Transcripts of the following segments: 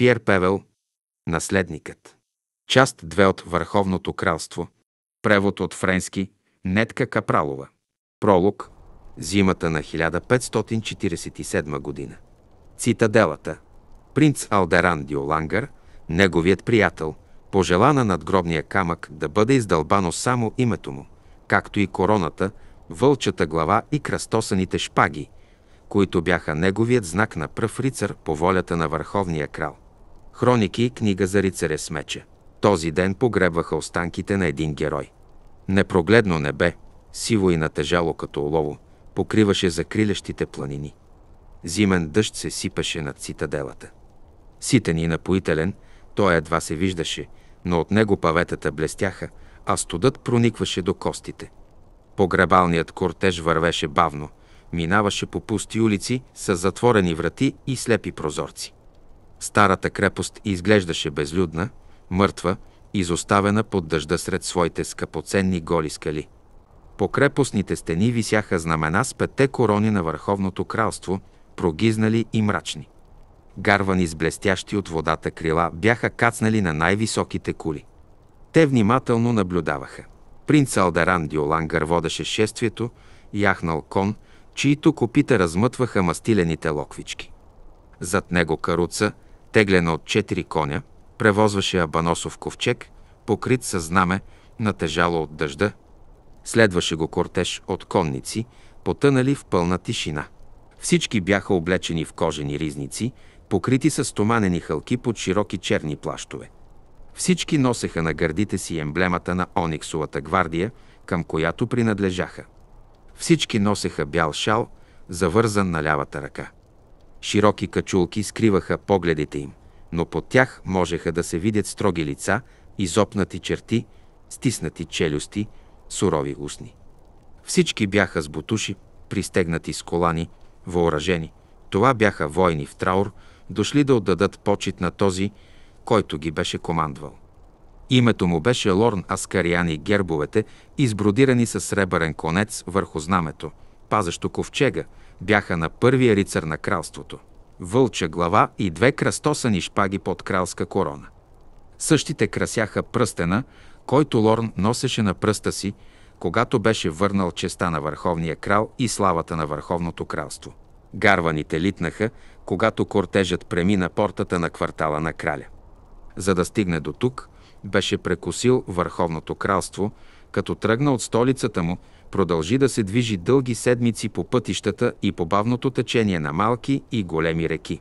Пьер Певел Наследникът. Част 2 от Върховното кралство. Превод от френски Нетка Капралова. Пролог. Зимата на 1547 година. Цитаделата. Принц Алдеран Диолангър, неговият приятел, пожела на надгробния камък да бъде издълбано само името му, както и короната, вълчата глава и кръстосаните шпаги, които бяха неговият знак на пръв рицар по волята на върховния крал. Хроники, и книга за рицаря с меча. Този ден погребваха останките на един герой. Непрогледно небе, сиво и натежало като олово, покриваше закрилящите планини. Зимен дъжд се сипеше над цитаделата. Ситен и напоителен, той едва се виждаше, но от него паветата блестяха, а студът проникваше до костите. Погребалният кортеж вървеше бавно, минаваше по пусти улици с затворени врати и слепи прозорци. Старата крепост изглеждаше безлюдна, мъртва, изоставена под дъжда сред своите скъпоценни голи скали. По крепостните стени висяха знамена с петте корони на Върховното кралство, прогизнали и мрачни. Гарвани с блестящи от водата крила бяха кацнали на най-високите кули. Те внимателно наблюдаваха. Принц Алдеран Диолангър водеше шествието, яхнал кон, чието копита размътваха мастилените локвички. Зад него каруца – теглена от четири коня, превозваше Абаносов ковчег, покрит със знаме, натежало от дъжда. Следваше го кортеж от конници, потънали в пълна тишина. Всички бяха облечени в кожени ризници, покрити с томанени хълки под широки черни плащове. Всички носеха на гърдите си емблемата на Ониксовата гвардия, към която принадлежаха. Всички носеха бял шал, завързан на лявата ръка. Широки качулки скриваха погледите им, но под тях можеха да се видят строги лица, изопнати черти, стиснати челюсти, сурови устни. Всички бяха с бутуши, пристегнати с колани, въоръжени. Това бяха войни в траур, дошли да отдадат почет на този, който ги беше командвал. Името му беше Лорн Аскариан и гербовете, избродирани с сребърен конец върху знамето, пазащо ковчега, бяха на първия рицар на кралството – вълча глава и две кръстосани шпаги под кралска корона. Същите красяха пръстена, който Лорн носеше на пръста си, когато беше върнал честа на върховния крал и славата на върховното кралство. Гарваните литнаха, когато кортежът премина портата на квартала на краля. За да стигне до тук, беше прекусил върховното кралство, като тръгна от столицата му, продължи да се движи дълги седмици по пътищата и по бавното течение на малки и големи реки.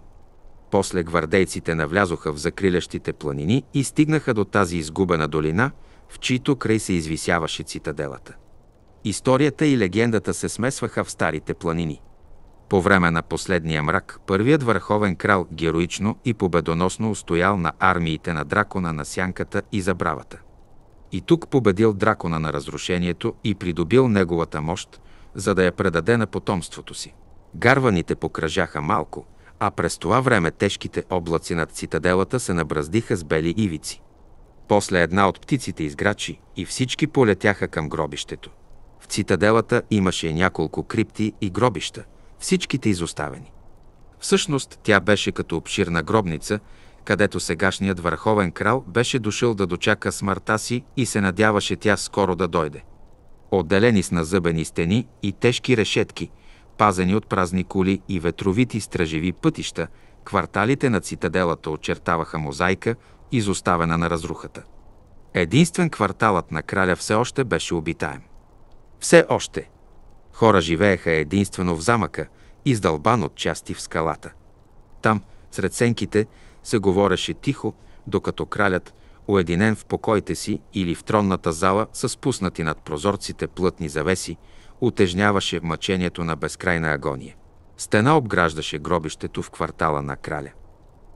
После гвардейците навлязоха в закрилящите планини и стигнаха до тази изгубена долина, в чийто край се извисяваше цитаделата. Историята и легендата се смесваха в старите планини. По време на последния мрак, първият върховен крал героично и победоносно устоял на армиите на дракона на сянката и забравата. И тук победил дракона на разрушението и придобил неговата мощ, за да я предаде на потомството си. Гарваните покръжаха малко, а през това време тежките облаци над цитаделата се набраздиха с бели ивици. После една от птиците изграчи и всички полетяха към гробището. В цитаделата имаше няколко крипти и гробища, всичките изоставени. Всъщност тя беше като обширна гробница където сегашният върховен крал беше дошъл да дочака смъртта си и се надяваше тя скоро да дойде. Отделени с назъбени стени и тежки решетки, пазени от празни кули и ветровити стражеви пътища, кварталите на цитаделата очертаваха мозайка, изоставена на разрухата. Единствен кварталът на краля все още беше обитаем. Все още. Хора живееха единствено в замъка, издълбан от части в скалата. Там, сред сенките, се говореше тихо, докато кралят, уединен в покоите си или в тронната зала с спуснати над прозорците плътни завеси, утежняваше мъчението на безкрайна агония. Стена обграждаше гробището в квартала на краля.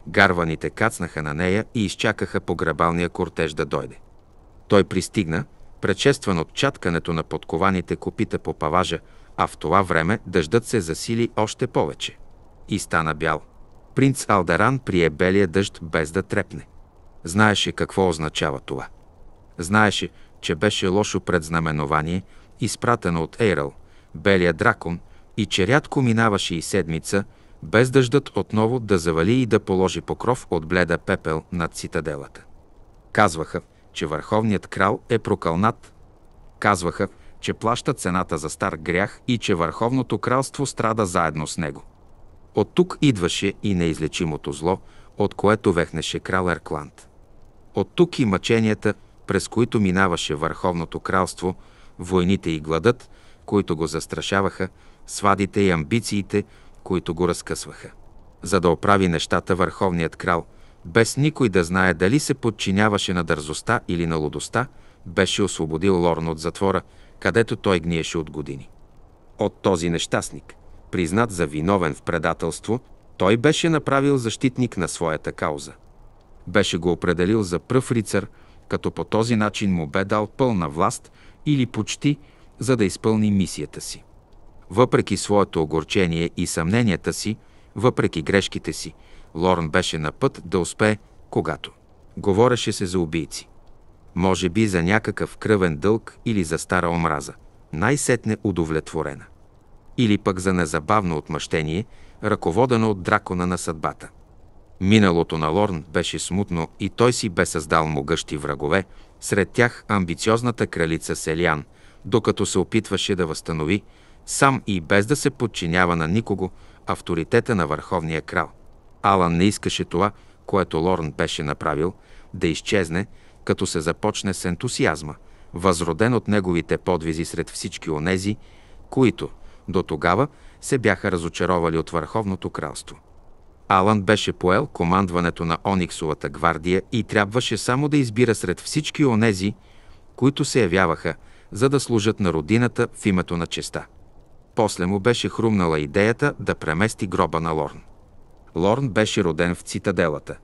Гарваните кацнаха на нея и изчакаха погребалния кортеж да дойде. Той пристигна, предшестван от чаткането на подкованите копита по паважа, а в това време дъждът се засили още повече. И стана бял. Принц Алдаран прие белия дъжд без да трепне. Знаеше какво означава това. Знаеше, че беше лошо предзнаменование, изпратено от Ейрал, белия дракон, и че рядко минаваше и седмица, без дъждът отново да завали и да положи покров от бледа пепел над цитаделата. Казваха, че върховният крал е прокълнат. Казваха, че плаща цената за стар грях и че върховното кралство страда заедно с него. От тук идваше и неизлечимото зло, от което вехнеше крал Еркланд. От тук и мъченията, през които минаваше Върховното кралство, войните и гладът, които го застрашаваха, свадите и амбициите, които го разкъсваха. За да оправи нещата Върховният крал, без никой да знае дали се подчиняваше на дързостта или на лудостта, беше освободил Лорн от затвора, където той гниеше от години. От този нещастник – признат за виновен в предателство, той беше направил защитник на своята кауза. Беше го определил за пръв рицар, като по този начин му бе дал пълна власт или почти, за да изпълни мисията си. Въпреки своето огорчение и съмненията си, въпреки грешките си, Лорн беше на път да успее, когато. Говореше се за убийци. Може би за някакъв кръвен дълг или за стара омраза. Най-сетне удовлетворена или пък за незабавно отмъщение, ръководено от дракона на съдбата. Миналото на Лорн беше смутно и той си бе създал могъщи врагове, сред тях амбициозната кралица Селиан, докато се опитваше да възстанови, сам и без да се подчинява на никого, авторитета на върховния крал. Алан не искаше това, което Лорн беше направил, да изчезне, като се започне с ентусиазма, възроден от неговите подвизи сред всички онези, които – до тогава се бяха разочаровали от Върховното кралство. Алан беше поел командването на Ониксовата гвардия и трябваше само да избира сред всички онези, които се явяваха, за да служат на родината в името на честа. После му беше хрумнала идеята да премести гроба на Лорн. Лорн беше роден в цитаделата.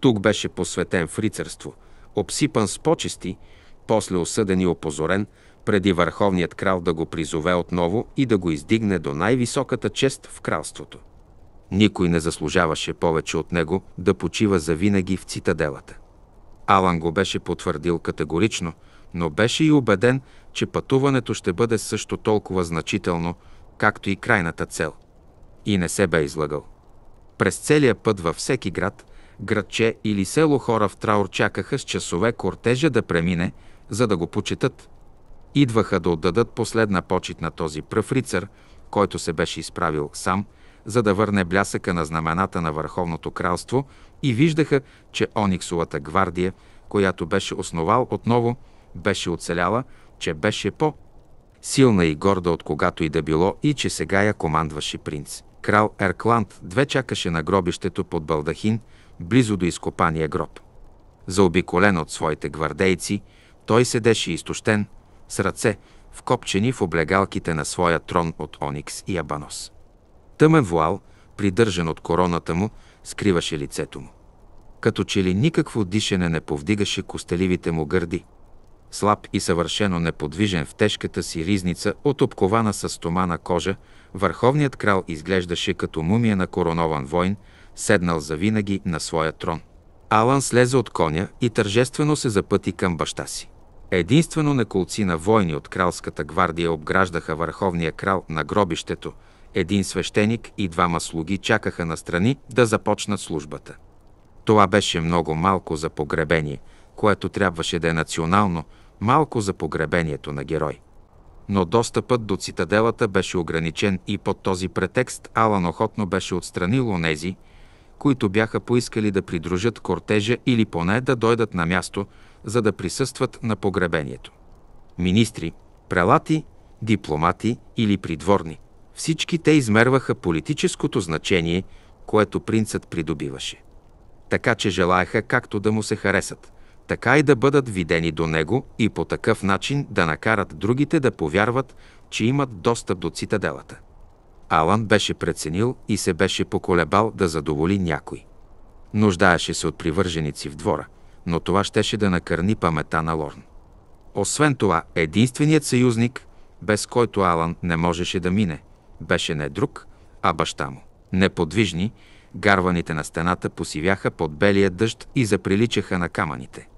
Тук беше посветен в рицарство, обсипан с почести, после осъден и опозорен – преди върховният крал да го призове отново и да го издигне до най-високата чест в кралството. Никой не заслужаваше повече от него да почива завинаги в цитаделата. Алан го беше потвърдил категорично, но беше и убеден, че пътуването ще бъде също толкова значително, както и крайната цел. И не се бе излагал. През целия път във всеки град, градче или село хора в траур чакаха с часове кортежа да премине, за да го почетат. Идваха да отдадат последна почет на този пръв рицар, който се беше изправил сам, за да върне блясъка на знамената на Върховното кралство и виждаха, че Ониксовата гвардия, която беше основал отново, беше оцеляла, че беше по силна и горда от когато и да било и че сега я командваше принц. Крал Еркланд две чакаше на гробището под Балдахин, близо до изкопания гроб. Заобиколен от своите гвардейци, той седеше изтощен, с ръце, вкопчени в облегалките на своя трон от оникс и абанос. Тъмен вуал, придържан от короната му, скриваше лицето му. Като че ли никакво дишане не повдигаше костеливите му гърди. Слаб и съвършено неподвижен в тежката си ризница от обкована с стомана кожа, върховният крал изглеждаше като мумия на коронован войн, седнал завинаги на своя трон. Алан слезе от коня и тържествено се запъти към баща си. Единствено неколци на войни от кралската гвардия обграждаха върховния крал на гробището, един свещеник и двама слуги чакаха на страни да започнат службата. Това беше много малко за погребение, което трябваше да е национално, малко за погребението на герой. Но достъпът до цитаделата беше ограничен и под този претекст Алан охотно беше отстранил онези, които бяха поискали да придружат кортежа или поне да дойдат на място, за да присъстват на погребението. Министри, прелати, дипломати или придворни. Всички те измерваха политическото значение, което принцът придобиваше. Така че желаяха както да му се харесат, така и да бъдат видени до него и по такъв начин да накарат другите да повярват, че имат достъп до цитаделата. Алан беше преценил и се беше поколебал да задоволи някой. Нуждаеше се от привърженици в двора, но това щеше да накърни памета на Лорн. Освен това, единственият съюзник, без който Алан не можеше да мине, беше не друг, а баща му. Неподвижни, гарваните на стената посивяха под белия дъжд и заприличаха на камъните.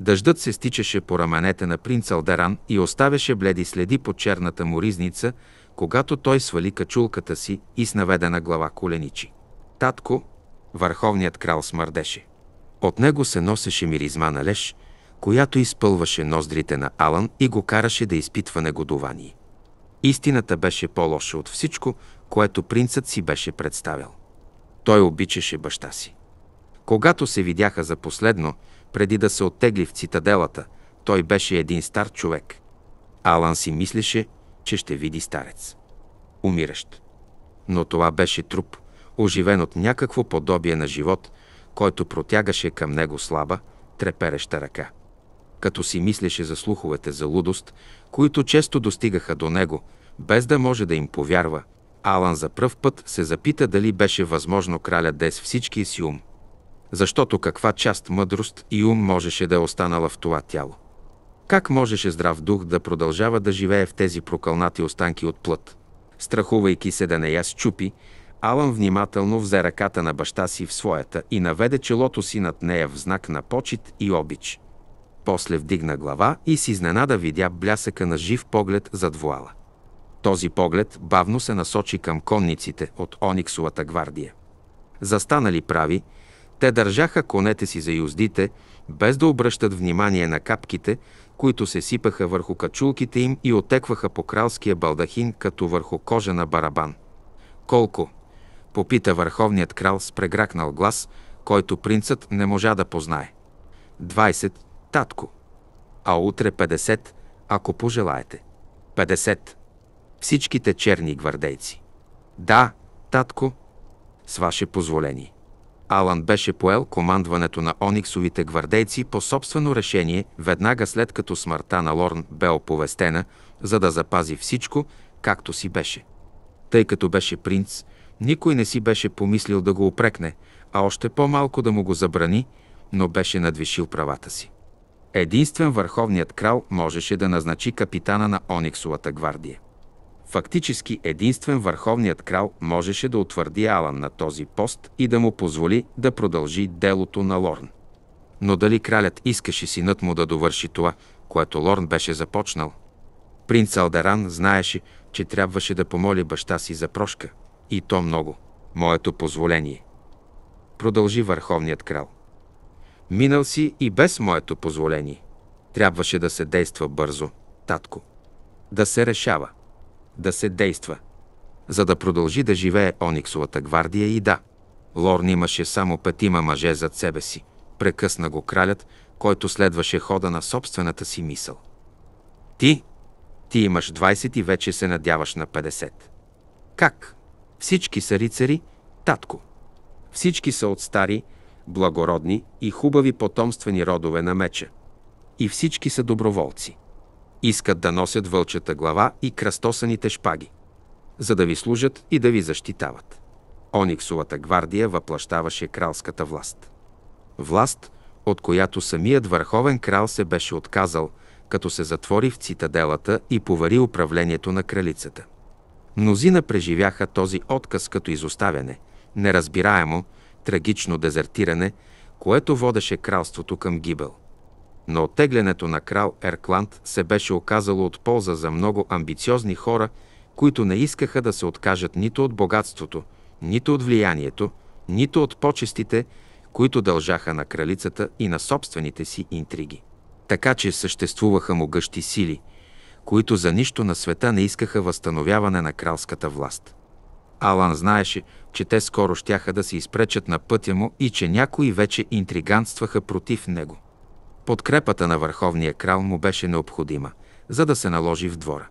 Дъждът се стичаше по раменете на принц Алдеран и оставяше бледи следи по черната му ризница, когато той свали качулката си и с наведена глава коленичи. Татко, върховният крал смърдеше. От него се носеше миризма на леж, която изпълваше ноздрите на Алан и го караше да изпитва негодование. Истината беше по-лоша от всичко, което принцът си беше представил. Той обичаше баща си. Когато се видяха за последно, преди да се оттегли в цитаделата, той беше един стар човек. Алан си мислеше, че ще види старец. Умиращ. Но това беше труп, оживен от някакво подобие на живот, който протягаше към него слаба, трепереща ръка. Като си мислеше за слуховете за лудост, които често достигаха до него, без да може да им повярва, Алан за пръв път се запита дали беше възможно краля да е с всичкия си ум. Защото каква част мъдрост и ум можеше да е останала в това тяло? Как можеше здрав дух да продължава да живее в тези прокълнати останки от плът? Страхувайки се да не я счупи, Алън внимателно взе ръката на баща си в своята и наведе челото си над нея в знак на почет и обич. После вдигна глава и с изненада видя блясъка на жив поглед зад вуала. Този поглед бавно се насочи към конниците от Ониксовата гвардия. Застанали прави, те държаха конете си за юздите, без да обръщат внимание на капките, които се сипаха върху качулките им и отекваха по кралския балдахин като върху кожа на барабан. Колко, Попита върховният крал с прегракнал глас, който принцът не можа да познае. 20. Татко. А утре 50, ако пожелаете. 50. Всичките черни гвардейци. Да, татко, с ваше позволение. Алан беше поел командването на ониксовите гвардейци по собствено решение веднага след като смъртта на Лорн бе оповестена, за да запази всичко, както си беше. Тъй като беше принц, никой не си беше помислил да го опрекне, а още по-малко да му го забрани, но беше надвишил правата си. Единствен върховният крал можеше да назначи капитана на Ониксовата гвардия. Фактически единствен върховният крал можеше да утвърди Алан на този пост и да му позволи да продължи делото на Лорн. Но дали кралят искаше синът му да довърши това, което Лорн беше започнал? Принц Алдеран знаеше, че трябваше да помоли баща си за прошка – и то много. Моето позволение. Продължи върховният крал. Минал си и без моето позволение. Трябваше да се действа бързо, татко. Да се решава. Да се действа. За да продължи да живее Ониксовата гвардия и да. Лорн имаше само петима мъже зад себе си. Прекъсна го кралят, който следваше хода на собствената си мисъл. Ти? Ти имаш 20 и вече се надяваш на 50. Как? Всички са рицари, татко. Всички са от стари, благородни и хубави потомствени родове на меча. И всички са доброволци. Искат да носят вълчата глава и кръстосаните шпаги, за да ви служат и да ви защитават. Ониксовата гвардия въплащаваше кралската власт. Власт, от която самият върховен крал се беше отказал, като се затвори в цитаделата и повари управлението на кралицата. Мнозина преживяха този отказ като изоставяне, неразбираемо, трагично дезертиране, което водеше кралството към гибел. Но оттеглянето на крал Еркланд се беше оказало от полза за много амбициозни хора, които не искаха да се откажат нито от богатството, нито от влиянието, нито от почестите, които дължаха на кралицата и на собствените си интриги. Така че съществуваха могъщи сили, които за нищо на света не искаха възстановяване на кралската власт. Алан знаеше, че те скоро щяха да се изпречат на пътя му и че някои вече интриганстваха против него. Подкрепата на върховния крал му беше необходима, за да се наложи в двора.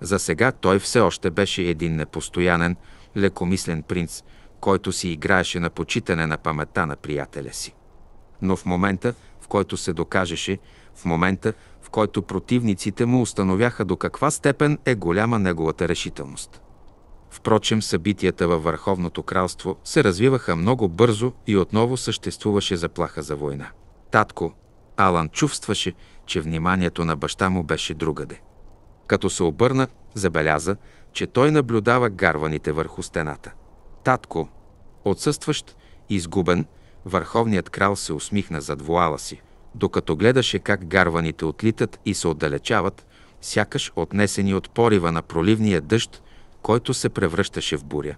За сега той все още беше един непостоянен, лекомислен принц, който си играеше на почитане на паметта на приятеля си. Но в момента, в който се докажеше, в момента, който противниците му установяха до каква степен е голяма неговата решителност. Впрочем, събитията във Върховното кралство се развиваха много бързо и отново съществуваше заплаха за война. Татко, Алан чувстваше, че вниманието на баща му беше другаде. Като се обърна, забеляза, че той наблюдава гарваните върху стената. Татко, отсъстващ, изгубен, върховният крал се усмихна зад вуала си – докато гледаше как гарваните отлитат и се отдалечават, сякаш отнесени от порива на проливния дъжд, който се превръщаше в буря.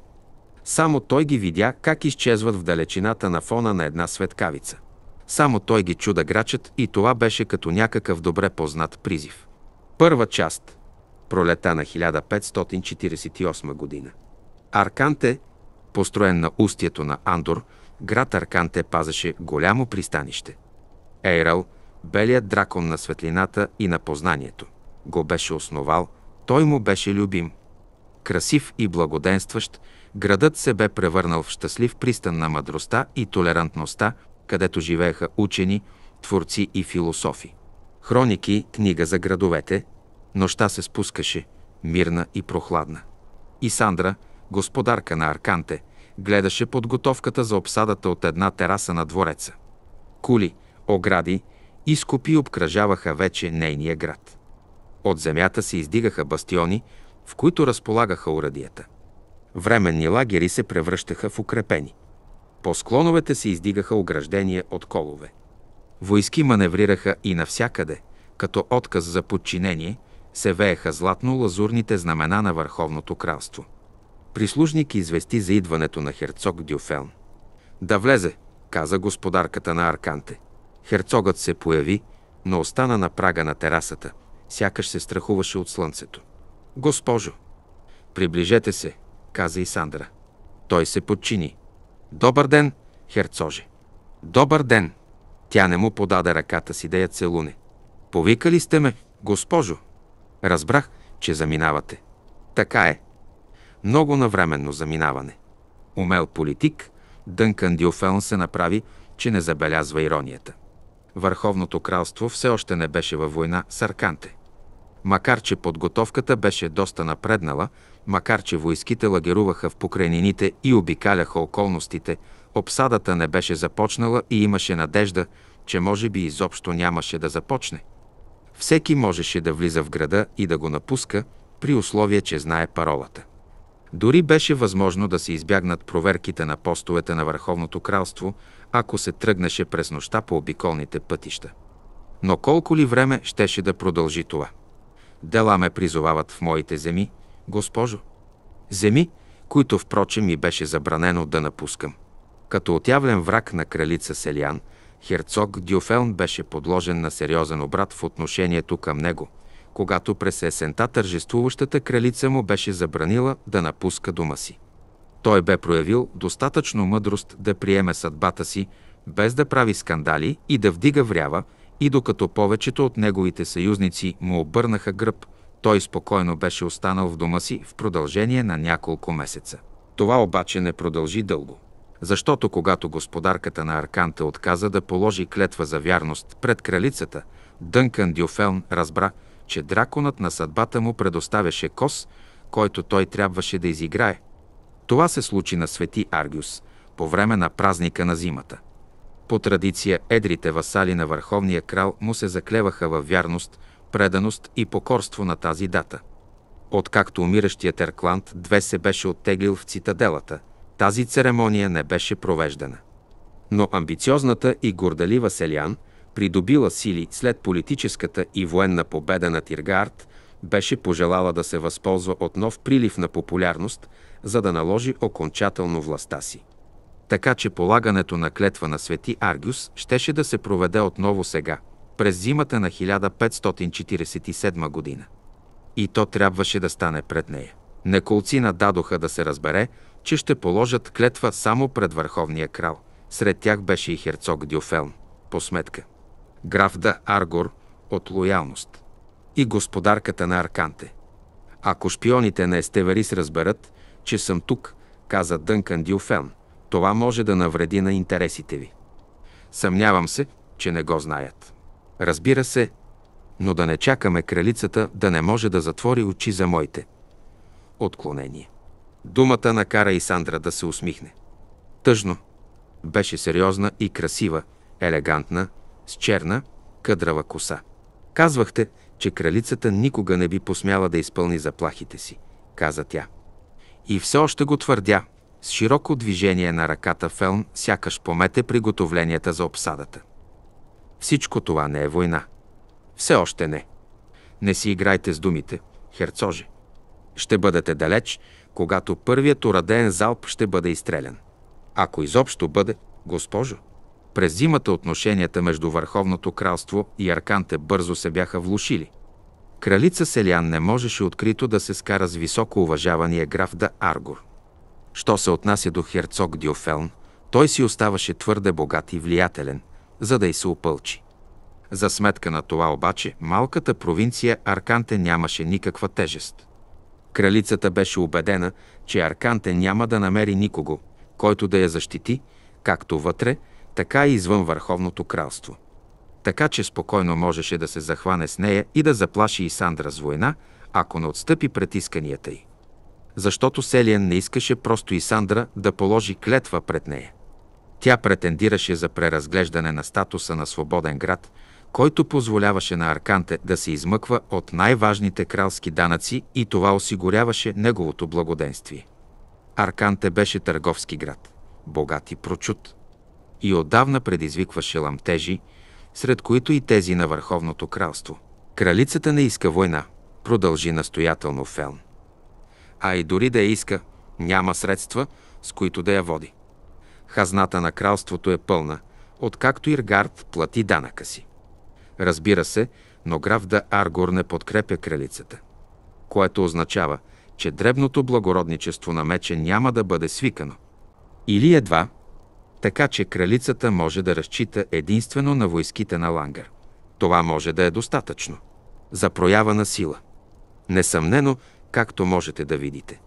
Само той ги видя как изчезват в далечината на фона на една светкавица. Само той ги чуда грачат и това беше като някакъв добре познат призив. Първа част – пролета на 1548 година. Арканте, построен на устието на Андор, град Арканте пазеше голямо пристанище – Ейрал, белият дракон на светлината и на познанието. Го беше основал, той му беше любим. Красив и благоденстващ, градът се бе превърнал в щастлив пристан на мъдростта и толерантността, където живееха учени, творци и философи. Хроники, книга за градовете, нощта се спускаше, мирна и прохладна. И Сандра, господарка на Арканте, гледаше подготовката за обсадата от една тераса на двореца. Кули – огради, скопи обкръжаваха вече нейния град. От земята се издигаха бастиони, в които разполагаха урадията. Временни лагери се превръщаха в укрепени. По склоновете се издигаха ограждения от колове. Войски маневрираха и навсякъде, като отказ за подчинение, се вееха златно-лазурните знамена на Върховното кралство. Прислужник извести за идването на херцог Дюфелн. «Да влезе», каза господарката на Арканте. Херцогът се появи, но остана на прага на терасата. Сякаш се страхуваше от слънцето. Госпожо, приближете се, каза и Сандра. Той се подчини. Добър ден, херцоже. Добър ден. Тя не му подаде ръката си да я целуне. Повикали сте ме, госпожо. Разбрах, че заминавате. Така е. Много навременно заминаване. Умел политик, Дънкан Диофелн се направи, че не забелязва иронията. Върховното кралство все още не беше във война с Арканте. Макар, че подготовката беше доста напреднала, макар, че войските лагеруваха в покрайнините и обикаляха околностите, обсадата не беше започнала и имаше надежда, че може би изобщо нямаше да започне. Всеки можеше да влиза в града и да го напуска, при условие, че знае паролата. Дори беше възможно да се избягнат проверките на постовете на Върховното кралство – ако се тръгнеше през нощта по обиколните пътища. Но колко ли време щеше да продължи това? Дела ме призовават в моите земи, госпожо. Земи, които впрочем ми беше забранено да напускам. Като отявлен враг на кралица Селиан, херцог Дюфелн беше подложен на сериозен обрат в отношението към него, когато през есента тържествуващата кралица му беше забранила да напуска дома си. Той бе проявил достатъчно мъдрост да приеме съдбата си, без да прави скандали и да вдига врява, и докато повечето от неговите съюзници му обърнаха гръб, той спокойно беше останал в дома си в продължение на няколко месеца. Това обаче не продължи дълго защото когато господарката на Арканта отказа да положи клетва за вярност пред кралицата, Дънкан Дюфелн разбра, че драконът на съдбата му предоставяше кос, който той трябваше да изиграе, това се случи на Свети Аргиус по време на празника на зимата. По традиция едрите васали на върховния крал му се заклеваха във вярност, преданост и покорство на тази дата. Откакто умиращият Еркланд две се беше оттеглил в цитаделата, тази церемония не беше провеждана. Но амбициозната и гордалива Селян, придобила сили след политическата и военна победа на Тиргард, беше пожелала да се възползва от нов прилив на популярност, за да наложи окончателно властта си. Така че полагането на клетва на свети Аргиус щеше да се проведе отново сега, през зимата на 1547 година. И то трябваше да стане пред нея. Неколцина дадоха да се разбере, че ще положат клетва само пред върховния крал. Сред тях беше и херцог Дюфелн, по сметка. Граф да Аргор от лоялност – и господарката на Арканте. Ако шпионите на Естеварис разберат, че съм тук, каза Дънкан Дюфен, това може да навреди на интересите ви. Съмнявам се, че не го знаят. Разбира се, но да не чакаме кралицата да не може да затвори очи за моите. Отклонение. Думата накара и Сандра да се усмихне. Тъжно. Беше сериозна и красива, елегантна, с черна, къдрава коса. Казвахте, че кралицата никога не би посмяла да изпълни заплахите си, каза тя. И все още го твърдя. С широко движение на ръката Фелн, сякаш помете приготовленията за обсадата. Всичко това не е война. Все още не. Не си играйте с думите, херцоже. Ще бъдете далеч, когато първият ураден залп ще бъде изстрелян. Ако изобщо бъде, госпожо, през зимата отношенията между Върховното кралство и Арканте бързо се бяха влушили. Кралица Селян не можеше открито да се скара с високо уважавания граф да Аргур. Що се отнася до херцог Диофелн, той си оставаше твърде богат и влиятелен, за да й се опълчи. За сметка на това обаче, малката провинция Арканте нямаше никаква тежест. Кралицата беше убедена, че Арканте няма да намери никого, който да я защити, както вътре, така и извън Върховното кралство. Така че спокойно можеше да се захване с нея и да заплаши и Сандра с война, ако не отстъпи пред исканията й. Защото Селиен не искаше просто и Сандра да положи клетва пред нея. Тя претендираше за преразглеждане на статуса на свободен град, който позволяваше на Арканте да се измъква от най-важните кралски данъци и това осигуряваше неговото благоденствие. Арканте беше търговски град, богат и прочут и отдавна предизвикваше ламтежи, сред които и тези на Върховното кралство. Кралицата не иска война, продължи настоятелно Фелн. А и дори да я иска, няма средства, с които да я води. Хазната на кралството е пълна, откакто Иргард плати данъка си. Разбира се, но граф да Аргор не подкрепя кралицата, което означава, че дребното благородничество на мече няма да бъде свикано. Или едва, така че кралицата може да разчита единствено на войските на Лангар. Това може да е достатъчно за проява на сила. Несъмнено, както можете да видите.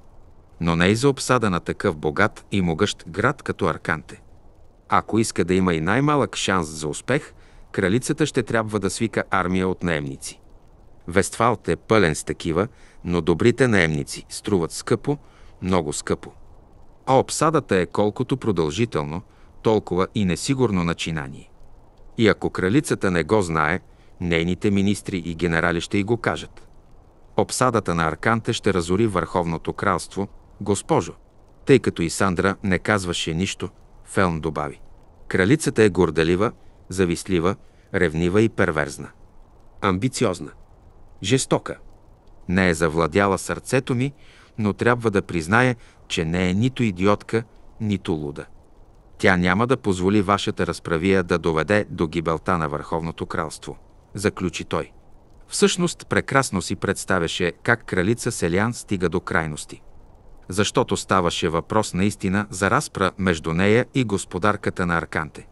Но не и за обсада на такъв богат и могъщ град като Арканте. Ако иска да има и най-малък шанс за успех, кралицата ще трябва да свика армия от наемници. Вестфалт е пълен с такива, но добрите наемници струват скъпо, много скъпо. А обсадата е колкото продължително – толкова и несигурно начинание. И ако кралицата не го знае, нейните министри и генерали ще й го кажат. Обсадата на Арканте ще разори Върховното кралство, госпожо. Тъй като и Сандра не казваше нищо, Фелн добави. Кралицата е горделива, завистлива, ревнива и перверзна. Амбициозна. Жестока. Не е завладяла сърцето ми, но трябва да призная, че не е нито идиотка, нито луда. Тя няма да позволи вашата разправия да доведе до гибелта на Върховното кралство, заключи той. Всъщност прекрасно си представяше как кралица Селян стига до крайности. Защото ставаше въпрос наистина за разпра между нея и господарката на Арканте.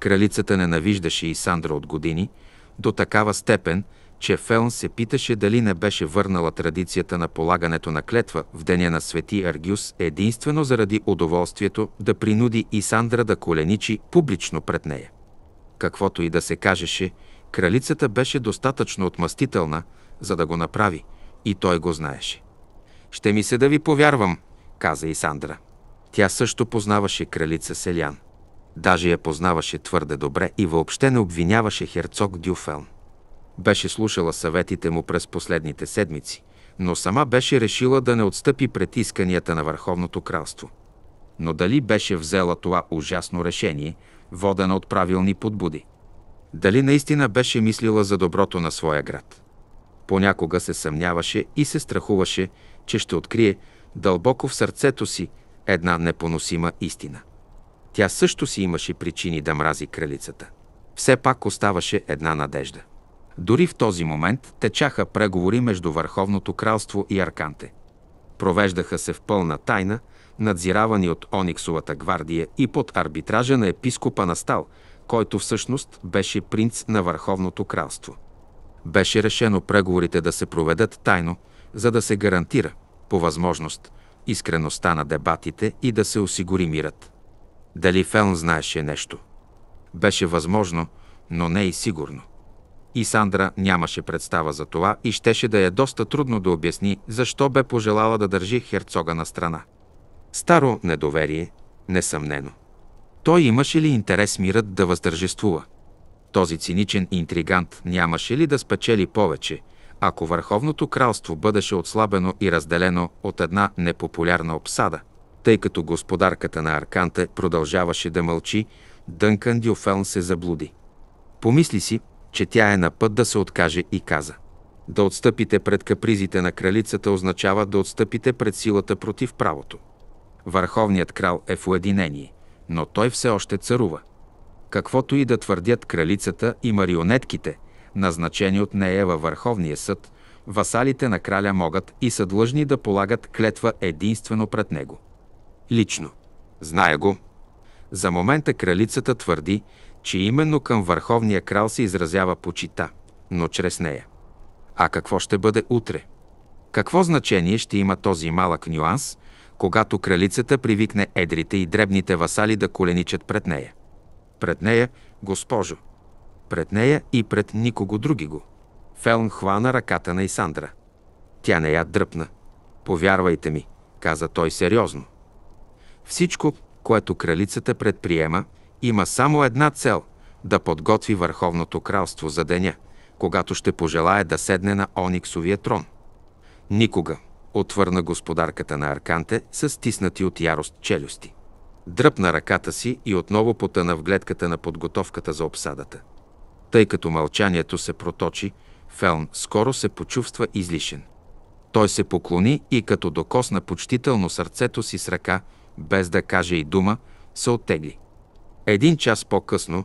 Кралицата ненавиждаше и Сандра от години, до такава степен, че Фелн се питаше дали не беше върнала традицията на полагането на клетва в деня на свети Аргюс единствено заради удоволствието да принуди Исандра да коленичи публично пред нея. Каквото и да се кажеше, кралицата беше достатъчно отмъстителна, за да го направи, и той го знаеше. «Ще ми се да ви повярвам», каза Исандра. Тя също познаваше кралица Селян. Даже я познаваше твърде добре и въобще не обвиняваше херцог Дюфелн. Беше слушала съветите му през последните седмици, но сама беше решила да не отстъпи пред исканията на Върховното кралство. Но дали беше взела това ужасно решение, водена от правилни подбуди? Дали наистина беше мислила за доброто на своя град? Понякога се съмняваше и се страхуваше, че ще открие дълбоко в сърцето си една непоносима истина. Тя също си имаше причини да мрази кралицата. Все пак оставаше една надежда – дори в този момент течаха преговори между Върховното кралство и Арканте. Провеждаха се в пълна тайна, надзиравани от Ониксовата гвардия и под арбитража на епископа Настал, който всъщност беше принц на Върховното кралство. Беше решено преговорите да се проведат тайно, за да се гарантира, по възможност, искреността на дебатите и да се осигури мирът. Дали Фелн знаеше нещо? Беше възможно, но не и сигурно. И Сандра нямаше представа за това и щеше да е доста трудно да обясни защо бе пожелала да държи херцога на страна. Старо недоверие, несъмнено. Той имаше ли интерес мирът да въздържествува? Този циничен интригант нямаше ли да спечели повече, ако Върховното кралство бъдеше отслабено и разделено от една непопулярна обсада? Тъй като господарката на Арканте продължаваше да мълчи, Дънкан Дюфелн се заблуди. Помисли си, че тя е на път да се откаже и каза. Да отстъпите пред капризите на кралицата означава да отстъпите пред силата против правото. Върховният крал е в уединение, но той все още царува. Каквото и да твърдят кралицата и марионетките, назначени от нея във Върховния съд, васалите на краля могат и са длъжни да полагат клетва единствено пред него. Лично. Зная го. За момента кралицата твърди, че именно към върховния крал се изразява почита, но чрез нея. А какво ще бъде утре? Какво значение ще има този малък нюанс, когато кралицата привикне едрите и дребните васали да коленичат пред нея? Пред нея, госпожо. Пред нея и пред никого други го. Фелн хвана ръката на Исандра. Тя не я дръпна. Повярвайте ми, каза той сериозно. Всичко, което кралицата предприема, има само една цел – да подготви Върховното кралство за деня, когато ще пожелае да седне на Ониксовия трон. Никога, отвърна господарката на Арканте с стиснати от ярост челюсти. Дръпна ръката си и отново потъна в гледката на подготовката за обсадата. Тъй като мълчанието се проточи, Фелн скоро се почувства излишен. Той се поклони и като докосна почтително сърцето си с ръка, без да каже и дума, се оттегли. Един час по-късно,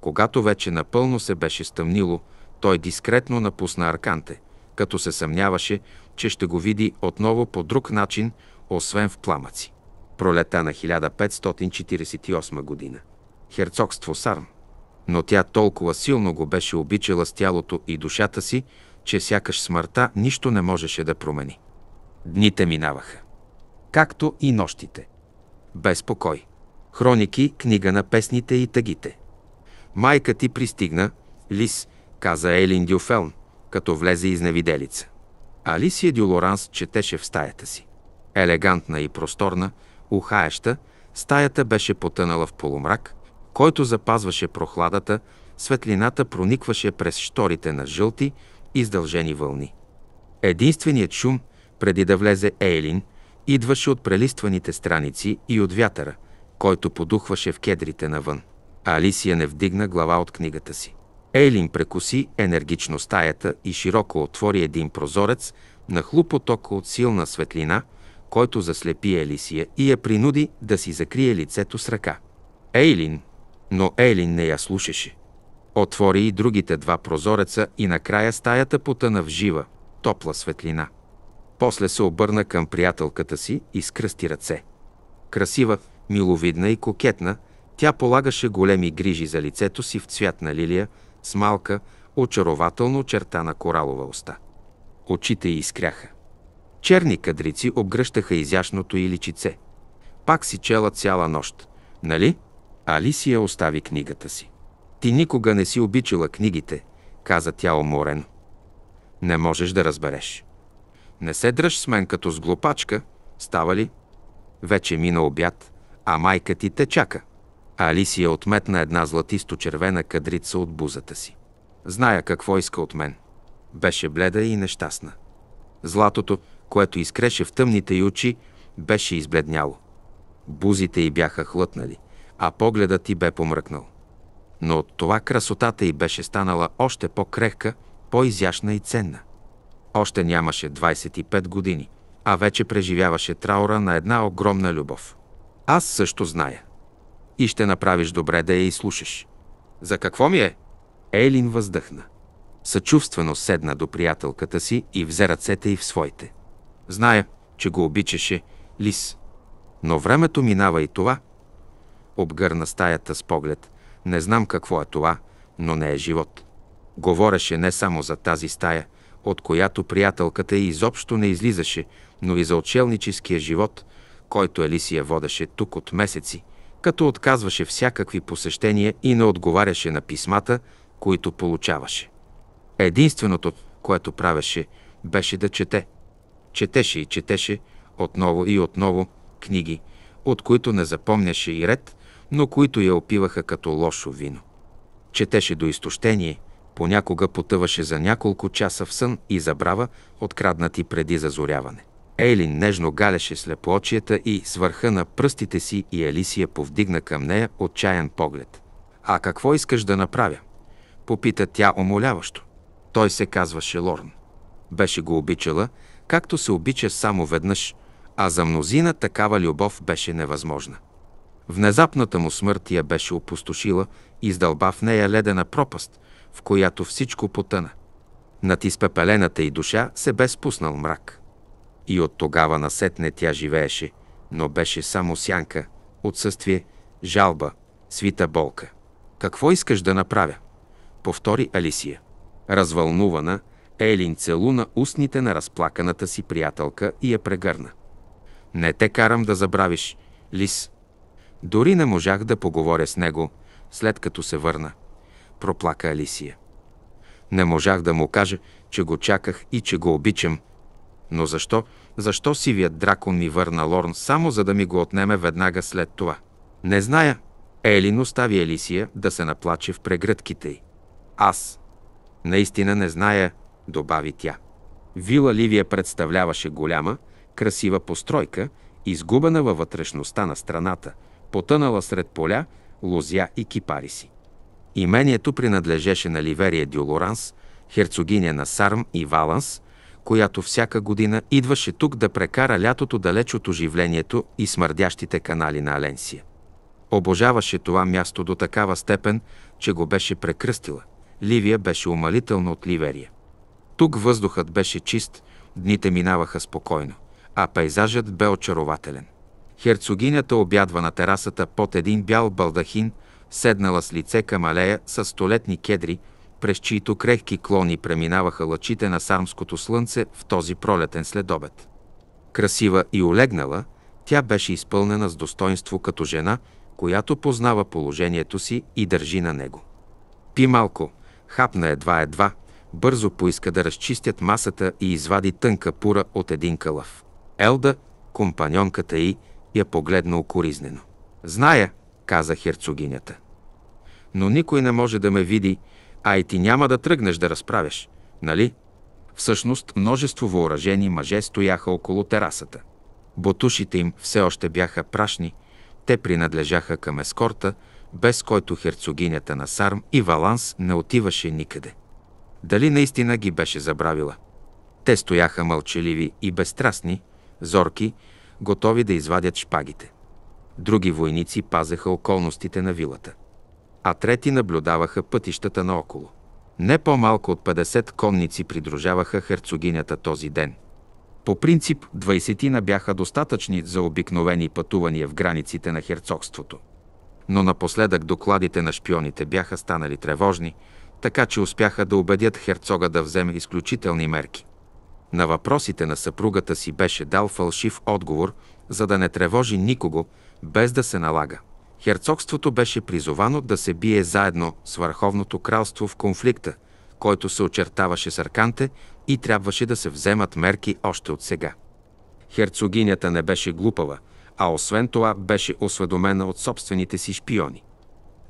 когато вече напълно се беше стъмнило, той дискретно напусна Арканте, като се съмняваше, че ще го види отново по друг начин, освен в пламъци. Пролета на 1548 година. Херцогство Сарм. Но тя толкова силно го беше обичала с тялото и душата си, че сякаш смъртта нищо не можеше да промени. Дните минаваха. Както и нощите. Без покой. Хроники, книга на песните и тъгите. Майка ти пристигна, Лис, каза Елин Дюфелн, като влезе изневиделица. Алисия Дюлоранс четеше в стаята си. Елегантна и просторна, ухаеща, стаята беше потънала в полумрак, който запазваше прохладата, светлината проникваше през шторите на жълти, издължени вълни. Единственият шум, преди да влезе Ейлин, идваше от прелистваните страници и от вятъра – който подухваше в кедрите навън. А Алисия не вдигна глава от книгата си. Ейлин прекуси енергично стаята и широко отвори един прозорец, на хлупоток от силна светлина, който заслепи Елисия и я принуди да си закрие лицето с ръка. Ейлин, но Ейлин не я слушаше. Отвори и другите два прозореца и накрая стаята потъна в жива, топла светлина. После се обърна към приятелката си и скръсти ръце. Красива, миловидна и кокетна, тя полагаше големи грижи за лицето си в цвят на лилия, с малка, очарователно очертана коралова уста. Очите й изкряха. Черни кадрици обгръщаха изящното й личице. Пак си чела цяла нощ, нали? Алисия остави книгата си. Ти никога не си обичала книгите, каза тя уморено. Не можеш да разбереш. Не се дръж с мен като с глупачка, става ли? Вече мина обяд, а майка ти те чака. А Алисия отметна една златисто-червена кадрица от бузата си. Зная какво иска от мен. Беше бледа и нещастна. Златото, което изкреше в тъмните й очи, беше избледняло. Бузите й бяха хлътнали, а погледът й бе помръкнал. Но от това красотата й беше станала още по-крехка, по-изящна и ценна. Още нямаше 25 години, а вече преживяваше траура на една огромна любов – аз също зная. И ще направиш добре да я изслушаш. За какво ми е? Ейлин въздъхна. Съчувствено седна до приятелката си и взе ръцете й в своите. Зная, че го обичаше Лис. Но времето минава и това. Обгърна стаята с поглед. Не знам какво е това, но не е живот. Говореше не само за тази стая, от която приятелката изобщо не излизаше, но и за отшелническия живот – който Елисия водеше тук от месеци, като отказваше всякакви посещения и не отговаряше на писмата, които получаваше. Единственото, което правеше, беше да чете. Четеше и четеше отново и отново книги, от които не запомняше и ред, но които я опиваха като лошо вино. Четеше до изтощение, понякога потъваше за няколко часа в сън и забрава, откраднати преди зазоряване. Ейлин нежно галеше слепоочията и с върха на пръстите си и Алисия повдигна към нея отчаян поглед. «А какво искаш да направя?» попита тя омоляващо. Той се казваше Лорн. Беше го обичала, както се обича само веднъж, а за мнозина такава любов беше невъзможна. Внезапната му смърт я беше опустошила, издълба в нея ледена пропаст, в която всичко потъна. Над изпепелената й душа се бе спуснал мрак – и от тогава насетне тя живееше, но беше само сянка, отсъствие, жалба, свита болка. Какво искаш да направя? Повтори Алисия. Развълнувана, Елин целуна устните на разплаканата си приятелка и я прегърна. Не те карам да забравиш, Лис. Дори не можах да поговоря с него, след като се върна. Проплака Алисия. Не можах да му кажа, че го чаках и че го обичам. Но защо защо сивият дракон ми върна Лорн само за да ми го отнеме веднага след това. Не зная. Елин остави Елисия да се наплаче в прегръдките й. Аз. Наистина не зная, добави тя. Вила Ливия представляваше голяма, красива постройка, изгубена във вътрешността на страната, потънала сред поля, лозя и кипариси. Имението принадлежеше на Ливерия Дюлоранс, херцогиня на Сарм и Валанс, която всяка година идваше тук да прекара лятото далеч от оживлението и смърдящите канали на Аленсия. Обожаваше това място до такава степен, че го беше прекръстила. Ливия беше умалителна от Ливерия. Тук въздухът беше чист, дните минаваха спокойно, а пейзажът бе очарователен. Херцогинята обядва на терасата под един бял балдахин, седнала с лице към алея с столетни кедри, през чието крехки клони преминаваха лъчите на сармското слънце в този пролетен следобед. Красива и олегнала, тя беше изпълнена с достоинство като жена, която познава положението си и държи на него. Пи малко, хапна едва-едва, бързо поиска да разчистят масата и извади тънка пура от един кълъв. Елда, компаньонката й, я погледна окоризнено. «Зная», каза херцогинята. «Но никой не може да ме види, а и ти няма да тръгнеш да разправяш, нали? Всъщност множество въоръжени мъже стояха около терасата. Ботушите им все още бяха прашни, те принадлежаха към ескорта, без който херцогинята на Сарм и Валанс не отиваше никъде. Дали наистина ги беше забравила? Те стояха мълчаливи и безстрастни, зорки, готови да извадят шпагите. Други войници пазеха околностите на вилата а трети наблюдаваха пътищата наоколо. Не по-малко от 50 конници придружаваха херцогинята този ден. По принцип, 20 на бяха достатъчни за обикновени пътувания в границите на херцогството. Но напоследък докладите на шпионите бяха станали тревожни, така че успяха да убедят херцога да вземе изключителни мерки. На въпросите на съпругата си беше дал фалшив отговор, за да не тревожи никого, без да се налага. Херцогството беше призовано да се бие заедно с Върховното кралство в конфликта, който се очертаваше с Арканте и трябваше да се вземат мерки още от сега. Херцогинята не беше глупава, а освен това беше осведомена от собствените си шпиони.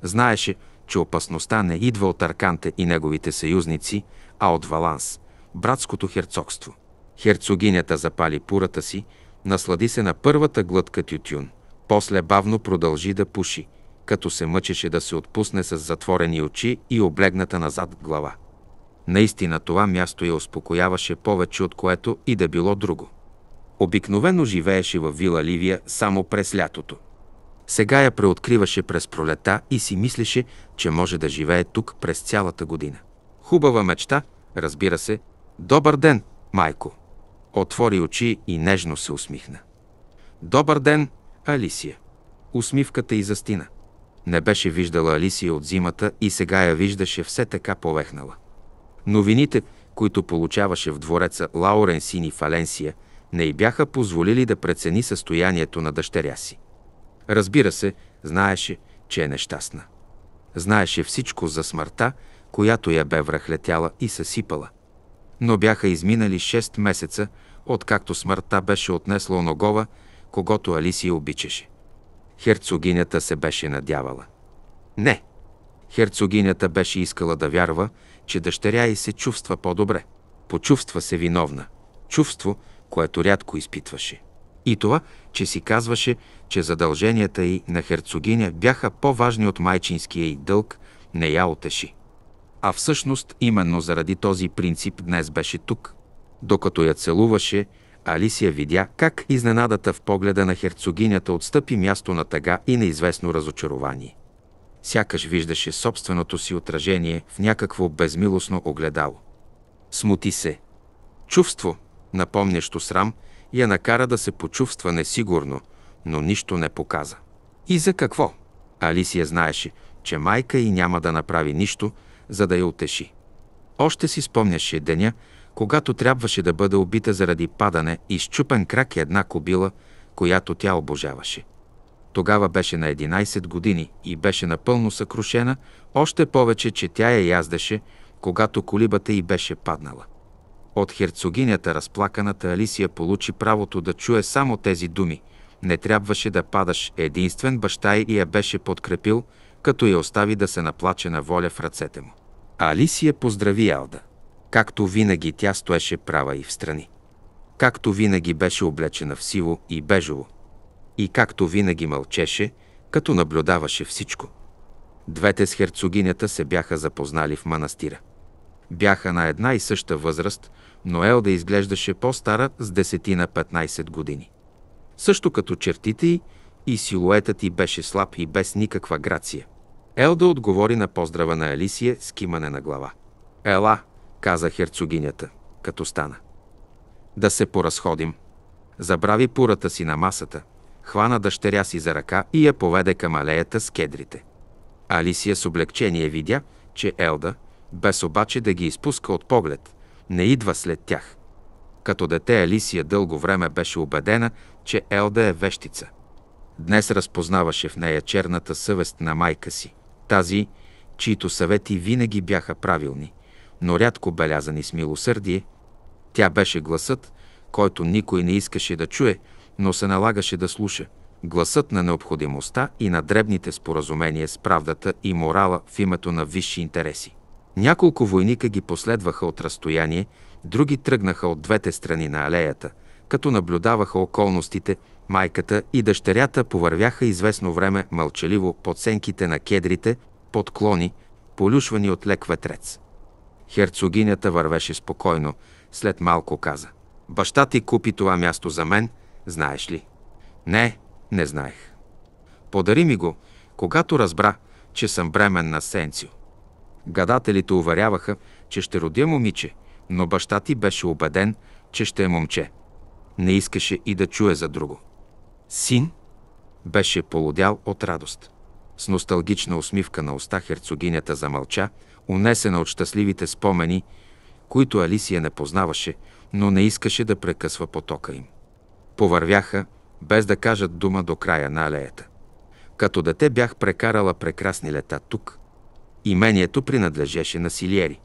Знаеше, че опасността не идва от Арканте и неговите съюзници, а от Валанс, братското херцогство. Херцогинята запали пурата си, наслади се на първата глътка тютюн – после бавно продължи да пуши, като се мъчеше да се отпусне с затворени очи и облегната назад глава. Наистина това място я успокояваше повече от което и да било друго. Обикновено живееше във Вила Ливия само през лятото. Сега я преоткриваше през пролета и си мислеше, че може да живее тук през цялата година. Хубава мечта, разбира се. Добър ден, майко! Отвори очи и нежно се усмихна. Добър ден, Алисия. Усмивката и застина. Не беше виждала Алисия от зимата и сега я виждаше все така повехнала. Новините, които получаваше в двореца Лаурен и Фаленсия, не й бяха позволили да прецени състоянието на дъщеря си. Разбира се, знаеше, че е нещастна. Знаеше всичко за смъртта, която я бе връхлетяла и съсипала. Но бяха изминали 6 месеца, откакто смъртта беше отнесла оногова, когато Алисия обичаше. Херцогинята се беше надявала. Не. Херцогинята беше искала да вярва, че дъщеря й се чувства по-добре. Почувства се виновна. Чувство, което рядко изпитваше. И това, че си казваше, че задълженията й на херцогиня бяха по-важни от майчинския й дълг, не я отеши. А всъщност именно заради този принцип днес беше тук. Докато я целуваше, Алисия видя как изненадата в погледа на херцогинята отстъпи място на тъга и неизвестно разочарование. Сякаш виждаше собственото си отражение в някакво безмилостно огледало. Смути се. Чувство, напомнящо срам, я накара да се почувства несигурно, но нищо не показа. И за какво? Алисия знаеше, че майка й няма да направи нищо, за да я утеши. Още си спомняше деня, когато трябваше да бъде убита заради падане и щупен крак една кобила, която тя обожаваше. Тогава беше на 11 години и беше напълно съкрушена, още повече, че тя я яздаше, когато колибата й беше паднала. От херцогинята разплаканата Алисия получи правото да чуе само тези думи. Не трябваше да падаш единствен баща й я беше подкрепил, като я остави да се наплаче на воля в ръцете му. Алисия поздрави Алда. Както винаги тя стоеше права и встрани. Както винаги беше облечена в сиво и бежово. И както винаги мълчеше, като наблюдаваше всичко. Двете с херцогинята се бяха запознали в манастира. Бяха на една и съща възраст, но Елда изглеждаше по-стара с десетина 15 години. Също като чертите й, и силуетът й беше слаб и без никаква грация. Елда отговори на поздрава на Алисия с кимане на глава. Ела, каза херцогинята, като стана. Да се поразходим. Забрави пурата си на масата, хвана дъщеря си за ръка и я поведе към алеята с кедрите. Алисия с облегчение видя, че Елда, без обаче да ги изпуска от поглед, не идва след тях. Като дете Алисия дълго време беше убедена, че Елда е вещица. Днес разпознаваше в нея черната съвест на майка си, тази, чието съвети винаги бяха правилни, но рядко белязани с милосърдие. Тя беше гласът, който никой не искаше да чуе, но се налагаше да слуша. Гласът на необходимостта и на дребните споразумения с правдата и морала в името на висши интереси. Няколко войника ги последваха от разстояние, други тръгнаха от двете страни на алеята, като наблюдаваха околностите, майката и дъщерята повървяха известно време мълчаливо под сенките на кедрите, под клони, полюшвани от лек ветрец. Херцогинята вървеше спокойно, след малко каза. Баща ти купи това място за мен, знаеш ли? Не, не знаех. Подари ми го, когато разбра, че съм бремен на Сенцио. Гадателите уверяваха, че ще родя момиче, но баща ти беше убеден, че ще е момче. Не искаше и да чуе за друго. Син беше полудял от радост. С носталгична усмивка на уста херцогинята замълча унесена от щастливите спомени, които Алисия не познаваше, но не искаше да прекъсва потока им. Повървяха, без да кажат дума до края на алеята. Като дете бях прекарала прекрасни лета тук. Имението принадлежеше на Силиери,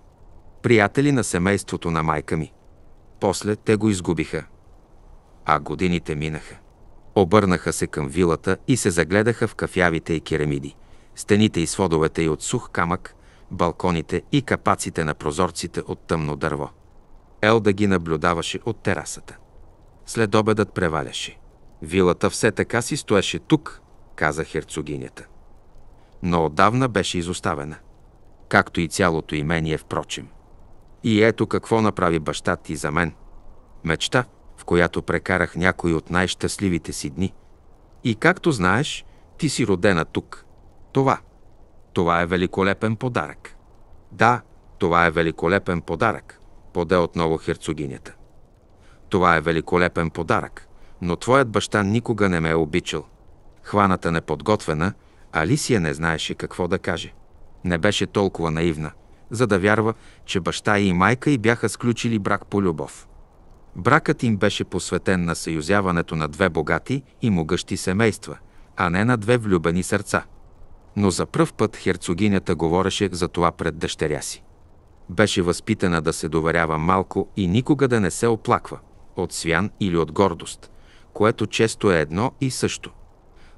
приятели на семейството на майка ми. После те го изгубиха. А годините минаха. Обърнаха се към вилата и се загледаха в кафявите и керамиди, стените и сводовете и от сух камък, балконите и капаците на прозорците от тъмно дърво. Елда ги наблюдаваше от терасата. След обедът преваляше. Вилата все така си стоеше тук, каза херцогинята. Но отдавна беше изоставена. Както и цялото имение, впрочем. И ето какво направи баща ти за мен. Мечта, в която прекарах някои от най-щастливите си дни. И както знаеш, ти си родена тук. Това – това е великолепен подарък. Да, това е великолепен подарък, поде отново херцогинята. Това е великолепен подарък, но твоят баща никога не ме е обичал. Хваната неподготвена, Алисия не знаеше какво да каже. Не беше толкова наивна, за да вярва, че баща и майка й бяха сключили брак по любов. Бракът им беше посветен на съюзяването на две богати и могъщи семейства, а не на две влюбени сърца – но за пръв път херцогинята говореше за това пред дъщеря си. Беше възпитана да се доверява малко и никога да не се оплаква от свян или от гордост, което често е едно и също.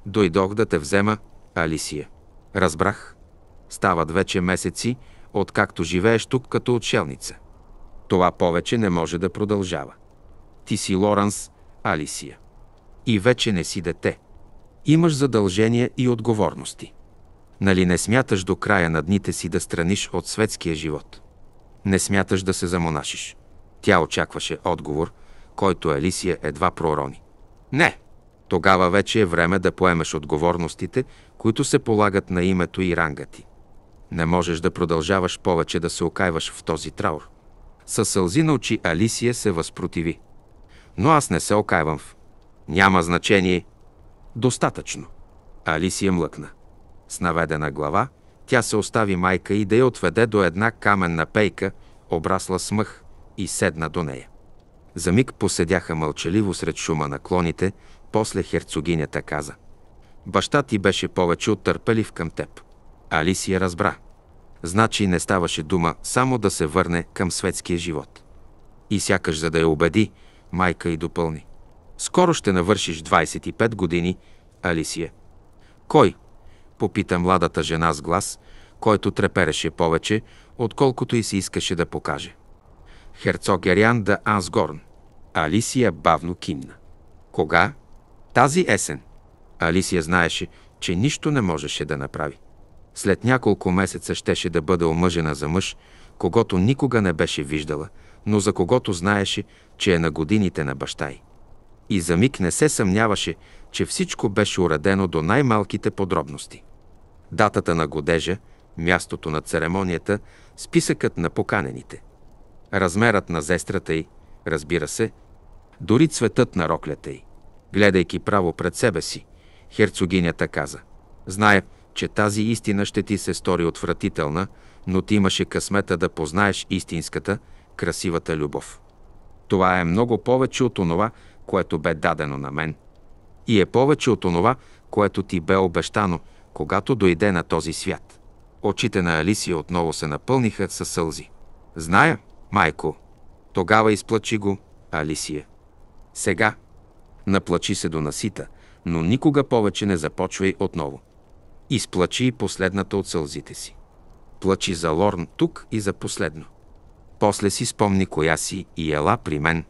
Дойдох да те взема, Алисия. Разбрах. Стават вече месеци, откакто живееш тук като отшелница. Това повече не може да продължава. Ти си Лоранс, Алисия. И вече не си дете. Имаш задължения и отговорности. Нали не смяташ до края на дните си да страниш от светския живот? Не смяташ да се замонашиш? Тя очакваше отговор, който Елисия едва пророни. Не! Тогава вече е време да поемеш отговорностите, които се полагат на името и ранга ти. Не можеш да продължаваш повече да се окайваш в този траур. Със сълзи на очи Алисия се възпротиви. Но аз не се окайвам в. Няма значение. Достатъчно. Алисия млъкна. С наведена глава тя се остави майка и да я отведе до една каменна пейка, обрасла с мъх, и седна до нея. За миг поседяха мълчаливо сред шума на клоните, после херцогинята каза «Баща ти беше повече оттърпелив към теб». Алисия разбра. Значи не ставаше дума само да се върне към светския живот. И сякаш за да я убеди, майка й допълни. Скоро ще навършиш 25 години, Алисия. Кой? Попита младата жена с глас, който трепереше повече, отколкото и се искаше да покаже. Ериан да Ансгорн. Алисия бавно кимна. Кога? Тази есен. Алисия знаеше, че нищо не можеше да направи. След няколко месеца щеше да бъде омъжена за мъж, когато никога не беше виждала, но за когото знаеше, че е на годините на баща й. И за миг не се съмняваше, че всичко беше уредено до най-малките подробности датата на годежа, мястото на церемонията, списъкът на поканените, размерът на зестрата й, разбира се, дори цветът на роклята й. Гледайки право пред себе си, херцогинята каза, «Зная, че тази истина ще ти се стори отвратителна, но ти имаше късмета да познаеш истинската, красивата любов. Това е много повече от онова, което бе дадено на мен. И е повече от онова, което ти бе обещано – когато дойде на този свят. Очите на Алисия отново се напълниха със сълзи. Зная, майко. Тогава изплачи го, Алисия. Сега. Наплачи се до насита, но никога повече не започвай отново. Изплачи и последната от сълзите си. Плачи за Лорн тук и за последно. После си спомни коя си и ела при мен.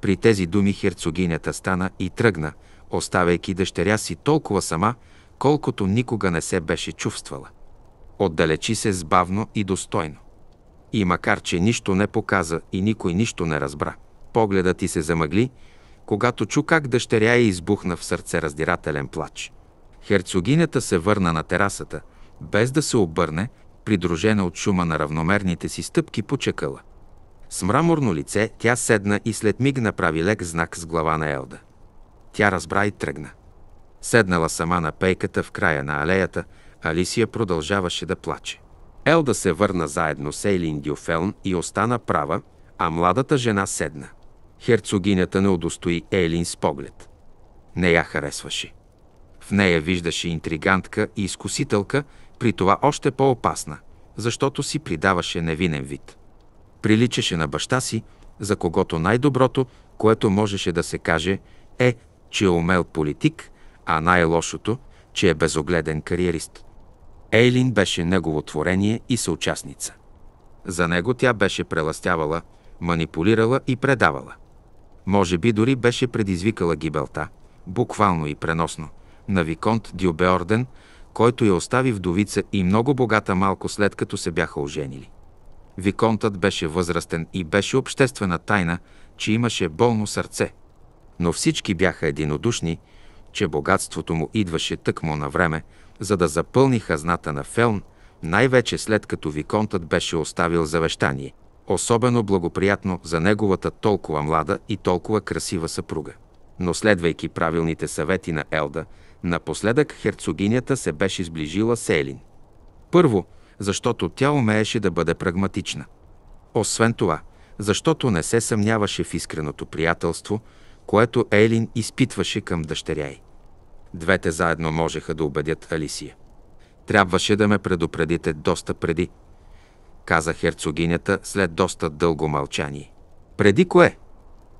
При тези думи херцогинята стана и тръгна, оставяйки дъщеря си толкова сама, колкото никога не се беше чувствала. Отдалечи се сбавно и достойно. И макар, че нищо не показа и никой нищо не разбра, погледът ти се замъгли, когато чу как дъщеря е избухна в сърце раздирателен плач. Херцогинята се върна на терасата, без да се обърне, придружена от шума на равномерните си стъпки по чекъла. С мраморно лице тя седна и след миг направи лек знак с глава на Елда. Тя разбра и тръгна. Седнала сама на пейката в края на алеята, Алисия продължаваше да плаче. Елда се върна заедно с Ейлин Дюфелн и остана права, а младата жена седна. Херцогинята не удостои Ейлин с поглед. Не я харесваше. В нея виждаше интригантка и изкусителка, при това още по-опасна, защото си придаваше невинен вид. Приличаше на баща си, за когото най-доброто, което можеше да се каже, е, че е умел политик – а най-лошото, че е безогледен кариерист. Ейлин беше негово творение и съучастница. За него тя беше преластявала, манипулирала и предавала. Може би дори беше предизвикала гибелта, буквално и преносно, на Виконт Дюбеорден, който я остави вдовица и много богата малко след като се бяха оженили. Виконтът беше възрастен и беше обществена тайна, че имаше болно сърце. Но всички бяха единодушни, че богатството му идваше тъкмо на време, за да запълни хазната на Фелн, най-вече след като виконтът беше оставил завещание, особено благоприятно за неговата толкова млада и толкова красива съпруга. Но следвайки правилните съвети на Елда, напоследък херцогинята се беше сближила с Елин. Първо, защото тя умееше да бъде прагматична. Освен това, защото не се съмняваше в искреното приятелство, което Ейлин изпитваше към дъщеря й. Двете заедно можеха да убедят Алисия. Трябваше да ме предупредите доста преди, каза херцогинята след доста дълго мълчание. Преди кое?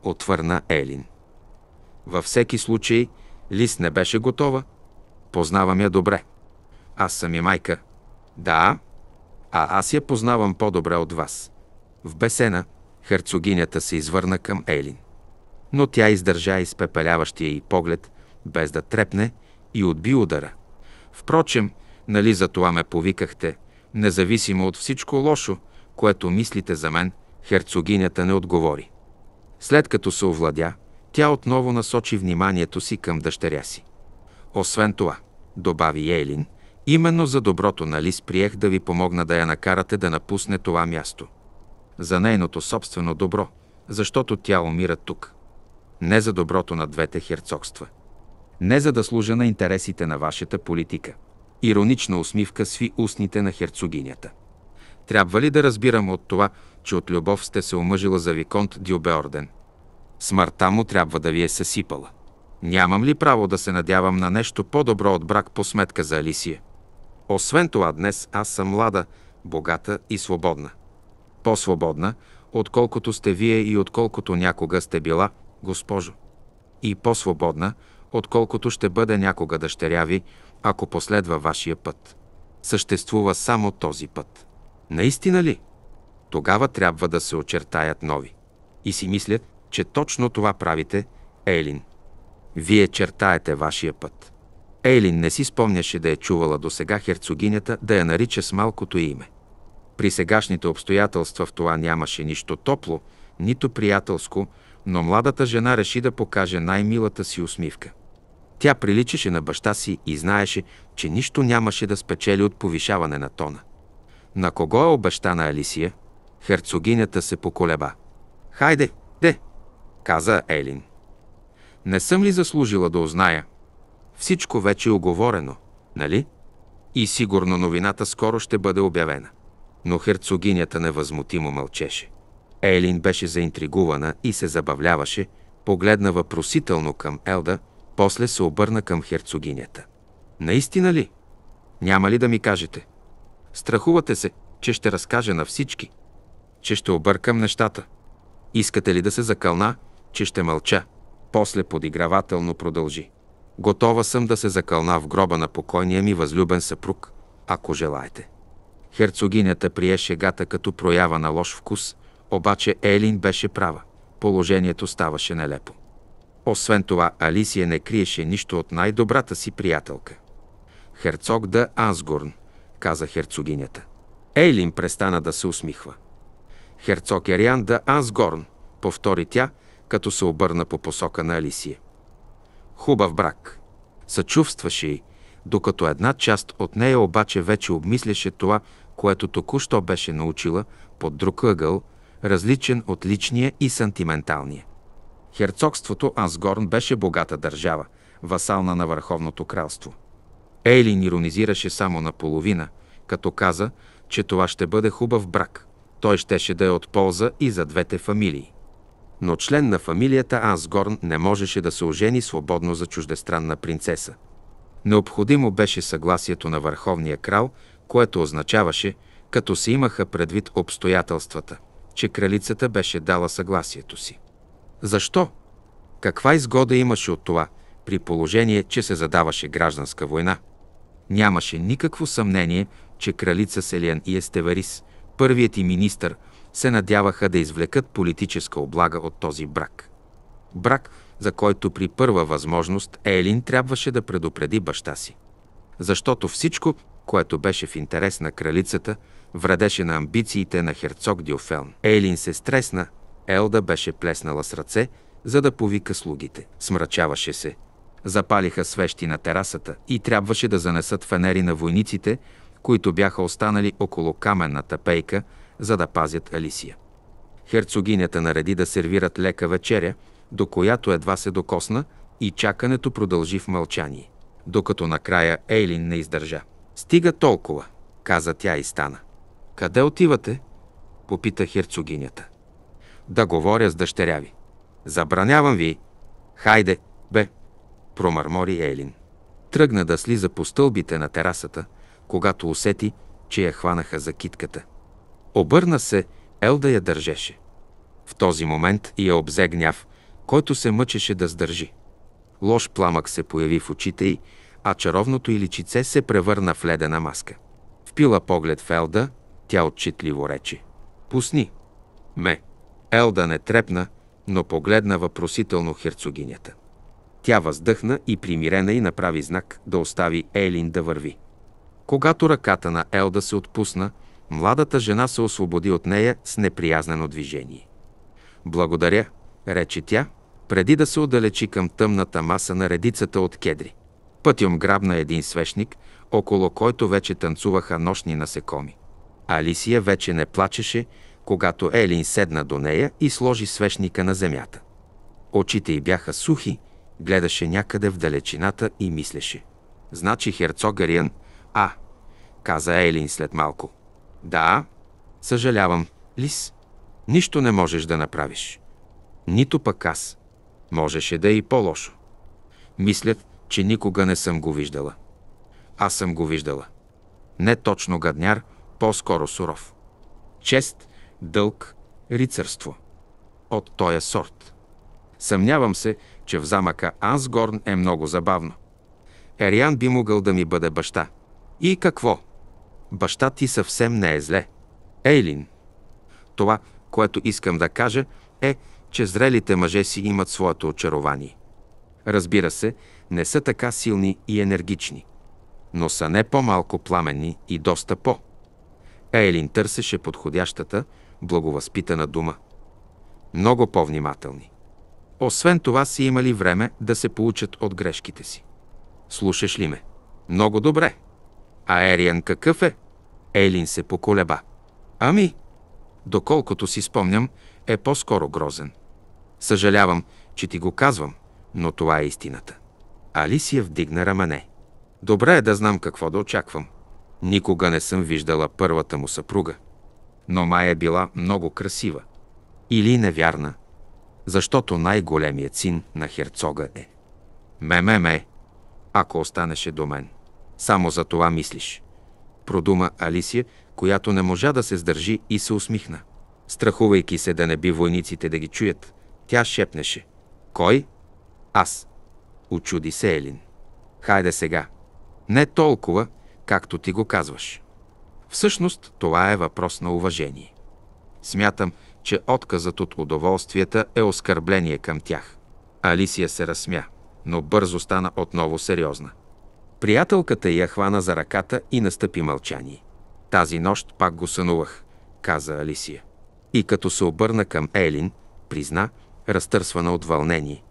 отвърна Елин. Във всеки случай, Лис не беше готова. Познавам я добре. Аз съм и майка. Да, а аз я познавам по-добре от вас. В бесена херцогинята се извърна към Елин. Но тя издържа изпепеляващия и поглед без да трепне и отби удара. Впрочем, нали за това ме повикахте, независимо от всичко лошо, което мислите за мен, херцогинята не отговори. След като се овладя, тя отново насочи вниманието си към дъщеря си. Освен това, добави Ейлин, именно за доброто на Лис приех да ви помогна да я накарате да напусне това място. За нейното собствено добро, защото тя умира тук. Не за доброто на двете херцогства – не за да служа на интересите на вашата политика. Иронична усмивка сви устните на херцогинята. Трябва ли да разбирам от това, че от любов сте се омъжила за Виконт Дюбеорден? Смъртта му трябва да ви е съсипала. Нямам ли право да се надявам на нещо по-добро от брак по сметка за Алисия? Освен това, днес аз съм млада, богата и свободна. По-свободна, отколкото сте вие и отколкото някога сте била, госпожо. И по-свободна, отколкото ще бъде някога дъщеря ви, ако последва вашия път. Съществува само този път. Наистина ли? Тогава трябва да се очертаят нови. И си мислят, че точно това правите, Ейлин. Вие чертаете вашия път. Ейлин не си спомняше да е чувала до сега херцогинята да я нарича с малкото име. При сегашните обстоятелства в това нямаше нищо топло, нито приятелско, но младата жена реши да покаже най-милата си усмивка. Тя приличаше на баща си и знаеше, че нищо нямаше да спечели от повишаване на тона. На кого е обещана Алисия? Херцогинята се поколеба. Хайде, де, каза Елин. Не съм ли заслужила да узная? Всичко вече е оговорено, нали? И сигурно новината скоро ще бъде обявена. Но херцогинята невъзмутимо мълчеше. Елин беше заинтригувана и се забавляваше, погледна въпросително към Елда – после се обърна към херцогинята. Наистина ли? Няма ли да ми кажете? Страхувате се, че ще разкажа на всички, че ще объркам нещата. Искате ли да се закълна, че ще мълча? После подигравателно продължи. Готова съм да се закълна в гроба на покойния ми възлюбен съпруг, ако желаете. Херцогинята прие шегата като проява на лош вкус, обаче Елин беше права. Положението ставаше нелепо. Освен това, Алисия не криеше нищо от най-добрата си приятелка. Херцог да Асгорн, каза херцогинята. Ейлин престана да се усмихва. Херцог Ериан да Асгорн, повтори тя, като се обърна по посока на Алисия. Хубав брак. Съчувстваше й, докато една част от нея обаче вече обмисляше това, което току-що беше научила под друг ъгъл, различен от личния и сантименталния. Херцогството Ансгорн беше богата държава, васална на Върховното кралство. Ейлин иронизираше само наполовина, като каза, че това ще бъде хубав брак. Той щеше да е от полза и за двете фамилии. Но член на фамилията Ансгорн не можеше да се ожени свободно за чуждестранна принцеса. Необходимо беше съгласието на Върховния крал, което означаваше, като се имаха предвид обстоятелствата, че кралицата беше дала съгласието си. Защо? Каква изгода имаше от това, при положение, че се задаваше гражданска война? Нямаше никакво съмнение, че кралица Селиан и Естеварис, първият и министър, се надяваха да извлекат политическа облага от този брак. Брак, за който при първа възможност Елин трябваше да предупреди баща си. Защото всичко, което беше в интерес на кралицата, вредеше на амбициите на херцог Диофелн. Ейлин се стресна, Елда беше плеснала с ръце, за да повика слугите. Смрачаваше се. Запалиха свещи на терасата и трябваше да занесат фенери на войниците, които бяха останали около каменната пейка, за да пазят Алисия. Херцогинята нареди да сервират лека вечеря, до която едва се докосна и чакането продължи в мълчание, докато накрая Ейлин не издържа. «Стига толкова», каза тя и стана. «Къде отивате?» попита херцогинята да говоря с дъщеря ви. Забранявам ви. Хайде, бе, промърмори Елин. Тръгна да слиза по стълбите на терасата, когато усети, че я хванаха за китката. Обърна се, Ел да я държеше. В този момент я обзе гняв, който се мъчеше да сдържи. Лош пламък се появи в очите й, а чаровното й личице се превърна в ледена маска. Впила поглед в Елда, тя отчитливо рече. Пусни. Ме. Елда не трепна, но погледна въпросително херцогинята. Тя въздъхна и примирена и направи знак да остави Ейлин да върви. Когато ръката на Елда се отпусна, младата жена се освободи от нея с неприязнено движение. Благодаря, рече тя, преди да се отдалечи към тъмната маса на редицата от кедри. Пътюм грабна един свещник, около който вече танцуваха нощни насекоми. Алисия вече не плачеше когато Елин седна до нея и сложи свещника на земята. Очите й бяха сухи, гледаше някъде в далечината и мислеше. Значи Ариан, е? а, каза Ейлин след малко. Да, съжалявам, Лис. Нищо не можеш да направиш. Нито пък аз. Можеше да е и по-лошо. Мислят, че никога не съм го виждала. Аз съм го виждала. Не точно гадняр, по-скоро суров. Чест, дълг, рицарство. От този сорт. Съмнявам се, че в замъка Ансгорн е много забавно. Ериан би могъл да ми бъде баща. И какво? Баща ти съвсем не е зле. Ейлин. Това, което искам да кажа, е, че зрелите мъже си имат своето очарование. Разбира се, не са така силни и енергични, но са не по-малко пламенни и доста по. Ейлин търсеше подходящата, благовъзпитана дума. Много по-внимателни. Освен това си имали време да се получат от грешките си. Слушаш ли ме? Много добре. А Ериан какъв е? Ейлин се поколеба. Ами, доколкото си спомням, е по-скоро грозен. Съжалявам, че ти го казвам, но това е истината. Алисия вдигна рамене. Добре е да знам какво да очаквам. Никога не съм виждала първата му съпруга – но е била много красива. Или невярна, защото най-големият син на херцога е. Ме-ме-ме, ако останеше до мен. Само за това мислиш. Продума Алисия, която не можа да се сдържи и се усмихна. Страхувайки се да не би войниците да ги чуят, тя шепнеше. Кой? Аз. Очуди се Елин. Хайде сега. Не толкова, както ти го казваш. Всъщност това е въпрос на уважение. Смятам, че отказът от удоволствията е оскърбление към тях. Алисия се разсмя, но бързо стана отново сериозна. Приятелката я хвана за ръката и настъпи мълчание. Тази нощ пак го сънувах, каза Алисия. И като се обърна към Елин, призна, разтърсвана от вълнение.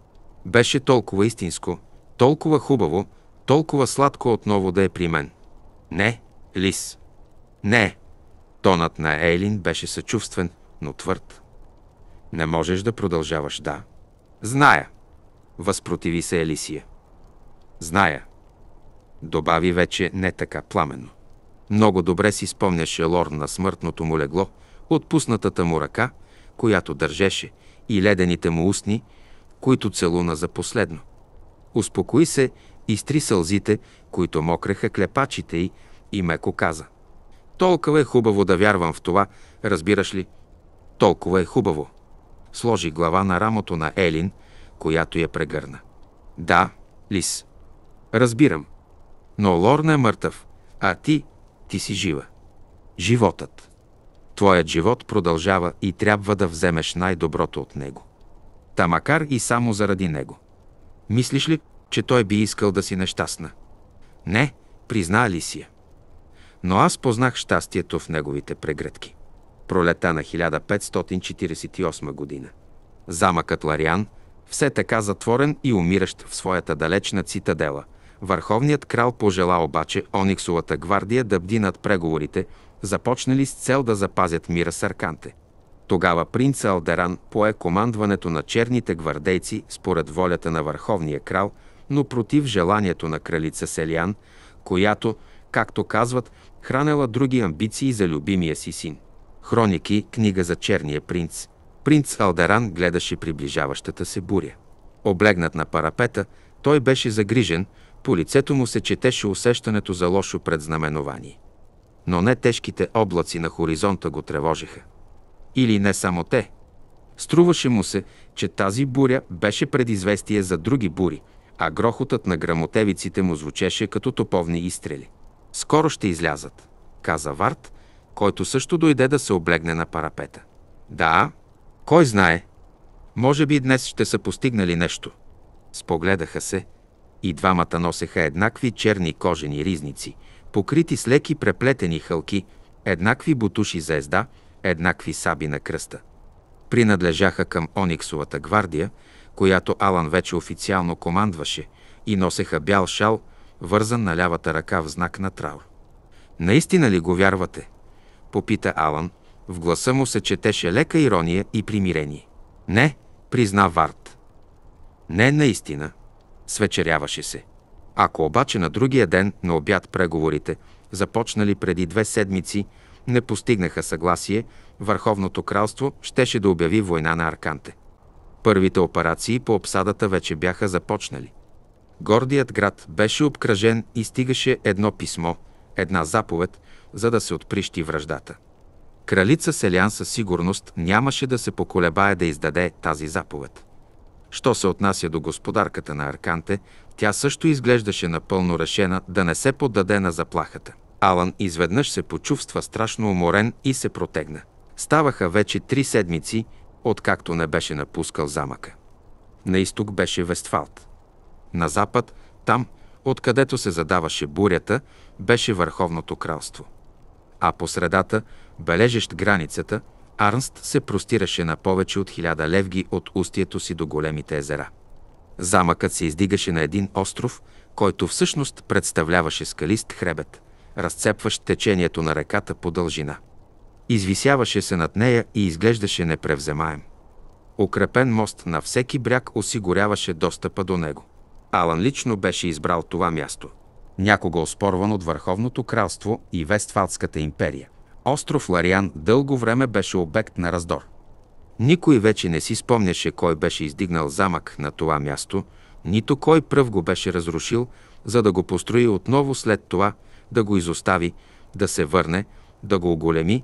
Беше толкова истинско, толкова хубаво, толкова сладко отново да е при мен. Не, Лис, не. Тонът на Ейлин беше съчувствен, но твърд. Не можеш да продължаваш, да. Зная. Възпротиви се Елисия. Зная. Добави вече не така пламенно. Много добре си спомняше Лор на смъртното му легло, отпуснатата му ръка, която държеше, и ледените му устни, които целуна за последно. Успокои се, изтри сълзите, които мокреха клепачите й и меко каза – толкова е хубаво да вярвам в това, разбираш ли? Толкова е хубаво. Сложи глава на рамото на Елин, която я прегърна. Да, Лис. Разбирам. Но Лорна е мъртъв, а ти, ти си жива. Животът. Твоят живот продължава и трябва да вземеш най-доброто от него. Та макар и само заради него. Мислиш ли, че той би искал да си нещастна? Не, си я? но аз познах щастието в неговите прегръдки. Пролета на 1548 година. Замъкът Лариан, все така затворен и умиращ в своята далечна цитадела, върховният крал пожела обаче Ониксовата гвардия да бди над преговорите, започнали с цел да запазят мира с Арканте. Тогава принц Алдеран пое командването на черните гвардейци според волята на върховния крал, но против желанието на кралица Селиан, която, както казват, хранела други амбиции за любимия си син. Хроники, книга за черния принц. Принц Алдаран гледаше приближаващата се буря. Облегнат на парапета, той беше загрижен, по лицето му се четеше усещането за лошо предзнаменование. Но не тежките облаци на хоризонта го тревожеха. Или не само те. Струваше му се, че тази буря беше предизвестие за други бури, а грохотът на грамотевиците му звучеше като топовни изстрели. Скоро ще излязат, каза Варт, който също дойде да се облегне на парапета. Да, кой знае, може би днес ще са постигнали нещо. Спогледаха се и двамата носеха еднакви черни кожени ризници, покрити с леки преплетени хълки, еднакви бутуши за езда, еднакви саби на кръста. Принадлежаха към Ониксовата гвардия, която Алан вече официално командваше и носеха бял шал – вързан на лявата ръка в знак на траур. Наистина ли го вярвате? Попита Алан. В гласа му се четеше лека ирония и примирение. Не, призна Варт. Не, наистина. Свечеряваше се. Ако обаче на другия ден на обяд преговорите, започнали преди две седмици, не постигнаха съгласие, Върховното кралство щеше да обяви война на Арканте. Първите операции по обсадата вече бяха започнали. Гордият град беше обкръжен и стигаше едно писмо, една заповед, за да се отприщи връждата. Кралица Селян със сигурност нямаше да се поколебае да издаде тази заповед. Що се отнася до господарката на Арканте, тя също изглеждаше напълно решена да не се поддаде на заплахата. Алан изведнъж се почувства страшно уморен и се протегна. Ставаха вече три седмици, откакто не беше напускал замъка. На изток беше Вестфалт. На запад, там, откъдето се задаваше бурята, беше Върховното кралство. А по средата, бележещ границата, Арнст се простираше на повече от хиляда левги от устието си до големите езера. Замъкът се издигаше на един остров, който всъщност представляваше скалист хребет, разцепващ течението на реката по дължина. Извисяваше се над нея и изглеждаше непревземаем. Укрепен мост на всеки бряг осигуряваше достъпа до него. Алан лично беше избрал това място. Някога оспорван от Върховното кралство и Вестфалската империя. Остров Лариан дълго време беше обект на раздор. Никой вече не си спомняше кой беше издигнал замък на това място, нито кой пръв го беше разрушил, за да го построи отново след това, да го изостави, да се върне, да го оголеми,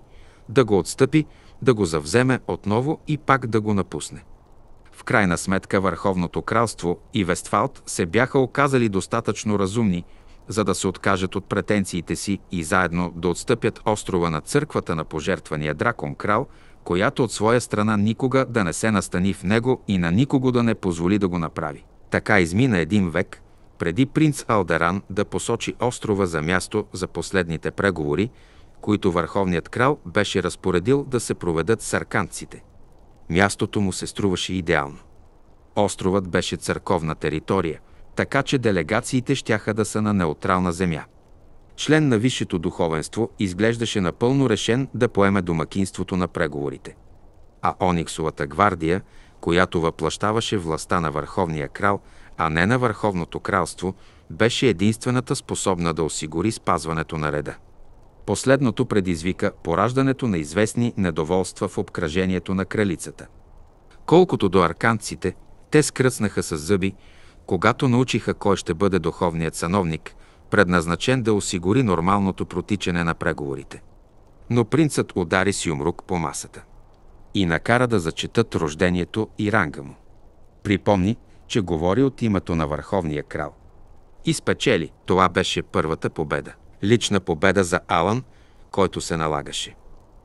да го отстъпи, да го завземе отново и пак да го напусне крайна сметка Върховното кралство и Вестфалт се бяха оказали достатъчно разумни, за да се откажат от претенциите си и заедно да отстъпят острова на църквата на пожертвания дракон крал, която от своя страна никога да не се настани в него и на никого да не позволи да го направи. Така измина един век, преди принц Алдеран да посочи острова за място за последните преговори, които върховният крал беше разпоредил да се проведат с арканците – Мястото му се струваше идеално. Островът беше църковна територия, така че делегациите щяха да са на неутрална земя. Член на висшето духовенство изглеждаше напълно решен да поеме домакинството на преговорите. А Ониксовата гвардия, която въплащаваше властта на Върховния крал, а не на Върховното кралство, беше единствената способна да осигури спазването на реда. Последното предизвика пораждането на известни недоволства в обкръжението на кралицата. Колкото до арканците, те скръцнаха с зъби, когато научиха кой ще бъде духовният сановник, предназначен да осигури нормалното протичане на преговорите. Но принцът удари с юмрук по масата и накара да зачетат рождението и ранга му. Припомни, че говори от името на върховния крал. И спечели, това беше първата победа лична победа за Алан, който се налагаше.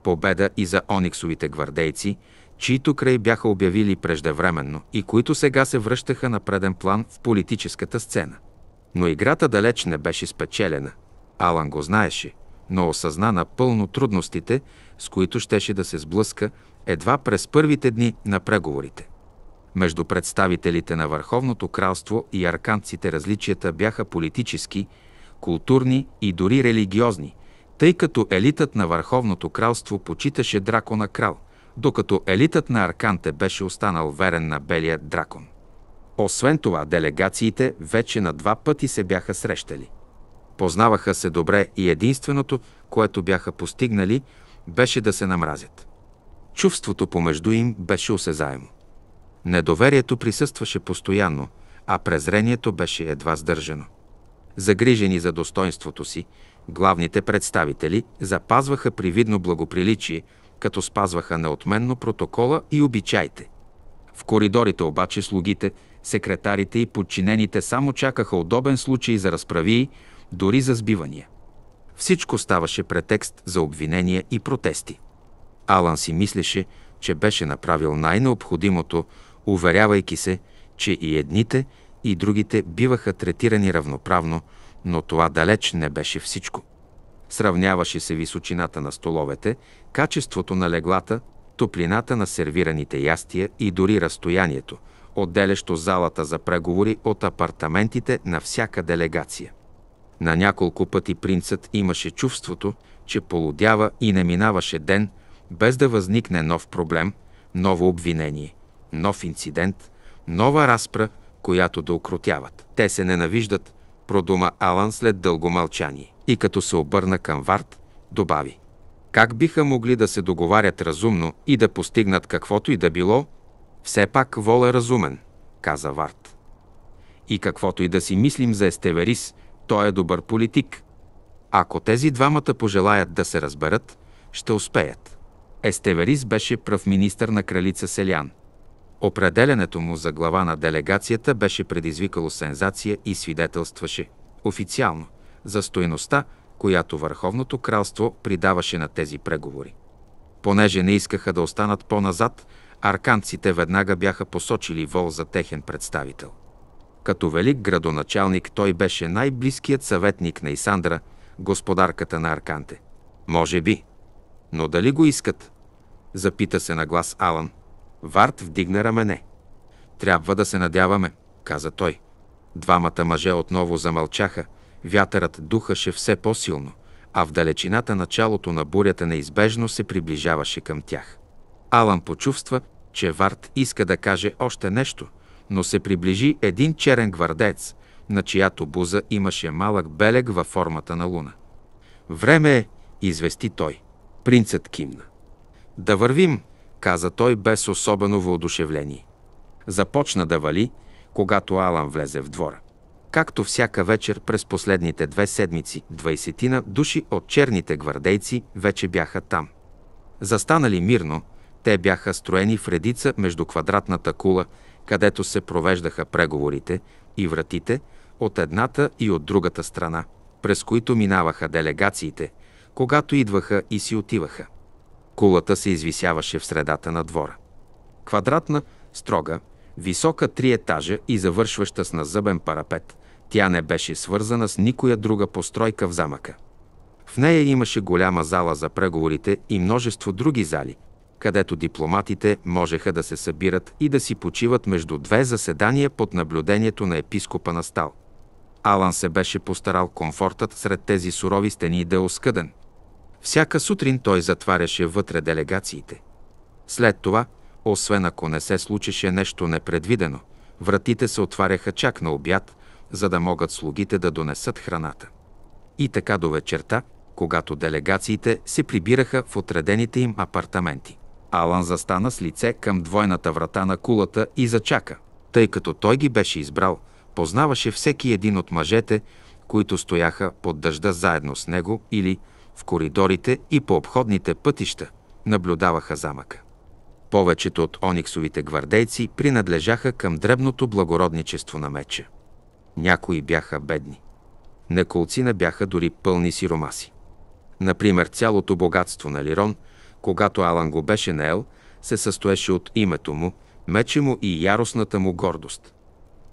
Победа и за ониксовите гвардейци, чието край бяха обявили преждевременно и които сега се връщаха на преден план в политическата сцена. Но играта далеч не беше спечелена. Алан го знаеше, но осъзна напълно трудностите, с които щеше да се сблъска едва през първите дни на преговорите. Между представителите на Върховното кралство и арканците различията бяха политически – културни и дори религиозни, тъй като елитът на Върховното кралство почиташе дракона крал, докато елитът на Арканте беше останал верен на белия дракон. Освен това, делегациите вече на два пъти се бяха срещали. Познаваха се добре и единственото, което бяха постигнали, беше да се намразят. Чувството помежду им беше осезаемо. Недоверието присъстваше постоянно, а презрението беше едва сдържано загрижени за достоинството си, главните представители запазваха привидно благоприличие, като спазваха неотменно протокола и обичаите. В коридорите обаче слугите, секретарите и подчинените само чакаха удобен случай за разправии, дори за сбивания. Всичко ставаше претекст за обвинения и протести. Алан си мислеше, че беше направил най-необходимото, уверявайки се, че и едните, и другите биваха третирани равноправно, но това далеч не беше всичко. Сравняваше се височината на столовете, качеството на леглата, топлината на сервираните ястия и дори разстоянието, отделящо залата за преговори от апартаментите на всяка делегация. На няколко пъти принцът имаше чувството, че полудява и не минаваше ден, без да възникне нов проблем, ново обвинение, нов инцидент, нова разпра, която да окротяват. Те се ненавиждат, продума Алан след дълго мълчание. И като се обърна към Варт, добави. Как биха могли да се договарят разумно и да постигнат каквото и да било, все пак Вол е разумен, каза Варт. И каквото и да си мислим за Естеверис, той е добър политик. Ако тези двамата пожелаят да се разберат, ще успеят. Естеверис беше прав министър на кралица Селян. Определянето му за глава на делегацията беше предизвикало сензация и свидетелстваше официално за стойността, която Върховното кралство придаваше на тези преговори. Понеже не искаха да останат по-назад, арканците веднага бяха посочили Вол за техен представител. Като велик градоначалник той беше най-близкият съветник на Исандра, господарката на Арканте. Може би. Но дали го искат? Запита се на глас Алан. Варт вдигна рамене. Трябва да се надяваме, каза той. Двамата мъже отново замълчаха. Вятърът духаше все по-силно, а в далечината началото на бурята неизбежно се приближаваше към тях. Алан почувства, че Варт иска да каже още нещо, но се приближи един черен гвардец, на чиято буза имаше малък белег във формата на луна. Време е, извести той. Принцът кимна. Да вървим, каза той без особено въодушевление. Започна да вали, когато Алан влезе в двора. Както всяка вечер през последните две седмици, двайсетина души от черните гвардейци вече бяха там. Застанали мирно, те бяха строени в редица между квадратната кула, където се провеждаха преговорите, и вратите от едната и от другата страна, през които минаваха делегациите, когато идваха и си отиваха. Кулата се извисяваше в средата на двора. Квадратна, строга, висока три етажа и завършваща с назъбен парапет. Тя не беше свързана с никоя друга постройка в замъка. В нея имаше голяма зала за преговорите и множество други зали, където дипломатите можеха да се събират и да си почиват между две заседания под наблюдението на епископа на Стал. Алан се беше постарал комфортът сред тези сурови стени да е оскъден – всяка сутрин той затваряше вътре делегациите. След това, освен ако не се случеше нещо непредвидено, вратите се отваряха чак на обяд, за да могат слугите да донесат храната. И така до вечерта, когато делегациите се прибираха в отредените им апартаменти. Алан застана с лице към двойната врата на кулата и зачака. Тъй като той ги беше избрал, познаваше всеки един от мъжете, които стояха под дъжда заедно с него или в коридорите и по обходните пътища наблюдаваха замъка. Повечето от ониксовите гвардейци принадлежаха към дребното благородничество на меча. Някои бяха бедни. Неколцина бяха дори пълни сиромаси. Например, цялото богатство на Лирон, когато Алан го беше наел, се състоеше от името му, мече му и яростната му гордост.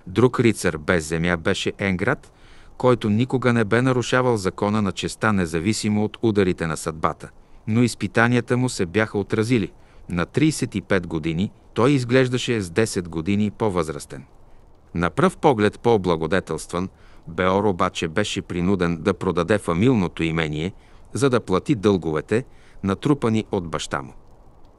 Друг рицар без земя беше Енград, който никога не бе нарушавал закона на честа, независимо от ударите на съдбата. Но изпитанията му се бяха отразили. На 35 години той изглеждаше с 10 години по-възрастен. На пръв поглед по-облагодетелстван, Беор обаче беше принуден да продаде фамилното имение, за да плати дълговете, натрупани от баща му.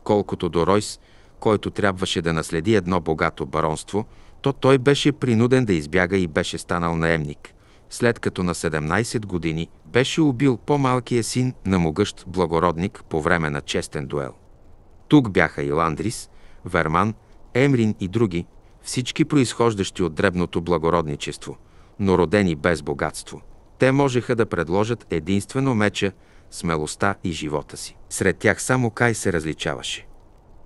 Колкото до Ройс, който трябваше да наследи едно богато баронство, то той беше принуден да избяга и беше станал наемник след като на 17 години беше убил по-малкия син на могъщ благородник по време на честен дуел. Тук бяха и Ландрис, Верман, Емрин и други, всички произхождащи от дребното благородничество, но родени без богатство. Те можеха да предложат единствено меча, смелостта и живота си. Сред тях само Кай се различаваше.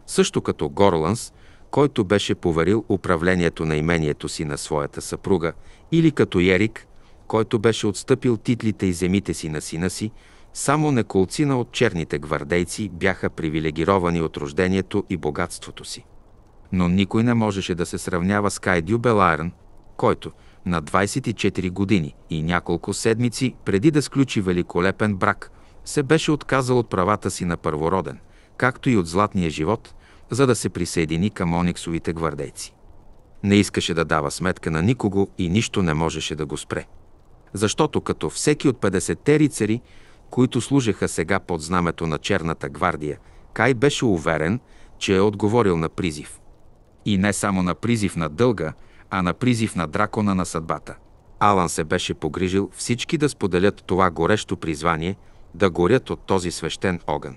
Също като Горланс – който беше поверил управлението на имението си на своята съпруга, или като Ерик, който беше отстъпил титлите и земите си на сина си, само неколцина от черните гвардейци бяха привилегировани от рождението и богатството си. Но никой не можеше да се сравнява с Кайдю Беларен, който на 24 години и няколко седмици преди да сключи великолепен брак, се беше отказал от правата си на първороден, както и от златния живот, за да се присъедини към ониксовите гвардейци. Не искаше да дава сметка на никого и нищо не можеше да го спре. Защото като всеки от 50-те рицари, които служеха сега под знамето на Черната гвардия, Кай беше уверен, че е отговорил на призив. И не само на призив на дълга, а на призив на дракона на съдбата. Алан се беше погрижил всички да споделят това горещо призвание, да горят от този свещен огън.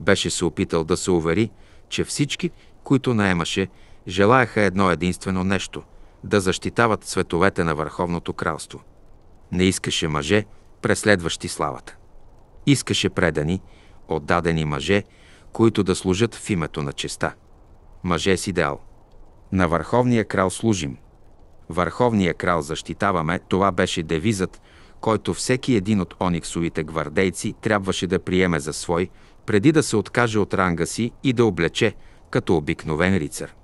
Беше се опитал да се увери, че всички, които наемаше, желаяха едно единствено нещо – да защитават световете на Върховното кралство – не искаше мъже, преследващи славата. Искаше предани, отдадени мъже, които да служат в името на честа. Мъже с идеал. На Върховния крал служим. Върховния крал защитаваме, това беше девизът, който всеки един от ониксовите гвардейци трябваше да приеме за свой, преди да се откаже от ранга си и да облече като обикновен рицар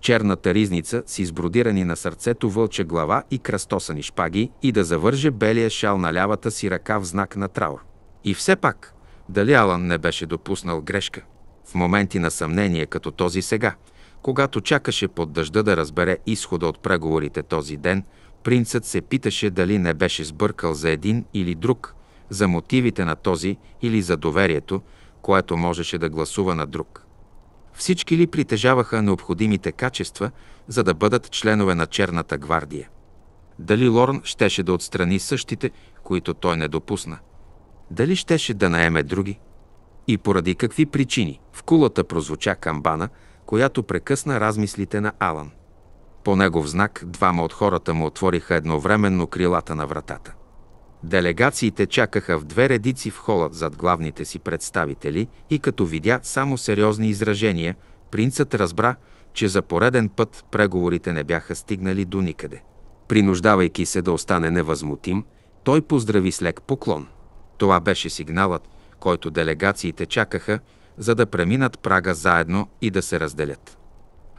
черната ризница с избродирани на сърцето вълча глава и кръстосани шпаги и да завърже белия шал на лявата си ръка в знак на траур. И все пак, дали Алан не беше допуснал грешка? В моменти на съмнение, като този сега, когато чакаше под дъжда да разбере изхода от преговорите този ден, принцът се питаше дали не беше сбъркал за един или друг, за мотивите на този или за доверието, което можеше да гласува на друг. Всички ли притежаваха необходимите качества, за да бъдат членове на Черната гвардия? Дали Лорн щеше да отстрани същите, които той не допусна? Дали щеше да наеме други? И поради какви причини в кулата прозвуча камбана, която прекъсна размислите на Алан. По негов знак двама от хората му отвориха едновременно крилата на вратата. Делегациите чакаха в две редици в хола зад главните си представители и като видя само сериозни изражения, принцът разбра, че за пореден път преговорите не бяха стигнали до никъде. Принуждавайки се да остане невъзмутим, той поздрави с лек поклон. Това беше сигналът, който делегациите чакаха, за да преминат прага заедно и да се разделят.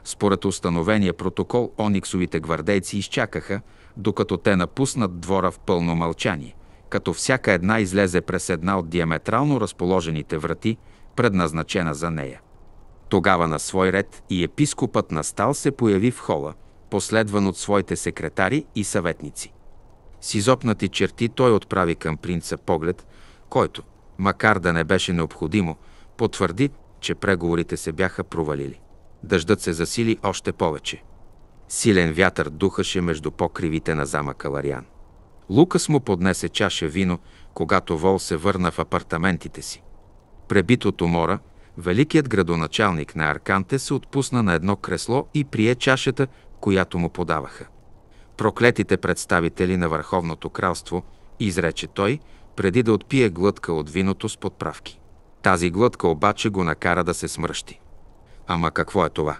Според установения протокол, ониксовите гвардейци изчакаха, докато те напуснат двора в пълно мълчание, като всяка една излезе през една от диаметрално разположените врати, предназначена за нея. Тогава на свой ред и епископът на Стал се появи в хола, последван от своите секретари и съветници. С изопнати черти той отправи към принца поглед, който, макар да не беше необходимо, потвърди, че преговорите се бяха провалили. Дъждът се засили още повече. Силен вятър духаше между покривите на замъка Лариан. Лукас му поднесе чаша вино, когато Вол се върна в апартаментите си. Пребит от умора, великият градоначалник на Арканте се отпусна на едно кресло и прие чашата, която му подаваха. Проклетите представители на Върховното кралство, изрече той, преди да отпие глътка от виното с подправки. Тази глътка обаче го накара да се смръщи. Ама какво е това?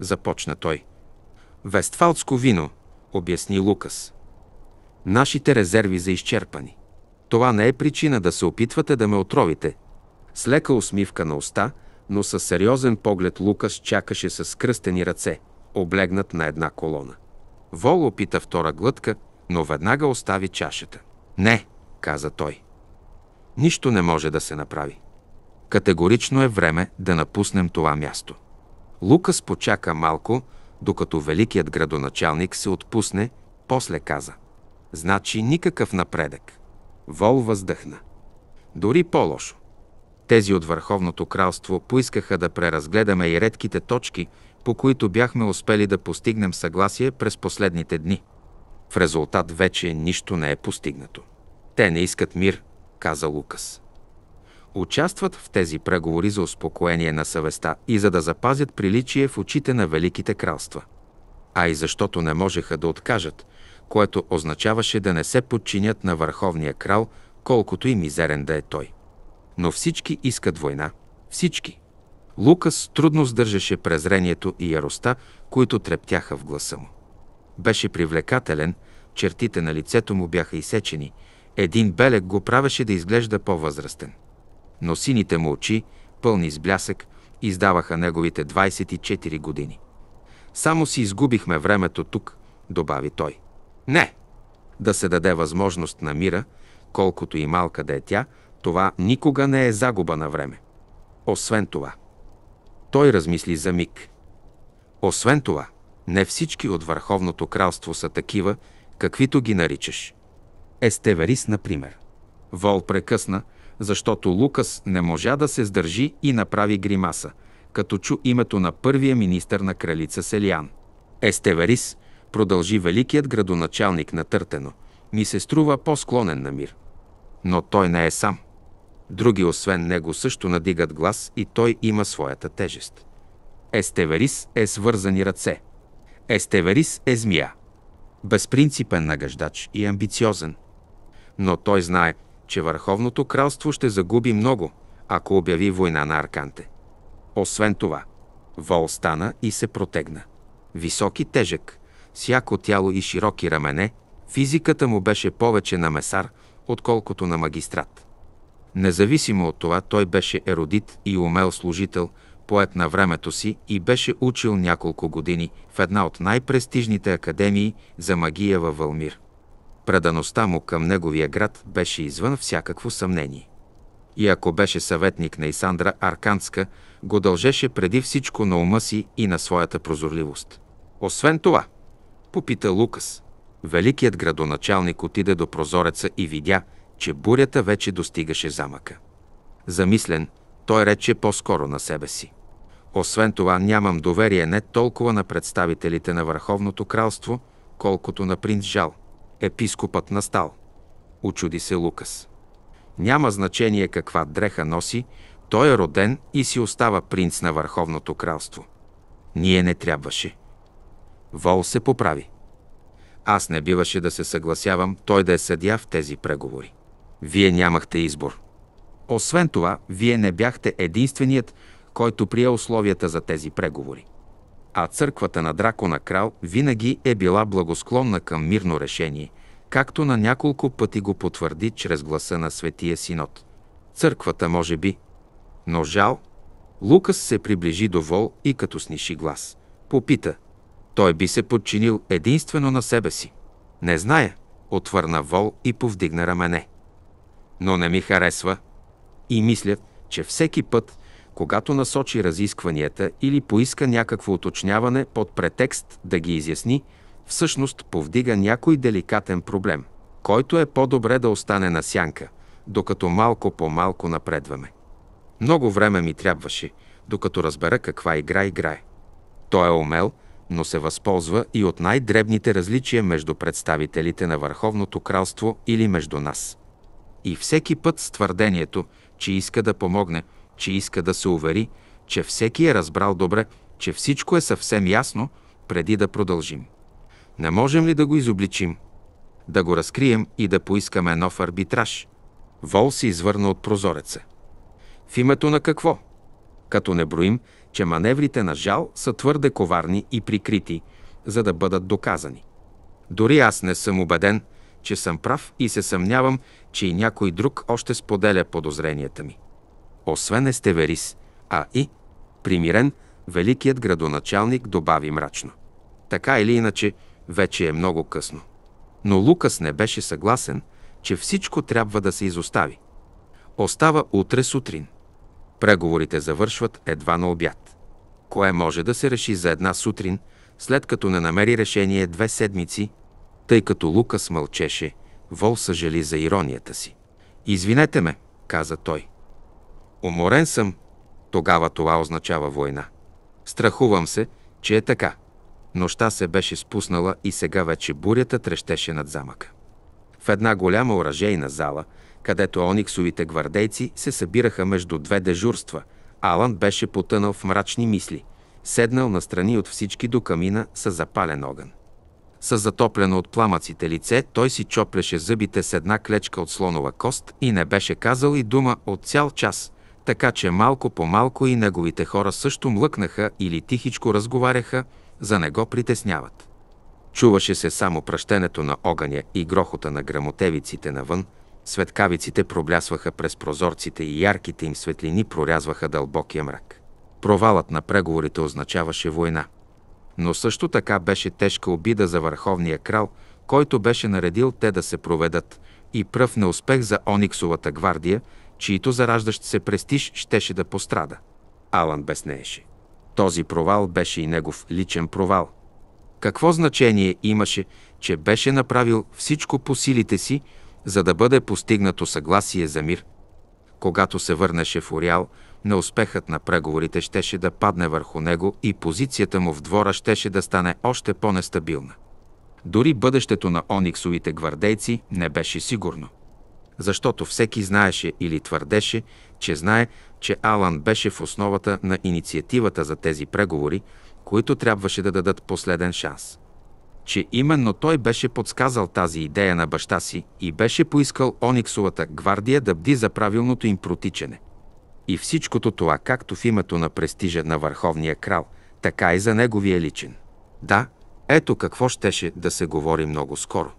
Започна той – Вестфалтско вино, обясни Лукас. Нашите резерви за изчерпани. Това не е причина да се опитвате да ме отровите. С лека усмивка на уста, но със сериозен поглед Лукас чакаше с кръстени ръце, облегнат на една колона. Вол опита втора глътка, но веднага остави чашата. Не, каза той. Нищо не може да се направи. Категорично е време да напуснем това място. Лукас почака малко, докато великият градоначалник се отпусне, после каза. Значи никакъв напредък. Вол въздъхна. Дори по-лошо. Тези от Върховното кралство поискаха да преразгледаме и редките точки, по които бяхме успели да постигнем съгласие през последните дни. В резултат вече нищо не е постигнато. Те не искат мир, каза Лукас участват в тези преговори за успокоение на съвестта и за да запазят приличие в очите на великите кралства. А и защото не можеха да откажат, което означаваше да не се подчинят на върховния крал, колкото и мизерен да е той. Но всички искат война. Всички. Лукас трудно сдържаше презрението и яростта, които трептяха в гласа му. Беше привлекателен, чертите на лицето му бяха изсечени, един белег го правеше да изглежда по-възрастен но сините му очи, пълни с блясък, издаваха неговите 24 години. Само си изгубихме времето тук, добави той. Не! Да се даде възможност на мира, колкото и малка да е тя, това никога не е загуба на време. Освен това. Той размисли за миг. Освен това, не всички от Върховното кралство са такива, каквито ги наричаш. Естеверис, например. Вол прекъсна, защото Лукас не можа да се сдържи и направи гримаса, като чу името на първия министър на кралица Селиан. Естеварис, продължи великият градоначалник на Търтено, ми се струва по-склонен на мир. Но той не е сам. Други освен него също надигат глас и той има своята тежест. Естеверис е свързани ръце. Естеварис е змия. Безпринципен нагаждач и амбициозен. Но той знае, че Върховното кралство ще загуби много, ако обяви война на Арканте. Освен това, Вол стана и се протегна. Висок и тежък, с яко тяло и широки рамене, физиката му беше повече на месар, отколкото на магистрат. Независимо от това, той беше еродит и умел служител, поет на времето си и беше учил няколко години в една от най-престижните академии за магия във Вълмир. Предаността му към неговия град беше извън всякакво съмнение. И ако беше съветник на Исандра Арканска, го дължеше преди всичко на ума си и на своята прозорливост. Освен това, попита Лукас. Великият градоначалник отиде до прозореца и видя, че бурята вече достигаше замъка. Замислен, той рече по-скоро на себе си. Освен това, нямам доверие не толкова на представителите на Върховното кралство, колкото на принц Жал – епископът настал. Очуди се Лукас. Няма значение каква дреха носи, той е роден и си остава принц на Върховното кралство. Ние не трябваше. Вол се поправи. Аз не биваше да се съгласявам той да е съдя в тези преговори. Вие нямахте избор. Освен това, вие не бяхте единственият, който прие условията за тези преговори а църквата на Дракона Крал винаги е била благосклонна към мирно решение, както на няколко пъти го потвърди чрез гласа на Светия Синод. Църквата може би. Но жал, Лукас се приближи до Вол и като сниши глас. Попита. Той би се подчинил единствено на себе си. Не зная, отвърна Вол и повдигна рамене. Но не ми харесва. И мисля, че всеки път, когато насочи разискванията или поиска някакво уточняване под претекст да ги изясни, всъщност повдига някой деликатен проблем, който е по-добре да остане на сянка, докато малко по малко напредваме. Много време ми трябваше, докато разбера каква игра играе. Той е умел, но се възползва и от най-дребните различия между представителите на Върховното кралство или между нас. И всеки път с твърдението, че иска да помогне – че иска да се увери, че всеки е разбрал добре, че всичко е съвсем ясно, преди да продължим. Не можем ли да го изобличим? Да го разкрием и да поискаме нов арбитраж? Вол се извърна от прозореца. В името на какво? Като не броим, че маневрите на жал са твърде коварни и прикрити, за да бъдат доказани. Дори аз не съм убеден, че съм прав и се съмнявам, че и някой друг още споделя подозренията ми освен Естеверис, а и, примирен, великият градоначалник добави мрачно. Така или иначе, вече е много късно. Но Лукас не беше съгласен, че всичко трябва да се изостави. Остава утре сутрин. Преговорите завършват едва на обяд. Кое може да се реши за една сутрин, след като не намери решение две седмици, тъй като Лукас мълчеше, Вол съжали за иронията си. Извинете ме, каза той уморен съм, тогава това означава война. Страхувам се, че е така. Нощта се беше спуснала и сега вече бурята трещеше над замъка. В една голяма оръжейна зала, където ониксовите гвардейци се събираха между две дежурства, Алан беше потънал в мрачни мисли, седнал настрани от всички до камина с запален огън. С затоплено от пламъците лице той си чопляше зъбите с една клечка от слонова кост и не беше казал и дума от цял час – така че малко по малко и неговите хора също млъкнаха или тихичко разговаряха, за не го притесняват. Чуваше се само пръщенето на огъня и грохота на грамотевиците навън, светкавиците проблясваха през прозорците и ярките им светлини прорязваха дълбокия мрак. Провалът на преговорите означаваше война. Но също така беше тежка обида за върховния крал, който беше наредил те да се проведат, и пръв неуспех за Ониксовата гвардия – чието зараждащ се престиж щеше да пострада. Алан беснееше. Този провал беше и негов личен провал. Какво значение имаше, че беше направил всичко по силите си, за да бъде постигнато съгласие за мир? Когато се върнеше в Ориал, неуспехът на преговорите щеше да падне върху него и позицията му в двора щеше да стане още по-нестабилна. Дори бъдещето на ониксовите гвардейци не беше сигурно защото всеки знаеше или твърдеше, че знае, че Алан беше в основата на инициативата за тези преговори, които трябваше да дадат последен шанс. Че именно той беше подсказал тази идея на баща си и беше поискал Ониксовата гвардия да бди за правилното им протичане. И всичкото това както в името на престижа на върховния крал, така и за неговия личен. Да, ето какво щеше да се говори много скоро.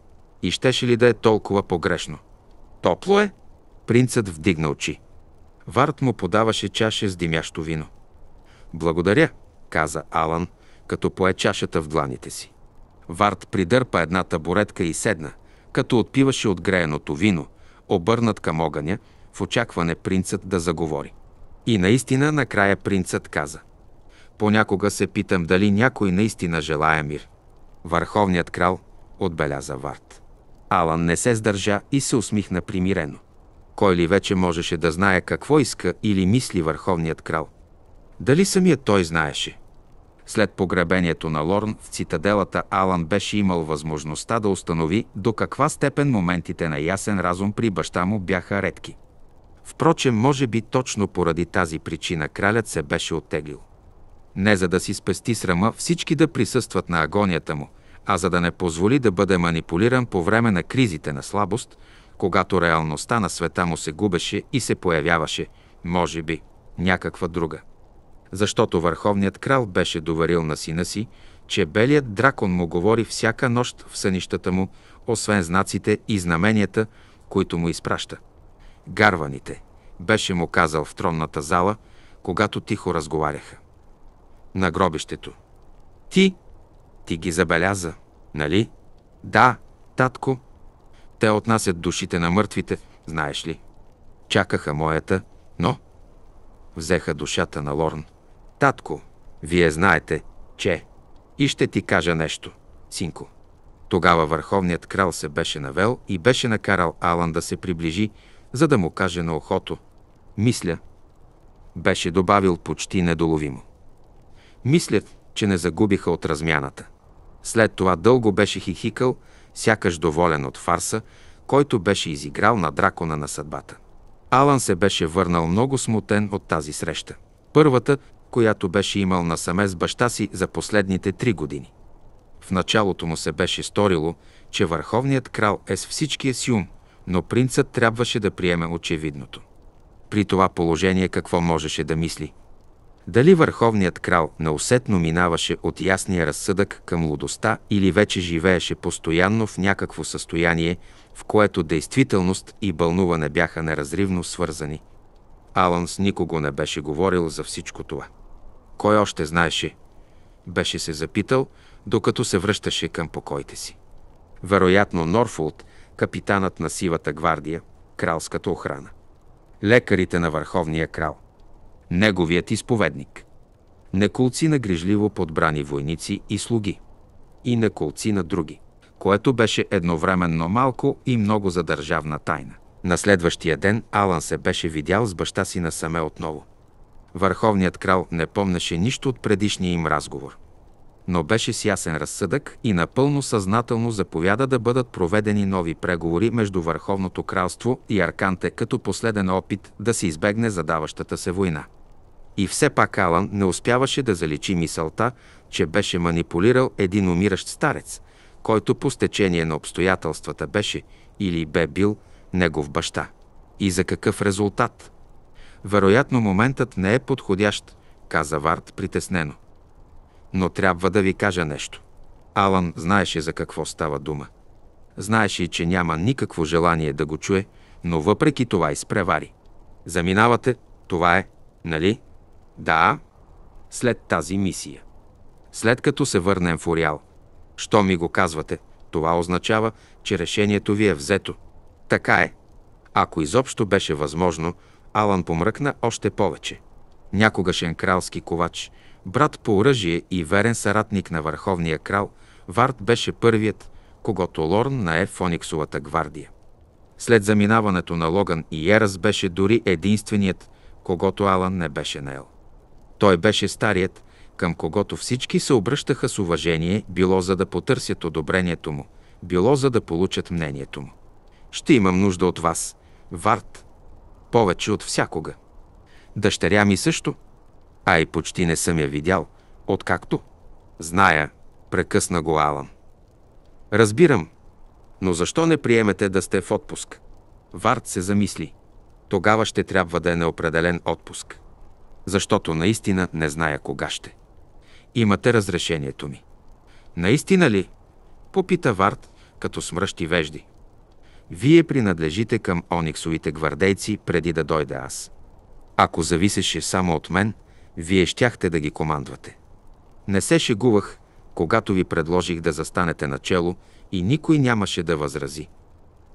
И щеше ли да е толкова погрешно? Топло е? Принцът вдигна очи. Варт му подаваше чаша с димящо вино. Благодаря, каза Алан, като пое чашата в дланите си. Варт придърпа една табуретка и седна, като отпиваше от греяното вино, обърнат към огъня, в очакване принцът да заговори. И наистина накрая принцът каза. Понякога се питам дали някой наистина желая мир. Върховният крал отбеляза Варт. Алан не се сдържа и се усмихна примирено. Кой ли вече можеше да знае какво иска или мисли върховният крал? Дали самият той знаеше? След погребението на Лорн в цитаделата Алан беше имал възможността да установи до каква степен моментите на ясен разум при баща му бяха редки. Впрочем, може би точно поради тази причина кралят се беше оттеглил. Не за да си спести срама всички да присъстват на агонията му – а за да не позволи да бъде манипулиран по време на кризите на слабост, когато реалността на света му се губеше и се появяваше, може би, някаква друга. Защото върховният крал беше доверил на сина си, че белият дракон му говори всяка нощ в сънищата му, освен знаците и знаменията, които му изпраща. Гарваните, беше му казал в тронната зала, когато тихо разговаряха. На гробището. Ти, ти ги забеляза, нали? Да, татко. Те отнасят душите на мъртвите, знаеш ли. Чакаха моята, но... Взеха душата на Лорн. Татко, вие знаете, че... И ще ти кажа нещо, синко. Тогава върховният крал се беше навел и беше накарал Алан да се приближи, за да му каже на охото. Мисля, беше добавил почти недоловимо. Мисля, че не загубиха от размяната. След това дълго беше хихикал, сякаш доволен от фарса, който беше изиграл на дракона на съдбата. Алан се беше върнал много смутен от тази среща. Първата, която беше имал насаме с баща си за последните три години. В началото му се беше сторило, че върховният крал е с всичкия си ум, но принцът трябваше да приеме очевидното. При това положение какво можеше да мисли – дали върховният крал неусетно минаваше от ясния разсъдък към лудостта или вече живееше постоянно в някакво състояние, в което действителност и бълнуване бяха неразривно свързани. Алънс с никого не беше говорил за всичко това. Кой още знаеше? Беше се запитал, докато се връщаше към покоите си. Вероятно Норфолд, капитанът на Сивата гвардия, кралската охрана. Лекарите на Върховния крал неговият изповедник. Неколци на грижливо подбрани войници и слуги. И неколци на други, което беше едновременно малко и много за държавна тайна. На следващия ден Алан се беше видял с баща си насаме отново. Върховният крал не помнеше нищо от предишния им разговор. Но беше с ясен разсъдък и напълно съзнателно заповяда да бъдат проведени нови преговори между Върховното кралство и Арканте като последен опит да се избегне задаващата се война. И все пак Алан не успяваше да заличи мисълта, че беше манипулирал един умиращ старец, който по стечение на обстоятелствата беше или бе бил негов баща. И за какъв резултат? Вероятно моментът не е подходящ, каза Варт притеснено. Но трябва да ви кажа нещо. Алан знаеше за какво става дума. Знаеше и, че няма никакво желание да го чуе, но въпреки това изпревари. Заминавате, това е, нали? Да, след тази мисия. След като се върнем в Ориал. Що ми го казвате, това означава, че решението ви е взето. Така е. Ако изобщо беше възможно, Алан помръкна още повече. Някогашен кралски ковач, брат по оръжие и верен съратник на върховния крал, Варт беше първият, когато Лорн нае Фониксовата гвардия. След заминаването на Логан и Ерас беше дори единственият, когато Алан не беше наел. Той беше старият, към когото всички се обръщаха с уважение, било за да потърсят одобрението му, било за да получат мнението му. Ще имам нужда от вас, Варт, повече от всякога. Дъщеря ми също, а и почти не съм я видял, откакто. Зная, прекъсна го Алан. Разбирам, но защо не приемете да сте в отпуск? Варт се замисли. Тогава ще трябва да е неопределен отпуск защото наистина не зная кога ще. Имате разрешението ми. Наистина ли? Попита Варт, като смръщи вежди. Вие принадлежите към ониксовите гвардейци преди да дойда аз. Ако зависеше само от мен, вие щяхте да ги командвате. Не се шегувах, когато ви предложих да застанете начело и никой нямаше да възрази.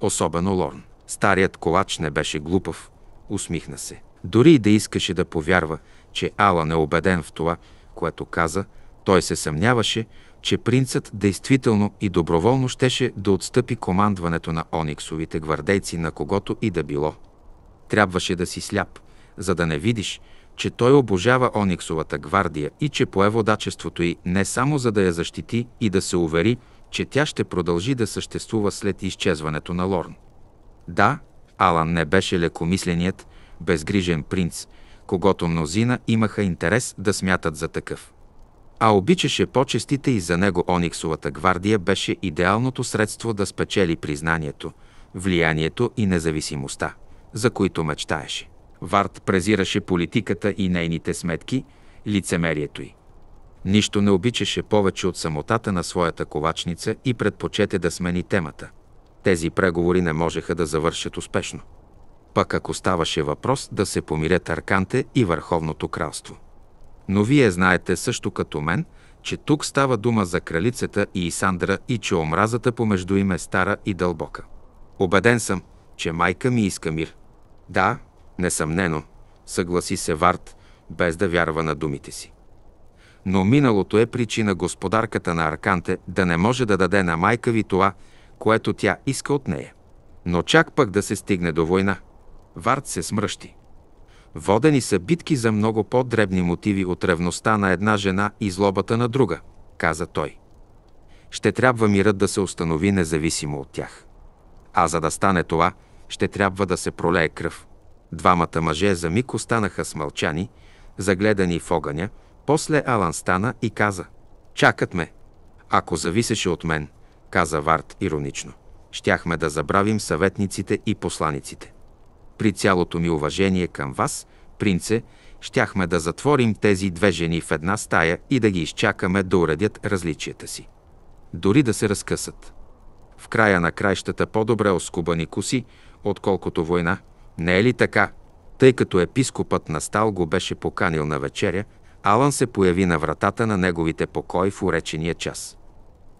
Особено Лорн. Старият колач не беше глупав, усмихна се. Дори и да искаше да повярва, че Алан е убеден в това, което каза, той се съмняваше, че принцът действително и доброволно щеше да отстъпи командването на ониксовите гвардейци на когото и да било. Трябваше да си сляп, за да не видиш, че той обожава ониксовата гвардия и че пое водачеството й не само за да я защити и да се увери, че тя ще продължи да съществува след изчезването на Лорн. Да, Алан не беше лекомисленият, безгрижен принц, когато мнозина имаха интерес да смятат за такъв. А обичаше почестите и за него Ониксовата гвардия беше идеалното средство да спечели признанието, влиянието и независимостта, за които мечтаеше. Варт презираше политиката и нейните сметки, лицемерието й. Нищо не обичаше повече от самотата на своята ковачница и предпочете да смени темата. Тези преговори не можеха да завършат успешно пък ако ставаше въпрос да се помирят Арканте и Върховното кралство. Но вие знаете също като мен, че тук става дума за кралицата и Исандра и че омразата помежду им е стара и дълбока. Обеден съм, че майка ми иска мир. Да, несъмнено, съгласи се Варт, без да вярва на думите си. Но миналото е причина господарката на Арканте да не може да даде на майка ви това, което тя иска от нея. Но чак пък да се стигне до война – Вард се смръщи. Водени са битки за много по-дребни мотиви от ревността на една жена и злобата на друга, каза той. Ще трябва мирът да се установи независимо от тях. А за да стане това, ще трябва да се пролее кръв. Двамата мъже за миг останаха смълчани, загледани в огъня, после Алан стана и каза «Чакат ме!» «Ако зависеше от мен», каза Варт иронично, «щяхме да забравим съветниците и посланиците». При цялото ми уважение към вас, принце, щяхме да затворим тези две жени в една стая и да ги изчакаме да уредят различията си. Дори да се разкъсат. В края на краищата по-добре оскубани коси, отколкото война. Не е ли така? Тъй като епископът на Стал го беше поканил на вечеря, Алан се появи на вратата на неговите покои в уречения час.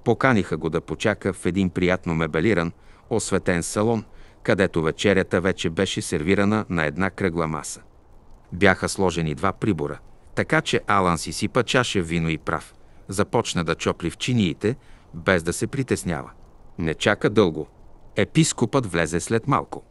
Поканиха го да почака в един приятно мебелиран, осветен салон – където вечерята вече беше сервирана на една кръгла маса. Бяха сложени два прибора, така че Алан си сипа чаша вино и прав. Започна да чопли в чиниите, без да се притеснява. Не чака дълго. Епископът влезе след малко.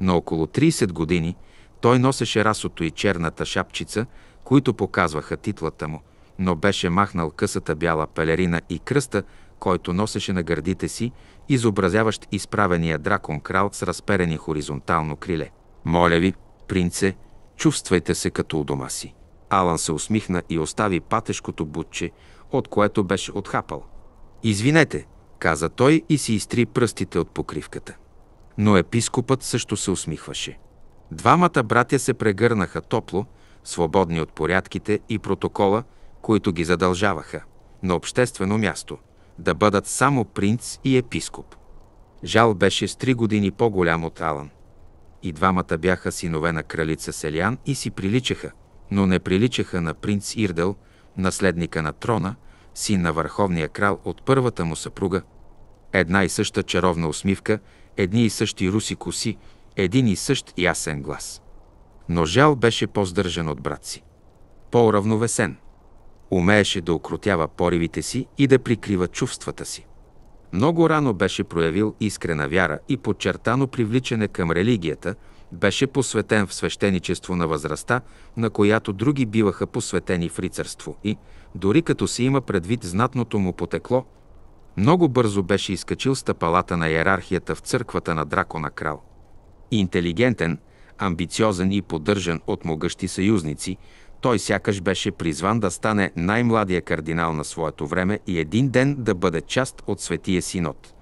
На около 30 години той носеше расото и черната шапчица, които показваха титлата му, но беше махнал късата бяла пелерина и кръста, който носеше на гърдите си изобразяващ изправения дракон крал с разперени хоризонтално криле. Моля ви, принце, чувствайте се като у дома си. Алан се усмихна и остави патешкото бутче, от което беше отхапал. Извинете, каза той и си изтри пръстите от покривката. Но епископът също се усмихваше. Двамата братя се прегърнаха топло, свободни от порядките и протокола, които ги задължаваха, на обществено място – да бъдат само принц и епископ. Жал беше с три години по-голям от Алан. И двамата бяха синове на кралица Селян и си приличаха, но не приличаха на принц Ирдел, наследника на трона, син на върховния крал от първата му съпруга. Една и съща чаровна усмивка, едни и същи руси коси, един и същ ясен глас. Но Жал беше по-здържан от брат си. По-уравновесен – Умееше да окротява поривите си и да прикрива чувствата си. Много рано беше проявил искрена вяра и подчертано привличане към религията, беше посветен в свещеничество на възрастта, на която други биваха посветени в рицарство и, дори като си има предвид знатното му потекло, много бързо беше изкачил стъпалата на иерархията в църквата на Дракона Крал. Интелигентен, амбициозен и поддържан от могъщи съюзници, той сякаш беше призван да стане най-младия кардинал на своето време и един ден да бъде част от Светия Синод.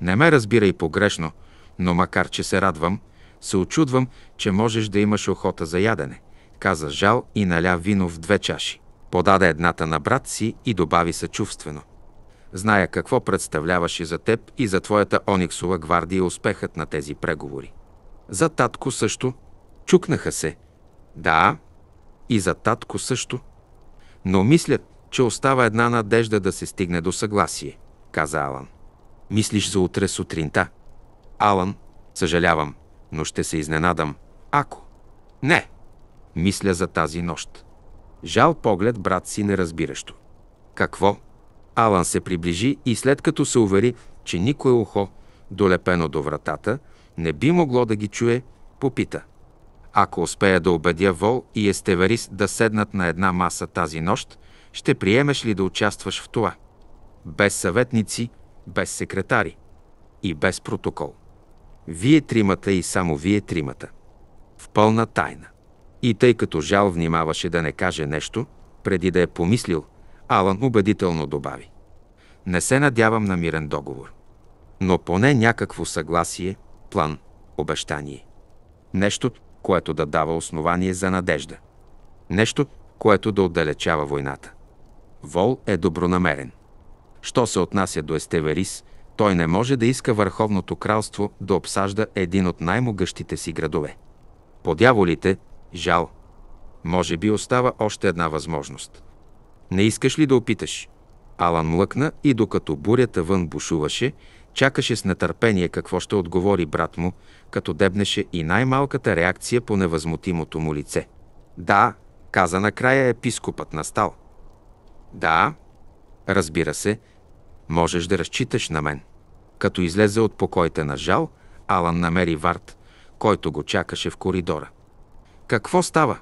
Не ме разбирай погрешно, но макар че се радвам, се очудвам, че можеш да имаш охота за ядене, каза Жал и наля вино в две чаши. Подаде едната на брат си и добави съчувствено. Зная какво представляваше за теб и за твоята ониксова гвардия успехът на тези преговори. За татко също. Чукнаха се. Да, и за татко също. Но мислят, че остава една надежда да се стигне до съгласие, каза Алан. Мислиш за утре сутринта? Алан, съжалявам, но ще се изненадам. Ако? Не. Мисля за тази нощ. Жал поглед брат си неразбиращо. Какво? Алан се приближи и след като се увери, че никое ухо, долепено до вратата, не би могло да ги чуе, попита. Ако успея да убедя Вол и Естеварис да седнат на една маса тази нощ, ще приемеш ли да участваш в това? Без съветници, без секретари и без протокол. Вие тримата и само вие тримата. В пълна тайна. И тъй като Жал внимаваше да не каже нещо, преди да е помислил, Алан убедително добави. Не се надявам на мирен договор. Но поне някакво съгласие, план, обещание. Нещо, което да дава основание за надежда. Нещо, което да отдалечава войната. Вол е добронамерен. Що се отнася до Естеверис, той не може да иска Върховното кралство да обсажда един от най-могъщите си градове. Подяволите, жал. Може би остава още една възможност. Не искаш ли да опиташ? Алан млъкна и докато бурята вън бушуваше, Чакаше с нетърпение какво ще отговори брат му, като дебнеше и най-малката реакция по невъзмутимото му лице. Да, каза накрая епископът настал. Да, разбира се, можеш да разчиташ на мен. Като излезе от покоите на жал, Алан намери Варт, който го чакаше в коридора. Какво става?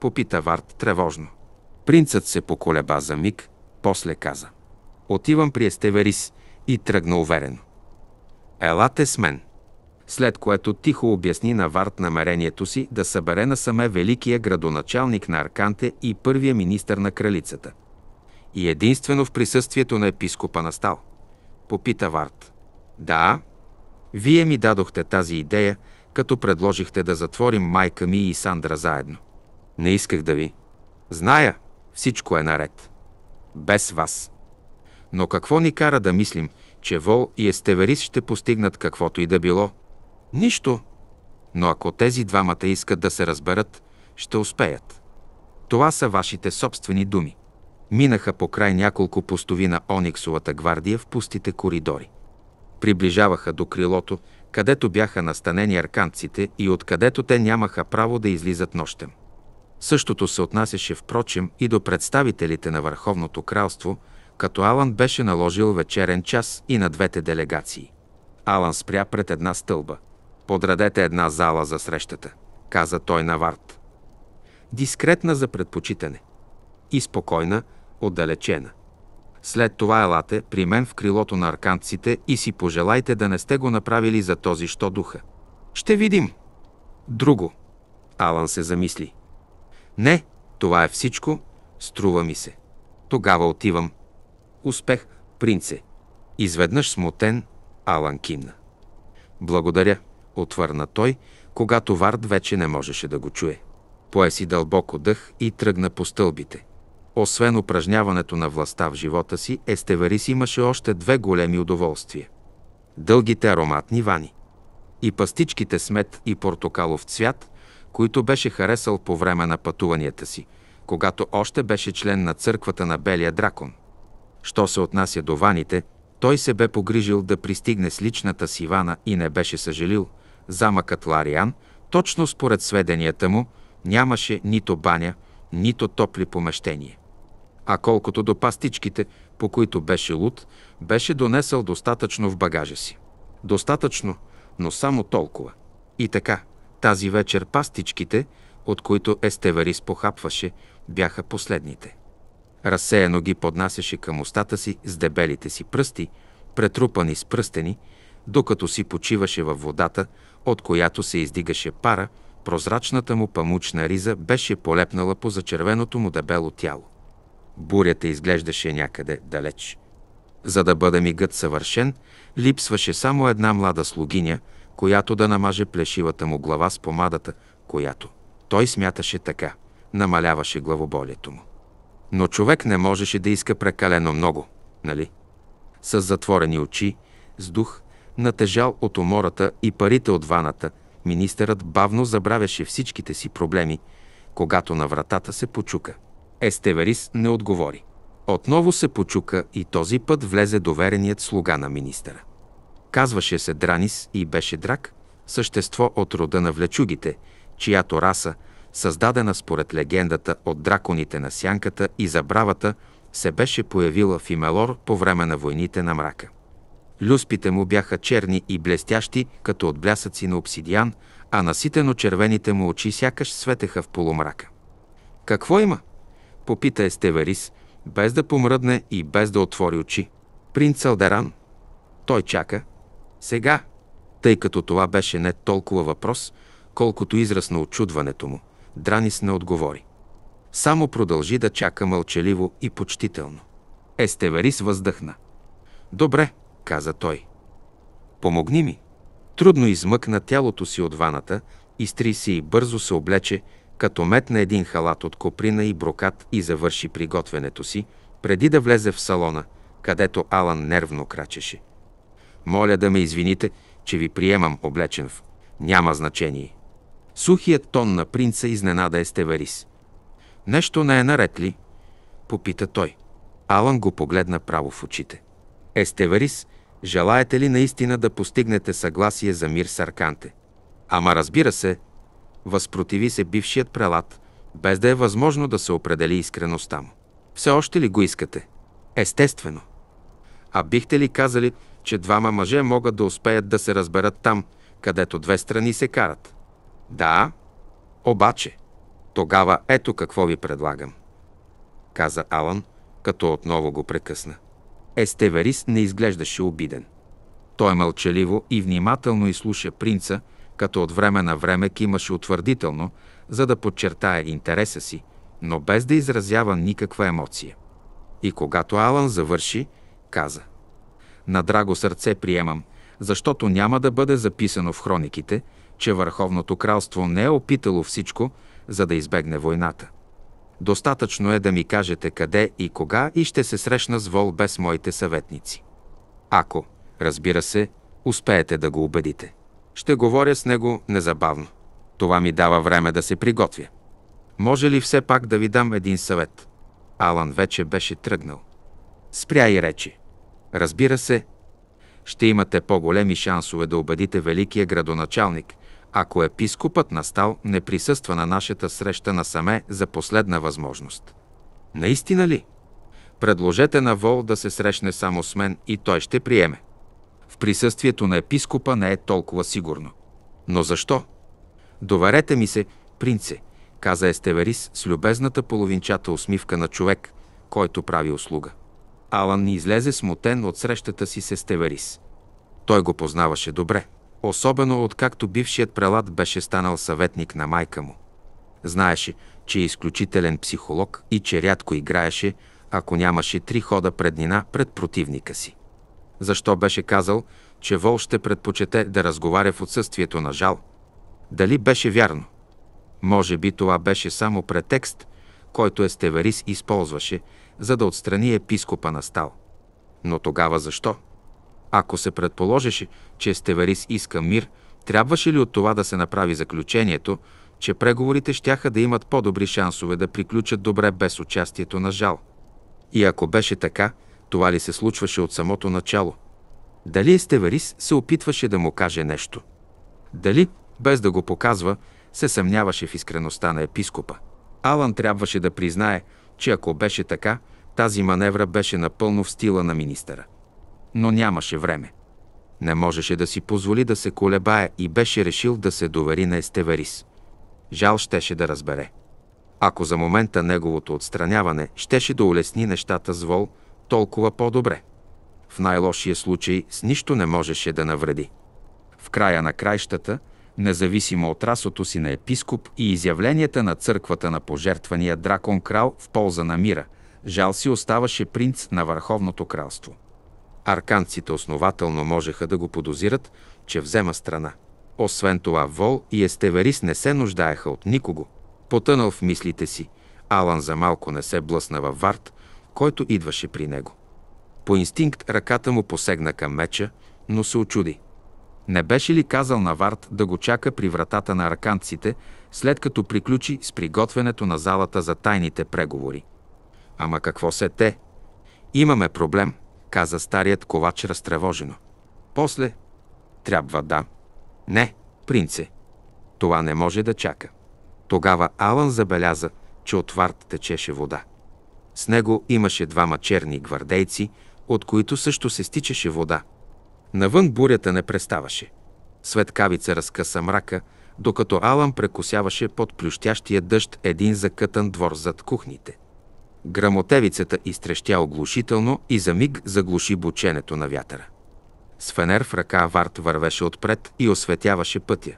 Попита Варт тревожно. Принцът се поколеба за миг, после каза. Отивам при Естеверис и тръгна уверено. Елате с мен. След което тихо обясни на Варт намерението си да събере насаме великия градоначалник на Арканте и първия министър на кралицата. И единствено в присъствието на епископа настал. Попита Варт. Да, вие ми дадохте тази идея, като предложихте да затворим майка ми и Сандра заедно. Не исках да ви. Зная, всичко е наред. Без вас. Но какво ни кара да мислим, че Вол и Естеверис ще постигнат каквото и да било? Нищо. Но ако тези двамата искат да се разберат, ще успеят. Това са вашите собствени думи. Минаха по край няколко постови на Ониксовата гвардия в пустите коридори. Приближаваха до крилото, където бяха настанени арканците и откъдето те нямаха право да излизат нощем. Същото се отнасяше, впрочем, и до представителите на Върховното кралство – като Алан беше наложил вечерен час и на двете делегации. Алан спря пред една стълба. Подредете една зала за срещата, каза той на Варт. Дискретна за предпочитане. И спокойна, отдалечена. След това елате при мен в крилото на арканците и си пожелайте да не сте го направили за този що духа. Ще видим. Друго. Алан се замисли. Не, това е всичко, струва ми се. Тогава отивам успех, принце. Изведнъж смутен, Алан кимна. Благодаря, отвърна той, когато Вард вече не можеше да го чуе. Пое си дълбоко дъх и тръгна по стълбите. Освен упражняването на властта в живота си, Естеварис имаше още две големи удоволствия. Дългите ароматни вани и пастичките с мед и портокалов цвят, които беше харесал по време на пътуванията си, когато още беше член на църквата на Белия дракон – Що се отнася до ваните, той се бе погрижил да пристигне с личната си вана и не беше съжалил. Замъкът Лариан, точно според сведенията му, нямаше нито баня, нито топли помещения. А колкото до пастичките, по които беше луд, беше донесъл достатъчно в багажа си. Достатъчно, но само толкова. И така, тази вечер пастичките, от които Естеварис похапваше, бяха последните разсеяно ги поднасяше към устата си с дебелите си пръсти, претрупани с пръстени, докато си почиваше във водата, от която се издигаше пара, прозрачната му памучна риза беше полепнала по зачервеното му дебело тяло. Бурята изглеждаше някъде далеч. За да бъде мигът съвършен, липсваше само една млада слугиня, която да намаже плешивата му глава с помадата, която той смяташе така, намаляваше главоболието му. Но човек не можеше да иска прекалено много, нали? С затворени очи, с дух, натежал от умората и парите от ваната, министърът бавно забравяше всичките си проблеми, когато на вратата се почука. Естеверис не отговори. Отново се почука и този път влезе довереният слуга на министъра. Казваше се Дранис и беше драк, същество от рода на влечугите, чиято раса – създадена според легендата от драконите на сянката и забравата, се беше появила в Имелор по време на войните на мрака. Люспите му бяха черни и блестящи, като отблясъци на обсидиан, а наситено червените му очи сякаш светеха в полумрака. «Какво има?» – попита Естеверис, без да помръдне и без да отвори очи. «Принц Алдеран». Той чака. «Сега!» Тъй като това беше не толкова въпрос, колкото израз на очудването му – Дранис не отговори. Само продължи да чака мълчаливо и почтително. Естеварис въздъхна. Добре, каза той. Помогни ми. Трудно измъкна тялото си от ваната, изтри си и бързо се облече, като метна един халат от коприна и брокат и завърши приготвянето си, преди да влезе в салона, където Алан нервно крачеше. Моля да ме извините, че ви приемам облечен в. Няма значение. Сухият тон на принца изненада Естеварис. Нещо не е наред ли? Попита той. Алан го погледна право в очите. Естеварис, желаете ли наистина да постигнете съгласие за мир с Арканте? Ама разбира се, възпротиви се бившият прелат, без да е възможно да се определи искреността му. Все още ли го искате? Естествено. А бихте ли казали, че двама мъже могат да успеят да се разберат там, където две страни се карат? Да, обаче, тогава ето какво ви предлагам, каза Алан, като отново го прекъсна. Естеверис не изглеждаше обиден. Той мълчаливо и внимателно изслуша принца, като от време на време кимаше утвърдително, за да подчертае интереса си, но без да изразява никаква емоция. И когато Алан завърши, каза – на драго сърце приемам, защото няма да бъде записано в хрониките, че Върховното кралство не е опитало всичко, за да избегне войната. Достатъчно е да ми кажете къде и кога и ще се срещна с Вол без моите съветници. Ако, разбира се, успеете да го убедите. Ще говоря с него незабавно. Това ми дава време да се приготвя. Може ли все пак да ви дам един съвет? Алан вече беше тръгнал. Спря и рече. Разбира се, ще имате по-големи шансове да убедите великия градоначалник – ако епископът настал не присъства на нашата среща насаме за последна възможност. Наистина ли? Предложете на Вол да се срещне само с мен и той ще приеме. В присъствието на епископа не е толкова сигурно. Но защо? Доверете ми се, принце, каза Естеверис с любезната половинчата усмивка на човек, който прави услуга. Алан ни излезе смутен от срещата си с Естеверис. Той го познаваше добре особено откакто бившият прелат беше станал съветник на майка му. Знаеше, че е изключителен психолог и че рядко играеше, ако нямаше три хода преднина пред противника си. Защо беше казал, че Вол ще предпочете да разговаря в отсъствието на жал? Дали беше вярно? Може би това беше само претекст, който Естеверис използваше, за да отстрани епископа на стал. Но тогава защо? Ако се предположеше, че Стеварис иска мир, трябваше ли от това да се направи заключението, че преговорите щяха да имат по-добри шансове да приключат добре без участието на жал? И ако беше така, това ли се случваше от самото начало? Дали Естеварис се опитваше да му каже нещо? Дали, без да го показва, се съмняваше в искреността на епископа? Алан трябваше да признае, че ако беше така, тази маневра беше напълно в стила на министъра но нямаше време. Не можеше да си позволи да се колебае и беше решил да се довери на Естеварис. Жал щеше да разбере. Ако за момента неговото отстраняване щеше да улесни нещата с вол, толкова по-добре. В най-лошия случай с нищо не можеше да навреди. В края на крайщата, независимо от расото си на епископ и изявленията на църквата на пожертвания дракон крал в полза на мира, Жал си оставаше принц на Върховното кралство. Арканците основателно можеха да го подозират, че взема страна. Освен това, Вол и Естеверис не се нуждаеха от никого. Потънал в мислите си, Алан за малко не се блъсна във варт, който идваше при него. По инстинкт ръката му посегна към меча, но се очуди. Не беше ли казал на Варт да го чака при вратата на арканците, след като приключи с приготвянето на залата за тайните преговори? Ама какво се те? Имаме проблем – каза старият ковач разтревожено. После, трябва да. Не, принце, това не може да чака. Тогава Алан забеляза, че от варт течеше вода. С него имаше двама черни гвардейци, от които също се стичаше вода. Навън бурята не преставаше. Светкавица разкъса мрака, докато Алан прекусяваше под плющящия дъжд един закътан двор зад кухните. Грамотевицата изтрещя оглушително и за миг заглуши бученето на вятъра. С фенер в ръка Варт вървеше отпред и осветяваше пътя.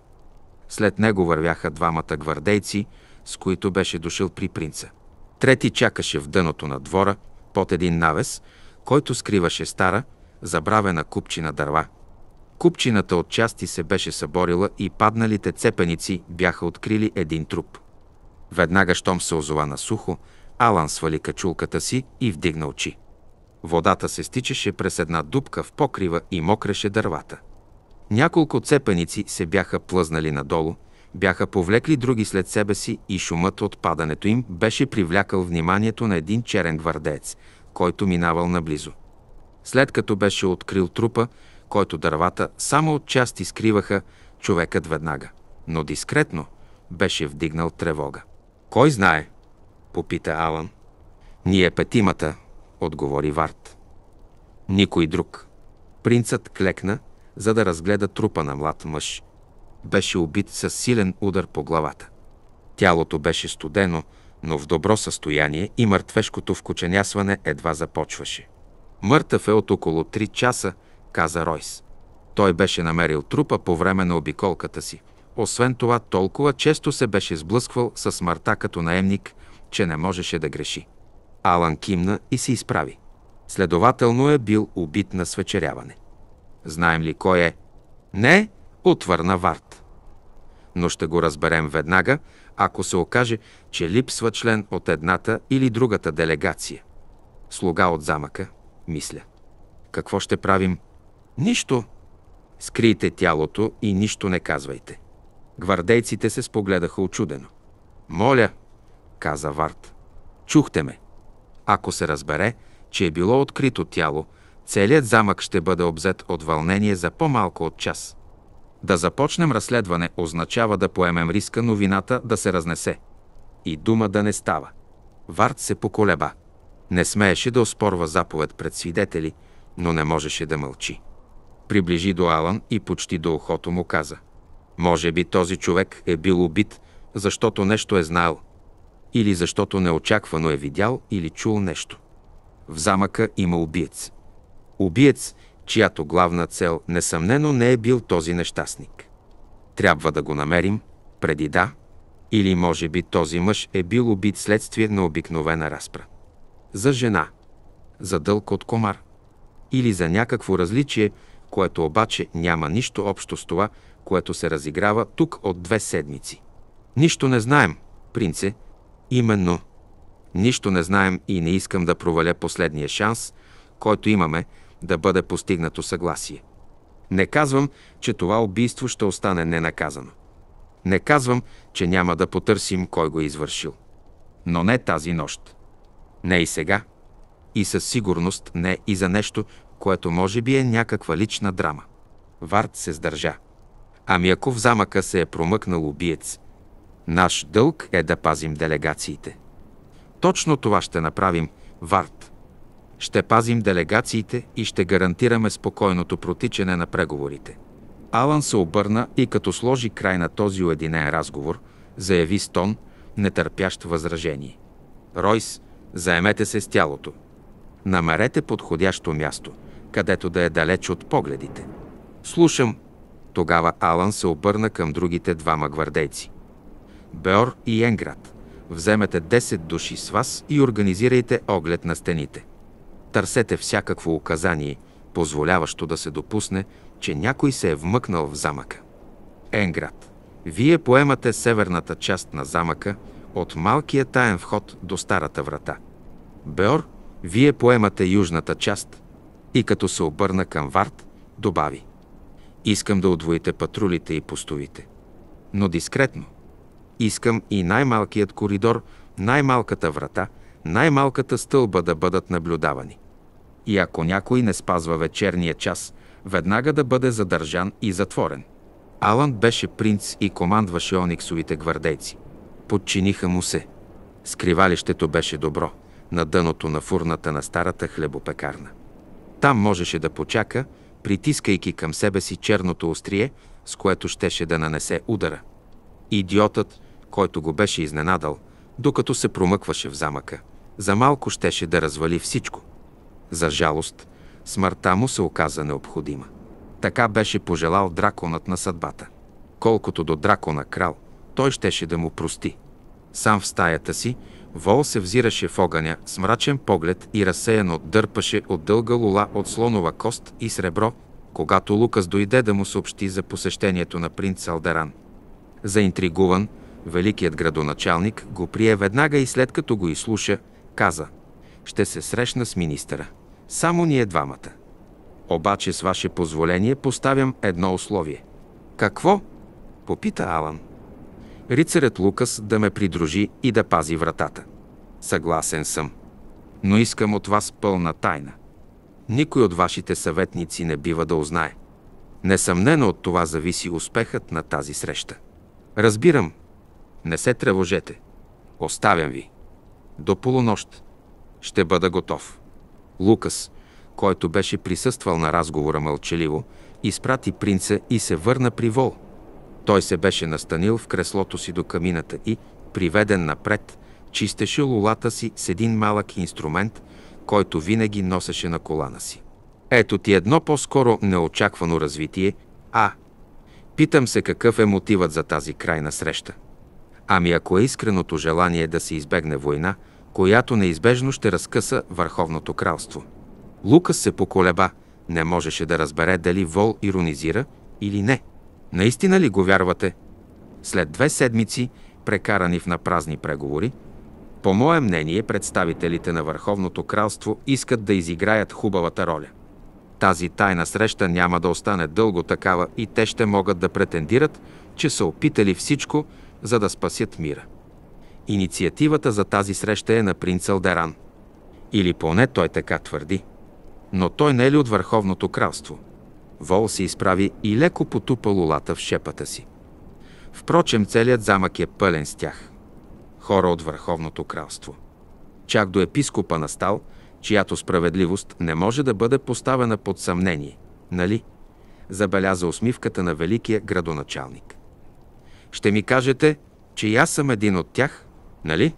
След него вървяха двамата гвардейци, с които беше дошъл при принца. Трети чакаше в дъното на двора, под един навес, който скриваше стара, забравена купчина дърва. Купчината от части се беше съборила и падналите цепеници бяха открили един труп. Веднага, щом се озова на сухо, Алан свали качулката си и вдигна очи. Водата се стичаше през една дупка в покрива и мокреше дървата. Няколко цепеници се бяха плъзнали надолу, бяха повлекли други след себе си и шумът от падането им беше привлякал вниманието на един черен гвардеец, който минавал наблизо. След като беше открил трупа, който дървата само от части скриваха, човекът веднага, но дискретно, беше вдигнал тревога. Кой знае, попита Алан. Ние петимата, отговори Варт. Никой друг. Принцът клекна, за да разгледа трупа на млад мъж. Беше убит с силен удар по главата. Тялото беше студено, но в добро състояние и мъртвешкото вкоченясване едва започваше. Мъртъв е от около 3 часа, каза Ройс. Той беше намерил трупа по време на обиколката си. Освен това, толкова често се беше сблъсквал с смъртта като наемник, че не можеше да греши. Алан кимна и се изправи. Следователно е бил убит на свечеряване. Знаем ли кой е? Не, отвърна Варт. Но ще го разберем веднага, ако се окаже, че липсва член от едната или другата делегация. Слуга от замъка, мисля. Какво ще правим? Нищо. Скрийте тялото и нищо не казвайте. Гвардейците се спогледаха очудено. Моля, каза Варт. Чухте ме. Ако се разбере, че е било открито тяло, целият замък ще бъде обзет от вълнение за по-малко от час. Да започнем разследване означава да поемем риска новината да се разнесе. И дума да не става. Варт се поколеба. Не смееше да оспорва заповед пред свидетели, но не можеше да мълчи. Приближи до Алан и почти до ухото му каза. Може би този човек е бил убит, защото нещо е знаел или защото неочаквано е видял или чул нещо. В замъка има убиец. Убиец, чиято главна цел несъмнено не е бил този нещастник. Трябва да го намерим, преди да, или може би този мъж е бил убит следствие на обикновена разпра. За жена, за дълг от комар или за някакво различие, което обаче няма нищо общо с това, което се разиграва тук от две седмици. Нищо не знаем, принце, Именно. Нищо не знаем и не искам да проваля последния шанс, който имаме да бъде постигнато съгласие. Не казвам, че това убийство ще остане ненаказано. Не казвам, че няма да потърсим кой го е извършил. Но не тази нощ. Не и сега. И със сигурност не и за нещо, което може би е някаква лична драма. Вард се сдържа. Ами ако в замъка се е промъкнал убиец, Наш дълг е да пазим делегациите. Точно това ще направим, Варт. Ще пазим делегациите и ще гарантираме спокойното протичане на преговорите. Алан се обърна и като сложи край на този уединен разговор, заяви Стон, нетърпящ възражение. Ройс, заемете се с тялото. Намерете подходящо място, където да е далеч от погледите. Слушам. Тогава Алан се обърна към другите двама гвардейци. Беор и Енград. Вземете 10 души с вас и организирайте оглед на стените. Търсете всякакво указание, позволяващо да се допусне, че някой се е вмъкнал в замъка. Енград. Вие поемате северната част на замъка, от малкия таен вход до старата врата. Беор, вие поемате южната част. И като се обърна към Варт, добави. Искам да удвоите патрулите и постовите. Но дискретно. Искам и най-малкият коридор, най-малката врата, най-малката стълба да бъдат наблюдавани. И ако някой не спазва вечерния час, веднага да бъде задържан и затворен. Алан беше принц и командваше ониксовите гвардейци. Подчиниха му се. Скривалището беше добро, на дъното на фурната на старата хлебопекарна. Там можеше да почака, притискайки към себе си черното острие, с което щеше да нанесе удара. Идиотът, който го беше изненадал, докато се промъкваше в замъка. За малко щеше да развали всичко. За жалост, смъртта му се оказа необходима. Така беше пожелал драконът на съдбата. Колкото до дракона крал, той щеше да му прости. Сам в стаята си, Вол се взираше в огъня с мрачен поглед и разсеяно дърпаше от дълга лула от слонова кост и сребро, когато Лукас дойде да му съобщи за посещението на принц Алдеран. Заинтригуван, Великият градоначалник го прие веднага и след като го изслуша, каза «Ще се срещна с министъра. Само ние двамата. Обаче с ваше позволение поставям едно условие». «Какво?» – попита Алан. Рицарят Лукас да ме придружи и да пази вратата. Съгласен съм. Но искам от вас пълна тайна. Никой от вашите съветници не бива да узнае. Несъмнено от това зависи успехът на тази среща. Разбирам, не се тревожете. Оставям ви. До полунощ. Ще бъда готов. Лукас, който беше присъствал на разговора мълчаливо, изпрати принца и се върна при Вол. Той се беше настанил в креслото си до камината и, приведен напред, чистеше лулата си с един малък инструмент, който винаги носеше на колана си. Ето ти едно по-скоро неочаквано развитие, а... Питам се какъв е мотивът за тази крайна среща. Ами ако е искреното желание да се избегне война, която неизбежно ще разкъса Върховното кралство. Лукас се поколеба, не можеше да разбере дали Вол иронизира или не. Наистина ли го вярвате? След две седмици, прекарани в напразни преговори, по мое мнение представителите на Върховното кралство искат да изиграят хубавата роля. Тази тайна среща няма да остане дълго такава и те ще могат да претендират, че са опитали всичко, за да спасят мира. Инициативата за тази среща е на принц Алдеран. Или поне той така твърди. Но той не е ли от Върховното кралство? Вол се изправи и леко потупа лулата в шепата си. Впрочем, целият замък е пълен с тях. Хора от Върховното кралство. Чак до епископа настал, чиято справедливост не може да бъде поставена под съмнение, нали? Забеляза усмивката на великия градоначалник. Ще ми кажете, че и аз съм един от тях, нали?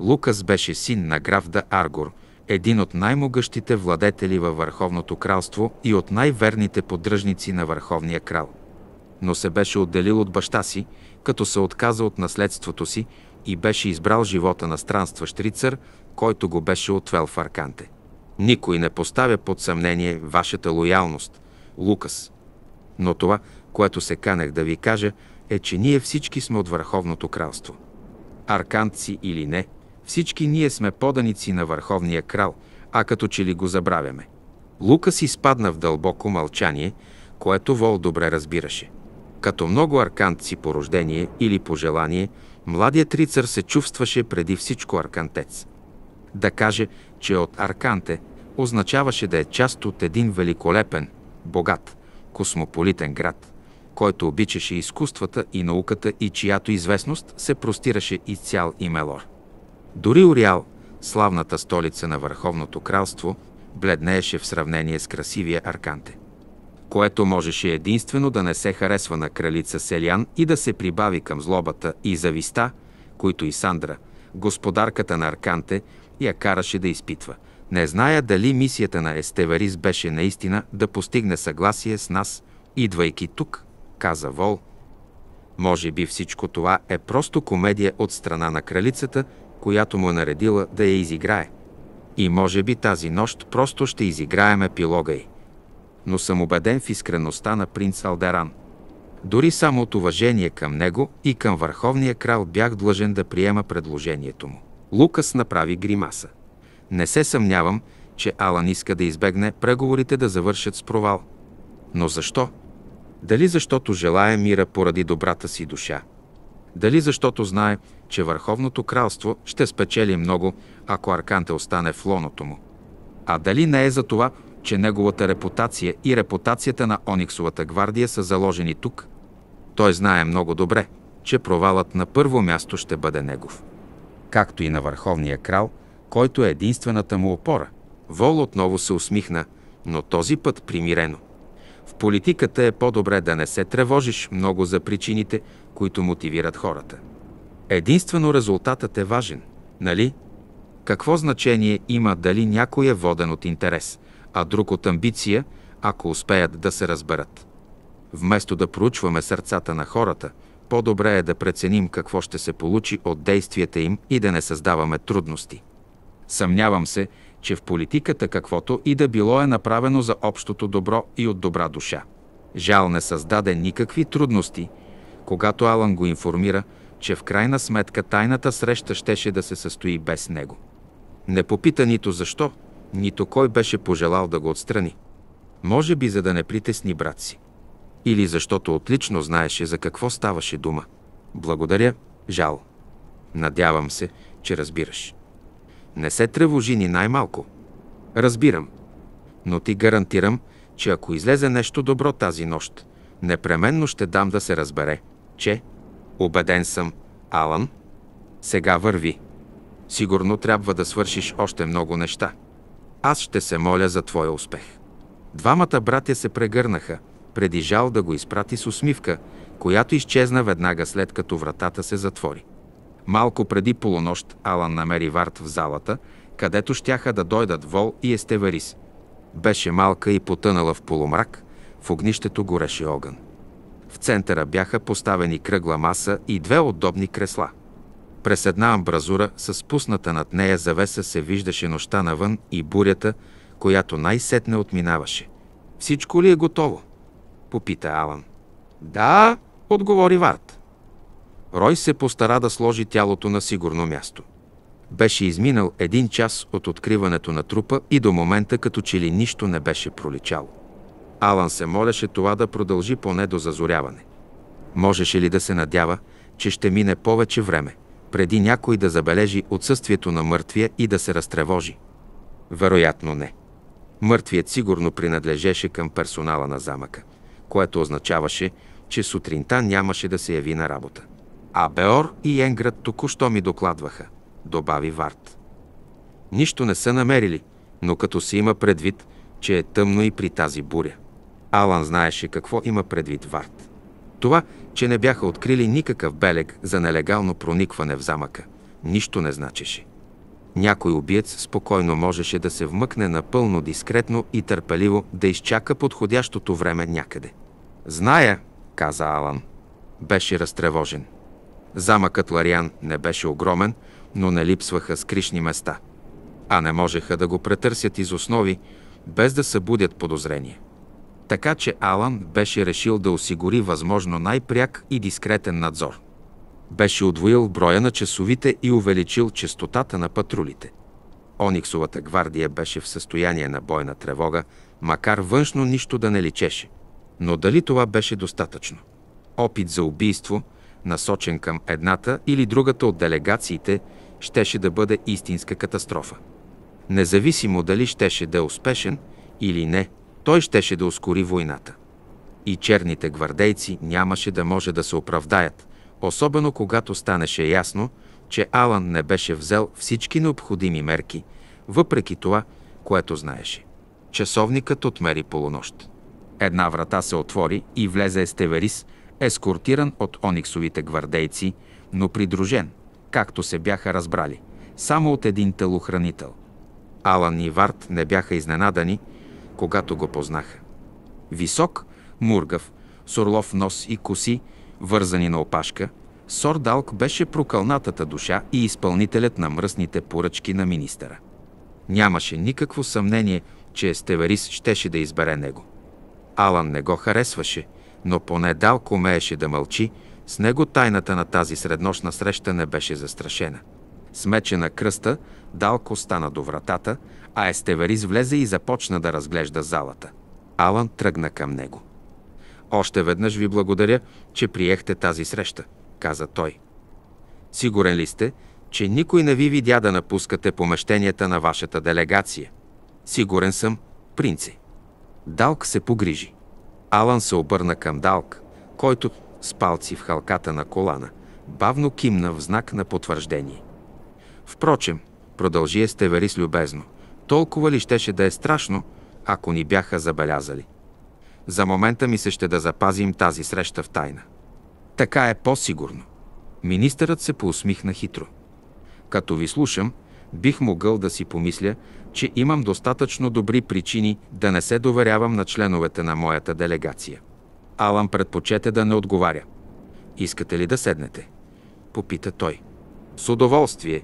Лукас беше син на граф да Аргор, един от най-могъщите владетели във Върховното кралство и от най-верните поддръжници на Върховния крал. Но се беше отделил от баща си, като се отказа от наследството си и беше избрал живота на странства-штрицър, който го беше отвел в Арканте. Никой не поставя под съмнение вашата лоялност, Лукас. Но това, което се канех да ви кажа, е, че ние всички сме от Върховното кралство. Аркантци или не, всички ние сме поданици на Върховния крал, а като че ли го забравяме. Лука си в дълбоко мълчание, което Вол добре разбираше. Като много арканци по рождение или по желание, младият рицар се чувстваше преди всичко аркантец. Да каже, че от арканте означаваше да е част от един великолепен, богат, космополитен град който обичаше изкуствата и науката и чиято известност се простираше и цял Имелор. Дори Ориал, славната столица на Върховното кралство, бледнееше в сравнение с красивия Арканте, което можеше единствено да не се харесва на кралица Селян и да се прибави към злобата и зависта, които и Сандра, господарката на Арканте, я караше да изпитва. Не зная дали мисията на Естеварис беше наистина да постигне съгласие с нас, идвайки тук, каза Вол. Може би всичко това е просто комедия от страна на кралицата, която му е наредила да я изиграе. И може би тази нощ просто ще изиграем епилога й. Но съм убеден в искреността на принц Алдеран. Дори само от уважение към него и към върховния крал бях длъжен да приема предложението му. Лукас направи гримаса. Не се съмнявам, че Алан иска да избегне преговорите да завършат с провал. Но защо? Дали защото желая мира поради добрата си душа? Дали защото знае, че Върховното кралство ще спечели много, ако Арканте остане в лоното му? А дали не е за това, че неговата репутация и репутацията на Ониксовата гвардия са заложени тук? Той знае много добре, че провалът на първо място ще бъде негов. Както и на Върховния крал, който е единствената му опора. Вол отново се усмихна, но този път примирено политиката е по-добре да не се тревожиш много за причините, които мотивират хората. Единствено резултатът е важен, нали? Какво значение има дали някой е воден от интерес, а друг от амбиция, ако успеят да се разберат? Вместо да проучваме сърцата на хората, по-добре е да преценим какво ще се получи от действията им и да не създаваме трудности. Съмнявам се, че в политиката каквото и да било е направено за общото добро и от добра душа. Жал не създаде никакви трудности, когато Алан го информира, че в крайна сметка тайната среща щеше да се състои без него. Не попита нито защо, нито кой беше пожелал да го отстрани. Може би за да не притесни брат си. Или защото отлично знаеше за какво ставаше дума. Благодаря, жал. Надявам се, че разбираш. Не се тревожи ни най-малко. Разбирам. Но ти гарантирам, че ако излезе нещо добро тази нощ, непременно ще дам да се разбере, че... Обеден съм, Алан. Сега върви. Сигурно трябва да свършиш още много неща. Аз ще се моля за твоя успех. Двамата братя се прегърнаха, преди жал да го изпрати с усмивка, която изчезна веднага след като вратата се затвори. Малко преди полунощ Алан намери Варт в залата, където щяха да дойдат Вол и Естеварис. Беше малка и потънала в полумрак, в огнището гореше огън. В центъра бяха поставени кръгла маса и две удобни кресла. През една амбразура с спусната над нея завеса се виждаше нощта навън и бурята, която най-сетне отминаваше. Всичко ли е готово? Попита Алан. Да, отговори Варт. Рой се постара да сложи тялото на сигурно място. Беше изминал един час от откриването на трупа и до момента като че ли нищо не беше проличало. Алан се молеше това да продължи поне до зазоряване. Можеше ли да се надява, че ще мине повече време, преди някой да забележи отсъствието на мъртвия и да се разтревожи? Вероятно не. Мъртвият сигурно принадлежеше към персонала на замъка, което означаваше, че сутринта нямаше да се яви на работа. А Беор и Енград току-що ми докладваха, добави Варт. Нищо не са намерили, но като се има предвид, че е тъмно и при тази буря. Алан знаеше какво има предвид Варт. Това, че не бяха открили никакъв белег за нелегално проникване в замъка, нищо не значеше. Някой убиец спокойно можеше да се вмъкне напълно дискретно и търпеливо да изчака подходящото време някъде. Зная, каза Алан. Беше разтревожен. Замъкът Лариан не беше огромен, но не липсваха скришни места, а не можеха да го претърсят из основи, без да събудят подозрение. Така че Алан беше решил да осигури възможно най-пряк и дискретен надзор. Беше удвоил броя на часовите и увеличил частотата на патрулите. Ониксовата гвардия беше в състояние на бойна тревога, макар външно нищо да не личеше. Но дали това беше достатъчно? Опит за убийство – насочен към едната или другата от делегациите, щеше да бъде истинска катастрофа. Независимо дали щеше да е успешен или не, той щеше да ускори войната. И черните гвардейци нямаше да може да се оправдаят, особено когато станеше ясно, че Алан не беше взел всички необходими мерки, въпреки това, което знаеше. Часовникът отмери полунощ. Една врата се отвори и влезе Естеверис – ескортиран от ониксовите гвардейци, но придружен, както се бяха разбрали, само от един телохранител. Алан и Варт не бяха изненадани, когато го познаха. Висок, мургав, с орлов нос и коси, вързани на опашка, Сор Далк беше прокълнатата душа и изпълнителят на мръсните поръчки на министъра. Нямаше никакво съмнение, че Стеверис щеше да избере него. Алан не го харесваше – но поне Далко умееше да мълчи, с него тайната на тази среднощна среща не беше застрашена. Смече на кръста, Далко стана до вратата, а Естеверис влезе и започна да разглежда залата. Алан тръгна към него. «Още веднъж ви благодаря, че приехте тази среща», каза той. «Сигурен ли сте, че никой не ви видя да напускате помещенията на вашата делегация?» «Сигурен съм, принце». Далк се погрижи. Алан се обърна към Далк, който с палци в халката на колана бавно кимна в знак на потвърждение. Впрочем, продължи Естеверис любезно, толкова ли щеше да е страшно, ако ни бяха забелязали. За момента ми се ще да запазим тази среща в тайна. Така е по-сигурно. Министърът се поусмихна хитро. Като ви слушам, бих могъл да си помисля, че имам достатъчно добри причини да не се доверявам на членовете на моята делегация. Алан предпочете да не отговаря. Искате ли да седнете? Попита той. С удоволствие.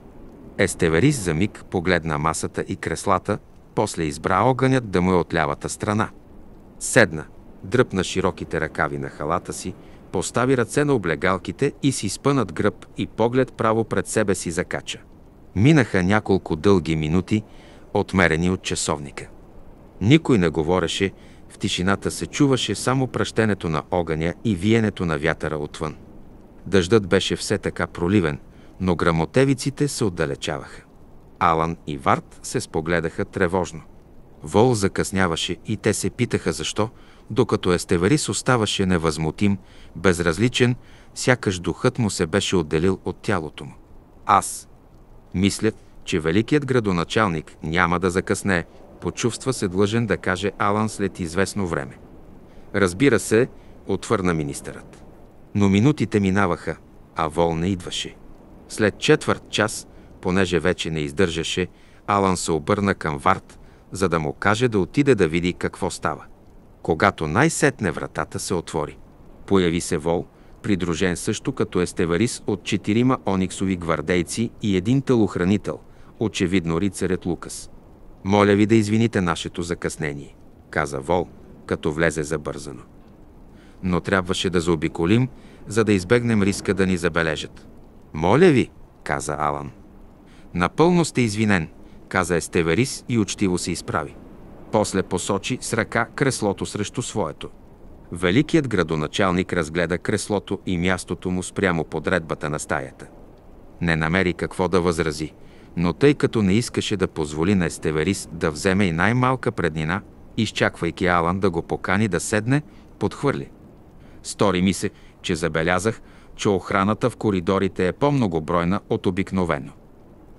Естеверис за миг погледна масата и креслата, после избра огънят да му е от лявата страна. Седна, дръпна широките ръкави на халата си, постави ръце на облегалките и си спънат гръб и поглед право пред себе си закача. Минаха няколко дълги минути, отмерени от часовника. Никой не говореше, в тишината се чуваше само пръщенето на огъня и виенето на вятъра отвън. Дъждът беше все така проливен, но грамотевиците се отдалечаваха. Алан и Варт се спогледаха тревожно. Вол закъсняваше и те се питаха защо, докато Естеварис оставаше невъзмутим, безразличен, сякаш духът му се беше отделил от тялото му. Аз, мислят, че великият градоначалник няма да закъсне, почувства се длъжен да каже Алан след известно време. Разбира се, отвърна министърът. Но минутите минаваха, а Вол не идваше. След четвърт час, понеже вече не издържаше, Алан се обърна към Варт, за да му каже да отиде да види какво става. Когато най-сетне вратата се отвори. Появи се Вол, придружен също като естеварис от четирима ониксови гвардейци и един телохранител, очевидно рицарят Лукас. Моля ви да извините нашето закъснение, каза Вол, като влезе забързано. Но трябваше да заобиколим, за да избегнем риска да ни забележат. Моля ви, каза Алан. Напълно сте извинен, каза Естеверис и учтиво се изправи. После посочи с ръка креслото срещу своето. Великият градоначалник разгледа креслото и мястото му спрямо подредбата на стаята. Не намери какво да възрази – но тъй като не искаше да позволи на Естеверис да вземе и най-малка преднина, изчаквайки Алан да го покани да седне, подхвърли. Стори ми се, че забелязах, че охраната в коридорите е по-многобройна от обикновено.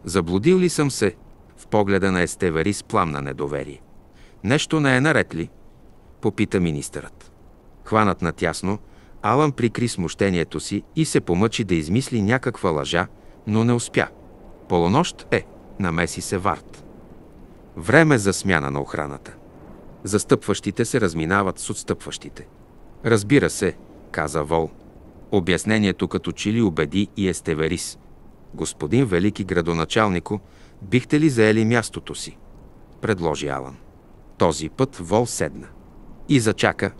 Заблудил ли съм се? В погледа на Естеверис пламна недоверие. Нещо не е наред ли? Попита министърът. Хванат натясно, Алан прикри смущението си и се помъчи да измисли някаква лъжа, но не успя – Полунощ е, намеси се Варт. Време за смяна на охраната. Застъпващите се разминават с отстъпващите. Разбира се, каза Вол. Обяснението като че ли убеди и Естеверис. Господин Велики градоначалнико, бихте ли заели мястото си? Предложи Алан. Този път Вол седна. И зачака.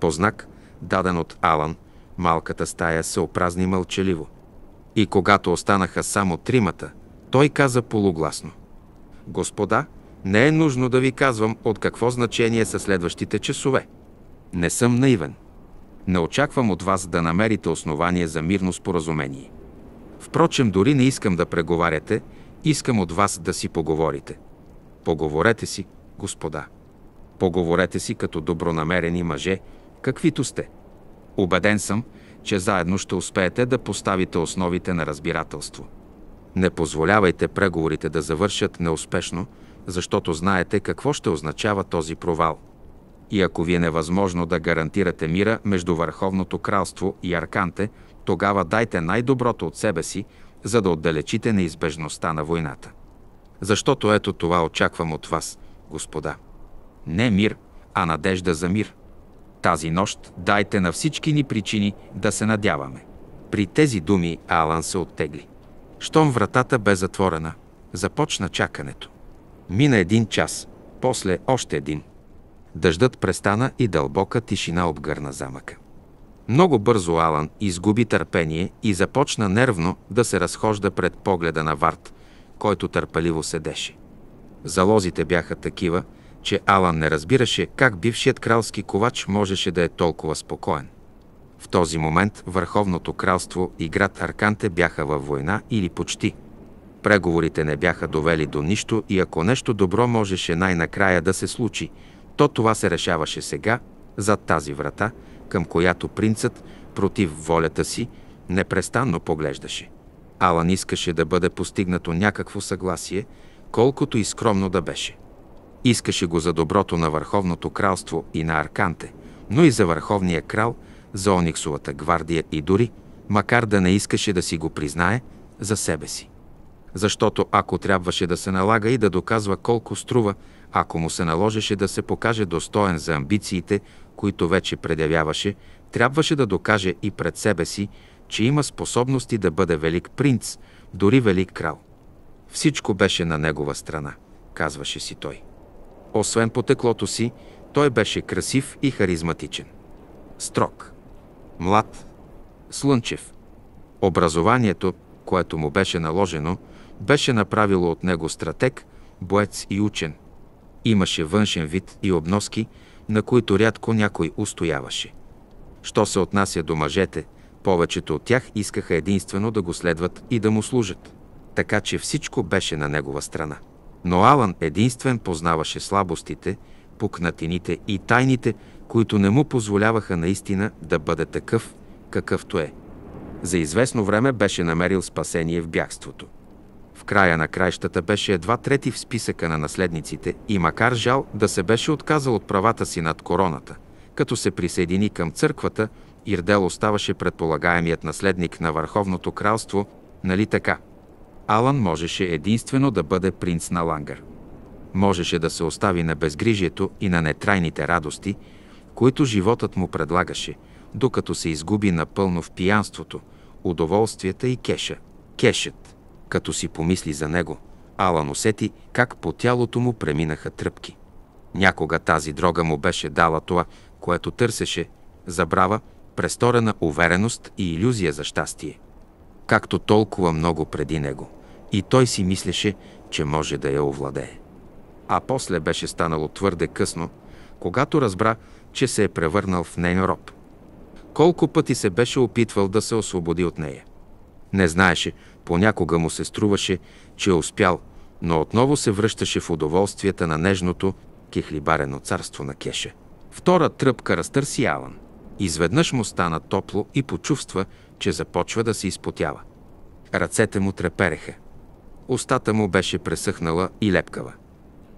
По знак, даден от Алан, малката стая се опразни мълчаливо. И когато останаха само тримата – той каза полугласно. Господа, не е нужно да ви казвам от какво значение са следващите часове. Не съм наивен. Не очаквам от вас да намерите основание за мирно споразумение. Впрочем, дори не искам да преговаряте, искам от вас да си поговорите. Поговорете си, господа. Поговорете си като добронамерени мъже, каквито сте. Убеден съм, че заедно ще успеете да поставите основите на разбирателство. Не позволявайте преговорите да завършат неуспешно, защото знаете какво ще означава този провал. И ако ви е невъзможно да гарантирате мира между Върховното кралство и Арканте, тогава дайте най-доброто от себе си, за да отдалечите неизбежността на войната. Защото ето това очаквам от вас, господа. Не мир, а надежда за мир. Тази нощ дайте на всички ни причини да се надяваме. При тези думи Алан се оттегли. Щом вратата бе затворена, започна чакането. Мина един час, после още един. Дъждът престана и дълбока тишина обгърна замъка. Много бързо Алан изгуби търпение и започна нервно да се разхожда пред погледа на Варт, който търпеливо седеше. Залозите бяха такива, че Алан не разбираше как бившият кралски ковач можеше да е толкова спокоен. В този момент Върховното кралство и град Арканте бяха във война или почти. Преговорите не бяха довели до нищо и ако нещо добро можеше най-накрая да се случи, то това се решаваше сега, зад тази врата, към която принцът, против волята си, непрестанно поглеждаше. Алан искаше да бъде постигнато някакво съгласие, колкото и скромно да беше. Искаше го за доброто на Върховното кралство и на Арканте, но и за Върховния крал – за Ониксовата гвардия и дори, макар да не искаше да си го признае, за себе си. Защото ако трябваше да се налага и да доказва колко струва, ако му се наложеше да се покаже достоен за амбициите, които вече предявяваше, трябваше да докаже и пред себе си, че има способности да бъде велик принц, дори велик крал. Всичко беше на негова страна, казваше си той. Освен потеклото си, той беше красив и харизматичен. Строг, млад, слънчев. Образованието, което му беше наложено, беше направило от него стратег, боец и учен. Имаше външен вид и обноски, на които рядко някой устояваше. Що се отнася до мъжете, повечето от тях искаха единствено да го следват и да му служат. Така че всичко беше на негова страна. Но Алан единствен познаваше слабостите, пукнатините и тайните, които не му позволяваха наистина да бъде такъв, какъвто е. За известно време беше намерил спасение в бягството. В края на краищата беше едва трети в списъка на наследниците и макар жал да се беше отказал от правата си над короната, като се присъедини към църквата, Ирдел оставаше предполагаемият наследник на Върховното кралство, нали така? Алан можеше единствено да бъде принц на Лангър. Можеше да се остави на безгрижието и на нетрайните радости – които животът му предлагаше, докато се изгуби напълно в пиянството, удоволствията и кеша. Кешът, като си помисли за него, Алан усети как по тялото му преминаха тръпки. Някога тази дрога му беше дала това, което търсеше – забрава, престорена увереност и иллюзия за щастие. Както толкова много преди него, и той си мислеше, че може да я овладее. А после беше станало твърде късно, когато разбра, че се е превърнал в нейн роб. Колко пъти се беше опитвал да се освободи от нея. Не знаеше, понякога му се струваше, че е успял, но отново се връщаше в удоволствията на нежното, кехлибарено царство на Кеше. Втора тръпка разтърси Алан. Изведнъж му стана топло и почувства, че започва да се изпотява. Ръцете му трепереха. Остата му беше пресъхнала и лепкава.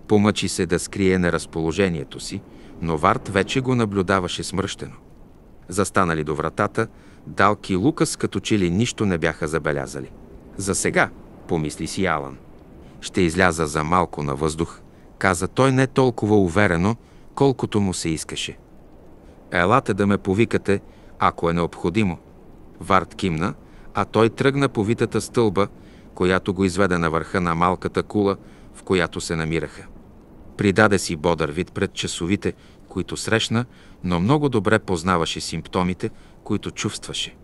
Помъчи се да скрие неразположението си, но Варт вече го наблюдаваше смръщено. Застанали до вратата, Далки и Лукас като че ли нищо не бяха забелязали. За сега, помисли си Алан. Ще изляза за малко на въздух, каза той не толкова уверено, колкото му се искаше. Елате да ме повикате, ако е необходимо. Варт кимна, а той тръгна по витата стълба, която го изведе на върха на малката кула, в която се намираха. Придаде си бодър вид пред часовите, които срещна, но много добре познаваше симптомите, които чувстваше.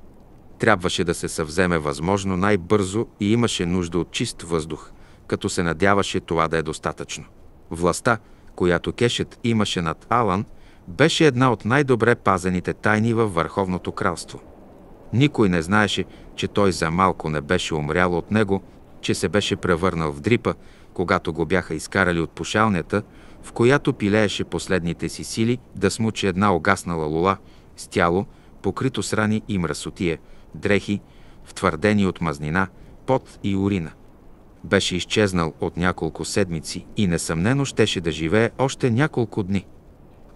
Трябваше да се съвземе възможно най-бързо и имаше нужда от чист въздух, като се надяваше това да е достатъчно. Властта, която Кешет имаше над Алан, беше една от най-добре пазените тайни във Върховното кралство. Никой не знаеше, че той за малко не беше умрял от него, че се беше превърнал в дрипа, когато го бяха изкарали от пошалнята, в която пилееше последните си сили да смучи една огаснала лула с тяло, покрито с рани и мръсотие, дрехи, втвърдени от мазнина, пот и урина. Беше изчезнал от няколко седмици и несъмнено щеше да живее още няколко дни.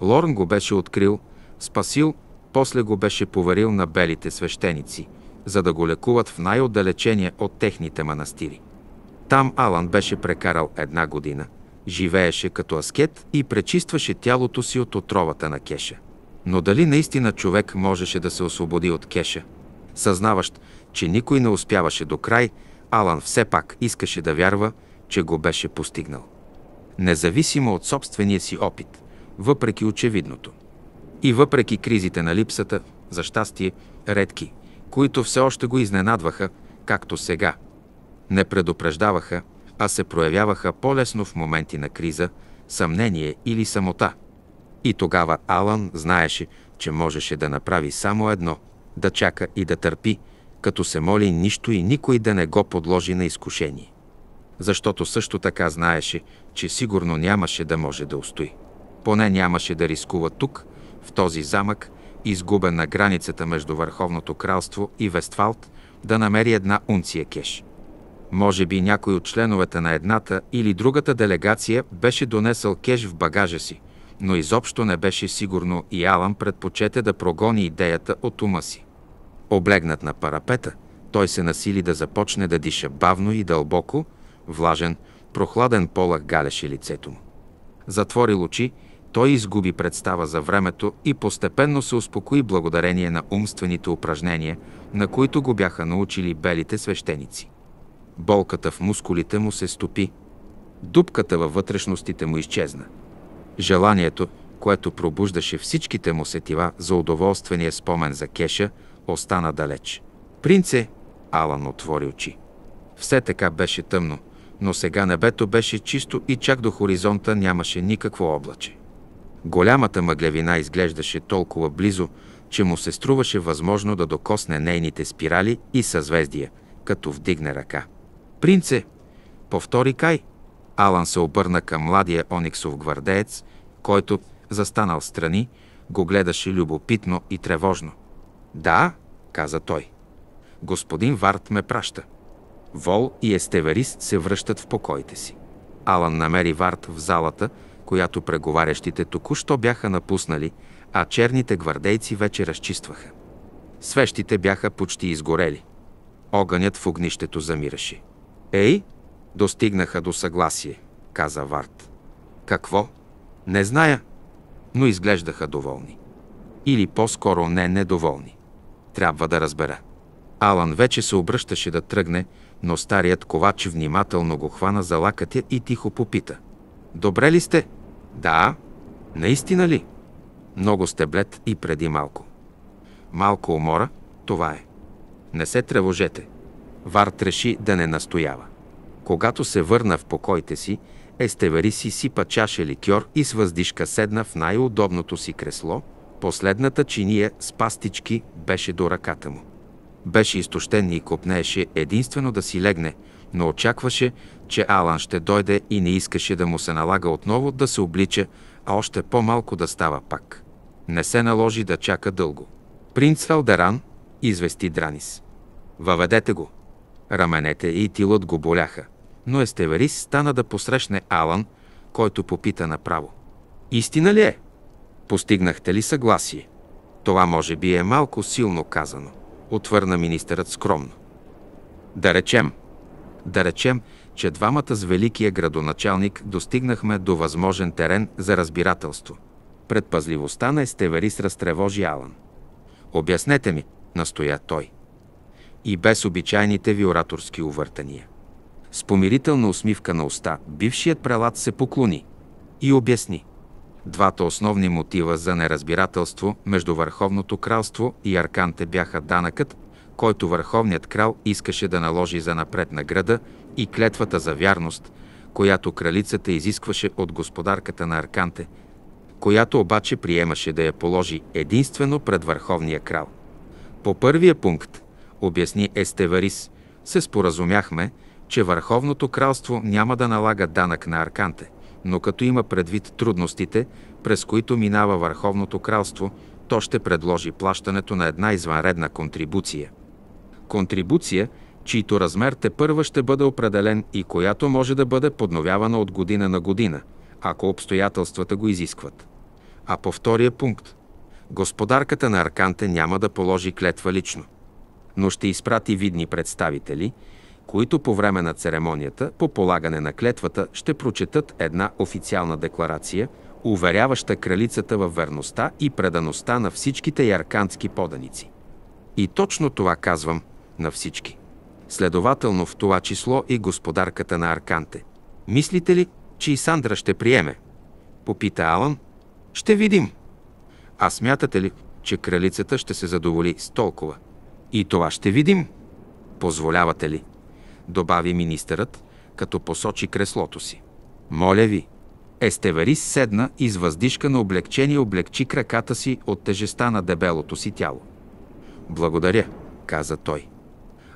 Лорн го беше открил, спасил, после го беше поварил на белите свещеници, за да го лекуват в най-отдалечения от техните манастири. Там Алан беше прекарал една година. Живееше като аскет и пречистваше тялото си от отровата на кеша. Но дали наистина човек можеше да се освободи от кеша? Съзнаващ, че никой не успяваше до край, Алан все пак искаше да вярва, че го беше постигнал. Независимо от собствения си опит, въпреки очевидното. И въпреки кризите на липсата, за щастие, редки, които все още го изненадваха, както сега – не предупреждаваха, а се проявяваха по-лесно в моменти на криза, съмнение или самота. И тогава Алан знаеше, че можеше да направи само едно – да чака и да търпи, като се моли нищо и никой да не го подложи на изкушение. Защото също така знаеше, че сигурно нямаше да може да устои. Поне нямаше да рискува тук, в този замък, изгубен на границата между Върховното кралство и Вестфалт, да намери една унция кеш – може би някой от членовете на едната или другата делегация беше донесъл кеш в багажа си, но изобщо не беше сигурно и Алан предпочете да прогони идеята от ума си. Облегнат на парапета, той се насили да започне да диша бавно и дълбоко, влажен, прохладен полъх галеше лицето му. Затворил очи, той изгуби представа за времето и постепенно се успокои благодарение на умствените упражнения, на които го бяха научили белите свещеници. Болката в мускулите му се стопи. Дупката във вътрешностите му изчезна. Желанието, което пробуждаше всичките му сетива за удоволствения спомен за Кеша, остана далеч. Принце, Алан отвори очи. Все така беше тъмно, но сега небето беше чисто и чак до хоризонта нямаше никакво облаче. Голямата мъглевина изглеждаше толкова близо, че му се струваше възможно да докосне нейните спирали и съзвездия, като вдигне ръка. Принце, повтори Кай. Алан се обърна към младия ониксов гвардеец, който, застанал страни, го гледаше любопитно и тревожно. Да, каза той. Господин Варт ме праща. Вол и Естеверис се връщат в покоите си. Алан намери Варт в залата, която преговарящите току-що бяха напуснали, а черните гвардейци вече разчистваха. Свещите бяха почти изгорели. Огънят в огнището замираше. Ей, достигнаха до съгласие, каза Варт. Какво? Не зная, но изглеждаха доволни. Или по-скоро не недоволни. Трябва да разбера. Алан вече се обръщаше да тръгне, но старият ковач внимателно го хвана за лакътя и тихо попита. Добре ли сте? Да. Наистина ли? Много сте блед и преди малко. Малко умора, това е. Не се тревожете. Варт реши да не настоява. Когато се върна в покоите си, Естевери си сипа чаша ликьор и с въздишка седна в най-удобното си кресло. Последната чиния с пастички беше до ръката му. Беше изтощен и копнееше единствено да си легне, но очакваше, че Алан ще дойде и не искаше да му се налага отново да се облича, а още по-малко да става пак. Не се наложи да чака дълго. Принц Алдеран извести Дранис. Въведете го. Раменете и тилът го боляха, но Естеверис стана да посрещне Алан, който попита направо. Истина ли е? Постигнахте ли съгласие? Това може би е малко силно казано, отвърна министърът скромно. Да речем, да речем, че двамата с великия градоначалник достигнахме до възможен терен за разбирателство. Предпазливостта на Естеверис разтревожи Алан. Обяснете ми, настоя той и без обичайните ви ораторски увъртания. С помирителна усмивка на уста бившият прелат се поклони и обясни двата основни мотива за неразбирателство между Върховното кралство и Арканте бяха данъкът, който Върховният крал искаше да наложи за напред на града и клетвата за вярност, която кралицата изискваше от господарката на Арканте, която обаче приемаше да я положи единствено пред Върховния крал. По първия пункт – обясни Естеварис, се споразумяхме, че Върховното кралство няма да налага данък на арканте, но като има предвид трудностите, през които минава Върховното кралство, то ще предложи плащането на една извънредна контрибуция. Контрибуция, чийто размер те първа ще бъде определен и която може да бъде подновявана от година на година, ако обстоятелствата го изискват. А по втория пункт, господарката на Арканте няма да положи клетва лично но ще изпрати видни представители, които по време на церемонията по полагане на клетвата ще прочетат една официална декларация, уверяваща кралицата във верността и предаността на всичките яркански поданици. И точно това казвам на всички. Следователно в това число и господарката на Арканте. Мислите ли, че и Сандра ще приеме? Попита Алан. Ще видим. А смятате ли, че кралицата ще се задоволи с толкова? И това ще видим. Позволявате ли? Добави министърът, като посочи креслото си. Моля ви. Естеварис седна и с въздишка на облегчение облегчи краката си от тежеста на дебелото си тяло. Благодаря, каза той.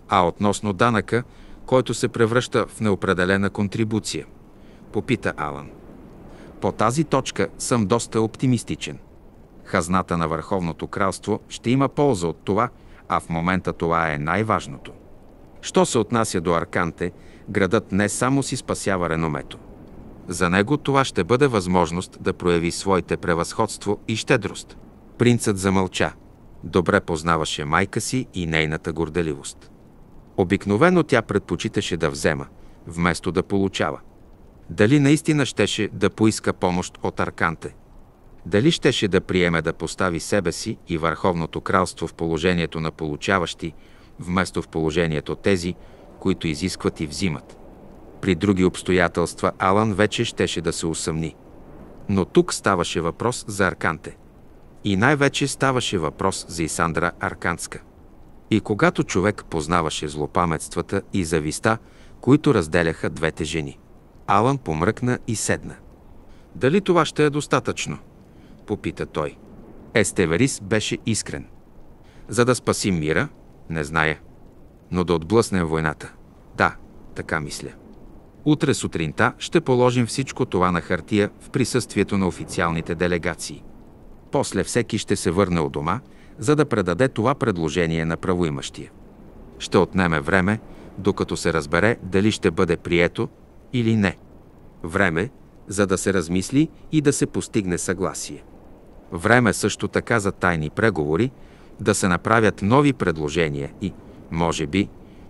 А относно данъка, който се превръща в неопределена контрибуция? Попита Алан. По тази точка съм доста оптимистичен. Хазната на Върховното кралство ще има полза от това, а в момента това е най-важното. Що се отнася до Арканте, градът не само си спасява реномето. За него това ще бъде възможност да прояви своите превъзходство и щедрост. Принцът замълча. Добре познаваше майка си и нейната горделивост. Обикновено тя предпочиташе да взема, вместо да получава. Дали наистина щеше да поиска помощ от Арканте? дали щеше да приеме да постави себе си и Върховното кралство в положението на получаващи, вместо в положението тези, които изискват и взимат. При други обстоятелства Алан вече щеше да се усъмни. Но тук ставаше въпрос за Арканте. И най-вече ставаше въпрос за Исандра Арканска. И когато човек познаваше злопаметствата и зависта, които разделяха двете жени, Алан помръкна и седна. Дали това ще е достатъчно? попита той. Естеверис беше искрен. За да спасим мира, не зная, но да отблъснем войната. Да, така мисля. Утре сутринта ще положим всичко това на хартия в присъствието на официалните делегации. После всеки ще се върне от дома, за да предаде това предложение на правоимащия. Ще отнеме време, докато се разбере дали ще бъде прието или не. Време, за да се размисли и да се постигне съгласие. Време също така за тайни преговори, да се направят нови предложения и, може би,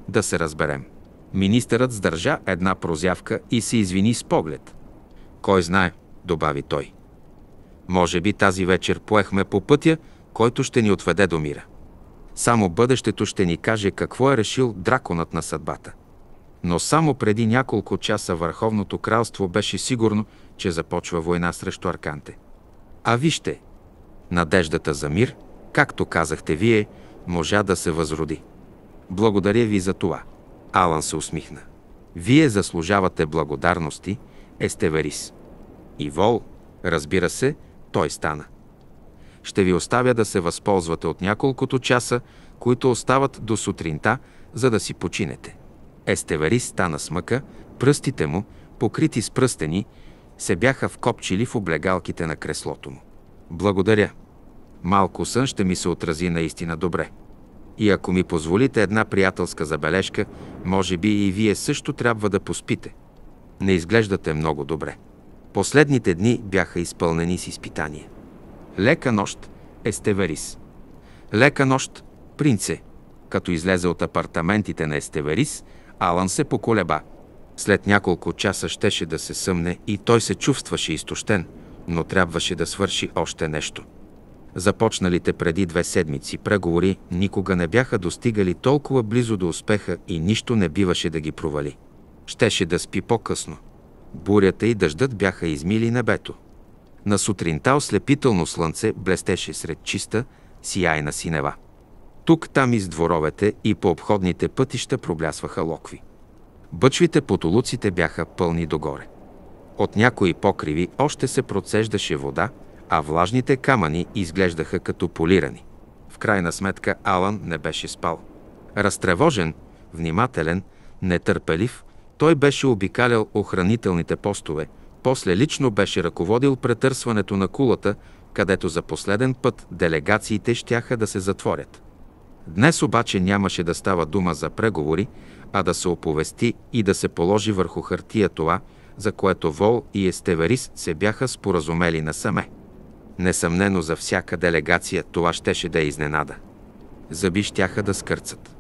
да се разберем. Министърът сдържа една прозявка и се извини с поглед. Кой знае, добави той. Може би тази вечер поехме по пътя, който ще ни отведе до мира. Само бъдещето ще ни каже какво е решил драконът на съдбата. Но само преди няколко часа Върховното кралство беше сигурно, че започва война срещу Арканте. А вижте, Надеждата за мир, както казахте вие, можа да се възроди. Благодаря ви за това. Алан се усмихна. Вие заслужавате благодарности, Естеверис. И Вол, разбира се, той стана. Ще ви оставя да се възползвате от няколкото часа, които остават до сутринта, за да си починете. Естеверис стана с мъка, пръстите му, покрити с пръстени, се бяха вкопчили в облегалките на креслото му. Благодаря. Малко сън ще ми се отрази наистина добре. И ако ми позволите една приятелска забележка, може би и вие също трябва да поспите. Не изглеждате много добре. Последните дни бяха изпълнени с изпитания. Лека нощ, Естеверис. Лека нощ, принце. Като излезе от апартаментите на Естеверис, Алан се поколеба. След няколко часа щеше да се съмне и той се чувстваше изтощен – но трябваше да свърши още нещо. Започналите преди две седмици преговори никога не бяха достигали толкова близо до успеха и нищо не биваше да ги провали. Щеше да спи по-късно. Бурята и дъждът бяха измили небето. На сутринта ослепително слънце блестеше сред чиста, сияйна синева. Тук-там из дворовете и по обходните пътища проблясваха локви. Бъчвите по толуците бяха пълни догоре. От някои покриви още се процеждаше вода, а влажните камъни изглеждаха като полирани. В крайна сметка Алан не беше спал. Разтревожен, внимателен, нетърпелив, той беше обикалял охранителните постове, после лично беше ръководил претърсването на кулата, където за последен път делегациите щяха да се затворят. Днес обаче нямаше да става дума за преговори, а да се оповести и да се положи върху хартия това, за което Вол и Естеварис се бяха споразумели насаме. Несъмнено за всяка делегация това щеше да е изненада. Зъби щяха да скърцат.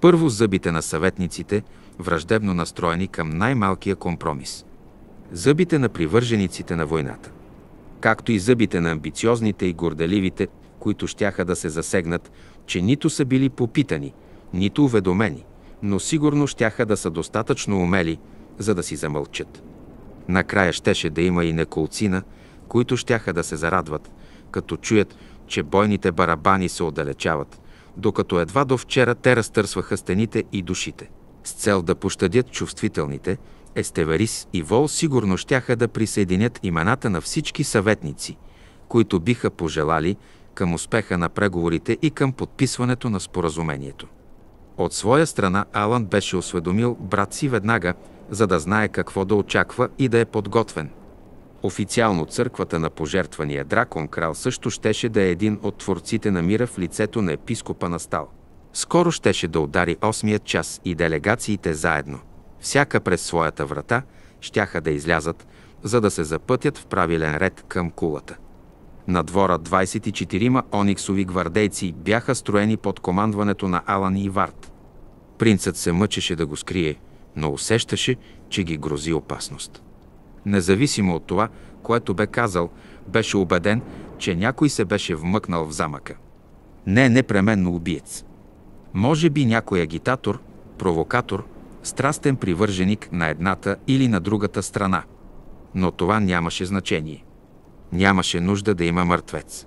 Първо зъбите на съветниците, враждебно настроени към най-малкия компромис. Зъбите на привържениците на войната. Както и зъбите на амбициозните и горделивите, които щяха да се засегнат, че нито са били попитани, нито уведомени, но сигурно щяха да са достатъчно умели, за да си замълчат. Накрая щеше да има и неколцина, които щяха да се зарадват, като чуят, че бойните барабани се отдалечават, докато едва до вчера те разтърсваха стените и душите. С цел да пощадят чувствителните, Естеварис и Вол сигурно щяха да присъединят имената на всички съветници, които биха пожелали към успеха на преговорите и към подписването на споразумението. От своя страна Алан беше осведомил брат си веднага, за да знае какво да очаква и да е подготвен. Официално църквата на пожертвания дракон крал също щеше да е един от творците на мира в лицето на епископа на Стал. Скоро щеше да удари осмия час и делегациите заедно. Всяка през своята врата щяха да излязат, за да се запътят в правилен ред към кулата. На двора 24-ма ониксови гвардейци бяха строени под командването на Алан и Варт. Принцът се мъчеше да го скрие – но усещаше, че ги грози опасност. Независимо от това, което бе казал, беше убеден, че някой се беше вмъкнал в замъка. Не непременно убиец. Може би някой агитатор, провокатор, страстен привърженик на едната или на другата страна. Но това нямаше значение. Нямаше нужда да има мъртвец.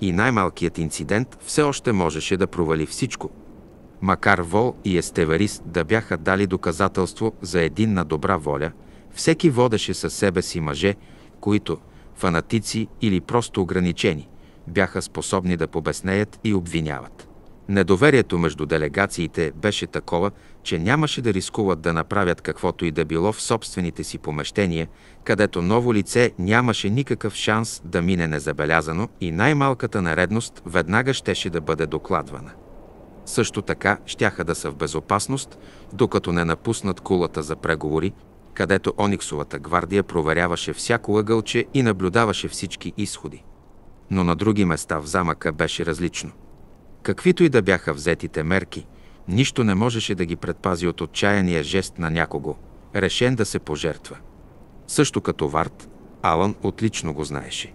И най-малкият инцидент все още можеше да провали всичко – Макар Вол и Естеварист да бяха дали доказателство за единна добра воля, всеки водеше със себе си мъже, които, фанатици или просто ограничени, бяха способни да побеснеят и обвиняват. Недоверието между делегациите беше такова, че нямаше да рискуват да направят каквото и да било в собствените си помещения, където ново лице нямаше никакъв шанс да мине незабелязано и най-малката наредност веднага щеше да бъде докладвана също така щяха да са в безопасност, докато не напуснат кулата за преговори, където Ониксовата гвардия проверяваше всяко ъгълче и наблюдаваше всички изходи. Но на други места в замъка беше различно. Каквито и да бяха взетите мерки, нищо не можеше да ги предпази от отчаяния жест на някого, решен да се пожертва. Също като Варт, Алан отлично го знаеше.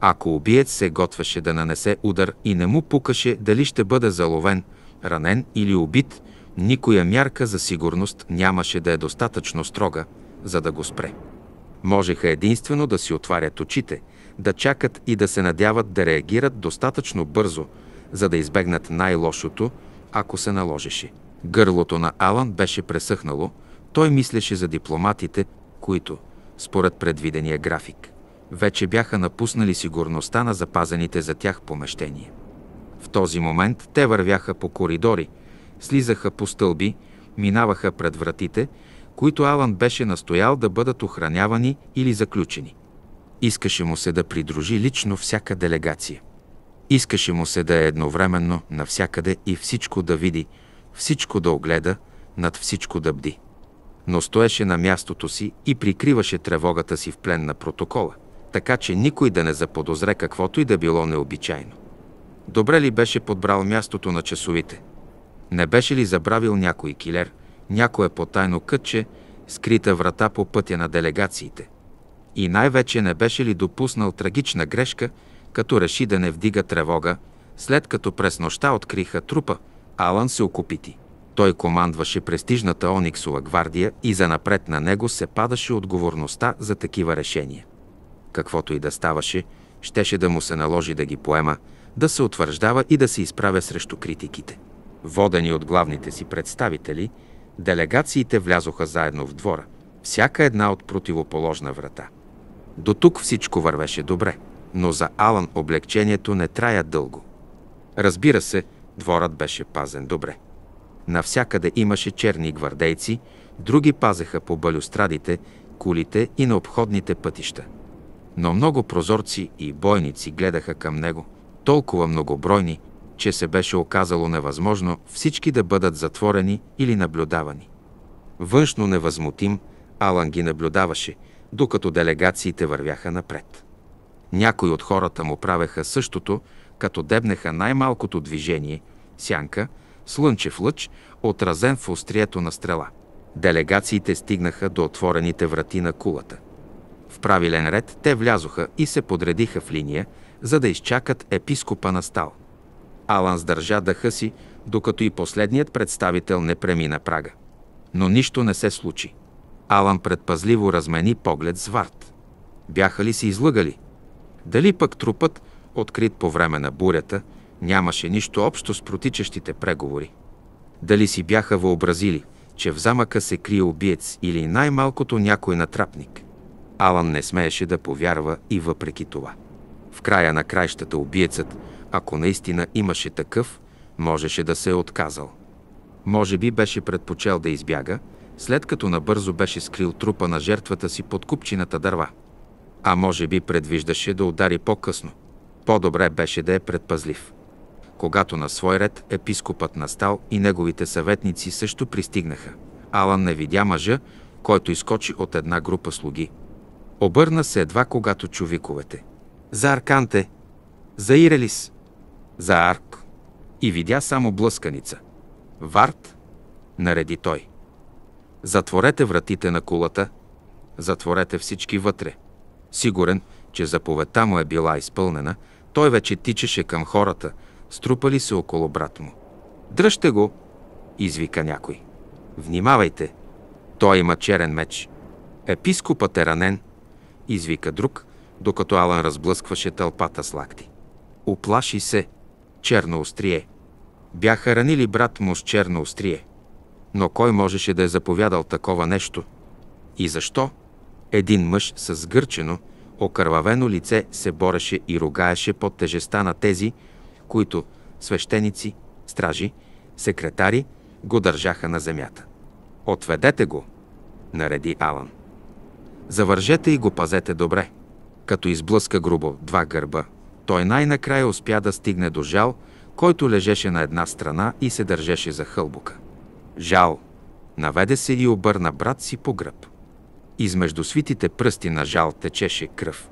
Ако убиец се готвеше да нанесе удар и не му пукаше дали ще бъде заловен – ранен или убит, никоя мярка за сигурност нямаше да е достатъчно строга, за да го спре. Можеха единствено да си отварят очите, да чакат и да се надяват да реагират достатъчно бързо, за да избегнат най-лошото, ако се наложеше. Гърлото на Алан беше пресъхнало, той мислеше за дипломатите, които, според предвидения график, вече бяха напуснали сигурността на запазените за тях помещения. В този момент те вървяха по коридори, слизаха по стълби, минаваха пред вратите, които Алан беше настоял да бъдат охранявани или заключени. Искаше му се да придружи лично всяка делегация. Искаше му се да е едновременно навсякъде и всичко да види, всичко да огледа, над всичко да бди. Но стоеше на мястото си и прикриваше тревогата си в плен на протокола, така че никой да не заподозре каквото и да било необичайно. Добре ли беше подбрал мястото на часовите? Не беше ли забравил някой килер, някое потайно кътче, скрита врата по пътя на делегациите? И най-вече не беше ли допуснал трагична грешка, като реши да не вдига тревога, след като през нощта откриха трупа, Алан се окупити. Той командваше престижната Ониксова гвардия и занапред на него се падаше отговорността за такива решения. Каквото и да ставаше, щеше да му се наложи да ги поема – да се утвърждава и да се изправя срещу критиките. Водени от главните си представители, делегациите влязоха заедно в двора, всяка една от противоположна врата. До тук всичко вървеше добре, но за Алан облегчението не трая дълго. Разбира се, дворът беше пазен добре. Навсякъде имаше черни гвардейци, други пазеха по балюстрадите, кулите и на обходните пътища. Но много прозорци и бойници гледаха към него – толкова многобройни, че се беше оказало невъзможно всички да бъдат затворени или наблюдавани. Външно невъзмутим, Алан ги наблюдаваше, докато делегациите вървяха напред. Някои от хората му правеха същото, като дебнеха най-малкото движение, сянка, слънчев лъч, отразен в острието на стрела. Делегациите стигнаха до отворените врати на кулата. В правилен ред те влязоха и се подредиха в линия, за да изчакат епископа на стал. Алан сдържа дъха си, докато и последният представител не премина прага. Но нищо не се случи. Алан предпазливо размени поглед с Варт. Бяха ли се излъгали? Дали пък трупът, открит по време на бурята, нямаше нищо общо с протичащите преговори? Дали си бяха въобразили, че в замъка се крие убиец или най-малкото някой натрапник? Алан не смееше да повярва и въпреки това края на краищата убиецът, ако наистина имаше такъв, можеше да се е отказал. Може би беше предпочел да избяга, след като набързо беше скрил трупа на жертвата си под купчината дърва. А може би предвиждаше да удари по-късно. По-добре беше да е предпазлив. Когато на свой ред епископът настал и неговите съветници също пристигнаха, Алан не видя мъжа, който изкочи от една група слуги. Обърна се едва когато чувиковете – за Арканте, за Ирелис, за Арк. И видя само блъсканица. Варт, нареди той. Затворете вратите на кулата, затворете всички вътре. Сигурен, че заповедта му е била изпълнена, той вече тичеше към хората, струпали се около брат му. Дръжте го, извика някой. Внимавайте, той има черен меч. Епископът е ранен, извика друг, докато Алан разблъскваше тълпата с лакти. Оплаши се. Черно острие. Бяха ранили брат му с черно острие. Но кой можеше да е заповядал такова нещо? И защо? Един мъж с сгърчено, окървавено лице се бореше и ругаеше под тежеста на тези, които свещеници, стражи, секретари го държаха на земята. Отведете го, нареди Алан. Завържете и го пазете добре като изблъска грубо два гърба. Той най-накрая успя да стигне до жал, който лежеше на една страна и се държеше за хълбука. Жал наведе се и обърна брат си по гръб. Измежду свитите пръсти на жал течеше кръв.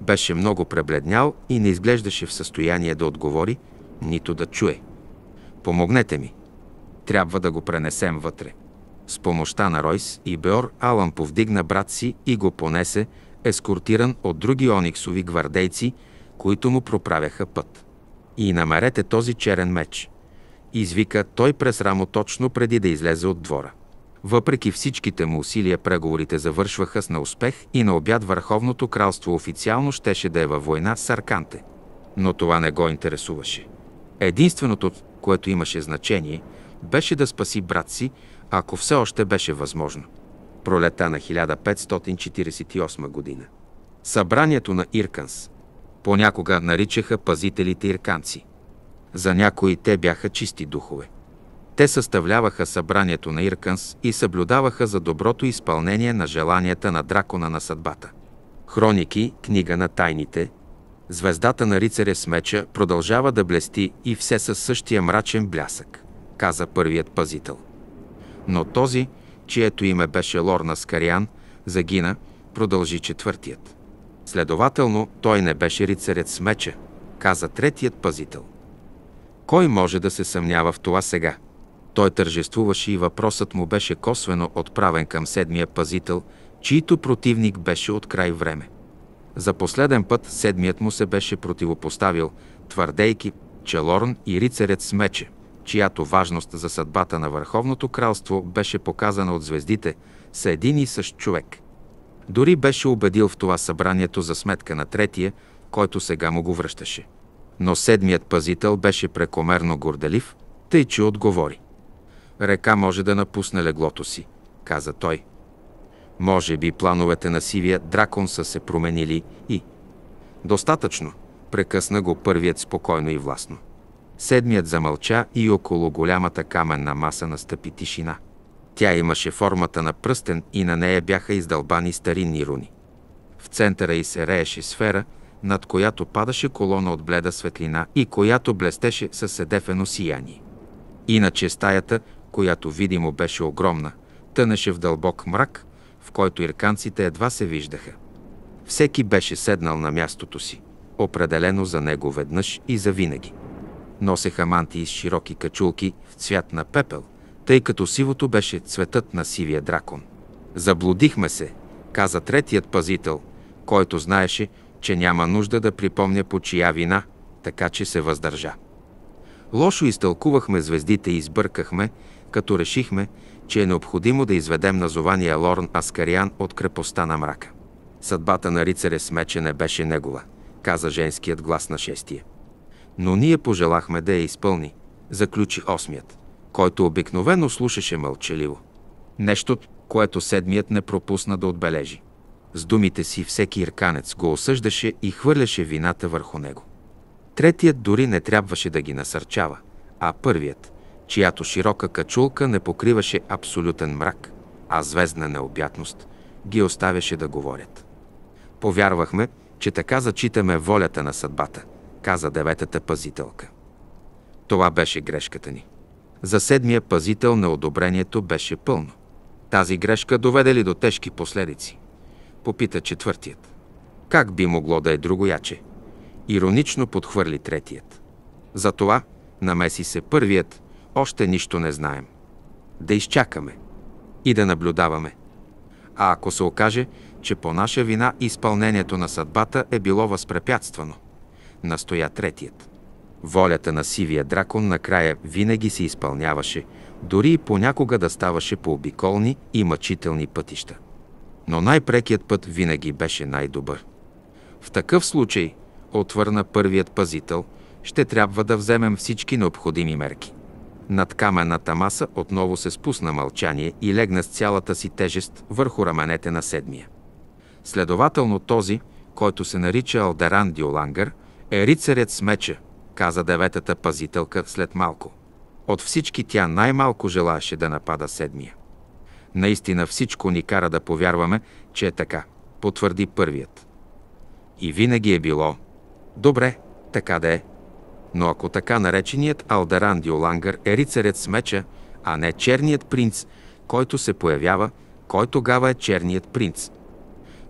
Беше много пребледнял и не изглеждаше в състояние да отговори, нито да чуе. Помогнете ми. Трябва да го пренесем вътре. С помощта на Ройс и Беор Алан повдигна брат си и го понесе, ескортиран от други ониксови гвардейци, които му проправяха път. И намерете този черен меч. Извика той през рамо точно преди да излезе от двора. Въпреки всичките му усилия, преговорите завършваха с неуспех и на обяд Върховното кралство официално щеше да е във война с Арканте. Но това не го интересуваше. Единственото, което имаше значение, беше да спаси брат си, ако все още беше възможно пролета на 1548 година. Събранието на Ирканс. Понякога наричаха пазителите ирканци. За някои те бяха чисти духове. Те съставляваха събранието на Ирканс и съблюдаваха за доброто изпълнение на желанията на дракона на съдбата. Хроники, книга на тайните, звездата на рицаря с меча продължава да блести и все със същия мрачен блясък, каза първият пазител. Но този, чието име беше Лорна Скариан, загина, продължи четвъртият. Следователно, той не беше рицарят с меча, каза третият пазител. Кой може да се съмнява в това сега? Той тържествуваше и въпросът му беше косвено отправен към седмия пазител, чийто противник беше от край време. За последен път седмият му се беше противопоставил, твърдейки, че Лорн и рицарят с мече – чиято важност за съдбата на Върховното кралство беше показана от звездите, са един и същ човек. Дори беше убедил в това събранието за сметка на третия, който сега му го връщаше. Но седмият пазител беше прекомерно горделив, тъй че отговори. Река може да напусне леглото си, каза той. Може би плановете на сивия дракон са се променили и... Достатъчно, прекъсна го първият спокойно и властно. Седмият замълча и около голямата каменна маса настъпи тишина. Тя имаше формата на пръстен и на нея бяха издълбани старинни руни. В центъра й се рееше сфера, над която падаше колона от бледа светлина и която блестеше със седефено сияние. Иначе стаята, която видимо беше огромна, тънеше в дълбок мрак, в който ирканците едва се виждаха. Всеки беше седнал на мястото си, определено за него веднъж и завинаги носеха мантии с широки качулки в цвят на пепел, тъй като сивото беше цветът на сивия дракон. Заблудихме се, каза третият пазител, който знаеше, че няма нужда да припомня по чия вина, така че се въздържа. Лошо изтълкувахме звездите и избъркахме, като решихме, че е необходимо да изведем назования Лорн Аскариан от крепостта на мрака. Съдбата на рицаря с мече не беше негова, каза женският глас на шестия но ние пожелахме да я изпълни, заключи осмият, който обикновено слушаше мълчаливо. Нещо, което седмият не пропусна да отбележи. С думите си всеки ирканец го осъждаше и хвърляше вината върху него. Третият дори не трябваше да ги насърчава, а първият, чиято широка качулка не покриваше абсолютен мрак, а звездна необятност, ги оставяше да говорят. Повярвахме, че така зачитаме волята на съдбата – каза деветата пазителка. Това беше грешката ни. За седмия пазител на одобрението беше пълно. Тази грешка доведе ли до тежки последици? Попита четвъртият. Как би могло да е другояче? Иронично подхвърли третият. Затова намеси се първият, още нищо не знаем. Да изчакаме и да наблюдаваме. А ако се окаже, че по наша вина изпълнението на съдбата е било възпрепятствано – настоя третият. Волята на сивия дракон накрая винаги се изпълняваше, дори и понякога да ставаше по обиколни и мъчителни пътища. Но най-прекият път винаги беше най-добър. В такъв случай, отвърна първият пазител, ще трябва да вземем всички необходими мерки. Над каменната маса отново се спусна мълчание и легна с цялата си тежест върху раменете на седмия. Следователно този, който се нарича Алдеран Диолангър, е рицарят с меча, каза деветата пазителка след малко. От всички тя най-малко желаеше да напада седмия. Наистина всичко ни кара да повярваме, че е така, потвърди първият. И винаги е било. Добре, така да е. Но ако така нареченият Алдеран Диолангър е рицарят с меча, а не черният принц, който се появява, кой тогава е черният принц –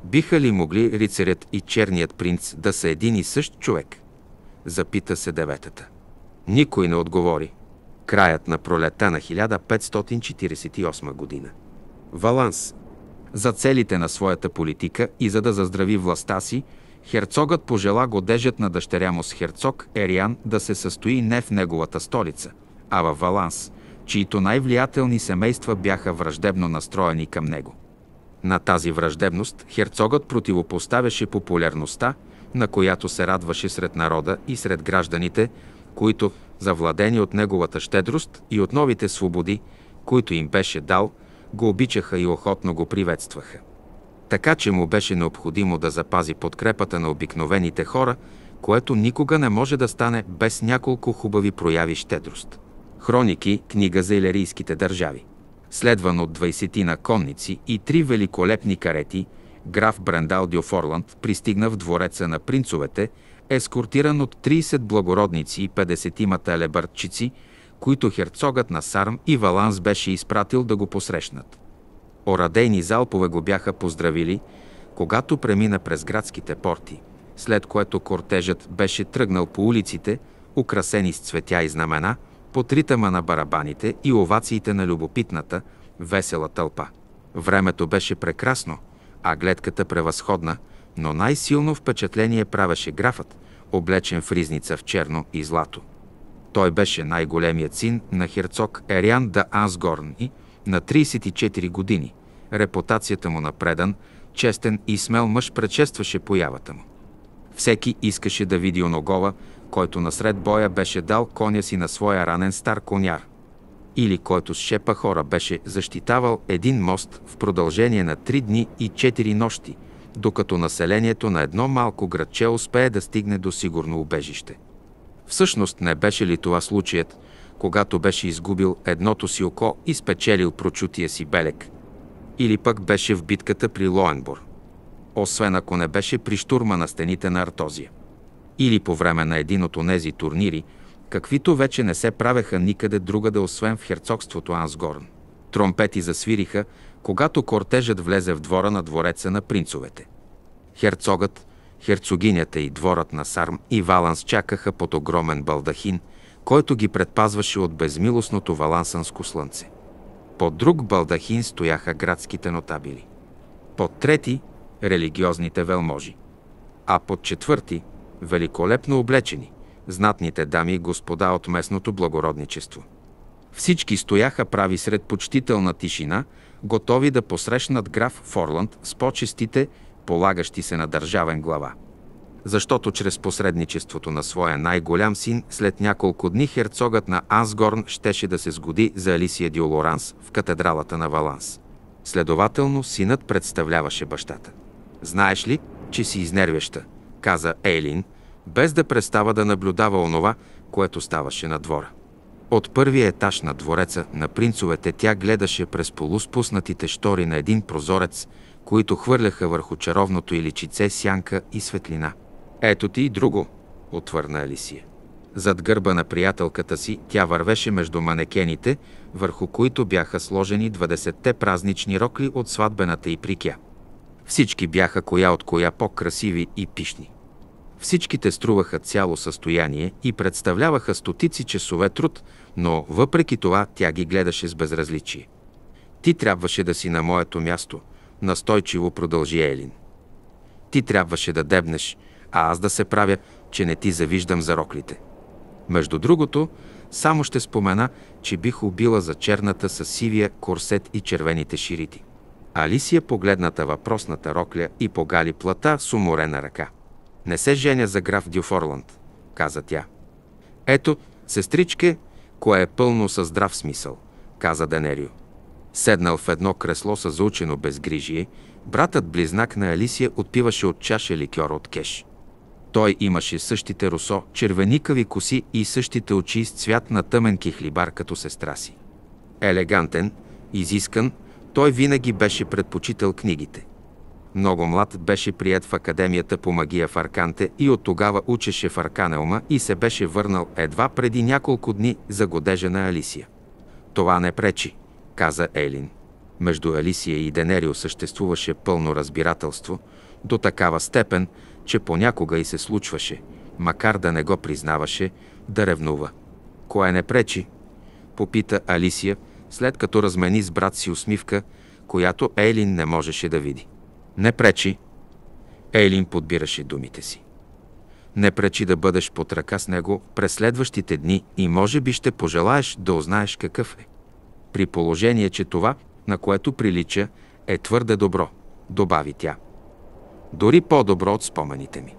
Биха ли могли рицарят и черният принц да са един и същ човек? Запита се деветата. Никой не отговори. Краят на пролета на 1548 година. Валанс. За целите на своята политика и за да заздрави властта си, херцогът пожела годежът на дъщеря му с херцог Ериан да се състои не в неговата столица, а във Валанс, чието най-влиятелни семейства бяха враждебно настроени към него. На тази враждебност херцогът противопоставяше популярността, на която се радваше сред народа и сред гражданите, които, завладени от неговата щедрост и от новите свободи, които им беше дал, го обичаха и охотно го приветстваха. Така че му беше необходимо да запази подкрепата на обикновените хора, което никога не може да стане без няколко хубави прояви щедрост. Хроники, книга за илерийските държави следван от 20 на конници и три великолепни карети, граф Брендал Дюфорланд пристигна в двореца на принцовете, ескортиран от 30 благородници и 50-мата лебърчици, които херцогът на Сарм и Валанс беше изпратил да го посрещнат. Орадейни залпове го бяха поздравили, когато премина през градските порти, след което кортежът беше тръгнал по улиците, украсени с цветя и знамена – под ритъма на барабаните и овациите на любопитната, весела тълпа. Времето беше прекрасно, а гледката превъзходна, но най-силно впечатление правеше графът, облечен в ризница в черно и злато. Той беше най-големият син на херцог Ериан да Ансгорн и на 34 години. Репутацията му напредан, честен и смел мъж предшестваше появата му. Всеки искаше да види оногова, който насред боя беше дал коня си на своя ранен стар коняр, или който с шепа хора беше защитавал един мост в продължение на три дни и четири нощи, докато населението на едно малко градче успее да стигне до сигурно убежище. Всъщност не беше ли това случаят, когато беше изгубил едното си око и спечелил прочутия си белек? Или пък беше в битката при Лоенбор? Освен ако не беше при штурма на стените на Артозия или по време на един от онези турнири, каквито вече не се правеха никъде другаде, освен в херцогството Ансгорн. Тромпети засвириха, когато кортежът влезе в двора на двореца на принцовете. Херцогът, херцогинята и дворът на Сарм и Валанс чакаха под огромен балдахин, който ги предпазваше от безмилостното валансанско слънце. Под друг балдахин стояха градските нотабили. Под трети – религиозните велможи. А под четвърти великолепно облечени, знатните дами и господа от местното благородничество. Всички стояха прави сред почтителна тишина, готови да посрещнат граф Форланд с почестите, полагащи се на държавен глава. Защото чрез посредничеството на своя най-голям син, след няколко дни херцогът на Ансгорн щеше да се сгоди за Алисия Диолоранс в катедралата на Валанс. Следователно, синът представляваше бащата. Знаеш ли, че си изнервяща? каза Ейлин, без да престава да наблюдава онова, което ставаше на двора. От първия етаж на двореца на принцовете тя гледаше през полуспуснатите штори на един прозорец, които хвърляха върху чаровното и личице сянка и светлина. Ето ти и друго, отвърна Алисия. Зад гърба на приятелката си тя вървеше между манекените, върху които бяха сложени 20-те празнични рокли от сватбената и прикя. Всички бяха коя от коя по-красиви и пишни. Всичките струваха цяло състояние и представляваха стотици часове труд, но въпреки това тя ги гледаше с безразличие. Ти трябваше да си на моето място, настойчиво продължи Елин. Ти трябваше да дебнеш, а аз да се правя, че не ти завиждам за роклите. Между другото, само ще спомена, че бих убила за черната с сивия корсет и червените ширити. Алисия погледната въпросната рокля и погали плата с уморена ръка. Не се женя за граф Дюфорланд, каза тя. Ето, сестричке, кое е пълно със здрав смисъл, каза Данерио. Седнал в едно кресло с заучено безгрижие, братът-близнак на Алисия отпиваше от чаша ликьор от кеш. Той имаше същите русо, червеникави коси и същите очи с цвят на тъменки хлибар като сестра си. Елегантен, изискан, той винаги беше предпочитал книгите. Много млад беше прият в Академията по магия в Арканте и от тогава учеше в Арканелма и се беше върнал едва преди няколко дни за годежа на Алисия. Това не пречи, каза Елин. Между Алисия и Денерио съществуваше пълно разбирателство, до такава степен, че понякога и се случваше, макар да не го признаваше, да ревнува. Кое не пречи? Попита Алисия – след като размени с брат си усмивка, която Ейлин не можеше да види. Не пречи. Ейлин подбираше думите си. Не пречи да бъдеш под ръка с него през следващите дни и може би ще пожелаеш да узнаеш какъв е. При положение, че това, на което прилича, е твърде добро, добави тя. Дори по-добро от спомените ми.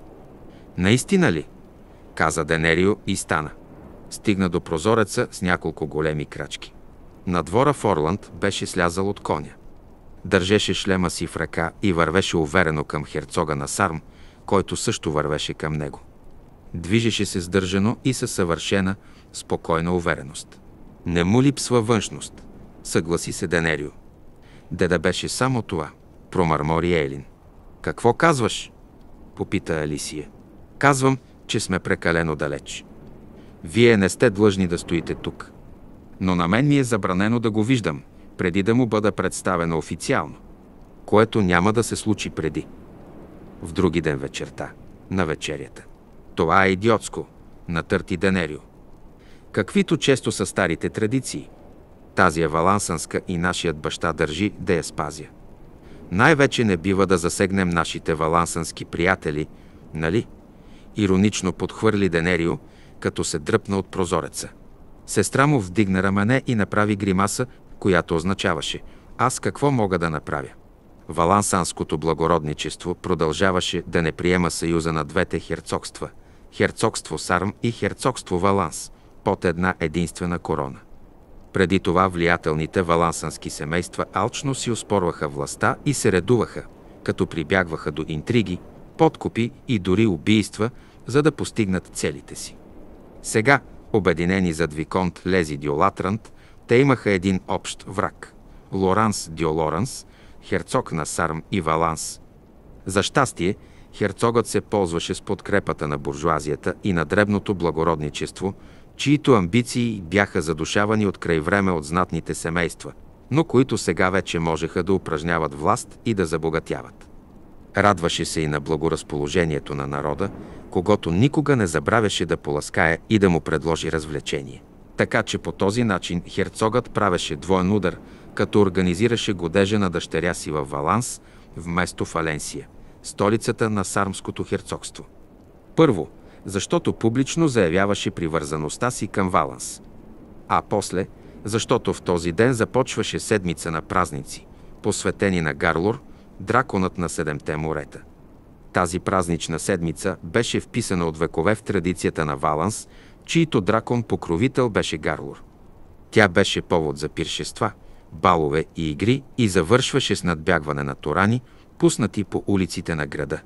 Наистина ли? каза Денерио и стана. Стигна до прозореца с няколко големи крачки. На двора в Орланд беше слязал от коня. Държеше шлема си в ръка и вървеше уверено към херцога на Сарм, който също вървеше към него. Движеше се сдържано и със съвършена, спокойна увереност. Не му липсва външност, съгласи се Денерио. Деда беше само това, промърмори Елин. Какво казваш? попита Алисия. Казвам, че сме прекалено далеч. Вие не сте длъжни да стоите тук но на мен ми е забранено да го виждам, преди да му бъда представена официално, което няма да се случи преди. В други ден вечерта, на вечерята. Това е идиотско, натърти Денерио. Каквито често са старите традиции. Тази е валансанска и нашият баща държи да я спазя. Най-вече не бива да засегнем нашите валансански приятели, нали? Иронично подхвърли Денерио, като се дръпна от прозореца – Сестра му вдигна рамене и направи гримаса, която означаваше «Аз какво мога да направя?» Валансанското благородничество продължаваше да не приема съюза на двете херцогства – херцогство Сарм и херцогство Валанс – под една единствена корона. Преди това влиятелните валансански семейства алчно си оспорваха властта и се редуваха, като прибягваха до интриги, подкупи и дори убийства, за да постигнат целите си. Сега, Обединени зад Виконт Лези Диолатрант, те имаха един общ враг – Лоранс Диолоранс, херцог на Сарм и Валанс. За щастие, херцогът се ползваше с подкрепата на буржуазията и на дребното благородничество, чието амбиции бяха задушавани от край време от знатните семейства, но които сега вече можеха да упражняват власт и да забогатяват. Радваше се и на благоразположението на народа, когато никога не забравяше да поласкае и да му предложи развлечение. Така че по този начин херцогът правеше двоен удар, като организираше годежа на дъщеря си в Валанс вместо Фаленсия, столицата на Сармското херцогство. Първо, защото публично заявяваше привързаността си към Валанс. А после, защото в този ден започваше седмица на празници, посветени на Гарлор – драконът на Седемте морета. Тази празнична седмица беше вписана от векове в традицията на Валанс, чийто дракон-покровител беше Гарлор. Тя беше повод за пиршества, балове и игри и завършваше с надбягване на торани, пуснати по улиците на града.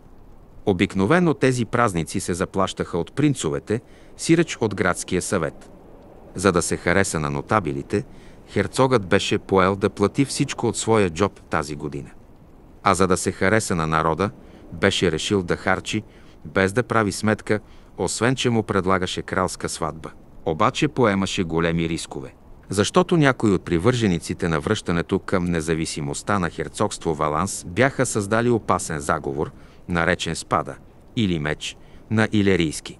Обикновено тези празници се заплащаха от принцовете, сиреч от градския съвет. За да се хареса на нотабилите, херцогът беше поел да плати всичко от своя джоб тази година а за да се хареса на народа, беше решил да харчи, без да прави сметка, освен че му предлагаше кралска сватба. Обаче поемаше големи рискове. Защото някои от привържениците на връщането към независимостта на херцогство Валанс бяха създали опасен заговор, наречен Спада или меч на Илерийски.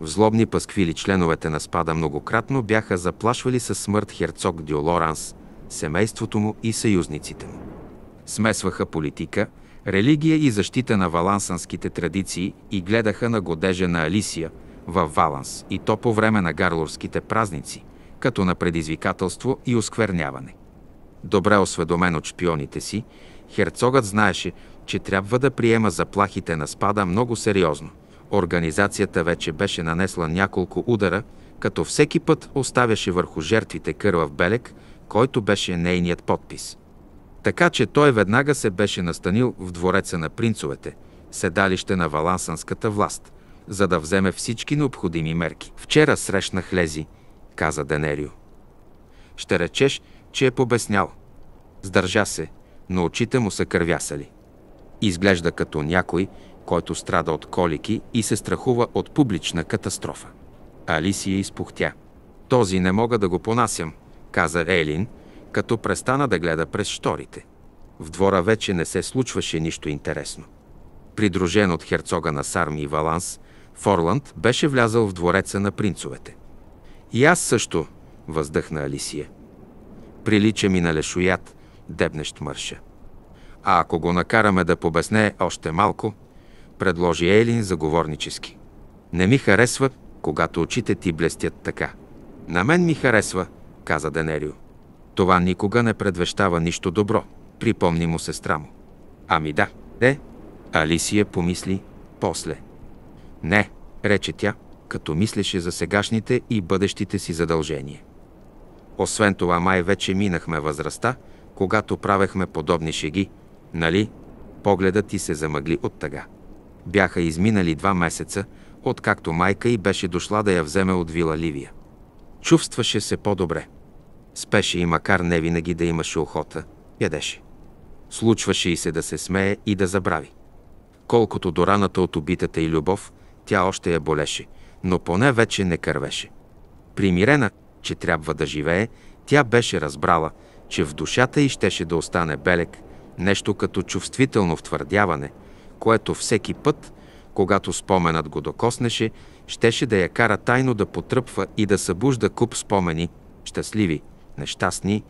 В злобни пасквили членовете на Спада многократно бяха заплашвали със смърт херцог Диолоранс, семейството му и съюзниците му смесваха политика, религия и защита на валансанските традиции и гледаха на годежа на Алисия във Валанс и то по време на гарлорските празници, като на предизвикателство и оскверняване. Добре осведомен от шпионите си, херцогът знаеше, че трябва да приема заплахите на спада много сериозно. Организацията вече беше нанесла няколко удара, като всеки път оставяше върху жертвите кървав белег, който беше нейният подпис. Така че той веднага се беше настанил в двореца на принцовете, седалище на валансанската власт, за да вземе всички необходими мерки. Вчера срещнах Лези, каза Денерио. Ще речеш, че е побеснял. Сдържа се, но очите му са кървясали. Изглежда като някой, който страда от колики и се страхува от публична катастрофа. Алисия изпухтя. Този не мога да го понасям, каза Елин – като престана да гледа през шторите. В двора вече не се случваше нищо интересно. Придружен от херцога на Сарми и Валанс, Форланд беше влязъл в двореца на принцовете. И аз също, въздъхна Алисия. Прилича ми на лешоят, дебнещ мърша. А ако го накараме да побесне още малко, предложи Ейлин заговорнически. Не ми харесва, когато очите ти блестят така. На мен ми харесва, каза Денерио. Това никога не предвещава нищо добро, припомни му сестра му. Ами да, е, Алисия помисли после. Не, рече тя, като мислеше за сегашните и бъдещите си задължения. Освен това, май вече минахме възрастта, когато правехме подобни шеги, нали? Погледът ти се замъгли от тъга. Бяха изминали два месеца, откакто майка й беше дошла да я вземе от вила Ливия. Чувстваше се по-добре. Спеше и макар не винаги да имаше охота, ядеше. Случваше и се да се смее и да забрави. Колкото до раната от убитата и любов, тя още я болеше, но поне вече не кървеше. Примирена, че трябва да живее, тя беше разбрала, че в душата й щеше да остане белек, нещо като чувствително втвърдяване, което всеки път, когато споменът го докоснеше, щеше да я кара тайно да потръпва и да събужда куп спомени, щастливи, нещастни,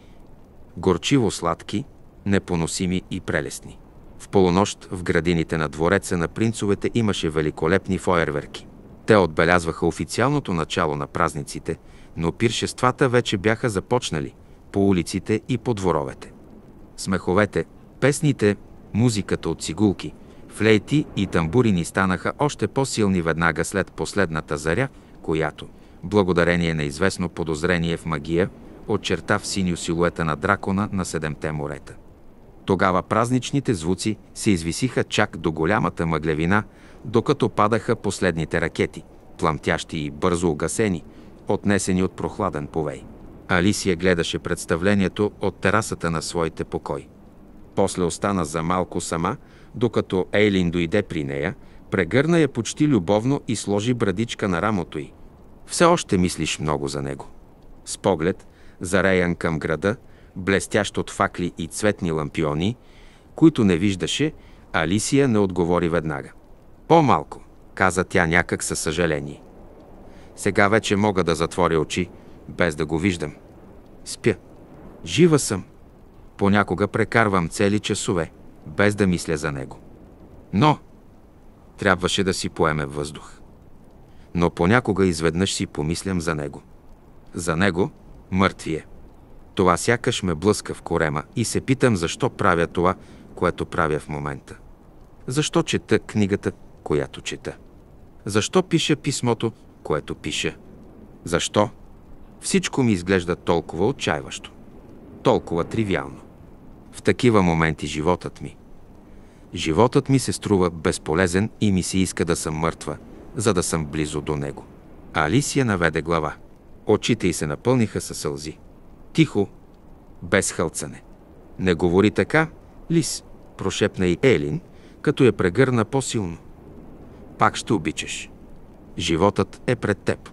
горчиво сладки, непоносими и прелестни. В полунощ в градините на двореца на принцовете имаше великолепни фойерверки. Те отбелязваха официалното начало на празниците, но пиршествата вече бяха започнали по улиците и по дворовете. Смеховете, песните, музиката от цигулки, флейти и тамбурини станаха още по-силни веднага след последната заря, която, благодарение на известно подозрение в магия, очерта в синьо силуета на дракона на Седемте морета. Тогава празничните звуци се извисиха чак до голямата мъглевина, докато падаха последните ракети, пламтящи и бързо огасени, отнесени от прохладен повей. Алисия гледаше представлението от терасата на своите покой. После остана за малко сама, докато Ейлин дойде при нея, прегърна я почти любовно и сложи брадичка на рамото й. Все още мислиш много за него. С поглед, зареян към града, блестящ от факли и цветни лампиони, които не виждаше, Алисия не отговори веднага. По-малко, каза тя някак със съжаление. Сега вече мога да затворя очи, без да го виждам. Спя. Жива съм. Понякога прекарвам цели часове, без да мисля за него. Но трябваше да си поеме въздух. Но понякога изведнъж си помислям за него. За него, мъртвие. Това сякаш ме блъска в корема и се питам защо правя това, което правя в момента. Защо чета книгата, която чета? Защо пиша писмото, което пиша? Защо? Всичко ми изглежда толкова отчаиващо, толкова тривиално. В такива моменти животът ми. Животът ми се струва безполезен и ми се иска да съм мъртва, за да съм близо до него. Алисия наведе глава очите й се напълниха със сълзи. Тихо, без хълцане. Не говори така, лис, прошепна и Елин, като я прегърна по-силно. Пак ще обичаш. Животът е пред теб.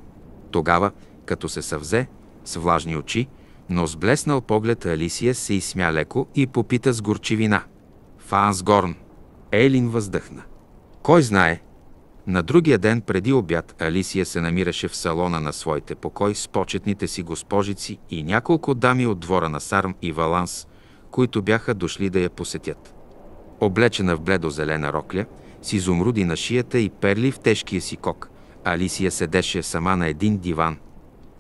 Тогава, като се съвзе, с влажни очи, но с блеснал поглед Алисия се изсмя леко и попита с горчивина. Фансгорн. Ейлин въздъхна. Кой знае, на другия ден преди обяд Алисия се намираше в салона на своите покой с почетните си госпожици и няколко дами от двора на Сарм и Валанс, които бяха дошли да я посетят. Облечена в бледо-зелена рокля, с изумруди на шията и перли в тежкия си кок, Алисия седеше сама на един диван.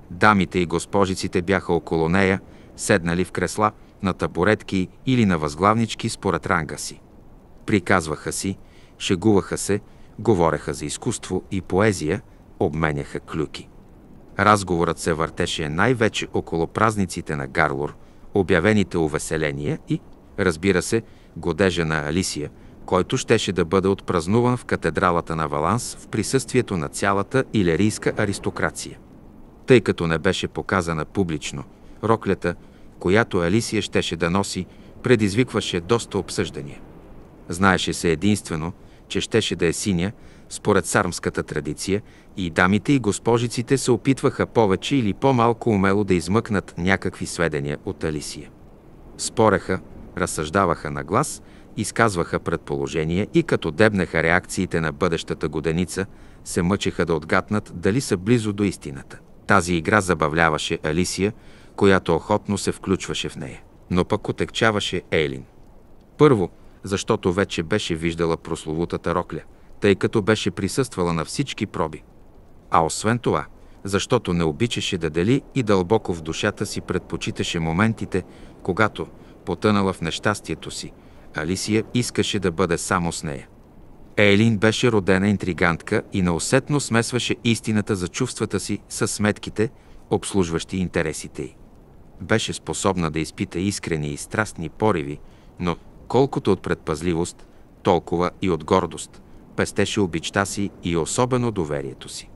Дамите и госпожиците бяха около нея, седнали в кресла, на табуретки или на възглавнички според ранга си. Приказваха си, шегуваха се – говореха за изкуство и поезия, обменяха клюки. Разговорът се въртеше най-вече около празниците на Гарлор, обявените увеселения и, разбира се, годежа на Алисия, който щеше да бъде отпразнуван в катедралата на Валанс в присъствието на цялата илерийска аристокрация. Тъй като не беше показана публично, роклята, която Алисия щеше да носи, предизвикваше доста обсъждания. Знаеше се единствено, че щеше да е синя, според сармската традиция, и дамите и госпожиците се опитваха повече или по-малко умело да измъкнат някакви сведения от Алисия. Спореха, разсъждаваха на глас, изказваха предположения и като дебнеха реакциите на бъдещата годеница, се мъчеха да отгатнат дали са близо до истината. Тази игра забавляваше Алисия, която охотно се включваше в нея. Но пък отекчаваше Ейлин. Първо, защото вече беше виждала прословутата рокля, тъй като беше присъствала на всички проби. А освен това, защото не обичаше да дели и дълбоко в душата си предпочиташе моментите, когато, потънала в нещастието си, Алисия искаше да бъде само с нея. Ейлин беше родена интригантка и наусетно смесваше истината за чувствата си с сметките, обслужващи интересите й. Беше способна да изпита искрени и страстни пориви, но колкото от предпазливост, толкова и от гордост, пестеше обичта си и особено доверието си.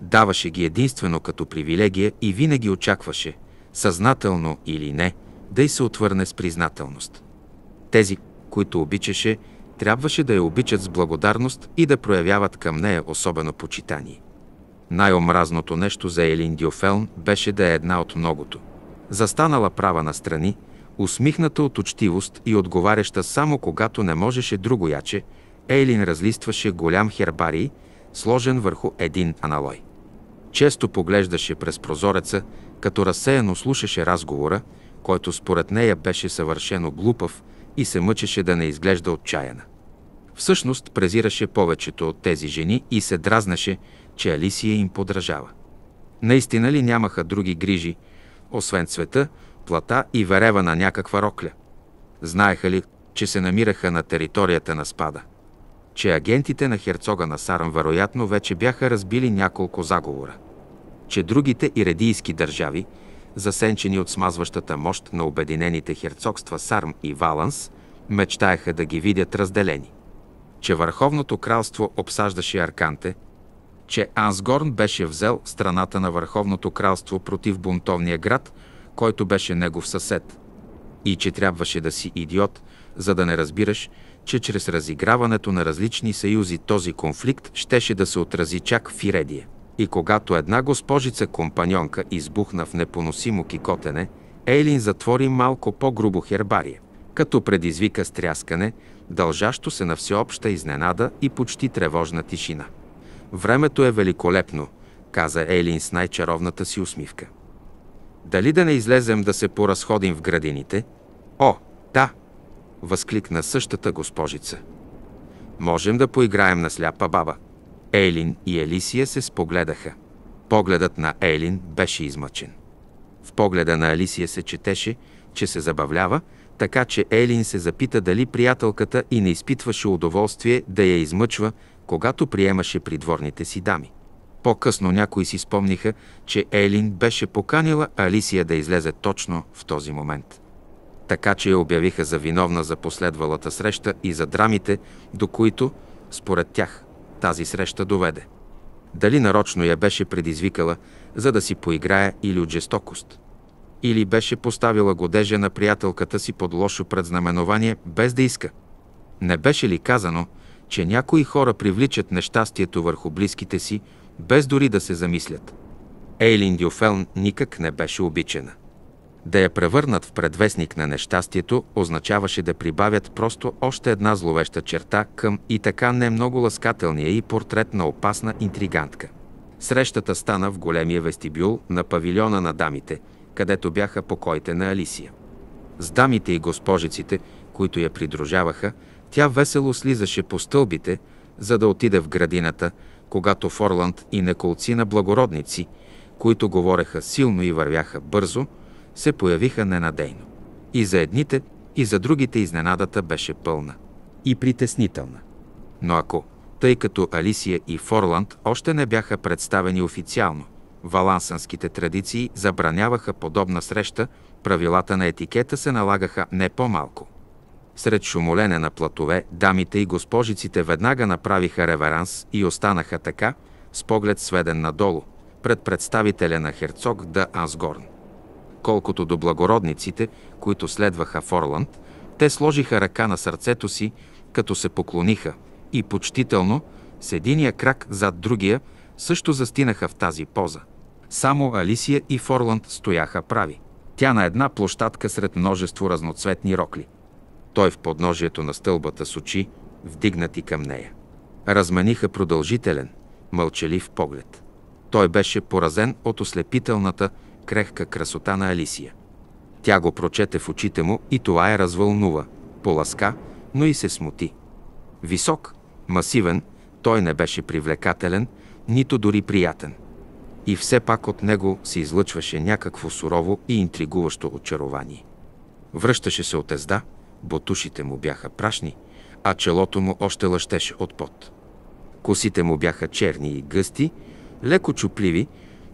Даваше ги единствено като привилегия и винаги очакваше, съзнателно или не, да й се отвърне с признателност. Тези, които обичаше, трябваше да я обичат с благодарност и да проявяват към нея особено почитание. Най-омразното нещо за Елин Диофелн беше да е една от многото. Застанала права на страни – усмихната от учтивост и отговаряща само когато не можеше друго яче, Ейлин разлистваше голям хербарий, сложен върху един аналой. Често поглеждаше през прозореца, като разсеяно слушаше разговора, който според нея беше съвършено глупав и се мъчеше да не изглежда отчаяна. Всъщност презираше повечето от тези жени и се дразнаше, че Алисия им подражава. Наистина ли нямаха други грижи, освен цвета, плата и верева на някаква рокля. Знаеха ли, че се намираха на територията на спада? Че агентите на херцога на Сарам вероятно вече бяха разбили няколко заговора. Че другите иредийски държави, засенчени от смазващата мощ на обединените херцогства Сарм и Валанс, мечтаяха да ги видят разделени. Че Върховното кралство обсаждаше Арканте, че Ансгорн беше взел страната на Върховното кралство против бунтовния град – който беше негов съсед. И че трябваше да си идиот, за да не разбираш, че чрез разиграването на различни съюзи този конфликт щеше да се отрази чак в Иредия. И когато една госпожица компаньонка избухна в непоносимо кикотене, Ейлин затвори малко по-грубо хербарие, като предизвика стряскане, дължащо се на всеобща изненада и почти тревожна тишина. Времето е великолепно, каза Ейлин с най-чаровната си усмивка. Дали да не излезем да се поразходим в градините? О, да! възкликна същата госпожица. Можем да поиграем на сляпа баба. Ейлин и Елисия се спогледаха. Погледът на Ейлин беше измъчен. В погледа на Алисия се четеше, че се забавлява, така че Ейлин се запита дали приятелката и не изпитваше удоволствие да я измъчва, когато приемаше придворните си дами. По-късно някои си спомниха, че Ейлин беше поканила Алисия да излезе точно в този момент. Така че я обявиха за виновна за последвалата среща и за драмите, до които, според тях, тази среща доведе. Дали нарочно я беше предизвикала, за да си поиграе или от жестокост – или беше поставила годежа на приятелката си под лошо предзнаменование, без да иска. Не беше ли казано, че някои хора привличат нещастието върху близките си, без дори да се замислят. Ейлин Дюфелн никак не беше обичана. Да я превърнат в предвестник на нещастието означаваше да прибавят просто още една зловеща черта към и така не много ласкателния и портрет на опасна интригантка. Срещата стана в големия вестибюл на павилиона на дамите, където бяха покоите на Алисия. С дамите и госпожиците, които я придружаваха, тя весело слизаше по стълбите, за да отиде в градината, когато Форланд и неколци на благородници, които говореха силно и вървяха бързо, се появиха ненадейно. И за едните, и за другите изненадата беше пълна и притеснителна. Но ако, тъй като Алисия и Форланд още не бяха представени официално, валансанските традиции забраняваха подобна среща, правилата на етикета се налагаха не по-малко. Сред шумолене на платове, дамите и госпожиците веднага направиха реверанс и останаха така, с поглед сведен надолу, пред представителя на херцог да Асгорн. Колкото до благородниците, които следваха в Орланд, те сложиха ръка на сърцето си, като се поклониха и почтително, с единия крак зад другия, също застинаха в тази поза. Само Алисия и Форланд стояха прави. Тя на една площадка сред множество разноцветни рокли. Той в подножието на стълбата с очи, вдигнати към нея. Размениха продължителен, мълчалив поглед. Той беше поразен от ослепителната, крехка красота на Алисия. Тя го прочете в очите му и това е развълнува, поласка, но и се смути. Висок, масивен, той не беше привлекателен, нито дори приятен. И все пак от него се излъчваше някакво сурово и интригуващо очарование. Връщаше се от езда, Ботушите му бяха прашни, а челото му още лъщеше от пот. Косите му бяха черни и гъсти, леко чупливи,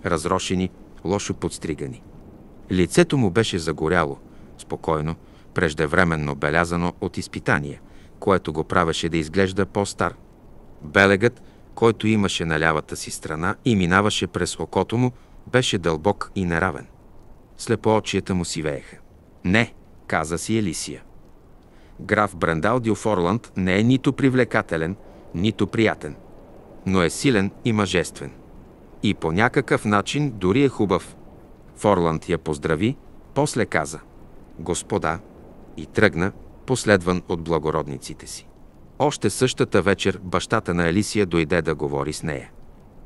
разрошени, лошо подстригани. Лицето му беше загоряло, спокойно, преждевременно белязано от изпитания, което го правеше да изглежда по-стар. Белегът, който имаше на лявата си страна и минаваше през окото му, беше дълбок и неравен. Слепоочията му си вееха. Не, каза си Елисия. Граф Брандал Дюфорланд не е нито привлекателен, нито приятен, но е силен и мъжествен. И по някакъв начин дори е хубав. Форланд я поздрави, после каза «Господа» и тръгна, последван от благородниците си. Още същата вечер бащата на Елисия дойде да говори с нея.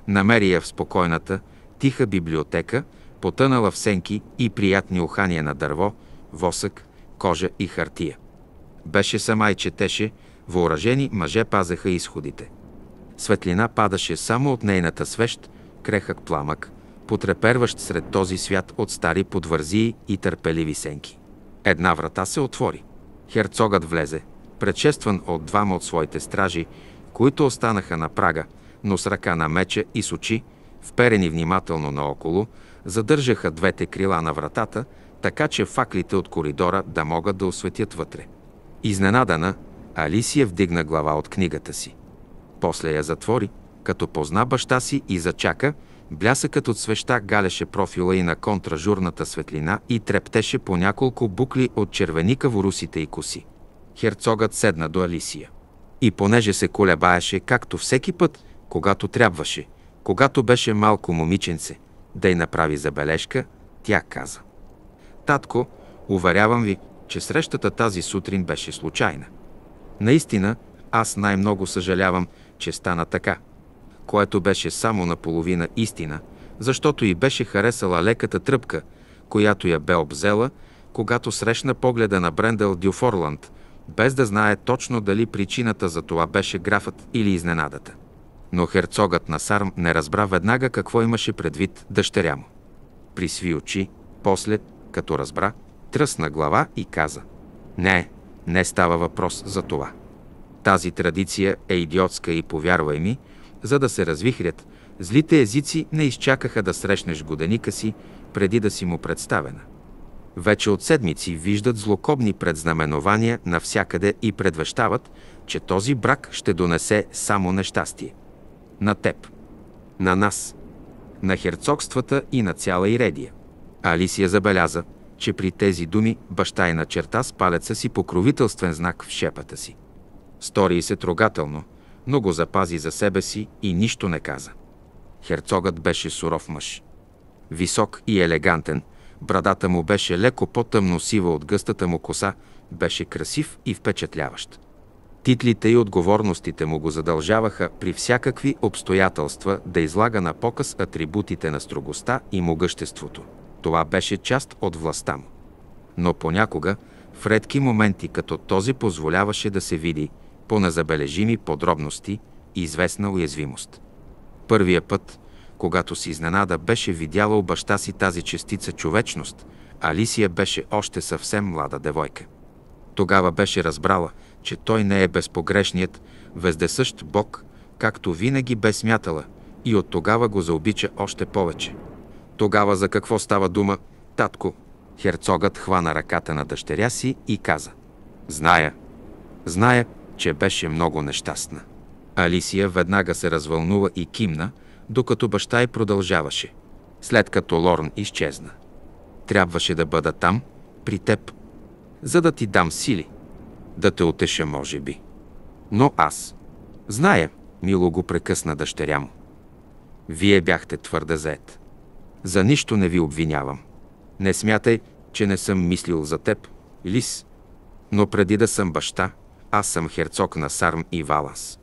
Намери я в спокойната, тиха библиотека, потънала в сенки и приятни ухания на дърво, восък, кожа и хартия. Беше сама и четеше, въоръжени мъже пазеха изходите. Светлина падаше само от нейната свещ, крехък пламък, потреперващ сред този свят от стари подвързии и търпеливи сенки. Една врата се отвори. Херцогът влезе, предшестван от двама от своите стражи, които останаха на прага, но с ръка на меча и с очи, вперени внимателно наоколо, задържаха двете крила на вратата, така че факлите от коридора да могат да осветят вътре. Изненадана, Алисия вдигна глава от книгата си. После я затвори, като позна баща си и зачака, блясъкът от свеща галеше профила и на контражурната светлина и трептеше по няколко букли от червеникаво русите и коси. Херцогът седна до Алисия. И понеже се колебаеше, както всеки път, когато трябваше, когато беше малко момиченце, да й направи забележка, тя каза. Татко, уверявам ви, че срещата тази сутрин беше случайна. Наистина, аз най-много съжалявам, че стана така, което беше само наполовина истина, защото и беше харесала леката тръпка, която я бе обзела, когато срещна погледа на Брендел Дюфорланд, без да знае точно дали причината за това беше графът или изненадата. Но херцогът на Сарм не разбра веднага какво имаше предвид дъщеря му. Присви очи, после, като разбра, тръсна глава и каза «Не, не става въпрос за това. Тази традиция е идиотска и повярвай ми, за да се развихрят, злите езици не изчакаха да срещнеш годеника си, преди да си му представена. Вече от седмици виждат злокобни предзнаменования навсякъде и предвещават, че този брак ще донесе само нещастие. На теб, на нас, на херцогствата и на цяла Иредия. Алисия забеляза, че при тези думи баща и е начерта с палеца си покровителствен знак в шепата си. Стори се трогателно, но го запази за себе си и нищо не каза. Херцогът беше суров мъж. Висок и елегантен, брадата му беше леко по-тъмно сива от гъстата му коса, беше красив и впечатляващ. Титлите и отговорностите му го задължаваха при всякакви обстоятелства да излага на показ атрибутите на строгостта и могъществото. Това беше част от властта му. Но понякога, в редки моменти като този позволяваше да се види по незабележими подробности известна уязвимост. Първия път, когато си изненада беше видяла у баща си тази частица човечност, Алисия беше още съвсем млада девойка. Тогава беше разбрала, че той не е безпогрешният, вездесъщ Бог, както винаги бе смятала, и от тогава го заобича още повече. Тогава за какво става дума, татко? Херцогът хвана ръката на дъщеря си и каза. Зная, зная, че беше много нещастна. Алисия веднага се развълнува и кимна, докато баща й продължаваше. След като Лорн изчезна. Трябваше да бъда там, при теб, за да ти дам сили. Да те отеша, може би. Но аз. Зная, мило го прекъсна дъщеря му. Вие бяхте твърде заед. За нищо не ви обвинявам. Не смятай, че не съм мислил за теб, Лис. Но преди да съм баща, аз съм херцог на Сарм и Валас.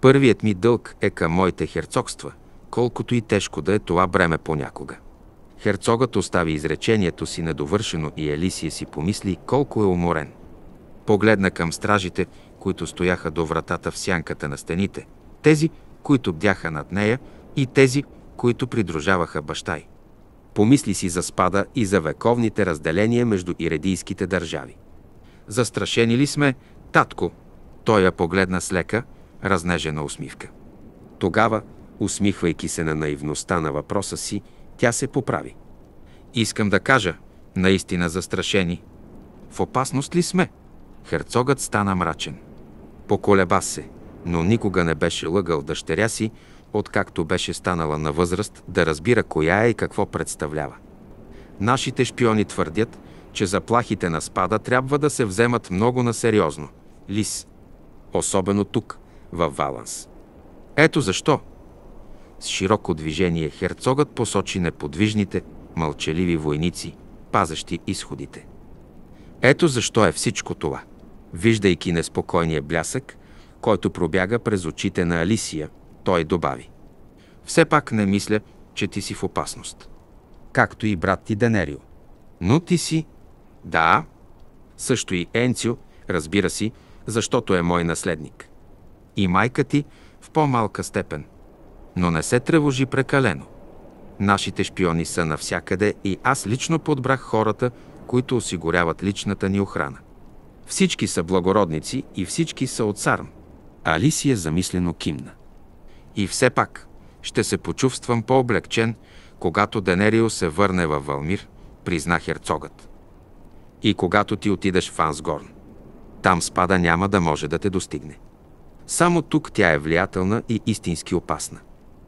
Първият ми дълг е към моите херцогства, колкото и тежко да е това бреме понякога. Херцогът остави изречението си недовършено и Елисия си помисли колко е уморен. Погледна към стражите, които стояха до вратата в сянката на стените, тези, които бдяха над нея и тези, които придружаваха баща й. Помисли си за спада и за вековните разделения между иредийските държави. Застрашени ли сме, татко? Той я погледна с лека, разнежена усмивка. Тогава, усмихвайки се на наивността на въпроса си, тя се поправи. Искам да кажа, наистина застрашени. В опасност ли сме? Херцогът стана мрачен. Поколеба се, но никога не беше лъгал дъщеря си, откакто беше станала на възраст да разбира коя е и какво представлява. Нашите шпиони твърдят, че заплахите на спада трябва да се вземат много на сериозно. Лис. Особено тук, във Валанс. Ето защо. С широко движение херцогът посочи неподвижните, мълчаливи войници, пазащи изходите. Ето защо е всичко това. Виждайки неспокойния блясък, който пробяга през очите на Алисия – той добави. Все пак не мисля, че ти си в опасност. Както и брат ти Денерио. Но ти си... Да. Също и Енцио, разбира си, защото е мой наследник. И майка ти в по-малка степен. Но не се тревожи прекалено. Нашите шпиони са навсякъде и аз лично подбрах хората, които осигуряват личната ни охрана. Всички са благородници и всички са от царм. Алисия замислено кимна. И все пак ще се почувствам по-облегчен, когато Денерио се върне във Валмир, призна херцогът. И когато ти отидеш в Ансгорн. Там спада няма да може да те достигне. Само тук тя е влиятелна и истински опасна.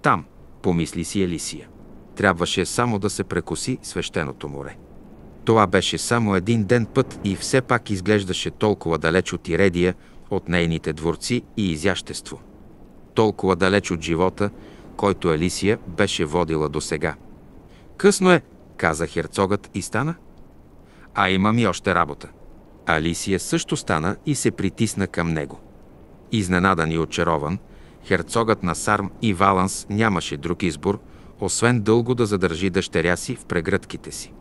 Там, помисли си Елисия. Трябваше само да се прекоси свещеното море. Това беше само един ден път и все пак изглеждаше толкова далеч от Иредия, от нейните дворци и изящество толкова далеч от живота, който Елисия беше водила до сега. Късно е, каза херцогът и стана. А имам и още работа. Алисия също стана и се притисна към него. Изненадан и очарован, херцогът на Сарм и Валанс нямаше друг избор, освен дълго да задържи дъщеря си в прегръдките си.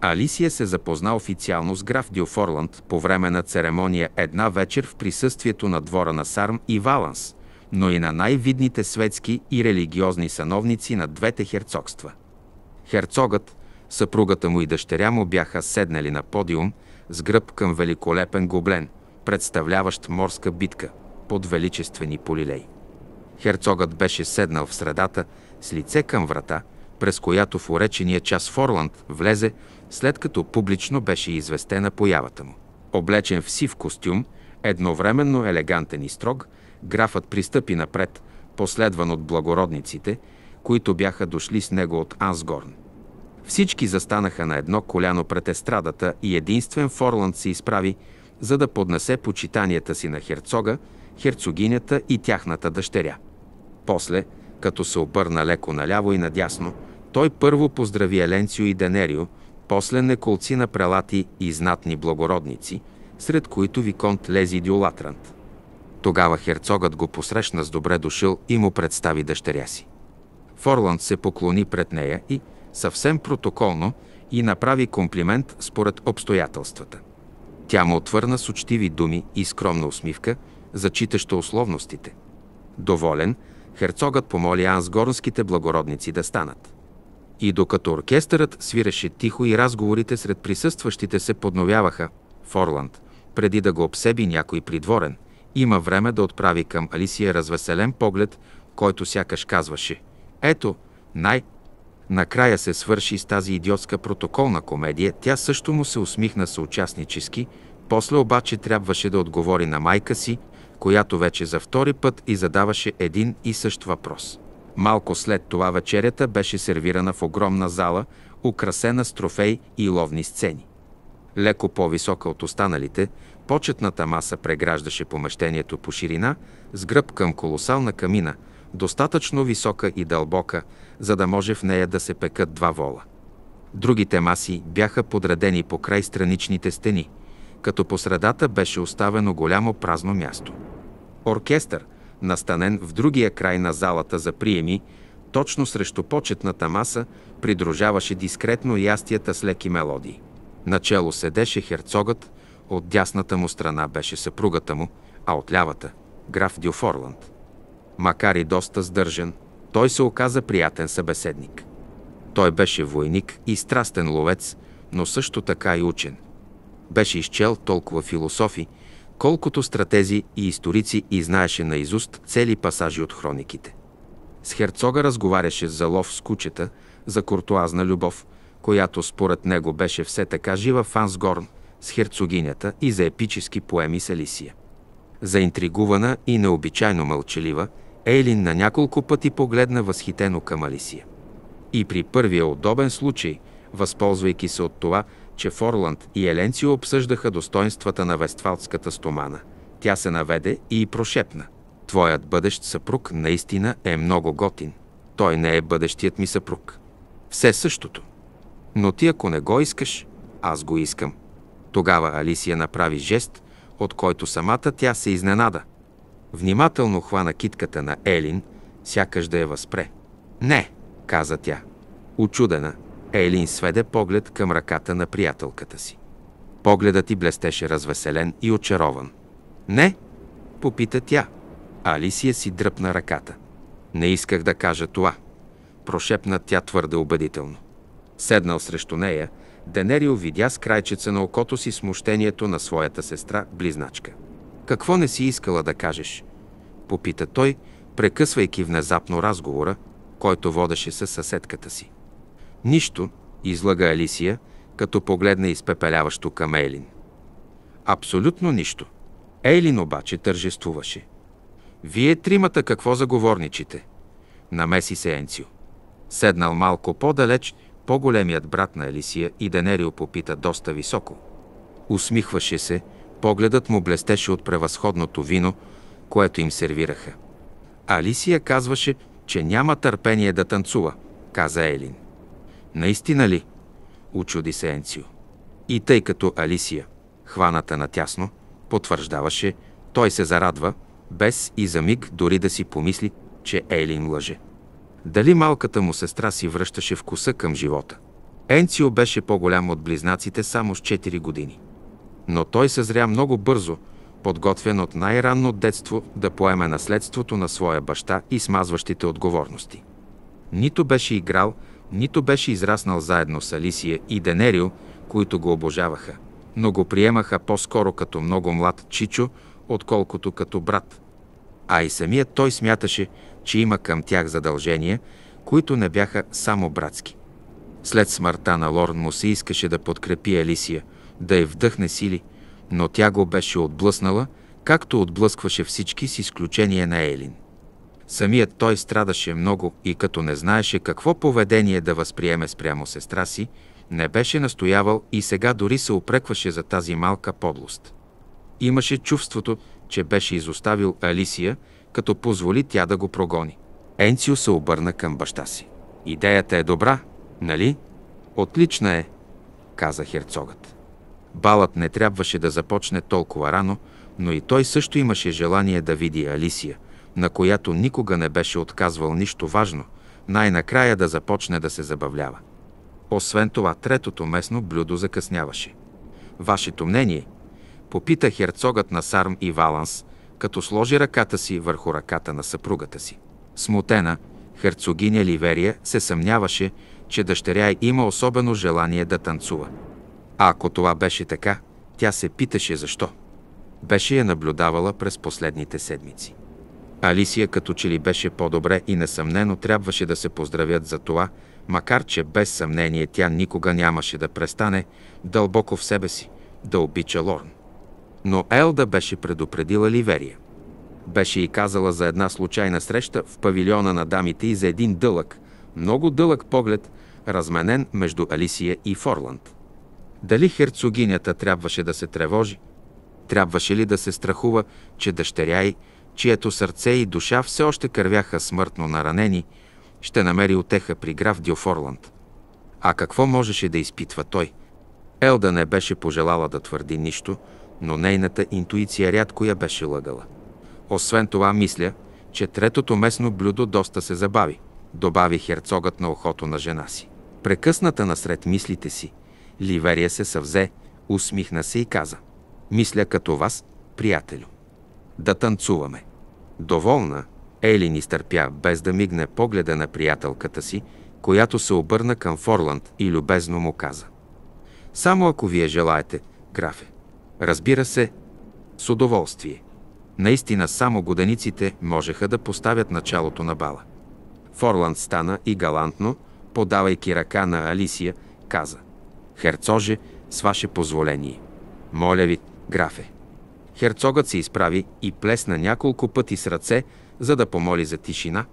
Алисия се запозна официално с граф Дюфорланд по време на церемония една вечер в присъствието на двора на Сарм и Валанс – но и на най-видните светски и религиозни сановници на двете херцогства. Херцогът, съпругата му и дъщеря му бяха седнали на подиум с гръб към великолепен гоблен, представляващ морска битка под величествени полилей. Херцогът беше седнал в средата с лице към врата, през която в уречения час Форланд влезе, след като публично беше известена появата му. Облечен в сив костюм, едновременно елегантен и строг – графът пристъпи напред, последван от благородниците, които бяха дошли с него от Асгорн. Всички застанаха на едно коляно пред естрадата и единствен Форланд се изправи, за да поднесе почитанията си на херцога, херцогинята и тяхната дъщеря. После, като се обърна леко наляво и надясно, той първо поздрави Еленцио и Денерио, после неколци на прелати и знатни благородници, сред които виконт Лези Дюлатрант. Тогава херцогът го посрещна с добре дошъл и му представи дъщеря си. Форланд се поклони пред нея и, съвсем протоколно, и направи комплимент според обстоятелствата. Тя му отвърна с учтиви думи и скромна усмивка, зачитаща условностите. Доволен, херцогът помоли ансгорнските благородници да станат. И докато оркестърът свиреше тихо и разговорите сред присъстващите се подновяваха, Форланд, преди да го обсеби някой придворен – има време да отправи към Алисия развеселен поглед, който сякаш казваше «Ето, най...» Накрая се свърши с тази идиотска протоколна комедия, тя също му се усмихна съучастнически, после обаче трябваше да отговори на майка си, която вече за втори път и задаваше един и същ въпрос. Малко след това вечерята беше сервирана в огромна зала, украсена с трофей и ловни сцени. Леко по-висока от останалите, Почетната маса преграждаше помещението по ширина с гръб към колосална камина, достатъчно висока и дълбока, за да може в нея да се пекат два вола. Другите маси бяха подредени по край страничните стени, като по средата беше оставено голямо празно място. Оркестър, настанен в другия край на залата за приеми, точно срещу почетната маса, придружаваше дискретно ястията с леки мелодии. Начело седеше херцогът, от дясната му страна беше съпругата му, а от лявата – граф Дюфорланд. Макар и доста сдържан, той се оказа приятен събеседник. Той беше войник и страстен ловец, но също така и учен. Беше изчел толкова философи, колкото стратези и историци и знаеше наизуст цели пасажи от хрониките. С херцога разговаряше за лов с кучета, за куртуазна любов, която според него беше все така жива в Ансгорн – с херцогинята и за епически поеми с Елисия. Заинтригувана и необичайно мълчалива, Ейлин на няколко пъти погледна възхитено към Алисия. И при първия удобен случай, възползвайки се от това, че Форланд и Еленцио обсъждаха достоинствата на Вестфалтската стомана, тя се наведе и прошепна. Твоят бъдещ съпруг наистина е много готин. Той не е бъдещият ми съпруг. Все същото. Но ти ако не го искаш, аз го искам. Тогава Алисия направи жест, от който самата тя се изненада. Внимателно хвана китката на Елин, сякаш да я възпре. Не, каза тя. Очудена, Елин сведе поглед към ръката на приятелката си. Погледът ти блестеше развеселен и очарован. Не, попита тя. Алисия си дръпна ръката. Не исках да кажа това, прошепна тя твърде убедително. Седнал срещу нея, Денерио видя с крайчеца на окото си смущението на своята сестра, близначка. Какво не си искала да кажеш? Попита той, прекъсвайки внезапно разговора, който водеше със съседката си. Нищо, излага Алисия, като погледна изпепеляващо към Ейлин. Абсолютно нищо. Ейлин обаче тържествуваше. Вие тримата какво заговорничите? Намеси се Енцио. Седнал малко по-далеч по-големият брат на Елисия и Денерио попита доста високо. Усмихваше се, погледът му блестеше от превъзходното вино, което им сервираха. Алисия казваше, че няма търпение да танцува, каза Елин. Наистина ли? Очуди се Енцио. И тъй като Алисия, хваната на тясно, потвърждаваше, той се зарадва, без и за миг дори да си помисли, че Ейлин лъже. Дали малката му сестра си връщаше вкуса към живота? Енцио беше по-голям от близнаците само с 4 години. Но той съзря много бързо, подготвен от най-ранно детство да поеме наследството на своя баща и смазващите отговорности. Нито беше играл, нито беше израснал заедно с Алисия и Денерио, които го обожаваха, но го приемаха по-скоро като много млад чичо, отколкото като брат – а и самият той смяташе, че има към тях задължения, които не бяха само братски. След смъртта на Лорн му се искаше да подкрепи Елисия, да й вдъхне сили, но тя го беше отблъснала, както отблъскваше всички с изключение на Елин. Самият той страдаше много и като не знаеше какво поведение да възприеме спрямо сестра си, не беше настоявал и сега дори се опрекваше за тази малка подлост. Имаше чувството, че беше изоставил Алисия, като позволи тя да го прогони. Енцио се обърна към баща си. Идеята е добра, нали? Отлична е, каза херцогът. Балът не трябваше да започне толкова рано, но и той също имаше желание да види Алисия, на която никога не беше отказвал нищо важно, най-накрая да започне да се забавлява. Освен това, третото местно блюдо закъсняваше. Вашето мнение – Попита херцогът на Сарм и Валанс, като сложи ръката си върху ръката на съпругата си. Смутена, херцогиня Ливерия се съмняваше, че дъщеря има особено желание да танцува. А ако това беше така, тя се питаше защо. Беше я наблюдавала през последните седмици. Алисия като че ли беше по-добре и несъмнено трябваше да се поздравят за това, макар че без съмнение тя никога нямаше да престане дълбоко в себе си да обича Лорн. Но Елда беше предупредила Ливерия. Беше и казала за една случайна среща в павилиона на дамите и за един дълъг, много дълъг поглед, разменен между Алисия и Форланд. Дали херцогинята трябваше да се тревожи? Трябваше ли да се страхува, че дъщеря й, чието сърце и душа все още кървяха смъртно наранени, ще намери отеха при граф Форланд? А какво можеше да изпитва той? Елда не беше пожелала да твърди нищо, но нейната интуиция рядко я беше лъгала. Освен това, мисля, че третото местно блюдо доста се забави, добави херцогът на охото на жена си. Прекъсната насред мислите си, Ливерия се съвзе, усмихна се и каза «Мисля като вас, приятелю. Да танцуваме». Доволна, Елин изтърпя, без да мигне погледа на приятелката си, която се обърна към Форланд и любезно му каза. Само ако вие желаете, графе. Разбира се, с удоволствие. Наистина само годениците можеха да поставят началото на бала. Форланд стана и галантно, подавайки ръка на Алисия, каза «Херцоже, с ваше позволение. Моля ви, графе». Херцогът се изправи и плесна няколко пъти с ръце, за да помоли за тишина.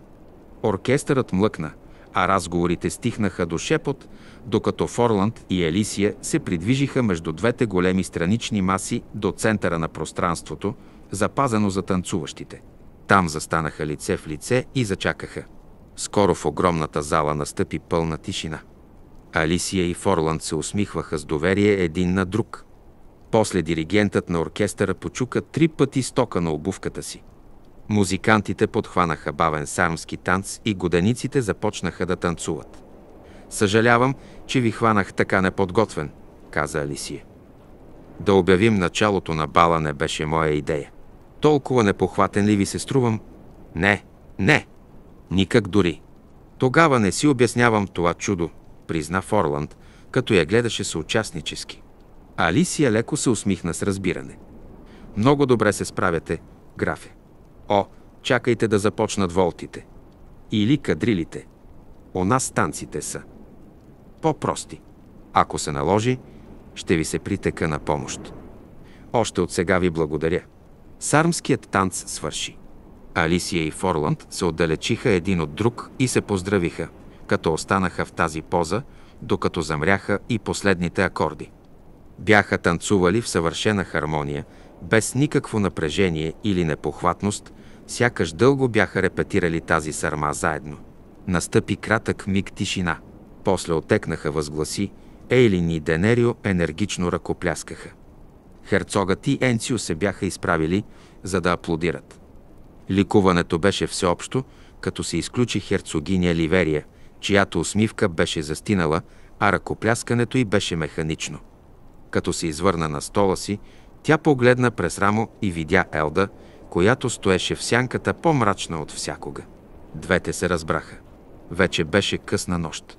Оркестърът млъкна, а разговорите стихнаха до шепот, докато Форланд и Елисия се придвижиха между двете големи странични маси до центъра на пространството, запазено за танцуващите. Там застанаха лице в лице и зачакаха. Скоро в огромната зала настъпи пълна тишина. Алисия и Форланд се усмихваха с доверие един на друг. После диригентът на оркестъра почука три пъти стока на обувката си. Музикантите подхванаха бавен сармски танц и годениците започнаха да танцуват. Съжалявам, че ви хванах така неподготвен, каза Алисия. Да обявим началото на бала не беше моя идея. Толкова непохватен ли ви се струвам? Не, не, никак дори. Тогава не си обяснявам това чудо, призна Форланд, като я гледаше съучастнически. Алисия леко се усмихна с разбиране. Много добре се справяте, графе. О, чакайте да започнат волтите. Или кадрилите. У нас танците са по-прости. Ако се наложи, ще ви се притека на помощ. Още от сега ви благодаря. Сармският танц свърши. Алисия и Форланд се отдалечиха един от друг и се поздравиха, като останаха в тази поза, докато замряха и последните акорди. Бяха танцували в съвършена хармония, без никакво напрежение или непохватност, сякаш дълго бяха репетирали тази сарма заедно. Настъпи кратък миг тишина – после отекнаха възгласи, Ейлин и Денерио енергично ръкопляскаха. Херцогът и Енцио се бяха изправили, за да аплодират. Ликуването беше всеобщо, като се изключи херцогиня Ливерия, чиято усмивка беше застинала, а ръкопляскането й беше механично. Като се извърна на стола си, тя погледна през рамо и видя Елда, която стоеше в сянката по-мрачна от всякога. Двете се разбраха. Вече беше късна нощ.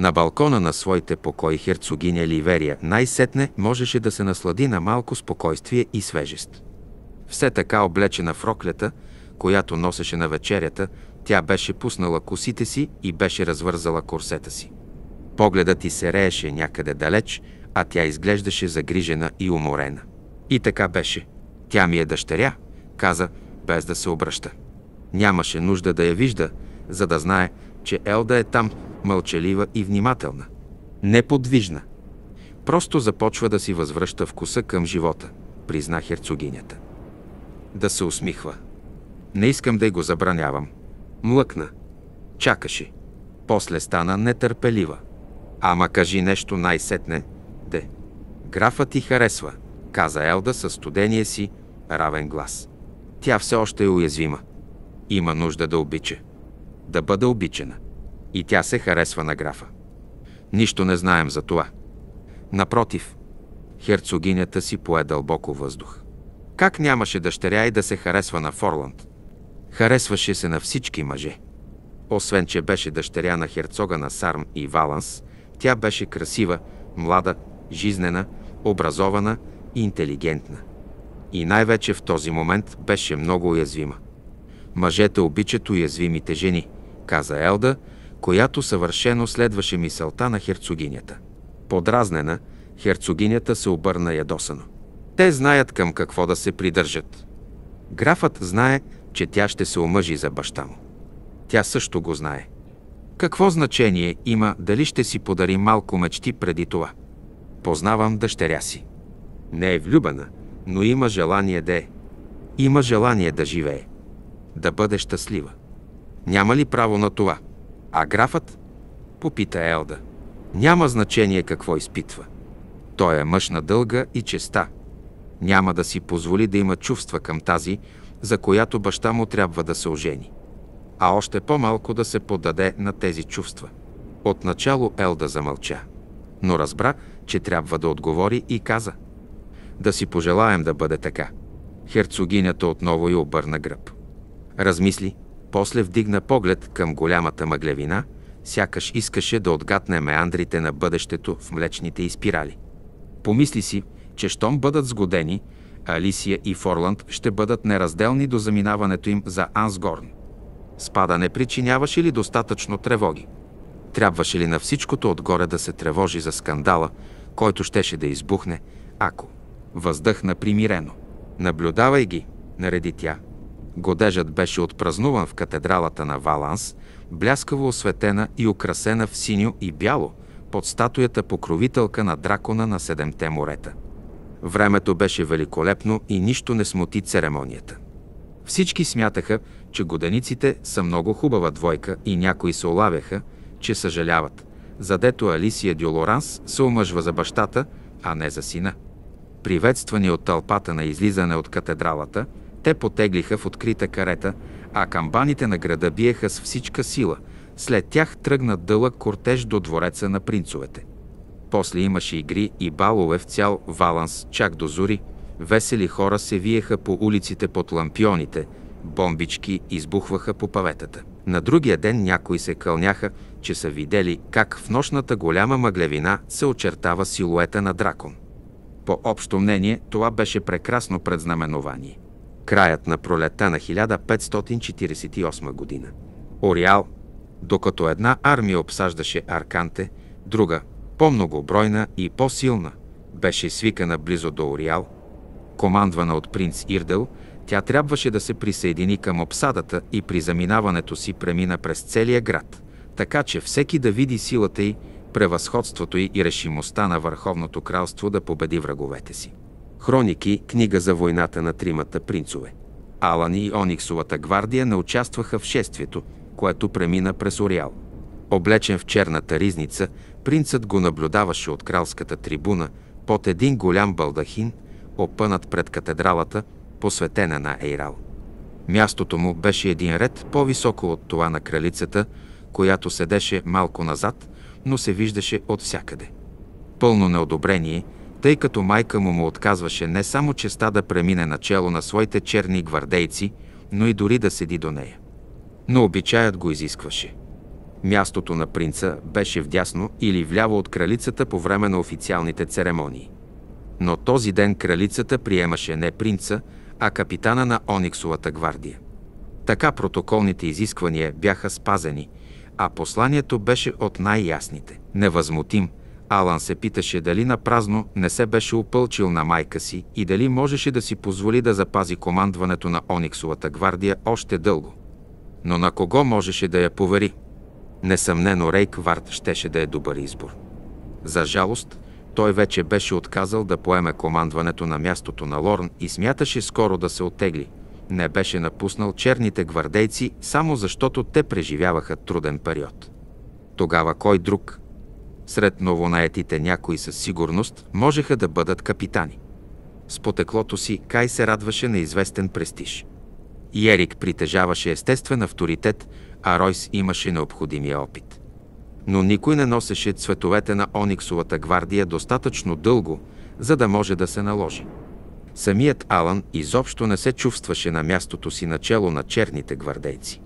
На балкона на своите покои херцогиня Ливерия най-сетне можеше да се наслади на малко спокойствие и свежест. Все така облечена в роклята, която носеше на вечерята, тя беше пуснала косите си и беше развързала корсета си. Погледът ти се рееше някъде далеч, а тя изглеждаше загрижена и уморена. И така беше. Тя ми е дъщеря, каза, без да се обръща. Нямаше нужда да я вижда, за да знае, че Елда е там – мълчалива и внимателна, неподвижна. Просто започва да си възвръща вкуса към живота, призна херцогинята. Да се усмихва. Не искам да й го забранявам. Млъкна. Чакаше. После стана нетърпелива. Ама кажи нещо най-сетне, те. Графът ти харесва, каза Елда със студения си равен глас. Тя все още е уязвима. Има нужда да обича. Да бъде обичана. И тя се харесва на графа. Нищо не знаем за това. Напротив, херцогинята си пое дълбоко въздух. Как нямаше дъщеря и да се харесва на Форланд? Харесваше се на всички мъже. Освен, че беше дъщеря на херцога на Сарм и Валанс, тя беше красива, млада, жизнена, образована и интелигентна. И най-вече в този момент беше много уязвима. Мъжете обичат уязвимите жени, каза Елда, която съвършено следваше мисълта на херцогинята. Подразнена, херцогинята се обърна ядосано. Те знаят към какво да се придържат. Графът знае, че тя ще се омъжи за баща му. Тя също го знае. Какво значение има дали ще си подари малко мечти преди това? Познавам дъщеря си. Не е влюбена, но има желание да е. Има желание да живее. Да бъде щастлива. Няма ли право на това? А графът? Попита Елда. Няма значение какво изпитва. Той е мъж на дълга и честа. Няма да си позволи да има чувства към тази, за която баща му трябва да се ожени. А още по-малко да се подаде на тези чувства. Отначало Елда замълча, но разбра, че трябва да отговори и каза «Да си пожелаем да бъде така». Херцогинята отново й обърна гръб. Размисли – после вдигна поглед към голямата мъглевина, сякаш искаше да отгатне меандрите на бъдещето в млечните и спирали. Помисли си, че щом бъдат сгодени, Алисия и Форланд ще бъдат неразделни до заминаването им за Ансгорн. Спада не причиняваше ли достатъчно тревоги? Трябваше ли на всичкото отгоре да се тревожи за скандала, който щеше да избухне, ако въздъхна примирено. Наблюдавай ги, нареди тя. Годежът беше отпразнуван в катедралата на Валанс, бляскаво осветена и украсена в синьо и бяло, под статуята покровителка на дракона на Седемте морета. Времето беше великолепно и нищо не смути церемонията. Всички смятаха, че годениците са много хубава двойка и някои се олавяха, че съжаляват, задето Алисия Дюлоранс се омъжва за бащата, а не за сина. Приветствани от тълпата на излизане от катедралата – те потеглиха в открита карета, а камбаните на града биеха с всичка сила. След тях тръгна дълъг кортеж до двореца на принцовете. После имаше игри и балове в цял Валанс, чак до зори. Весели хора се виеха по улиците под лампионите, бомбички избухваха по паветата. На другия ден някои се кълняха, че са видели как в нощната голяма мъглевина се очертава силуета на дракон. По общо мнение, това беше прекрасно предзнаменование краят на пролета на 1548 година. Ориал, докато една армия обсаждаше Арканте, друга, по-многобройна и по-силна, беше свикана близо до Ориал, командвана от принц Ирдел, тя трябваше да се присъедини към обсадата и при заминаването си премина през целия град, така че всеки да види силата й, превъзходството й и решимостта на Върховното кралство да победи враговете си. Хроники, книга за войната на тримата принцове. Алан и Ониксовата гвардия не участваха в шествието, което премина през Ориал. Облечен в черната ризница, принцът го наблюдаваше от кралската трибуна под един голям балдахин, опънат пред катедралата, посветена на Ейрал. Мястото му беше един ред по-високо от това на кралицата, която седеше малко назад, но се виждаше от всякъде. Пълно неодобрение – тъй като майка му му отказваше не само честа да премине начало на своите черни гвардейци, но и дори да седи до нея. Но обичаят го изискваше. Мястото на принца беше вдясно или вляво от кралицата по време на официалните церемонии. Но този ден кралицата приемаше не принца, а капитана на Ониксовата гвардия. Така протоколните изисквания бяха спазени, а посланието беше от най-ясните. Невъзмутим – Алан се питаше дали на празно не се беше опълчил на майка си и дали можеше да си позволи да запази командването на Ониксовата гвардия още дълго. Но на кого можеше да я повери? Несъмнено Рейк Вард щеше да е добър избор. За жалост, той вече беше отказал да поеме командването на мястото на Лорн и смяташе скоро да се отегли. Не беше напуснал черните гвардейци само защото те преживяваха труден период. Тогава кой друг сред новонаетите някои със сигурност можеха да бъдат капитани. С потеклото си Кай се радваше на известен престиж. Ерик притежаваше естествен авторитет, а Ройс имаше необходимия опит. Но никой не носеше цветовете на Ониксовата гвардия достатъчно дълго, за да може да се наложи. Самият Алан изобщо не се чувстваше на мястото си начало на черните гвардейци.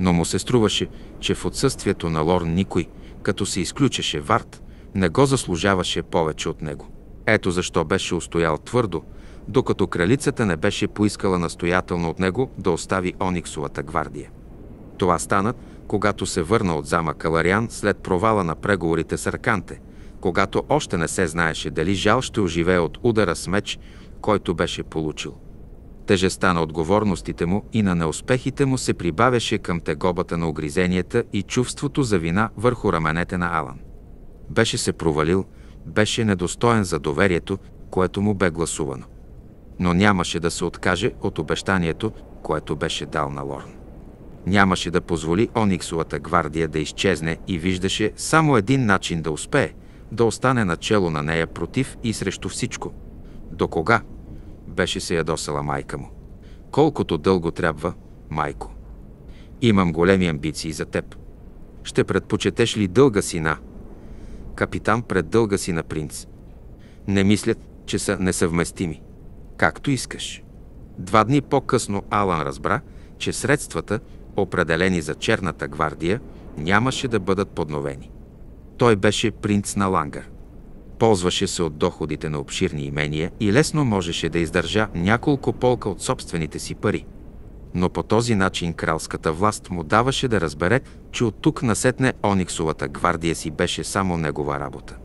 Но му се струваше, че в отсъствието на Лорн никой – като се изключеше Варт, не го заслужаваше повече от него. Ето защо беше устоял твърдо, докато кралицата не беше поискала настоятелно от него да остави Ониксовата гвардия. Това стана, когато се върна от замъка Лариан след провала на преговорите с Арканте, когато още не се знаеше дали Жал ще оживее от удара с меч, който беше получил тежеста на отговорностите му и на неуспехите му се прибавяше към тегобата на огризенията и чувството за вина върху раменете на Алан. Беше се провалил, беше недостоен за доверието, което му бе гласувано. Но нямаше да се откаже от обещанието, което беше дал на Лорн. Нямаше да позволи Ониксовата гвардия да изчезне и виждаше само един начин да успее – да остане начело на нея против и срещу всичко. До кога? беше се ядосала майка му. Колкото дълго трябва, майко. Имам големи амбиции за теб. Ще предпочетеш ли дълга сина? Капитан пред дълга си на принц. Не мислят, че са несъвместими. Както искаш. Два дни по-късно Алан разбра, че средствата, определени за Черната гвардия, нямаше да бъдат подновени. Той беше принц на Лангър. Ползваше се от доходите на обширни имения и лесно можеше да издържа няколко полка от собствените си пари. Но по този начин кралската власт му даваше да разбере, че от тук насетне Ониксовата гвардия си беше само негова работа.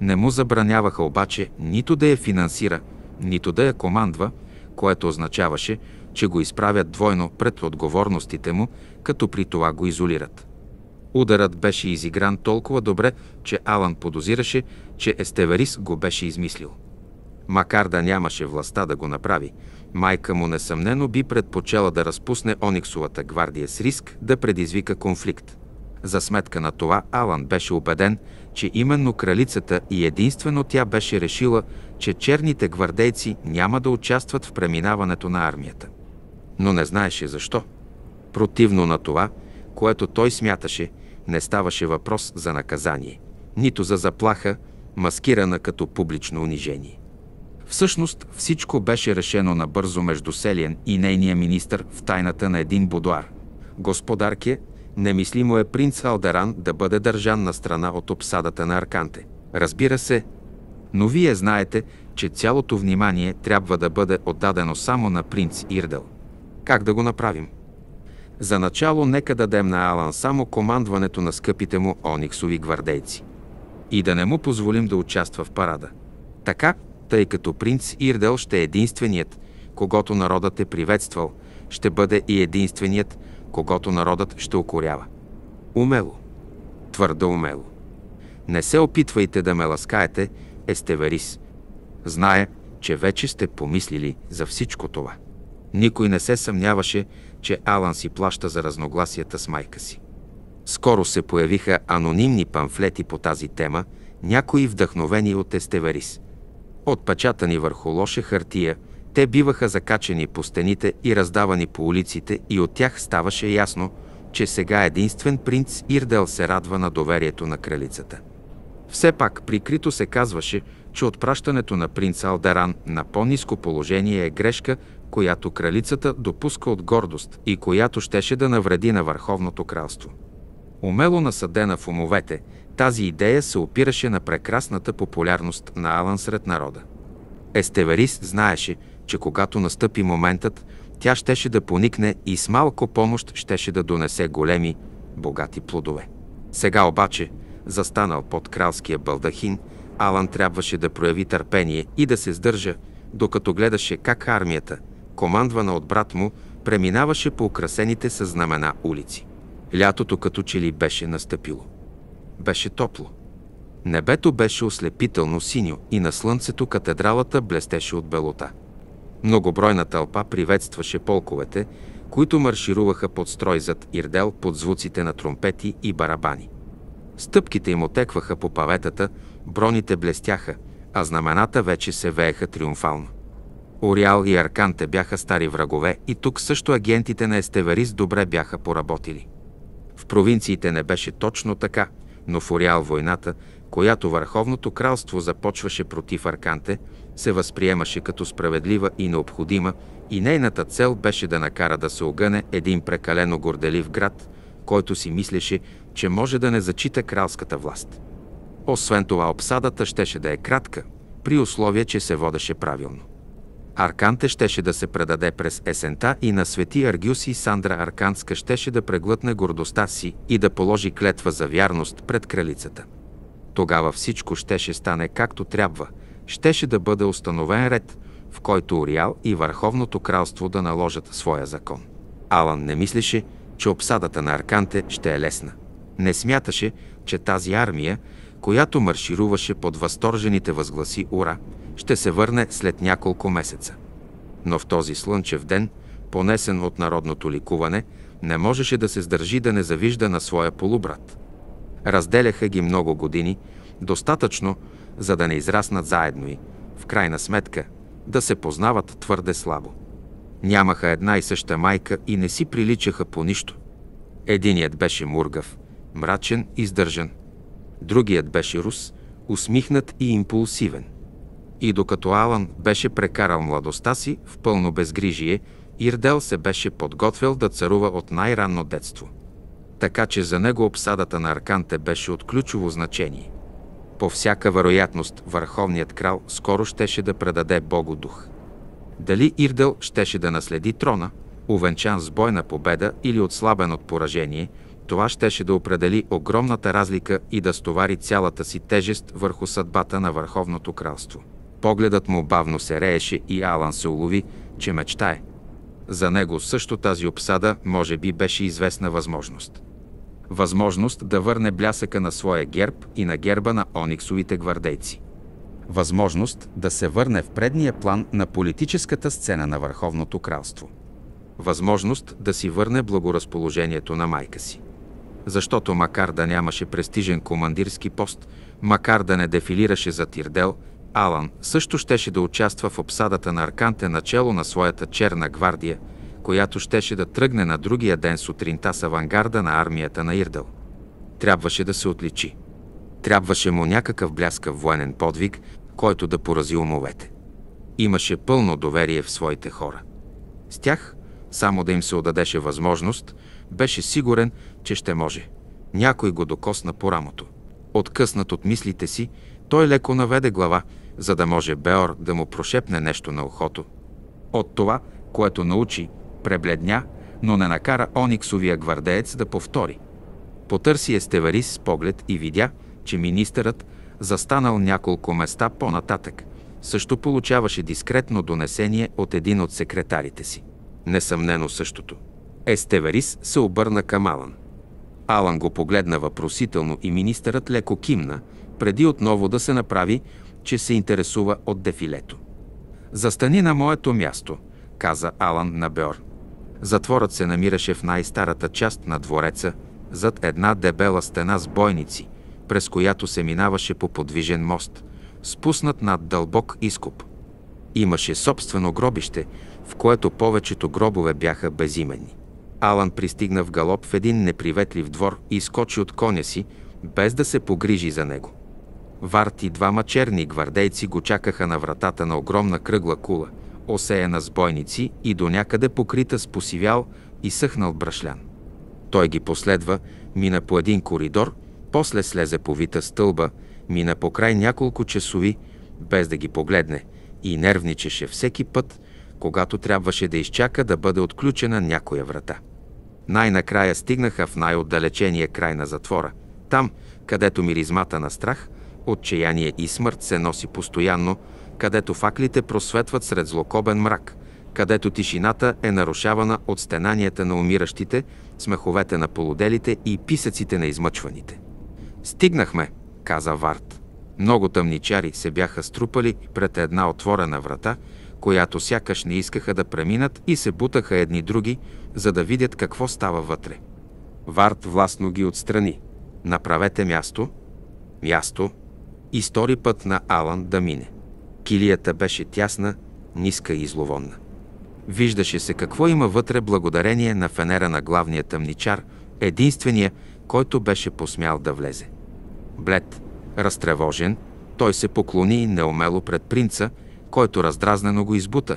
Не му забраняваха обаче нито да я финансира, нито да я командва, което означаваше, че го изправят двойно пред отговорностите му, като при това го изолират. Ударът беше изигран толкова добре, че Алан подозираше, че Естеварис го беше измислил. Макар да нямаше властта да го направи, майка му несъмнено би предпочела да разпусне Ониксовата гвардия с риск да предизвика конфликт. За сметка на това Алан беше убеден, че именно кралицата и единствено тя беше решила, че черните гвардейци няма да участват в преминаването на армията. Но не знаеше защо. Противно на това, което той смяташе – не ставаше въпрос за наказание, нито за заплаха, маскирана като публично унижение. Всъщност всичко беше решено набързо между Селиен и нейния министър в тайната на един будуар. Господарке, немислимо е принц Алдеран да бъде държан на страна от обсадата на Арканте. Разбира се, но вие знаете, че цялото внимание трябва да бъде отдадено само на принц Ирдел. Как да го направим? За начало нека дадем на Алан само командването на скъпите му ониксови гвардейци. И да не му позволим да участва в парада. Така, тъй като принц Ирдел ще е единственият, когато народът е приветствал, ще бъде и единственият, когато народът ще укорява. Умело. Твърдо умело. Не се опитвайте да ме ласкаете, Естеверис. Зная, че вече сте помислили за всичко това. Никой не се съмняваше, че Алан си плаща за разногласията с майка си. Скоро се появиха анонимни памфлети по тази тема, някои вдъхновени от Естеварис. Отпечатани върху лоша хартия, те биваха закачени по стените и раздавани по улиците и от тях ставаше ясно, че сега единствен принц Ирдел се радва на доверието на кралицата. Все пак прикрито се казваше, че отпращането на принц Алдаран на по-низко положение е грешка, която кралицата допуска от гордост и която щеше да навреди на Върховното кралство. Умело насъдена в умовете, тази идея се опираше на прекрасната популярност на Алан сред народа. Естеверис знаеше, че когато настъпи моментът, тя щеше да поникне и с малко помощ щеше да донесе големи, богати плодове. Сега обаче, застанал под кралския балдахин, Алан трябваше да прояви търпение и да се сдържа, докато гледаше как армията – командвана от брат му, преминаваше по украсените със знамена улици. Лятото като че ли беше настъпило. Беше топло. Небето беше ослепително синьо и на слънцето катедралата блестеше от белота. Многобройна тълпа приветстваше полковете, които маршируваха под строй зад Ирдел под звуците на тромпети и барабани. Стъпките им отекваха по паветата, броните блестяха, а знамената вече се вееха триумфално. Ориал и Арканте бяха стари врагове и тук също агентите на Естеварис добре бяха поработили. В провинциите не беше точно така, но в Ориал войната, която Върховното кралство започваше против Арканте, се възприемаше като справедлива и необходима и нейната цел беше да накара да се огъне един прекалено горделив град, който си мислеше, че може да не зачита кралската власт. Освен това, обсадата щеше да е кратка, при условие, че се водеше правилно. Арканте щеше да се предаде през есента и на свети Аргюс и Сандра Арканска щеше да преглътне гордостта си и да положи клетва за вярност пред кралицата. Тогава всичко щеше стане както трябва, щеше да бъде установен ред, в който Ориал и Върховното кралство да наложат своя закон. Алан не мислеше, че обсадата на Арканте ще е лесна. Не смяташе, че тази армия, която маршируваше под възторжените възгласи «Ура!», ще се върне след няколко месеца. Но в този слънчев ден, понесен от народното ликуване, не можеше да се сдържи да не завижда на своя полубрат. Разделяха ги много години, достатъчно, за да не израснат заедно и, в крайна сметка, да се познават твърде слабо. Нямаха една и съща майка и не си приличаха по нищо. Единият беше мургав, мрачен и сдържан. Другият беше рус, усмихнат и импулсивен. И докато Алан беше прекарал младостта си в пълно безгрижие, Ирдел се беше подготвил да царува от най-ранно детство. Така че за него обсадата на Арканте беше от ключово значение. По всяка вероятност, върховният крал скоро щеше да предаде Богу дух. Дали Ирдел щеше да наследи трона, увенчан с бойна победа или отслабен от поражение, това щеше да определи огромната разлика и да стовари цялата си тежест върху съдбата на Върховното кралство. Погледът му бавно се рееше и Алан се улови, че мечтае. За него също тази обсада може би беше известна възможност. Възможност да върне блясъка на своя герб и на герба на ониксовите гвардейци. Възможност да се върне в предния план на политическата сцена на Върховното кралство. Възможност да си върне благоразположението на майка си защото макар да нямаше престижен командирски пост, макар да не дефилираше за Тирдел, Алан също щеше да участва в обсадата на Арканте начало на своята черна гвардия, която щеше да тръгне на другия ден сутринта с авангарда на армията на Ирдъл. Трябваше да се отличи. Трябваше му някакъв бляскав военен подвиг, който да порази умовете. Имаше пълно доверие в своите хора. С тях, само да им се отдадеше възможност, беше сигурен, че ще може. Някой го докосна по рамото. Откъснат от мислите си, той леко наведе глава, за да може Беор да му прошепне нещо на ухото. От това, което научи, пребледня, но не накара ониксовия гвардеец да повтори. Потърси Естеварис с поглед и видя, че министърът, застанал няколко места по-нататък, също получаваше дискретно донесение от един от секретарите си. Несъмнено същото. Естеварис се обърна към Алан. Алан го погледна въпросително и министърът леко кимна, преди отново да се направи, че се интересува от дефилето. Застани на моето място, каза Алан на Бьор. Затворът се намираше в най-старата част на двореца, зад една дебела стена с бойници, през която се минаваше по подвижен мост, спуснат над дълбок изкоп. Имаше собствено гробище, в което повечето гробове бяха безименни. Алан пристигна в галоп в един неприветлив двор и скочи от коня си, без да се погрижи за него. Варт и двама черни гвардейци го чакаха на вратата на огромна кръгла кула, осеяна с бойници и до някъде покрита с посивял и съхнал брашлян. Той ги последва, мина по един коридор, после слезе по вита стълба, мина по край няколко часови, без да ги погледне, и нервничеше всеки път, когато трябваше да изчака да бъде отключена някоя врата. Най-накрая стигнаха в най-отдалечения край на затвора, там, където миризмата на страх Отчаяние и смърт се носи постоянно, където факлите просветват сред злокобен мрак, където тишината е нарушавана от стенанията на умиращите, смеховете на полуделите и писъците на измъчваните. Стигнахме, каза Варт. Много тъмничари се бяха струпали пред една отворена врата, която сякаш не искаха да преминат и се бутаха едни други, за да видят какво става вътре. Варт властно ги отстрани. Направете място. Място, и стори път на Алан да мине. Килията беше тясна, ниска и зловонна. Виждаше се какво има вътре благодарение на фенера на главния тъмничар, единствения, който беше посмял да влезе. Блед, разтревожен, той се поклони неумело пред принца, който раздразнено го избута.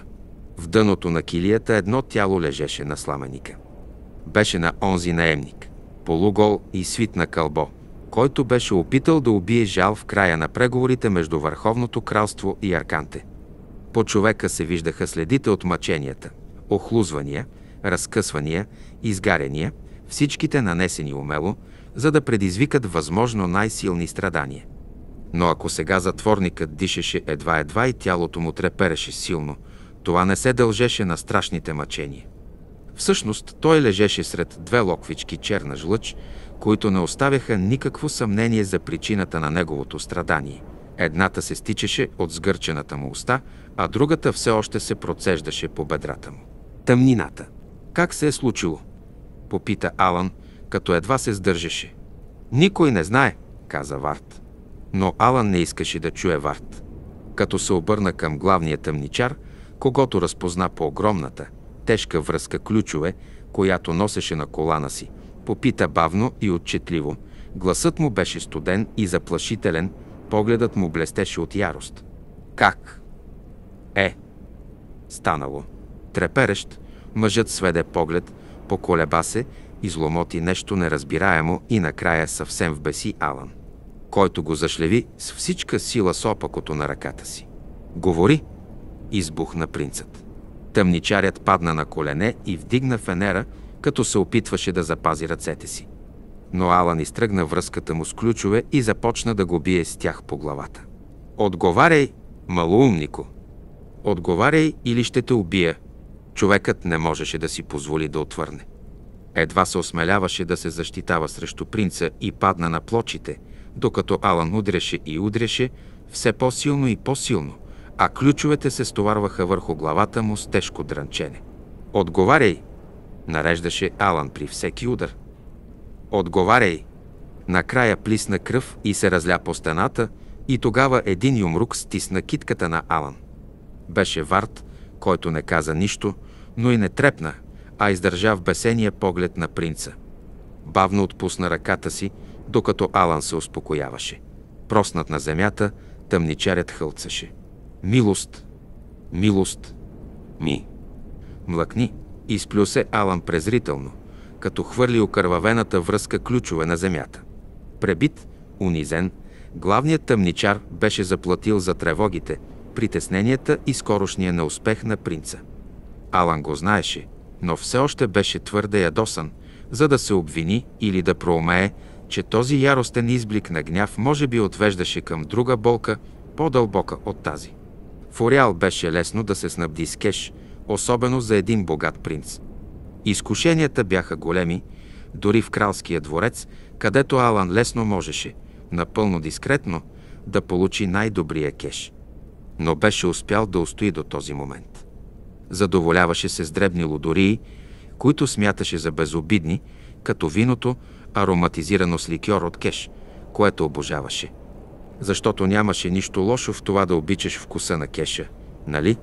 В дъното на килията едно тяло лежеше на сламеника. Беше на онзи наемник, полугол и свит на кълбо – който беше опитал да убие Жал в края на преговорите между Върховното кралство и Арканте. По човека се виждаха следите от мъченията, охлузвания, разкъсвания, изгаряния, всичките нанесени умело, за да предизвикат възможно най-силни страдания. Но ако сега затворникът дишеше едва-едва и тялото му трепереше силно, това не се дължеше на страшните мъчения. Всъщност той лежеше сред две локвички черна жлъч, които не оставяха никакво съмнение за причината на неговото страдание. Едната се стичеше от сгърчената му уста, а другата все още се процеждаше по бедрата му. Тъмнината. Как се е случило? Попита Алан, като едва се сдържаше. Никой не знае, каза Варт. Но Алан не искаше да чуе Варт. Като се обърна към главния тъмничар, когато разпозна по огромната, тежка връзка ключове, която носеше на колана си – Попита бавно и отчетливо. Гласът му беше студен и заплашителен, погледът му блестеше от ярост. Как? Е, станало. Треперещ, мъжът сведе поглед, поколеба се, изломоти нещо неразбираемо и накрая съвсем в беси Алан, който го зашлеви с всичка сила с опакото на ръката си. Говори! Избухна принцът. Тъмничарят падна на колене и вдигна фенера, като се опитваше да запази ръцете си. Но Алан изтръгна връзката му с ключове и започна да го бие с тях по главата. Отговаряй, малоумнико! Отговаряй или ще те убия. Човекът не можеше да си позволи да отвърне. Едва се осмеляваше да се защитава срещу принца и падна на плочите, докато Алан удреше и удреше, все по-силно и по-силно, а ключовете се стоварваха върху главата му с тежко дрънчене. Отговаряй, нареждаше Алан при всеки удар. Отговаряй! Накрая плисна кръв и се разля по стената и тогава един юмрук стисна китката на Алан. Беше Варт, който не каза нищо, но и не трепна, а издържа в бесения поглед на принца. Бавно отпусна ръката си, докато Алан се успокояваше. Проснат на земята, тъмничарят хълцаше. Милост! Милост! Ми! Млъкни! Изплю се Алан презрително, като хвърли окървавената връзка ключове на земята. Пребит, унизен, главният тъмничар беше заплатил за тревогите, притесненията и скорошния неуспех на принца. Алан го знаеше, но все още беше твърде ядосан, за да се обвини или да проумее, че този яростен изблик на гняв може би отвеждаше към друга болка, по-дълбока от тази. Фориал беше лесно да се снабди с кеш – особено за един богат принц. Изкушенията бяха големи, дори в кралския дворец, където Алан лесно можеше, напълно дискретно, да получи най-добрия кеш. Но беше успял да устои до този момент. Задоволяваше се с дребни лодории, които смяташе за безобидни, като виното, ароматизирано с ликьор от кеш, което обожаваше. Защото нямаше нищо лошо в това да обичаш вкуса на кеша, нали?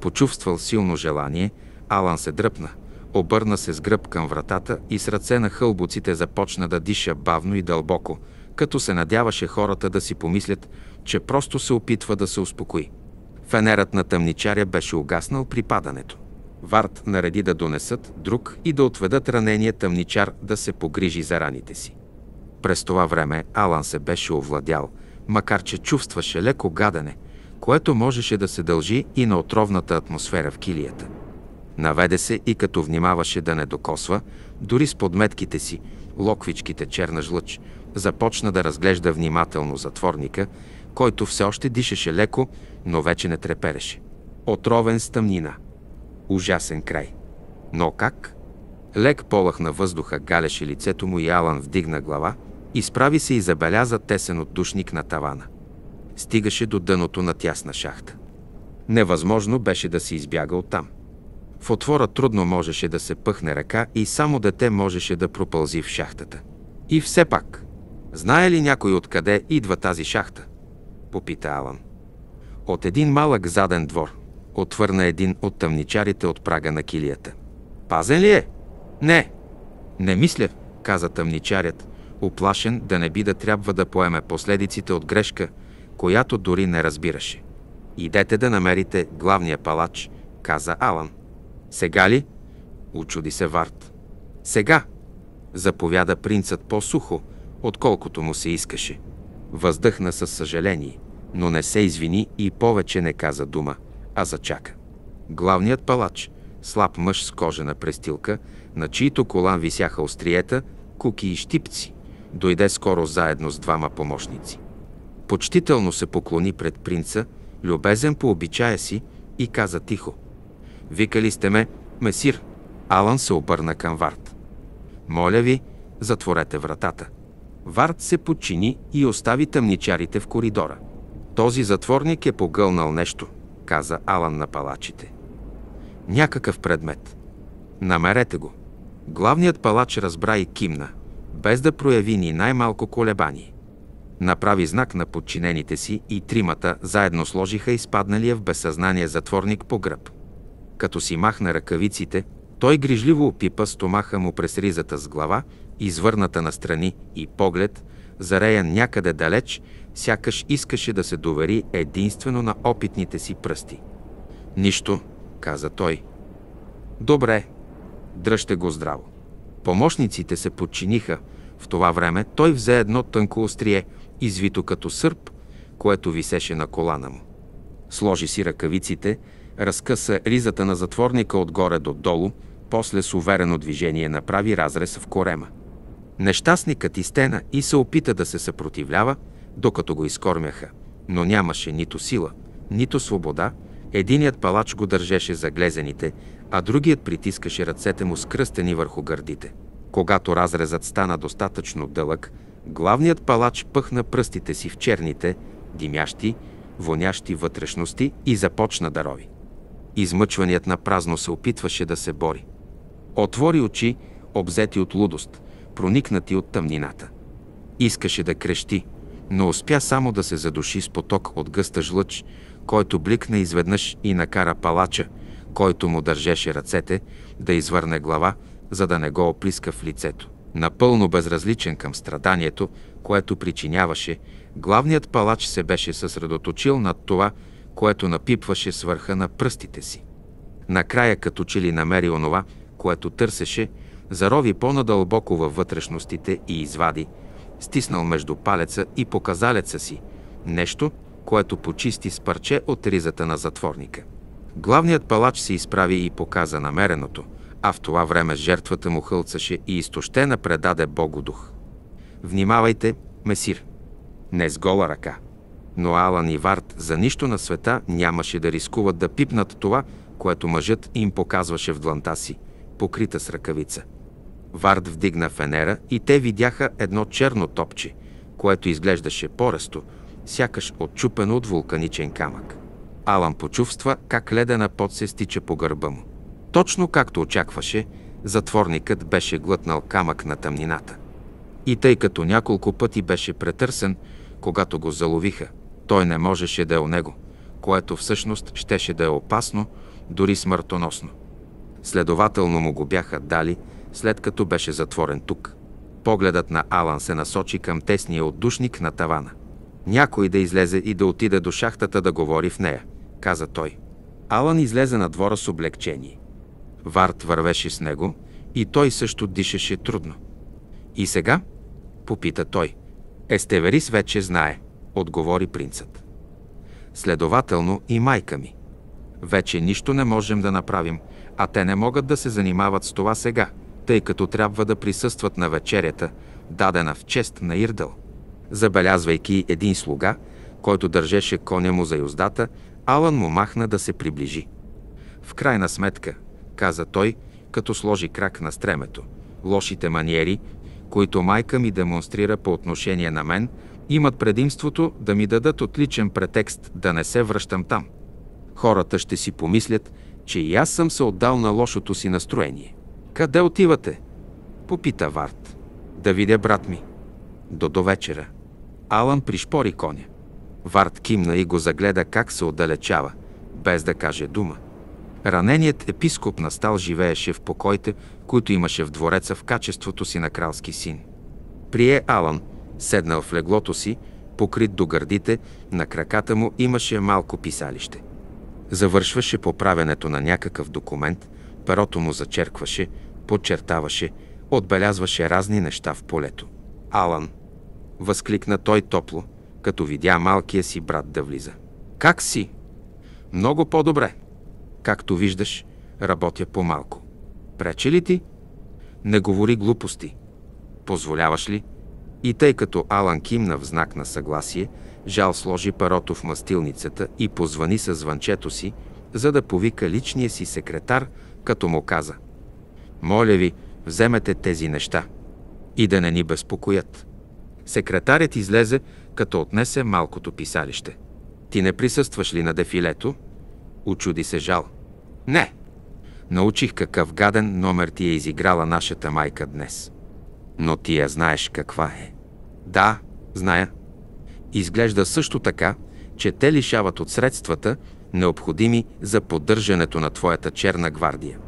Почувствал силно желание, Алан се дръпна, обърна се с гръб към вратата и с ръце на хълбуците започна да диша бавно и дълбоко, като се надяваше хората да си помислят, че просто се опитва да се успокои. Фенерът на тъмничаря беше угаснал при падането. Варт нареди да донесат друг и да отведат ранения тъмничар да се погрижи за раните си. През това време Алан се беше овладял, макар че чувстваше леко гадене – което можеше да се дължи и на отровната атмосфера в килията. Наведе се и като внимаваше да не докосва, дори с подметките си, локвичките черна жлъч, започна да разглежда внимателно затворника, който все още дишаше леко, но вече не трепереше. Отровен стъмнина. Ужасен край. Но как? Лек полах на въздуха галеше лицето му и Алан вдигна глава, изправи се и забеляза тесен отдушник на тавана – стигаше до дъното на тясна шахта. Невъзможно беше да се избяга оттам. В отвора трудно можеше да се пъхне ръка и само дете можеше да пропълзи в шахтата. И все пак, знае ли някой откъде идва тази шахта? Попита Алан. От един малък заден двор, отвърна един от тъмничарите от прага на килията. Пазен ли е? Не. Не мисля, каза тъмничарят, оплашен да не би да трябва да поеме последиците от грешка, която дори не разбираше. Идете да намерите главния палач, каза Алан. Сега ли? Очуди се Варт. Сега! Заповяда принцът по-сухо, отколкото му се искаше. Въздъхна със съжаление, но не се извини и повече не каза дума, а зачака. Главният палач, слаб мъж с кожена престилка, на чието колан висяха остриета, куки и щипци, дойде скоро заедно с двама помощници. Почтително се поклони пред принца, любезен по обичая си и каза тихо. Викали сте ме, месир. Алан се обърна към Варт. Моля ви, затворете вратата. Варт се подчини и остави тъмничарите в коридора. Този затворник е погълнал нещо, каза Алан на палачите. Някакъв предмет. Намерете го. Главният палач разбра и кимна, без да прояви ни най-малко колебание направи знак на подчинените си и тримата заедно сложиха изпадналия в безсъзнание затворник по гръб. Като си махна ръкавиците, той грижливо опипа стомаха му през ризата с глава, извърната настрани и поглед, зареян някъде далеч, сякаш искаше да се довери единствено на опитните си пръсти. «Нищо», каза той. «Добре, дръжте го здраво». Помощниците се подчиниха. В това време той взе едно тънко острие – извито като сърп, което висеше на колана му. Сложи си ръкавиците, разкъса ризата на затворника отгоре до долу, после с уверено движение направи разрез в корема. Нещастникът изтена и се опита да се съпротивлява, докато го изкормяха, но нямаше нито сила, нито свобода. Единият палач го държеше за глезените, а другият притискаше ръцете му с кръстени върху гърдите. Когато разрезът стана достатъчно дълъг, Главният палач пъхна пръстите си в черните, димящи, вонящи вътрешности и започна да рови. Измъчваният на празно се опитваше да се бори. Отвори очи, обзети от лудост, проникнати от тъмнината. Искаше да крещи, но успя само да се задуши с поток от гъста жлъч, който бликна изведнъж и накара палача, който му държеше ръцете, да извърне глава, за да не го оплиска в лицето. Напълно безразличен към страданието, което причиняваше, главният палач се беше съсредоточил над това, което напипваше с върха на пръстите си. Накрая, като че ли намери онова, което търсеше, зарови по-надълбоко във вътрешностите и извади, стиснал между палеца и показалеца си, нещо, което почисти с парче от ризата на затворника. Главният палач се изправи и показа намереното – а в това време жертвата му хълцаше и изтощена предаде Богу дух. Внимавайте, месир! Не с гола ръка. Но Алан и Варт за нищо на света нямаше да рискуват да пипнат това, което мъжът им показваше в дланта си, покрита с ръкавица. Вард вдигна фенера и те видяха едно черно топче, което изглеждаше поресто, сякаш отчупено от вулканичен камък. Алан почувства как ледена пот се стича по гърба му. Точно както очакваше, затворникът беше глътнал камък на тъмнината. И тъй като няколко пъти беше претърсен, когато го заловиха, той не можеше да е у него, което всъщност щеше да е опасно, дори смъртоносно. Следователно му го бяха дали, след като беше затворен тук. Погледът на Алан се насочи към тесния отдушник на тавана. Някой да излезе и да отиде до шахтата да говори в нея, каза той. Алан излезе на двора с облегчение. Варт вървеше с него и той също дишаше трудно. И сега? попита той. Естеверис вече знае, отговори принцът. Следователно и майка ми. Вече нищо не можем да направим, а те не могат да се занимават с това сега, тъй като трябва да присъстват на вечерята, дадена в чест на Ирдъл. Забелязвайки един слуга, който държеше коня му за юздата, Алан му махна да се приближи. В крайна сметка, каза той, като сложи крак на стремето. Лошите маниери, които майка ми демонстрира по отношение на мен, имат предимството да ми дадат отличен претекст да не се връщам там. Хората ще си помислят, че и аз съм се отдал на лошото си настроение. Къде отивате? Попита Варт. Да видя брат ми. До довечера. Алан пришпори коня. Варт кимна и го загледа как се отдалечава, без да каже дума. Раненият епископ Настал живееше в покоите, които имаше в двореца в качеството си на кралски син. Прие Алан, седнал в леглото си, покрит до гърдите, на краката му имаше малко писалище. Завършваше поправенето на някакъв документ, перото му зачеркваше, подчертаваше, отбелязваше разни неща в полето. Алан, възкликна той топло, като видя малкия си брат да влиза. Как си? Много по-добре. Както виждаш, работя по-малко. Пречи ли ти? Не говори глупости. Позволяваш ли? И тъй като Алан кимна в знак на съгласие, Жал сложи парото в мастилницата и позвани със звънчето си, за да повика личния си секретар, като му каза «Моля ви, вземете тези неща и да не ни безпокоят». Секретарят излезе, като отнесе малкото писалище. «Ти не присъстваш ли на дефилето?» Очуди се Жал – не. Научих какъв гаден номер ти е изиграла нашата майка днес. Но ти я знаеш каква е. Да, зная. Изглежда също така, че те лишават от средствата, необходими за поддържането на твоята черна гвардия.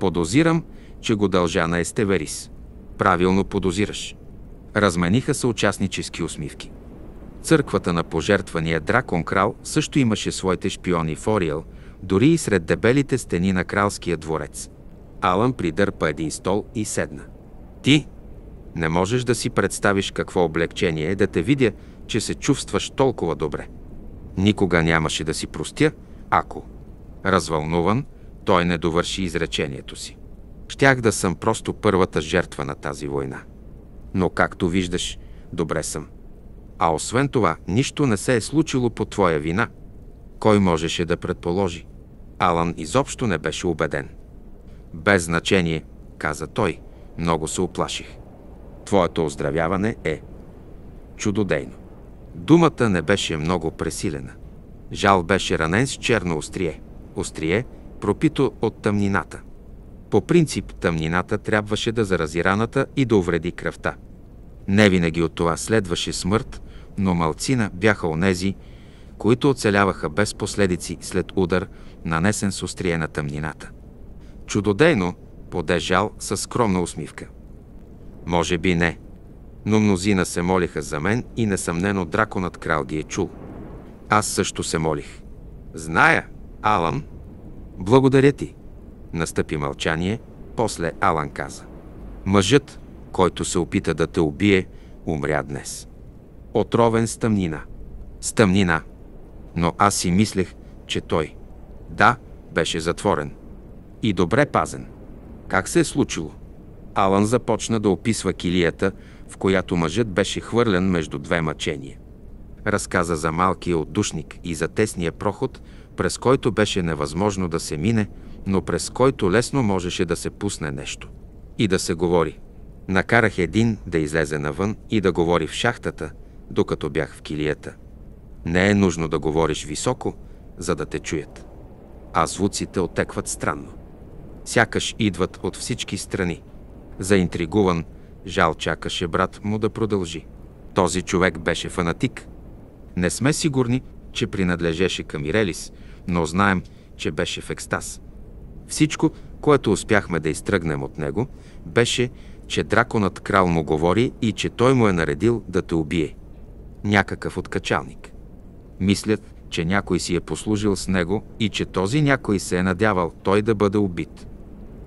Подозирам, че го дължа на Естеверис. Правилно подозираш. Размениха се участнически усмивки. Църквата на пожертвания Дракон Крал също имаше своите шпиони в Ориел – дори и сред дебелите стени на кралския дворец. Алън придърпа един стол и седна. Ти не можеш да си представиш какво облегчение е да те видя, че се чувстваш толкова добре. Никога нямаше да си простя, ако... Развълнуван, той не довърши изречението си. Щях да съм просто първата жертва на тази война. Но както виждаш, добре съм. А освен това, нищо не се е случило по твоя вина. Кой можеше да предположи? Алан изобщо не беше убеден. Без значение, каза той. Много се оплаших. Твоето оздравяване е чудодейно. Думата не беше много пресилена. Жал беше ранен с черно острие. Острие, пропито от тъмнината. По принцип, тъмнината трябваше да зарази раната и да увреди кръвта. Не винаги от това следваше смърт, но малцина бяха онези, които оцеляваха без последици след удар – нанесен с острие на тъмнината. Чудодейно подежал със скромна усмивка. Може би не, но мнозина се молиха за мен и несъмнено драконът крал ги е чул. Аз също се молих. Зная, Алан. Благодаря ти. Настъпи мълчание, после Алан каза. Мъжът, който се опита да те убие, умря днес. Отровен с тъмнина. С тъмнина. Но аз си мислех, че той, да, беше затворен. И добре пазен. Как се е случило? Алан започна да описва килията, в която мъжът беше хвърлен между две мъчения. Разказа за малкия отдушник и за тесния проход, през който беше невъзможно да се мине, но през който лесно можеше да се пусне нещо. И да се говори. Накарах един да излезе навън и да говори в шахтата, докато бях в килията. Не е нужно да говориш високо, за да те чуят а звуците отекват странно. Сякаш идват от всички страни. Заинтригуван, жал чакаше брат му да продължи. Този човек беше фанатик. Не сме сигурни, че принадлежеше към Ирелис, но знаем, че беше в екстаз. Всичко, което успяхме да изтръгнем от него, беше, че драконът крал му говори и че той му е наредил да те убие. Някакъв откачалник. Мислят, че някой си е послужил с него и че този някой се е надявал той да бъде убит.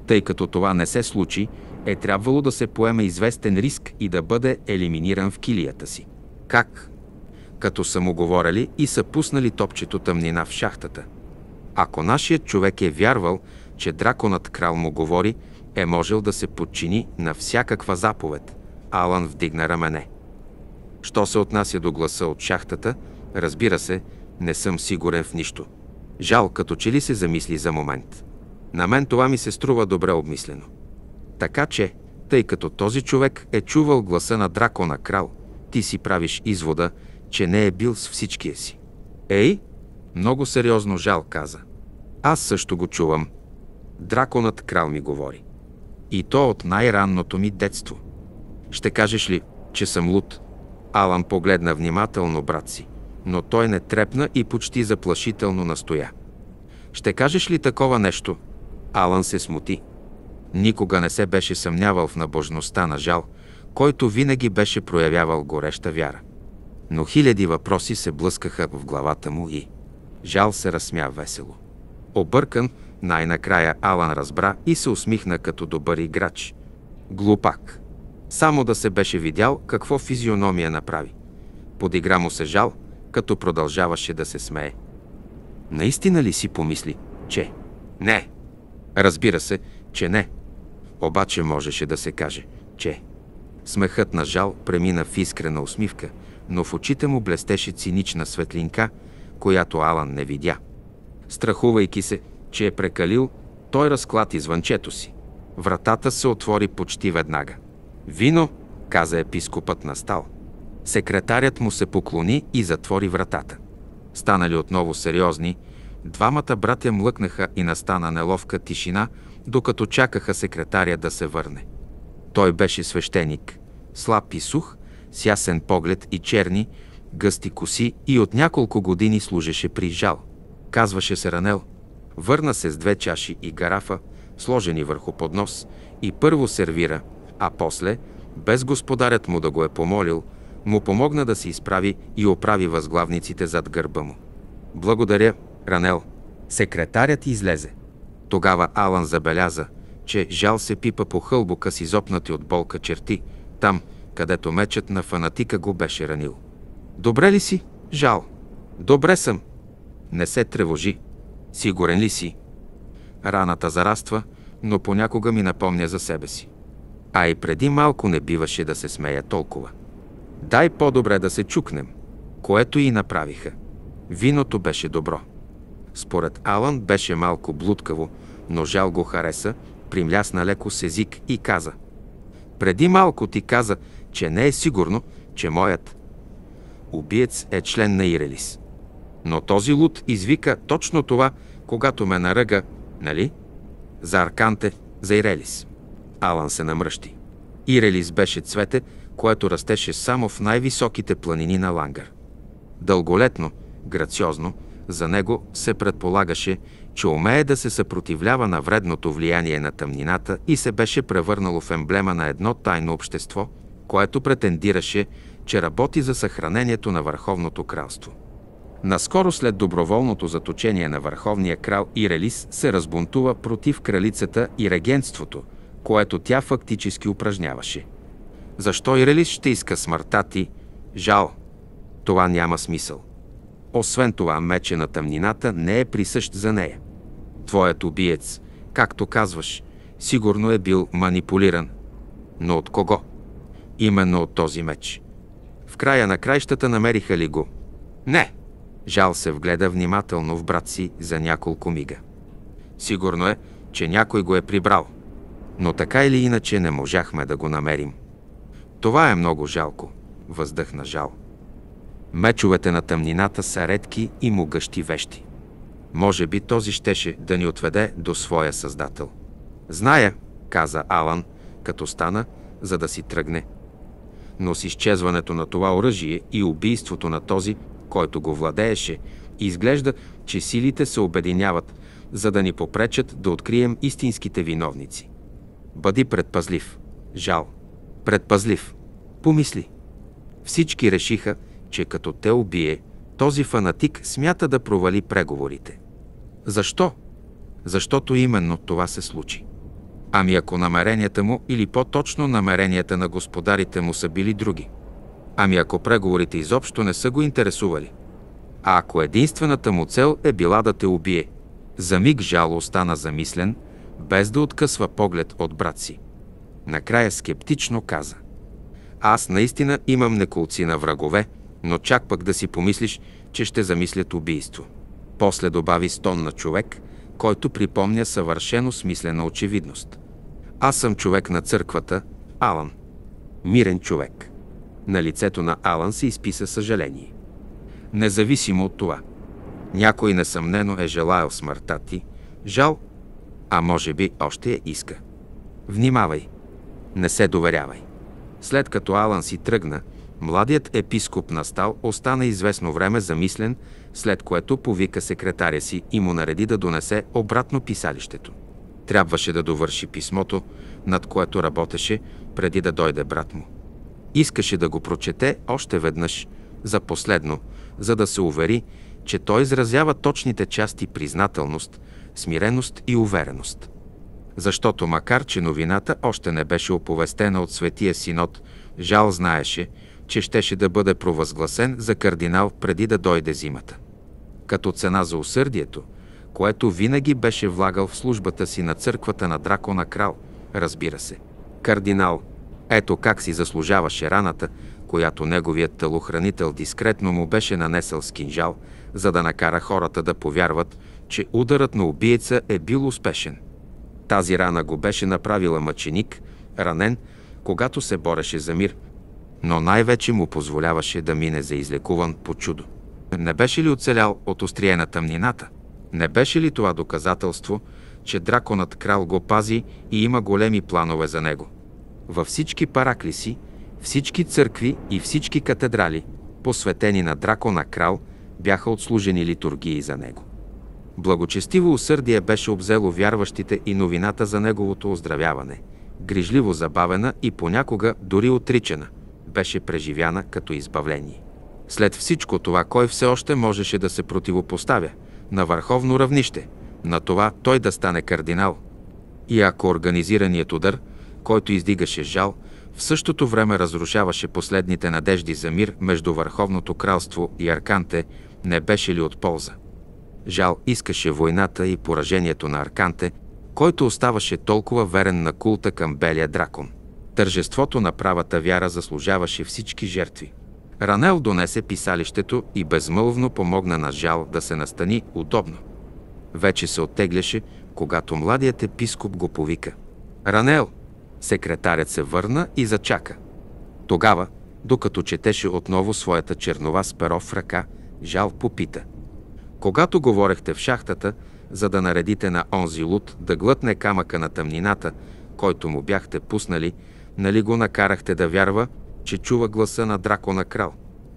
Тъй като това не се случи, е трябвало да се поеме известен риск и да бъде елиминиран в килията си. Как? Като са му говорили и са пуснали топчето тъмнина в шахтата. Ако нашият човек е вярвал, че драконът крал му говори, е можел да се подчини на всякаква заповед. Алан вдигна рамене. Що се отнася до гласа от шахтата, разбира се, не съм сигурен в нищо. Жал, като че ли се замисли за момент. На мен това ми се струва добре обмислено. Така че, тъй като този човек е чувал гласа на дракона крал, ти си правиш извода, че не е бил с всичкия си. Ей, много сериозно жал каза. Аз също го чувам. Драконът крал ми говори. И то от най-ранното ми детство. Ще кажеш ли, че съм луд? Алан погледна внимателно брат си но той не трепна и почти заплашително настоя. Ще кажеш ли такова нещо? Алан се смути. Никога не се беше съмнявал в набожността на жал, който винаги беше проявявал гореща вяра. Но хиляди въпроси се блъскаха в главата му и... Жал се разсмя весело. Объркан, най-накрая Алан разбра и се усмихна като добър играч. Глупак. Само да се беше видял какво физиономия направи. Подигра му се жал, като продължаваше да се смее. Наистина ли си помисли, че не? Разбира се, че не. Обаче можеше да се каже, че. Смехът на жал премина в искрена усмивка, но в очите му блестеше цинична светлинка, която Алан не видя. Страхувайки се, че е прекалил, той разклати звънчето си. Вратата се отвори почти веднага. Вино, каза епископът на стал. Секретарят му се поклони и затвори вратата. Станали отново сериозни, двамата братя млъкнаха и настана неловка тишина, докато чакаха секретаря да се върне. Той беше свещеник, слаб и сух, с ясен поглед и черни, гъсти коси и от няколко години служеше при жал. Казваше се Ранел. Върна се с две чаши и гарафа, сложени върху поднос, и първо сервира, а после, без господарят му да го е помолил, му помогна да се изправи и оправи възглавниците зад гърба му. Благодаря, Ранел. Секретарят излезе. Тогава Алан забеляза, че жал се пипа по хълбука с изопнати от болка черти, там, където мечът на фанатика го беше ранил. Добре ли си, жал? Добре съм. Не се тревожи. Сигурен ли си? Раната зараства, но понякога ми напомня за себе си. А и преди малко не биваше да се смея толкова. Дай по-добре да се чукнем, което и направиха. Виното беше добро. Според Алан беше малко блудкаво, но Жал го хареса, примлясна леко с език и каза. Преди малко ти каза, че не е сигурно, че моят убиец е член на Ирелис. Но този луд извика точно това, когато ме наръга, нали? За Арканте, за Ирелис. Алан се намръщи. Ирелис беше цвете, което растеше само в най-високите планини на Лангар. Дълголетно, грациозно, за него се предполагаше, че умее да се съпротивлява на вредното влияние на тъмнината и се беше превърнало в емблема на едно тайно общество, което претендираше, че работи за съхранението на Върховното кралство. Наскоро след доброволното заточение на Върховния крал Ирелис се разбунтува против кралицата и регенството, което тя фактически упражняваше. Защо Ирелис ще иска смъртта ти? Жал. Това няма смисъл. Освен това, мече на тъмнината не е присъщ за нея. Твоят убиец, както казваш, сигурно е бил манипулиран. Но от кого? Именно от този меч. В края на краищата намериха ли го? Не! Жал се вгледа внимателно в брат си за няколко мига. Сигурно е, че някой го е прибрал. Но така или иначе не можахме да го намерим. Това е много жалко, въздъхна жал. Мечовете на тъмнината са редки и могъщи вещи. Може би този щеше да ни отведе до своя създател. Зная, каза Алан, като стана, за да си тръгне. Но с изчезването на това оръжие и убийството на този, който го владееше, изглежда, че силите се обединяват, за да ни попречат да открием истинските виновници. Бъди предпазлив. Жал. Предпазлив. Помисли. Всички решиха, че като те убие, този фанатик смята да провали преговорите. Защо? Защото именно това се случи. Ами ако намеренията му или по-точно намеренията на господарите му са били други. Ами ако преговорите изобщо не са го интересували. А ако единствената му цел е била да те убие. За миг жало остана замислен, без да откъсва поглед от брат си. Накрая скептично каза. Аз наистина имам неколци на врагове, но чак пък да си помислиш, че ще замислят убийство. После добави стон на човек, който припомня съвършено смислена очевидност. Аз съм човек на църквата, Алан. Мирен човек. На лицето на Алан се изписа съжаление. Независимо от това, някой несъмнено е желаял смъртта ти, жал, а може би още я иска. Внимавай! Не се доверявай. След като Алан си тръгна, младият епископ настал остана известно време замислен, след което повика секретаря си и му нареди да донесе обратно писалището. Трябваше да довърши писмото, над което работеше, преди да дойде брат му. Искаше да го прочете още веднъж, за последно, за да се увери, че той изразява точните части признателност, смиреност и увереност защото макар, че новината още не беше оповестена от Светия Синод, Жал знаеше, че щеше да бъде провъзгласен за кардинал преди да дойде зимата. Като цена за усърдието, което винаги беше влагал в службата си на църквата на Дракона Крал, разбира се. Кардинал, ето как си заслужаваше раната, която неговият телохранител дискретно му беше нанесъл с кинжал, за да накара хората да повярват, че ударът на убиеца е бил успешен – тази рана го беше направила мъченик, ранен, когато се бореше за мир, но най-вече му позволяваше да мине за излекуван по чудо. Не беше ли оцелял от острие на тъмнината? Не беше ли това доказателство, че драконът крал го пази и има големи планове за него? Във всички параклиси, всички църкви и всички катедрали, посветени на дракона крал, бяха отслужени литургии за него. Благочестиво усърдие беше обзело вярващите и новината за неговото оздравяване, грижливо забавена и понякога дори отричана, беше преживяна като избавление. След всичко това, кой все още можеше да се противопоставя на върховно равнище, на това той да стане кардинал. И ако организираният удар, който издигаше жал, в същото време разрушаваше последните надежди за мир между Върховното кралство и Арканте, не беше ли от полза? Жал искаше войната и поражението на Арканте, който оставаше толкова верен на култа към Белия дракон. Тържеството на правата вяра заслужаваше всички жертви. Ранел донесе писалището и безмълвно помогна на Жал да се настани удобно. Вече се оттегляше, когато младият епископ го повика. Ранел! Секретарят се върна и зачака. Тогава, докато четеше отново своята чернова с перо в ръка, Жал попита. Когато говорехте в шахтата, за да наредите на онзи луд да глътне камъка на тъмнината, който му бяхте пуснали, нали го накарахте да вярва, че чува гласа на дракона крал?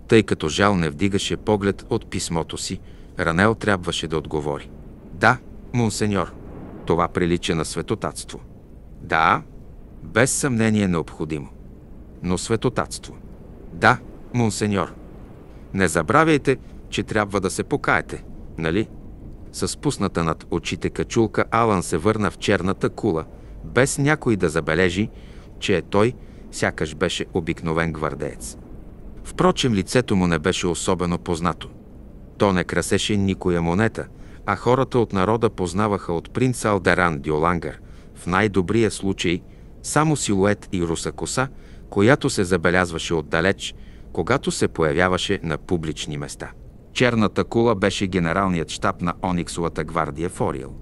Тъй като Жал не вдигаше поглед от писмото си, Ранел трябваше да отговори. Да, монсеньор, това прилича на светотатство. Да, без съмнение е необходимо. Но светотатство. Да, монсеньор. Не забравяйте, че трябва да се покаете – нали? С спусната над очите качулка Алан се върна в черната кула, без някой да забележи, че е той, сякаш беше обикновен гвардеец. Впрочем, лицето му не беше особено познато. То не красеше никоя монета, а хората от народа познаваха от принц Алдеран Дюлангър, в най-добрия случай, само силует и руса коса, която се забелязваше отдалеч, когато се появяваше на публични места. Черната кула беше генералният штаб на Ониксовата гвардия в Ориел.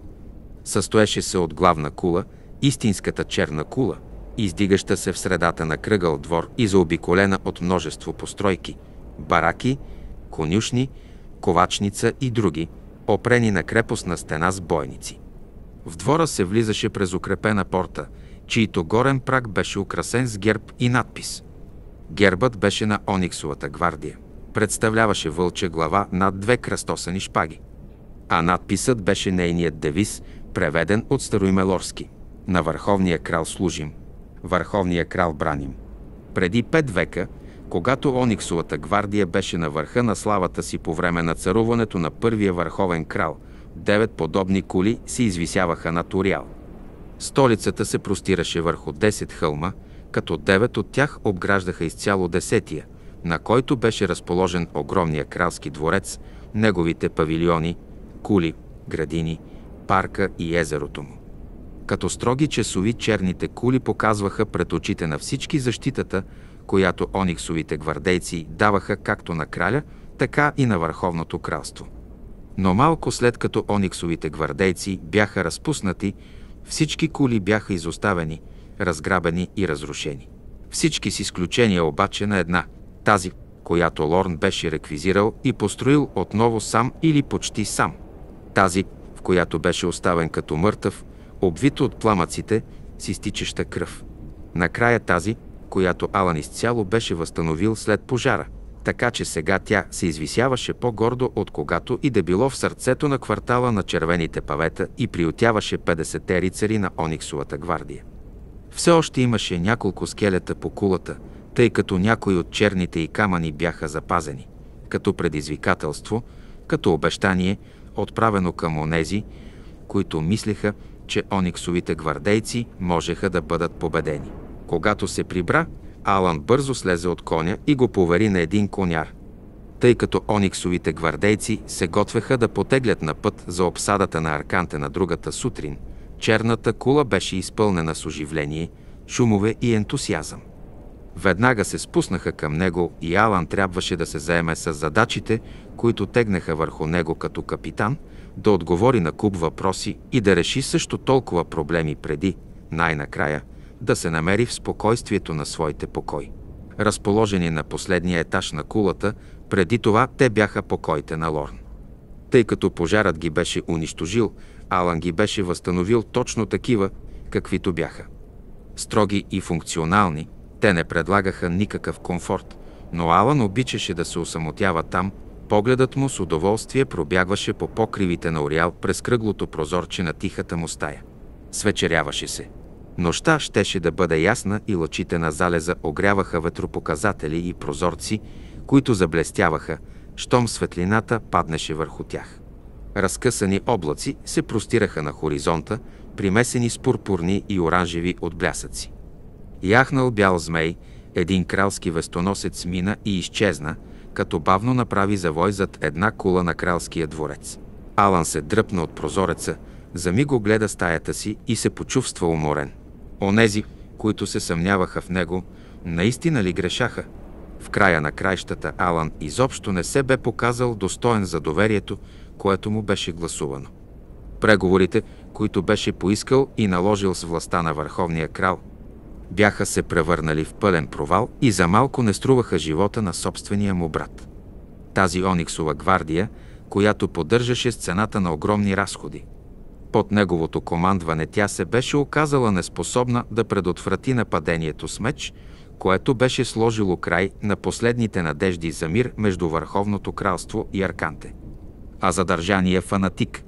Състоеше се от главна кула, истинската черна кула, издигаща се в средата на кръгъл двор и заобиколена от множество постройки, бараки, конюшни, ковачница и други, опрени на крепостна стена с бойници. В двора се влизаше през укрепена порта, чийто горен прак беше украсен с герб и надпис. Гербът беше на Ониксовата гвардия представляваше вълча глава над две кръстосани шпаги. А надписът беше нейният девиз, преведен от староимелорски. На върховния крал служим, върховния крал браним. Преди пет века, когато Ониксовата гвардия беше на върха на славата си по време на царуването на първия върховен крал, девет подобни кули се извисяваха на Ториал. Столицата се простираше върху 10 хълма, като девет от тях обграждаха изцяло десетия, на който беше разположен огромния кралски дворец, неговите павилиони, кули, градини, парка и езерото му. Като строги часови черните кули показваха пред очите на всички защитата, която ониксовите гвардейци даваха както на краля, така и на Върховното кралство. Но малко след като ониксовите гвардейци бяха разпуснати, всички кули бяха изоставени, разграбени и разрушени. Всички с изключение обаче на една – тази, която Лорн беше реквизирал и построил отново сам или почти сам. Тази, в която беше оставен като мъртъв, обвит от пламъците, с изтичаща кръв. Накрая тази, която Алан изцяло беше възстановил след пожара, така че сега тя се извисяваше по-гордо от когато и да било в сърцето на квартала на червените павета и приютяваше 50-те рицари на Ониксовата гвардия. Все още имаше няколко скелета по кулата – тъй като някои от черните и камъни бяха запазени, като предизвикателство, като обещание, отправено към онези, които мислеха, че ониксовите гвардейци можеха да бъдат победени. Когато се прибра, Алан бързо слезе от коня и го повери на един коняр. Тъй като ониксовите гвардейци се готвеха да потеглят на път за обсадата на Арканте на другата сутрин, черната кула беше изпълнена с оживление, шумове и ентусиазъм. Веднага се спуснаха към него и Алан трябваше да се заеме с задачите, които тегнаха върху него като капитан, да отговори на куп въпроси и да реши също толкова проблеми преди, най-накрая, да се намери в спокойствието на своите покои. Разположени на последния етаж на кулата, преди това те бяха покоите на Лорн. Тъй като пожарът ги беше унищожил, Алан ги беше възстановил точно такива, каквито бяха. Строги и функционални – те не предлагаха никакъв комфорт, но Алан обичаше да се осамотява там, погледът му с удоволствие пробягваше по покривите на Ориал през кръглото прозорче на тихата му стая. Свечеряваше се. Нощта щеше да бъде ясна и лъчите на залеза огряваха ветропоказатели и прозорци, които заблестяваха, щом светлината паднеше върху тях. Разкъсани облаци се простираха на хоризонта, примесени с пурпурни и оранжеви отблясъци. Яхнал бял змей, един кралски вестоносец мина и изчезна, като бавно направи завой зад една кула на кралския дворец. Алан се дръпна от прозореца, за миг гледа стаята си и се почувства уморен. Онези, които се съмняваха в него, наистина ли грешаха? В края на краищата Алан изобщо не се бе показал достоен за доверието, което му беше гласувано. Преговорите, които беше поискал и наложил с властта на върховния крал – бяха се превърнали в пълен провал и за малко не струваха живота на собствения му брат. Тази Ониксова гвардия, която поддържаше сцената на огромни разходи. Под неговото командване тя се беше оказала неспособна да предотврати нападението с меч, което беше сложило край на последните надежди за мир между Върховното кралство и Арканте. А задържания фанатик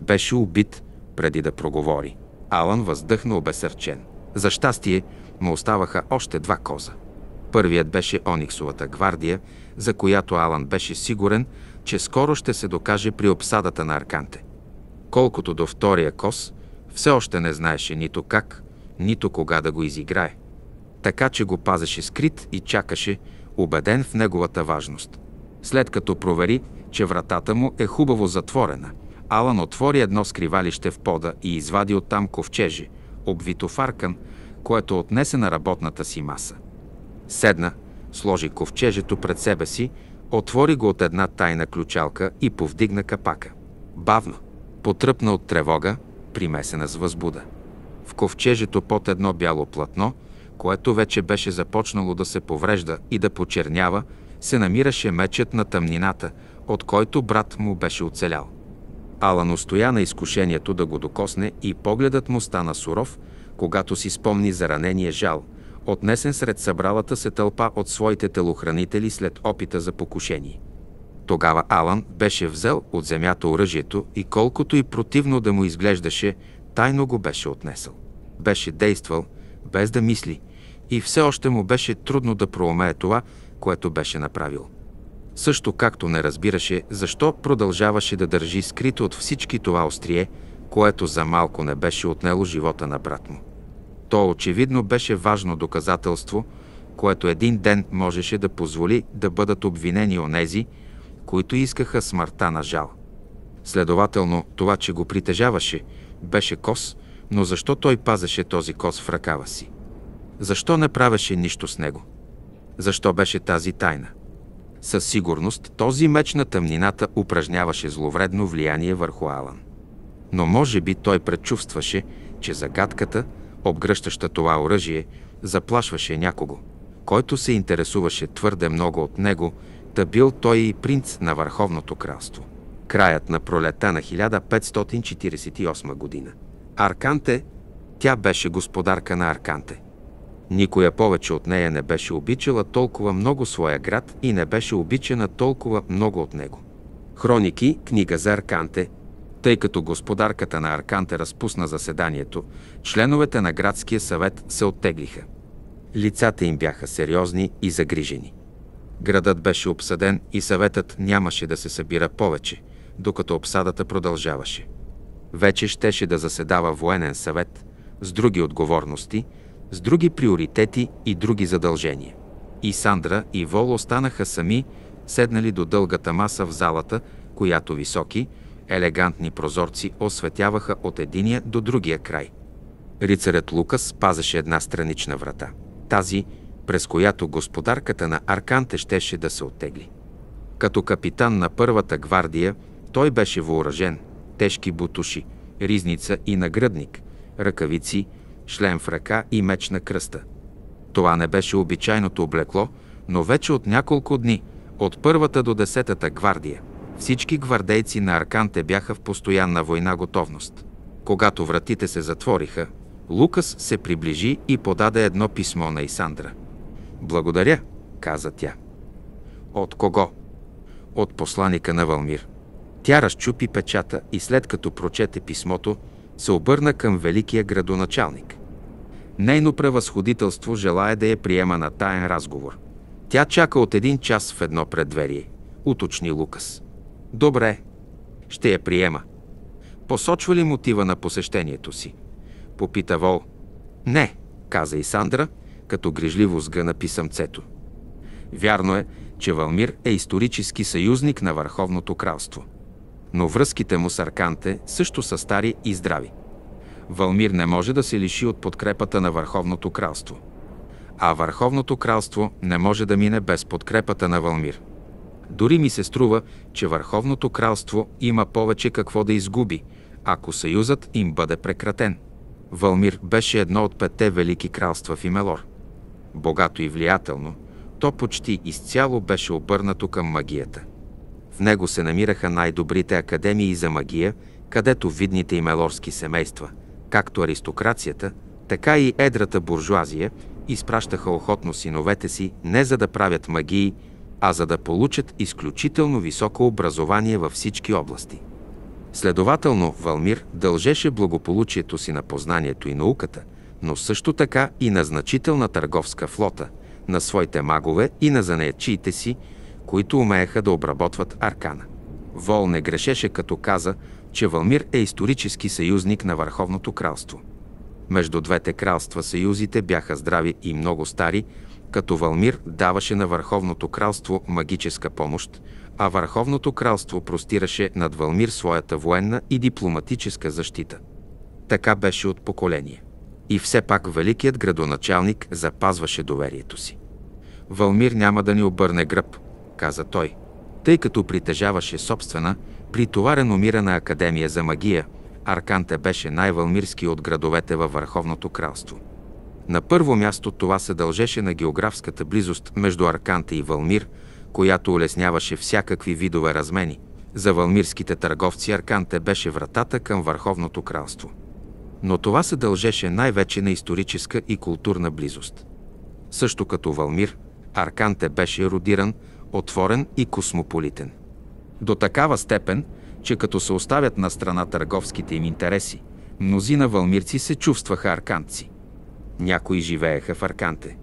беше убит преди да проговори. Алан въздъхна обесърчен. За щастие, му оставаха още два коза. Първият беше Ониксовата гвардия, за която Алан беше сигурен, че скоро ще се докаже при обсадата на Арканте. Колкото до втория кос, все още не знаеше нито как, нито кога да го изиграе. Така, че го пазеше скрит и чакаше, убеден в неговата важност. След като провери, че вратата му е хубаво затворена, Алан отвори едно скривалище в пода и извади оттам ковчежи, обвито в аркан, което отнесе на работната си маса. Седна, сложи ковчежето пред себе си, отвори го от една тайна ключалка и повдигна капака. Бавно, потръпна от тревога, примесена с възбуда. В ковчежето под едно бяло платно, което вече беше започнало да се поврежда и да почернява, се намираше мечът на тъмнината, от който брат му беше оцелял. Алан устоя на изкушението да го докосне и погледът му стана суров, когато си спомни за ранения жал, отнесен сред събралата се тълпа от своите телохранители след опита за покушение. Тогава Алан беше взел от земята оръжието и колкото и противно да му изглеждаше, тайно го беше отнесъл. Беше действал, без да мисли, и все още му беше трудно да проумее това, което беше направил. Също както не разбираше защо продължаваше да държи скрито от всички това острие, което за малко не беше отнело живота на брат му. То очевидно беше важно доказателство, което един ден можеше да позволи да бъдат обвинени онези, които искаха смъртта на жал. Следователно, това, че го притежаваше, беше кос, но защо той пазеше този кос в ръкава си? Защо не правеше нищо с него? Защо беше тази тайна? Със сигурност този меч на тъмнината упражняваше зловредно влияние върху Алан. Но може би той предчувстваше, че загадката – обгръщаща това оръжие, заплашваше някого, който се интересуваше твърде много от него, да бил той и принц на Върховното кралство. Краят на пролета на 1548 година. Арканте, тя беше господарка на Арканте. Никоя повече от нея не беше обичала толкова много своя град и не беше обичана толкова много от него. Хроники, книга за Арканте, тъй като господарката на Арканте разпусна заседанието, членовете на градския съвет се оттеглиха. Лицата им бяха сериозни и загрижени. Градът беше обсаден и съветът нямаше да се събира повече, докато обсадата продължаваше. Вече щеше да заседава военен съвет с други отговорности, с други приоритети и други задължения. И Сандра и Вол останаха сами, седнали до дългата маса в залата, която високи, елегантни прозорци осветяваха от единия до другия край. Рицарят Лукас пазеше една странична врата, тази, през която господарката на Арканте щеше да се оттегли. Като капитан на първата гвардия, той беше въоръжен, тежки бутуши, ризница и нагръдник, ръкавици, шлем в ръка и меч на кръста. Това не беше обичайното облекло, но вече от няколко дни, от първата до десетата гвардия – всички гвардейци на Арканте бяха в постоянна война готовност. Когато вратите се затвориха, Лукас се приближи и подаде едно писмо на Исандра. Благодаря, каза тя. От кого? От посланика на Валмир. Тя разчупи печата и след като прочете писмото, се обърна към великия градоначалник. Нейно превъзходителство желая да я приема на таен разговор. Тя чака от един час в едно предверие, уточни Лукас. Добре, ще я приема. Посочва ли мотива на посещението си? Попита Вол. Не, каза и Сандра, като грижливо сгъна писъмцето. Вярно е, че Валмир е исторически съюзник на Върховното кралство. Но връзките му с Арканте също са стари и здрави. Валмир не може да се лиши от подкрепата на Върховното кралство. А Върховното кралство не може да мине без подкрепата на Валмир. Дори ми се струва, че Върховното кралство има повече какво да изгуби, ако съюзът им бъде прекратен. Валмир беше едно от пете велики кралства в Имелор. Богато и влиятелно, то почти изцяло беше обърнато към магията. В него се намираха най-добрите академии за магия, където видните имелорски семейства, както аристокрацията, така и едрата буржуазия, изпращаха охотно синовете си не за да правят магии, а за да получат изключително високо образование във всички области. Следователно, Валмир дължеше благополучието си на познанието и науката, но също така и на значителна търговска флота, на своите магове и на занаячиите си, които умееха да обработват аркана. Вол не грешеше като каза, че Валмир е исторически съюзник на Върховното кралство. Между двете кралства съюзите бяха здрави и много стари, като Валмир даваше на Върховното кралство магическа помощ, а Върховното кралство простираше над Валмир своята военна и дипломатическа защита. Така беше от поколение. И все пак великият градоначалник запазваше доверието си. Валмир няма да ни обърне гръб, каза той, тъй като притежаваше собствена, при това реномирана академия за магия, Арканте беше най вълмирски от градовете във Върховното кралство. На първо място това се дължеше на географската близост между Арканта и Валмир, която улесняваше всякакви видове размени. За валмирските търговци Арканте беше вратата към Върховното кралство. Но това се дължеше най-вече на историческа и културна близост. Също като Валмир, Арканте беше еродиран, отворен и космополитен. До такава степен, че като се оставят на страна търговските им интереси, мнозина валмирци се чувстваха арканци – някои живееха в Арканте.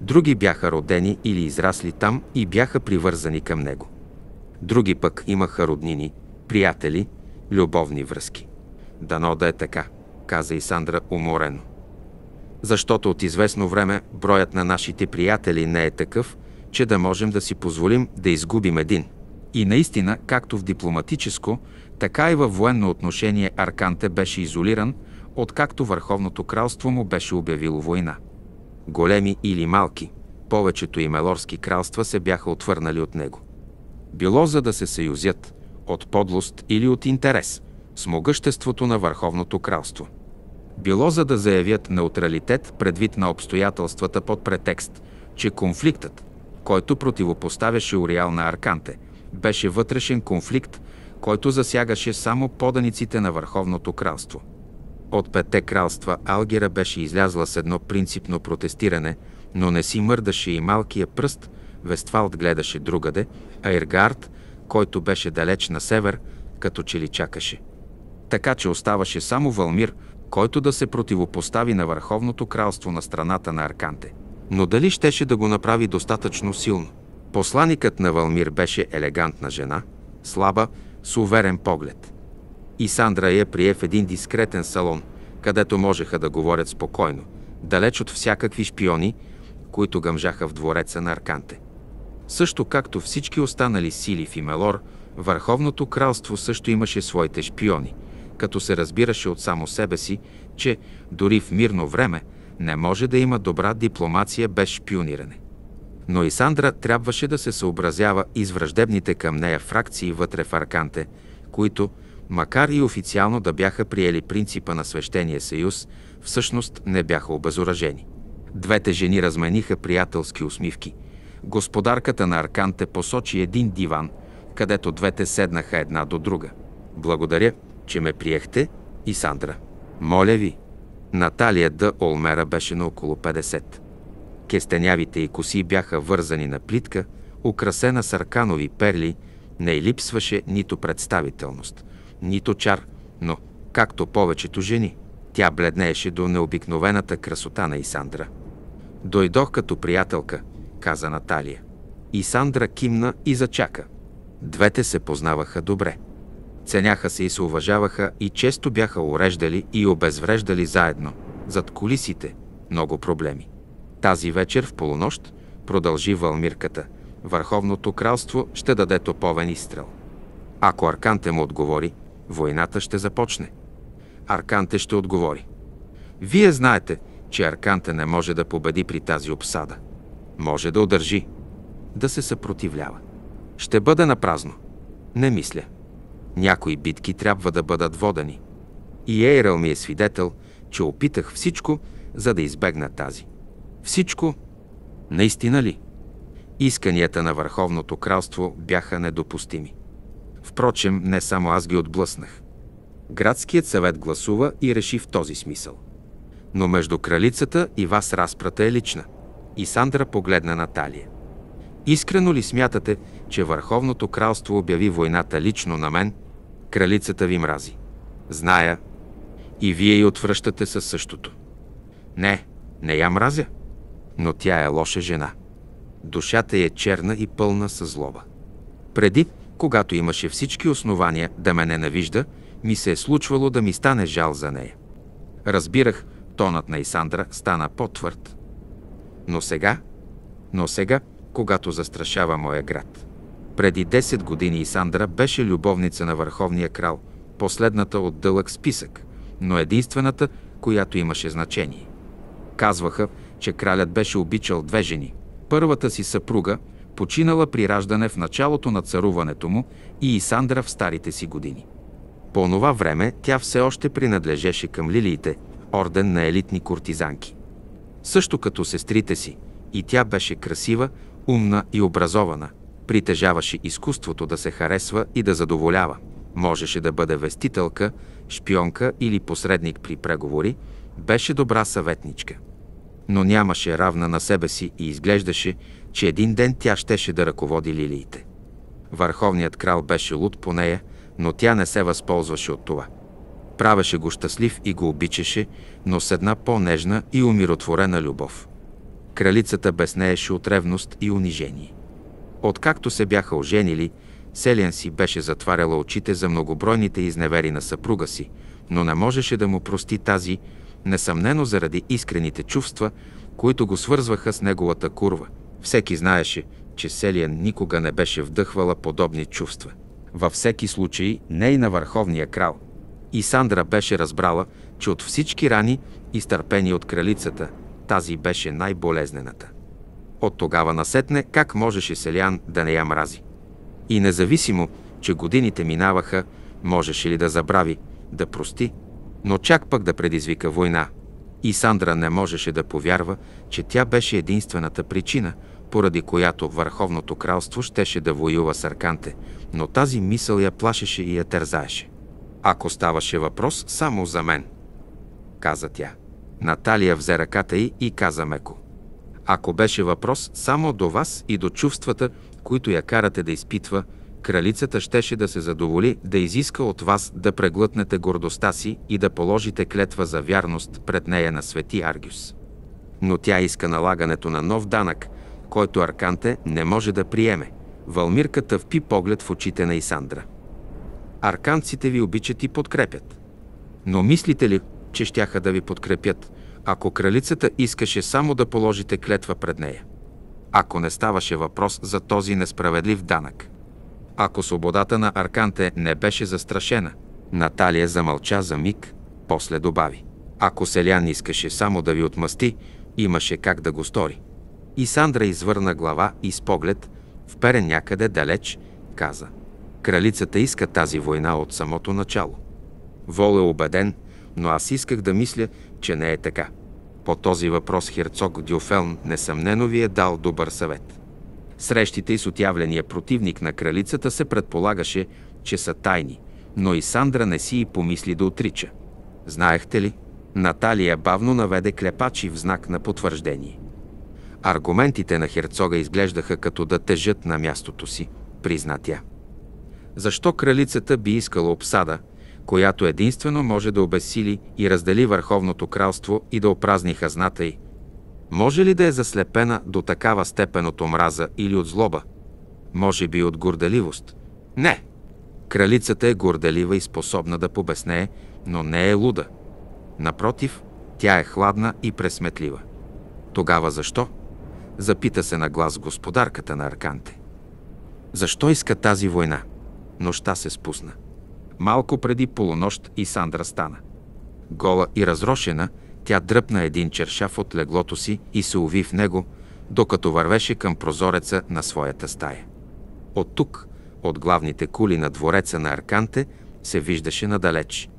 Други бяха родени или израсли там и бяха привързани към него. Други пък имаха роднини, приятели, любовни връзки. Дано да е така, каза и Сандра уморено. Защото от известно време броят на нашите приятели не е такъв, че да можем да си позволим да изгубим един. И наистина, както в дипломатическо, така и във военно отношение Арканте беше изолиран, откакто Върховното кралство му беше обявило война. Големи или малки, повечето и мелорски кралства се бяха отвърнали от него. Било за да се съюзят, от подлост или от интерес, с могъществото на Върховното кралство. Било за да заявят неутралитет предвид на обстоятелствата под претекст, че конфликтът, който противопоставяше Ориал на Арканте, беше вътрешен конфликт, който засягаше само поданиците на Върховното кралство – от пете кралства Алгера беше излязла с едно принципно протестиране, но не си мърдаше и малкия пръст, Вестфалт гледаше другаде, а Иргард, който беше далеч на север, като че ли чакаше. Така че оставаше само Валмир, който да се противопостави на върховното кралство на страната на Арканте. Но дали щеше да го направи достатъчно силно? Посланикът на Валмир беше елегантна жена, слаба, с уверен поглед и Сандра я прие в един дискретен салон, където можеха да говорят спокойно, далеч от всякакви шпиони, които гъмжаха в двореца на Арканте. Също както всички останали сили в Имелор, Върховното кралство също имаше своите шпиони, като се разбираше от само себе си, че дори в мирно време не може да има добра дипломация без шпиониране. Но и Сандра трябваше да се съобразява и с враждебните към нея фракции вътре в Арканте, които макар и официално да бяха приели принципа на свещения съюз, всъщност не бяха обезоръжени. Двете жени размениха приятелски усмивки. Господарката на Арканте посочи един диван, където двете седнаха една до друга. Благодаря, че ме приехте и Сандра. Моля ви. Наталия Д. Олмера беше на около 50. Кестенявите и коси бяха вързани на плитка, украсена с арканови перли, не й липсваше нито представителност – нито чар, но, както повечето жени, тя бледнееше до необикновената красота на Исандра. Дойдох като приятелка, каза Наталия. Исандра кимна и зачака. Двете се познаваха добре. Ценяха се и се уважаваха и често бяха уреждали и обезвреждали заедно, зад колисите, много проблеми. Тази вечер в полунощ, продължи вълмирката, Върховното кралство ще даде топовен изстрел. Ако Арканте му отговори, войната ще започне. Арканте ще отговори. Вие знаете, че Арканте не може да победи при тази обсада. Може да удържи, да се съпротивлява. Ще бъде на празно. Не мисля. Някои битки трябва да бъдат водени. И Ейрел ми е свидетел, че опитах всичко, за да избегна тази. Всичко? Наистина ли? Исканията на Върховното кралство бяха недопустими. Впрочем, не само аз ги отблъснах. Градският съвет гласува и реши в този смисъл. Но между кралицата и вас разпрата е лична. И Сандра погледна Наталия. Искрено ли смятате, че Върховното кралство обяви войната лично на мен? Кралицата ви мрази. Зная. И вие й отвръщате със същото. Не, не я мразя. Но тя е лоша жена. Душата й е черна и пълна със злоба. Преди когато имаше всички основания да ме ненавижда, ми се е случвало да ми стане жал за нея. Разбирах, тонът на Исандра стана по-твърд. Но сега, но сега, когато застрашава моя град. Преди 10 години Исандра беше любовница на върховния крал, последната от дълъг списък, но единствената, която имаше значение. Казваха, че кралят беше обичал две жени. Първата си съпруга – починала при раждане в началото на царуването му и Исандра в старите си години. По онова време тя все още принадлежеше към лилиите, орден на елитни куртизанки. Също като сестрите си, и тя беше красива, умна и образована, притежаваше изкуството да се харесва и да задоволява. Можеше да бъде вестителка, шпионка или посредник при преговори, беше добра съветничка. Но нямаше равна на себе си и изглеждаше, че един ден тя щеше да ръководи лилиите. Върховният крал беше луд по нея, но тя не се възползваше от това. Правеше го щастлив и го обичаше, но с една по-нежна и умиротворена любов. Кралицата беснееше от ревност и унижение. Откакто се бяха оженили, Селиан си беше затваряла очите за многобройните изневери на съпруга си, но не можеше да му прости тази, несъмнено заради искрените чувства, които го свързваха с неговата курва – всеки знаеше, че Селия никога не беше вдъхвала подобни чувства. Във всеки случай не и на върховния крал. И Сандра беше разбрала, че от всички рани, изтърпени от кралицата, тази беше най-болезнената. От тогава насетне как можеше Селян да не я мрази. И независимо, че годините минаваха, можеше ли да забрави, да прости, но чак пък да предизвика война. И Сандра не можеше да повярва, че тя беше единствената причина – поради която Върховното кралство щеше да воюва с Арканте, но тази мисъл я плашеше и я тързаеше. Ако ставаше въпрос само за мен, каза тя. Наталия взе ръката й и каза меко. Ако беше въпрос само до вас и до чувствата, които я карате да изпитва, кралицата щеше да се задоволи да изиска от вас да преглътнете гордостта си и да положите клетва за вярност пред нея на свети Аргюс. Но тя иска налагането на нов данък, който Арканте не може да приеме. Валмирката впи поглед в очите на Исандра. Арканците ви обичат и подкрепят. Но мислите ли, че щяха да ви подкрепят, ако кралицата искаше само да положите клетва пред нея? Ако не ставаше въпрос за този несправедлив данък? Ако свободата на Арканте не беше застрашена? Наталия замълча за миг, после добави. Ако Селян искаше само да ви отмъсти, имаше как да го стори. И Сандра извърна глава и с поглед, вперен някъде далеч, каза. Кралицата иска тази война от самото начало. Вол е убеден, но аз исках да мисля, че не е така. По този въпрос херцог Дюфелн несъмнено ви е дал добър съвет. Срещите и с отявления противник на кралицата се предполагаше, че са тайни, но и Сандра не си и помисли да отрича. Знаехте ли, Наталия бавно наведе клепачи в знак на потвърждение. Аргументите на херцога изглеждаха като да тежат на мястото си, призна тя. Защо кралицата би искала обсада, която единствено може да обесили и раздели върховното кралство и да опразни хазната й? Може ли да е заслепена до такава степен от омраза или от злоба? Може би от горделивост? Не! Кралицата е горделива и способна да побеснее, но не е луда. Напротив, тя е хладна и пресметлива. Тогава защо? Запита се на глас господарката на Арканте. Защо иска тази война? Нощта се спусна. Малко преди полунощ и Сандра стана. Гола и разрошена, тя дръпна един чершав от леглото си и се уви в него, докато вървеше към прозореца на своята стая. От тук, от главните кули на двореца на Арканте, се виждаше надалеч.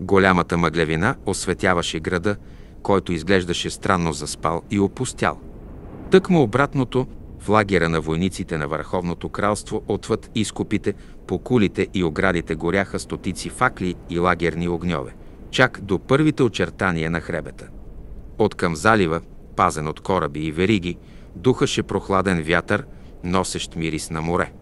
Голямата мъглевина осветяваше града, който изглеждаше странно заспал и опустял. Тъкмо обратното, в лагера на войниците на Върховното кралство отвъд изкопите, по кулите и оградите горяха стотици факли и лагерни огньове, чак до първите очертания на хребета. От към залива, пазен от кораби и вериги, духаше прохладен вятър, носещ мирис на море.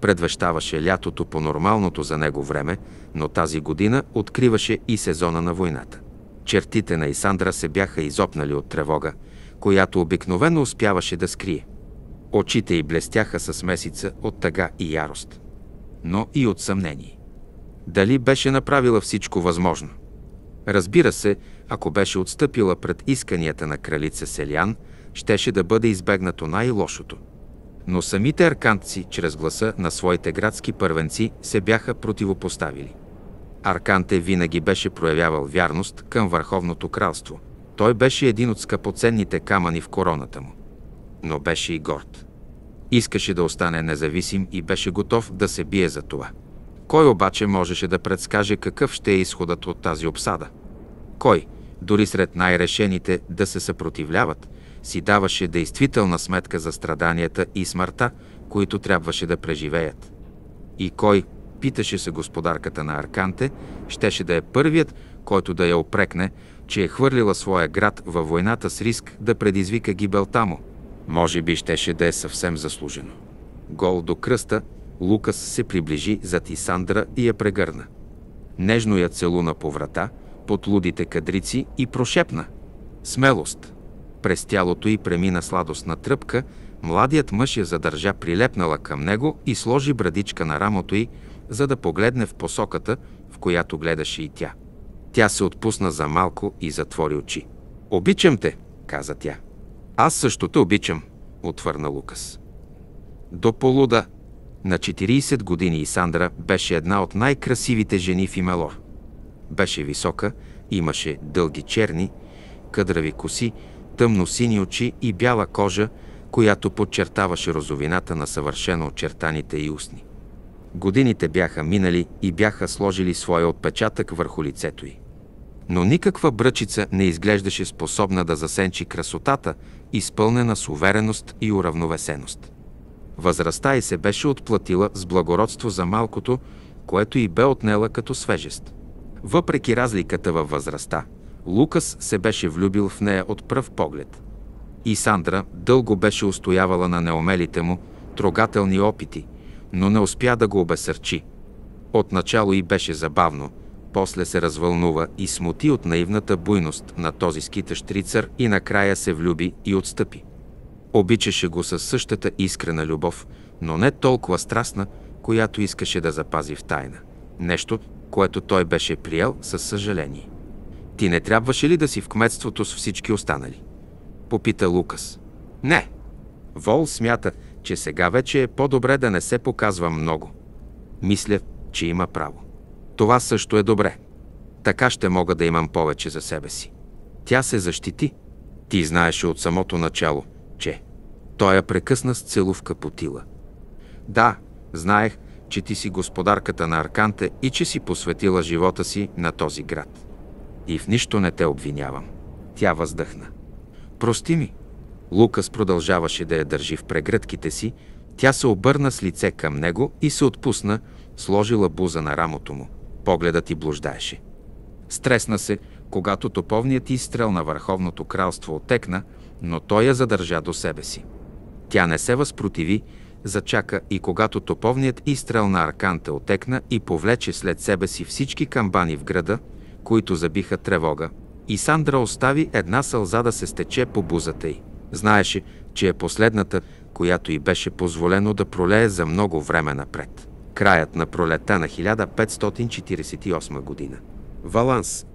Предвещаваше лятото по нормалното за него време, но тази година откриваше и сезона на войната. Чертите на Исандра се бяха изопнали от тревога – която обикновено успяваше да скрие. Очите й блестяха с месица от тъга и ярост, но и от съмнение. Дали беше направила всичко възможно? Разбира се, ако беше отстъпила пред исканията на кралица Селян, щеше да бъде избегнато най-лошото. Но самите арканци, чрез гласа на своите градски първенци, се бяха противопоставили. Арканте винаги беше проявявал вярност към Върховното кралство – той беше един от скъпоценните камъни в короната му. Но беше и горд. Искаше да остане независим и беше готов да се бие за това. Кой обаче можеше да предскаже какъв ще е изходът от тази обсада? Кой, дори сред най-решените да се съпротивляват, си даваше действителна сметка за страданията и смъртта, които трябваше да преживеят? И кой, питаше се господарката на Арканте, щеше да е първият, който да я опрекне, че е хвърлила своя град във войната с риск да предизвика гибелта му. Може би щеше да е съвсем заслужено. Гол до кръста, Лукас се приближи зад Исандра и я прегърна. Нежно я целуна по врата, под лудите кадрици и прошепна. Смелост! През тялото й премина сладостна тръпка, младият мъж я задържа прилепнала към него и сложи брадичка на рамото й, за да погледне в посоката, в която гледаше и тя. Тя се отпусна за малко и затвори очи. Обичам те, каза тя. Аз също те обичам, отвърна Лукас. До полуда. На 40 години Исандра беше една от най-красивите жени в Имелор. Беше висока, имаше дълги черни, къдрави коси, тъмно-сини очи и бяла кожа, която подчертаваше розовината на съвършено очертаните и устни. Годините бяха минали и бяха сложили своя отпечатък върху лицето й. Но никаква бръчица не изглеждаше способна да засенчи красотата, изпълнена с увереност и уравновесеност. Възрастта й се беше отплатила с благородство за малкото, което й бе отнела като свежест. Въпреки разликата във възрастта, Лукас се беше влюбил в нея от пръв поглед. И Сандра дълго беше устоявала на неумелите му трогателни опити – но не успя да го обесърчи. Отначало и беше забавно, после се развълнува и смути от наивната буйност на този скитащ рицар и накрая се влюби и отстъпи. Обичаше го със същата искрена любов, но не толкова страстна, която искаше да запази в тайна. Нещо, което той беше приел със съжаление. Ти не трябваше ли да си в кметството с всички останали? Попита Лукас. Не. Вол смята, че сега вече е по-добре да не се показва много. Мисля, че има право. Това също е добре. Така ще мога да имам повече за себе си. Тя се защити. Ти знаеше от самото начало, че... Той я прекъсна с целувка по тила. Да, знаех, че ти си господарката на Арканте и че си посветила живота си на този град. И в нищо не те обвинявам. Тя въздъхна. Прости ми, Лукас продължаваше да я държи в прегръдките си, тя се обърна с лице към него и се отпусна, сложила буза на рамото му. Погледът и блуждаеше. Стресна се, когато топовният изстрел на Върховното кралство отекна, но той я задържа до себе си. Тя не се възпротиви, зачака и когато топовният изстрел на Арканте отекна и повлече след себе си всички камбани в града, които забиха тревога, и Сандра остави една сълза да се стече по бузата й. Знаеше, че е последната, която й беше позволено да пролее за много време напред. Краят на пролета на 1548 година. Валанс.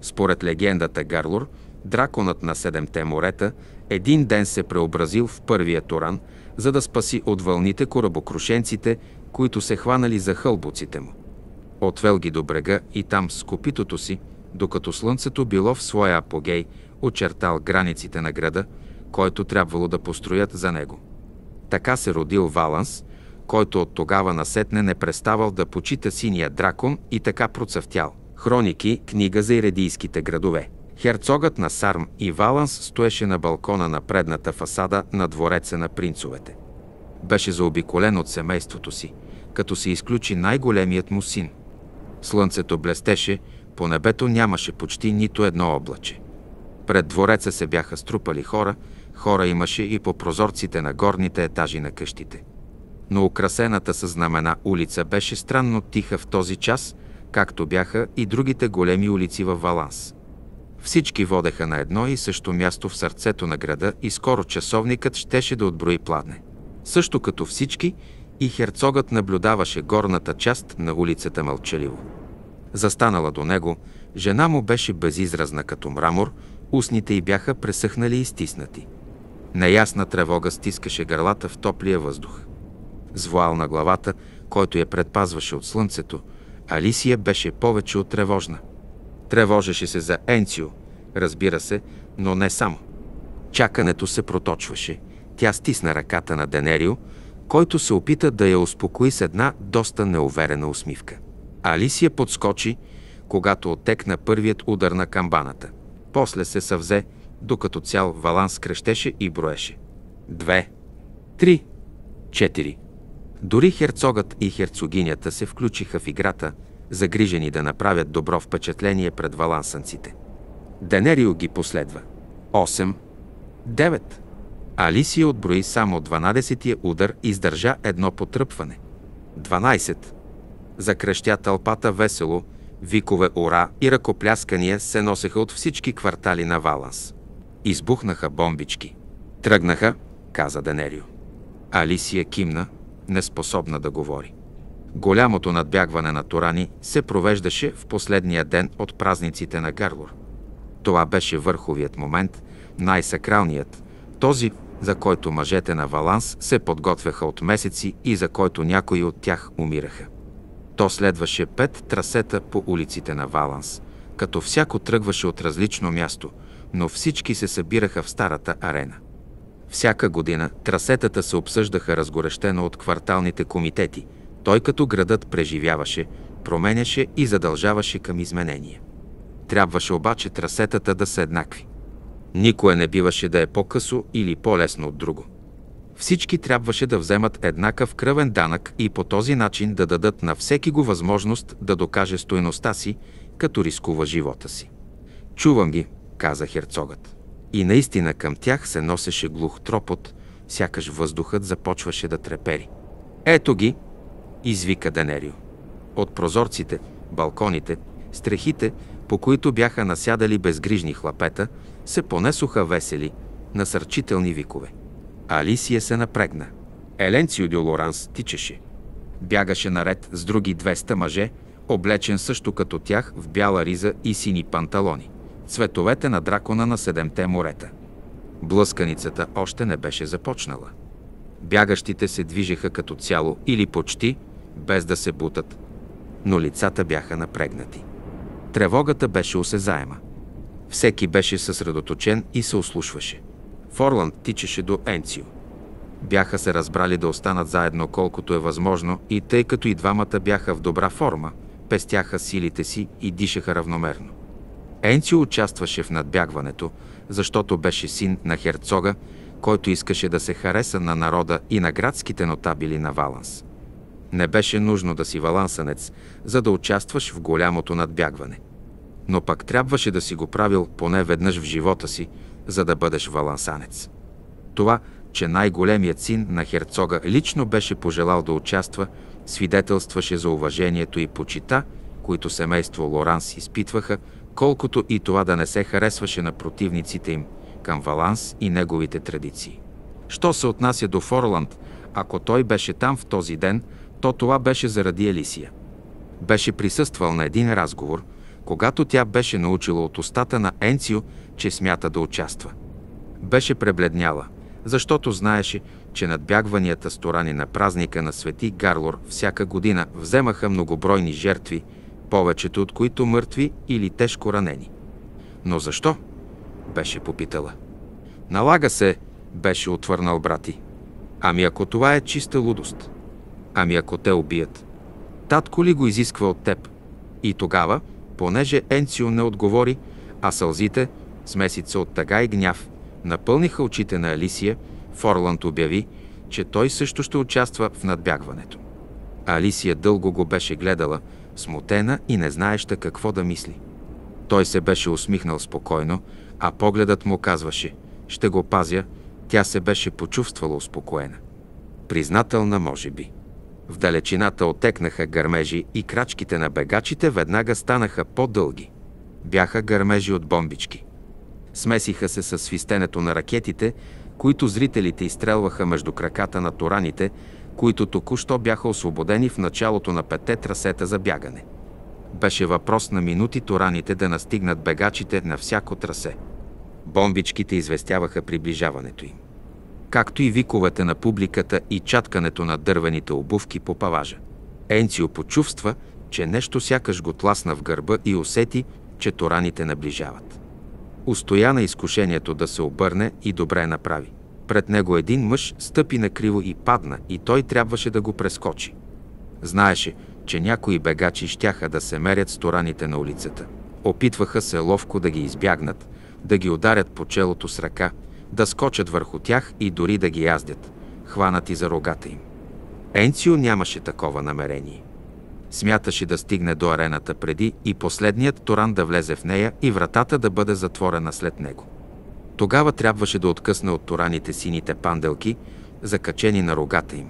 Според легендата Гарлор, драконът на Седемте морета един ден се преобразил в първия Туран, за да спаси от вълните корабокрушенците, които се хванали за хълбуците му. Отвел ги до брега и там с копитото си, докато слънцето било в своя апогей, очертал границите на града, който трябвало да построят за него. Така се родил Валанс, който от тогава насетне не преставал да почита синия дракон и така процъфтял. Хроники, книга за иредийските градове. Херцогът на Сарм и Валанс стоеше на балкона на предната фасада на двореца на принцовете. Беше заобиколен от семейството си, като се изключи най-големият му син. Слънцето блестеше, по небето нямаше почти нито едно облаче. Пред двореца се бяха струпали хора – Хора имаше и по прозорците на горните етажи на къщите. Но украсената със знамена улица беше странно тиха в този час, както бяха и другите големи улици във Валанс. Всички водеха на едно и също място в сърцето на града и скоро часовникът щеше да отброи пладне. Също като всички, и херцогът наблюдаваше горната част на улицата мълчаливо. Застанала до него, жена му беше безизразна като мрамор, устните й бяха пресъхнали и стиснати. Неясна тревога стискаше гърлата в топлия въздух. С на главата, който я предпазваше от слънцето, Алисия беше повече от тревожна. Тревожеше се за Енцио, разбира се, но не само. Чакането се проточваше. Тя стисна ръката на Денерио, който се опита да я успокои с една доста неуверена усмивка. Алисия подскочи, когато оттекна първият удар на камбаната. После се съвзе, докато цял валанс скрещеше и броеше. Две, три, четири. Дори херцогът и херцогинята се включиха в играта, загрижени да направят добро впечатление пред валансанците. Денерио ги последва. 8. 9. Алисия отброи само 12-тия удар и издържа едно потръпване. 12. Закръщя тълпата весело, викове ура и ръкопляскания се носеха от всички квартали на Валанс. Избухнаха бомбички. Тръгнаха, каза Денерио. Алисия кимна, неспособна да говори. Голямото надбягване на Турани се провеждаше в последния ден от празниците на Гарлор. Това беше върховият момент, най-сакралният, този, за който мъжете на Валанс се подготвяха от месеци и за който някои от тях умираха. То следваше пет трасета по улиците на Валанс, като всяко тръгваше от различно място, но всички се събираха в старата арена. Всяка година трасетата се обсъждаха разгорещено от кварталните комитети. Той като градът преживяваше, променяше и задължаваше към изменения. Трябваше обаче трасетата да са еднакви. Никое не биваше да е по-късо или по-лесно от друго. Всички трябваше да вземат еднакъв кръвен данък и по този начин да дадат на всеки го възможност да докаже стойността си, като рискува живота си. Чувам ги, каза херцогът. И наистина към тях се носеше глух тропот, сякаш въздухът започваше да трепери. Ето ги, извика Данерио. От прозорците, балконите, стрехите, по които бяха насядали безгрижни хлапета, се понесоха весели, насърчителни викове. Алисия се напрегна. Еленцио де Лоранс тичеше. Бягаше наред с други 200 мъже, облечен също като тях в бяла риза и сини панталони цветовете на дракона на седемте морета. Блъсканицата още не беше започнала. Бягащите се движеха като цяло или почти, без да се бутат, но лицата бяха напрегнати. Тревогата беше осезаема. Всеки беше съсредоточен и се ослушваше. Форланд тичеше до Енцио. Бяха се разбрали да останат заедно колкото е възможно и тъй като и двамата бяха в добра форма, пестяха силите си и дишаха равномерно. Енцио участваше в надбягването, защото беше син на херцога, който искаше да се хареса на народа и на градските нотабили на Валанс. Не беше нужно да си валансанец, за да участваш в голямото надбягване. Но пък трябваше да си го правил поне веднъж в живота си, за да бъдеш валансанец. Това, че най-големият син на херцога лично беше пожелал да участва, свидетелстваше за уважението и почита, които семейство Лоранс изпитваха колкото и това да не се харесваше на противниците им към Валанс и неговите традиции. Що се отнася до Форланд, ако той беше там в този ден, то това беше заради Елисия. Беше присъствал на един разговор, когато тя беше научила от устата на Енцио, че смята да участва. Беше пребледняла, защото знаеше, че надбягванията сторани на празника на Свети Гарлор всяка година вземаха многобройни жертви – повечето от които мъртви или тежко ранени. Но защо? беше попитала. Налага се, беше отвърнал брати. Ами ако това е чиста лудост? Ами ако те убият? Татко ли го изисква от теб? И тогава, понеже Енцио не отговори, а сълзите, смесица от тъга и гняв, напълниха очите на Алисия, Форланд обяви, че той също ще участва в надбягването. Алисия дълго го беше гледала, смутена и не знаеща какво да мисли. Той се беше усмихнал спокойно, а погледът му казваше «Ще го пазя», тя се беше почувствала успокоена. Признателна, може би. В далечината отекнаха гърмежи и крачките на бегачите веднага станаха по-дълги. Бяха гърмежи от бомбички. Смесиха се с свистенето на ракетите, които зрителите изстрелваха между краката на тораните, които току-що бяха освободени в началото на петте трасета за бягане. Беше въпрос на минути тораните да настигнат бегачите на всяко трасе. Бомбичките известяваха приближаването им. Както и виковете на публиката и чаткането на дървените обувки по паважа. Енцио почувства, че нещо сякаш го тласна в гърба и усети, че тораните наближават. Устоя на изкушението да се обърне и добре направи. Пред него един мъж стъпи на криво и падна, и той трябваше да го прескочи. Знаеше, че някои бегачи щяха да се мерят с тораните на улицата. Опитваха се ловко да ги избягнат, да ги ударят по челото с ръка, да скочат върху тях и дори да ги яздят, хванати за рогата им. Енцио нямаше такова намерение. Смяташе да стигне до арената преди и последният Торан да влезе в нея и вратата да бъде затворена след него. Тогава трябваше да откъсне от тораните сините панделки, закачени на рогата им.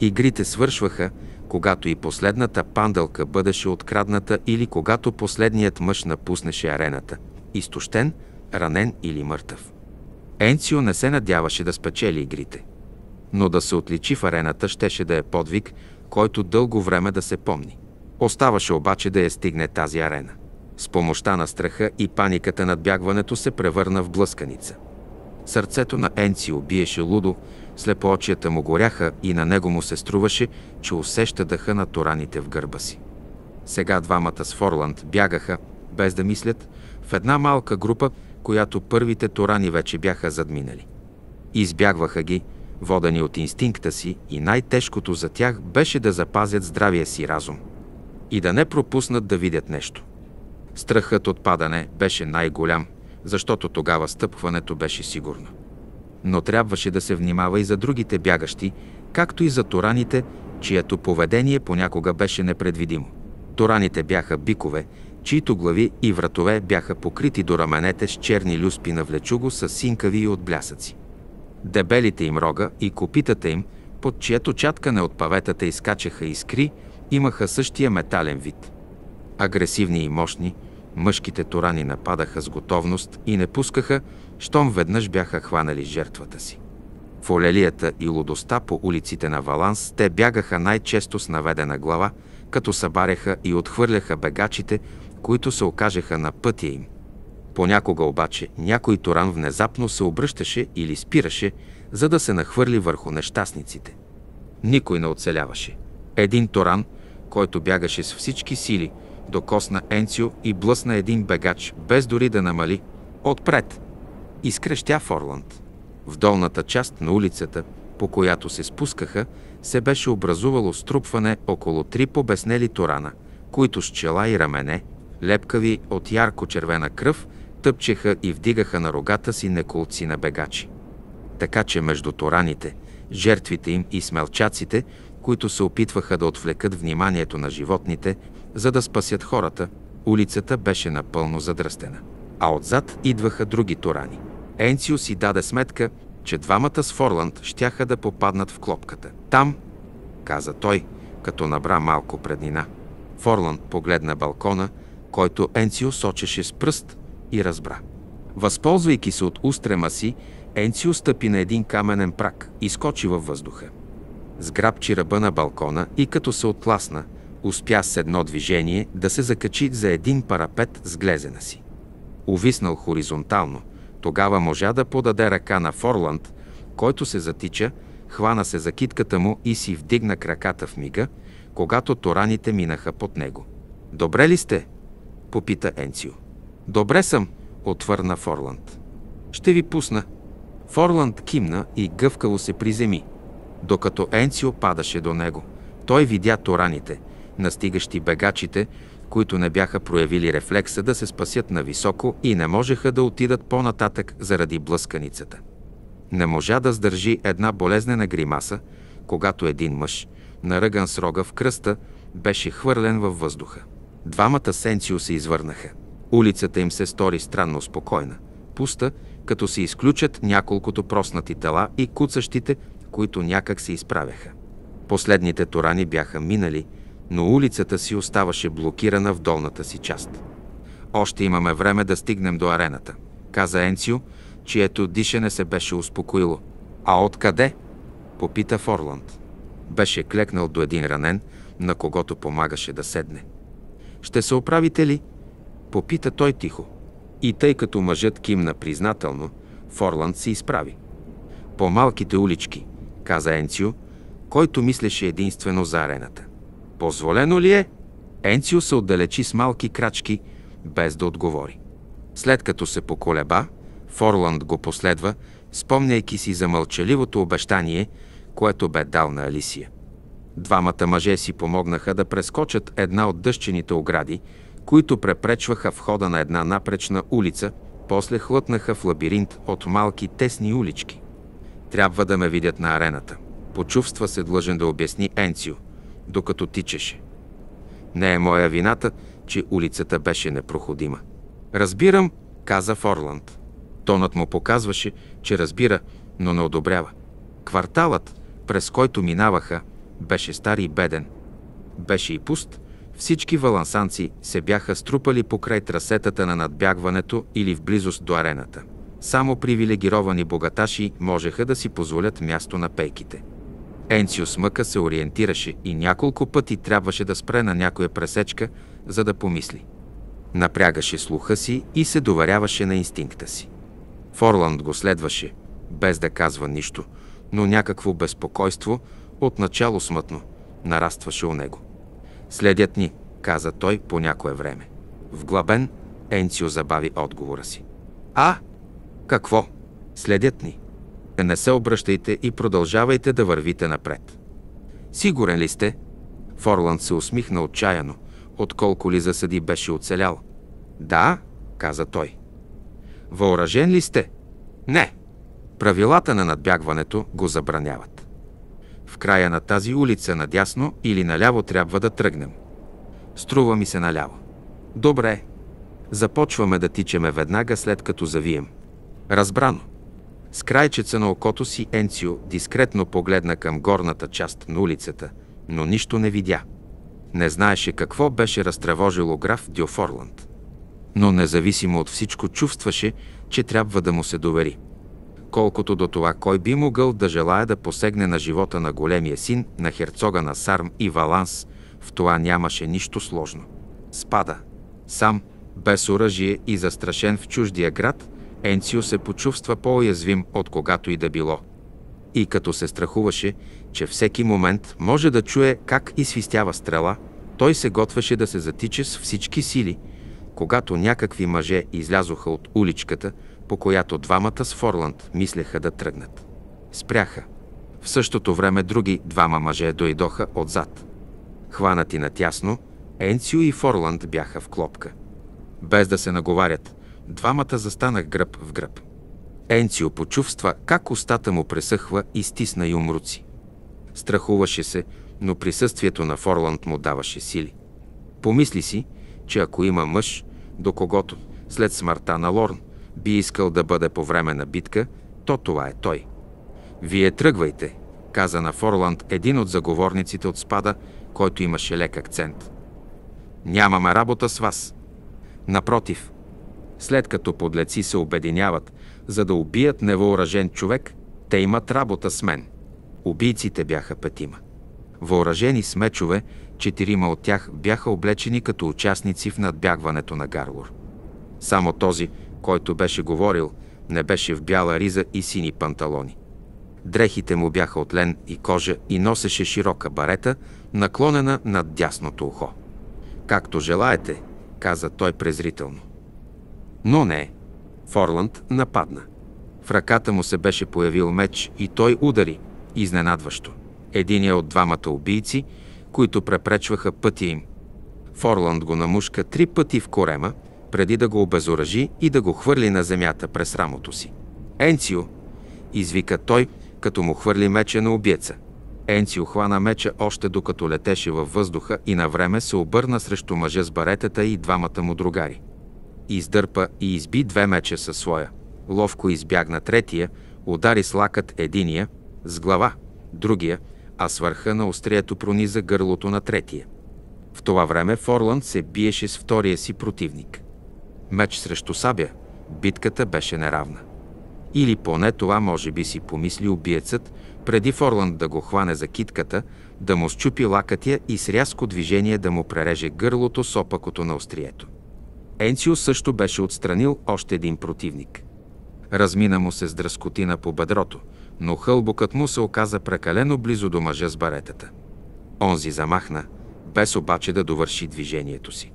Игрите свършваха, когато и последната панделка бъдеше открадната или когато последният мъж напуснеше арената – изтощен, ранен или мъртъв. Енцио не се надяваше да спечели игрите. Но да се отличи в арената щеше да е подвиг, който дълго време да се помни. Оставаше обаче да я стигне тази арена. С помощта на страха и паниката над бягването се превърна в блъсканица. Сърцето на Енцио биеше лудо, слепоочията му горяха и на него му се струваше, че усеща дъха на тораните в гърба си. Сега двамата с Форланд бягаха, без да мислят, в една малка група, която първите торани вече бяха задминали. Избягваха ги, водени от инстинкта си и най-тежкото за тях беше да запазят здравия си разум и да не пропуснат да видят нещо. Страхът от падане беше най-голям, защото тогава стъпването беше сигурно. Но трябваше да се внимава и за другите бягащи, както и за тораните, чието поведение понякога беше непредвидимо. Тораните бяха бикове, чието глави и вратове бяха покрити до раменете с черни люспи на влечуго с синкави и отблясъци. Дебелите им рога и копитата им, под чието чаткане от паветата изкачаха искри, имаха същия метален вид. Агресивни и мощни – Мъжките турани нападаха с готовност и не пускаха, щом веднъж бяха хванали жертвата си. В олелията и лудостта по улиците на Валанс те бягаха най-често с наведена глава, като събаряха и отхвърляха бегачите, които се окажеха на пътя им. Понякога обаче някой туран внезапно се обръщаше или спираше, за да се нахвърли върху нещастниците. Никой не оцеляваше. Един туран, който бягаше с всички сили – докосна Енцио и блъсна един бегач, без дори да намали. Отпред! Изкрещя Форланд. В долната част на улицата, по която се спускаха, се беше образувало струпване около три побеснели торана, които с чела и рамене, лепкави от ярко-червена кръв, тъпчеха и вдигаха на рогата си неколци на бегачи. Така че между тораните, жертвите им и смелчаците, които се опитваха да отвлекат вниманието на животните, за да спасят хората, улицата беше напълно задръстена. А отзад идваха други турани. Енцио си даде сметка, че двамата с Форланд щяха да попаднат в клопката. Там, каза той, като набра малко преднина. Форланд погледна балкона, който Енцио сочеше с пръст и разбра. Възползвайки се от устрема си, Енцио стъпи на един каменен прак и скочи във въздуха. Сграбчи ръба на балкона и като се отласна – Успя с едно движение да се закачи за един парапет с глезена си. Увиснал хоризонтално, тогава можа да подаде ръка на Форланд, който се затича, хвана се за китката му и си вдигна краката в мига, когато тораните минаха под него. «Добре ли сте?» – попита Енцио. «Добре съм», отвърна Форланд. «Ще ви пусна». Форланд кимна и гъвкаво се приземи. Докато Енцио падаше до него, той видя тораните, настигащи бегачите, които не бяха проявили рефлекса да се спасят нависоко и не можеха да отидат по-нататък заради блъсканицата. Не можа да сдържи една болезнена гримаса, когато един мъж, наръган с рога в кръста, беше хвърлен във въздуха. Двамата Сенцио се извърнаха. Улицата им се стори странно спокойна, пуста, като се изключат няколкото проснати тела и куцащите, които някак се изправяха. Последните торани бяха минали – но улицата си оставаше блокирана в долната си част. Още имаме време да стигнем до арената, каза Енцио, чието дишане се беше успокоило. А откъде? попита Форланд. Беше клекнал до един ранен, на когото помагаше да седне. Ще се оправите ли? попита той тихо. И тъй като мъжът кимна признателно, Форланд се изправи. По малките улички, каза Енцио, който мислеше единствено за арената. Позволено ли е? Енцио се отдалечи с малки крачки, без да отговори. След като се поколеба, Форланд го последва, спомняйки си за мълчаливото обещание, което бе дал на Алисия. Двамата мъже си помогнаха да прескочат една от дъщените огради, които препречваха входа на една напречна улица, после хлътнаха в лабиринт от малки тесни улички. Трябва да ме видят на арената. Почувства се длъжен да обясни Енцио – докато тичеше. Не е моя вината, че улицата беше непроходима. Разбирам, каза Форланд. Тонът му показваше, че разбира, но не одобрява. Кварталът, през който минаваха, беше стар и беден. Беше и пуст, всички валансанци се бяха струпали покрай трасетата на надбягването или в близост до арената. Само привилегировани богаташи можеха да си позволят място на пейките. Енсио мъка се ориентираше и няколко пъти трябваше да спре на някоя пресечка, за да помисли. Напрягаше слуха си и се доверяваше на инстинкта си. Форланд го следваше, без да казва нищо, но някакво безпокойство, отначало смътно, нарастваше у него. Следят ни, каза той по някое време. Вглъбен, Енцио забави отговора си. А? Какво? Следят ни не се обръщайте и продължавайте да вървите напред. Сигурен ли сте? Форланд се усмихна отчаяно, отколко ли засъди беше оцелял. Да, каза той. Въоръжен ли сте? Не. Правилата на надбягването го забраняват. В края на тази улица надясно или наляво трябва да тръгнем. Струва ми се наляво. Добре. Започваме да тичаме веднага след като завием. Разбрано. С крайчеца на окото си Енцио дискретно погледна към горната част на улицата, но нищо не видя. Не знаеше какво беше разтревожило граф Дюфорланд. Но независимо от всичко чувстваше, че трябва да му се довери. Колкото до това, кой би могъл да желая да посегне на живота на големия син на херцога на Сарм и Валанс, в това нямаше нищо сложно. Спада. Сам, без оръжие и застрашен в чуждия град – Енцио се почувства по-уязвим от когато и да било. И като се страхуваше, че всеки момент може да чуе как изсвистява стрела, той се готвеше да се затиче с всички сили, когато някакви мъже излязоха от уличката, по която двамата с Форланд мислеха да тръгнат. Спряха. В същото време други двама мъже дойдоха отзад. Хванати натясно, Енцио и Форланд бяха в клопка. Без да се наговарят – Двамата застанах гръб в гръб. Енцио почувства как устата му пресъхва и стисна и умруци. Страхуваше се, но присъствието на Форланд му даваше сили. Помисли си, че ако има мъж, до когото, след смъртта на Лорн, би искал да бъде по време на битка, то това е той. Вие тръгвайте, каза на Форланд един от заговорниците от спада, който имаше лек акцент. Нямаме работа с вас. Напротив, след като подлеци се обединяват, за да убият невъоръжен човек, те имат работа с мен. Убийците бяха петима. Въоръжени с мечове, четирима от тях бяха облечени като участници в надбягването на гаргор. Само този, който беше говорил, не беше в бяла риза и сини панталони. Дрехите му бяха от лен и кожа и носеше широка барета, наклонена над дясното ухо. Както желаете, каза той презрително. Но не. Форланд нападна. В ръката му се беше появил меч и той удари, изненадващо. Единия от двамата убийци, които препречваха пътя им. Форланд го намушка три пъти в корема, преди да го обезоръжи и да го хвърли на земята през рамото си. «Енцио!» извика той, като му хвърли меча на убиеца. Енцио хвана меча още докато летеше във въздуха и на време се обърна срещу мъжа с баретата и двамата му другари издърпа и изби две меча със своя. Ловко избягна третия, удари с лакът единия, с глава, другия, а свърха на острието прониза гърлото на третия. В това време Форланд се биеше с втория си противник. Меч срещу сабя, битката беше неравна. Или поне това може би си помисли убиецът, преди Форланд да го хване за китката, да му счупи лакътя и с рязко движение да му пререже гърлото с опакото на острието. Енцио също беше отстранил още един противник. Размина му се с дръскотина по бедрото, но хълбокът му се оказа прекалено близо до мъжа с баретата. Онзи замахна, без обаче да довърши движението си.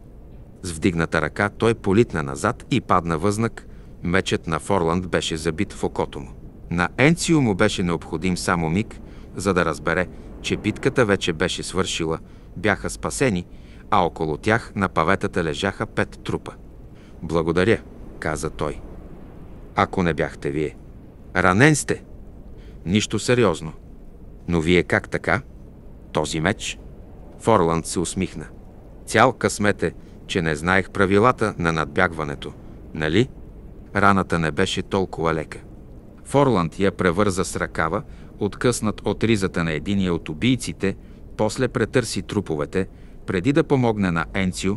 С вдигната ръка той политна назад и падна възнак, мечът на Форланд беше забит в окото му. На Енцио му беше необходим само миг, за да разбере, че битката вече беше свършила, бяха спасени – а около тях на паветата лежаха пет трупа. Благодаря, каза той. Ако не бяхте вие. Ранен сте. Нищо сериозно. Но вие как така? Този меч? Форланд се усмихна. Цял късмете, че не знаех правилата на надбягването, нали? Раната не беше толкова лека. Форланд я превърза с ръкава, откъснат от ризата на единия от убийците, после претърси труповете, преди да помогне на Енцио,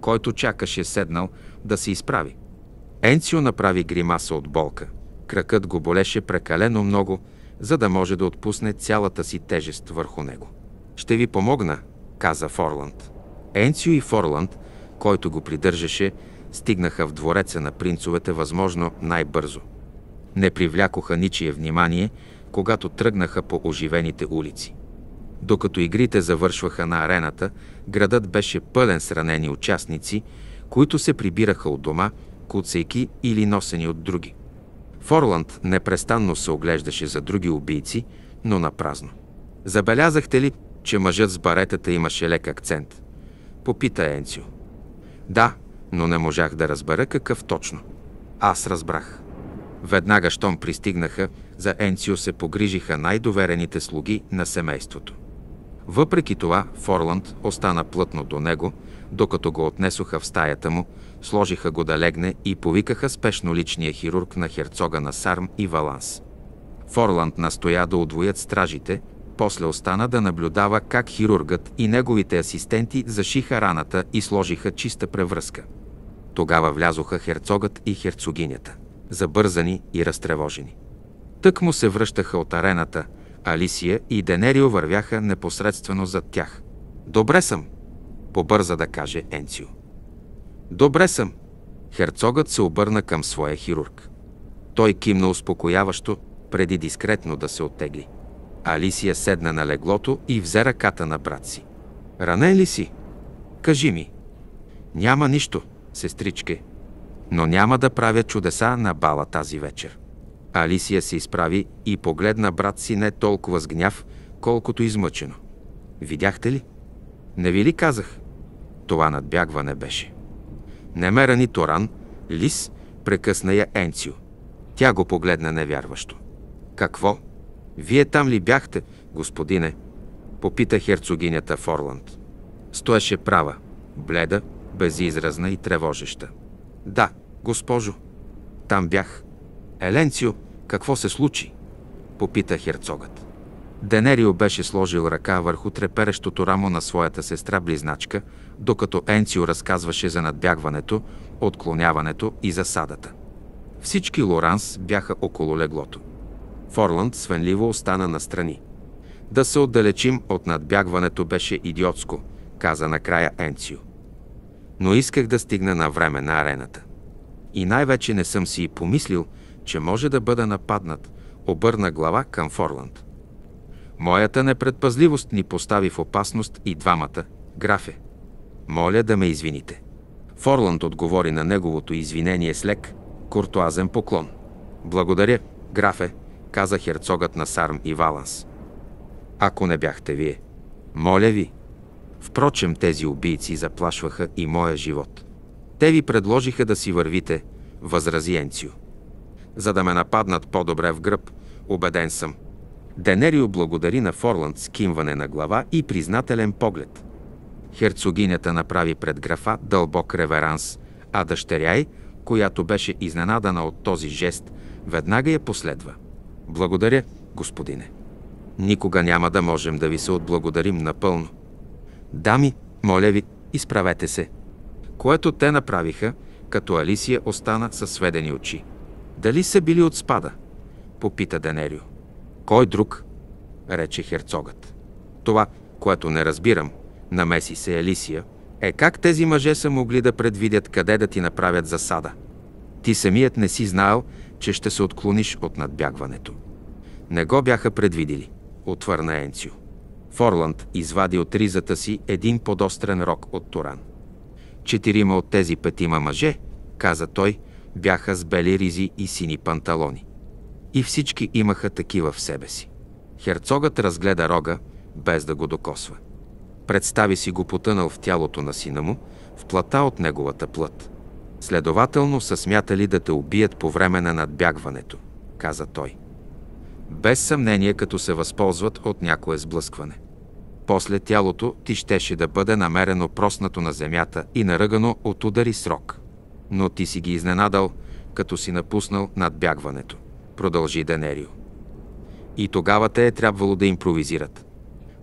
който чакаше седнал да се изправи. Енцио направи гримаса от болка. Кракът го болеше прекалено много, за да може да отпусне цялата си тежест върху него. «Ще ви помогна», каза Форланд. Енцио и Форланд, който го придържаше, стигнаха в двореца на принцовете възможно най-бързо. Не привлякоха ничие внимание, когато тръгнаха по оживените улици. Докато игрите завършваха на арената, градът беше пълен с ранени участници, които се прибираха от дома, куцейки или носени от други. Форланд непрестанно се оглеждаше за други убийци, но на празно. Забелязахте ли, че мъжът с баретата имаше лек акцент? Попита Енцио. Да, но не можах да разбера какъв точно. Аз разбрах. Веднага, щом пристигнаха, за Енцио се погрижиха най-доверените слуги на семейството. Въпреки това Форланд остана плътно до него, докато го отнесоха в стаята му, сложиха го да легне и повикаха спешно личния хирург на херцога на Сарм и Валанс. Форланд настоя да удвоят стражите, после остана да наблюдава как хирургът и неговите асистенти зашиха раната и сложиха чиста превръзка. Тогава влязоха херцогът и херцогинята, забързани и разтревожени. Тък му се връщаха от арената, Алисия и Денерио вървяха непосредствено зад тях. Добре съм, побърза да каже Енцио. Добре съм. Херцогът се обърна към своя хирург. Той кимна успокояващо, преди дискретно да се оттегли. Алисия седна на леглото и взе ръката на брат си. Ранен ли си? Кажи ми. Няма нищо, сестричке. Но няма да правя чудеса на бала тази вечер. Алисия се изправи и погледна брат си не толкова с гняв, колкото измъчено. Видяхте ли? Не ви ли казах? Това надбягване беше. Не мера нито лис, прекъсна я Енцио. Тя го погледна невярващо. Какво? Вие там ли бяхте, господине? Попита херцогинята Форланд. Стоеше права, бледа, безизразна и тревожеща. Да, госпожо. Там бях. Еленцио, какво се случи? Попита херцогът. Денерио беше сложил ръка върху треперещото рамо на своята сестра-близначка, докато Енцио разказваше за надбягването, отклоняването и засадата. Всички Лоранс бяха около леглото. Форланд свенливо остана настрани. Да се отдалечим от надбягването беше идиотско, каза накрая Енцио. Но исках да стигна на време на арената. И най-вече не съм си помислил, че може да бъда нападнат, обърна глава към Форланд. Моята непредпазливост ни постави в опасност и двамата, графе. Моля да ме извините. Форланд отговори на неговото извинение с лек, куртуазен поклон. Благодаря, графе, каза херцогът на Сарм и Валанс. Ако не бяхте вие, моля ви. Впрочем, тези убийци заплашваха и моя живот. Те ви предложиха да си вървите, възрази Енцио за да ме нападнат по-добре в гръб, убеден съм. Денерио благодари на Форланд с кимване на глава и признателен поглед. Херцогинята направи пред графа дълбок реверанс, а дъщеря й, която беше изненадана от този жест, веднага я последва. Благодаря, господине. Никога няма да можем да ви се отблагодарим напълно. Дами, моля ви, изправете се. Което те направиха, като Алисия остана със сведени очи. Дали са били от спада? Попита Данерио. Кой друг? Рече херцогът. Това, което не разбирам, намеси се Елисия, е как тези мъже са могли да предвидят къде да ти направят засада. Ти самият не си знаел, че ще се отклониш от надбягването. Не го бяха предвидили, отвърна Енцио. Форланд извади от ризата си един подострен рок от Туран. Четирима от тези петима мъже, каза той, бяха с бели ризи и сини панталони. И всички имаха такива в себе си. Херцогът разгледа рога, без да го докосва. Представи си го потънал в тялото на сина му, в плата от неговата плът. Следователно са смятали да те убият по време на надбягването, каза той. Без съмнение, като се възползват от някое сблъскване. После тялото ти щеше да бъде намерено проснато на земята и наръгано от удари срок но ти си ги изненадал, като си напуснал надбягването. Продължи Денерио. И тогава те е трябвало да импровизират.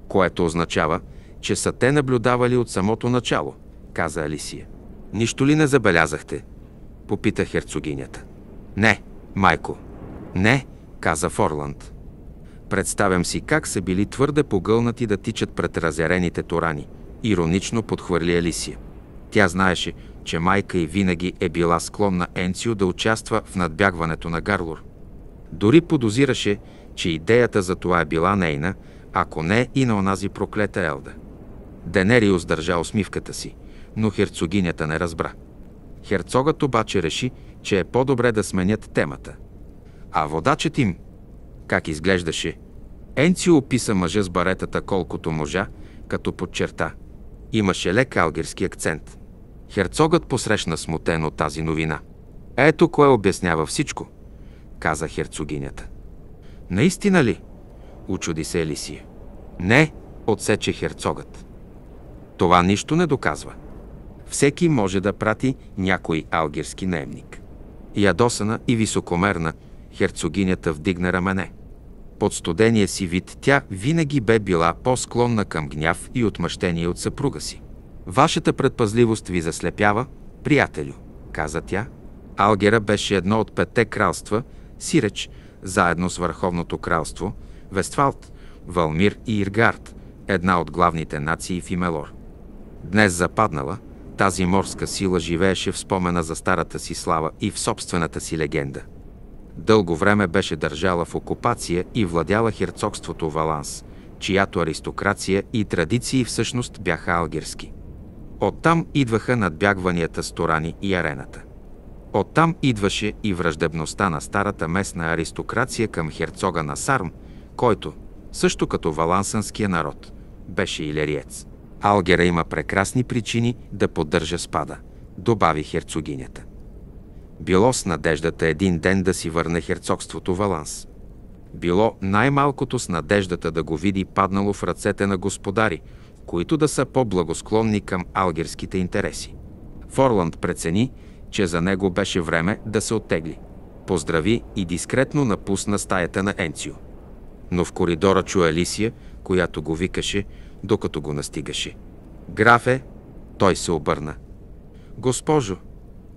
Което означава, че са те наблюдавали от самото начало, каза Алисия. Нищо ли не забелязахте? Попита херцогинята. Не, майко. Не, каза Форланд. Представям си как са били твърде погълнати да тичат пред разярените торани, иронично подхвърли Алисия. Тя знаеше, че майка й винаги е била склонна Енцио да участва в надбягването на Гарлор. Дори подозираше, че идеята за това е била нейна, ако не и на онази проклета Елда. Денериус държа усмивката си, но херцогинята не разбра. Херцогът обаче реши, че е по-добре да сменят темата. А водачът им? Как изглеждаше? Енцио описа мъжа с баретата колкото можа, като подчерта. Имаше лек алгерски акцент – Херцогът посрещна смутено тази новина. Ето кое обяснява всичко, каза херцогинята. Наистина ли? Очуди се Елисия. Не, отсече херцогът. Това нищо не доказва. Всеки може да прати някой алгерски наемник. Ядосана и високомерна, херцогинята вдигна рамене. Под студения си вид тя винаги бе била по-склонна към гняв и отмъщение от съпруга си. Вашата предпазливост ви заслепява, приятелю, каза тя. Алгера беше едно от петте кралства, Сиреч, заедно с Върховното кралство, Вестфалт, Валмир и Иргард, една от главните нации в Имелор. Днес западнала, тази морска сила живееше в спомена за старата си слава и в собствената си легенда. Дълго време беше държала в окупация и владяла херцогството Валанс, чиято аристокрация и традиции всъщност бяха алгерски. Оттам идваха надбягванията с Торани и арената. Оттам идваше и враждебността на старата местна аристокрация към херцога на Сарм, който, също като валансанския народ, беше илериец. Алгера има прекрасни причини да поддържа спада, добави херцогинята. Било с надеждата един ден да си върне херцогството Валанс. Било най-малкото с надеждата да го види паднало в ръцете на господари – които да са по-благосклонни към алгерските интереси. Форланд прецени, че за него беше време да се оттегли. Поздрави и дискретно напусна стаята на Енцио. Но в коридора чу Алисия, която го викаше, докато го настигаше. Графе, той се обърна. Госпожо,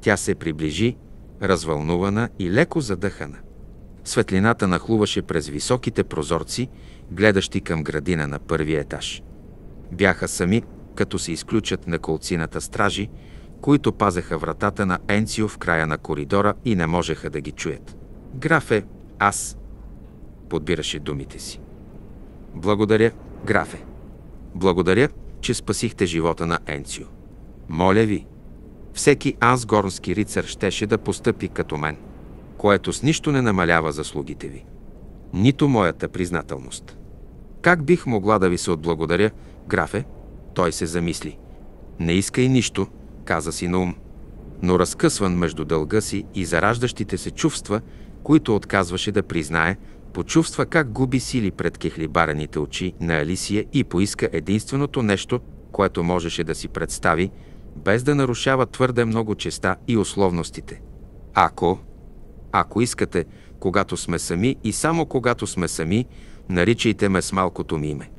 тя се приближи, развълнувана и леко задъхана. Светлината нахлуваше през високите прозорци, гледащи към градина на първия етаж. Бяха сами, като се изключат на колцината стражи, които пазеха вратата на Енцио в края на коридора и не можеха да ги чуят. Графе, аз подбираше думите си. Благодаря, графе. Благодаря, че спасихте живота на Енцио. Моля ви, всеки горнски рицар щеше да постъпи като мен, което с нищо не намалява заслугите ви. Нито моята признателност. Как бих могла да ви се отблагодаря, графе? Той се замисли. Не искай нищо, каза си на ум. Но разкъсван между дълга си и зараждащите се чувства, които отказваше да признае, почувства как губи сили пред кехлибарените очи на Алисия и поиска единственото нещо, което можеше да си представи, без да нарушава твърде много честа и условностите. Ако, ако искате, когато сме сами и само когато сме сами, наричайте ме с малкото ми име.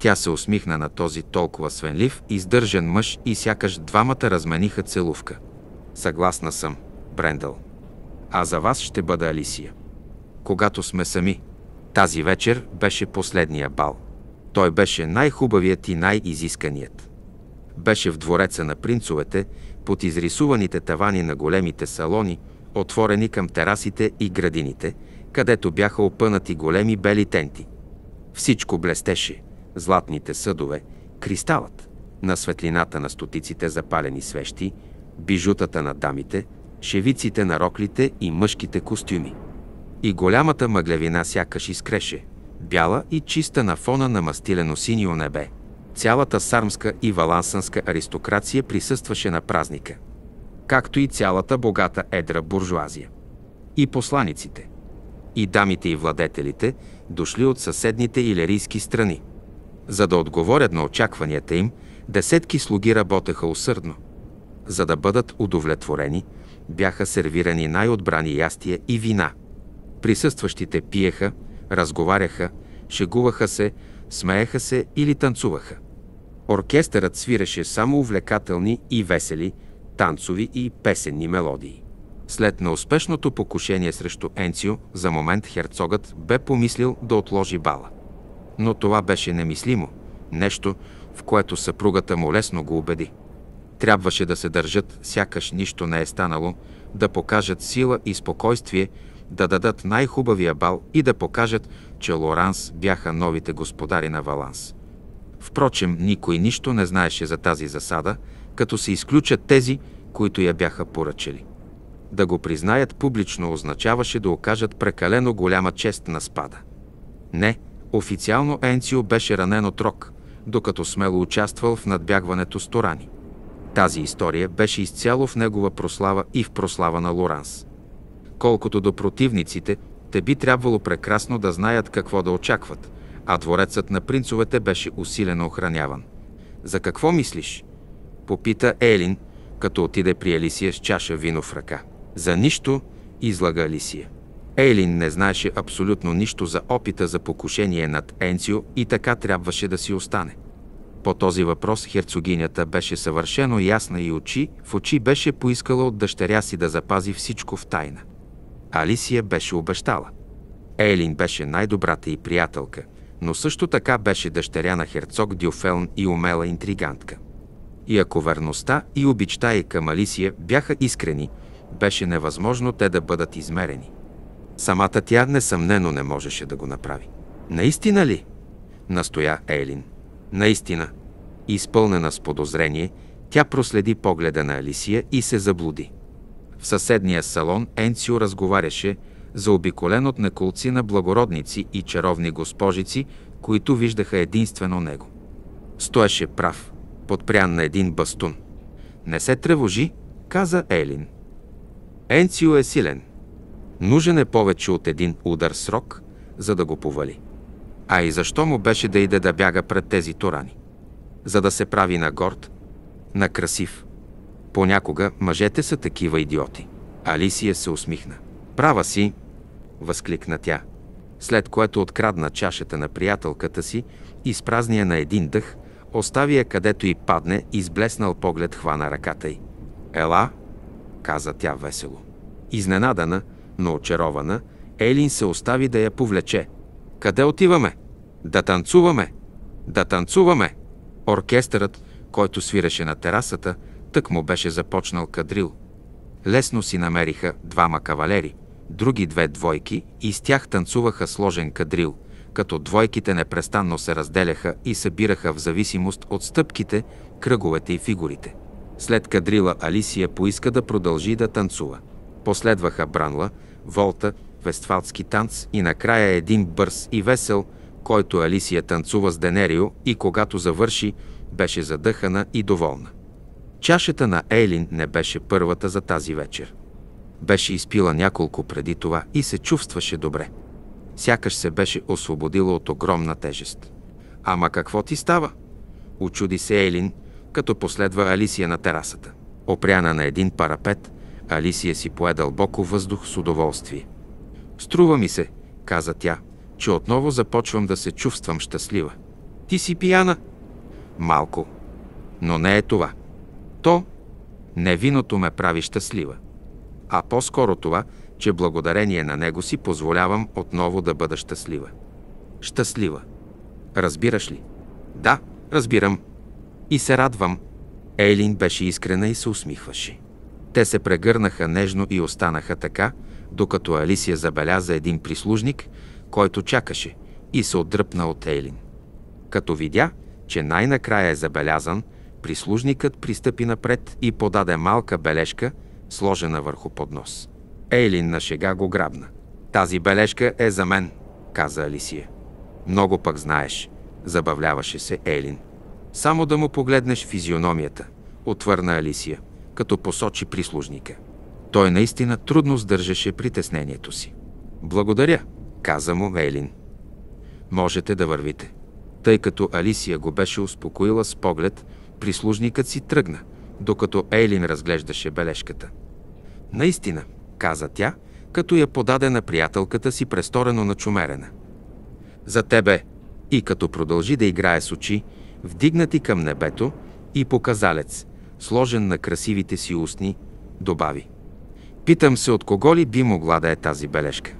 Тя се усмихна на този толкова свенлив издържан мъж и сякаш двамата размениха целувка. Съгласна съм, Брендъл. А за вас ще бъда Алисия. Когато сме сами. Тази вечер беше последния бал. Той беше най-хубавият и най-изисканият. Беше в двореца на принцовете, под изрисуваните тавани на големите салони, отворени към терасите и градините, където бяха опънати големи бели тенти. Всичко блестеше – златните съдове, кристалът, на светлината на стотиците запалени свещи, бижутата на дамите, шевиците на роклите и мъжките костюми. И голямата мъглевина сякаш изкреше, бяла и чиста на фона на мастилено синьо небе. Цялата сармска и валансанска аристокрация присъстваше на празника, както и цялата богата едра буржуазия. И посланиците, и дамите и владетелите, дошли от съседните илерийски страни – за да отговорят на очакванията им, десетки слуги работеха усърдно. За да бъдат удовлетворени, бяха сервирани най-отбрани ястия и вина. Присъстващите пиеха, разговаряха, шегуваха се, смееха се или танцуваха. Оркестърът свиреше само увлекателни и весели, танцови и песенни мелодии. След неуспешното покушение срещу Енцио, за момент херцогът бе помислил да отложи бала. Но това беше немислимо, нещо, в което съпругата му лесно го убеди. Трябваше да се държат, сякаш нищо не е станало, да покажат сила и спокойствие, да дадат най-хубавия бал и да покажат, че Лоранс бяха новите господари на Валанс. Впрочем, никой нищо не знаеше за тази засада, като се изключат тези, които я бяха поръчали. Да го признаят публично означаваше да окажат прекалено голяма чест на спада. Не – Официално Енцио беше ранен от рок, докато смело участвал в надбягването с Торани. Тази история беше изцяло в негова прослава и в прослава на Лоранс. Колкото до противниците, те би трябвало прекрасно да знаят какво да очакват, а дворецът на принцовете беше усилено охраняван. За какво мислиш? Попита Елин, като отиде при Елисия с чаша вино в ръка. За нищо, излага Алисия. Ейлин не знаеше абсолютно нищо за опита за покушение над Енцио и така трябваше да си остане. По този въпрос херцогинята беше съвършено ясна и очи в очи беше поискала от дъщеря си да запази всичко в тайна. Алисия беше обещала. Ейлин беше най-добрата и приятелка, но също така беше дъщеря на херцог Дюфелн и умела интригантка. И ако верността и обичта и към Алисия бяха искрени, беше невъзможно те да бъдат измерени – Самата тя несъмнено не можеше да го направи. Наистина ли? Настоя Елин. Наистина. Изпълнена с подозрение, тя проследи погледа на Алисия и се заблуди. В съседния салон Енцио разговаряше, заобиколен от неколци на благородници и чаровни госпожици, които виждаха единствено него. Стоеше прав, подпрян на един бастун. Не се тревожи, каза Елин. Енцио е силен. Нужен е повече от един удар срок, за да го повали. А и защо му беше да иде да бяга пред тези турани? За да се прави на горд, на красив. Понякога мъжете са такива идиоти. Алисия се усмихна. Права си, възкликна тя, след което открадна чашата на приятелката си и с празния на един дъх остави я където и падне и с блеснал поглед хвана ръката й. Ела, каза тя весело. Изненадана, но очарована, Елин се остави да я повлече. Къде отиваме? Да танцуваме! Да танцуваме! Оркестърът, който свиреше на терасата, тък му беше започнал кадрил. Лесно си намериха двама кавалери, други две двойки и с тях танцуваха сложен кадрил, като двойките непрестанно се разделяха и събираха в зависимост от стъпките, кръговете и фигурите. След кадрила Алисия поиска да продължи да танцува. Последваха Бранла – волта, вестфалски танц и накрая един бърз и весел, който Алисия танцува с Денерио и когато завърши, беше задъхана и доволна. Чашата на Ейлин не беше първата за тази вечер. Беше изпила няколко преди това и се чувстваше добре. Сякаш се беше освободила от огромна тежест. Ама какво ти става? Очуди се Ейлин, като последва Алисия на терасата. Опряна на един парапет, Алисия си пое дълбоко въздух с удоволствие. Струва ми се, каза тя, че отново започвам да се чувствам щастлива. Ти си пияна? Малко. Но не е това. То, не виното ме прави щастлива. А по-скоро това, че благодарение на него си позволявам отново да бъда щастлива. Щастлива. Разбираш ли? Да, разбирам. И се радвам. Ейлин беше искрена и се усмихваше. Те се прегърнаха нежно и останаха така, докато Алисия забеляза един прислужник, който чакаше и се отдръпна от Ейлин. Като видя, че най-накрая е забелязан, прислужникът пристъпи напред и подаде малка бележка, сложена върху поднос. Ейлин на шега го грабна. «Тази бележка е за мен», каза Алисия. «Много пък знаеш», забавляваше се Ейлин. «Само да му погледнеш физиономията», отвърна Алисия – като посочи прислужника. Той наистина трудно сдържаше притеснението си. Благодаря, каза му Мейлин. Можете да вървите. Тъй като Алисия го беше успокоила с поглед, прислужникът си тръгна, докато Ейлин разглеждаше бележката. Наистина, каза тя, като я подаде на приятелката си престорено на чумерена. За тебе! И като продължи да играе с очи, вдигнати към небето и показалец, сложен на красивите си устни, добави. Питам се от кого ли би могла да е тази бележка.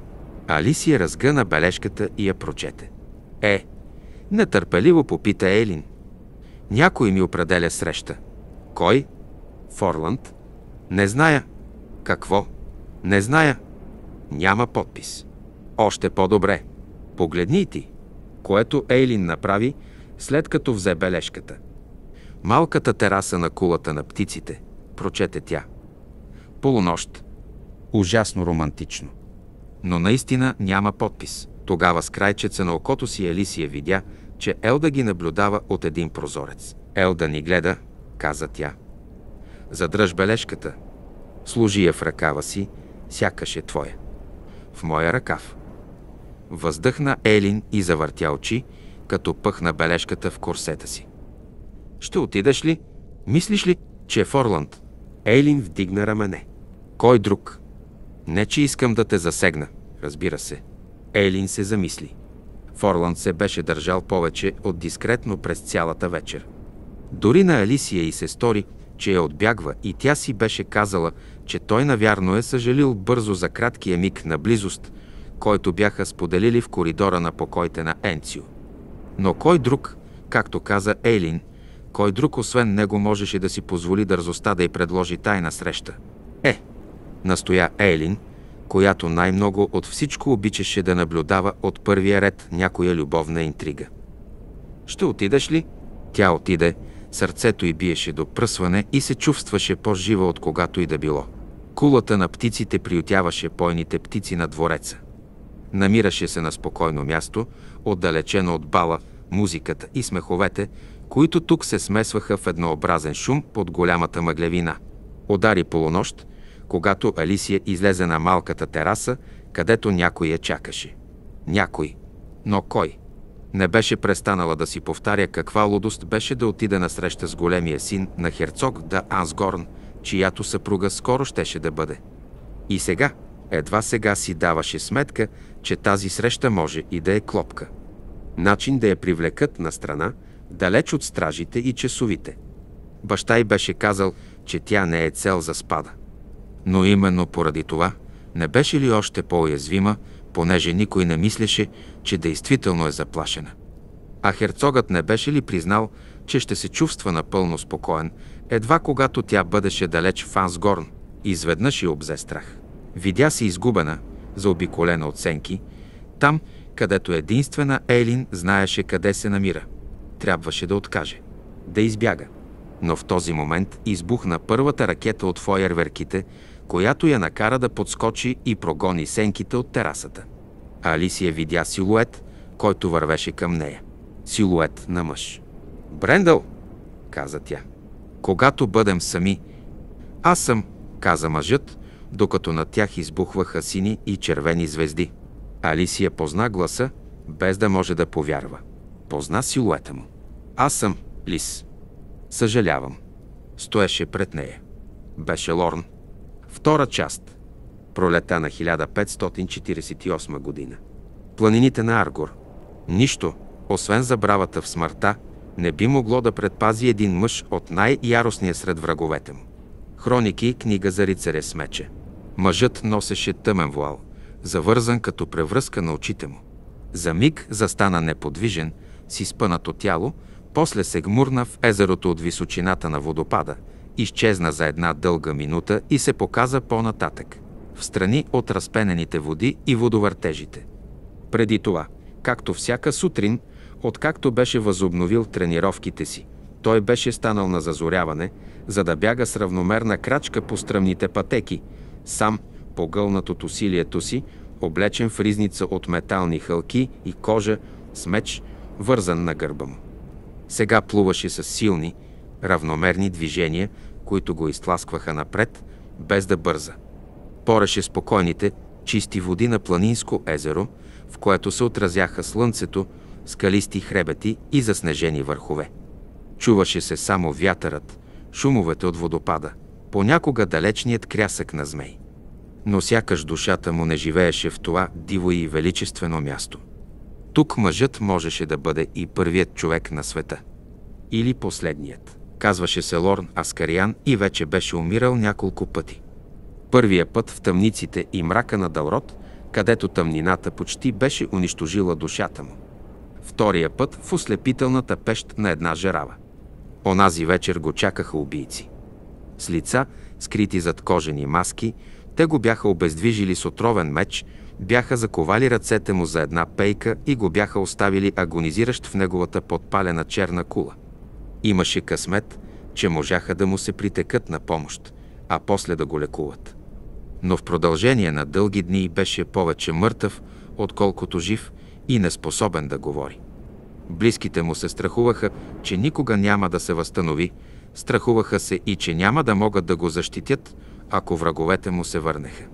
Алисия разгъна бележката и я прочете. Е, нетърпеливо попита Елин. Някой ми определя среща. Кой? Форланд? Не зная. Какво? Не зная. Няма подпис. Още по-добре. Погледни ти, което Ейлин направи, след като взе бележката – Малката тераса на кулата на птиците, прочете тя. Полунощ. Ужасно романтично. Но наистина няма подпис. Тогава с крайчеца на окото си Елисия видя, че Елда ги наблюдава от един прозорец. Елда ни гледа, каза тя. Задръж бележката. Служи я в ръкава си, сякаш е твоя. В моя ръкав. Въздъхна Елин и завъртя очи, като пъхна бележката в корсета си. Ще отидеш ли? Мислиш ли, че е Форланд? Ейлин вдигна рамене. Кой друг? Не, че искам да те засегна, разбира се. Ейлин се замисли. Форланд се беше държал повече от дискретно през цялата вечер. Дори на Алисия и се стори, че я отбягва и тя си беше казала, че той навярно е съжалил бързо за краткия миг на близост, който бяха споделили в коридора на покоите на Енцио. Но кой друг, както каза Ейлин, кой друг освен него можеше да си позволи дързостта да й предложи тайна среща? Е, настоя Ейлин, която най-много от всичко обичаше да наблюдава от първия ред някоя любовна интрига. Ще отидеш ли? Тя отиде, сърцето й биеше до пръсване и се чувстваше по-жива от когато и да било. Кулата на птиците приютяваше пойните птици на двореца. Намираше се на спокойно място, отдалечено от бала, музиката и смеховете, които тук се смесваха в еднообразен шум под голямата мъглевина. Удари полунощ, когато Алисия излезе на малката тераса, където някой я чакаше. Някой. Но кой? Не беше престанала да си повтаря каква лудост беше да отида на среща с големия син на херцог да Ансгорн, чиято съпруга скоро щеше да бъде. И сега, едва сега си даваше сметка, че тази среща може и да е клопка. Начин да я привлекат на страна – далеч от стражите и часовите. Баща й беше казал, че тя не е цел за спада. Но именно поради това не беше ли още по-уязвима, понеже никой не мислеше, че действително е заплашена. А херцогът не беше ли признал, че ще се чувства напълно спокоен, едва когато тя бъдеше далеч в Ансгорн. Изведнъж и обзе страх. Видя се изгубена, заобиколена от сенки, там, където единствена Ейлин знаеше къде се намира – трябваше да откаже, да избяга. Но в този момент избухна първата ракета от фойерверките, която я накара да подскочи и прогони сенките от терасата. Алисия видя силует, който вървеше към нея. Силует на мъж. «Брендъл!» каза тя. «Когато бъдем сами...» «Аз съм», каза мъжът, докато на тях избухваха сини и червени звезди. Алисия позна гласа, без да може да повярва. Позна силуета му. Аз съм лис. Съжалявам. Стоеше пред нея. Беше Лорн. Втора част. Пролета на 1548 година. Планините на Аргор. Нищо, освен забравата в смъртта, не би могло да предпази един мъж от най-яростния сред враговете му. Хроники, и книга за рицаря с мече. Мъжът носеше тъмен вуал, завързан като превръзка на очите му. За миг застана неподвижен, с изпънато тяло, после се гмурна в езерото от височината на водопада, изчезна за една дълга минута и се показа по-нататък, в страни от разпенените води и водовъртежите. Преди това, както всяка сутрин, откакто беше възобновил тренировките си, той беше станал на зазоряване, за да бяга с равномерна крачка по стръмните пътеки, сам, погълнат от усилието си, облечен в ризница от метални хълки и кожа, с меч, вързан на гърба му. Сега плуваше с силни, равномерни движения, които го изтласкваха напред, без да бърза. Пореше спокойните, чисти води на планинско езеро, в което се отразяха слънцето, скалисти хребети и заснежени върхове. Чуваше се само вятърът, шумовете от водопада, понякога далечният крясък на змей. Но сякаш душата му не живееше в това диво и величествено място. Тук мъжът можеше да бъде и първият човек на света. Или последният. Казваше се Лорн Аскариан и вече беше умирал няколко пъти. Първия път в тъмниците и мрака на Далрот, където тъмнината почти беше унищожила душата му. Втория път в ослепителната пещ на една жерава. Онази вечер го чакаха убийци. С лица, скрити зад кожени маски, те го бяха обездвижили с отровен меч – бяха заковали ръцете му за една пейка и го бяха оставили агонизиращ в неговата подпалена черна кула. Имаше късмет, че можаха да му се притекат на помощ, а после да го лекуват. Но в продължение на дълги дни беше повече мъртъв, отколкото жив и неспособен да говори. Близките му се страхуваха, че никога няма да се възстанови, страхуваха се и че няма да могат да го защитят, ако враговете му се върнеха.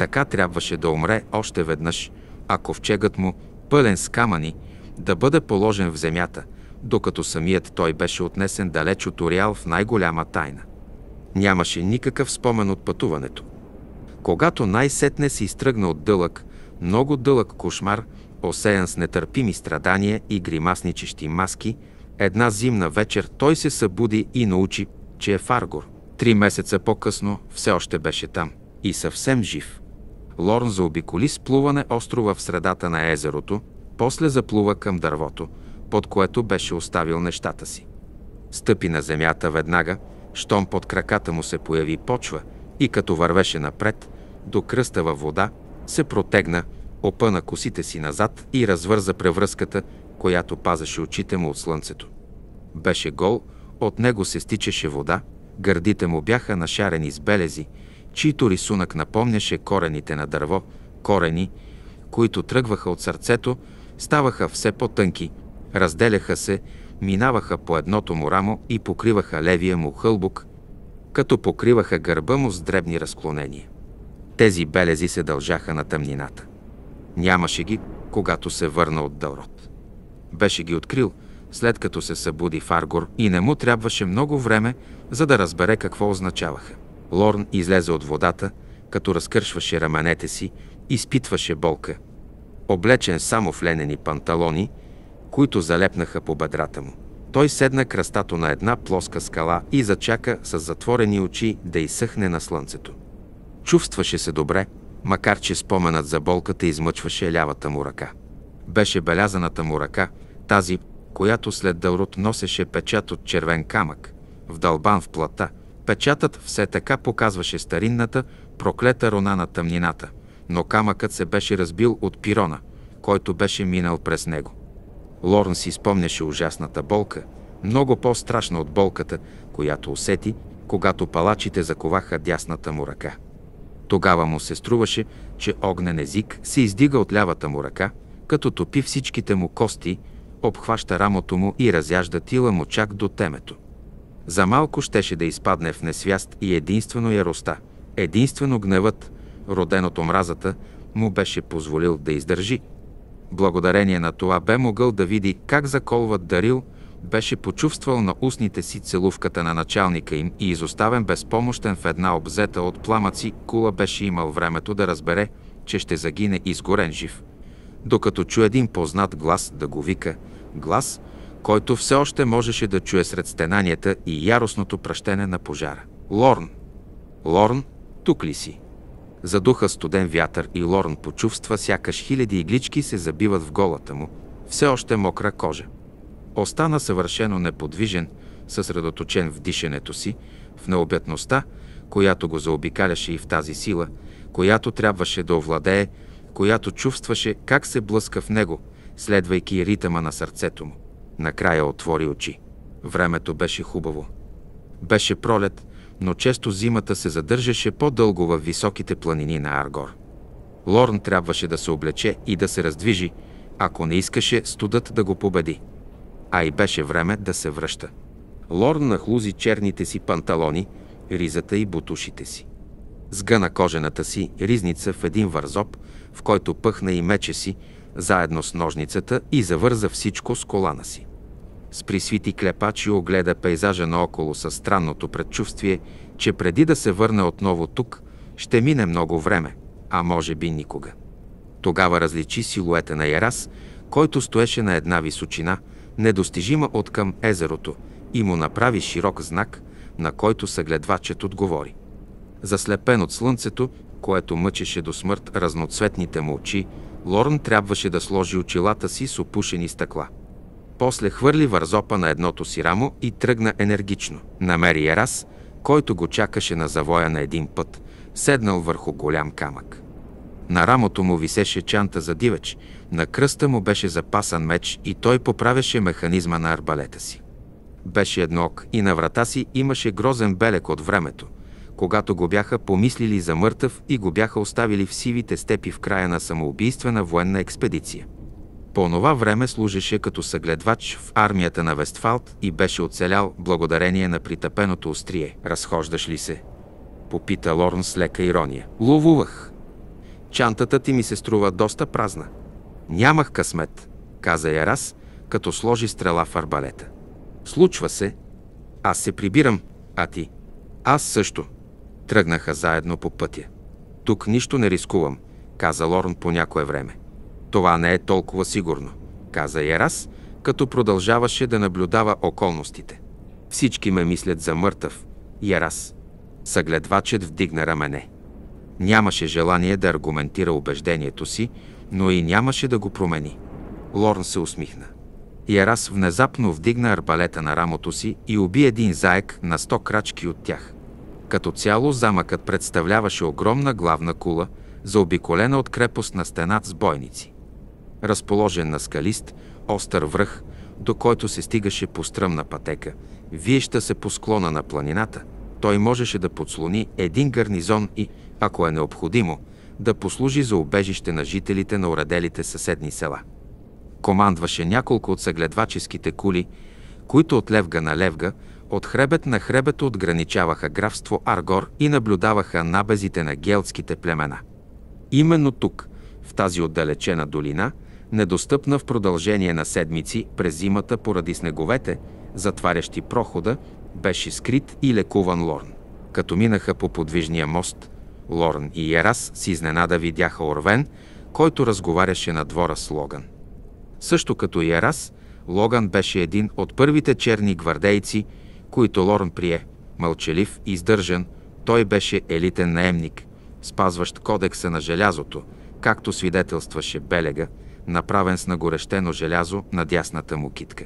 Така трябваше да умре още веднъж, а ковчегът му, пълен с камъни, да бъде положен в земята, докато самият той беше отнесен далеч от Ориал в най-голяма тайна. Нямаше никакъв спомен от пътуването. Когато най-сетне се изтръгна от дълъг, много дълъг кошмар, осеян с нетърпими страдания и гримасничещи маски, една зимна вечер той се събуди и научи, че е Фаргор. Три месеца по-късно все още беше там и съвсем жив. Лорн заобиколи с плуване острова в средата на езерото, после заплува към дървото, под което беше оставил нещата си. Стъпи на земята веднага, щом под краката му се появи почва и като вървеше напред, до кръста във вода, се протегна, опъна косите си назад и развърза превръзката, която пазеше очите му от слънцето. Беше гол, от него се стичаше вода, гърдите му бяха нашарени с белези, чийто рисунък напомняше корените на дърво, корени, които тръгваха от сърцето, ставаха все по-тънки, разделяха се, минаваха по едното му рамо и покриваха левия му хълбук, като покриваха гърба му с дребни разклонения. Тези белези се дължаха на тъмнината. Нямаше ги, когато се върна от Дълрот. Беше ги открил, след като се събуди Фаргор и не му трябваше много време, за да разбере какво означаваха. Лорн излезе от водата, като разкършваше раменете си, изпитваше болка. Облечен само в ленени панталони, които залепнаха по бедрата му. Той седна кръстато на една плоска скала и зачака с затворени очи да изсъхне на слънцето. Чувстваше се добре, макар че споменът за болката измъчваше лявата му ръка. Беше белязаната му ръка, тази, която след дълрот носеше печат от червен камък, вдълбан в плата – Печатът все така показваше старинната, проклета рона на тъмнината, но камъкът се беше разбил от пирона, който беше минал през него. Лорн си спомняше ужасната болка, много по-страшна от болката, която усети, когато палачите заковаха дясната му ръка. Тогава му се струваше, че огнен език се издига от лявата му ръка, като топи всичките му кости, обхваща рамото му и разяжда тила му чак до темето. За малко щеше да изпадне в несвяст и единствено яроста. Единствено гневът, роден от омразата, му беше позволил да издържи. Благодарение на това бе могъл да види как заколват Дарил, беше почувствал на устните си целувката на началника им и изоставен безпомощен в една обзета от пламъци, Кула беше имал времето да разбере, че ще загине изгорен жив. Докато чу един познат глас да го вика, глас, който все още можеше да чуе сред стенанията и яростното пръщене на пожара. Лорн! Лорн, тук ли си? Задуха студен вятър и Лорн почувства сякаш хиляди иглички се забиват в голата му, все още мокра кожа. Остана съвършено неподвижен, съсредоточен в дишането си, в необятността, която го заобикаляше и в тази сила, която трябваше да овладее, която чувстваше как се блъска в него, следвайки ритъма на сърцето му. Накрая отвори очи. Времето беше хубаво. Беше пролет, но често зимата се задържаше по-дълго във високите планини на Аргор. Лорн трябваше да се облече и да се раздвижи, ако не искаше студът да го победи. А и беше време да се връща. Лорн нахлузи черните си панталони, ризата и бутушите си. Сгъна кожената си ризница в един вързоп, в който пъхна и мече си, заедно с ножницата и завърза всичко с колана си. С присвити клепачи огледа пейзажа наоколо със странното предчувствие, че преди да се върне отново тук, ще мине много време, а може би никога. Тогава различи силуета на Ярас, който стоеше на една височина, недостижима от към езерото, и му направи широк знак, на който съгледвачът отговори. Заслепен от слънцето, което мъчеше до смърт разноцветните му очи, Лорн трябваше да сложи очилата си с опушени стъкла – после хвърли вързопа на едното си рамо и тръгна енергично. Намери Ерас, който го чакаше на завоя на един път, седнал върху голям камък. На рамото му висеше чанта за дивеч, на кръста му беше запасан меч и той поправяше механизма на арбалета си. Беше ок, и на врата си имаше грозен белек от времето, когато го бяха помислили за мъртъв и го бяха оставили в сивите степи в края на самоубийствена военна експедиция. По онова време служеше като съгледвач в армията на Вестфалт и беше оцелял благодарение на притъпеното острие. Разхождаш ли се? Попита Лорн с лека ирония. Ловувах. Чантата ти ми се струва доста празна. Нямах късмет, каза я раз, като сложи стрела в арбалета. Случва се. Аз се прибирам, а ти? Аз също. Тръгнаха заедно по пътя. Тук нищо не рискувам, каза Лорн по някое време. Това не е толкова сигурно, каза Ярас, като продължаваше да наблюдава околностите. Всички ме мислят за мъртъв. Ярас. Съгледвачът вдигна рамене. Нямаше желание да аргументира убеждението си, но и нямаше да го промени. Лорн се усмихна. Ярас внезапно вдигна арбалета на рамото си и уби един заек на сто крачки от тях. Като цяло замъкът представляваше огромна главна кула, заобиколена от крепост на стенат с бойници разположен на скалист, остър връх, до който се стигаше по стръмна пътека, виеща се по склона на планината. Той можеше да подслони един гарнизон и, ако е необходимо, да послужи за убежище на жителите на уределите съседни села. Командваше няколко от съгледваческите кули, които от левга на левга, от хребет на хребет отграничаваха графство Аргор и наблюдаваха набезите на гелтските племена. Именно тук, в тази отдалечена долина, недостъпна в продължение на седмици през зимата поради снеговете, затварящи прохода, беше скрит и лекуван Лорн. Като минаха по подвижния мост, Лорн и Ерас с изненада видяха Орвен, който разговаряше на двора с Логан. Също като и Ерас, Логан беше един от първите черни гвардейци, които Лорн прие. Мълчалив и издържан, той беше елитен наемник, спазващ кодекса на желязото, както свидетелстваше Белега, направен с нагорещено желязо на дясната му китка.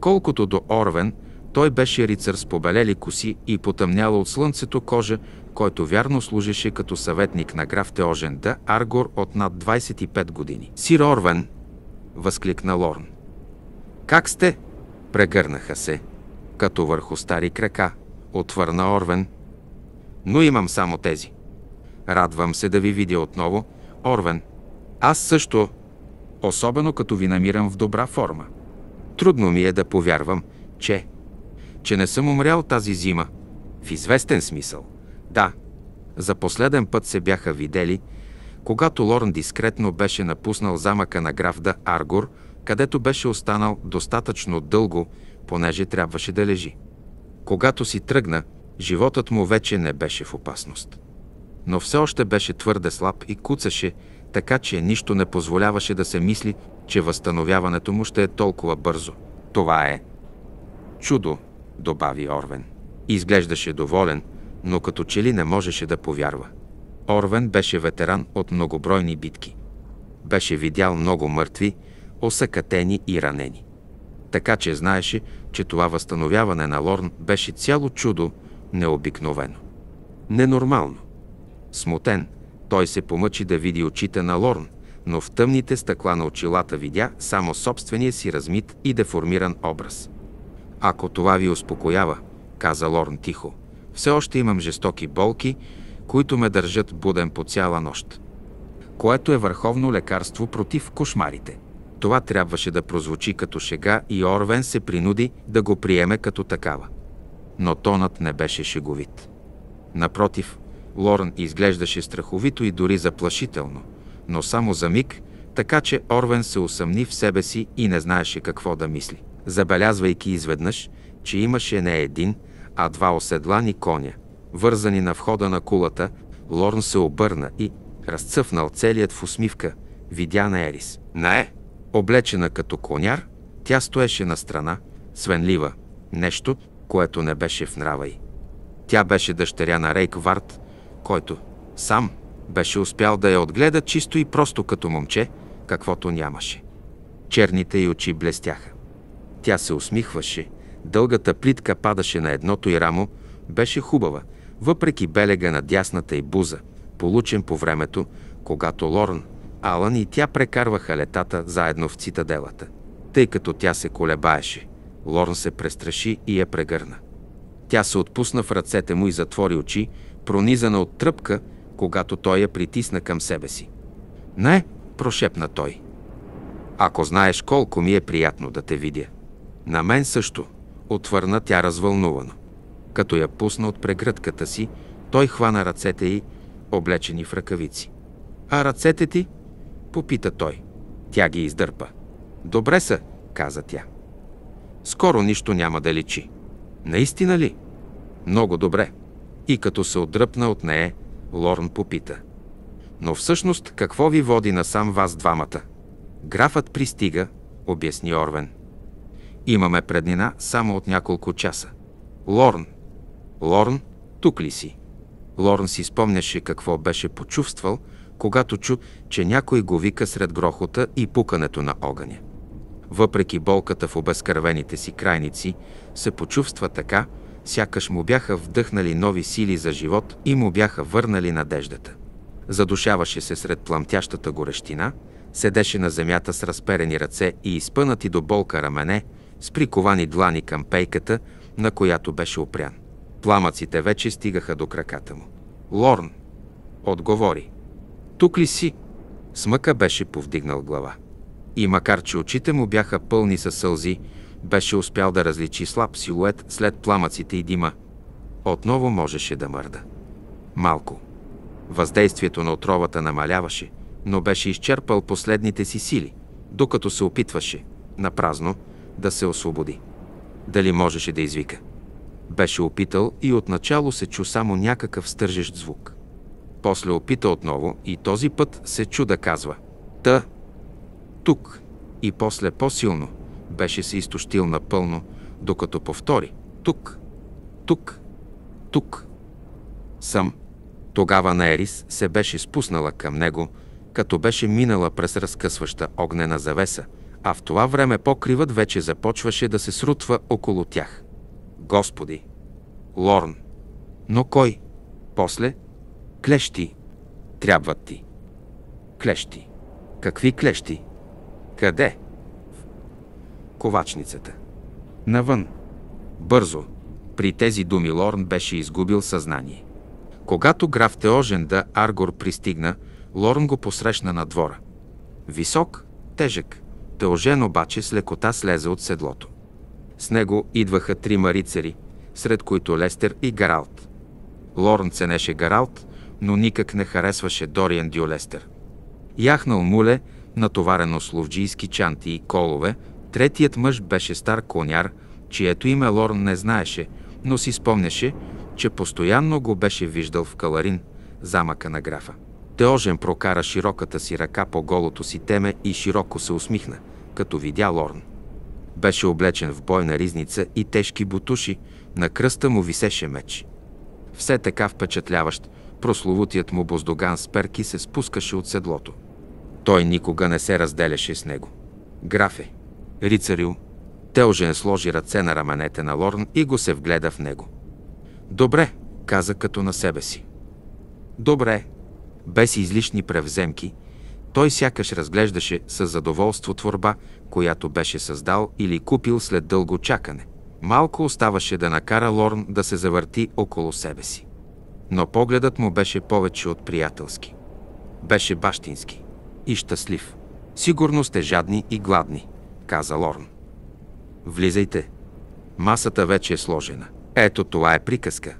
Колкото до Орвен, той беше рицар с побелели коси и потъмняла от слънцето кожа, който вярно служеше като съветник на граф Теожен да Аргор от над 25 години. Сир Орвен, възкликна Лорн. Как сте? Прегърнаха се, като върху стари крака, отвърна Орвен. Но имам само тези. Радвам се да ви видя отново, Орвен. Аз също, особено като ви намирам в добра форма. Трудно ми е да повярвам, че... че не съм умрял тази зима. В известен смисъл. Да, за последен път се бяха видели, когато Лорн дискретно беше напуснал замъка на граф да Аргор, където беше останал достатъчно дълго, понеже трябваше да лежи. Когато си тръгна, животът му вече не беше в опасност. Но все още беше твърде слаб и куцаше, така че нищо не позволяваше да се мисли, че възстановяването му ще е толкова бързо. Това е чудо, добави Орвен. Изглеждаше доволен, но като че ли не можеше да повярва. Орвен беше ветеран от многобройни битки. Беше видял много мъртви, осъкатени и ранени. Така че знаеше, че това възстановяване на Лорн беше цяло чудо, необикновено. Ненормално. Смутен – той се помъчи да види очите на Лорн, но в тъмните стъкла на очилата видя само собствения си размит и деформиран образ. Ако това ви успокоява, каза Лорн тихо, все още имам жестоки болки, които ме държат буден по цяла нощ. Което е върховно лекарство против кошмарите. Това трябваше да прозвучи като шега и Орвен се принуди да го приеме като такава. Но тонът не беше шеговит. Напротив, Лорен изглеждаше страховито и дори заплашително, но само за миг, така че Орвен се усъмни в себе си и не знаеше какво да мисли. Забелязвайки изведнъж, че имаше не един, а два оседлани коня, вързани на входа на кулата, Лорн се обърна и, разцъфнал целият в усмивка, видя на Ерис. Не! Облечена като коняр, тя стоеше на страна, свенлива, нещо, което не беше в нрава й. Тя беше дъщеря на Рейк Варт, който сам беше успял да я отгледа чисто и просто като момче, каквото нямаше. Черните й очи блестяха. Тя се усмихваше, дългата плитка падаше на едното й рамо, беше хубава, въпреки белега на дясната й буза, получен по времето, когато Лорн, Алан и тя прекарваха летата заедно в цитаделата. Тъй като тя се колебаеше, Лорн се престраши и я прегърна. Тя се отпусна в ръцете му и затвори очи, пронизана от тръпка, когато той я притисна към себе си. Не, прошепна той. Ако знаеш колко ми е приятно да те видя. На мен също, отвърна тя развълнувано. Като я пусна от прегръдката си, той хвана ръцете й, облечени в ръкавици. А ръцете ти? попита той. Тя ги издърпа. Добре са, каза тя. Скоро нищо няма да личи. Наистина ли? Много добре. И като се отдръпна от нея, Лорн попита. Но всъщност какво ви води насам вас двамата? Графът пристига, обясни Орвен. Имаме преднина само от няколко часа. Лорн. Лорн, тук ли си? Лорн си спомняше какво беше почувствал, когато чу, че някой го вика сред грохота и пукането на огъня. Въпреки болката в обезкървените си крайници, се почувства така, сякаш му бяха вдъхнали нови сили за живот и му бяха върнали надеждата. Задушаваше се сред пламтящата горещина, седеше на земята с разперени ръце и изпънати до болка рамене, с приковани длани към пейката, на която беше опрян. Пламъците вече стигаха до краката му. Лорн отговори. Тук ли си? Смъка беше повдигнал глава. И макар, че очите му бяха пълни със сълзи, беше успял да различи слаб силует след пламъците и дима. Отново можеше да мърда. Малко. Въздействието на отровата намаляваше, но беше изчерпал последните си сили, докато се опитваше, напразно, да се освободи. Дали можеше да извика? Беше опитал и отначало се чу само някакъв стържещ звук. После опита отново и този път се чу да казва «Та, тук» и после по-силно – беше се изтощил напълно, докато повтори «Тук, тук, тук съм». Тогава Наерис се беше спуснала към него, като беше минала през разкъсваща огнена завеса, а в това време покривът вече започваше да се срутва около тях. Господи! Лорн! Но кой? После? Клещи! Трябват ти! Клещи! Какви клещи? Къде? ковачницата. Навън. Бързо. При тези думи Лорн беше изгубил съзнание. Когато граф Теожен да Аргор пристигна, Лорн го посрещна на двора. Висок, тежък. Теожен обаче с лекота слезе от седлото. С него идваха трима рицари, сред които Лестер и Гаралт. Лорн ценеше Гаралт, но никак не харесваше Дориан Дио Лестер. Яхнал муле, натоварено с ловджийски чанти и колове, Третият мъж беше стар коняр, чието име Лорн не знаеше, но си спомняше, че постоянно го беше виждал в Каларин, замъка на графа. Теожен прокара широката си ръка по голото си теме и широко се усмихна, като видя Лорн. Беше облечен в бойна ризница и тежки бутуши, на кръста му висеше меч. Все така впечатляващ, прословутият му боздоган с перки се спускаше от седлото. Той никога не се разделяше с него. Графе, Рицарю, Телжен сложи ръце на раменете на Лорн и го се вгледа в него. Добре, каза като на себе си. Добре, без излишни превземки, той сякаш разглеждаше с задоволство творба, която беше създал или купил след дълго чакане. Малко оставаше да накара Лорн да се завърти около себе си. Но погледът му беше повече от приятелски. Беше бащински и щастлив. Сигурно сте жадни и гладни каза Лорн. Влизайте. Масата вече е сложена. Ето това е приказка,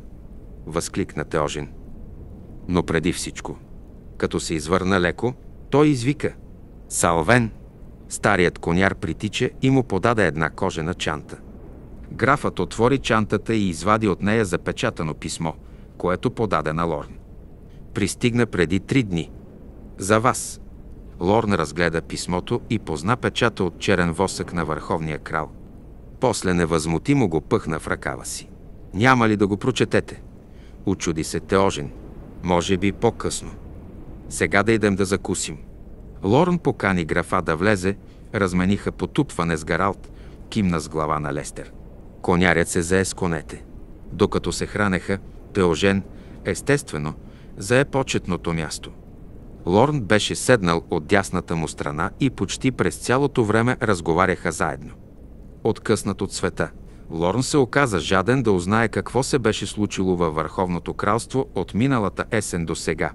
възкликна Теожин. Но преди всичко, като се извърна леко, той извика. Салвен! Старият коняр притича и му подаде една кожена чанта. Графът отвори чантата и извади от нея запечатано писмо, което подаде на Лорн. Пристигна преди три дни. За вас, Лорн разгледа писмото и позна печата от черен восък на върховния крал. После невъзмутимо го пъхна в ръкава си. Няма ли да го прочетете? Очуди се Теожен. Може би по-късно. Сега да идем да закусим. Лорн покани графа да влезе, размениха потупване с Гаралт, кимна с глава на Лестер. Конярят се зае с конете. Докато се хранеха, Теожен, естествено, зае почетното място. Лорн беше седнал от дясната му страна и почти през цялото време разговаряха заедно. Откъснат от света, Лорн се оказа жаден да узнае какво се беше случило във Върховното кралство от миналата есен до сега.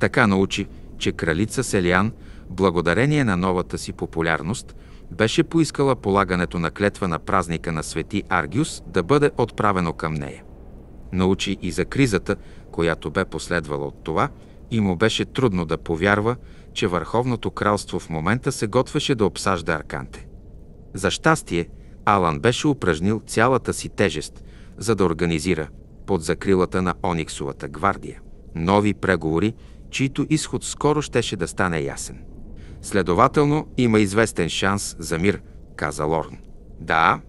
Така научи, че кралица Селиан, благодарение на новата си популярност, беше поискала полагането на клетва на празника на свети Аргиус да бъде отправено към нея. Научи и за кризата, която бе последвала от това – и му беше трудно да повярва, че Върховното кралство в момента се готвеше да обсажда Арканте. За щастие, Алан беше упражнил цялата си тежест, за да организира, под закрилата на Ониксовата гвардия, нови преговори, чийто изход скоро щеше да стане ясен. Следователно, има известен шанс за мир, каза Лорн. Да,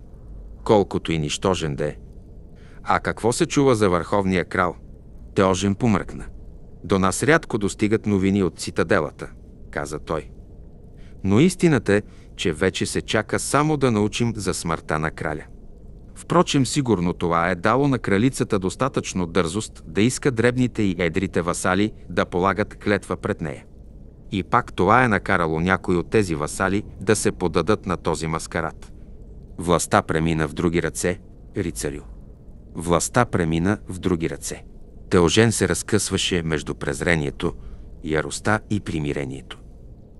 колкото и нищожен да е. А какво се чува за върховния крал? Теожен помръкна. До нас рядко достигат новини от цитаделата, каза той. Но истината е, че вече се чака само да научим за смъртта на краля. Впрочем, сигурно това е дало на кралицата достатъчно дързост да иска дребните и едрите васали да полагат клетва пред нея. И пак това е накарало някои от тези васали да се подадат на този маскарад. Властта премина в други ръце, рицарю. Властта премина в други ръце. Теожен се разкъсваше между презрението, яроста и примирението.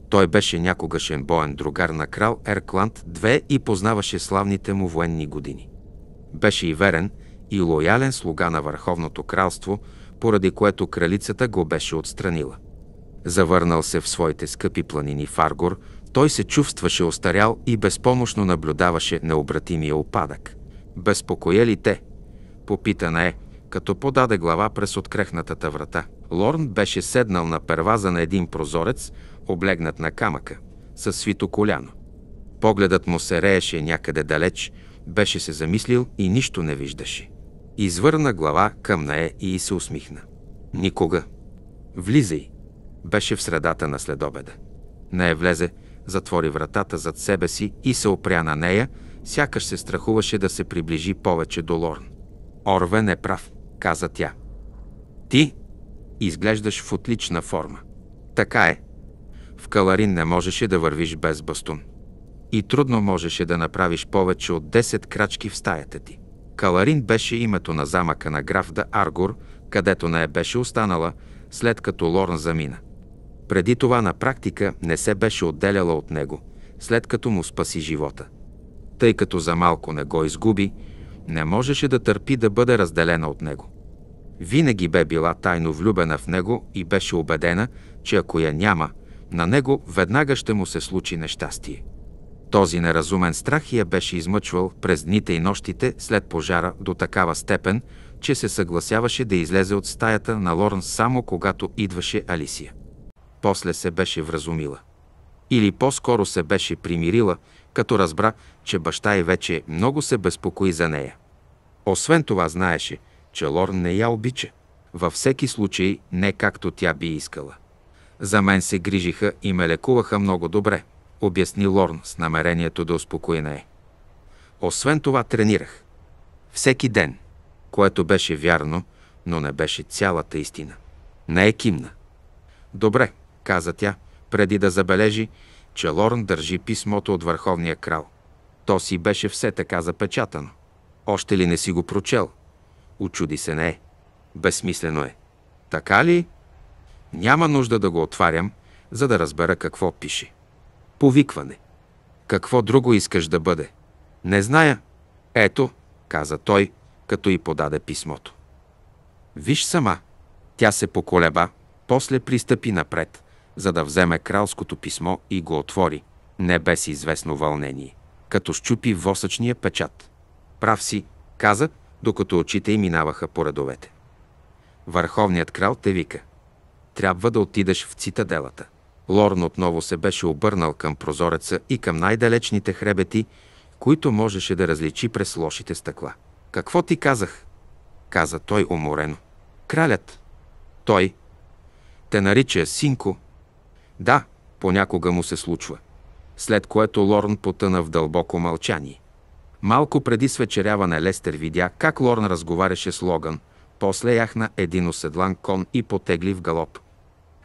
Той беше някогашен боен другар на крал Еркланд II и познаваше славните му военни години. Беше и верен, и лоялен слуга на Върховното кралство, поради което кралицата го беше отстранила. Завърнал се в своите скъпи планини Фаргор, той се чувстваше остарял и безпомощно наблюдаваше необратимия опадък. Безпокоя ли те? Попитана е – като подаде глава през открехнатата врата. Лорн беше седнал на перваза на един прозорец, облегнат на камъка, със свито коляно. Погледът му се рееше някъде далеч, беше се замислил и нищо не виждаше. Извърна глава към нея и се усмихна. Никога. Влизай. Беше в средата на следобеда. Не е влезе, затвори вратата зад себе си и се опря на нея, сякаш се страхуваше да се приближи повече до Лорн. Орвен е прав каза тя. Ти изглеждаш в отлична форма. Така е. В Каларин не можеше да вървиш без бастун. И трудно можеше да направиш повече от 10 крачки в стаята ти. Каларин беше името на замъка на граф да Аргор, където не е беше останала, след като Лорн замина. Преди това на практика не се беше отделяла от него, след като му спаси живота. Тъй като за малко не го изгуби, не можеше да търпи да бъде разделена от него. Винаги бе била тайно влюбена в него и беше убедена, че ако я няма, на него веднага ще му се случи нещастие. Този неразумен страх я беше измъчвал през дните и нощите след пожара до такава степен, че се съгласяваше да излезе от стаята на Лорн само когато идваше Алисия. После се беше вразумила. Или по-скоро се беше примирила, като разбра, че баща й вече много се безпокои за нея. Освен това знаеше, че Лорн не я обича. Във всеки случай не както тя би искала. За мен се грижиха и ме лекуваха много добре, обясни Лорн с намерението да успокои нея. Освен това тренирах. Всеки ден, което беше вярно, но не беше цялата истина. Не е кимна. Добре, каза тя, преди да забележи, че Лорн държи писмото от Върховния крал. То си беше все така запечатано. Още ли не си го прочел? Очуди се не. е. Безсмислено е. Така ли? Няма нужда да го отварям, за да разбера какво пише. Повикване. Какво друго искаш да бъде? Не зная. Ето, каза той, като й подаде писмото. Виж сама. Тя се поколеба, после пристъпи напред, за да вземе кралското писмо и го отвори. Не без известно вълнение като щупи восъчния печат. Прав си, каза, докато очите й минаваха по редовете. Върховният крал те вика. Трябва да отидеш в цитаделата. Лорн отново се беше обърнал към прозореца и към най-далечните хребети, които можеше да различи през лошите стъкла. Какво ти казах? каза той уморено. Кралят. Той. Те нарича синко. Да, понякога му се случва след което Лорн потъна в дълбоко мълчание. Малко преди свечеряване Лестер видя как Лорн разговаряше с Логан, после яхна един оседлан кон и потегли в галоп.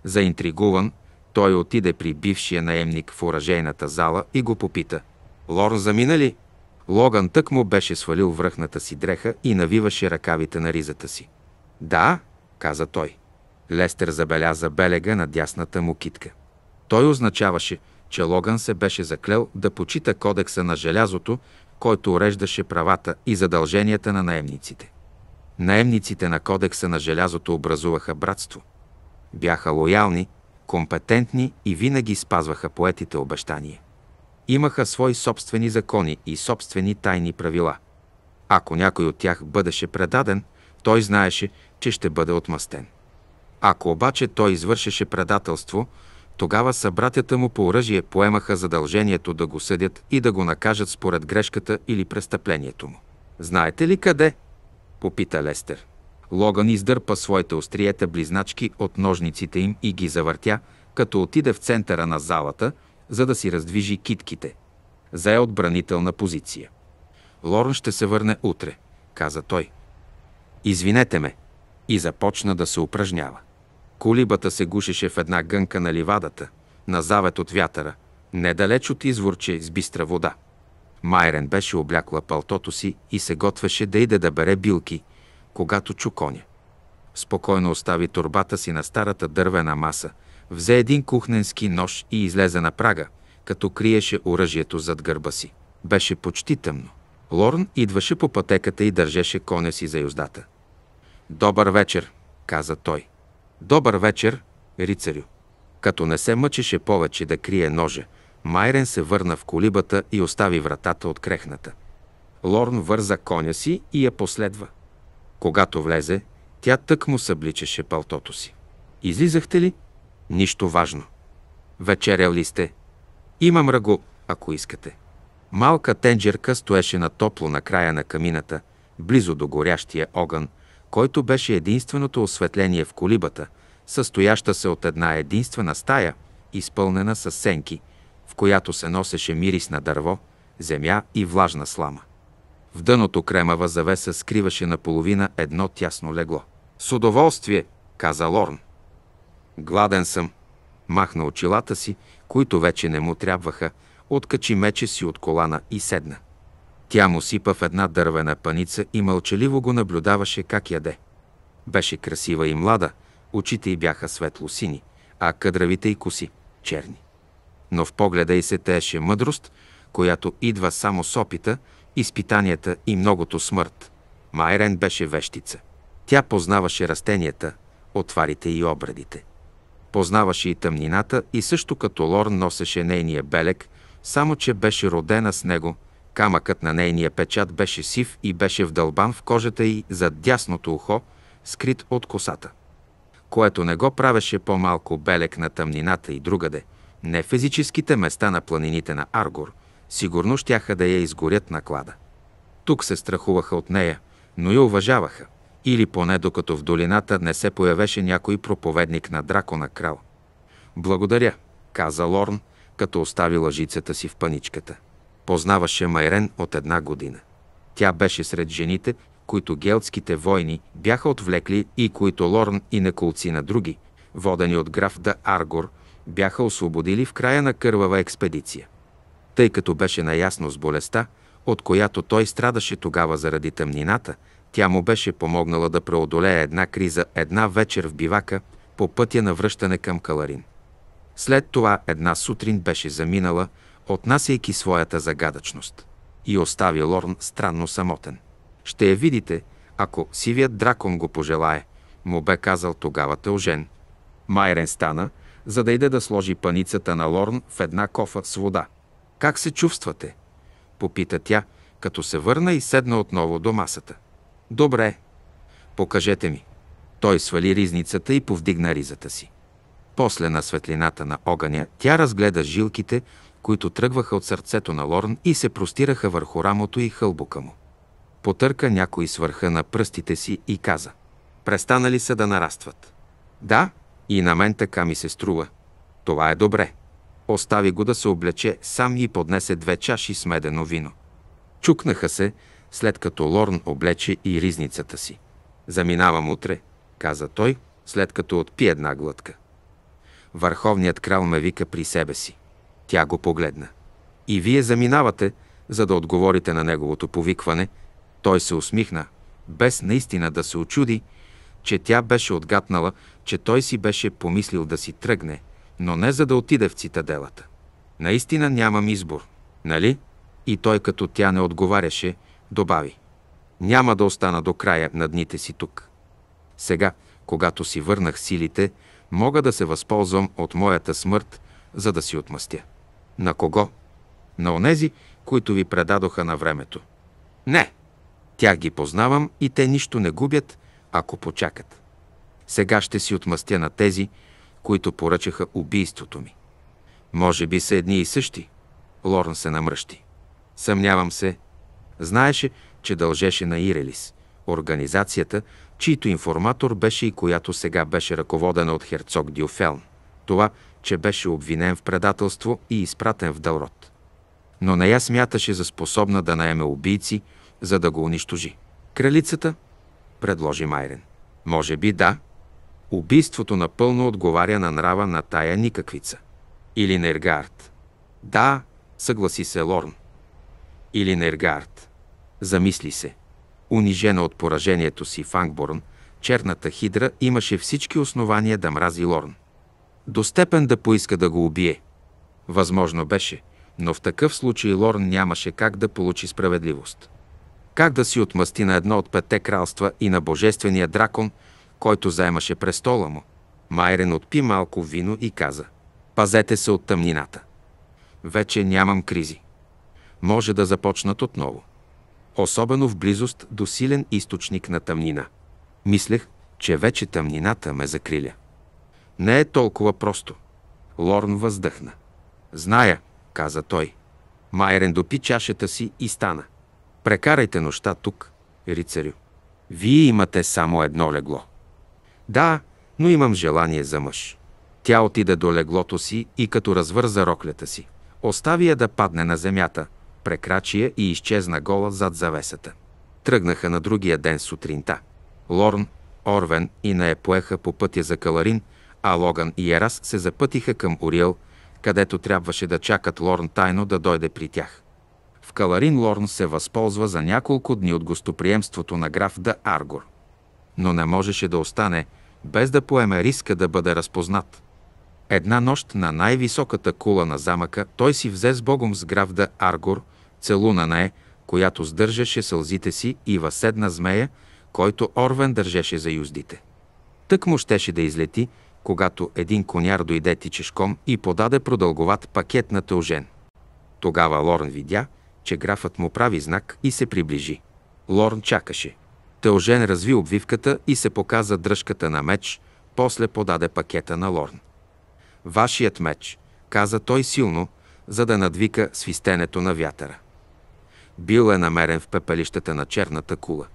Заинтригуван, той отиде при бившия наемник в оръжейната зала и го попита. Лорн замина ли? Логан тък му беше свалил връхната си дреха и навиваше ръкавите на ризата си. Да, каза той. Лестер забеляза белега на дясната му китка. Той означаваше – че Логан се беше заклел да почита кодекса на желязото, който уреждаше правата и задълженията на наемниците. Наемниците на кодекса на желязото образуваха братство. Бяха лоялни, компетентни и винаги спазваха поетите обещания. Имаха свои собствени закони и собствени тайни правила. Ако някой от тях бъдеше предаден, той знаеше, че ще бъде отмъстен. Ако обаче той извършеше предателство, тогава събратята му по оръжие поемаха задължението да го съдят и да го накажат според грешката или престъплението му. Знаете ли къде? попита Лестер. Логан издърпа своите остриета близначки от ножниците им и ги завъртя, като отиде в центъра на залата, за да си раздвижи китките. Зае отбранителна позиция. Лорн ще се върне утре, каза той. Извинете ме. И започна да се упражнява. Колибата се гушеше в една гънка на ливадата, на завет от вятъра, недалеч от изворче с бистра вода. Майрен беше облякла палтото си и се готвеше да иде да бере билки, когато чу коня. Спокойно остави турбата си на старата дървена маса, взе един кухненски нож и излезе на прага, като криеше оръжието зад гърба си. Беше почти тъмно. Лорн идваше по пътеката и държеше коня си за юздата. «Добър вечер», каза той. Добър вечер, рицарю. Като не се мъчеше повече да крие ножа, Майрен се върна в колибата и остави вратата открехната. Лорн върза коня си и я последва. Когато влезе, тя тък му събличаше палтото си. Излизахте ли? Нищо важно. Вечерял ли сте? Имам ръго, ако искате. Малка тенджерка стоеше на топло на края на камината, близо до горящия огън – който беше единственото осветление в колибата, състояща се от една единствена стая, изпълнена с сенки, в която се носеше мирис на дърво, земя и влажна слама. В дъното кремава завеса скриваше наполовина едно тясно легло. С удоволствие, каза Лорн. Гладен съм. Махна очилата си, които вече не му трябваха, откачи мече си от колана и седна. Тя му сипа в една дървена паница и мълчаливо го наблюдаваше как яде. Беше красива и млада, очите й бяха светло-сини, а кадравите й коси – черни. Но в погледа й се тееше мъдрост, която идва само с опита, изпитанията и многото смърт. Майрен беше вещица. Тя познаваше растенията, отварите и обредите. Познаваше и тъмнината и също като лор носеше нейния белег, само че беше родена с него – Камъкът на нейния печат беше сив и беше вдълбан в кожата й зад дясното ухо, скрит от косата, което не го правеше по-малко белек на тъмнината и другаде. Не физическите места на планините на Аргор сигурно щяха да я изгорят на клада. Тук се страхуваха от нея, но я уважаваха. Или поне докато в долината не се появеше някой проповедник на дракона крал. Благодаря, каза Лорн, като остави лъжицата си в паничката. Познаваше Майрен от една година. Тя беше сред жените, които гелтските войни бяха отвлекли и които Лорн и неколци на други, водени от граф да Аргор, бяха освободили в края на кървава експедиция. Тъй като беше наясно с болестта, от която той страдаше тогава заради тъмнината, тя му беше помогнала да преодолее една криза една вечер в бивака по пътя на връщане към Каларин. След това една сутрин беше заминала отнасяйки своята загадъчност. И остави Лорн странно самотен. Ще я видите, ако сивият дракон го пожелае, му бе казал тогава Тължен. Майрен стана, за да иде да сложи паницата на Лорн в една кофа с вода. Как се чувствате? Попита тя, като се върна и седна отново до масата. Добре, покажете ми. Той свали ризницата и повдигна ризата си. После на светлината на огъня тя разгледа жилките които тръгваха от сърцето на Лорн и се простираха върху рамото и хълбука му. Потърка някой с върха на пръстите си и каза «Престанали са да нарастват». «Да, и на мен така ми се струва. Това е добре». Остави го да се облече сам и поднесе две чаши с медено вино. Чукнаха се, след като Лорн облече и ризницата си. «Заминавам утре», каза той, след като отпи една глътка. Върховният крал ме вика при себе си. Тя го погледна. И вие заминавате, за да отговорите на неговото повикване. Той се усмихна, без наистина да се очуди, че тя беше отгатнала, че той си беше помислил да си тръгне, но не за да отиде в цитаделата. Наистина нямам избор, нали? И той, като тя не отговаряше, добави. Няма да остана до края на дните си тук. Сега, когато си върнах силите, мога да се възползвам от моята смърт, за да си отмъстя. На кого? На онези, които ви предадоха на времето. Не! Тях ги познавам и те нищо не губят, ако почакат. Сега ще си отмъстя на тези, които поръчаха убийството ми. Може би са едни и същи. Лорн се намръщи. Съмнявам се. Знаеше, че дължеше на Ирелис, организацията, чийто информатор беше и която сега беше ръководена от херцог Дюфелн. Това, че беше обвинен в предателство и изпратен в Дълрот. Но не я смяташе за способна да наеме убийци, за да го унищожи. Кралицата? Предложи Майрен. Може би да. Убийството напълно отговаря на нрава на тая никаквица. Или Нергард. Да, съгласи се Лорн. Или Нергард. Замисли се. Унижена от поражението си в Ангборн, черната хидра имаше всички основания да мрази Лорн до степен да поиска да го убие. Възможно беше, но в такъв случай Лорн нямаше как да получи справедливост. Как да си отмъсти на едно от петте кралства и на божествения дракон, който заемаше престола му? Майрен отпи малко вино и каза «Пазете се от тъмнината. Вече нямам кризи. Може да започнат отново. Особено в близост до силен източник на тъмнина. Мислех, че вече тъмнината ме закриля. Не е толкова просто. Лорн въздъхна. Зная, каза той. Майрен допи чашата си и стана. Прекарайте нощта тук, рицарю. Вие имате само едно легло. Да, но имам желание за мъж. Тя отида до леглото си и като развърза роклята си, остави я да падне на земята, прекрачи я и изчезна гола зад завесата. Тръгнаха на другия ден сутринта. Лорн, Орвен и Нея поеха по пътя за Каларин, а Логан и Ерас се запътиха към Ориел, където трябваше да чакат Лорн тайно да дойде при тях. В Каларин Лорн се възползва за няколко дни от гостоприемството на граф Да Аргор. Но не можеше да остане, без да поеме риска да бъде разпознат. Една нощ на най-високата кула на замъка той си взе с Богом с граф Да Аргор, целуна на е, която сдържаше сълзите си и въседна змея, който Орвен държеше за юздите. Тък му щеше да излети, когато един коняр дойде тичешком и подаде продълговат пакет на тължен. Тогава Лорн видя, че графът му прави знак и се приближи. Лорн чакаше. Тължен разви обвивката и се показа дръжката на меч, после подаде пакета на Лорн. «Вашият меч», каза той силно, за да надвика свистенето на вятъра. Бил е намерен в пепелищата на черната кула.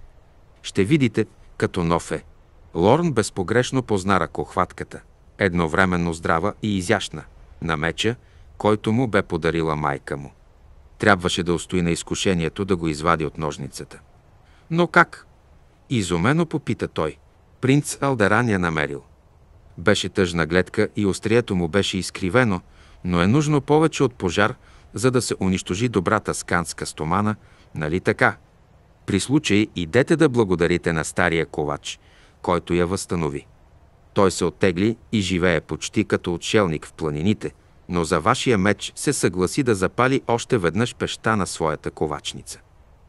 Ще видите, като нов е – Лорн безпогрешно позна ръкохватката, едновременно здрава и изящна, на меча, който му бе подарила майка му. Трябваше да устои на изкушението да го извади от ножницата. Но как? Изумено попита той. Принц Алдеран я намерил. Беше тъжна гледка и острието му беше изкривено, но е нужно повече от пожар, за да се унищожи добрата сканска стомана, нали така? При случай идете да благодарите на стария ковач – който я възстанови. Той се оттегли и живее почти като отшелник в планините, но за вашия меч се съгласи да запали още веднъж пеща на своята ковачница.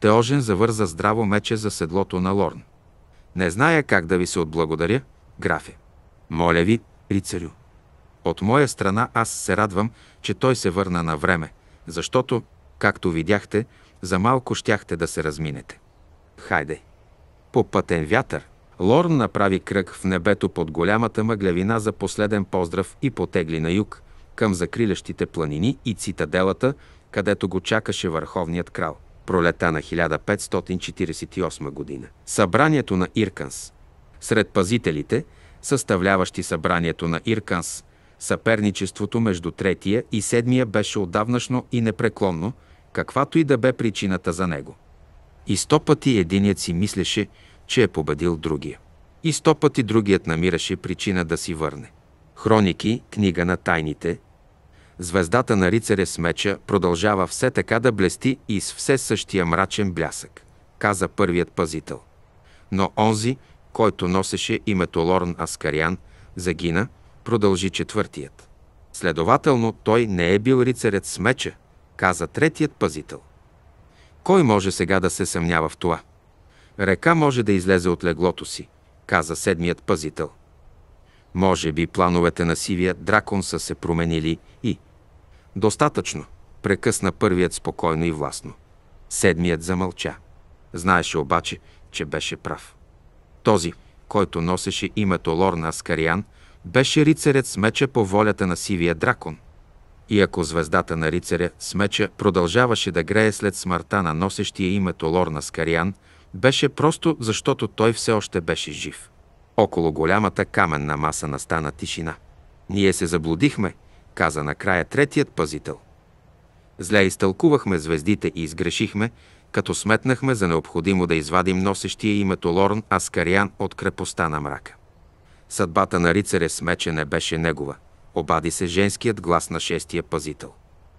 Теожен завърза здраво мече за седлото на Лорн. Не зная как да ви се отблагодаря, графе. Моля ви, рицарю. От моя страна аз се радвам, че той се върна на време, защото, както видяхте, за малко щяхте да се разминете. Хайде! По пътен вятър – Лорн направи кръг в небето под голямата мъглявина за последен поздрав и потегли на юг, към закрилящите планини и цитаделата, където го чакаше върховният крал. Пролета на 1548 година. Събранието на Ирканс. Сред пазителите, съставляващи събранието на Ирканс, съперничеството между третия и седмия беше отдавнашно и непреклонно, каквато и да бе причината за него. И сто пъти единият си мислеше, че е победил другия. И сто пъти другият намираше причина да си върне. Хроники, книга на тайните. Звездата на рицаря с меча продължава все така да блести и с все същия мрачен блясък, каза първият пазител. Но онзи, който носеше името Лорн Аскариан, загина, продължи четвъртият. Следователно, той не е бил рицарят с меча, каза третият пазител. Кой може сега да се съмнява в това? Река може да излезе от леглото си, каза седмият пазител. Може би плановете на сивия дракон са се променили и... Достатъчно, прекъсна първият спокойно и властно. Седмият замълча. Знаеше обаче, че беше прав. Този, който носеше името Лор на Аскариан, беше рицарят с меча по волята на сивия дракон. И ако звездата на рицаря с меча продължаваше да грее след смъртта на носещия името Лор Аскариан, беше просто защото той все още беше жив. Около голямата каменна маса настана тишина. Ние се заблудихме, каза накрая третият пазител. Зле изтълкувахме звездите и изгрешихме, като сметнахме за необходимо да извадим носещия името Лорн Аскариан от крепостта на мрака. Съдбата на рицаря с меча не беше негова, обади се женският глас на шестия пазител.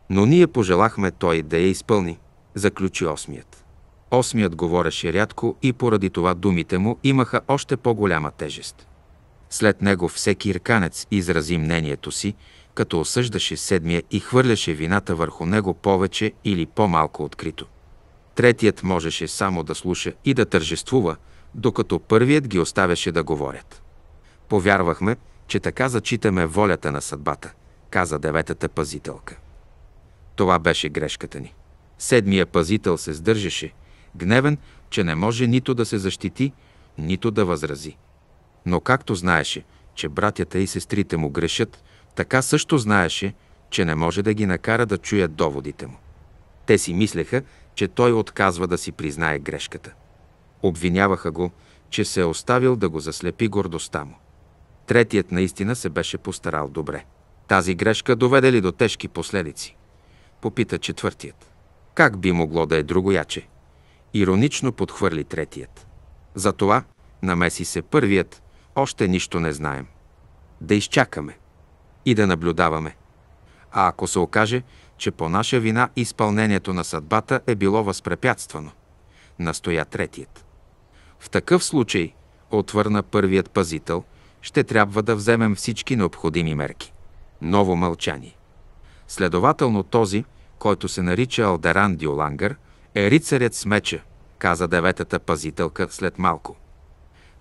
Но ние пожелахме той да я изпълни, заключи осмият. Осмият говореше рядко и поради това думите му имаха още по-голяма тежест. След него всеки ирканец изрази мнението си, като осъждаше седмия и хвърляше вината върху него повече или по-малко открито. Третият можеше само да слуша и да тържествува, докато първият ги оставяше да говорят. Повярвахме, че така зачитаме волята на съдбата, каза деветата пазителка. Това беше грешката ни. Седмия пазител се сдържаше, гневен, че не може нито да се защити, нито да възрази. Но както знаеше, че братята и сестрите му грешат, така също знаеше, че не може да ги накара да чуят доводите му. Те си мислеха, че той отказва да си признае грешката. Обвиняваха го, че се е оставил да го заслепи гордостта му. Третият наистина се беше постарал добре. Тази грешка доведе ли до тежки последици? Попита четвъртият. Как би могло да е другояче? Иронично подхвърли третият. Затова намеси се първият, още нищо не знаем. Да изчакаме и да наблюдаваме. А ако се окаже, че по наша вина изпълнението на съдбата е било възпрепятствано, настоя третият. В такъв случай, отвърна първият пазител, ще трябва да вземем всички необходими мерки. Ново мълчание. Следователно този, който се нарича Алдеран Диолангър, е рицарят с меча, каза деветата пазителка след малко.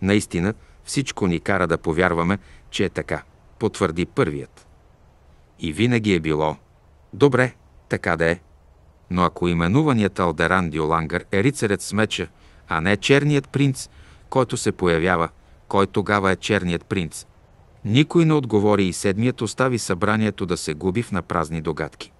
Наистина, всичко ни кара да повярваме, че е така, потвърди първият. И винаги е било. Добре, така да е. Но ако именуваният Алдеран Диолангър е рицарят с меча, а не черният принц, който се появява, кой тогава е черният принц? Никой не отговори и седмият остави събранието да се губи в напразни догадки.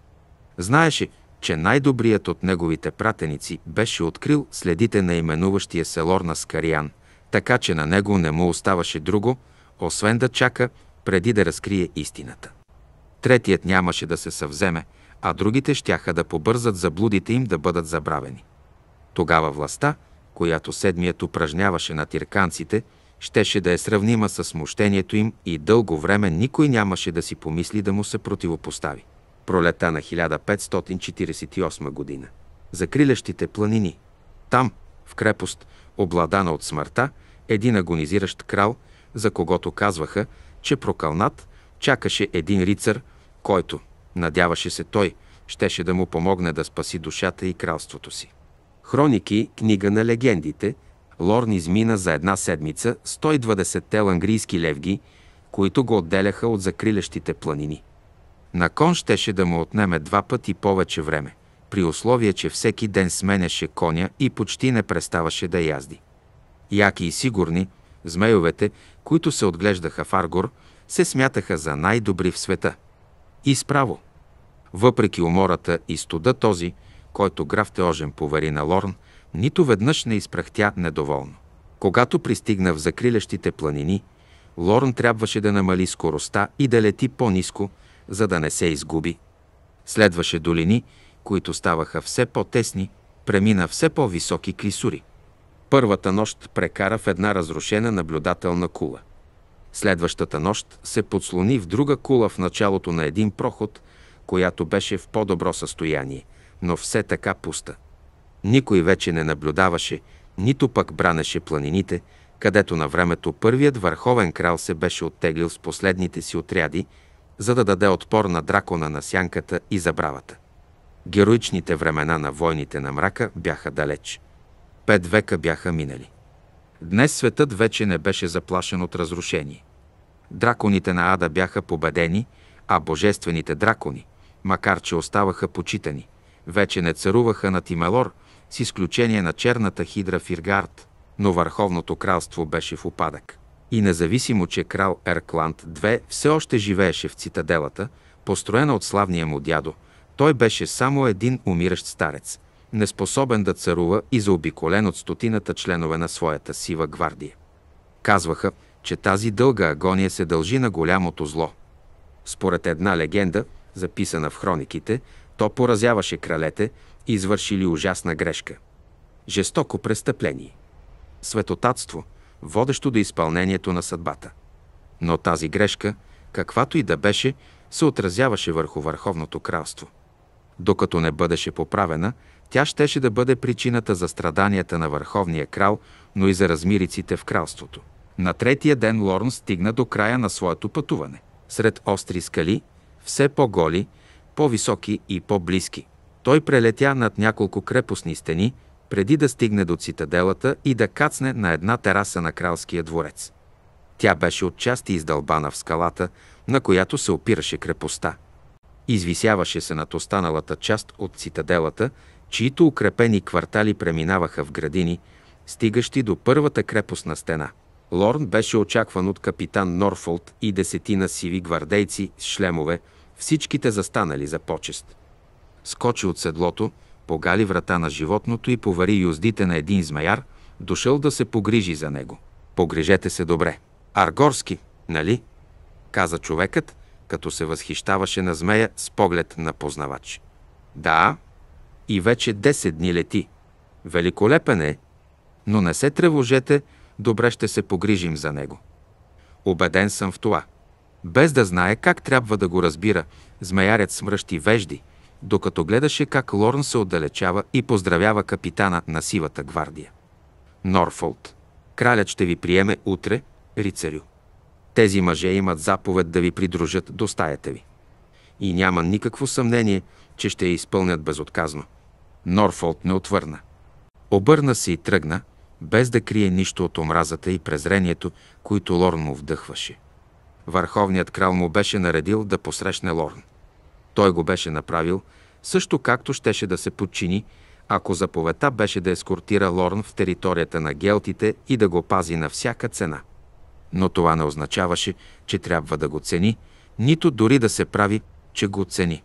Знаеше, че най-добрият от неговите пратеници беше открил следите на именуващия се Лорна Скариан, така че на него не му оставаше друго, освен да чака преди да разкрие истината. Третият нямаше да се съвземе, а другите щяха да побързат заблудите им да бъдат забравени. Тогава властта, която седмият упражняваше на тирканците, щеше да е сравнима с смущението им и дълго време никой нямаше да си помисли да му се противопостави пролета на 1548 година. Закрилящите планини. Там, в крепост, обладана от смъртта, един агонизиращ крал, за когото казваха, че прокълнат, чакаше един рицар, който, надяваше се той, щеше да му помогне да спаси душата и кралството си. Хроники, книга на легендите, Лорн измина за една седмица 120 те лангрийски левги, които го отделяха от закрилящите планини. На кон щеше да му отнеме два пъти повече време, при условие, че всеки ден сменяше коня и почти не преставаше да язди. Яки и сигурни, змейовете, които се отглеждаха в Аргор, се смятаха за най-добри в света. И справо. Въпреки умората и студа този, който граф Теожен повери на Лорн, нито веднъж не изпрахтя недоволно. Когато пристигна в закрилящите планини, Лорн трябваше да намали скоростта и да лети по-низко, за да не се изгуби. Следваше долини, които ставаха все по-тесни, премина все по-високи клисури. Първата нощ прекара в една разрушена наблюдателна кула. Следващата нощ се подслони в друга кула в началото на един проход, която беше в по-добро състояние, но все така пуста. Никой вече не наблюдаваше, нито пък бранеше планините, където на времето първият върховен крал се беше оттеглил с последните си отряди за да даде отпор на дракона на сянката и забравата. Героичните времена на войните на мрака бяха далеч. Пет века бяха минали. Днес светът вече не беше заплашен от разрушение. Драконите на Ада бяха победени, а божествените дракони, макар че оставаха почитани, вече не царуваха на Тимелор, с изключение на черната хидра Фиргард, но Върховното кралство беше в упадък. И независимо, че крал Еркланд II все още живееше в цитаделата, построена от славния му дядо, той беше само един умиращ старец, неспособен да царува и заобиколен от стотината членове на своята сива гвардия. Казваха, че тази дълга агония се дължи на голямото зло. Според една легенда, записана в хрониките, то поразяваше кралете, извършили ужасна грешка. Жестоко престъпление. Светотатство – водещо до изпълнението на съдбата. Но тази грешка, каквато и да беше, се отразяваше върху Върховното кралство. Докато не бъдеше поправена, тя щеше да бъде причината за страданията на Върховния крал, но и за размириците в кралството. На третия ден Лорн стигна до края на своето пътуване. Сред остри скали, все по-голи, по-високи и по-близки. Той прелетя над няколко крепостни стени – преди да стигне до цитаделата и да кацне на една тераса на кралския дворец. Тя беше отчасти издълбана в скалата, на която се опираше крепостта. Извисяваше се над останалата част от цитаделата, чието укрепени квартали преминаваха в градини, стигащи до първата крепостна стена. Лорн беше очакван от капитан Норфолд и десетина сиви гвардейци с шлемове, всичките застанали за почест. Скочи от седлото, погали врата на животното и повари юздите на един змеяр, дошъл да се погрижи за него. Погрижете се добре. Аргорски, нали? Каза човекът, като се възхищаваше на змея с поглед на познавач. Да, и вече 10 дни лети. Великолепен е, но не се тревожете, добре ще се погрижим за него. Обеден съм в това. Без да знае как трябва да го разбира, змеярят смръщи вежди – докато гледаше как Лорн се отдалечава и поздравява капитана на Сивата гвардия. Норфолд. Кралят ще ви приеме утре, рицарю. Тези мъже имат заповед да ви придружат до стаята ви. И няма никакво съмнение, че ще я изпълнят безотказно. Норфолд не отвърна. Обърна се и тръгна, без да крие нищо от омразата и презрението, които Лорн му вдъхваше. Върховният крал му беше наредил да посрещне Лорн. Той го беше направил, също както щеше да се подчини, ако заповедта беше да ескортира Лорн в територията на гелтите и да го пази на всяка цена. Но това не означаваше, че трябва да го цени, нито дори да се прави, че го цени.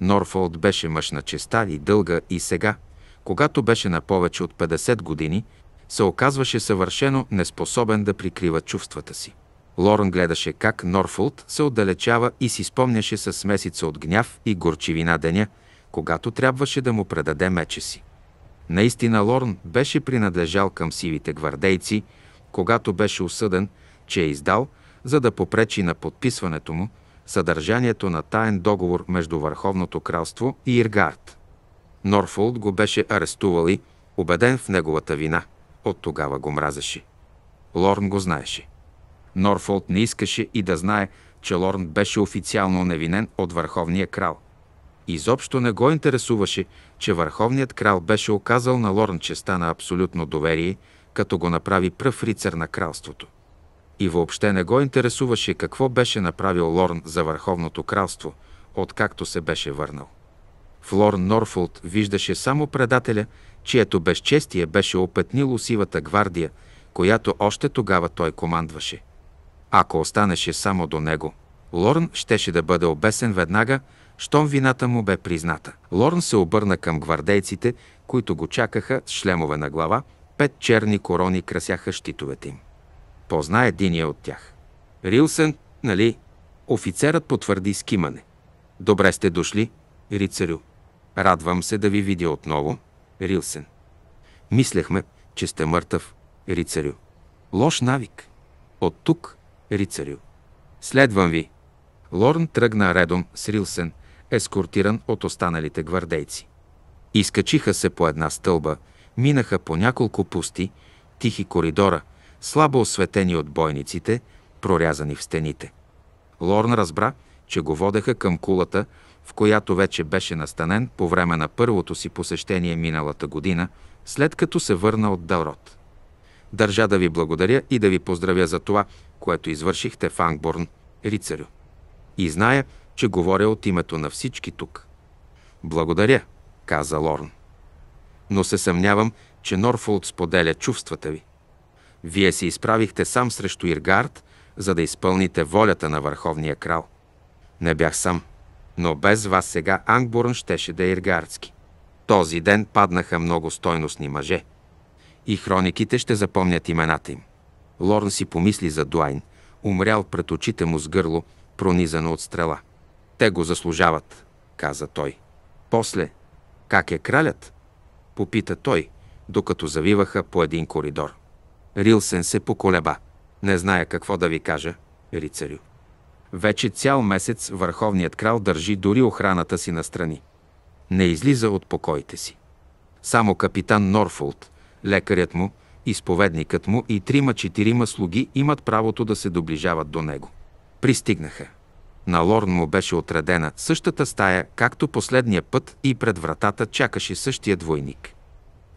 Норфолд беше мъж на честа и дълга и сега, когато беше на повече от 50 години, се оказваше съвършено неспособен да прикрива чувствата си. Лорен гледаше как Норфолд се отдалечава и си спомняше с смесица от гняв и горчивина деня, когато трябваше да му предаде мече си. Наистина Лорн беше принадлежал към сивите гвардейци, когато беше осъден, че е издал, за да попречи на подписването му, съдържанието на таен договор между Върховното кралство и Иргард. Норфолд го беше арестувал и, убеден в неговата вина, от тогава го мразеше. Лорн го знаеше. Норфолд не искаше и да знае, че Лорн беше официално невинен от Върховния крал. Изобщо не го интересуваше, че Върховният крал беше оказал на Лорн честа на абсолютно доверие, като го направи пръв рицар на кралството. И въобще не го интересуваше какво беше направил Лорн за Върховното кралство, откакто се беше върнал. В Лорн Норфолд виждаше само предателя, чието безчестие беше опетнило сивата гвардия, която още тогава той командваше – ако останеше само до него, Лорн щеше да бъде обесен веднага, щом вината му бе призната. Лорн се обърна към гвардейците, които го чакаха с шлемове на глава, пет черни корони красяха щитовете им. Позна единия от тях. Рилсен, нали? Офицерът потвърди скимане. Добре сте дошли, рицарю. Радвам се да ви видя отново, Рилсен. Мислехме, че сте мъртъв, рицарю. Лош навик. От тук рицарю. Следвам ви. Лорн тръгна редом с Рилсен, ескортиран от останалите гвардейци. Изкачиха се по една стълба, минаха по няколко пусти, тихи коридора, слабо осветени от бойниците, прорязани в стените. Лорн разбра, че го водеха към кулата, в която вече беше настанен по време на първото си посещение миналата година, след като се върна от Далрот. Държа да ви благодаря и да ви поздравя за това, което извършихте в Ангборн, рицарю. И зная, че говоря от името на всички тук. Благодаря, каза Лорн. Но се съмнявам, че Норфолд споделя чувствата ви. Вие се изправихте сам срещу Иргард, за да изпълните волята на Върховния крал. Не бях сам, но без вас сега Ангбурн щеше да е иргардски. Този ден паднаха много стойностни мъже. И хрониките ще запомнят имената им. Лорн си помисли за Дуайн, умрял пред очите му с гърло, пронизано от стрела. Те го заслужават, каза той. После, как е кралят? Попита той, докато завиваха по един коридор. Рилсен се поколеба. Не зная какво да ви кажа, рицарю. Вече цял месец върховният крал държи дори охраната си настрани. Не излиза от покоите си. Само капитан Норфолд, лекарят му, изповедникът му и трима-четирима слуги имат правото да се доближават до него. Пристигнаха. На Лорн му беше отредена същата стая, както последния път и пред вратата чакаше същият двойник.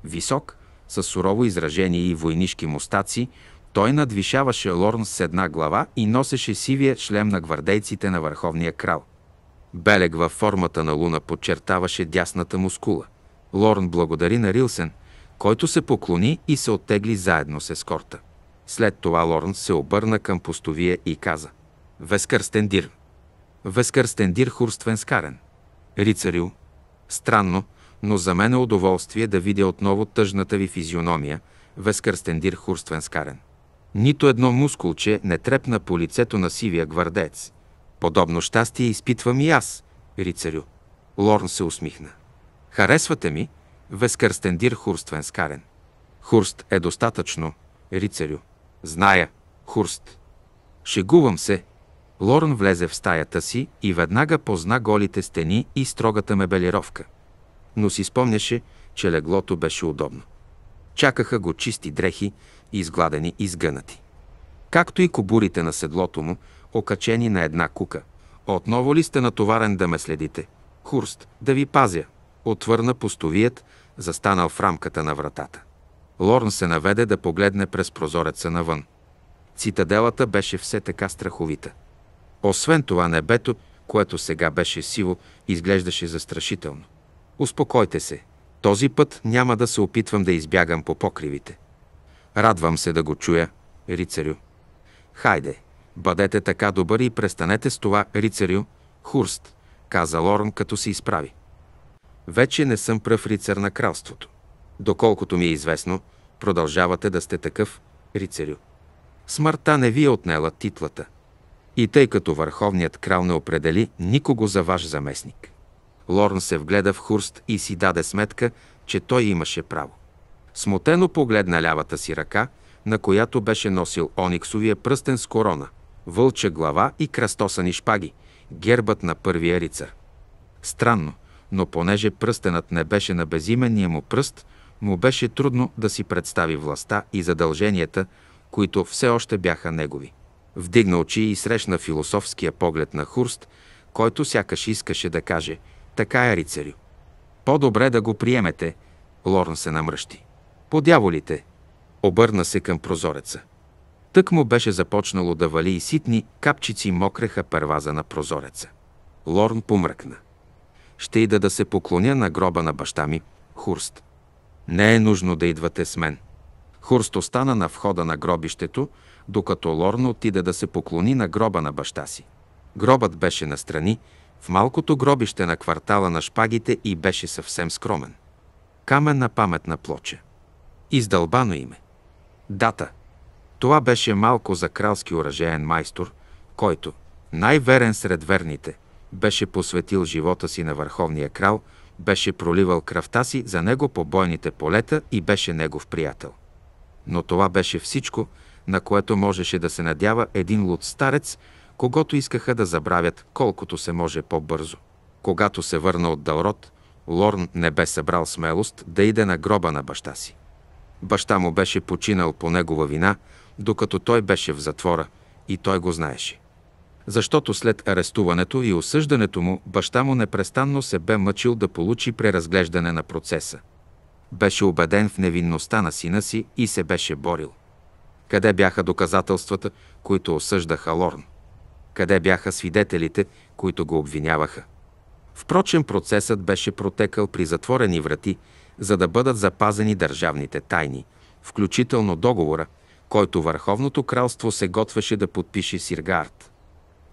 Висок, с сурово изражение и войнишки мустаци, той надвишаваше Лорн с една глава и носеше сивия шлем на гвардейците на върховния крал. Белег във формата на луна подчертаваше дясната мускула. Лорн благодари на Рилсен, който се поклони и се оттегли заедно с ескорта. След това Лорн се обърна към постовия и каза Вескърстендир. Стендир «Рицарю». Странно, но за мен е удоволствие да видя отново тъжната ви физиономия, Вескър Хурственскарен. Нито едно мускулче не трепна по лицето на сивия гвардец. Подобно щастие изпитвам и аз, рицарю. Лорн се усмихна. Харесвате ми, Вескърстендир Хурственскарен. Хурст е достатъчно, рицарю. Зная, Хурст. Шегувам се. Лорн влезе в стаята си и веднага позна голите стени и строгата мебелировка. Но си спомняше, че леглото беше удобно. Чакаха го чисти дрехи, изгладени и сгънати. Както и кобурите на седлото му, окачени на една кука. Отново ли сте натоварен да ме следите? Хурст, да ви пазя, отвърна постовият, застанал в рамката на вратата. Лорн се наведе да погледне през прозореца навън. Цитаделата беше все така страховита. Освен това небето, което сега беше сиво, изглеждаше застрашително. Успокойте се. Този път няма да се опитвам да избягам по покривите. Радвам се да го чуя, рицарю. Хайде, бъдете така добър и престанете с това, рицарю, Хурст, каза Лорн, като се изправи вече не съм пръв рицар на кралството. Доколкото ми е известно, продължавате да сте такъв рицарю. Смъртта не ви е отнела титлата. И тъй като върховният крал не определи никого за ваш заместник. Лорн се вгледа в Хурст и си даде сметка, че той имаше право. Смутено погледна лявата си ръка, на която беше носил ониксовия пръстен с корона, вълча глава и кръстосани шпаги, гербът на първия рицар. Странно, но понеже пръстенът не беше на безименния му пръст, му беше трудно да си представи властта и задълженията, които все още бяха негови. Вдигна очи и срещна философския поглед на Хурст, който сякаш искаше да каже «Така е, рицарю». «По-добре да го приемете», Лорн се намръщи. «По дяволите!» Обърна се към прозореца. Тък му беше започнало да вали и ситни капчици мокреха перваза на прозореца. Лорн помръкна ще ида да се поклоня на гроба на баща ми, Хурст. Не е нужно да идвате с мен. Хурст остана на входа на гробището, докато лорно отида да се поклони на гроба на баща си. Гробът беше настрани, в малкото гробище на квартала на шпагите и беше съвсем скромен. Каменна паметна плоча. Издълбано име. Дата. Това беше малко за кралски уражеен майстор, който, най-верен сред верните – беше посветил живота си на върховния крал, беше проливал кръвта си за него по бойните полета и беше негов приятел. Но това беше всичко, на което можеше да се надява един луд старец, когато искаха да забравят колкото се може по-бързо. Когато се върна от Далрот, Лорн не бе събрал смелост да иде на гроба на баща си. Баща му беше починал по негова вина, докато той беше в затвора и той го знаеше защото след арестуването и осъждането му, баща му непрестанно се бе мъчил да получи преразглеждане на процеса. Беше убеден в невинността на сина си и се беше борил. Къде бяха доказателствата, които осъждаха Лорн? Къде бяха свидетелите, които го обвиняваха? Впрочем, процесът беше протекал при затворени врати, за да бъдат запазени държавните тайни, включително договора, който Върховното кралство се готвеше да подпише Сиргард.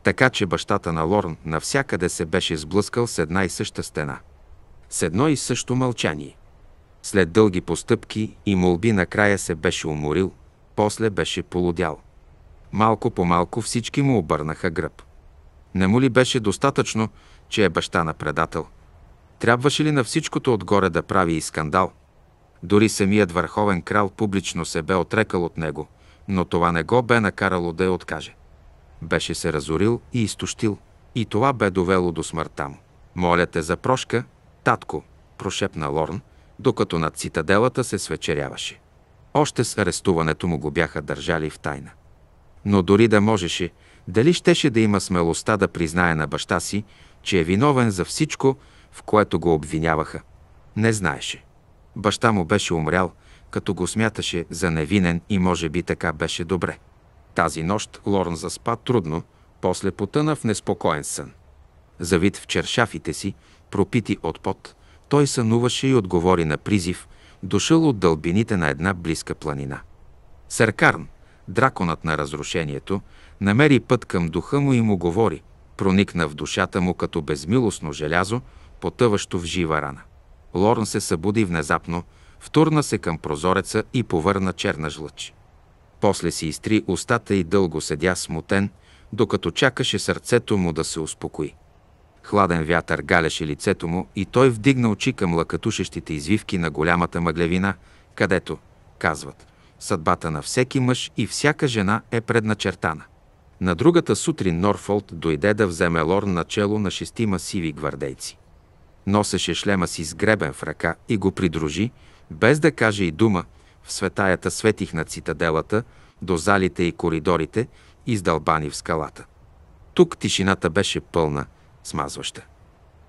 Така че бащата на Лорн навсякъде се беше сблъскал с една и съща стена. С едно и също мълчание. След дълги постъпки и молби накрая се беше уморил, после беше полудял. Малко по малко всички му обърнаха гръб. Не му ли беше достатъчно, че е баща на предател? Трябваше ли на всичкото отгоре да прави и скандал? Дори самият върховен крал публично се бе отрекал от него, но това не го бе накарало да я откаже беше се разорил и изтощил. И това бе довело до смъртта му. Моля те за прошка, татко, прошепна Лорн, докато над цитаделата се свечеряваше. Още с арестуването му го бяха държали в тайна. Но дори да можеше, дали щеше да има смелостта да признае на баща си, че е виновен за всичко, в което го обвиняваха. Не знаеше. Баща му беше умрял, като го смяташе за невинен и може би така беше добре. Тази нощ Лорн заспа трудно, после потъна в неспокоен сън. Завид в чершафите си, пропити от пот, той сънуваше и отговори на призив, дошъл от дълбините на една близка планина. Серкарн, драконът на разрушението, намери път към духа му и му говори, проникна в душата му като безмилостно желязо, потъващо в жива рана. Лорн се събуди внезапно, втурна се към прозореца и повърна черна жлъч. После си изтри устата и дълго седя смутен, докато чакаше сърцето му да се успокои. Хладен вятър галеше лицето му и той вдигна очи към лъкатушещите извивки на голямата мъглевина, където, казват, съдбата на всеки мъж и всяка жена е предначертана. На другата сутрин Норфолд дойде да вземе лор начело на шестима сиви гвардейци. Носеше шлема си с гребен в ръка и го придружи, без да каже и дума, в светаята светих на цитаделата, до залите и коридорите, издълбани в скалата. Тук тишината беше пълна, смазваща.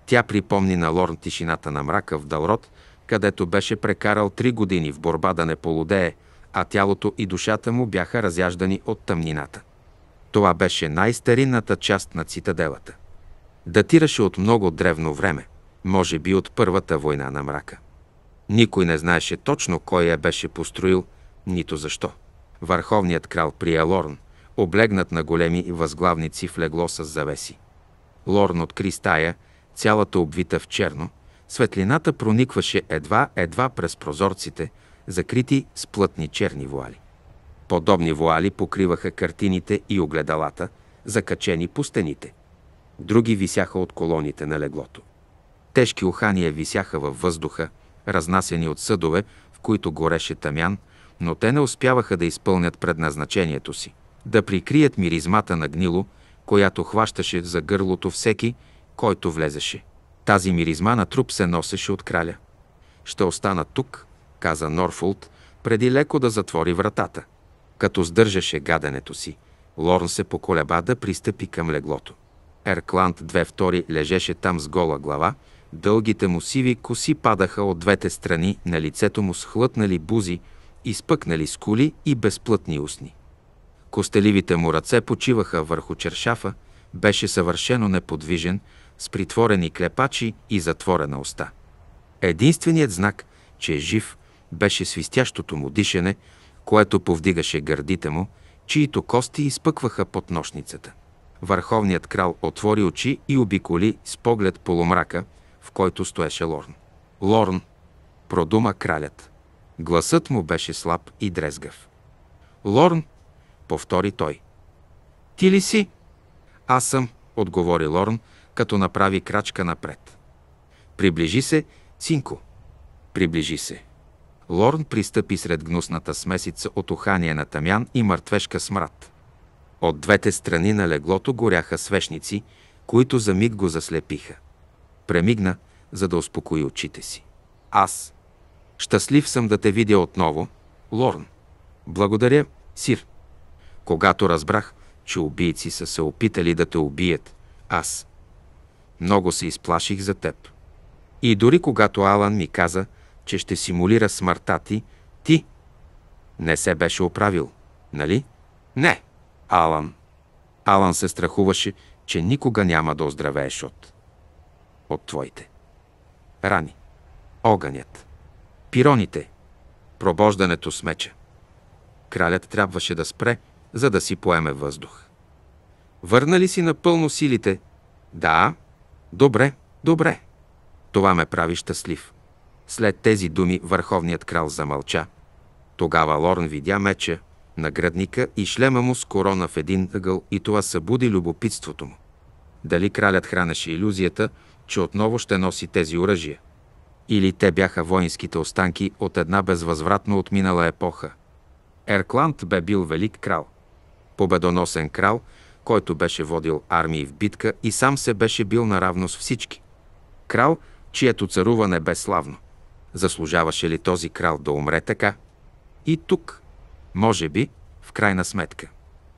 Тя припомни на Лорн тишината на мрака в Далрот, където беше прекарал три години в борба да не полудее, а тялото и душата му бяха разяждани от тъмнината. Това беше най-старинната част на цитаделата. Датираше от много древно време, може би от първата война на мрака. Никой не знаеше точно кой я беше построил, нито защо. Върховният крал прие Лорн, облегнат на големи възглавници в легло с завеси. Лорн откри стая, цялата обвита в черно, светлината проникваше едва-едва през прозорците, закрити с плътни черни вуали. Подобни вуали покриваха картините и огледалата, закачени по стените. Други висяха от колоните на леглото. Тежки ухания висяха във въздуха, разнасяни от съдове, в които гореше тамян, но те не успяваха да изпълнят предназначението си. Да прикрият миризмата на гнило, която хващаше за гърлото всеки, който влезеше. Тази миризма на труп се носеше от краля. «Ще остана тук», каза Норфолд, преди леко да затвори вратата. Като сдържаше гаденето си, Лорн се поколеба да пристъпи към леглото. Еркланд 2-2 лежеше там с гола глава, Дългите му сиви коси падаха от двете страни на лицето му с хлътнали бузи, изпъкнали скули и безплътни устни. Костеливите му ръце почиваха върху чершафа, беше съвършено неподвижен, с притворени клепачи и затворена уста. Единственият знак, че е жив, беше свистящото му дишане, което повдигаше гърдите му, чието кости изпъкваха под нощницата. Върховният крал отвори очи и обиколи с поглед полумрака – в който стоеше Лорн. Лорн, продума кралят. Гласът му беше слаб и дрезгав. Лорн, повтори той. Ти ли си? Аз съм, отговори Лорн, като направи крачка напред. Приближи се, синко. Приближи се. Лорн пристъпи сред гнусната смесица от ухание на тамян и мъртвешка смрад. От двете страни на леглото горяха свещници, които за миг го заслепиха премигна, за да успокои очите си. Аз. Щастлив съм да те видя отново, Лорн. Благодаря, Сир. Когато разбрах, че убийци са се опитали да те убият, аз. Много се изплаших за теб. И дори когато Алан ми каза, че ще симулира смъртта ти, ти не се беше оправил, нали? Не, Алан. Алан се страхуваше, че никога няма да оздравееш от от твоите. Рани. Огънят. Пироните. Пробождането с меча. Кралят трябваше да спре, за да си поеме въздух. Върна ли си напълно силите? Да. Добре, добре. Това ме прави щастлив. След тези думи върховният крал замълча. Тогава Лорн видя меча, наградника и шлема му с корона в един ъгъл и това събуди любопитството му. Дали кралят хранеше иллюзията, че отново ще носи тези оръжия. Или те бяха воинските останки от една безвъзвратно отминала епоха. Еркланд бе бил велик крал. Победоносен крал, който беше водил армии в битка и сам се беше бил наравно с всички. Крал, чието царуване бе славно. Заслужаваше ли този крал да умре така? И тук, може би, в крайна сметка.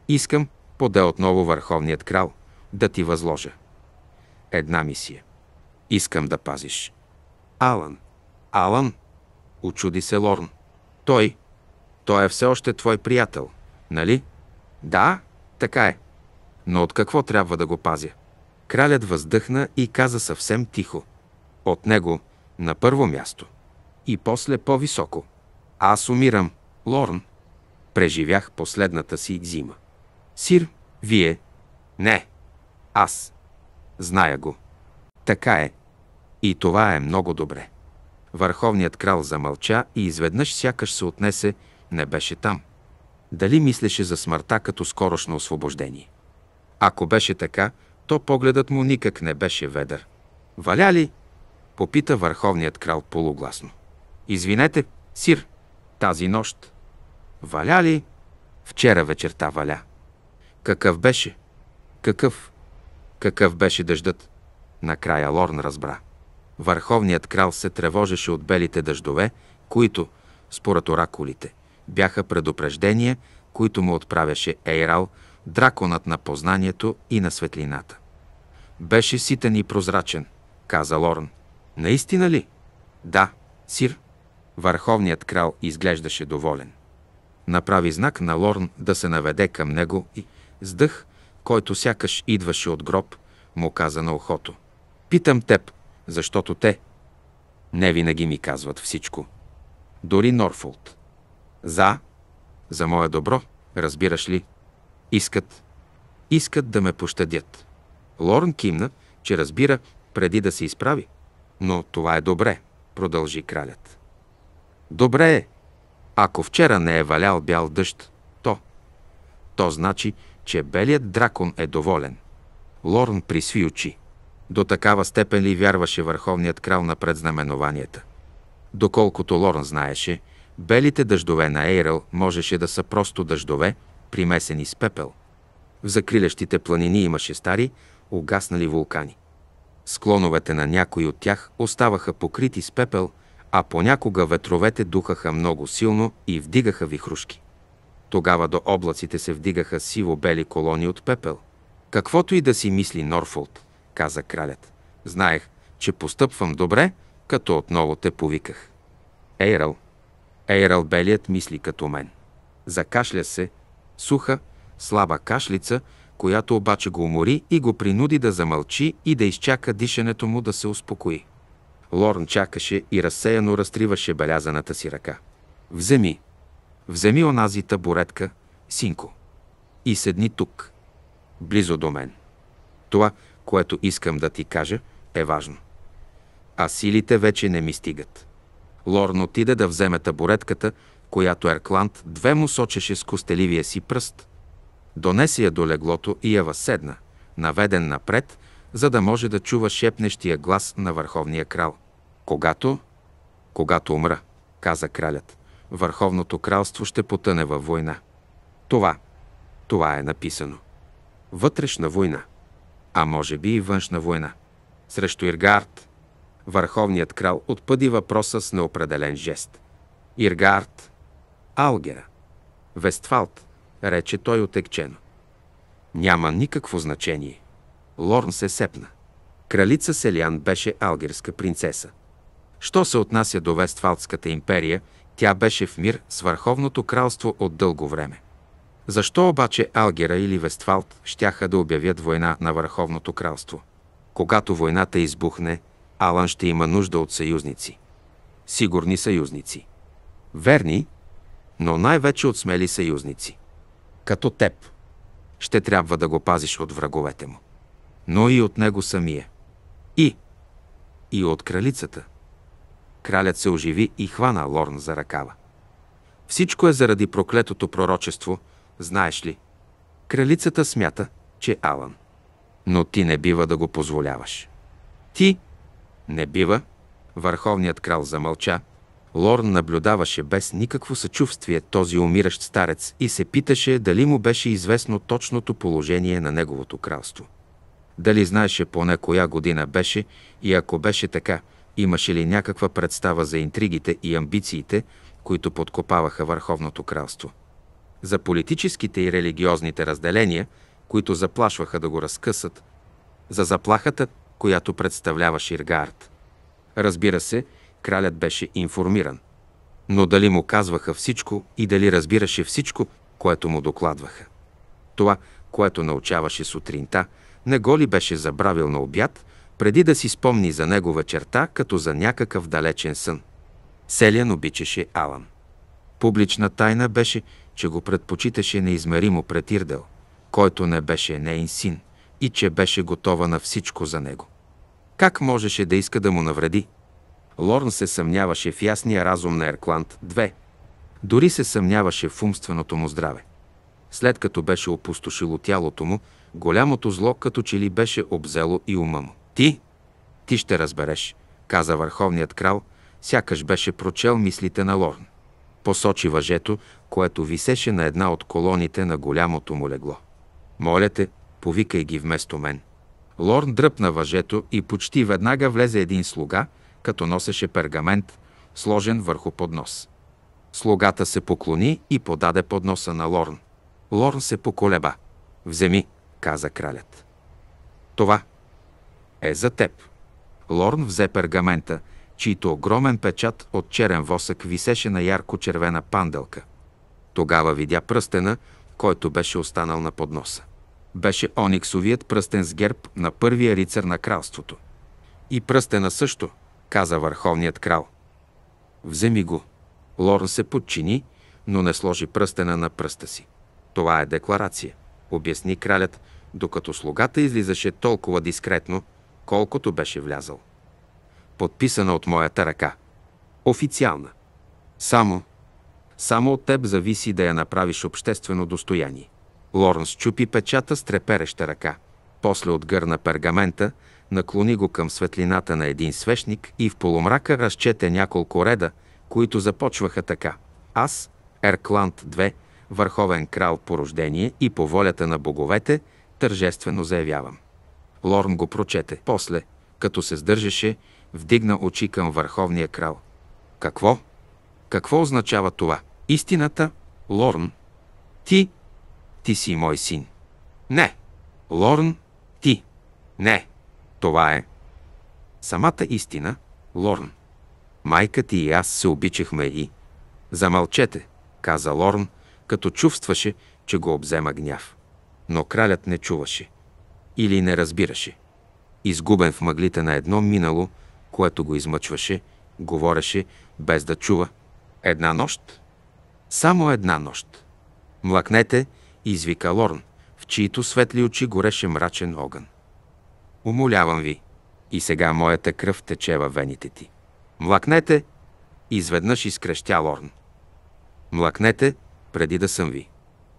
Искам, поде отново върховният крал, да ти възложа. Една мисия. Искам да пазиш. Алан. Алан? Очуди се Лорн. Той. Той е все още твой приятел, нали? Да, така е. Но от какво трябва да го пазя? Кралят въздъхна и каза съвсем тихо. От него на първо място. И после по-високо. Аз умирам, Лорн. Преживях последната си зима. Сир, вие? Не. Аз. Зная го. Така е, и това е много добре. Върховният крал замълча и изведнъж сякаш се отнесе, не беше там. Дали мислеше за смъртта като скорошно освобождение? Ако беше така, то погледът му никак не беше ведър. Валя ли? Попита върховният крал полугласно. Извинете, сир, тази нощ. Валя ли? Вчера вечерта валя. Какъв беше? Какъв? Какъв беше дъждът? Накрая Лорн разбра. Върховният крал се тревожеше от белите дъждове, които, според оракулите, бяха предупреждения, които му отправяше Ейрал, драконът на познанието и на светлината. Беше ситен и прозрачен, каза Лорн. Наистина ли? Да, сир. Върховният крал изглеждаше доволен. Направи знак на Лорн да се наведе към него и, с дъх, който сякаш идваше от гроб, му каза на ухото. Питам теб, защото те не винаги ми казват всичко. Дори Норфолд. За, за мое добро, разбираш ли, искат, искат да ме пощадят. Лорн кимна, че разбира преди да се изправи. Но това е добре, продължи кралят. Добре е, ако вчера не е валял бял дъжд, то, то значи, че белият дракон е доволен. Лорн присви очи. До такава степен ли вярваше върховният крал на предзнаменованията? Доколкото Лорн знаеше, белите дъждове на Ейрел можеше да са просто дъждове, примесени с пепел. В закрилящите планини имаше стари, угаснали вулкани. Склоновете на някои от тях оставаха покрити с пепел, а понякога ветровете духаха много силно и вдигаха вихрушки. Тогава до облаците се вдигаха сиво-бели колони от пепел. Каквото и да си мисли Норфолд – каза кралят. Знаех, че постъпвам добре, като отново те повиках. Ейрал. Ейрал белият мисли като мен. Закашля се, суха, слаба кашлица, която обаче го умори и го принуди да замълчи и да изчака дишането му да се успокои. Лорн чакаше и разсеяно разтриваше белязаната си ръка. Вземи, вземи онази табуретка, синко, и седни тук, близо до мен. Това, което искам да ти кажа, е важно. А силите вече не ми стигат. Лорн отиде да вземе табуретката, която Еркланд две му сочеше с костеливия си пръст. Донесе я до леглото и я възседна, наведен напред, за да може да чува шепнещия глас на върховния крал. Когато? Когато умра, каза кралят. Върховното кралство ще потъне във война. Това, това е написано. Вътрешна война а може би и външна война. Срещу Иргард, върховният крал отпъди въпроса с неопределен жест. Иргард, Алгера, Вестфалт, рече той отекчено. Няма никакво значение. Лорн се сепна. Кралица Селиан беше алгерска принцеса. Що се отнася до Вестфалтската империя, тя беше в мир с Върховното кралство от дълго време. Защо обаче Алгера или Вестфалт щяха да обявят война на Върховното кралство? Когато войната избухне, Алан ще има нужда от съюзници. Сигурни съюзници. Верни, но най-вече от смели съюзници. Като теб. Ще трябва да го пазиш от враговете му. Но и от него самия. И. И от кралицата. Кралят се оживи и хвана Лорн за ръкава. Всичко е заради проклетото пророчество – знаеш ли. Кралицата смята, че Алан. Но ти не бива да го позволяваш. Ти? Не бива. Върховният крал замълча. Лорн наблюдаваше без никакво съчувствие този умиращ старец и се питаше дали му беше известно точното положение на неговото кралство. Дали знаеше поне коя година беше и ако беше така, имаше ли някаква представа за интригите и амбициите, които подкопаваха Върховното кралство за политическите и религиозните разделения, които заплашваха да го разкъсат, за заплахата, която представлява Ширгард. Разбира се, кралят беше информиран. Но дали му казваха всичко и дали разбираше всичко, което му докладваха? Това, което научаваше сутринта, не го ли беше забравил на обяд, преди да си спомни за него вечерта, като за някакъв далечен сън? Селян обичаше Алан. Публична тайна беше, че го предпочиташе неизмеримо пред Ирдел, който не беше нейн син и че беше готова на всичко за него. Как можеше да иска да му навреди? Лорн се съмняваше в ясния разум на Еркланд 2. Дори се съмняваше в умственото му здраве. След като беше опустошило тялото му, голямото зло като че ли беше обзело и ума му. Ти? Ти ще разбереш, каза върховният крал, сякаш беше прочел мислите на Лорн. Посочи въжето, което висеше на една от колоните на голямото му легло. Моля те, повикай ги вместо мен. Лорн дръпна въжето и почти веднага влезе един слуга, като носеше пергамент, сложен върху поднос. Слугата се поклони и подаде подноса на Лорн. Лорн се поколеба. Вземи, каза кралят. Това е за теб. Лорн взе пергамента чийто огромен печат от черен восък висеше на ярко-червена панделка. Тогава видя пръстена, който беше останал на подноса. Беше ониксовият пръстен с герб на първия рицар на кралството. И пръстена също, каза върховният крал. Вземи го. Лорн се подчини, но не сложи пръстена на пръста си. Това е декларация, обясни кралят, докато слугата излизаше толкова дискретно, колкото беше влязал подписана от моята ръка. Официална. Само, само от теб зависи да я направиш обществено достояние. Лоренс чупи печата с трепереща ръка. После отгърна пергамента, наклони го към светлината на един свещник и в полумрака разчете няколко реда, които започваха така. Аз, Еркланд 2, върховен крал по рождение и по волята на боговете, тържествено заявявам. Лорн го прочете. После, като се сдържаше, вдигна очи към върховния крал. Какво? Какво означава това? Истината, Лорн, ти, ти си мой син. Не, Лорн, ти. Не, това е. Самата истина, Лорн. Майка ти и аз се обичахме и... Замълчете, каза Лорн, като чувстваше, че го обзема гняв. Но кралят не чуваше. Или не разбираше. Изгубен в мъглите на едно минало, което го измъчваше, говореше, без да чува. Една нощ? Само една нощ. Млакнете, извика Лорн, в чието светли очи гореше мрачен огън. Умолявам ви, и сега моята кръв тече във вените ти. Млакнете, изведнъж изкрещя Лорн. Млакнете, преди да съм ви.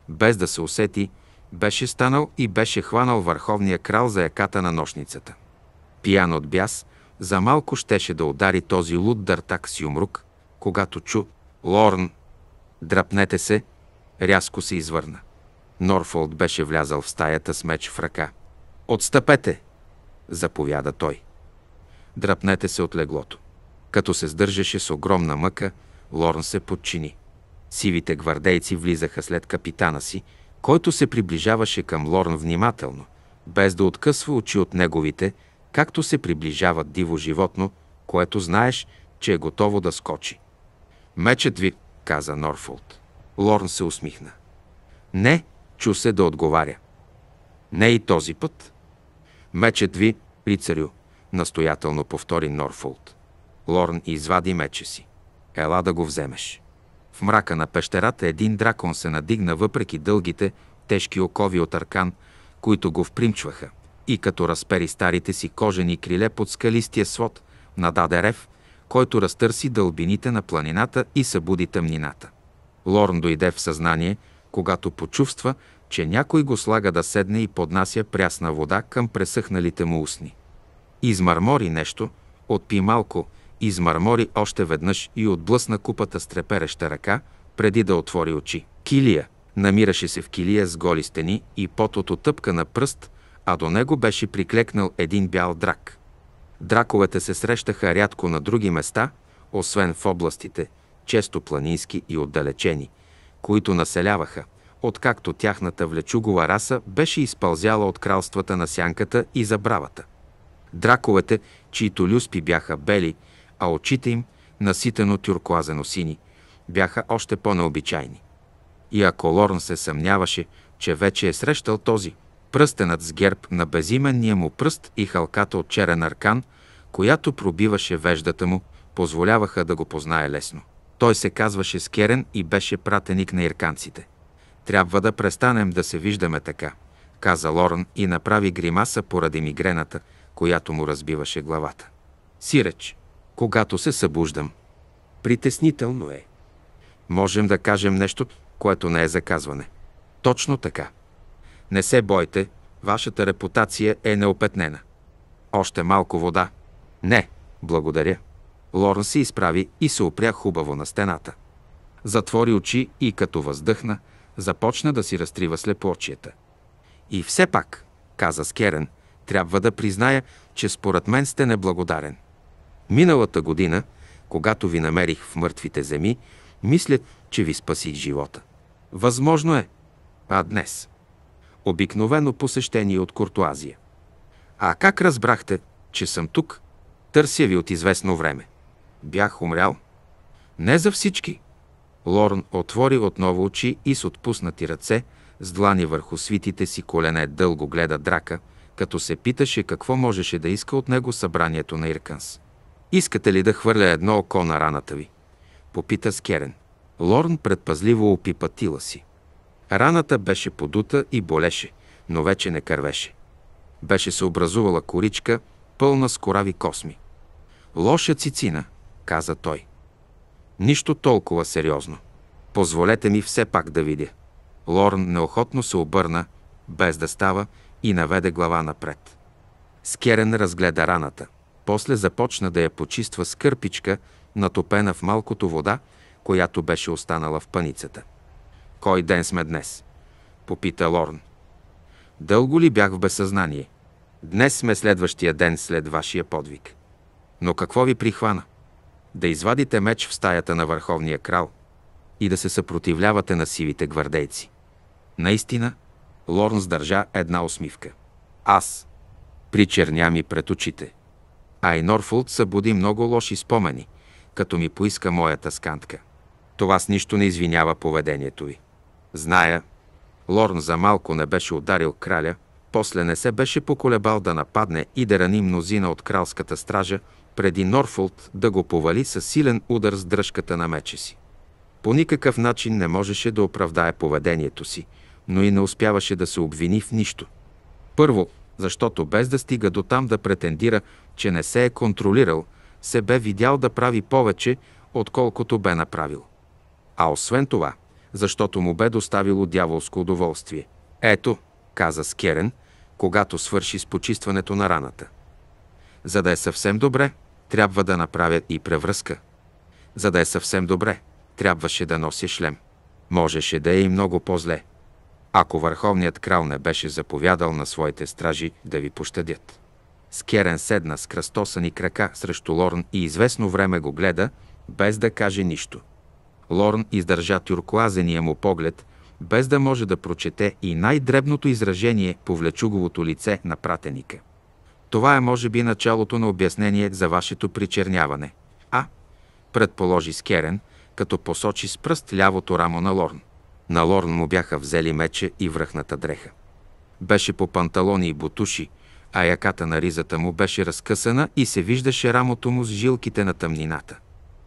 Без да се усети, беше станал и беше хванал върховния крал за яката на нощницата. Пиян от бяс, за малко щеше да удари този луд дъртак с юмрук, когато чу «Лорн!» «Драпнете се!» Рязко се извърна. Норфолд беше влязал в стаята с меч в ръка. «Отстъпете!» заповяда той. Драпнете се от леглото. Като се сдържаше с огромна мъка, Лорн се подчини. Сивите гвардейци влизаха след капитана си, който се приближаваше към Лорн внимателно, без да откъсва очи от неговите, както се приближава диво животно, което знаеш, че е готово да скочи. Мечът ви, каза Норфолд. Лорн се усмихна. Не, чу се да отговаря. Не и този път. Мечът ви, рицарю, настоятелно повтори Норфолд. Лорн извади меча си. Ела да го вземеш. В мрака на пещерата един дракон се надигна въпреки дългите, тежки окови от аркан, които го впримчваха и като разпери старите си кожени криле под скалистия свод, нададе рев, който разтърси дълбините на планината и събуди тъмнината. Лорн дойде в съзнание, когато почувства, че някой го слага да седне и поднася прясна вода към пресъхналите му устни. Измърмори нещо, отпи малко, измърмори още веднъж и отблъсна купата с трепереща ръка, преди да отвори очи. Килия. Намираше се в килия с голи стени и пот от отъпка на пръст а до него беше приклекнал един бял драк. Драковете се срещаха рядко на други места, освен в областите, често планински и отдалечени, които населяваха, откакто тяхната влечугова раса беше изпълзяла от кралствата на сянката и забравата. Драковете, чието люспи бяха бели, а очите им, наситено тюркуазено сини, бяха още по-необичайни. И ако Лорн се съмняваше, че вече е срещал този пръстенът с герб на безименния му пръст и халката от черен аркан, която пробиваше веждата му, позволяваха да го познае лесно. Той се казваше Скерен и беше пратеник на ирканците. Трябва да престанем да се виждаме така, каза Лорн и направи гримаса поради мигрената, която му разбиваше главата. Сиреч, когато се събуждам. Притеснително е. Можем да кажем нещо, което не е заказване. Точно така. Не се бойте, вашата репутация е неопетнена. Още малко вода. Не, благодаря. Лорн се изправи и се опря хубаво на стената. Затвори очи и като въздъхна, започна да си разтрива слепочията. И все пак, каза Скерен, трябва да призная, че според мен сте неблагодарен. Миналата година, когато ви намерих в мъртвите земи, мисля, че ви спасих живота. Възможно е. А днес? обикновено посещение от Куртуазия. А как разбрахте, че съм тук? Търся ви от известно време. Бях умрял. Не за всички. Лорн отвори отново очи и с отпуснати ръце, с длани върху свитите си колене дълго гледа драка, като се питаше какво можеше да иска от него събранието на Ирканс. Искате ли да хвърля едно око на раната ви? Попита Скерен. Лорн предпазливо опипа тила си. Раната беше подута и болеше, но вече не кървеше. Беше се образувала коричка, пълна с корави косми. Лоша цицина, каза той. Нищо толкова сериозно. Позволете ми все пак да видя. Лорн неохотно се обърна, без да става, и наведе глава напред. Скерен разгледа раната. После започна да я почиства с кърпичка, натопена в малкото вода, която беше останала в паницата. Кой ден сме днес? Попита Лорн. Дълго ли бях в безсъзнание? Днес сме следващия ден след вашия подвиг. Но какво ви прихвана? Да извадите меч в стаята на върховния крал и да се съпротивлявате на сивите гвардейци. Наистина, Лорн сдържа една усмивка. Аз. Причерня ми пред очите. А и Норфолд събуди много лоши спомени, като ми поиска моята скантка. Това с нищо не извинява поведението ви. Зная, Лорн за малко не беше ударил краля, после не се беше поколебал да нападне и да рани мнозина от кралската стража, преди Норфолд да го повали със силен удар с дръжката на меча си. По никакъв начин не можеше да оправдае поведението си, но и не успяваше да се обвини в нищо. Първо, защото без да стига до там да претендира, че не се е контролирал, се бе видял да прави повече, отколкото бе направил. А освен това, защото му бе доставило дяволско удоволствие. Ето, каза Скерен, когато свърши с почистването на раната. За да е съвсем добре, трябва да направя и превръзка. За да е съвсем добре, трябваше да носи шлем. Можеше да е и много по-зле, ако върховният крал не беше заповядал на своите стражи да ви пощадят. Скерен седна с кръстосани крака срещу Лорн и известно време го гледа, без да каже нищо. Лорн издържа тюркоазения му поглед, без да може да прочете и най-дребното изражение по влечуговото лице на пратеника. Това е, може би, началото на обяснение за вашето причерняване. А, предположи Скерен, като посочи с пръст лявото рамо на Лорн. На Лорн му бяха взели мече и връхната дреха. Беше по панталони и бутуши, а яката на ризата му беше разкъсана и се виждаше рамото му с жилките на тъмнината.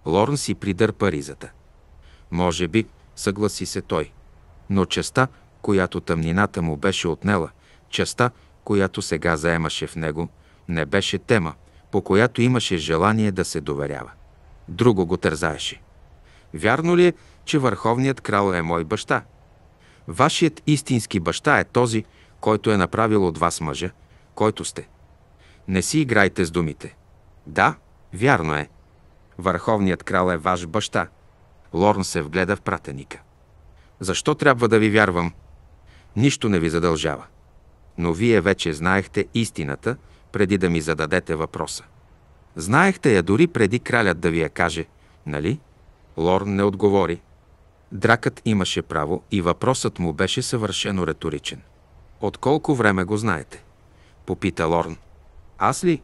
Лорн си придърпа ризата. Може би, съгласи се той. Но частта, която тъмнината му беше отнела, частта, която сега заемаше в него, не беше тема, по която имаше желание да се доверява. Друго го тързаеше. Вярно ли е, че върховният крал е мой баща? Вашият истински баща е този, който е направил от вас мъжа, който сте. Не си играйте с думите. Да, вярно е. Върховният крал е ваш баща – Лорн се вгледа в пратеника. Защо трябва да ви вярвам? Нищо не ви задължава. Но вие вече знаехте истината, преди да ми зададете въпроса. Знаехте я дори преди кралят да ви я каже, нали? Лорн не отговори. Дракът имаше право и въпросът му беше съвършено риторичен. От колко време го знаете? Попита Лорн. Аз ли?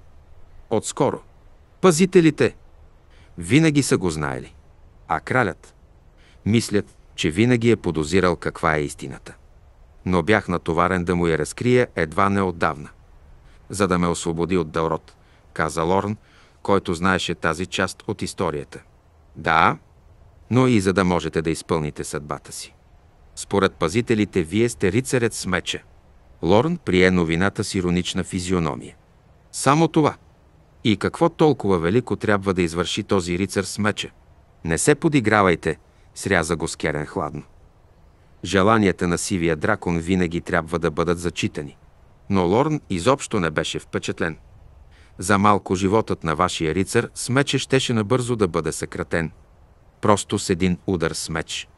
Отскоро. Пазителите! Винаги са го знаели а кралят. Мислят, че винаги е подозирал каква е истината. Но бях натоварен да му я разкрия едва неотдавна. За да ме освободи от Дълрот, каза Лорн, който знаеше тази част от историята. Да, но и за да можете да изпълните съдбата си. Според пазителите, вие сте рицарят с меча. Лорн прие новината с иронична физиономия. Само това. И какво толкова велико трябва да извърши този рицар с меча? Не се подигравайте, сряза го Скерен хладно. Желанията на сивия дракон винаги трябва да бъдат зачитани. Но Лорн изобщо не беше впечатлен. За малко животът на вашия рицар с мече щеше набързо да бъде съкратен. Просто с един удар с меч.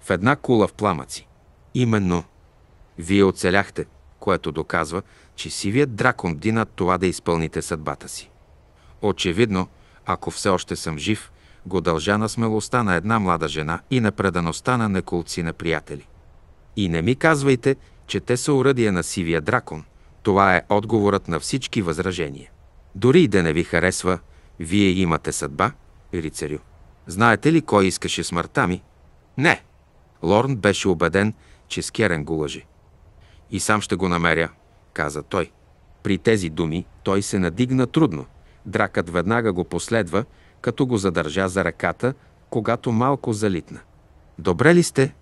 В една кула в пламъци. Именно. Вие оцеляхте, което доказва, че сивият дракон дина това да изпълните съдбата си. Очевидно, ако все още съм жив, го дължа на смелостта на една млада жена и на предаността на неколци на приятели. И не ми казвайте, че те са уръдия на сивия дракон. Това е отговорът на всички възражения. Дори и да не ви харесва, вие имате съдба, рицарю. Знаете ли кой искаше смъртта ми? Не. Лорн беше убеден, че Скерен го лъжи. И сам ще го намеря, каза той. При тези думи той се надигна трудно. Дракът веднага го последва като го задържа за ръката, когато малко залитна. Добре ли сте?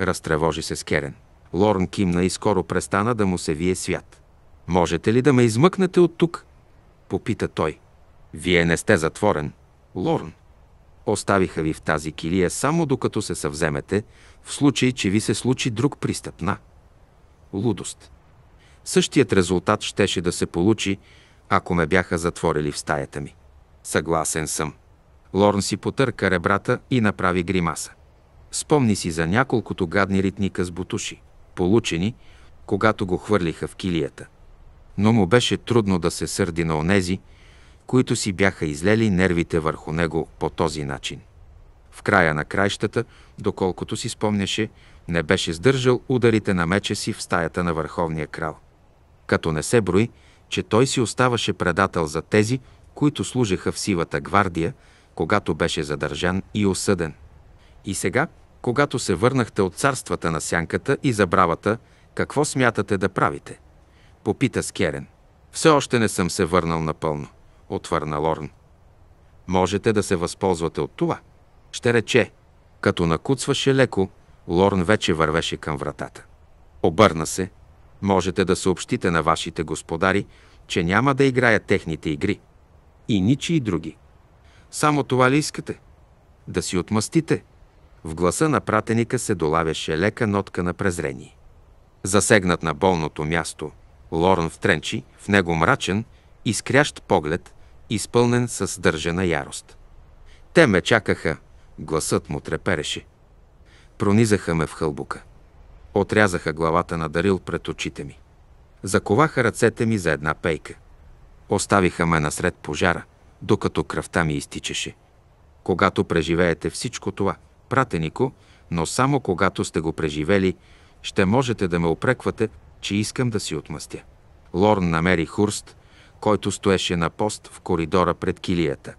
Разтревожи се Скерен. Лорн кимна и скоро престана да му се вие свят. Можете ли да ме измъкнете от тук? Попита той. Вие не сте затворен. Лорн, оставиха ви в тази килия само докато се съвземете, в случай, че ви се случи друг пристъп на лудост. Същият резултат щеше да се получи, ако ме бяха затворили в стаята ми. Съгласен съм. Лорн си потърка ребрата и направи гримаса. Спомни си за няколкото гадни ритника с бутуши, получени, когато го хвърлиха в килията. Но му беше трудно да се сърди на онези, които си бяха излели нервите върху него по този начин. В края на краищата, доколкото си спомняше, не беше сдържал ударите на меча си в стаята на върховния крал. Като не се брои, че той си оставаше предател за тези, които служеха в Сивата гвардия, когато беше задържан и осъден. И сега, когато се върнахте от царствата на сянката и забравата, какво смятате да правите? Попита Скерен. Все още не съм се върнал напълно, отвърна Лорн. Можете да се възползвате от това. Ще рече, като накуцваше леко, Лорн вече вървеше към вратата. Обърна се. Можете да съобщите на вашите господари, че няма да играя техните игри – и ничи и други. Само това ли искате? Да си отмъстите? В гласа на пратеника се долавяше лека нотка на презрение. Засегнат на болното място, в втренчи в него мрачен, изкрящ поглед, изпълнен с държана ярост. Те ме чакаха, гласът му трепереше. Пронизаха ме в хълбука. Отрязаха главата на Дарил пред очите ми. Заковаха ръцете ми за една пейка. Оставиха ме насред пожара, докато кръвта ми изтичаше. Когато преживеете всичко това, пратенико, но само когато сте го преживели, ще можете да ме опреквате, че искам да си отмъстя. Лорн намери Хурст, който стоеше на пост в коридора пред килията.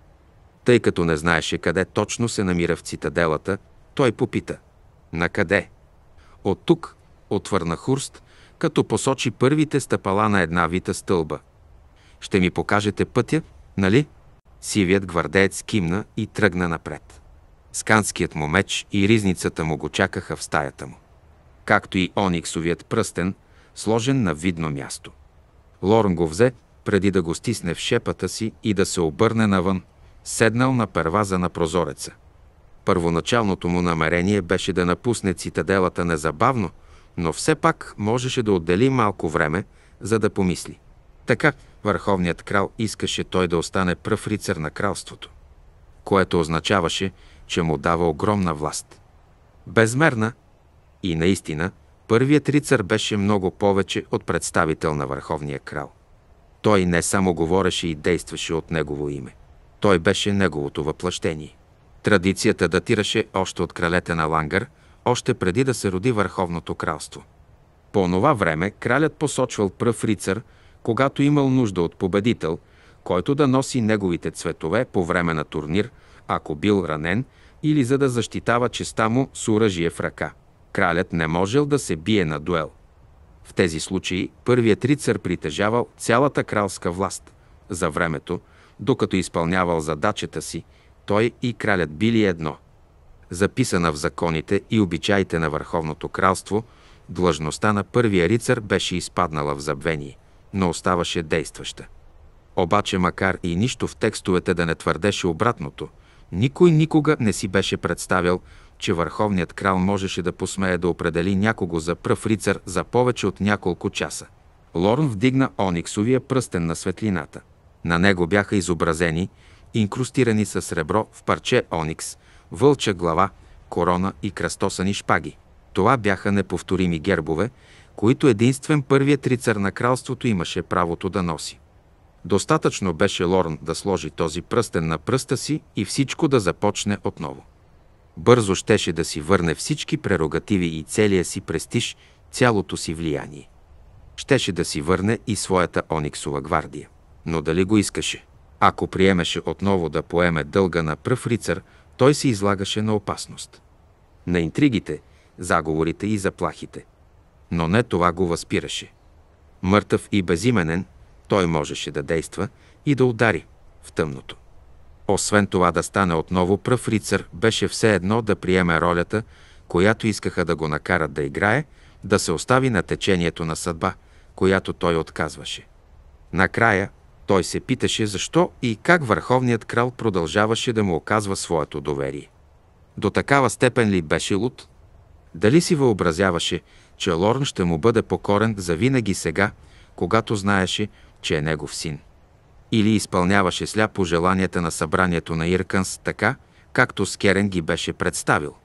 Тъй като не знаеше къде точно се намира в цитаделата, той попита. На къде? От тук, отвърна Хурст, като посочи първите стъпала на една вита стълба – ще ми покажете пътя, нали? Сивият гвардеец кимна и тръгна напред. Сканският му меч и ризницата му го чакаха в стаята му. Както и ониксовият пръстен, сложен на видно място. Лорн го взе, преди да го стисне в шепата си и да се обърне навън, седнал на перваза на прозореца. Първоначалното му намерение беше да напусне цитаделата незабавно, но все пак можеше да отдели малко време, за да помисли. Така, Върховният крал искаше той да остане пръв рицар на кралството, което означаваше, че му дава огромна власт. Безмерна и наистина първият рицар беше много повече от представител на Върховния крал. Той не само говореше и действаше от негово име. Той беше неговото въплъщение. Традицията датираше още от кралете на Лангър, още преди да се роди Върховното кралство. По онова време кралят посочвал пръв рицар, когато имал нужда от победител, който да носи неговите цветове по време на турнир, ако бил ранен или за да защитава честа му с оръжие в ръка. Кралят не можел да се бие на дуел. В тези случаи първият рицар притежавал цялата кралска власт. За времето, докато изпълнявал задачата си, той и кралят били едно. Записана в законите и обичаите на Върховното кралство, длъжността на първия рицар беше изпаднала в забвение но оставаше действаща. Обаче, макар и нищо в текстовете да не твърдеше обратното, никой никога не си беше представял, че върховният крал можеше да посмее да определи някого за пръв рицар за повече от няколко часа. Лорн вдигна ониксовия пръстен на светлината. На него бяха изобразени, инкрустирани с сребро в парче оникс, вълча глава, корона и кръстосани шпаги. Това бяха неповторими гербове, които единствен първият рицар на кралството имаше правото да носи. Достатъчно беше Лорн да сложи този пръстен на пръста си и всичко да започне отново. Бързо щеше да си върне всички прерогативи и целия си престиж, цялото си влияние. Щеше да си върне и своята ониксова гвардия. Но дали го искаше? Ако приемеше отново да поеме дълга на пръв рицар, той се излагаше на опасност. На интригите, заговорите и заплахите – но не това го възпираше. Мъртъв и безименен, той можеше да действа и да удари в тъмното. Освен това да стане отново пръв рицар, беше все едно да приеме ролята, която искаха да го накарат да играе, да се остави на течението на съдба, която той отказваше. Накрая той се питаше защо и как върховният крал продължаваше да му оказва своето доверие. До такава степен ли беше луд? Дали си въобразяваше, че Лорн ще му бъде покорен завинаги сега, когато знаеше, че е негов син. Или изпълняваше сляпо желанията на събранието на Ирканс така, както Скерен ги беше представил.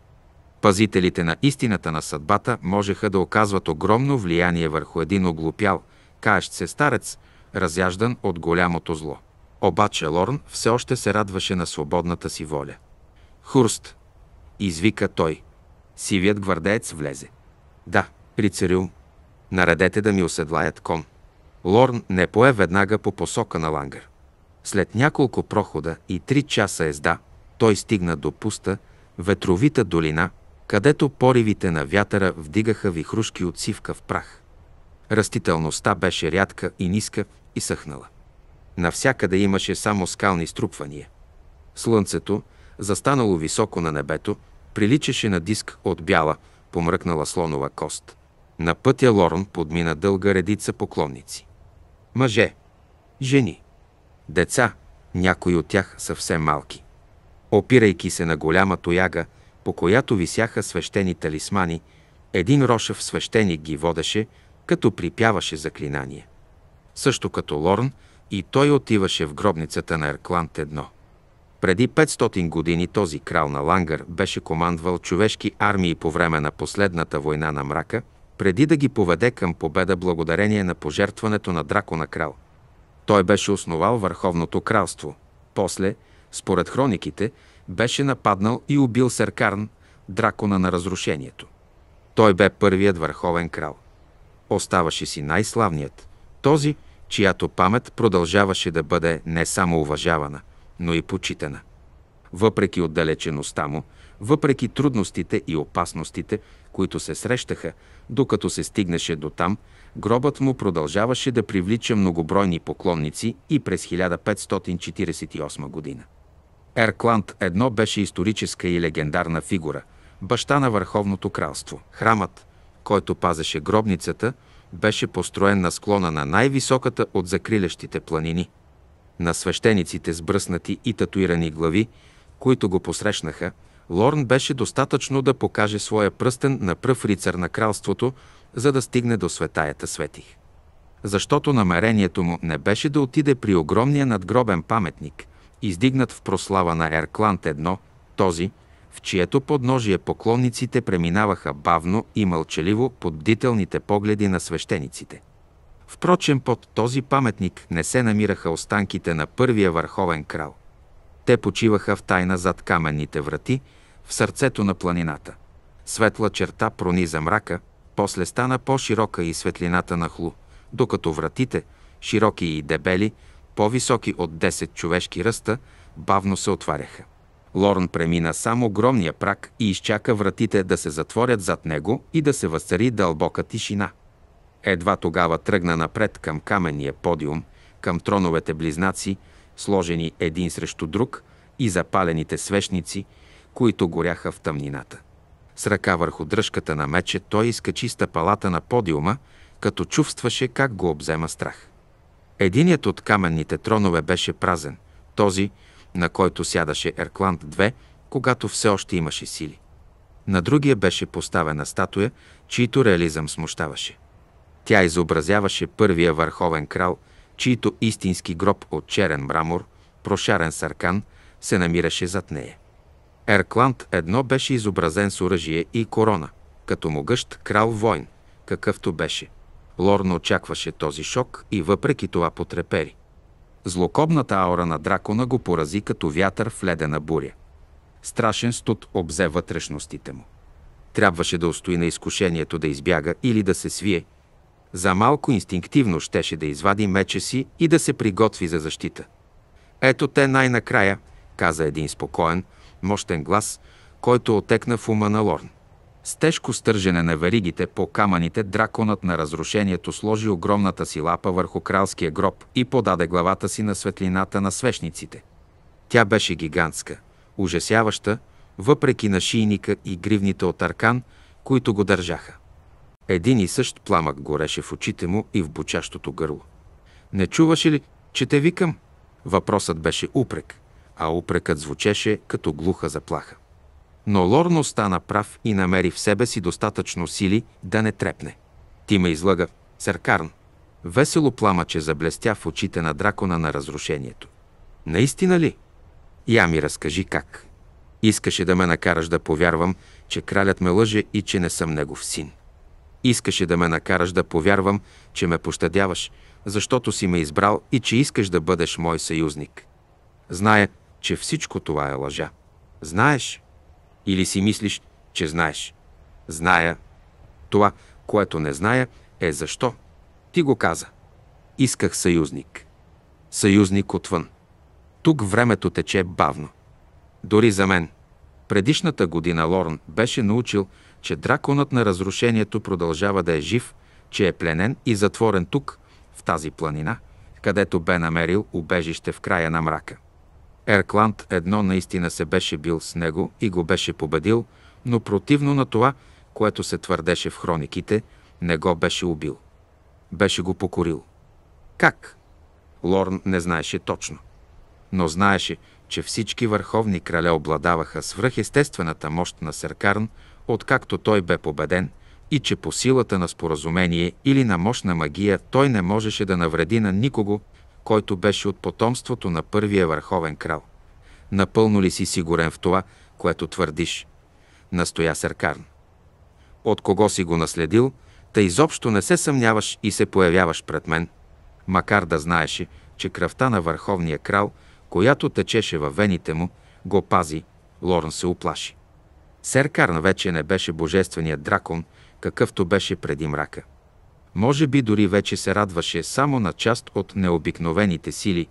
Пазителите на истината на съдбата можеха да оказват огромно влияние върху един оглупял, каещ се старец, разяждан от голямото зло. Обаче Лорн все още се радваше на свободната си воля. Хурст, извика той. Сивият гвардеец влезе. Да, рицарю, наредете да ми оседлаят кон. Лорн не пое веднага по посока на Лангър. След няколко прохода и три часа езда, той стигна до пуста, ветровита долина, където поривите на вятъра вдигаха вихрушки от сивка в прах. Растителността беше рядка и ниска и съхнала. Навсякъде имаше само скални струпвания. Слънцето, застанало високо на небето, приличаше на диск от бяла, помръкнала слонова кост. На пътя Лорон подмина дълга редица поклонници. Мъже, жени, деца, някои от тях съвсем малки. Опирайки се на голяма тояга, по която висяха свещени талисмани, един Рошев свещеник ги водеше, като припяваше заклинание. Също като Лорн, и той отиваше в гробницата на Еркланд едно. Преди 500 години този крал на Лангър беше командвал човешки армии по време на последната война на мрака – преди да ги поведе към победа благодарение на пожертването на дракона крал. Той беше основал Върховното кралство. После, според хрониките, беше нападнал и убил Серкарн, дракона на разрушението. Той бе първият върховен крал. Оставаше си най-славният, този, чиято памет продължаваше да бъде не само уважавана, но и почитана. Въпреки отдалечеността му, въпреки трудностите и опасностите, които се срещаха, докато се стигнаше до там, гробът му продължаваше да привлича многобройни поклонници и през 1548 година. Еркланд едно беше историческа и легендарна фигура, баща на Върховното кралство. Храмът, който пазеше гробницата, беше построен на склона на най-високата от закрилящите планини. На свещениците с бръснати и татуирани глави, които го посрещнаха, Лорн беше достатъчно да покаже своя пръстен на пръв рицар на кралството, за да стигне до светаята светих. Защото намерението му не беше да отиде при огромния надгробен паметник, издигнат в прослава на Еркланд едно, този, в чието подножие поклонниците преминаваха бавно и мълчаливо под бдителните погледи на свещениците. Впрочем, под този паметник не се намираха останките на първия върховен крал. Те почиваха в тайна зад каменните врати – в сърцето на планината. Светла черта прониза мрака, после стана по-широка и светлината нахлу, докато вратите, широки и дебели, по-високи от 10 човешки ръста, бавно се отваряха. Лорн премина само огромния прак и изчака вратите да се затворят зад него и да се възцари дълбока тишина. Едва тогава тръгна напред към каменния подиум, към троновете близнаци, сложени един срещу друг, и запалените свещници, които горяха в тъмнината. С ръка върху дръжката на мече той изкачи стъпалата на подиума, като чувстваше как го обзема страх. Единият от каменните тронове беше празен, този, на който сядаше Еркланд 2, когато все още имаше сили. На другия беше поставена статуя, чийто реализъм смущаваше. Тя изобразяваше първия върховен крал, чийто истински гроб от черен мрамор, прошарен саркан, се намираше зад нея. Еркланд едно беше изобразен с оръжие и корона, като могъщ крал войн, какъвто беше. Лорно очакваше този шок и въпреки това потрепери. Злокобната аура на дракона го порази като вятър в ледена буря. Страшен студ обзе вътрешностите му. Трябваше да устои на изкушението да избяга или да се свие. За малко инстинктивно щеше да извади меча си и да се приготви за защита. Ето те най-накрая, каза един спокоен, мощен глас, който отекна в ума на Лорн. С тежко стържене на веригите по камъните драконът на разрушението сложи огромната си лапа върху кралския гроб и подаде главата си на светлината на свещниците. Тя беше гигантска, ужасяваща, въпреки на шийника и гривните от аркан, които го държаха. Един и същ пламък гореше в очите му и в бучащото гърло. Не чуваше ли, че те викам? Въпросът беше упрек – а упрекът звучеше като глуха заплаха. Но Лорно стана прав и намери в себе си достатъчно сили да не трепне. Ти ме излъга, Церкарн. Весело пламъче заблестя в очите на дракона на разрушението. Наистина ли? Я ми разкажи как. Искаше да ме накараш да повярвам, че кралят ме лъже и че не съм негов син. Искаше да ме накараш да повярвам, че ме пощадяваш, защото си ме избрал и че искаш да бъдеш мой съюзник. Зная, че всичко това е лъжа. Знаеш? Или си мислиш, че знаеш? Зная. Това, което не зная, е защо. Ти го каза. Исках съюзник. Съюзник отвън. Тук времето тече бавно. Дори за мен. Предишната година Лорн беше научил, че драконът на разрушението продължава да е жив, че е пленен и затворен тук, в тази планина, където бе намерил убежище в края на мрака. Еркланд едно наистина се беше бил с него и го беше победил, но противно на това, което се твърдеше в хрониките, не го беше убил. Беше го покорил. Как? Лорн не знаеше точно. Но знаеше, че всички върховни крале обладаваха свръхестествената мощ на Серкарн, откакто той бе победен, и че по силата на споразумение или на мощна магия той не можеше да навреди на никого, който беше от потомството на първия върховен крал. Напълно ли си сигурен в това, което твърдиш? Настоя Серкарн. От кого си го наследил, та изобщо не се съмняваш и се появяваш пред мен, макар да знаеше, че кръвта на върховния крал, която течеше във вените му, го пази, Лорн се оплаши. Серкарн вече не беше божественият дракон, какъвто беше преди мрака. Може би дори вече се радваше само на част от необикновените сили,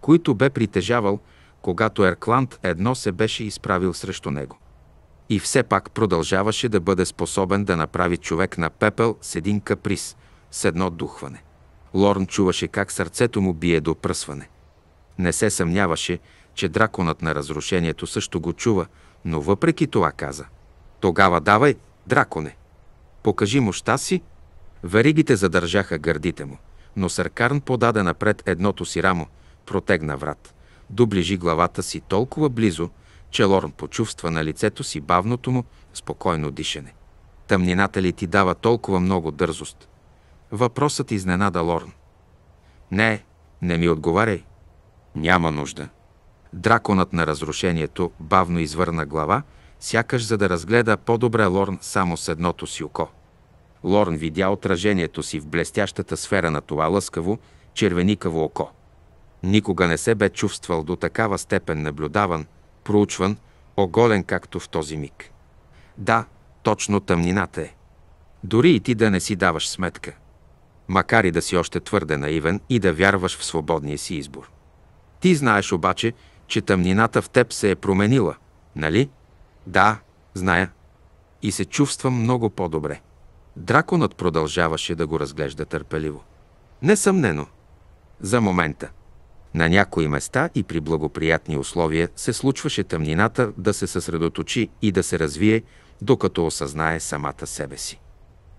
които бе притежавал, когато Еркланд едно се беше изправил срещу него. И все пак продължаваше да бъде способен да направи човек на пепел с един каприз, с едно духване. Лорн чуваше как сърцето му бие до пръсване. Не се съмняваше, че драконът на разрушението също го чува, но въпреки това каза. Тогава давай, драконе, покажи мощта си Варигите задържаха гърдите му, но Саркарн подаде напред едното си рамо, протегна врат. Доближи главата си толкова близо, че Лорн почувства на лицето си бавното му, спокойно дишане. Тъмнината ли ти дава толкова много дързост? Въпросът изненада Лорн. Не, не ми отговаряй. Няма нужда. Драконът на разрушението бавно извърна глава, сякаш за да разгледа по-добре Лорн само с едното си око. Лорн видя отражението си в блестящата сфера на това лъскаво, червеникаво око. Никога не се бе чувствал до такава степен наблюдаван, проучван, оголен както в този миг. Да, точно тъмнината е. Дори и ти да не си даваш сметка. Макар и да си още твърде наивен и да вярваш в свободния си избор. Ти знаеш обаче, че тъмнината в теб се е променила, нали? Да, зная. И се чувствам много по-добре. Драконът продължаваше да го разглежда търпеливо. Несъмнено. За момента. На някои места и при благоприятни условия се случваше тъмнината да се съсредоточи и да се развие, докато осъзнае самата себе си.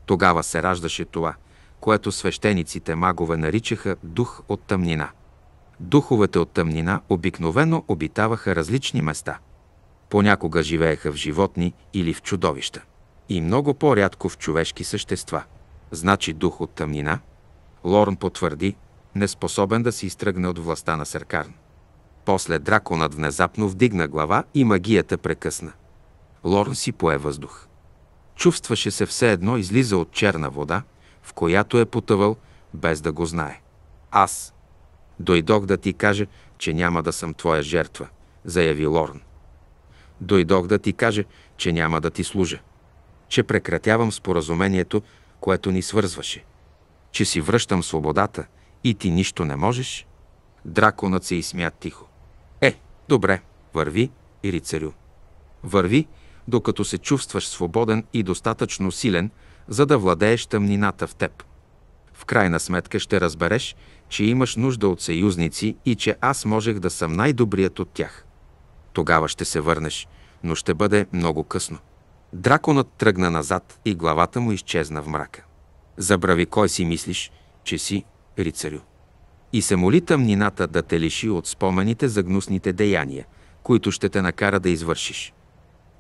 Тогава се раждаше това, което свещениците магове наричаха дух от тъмнина. Духовете от тъмнина обикновено обитаваха различни места. Понякога живееха в животни или в чудовища и много по-рядко в човешки същества. Значи дух от тъмнина? Лорн потвърди, неспособен да се изтръгне от властта на Серкарн. После драконът внезапно вдигна глава и магията прекъсна. Лорн си пое въздух. Чувстваше се все едно излиза от черна вода, в която е потъвал, без да го знае. Аз. Дойдох да ти кажа, че няма да съм твоя жертва, заяви Лорн. Дойдох да ти кажа, че няма да ти служа че прекратявам споразумението, което ни свързваше, че си връщам свободата и ти нищо не можеш? Драконът се изсмя тихо. Е, добре, върви, рицарю. Върви, докато се чувстваш свободен и достатъчно силен, за да владееш тъмнината в теб. В крайна сметка ще разбереш, че имаш нужда от съюзници и че аз можех да съм най-добрият от тях. Тогава ще се върнеш, но ще бъде много късно. Драконът тръгна назад и главата му изчезна в мрака. Забрави кой си мислиш, че си рицарю. И се моли тъмнината да те лиши от спомените за гнусните деяния, които ще те накара да извършиш.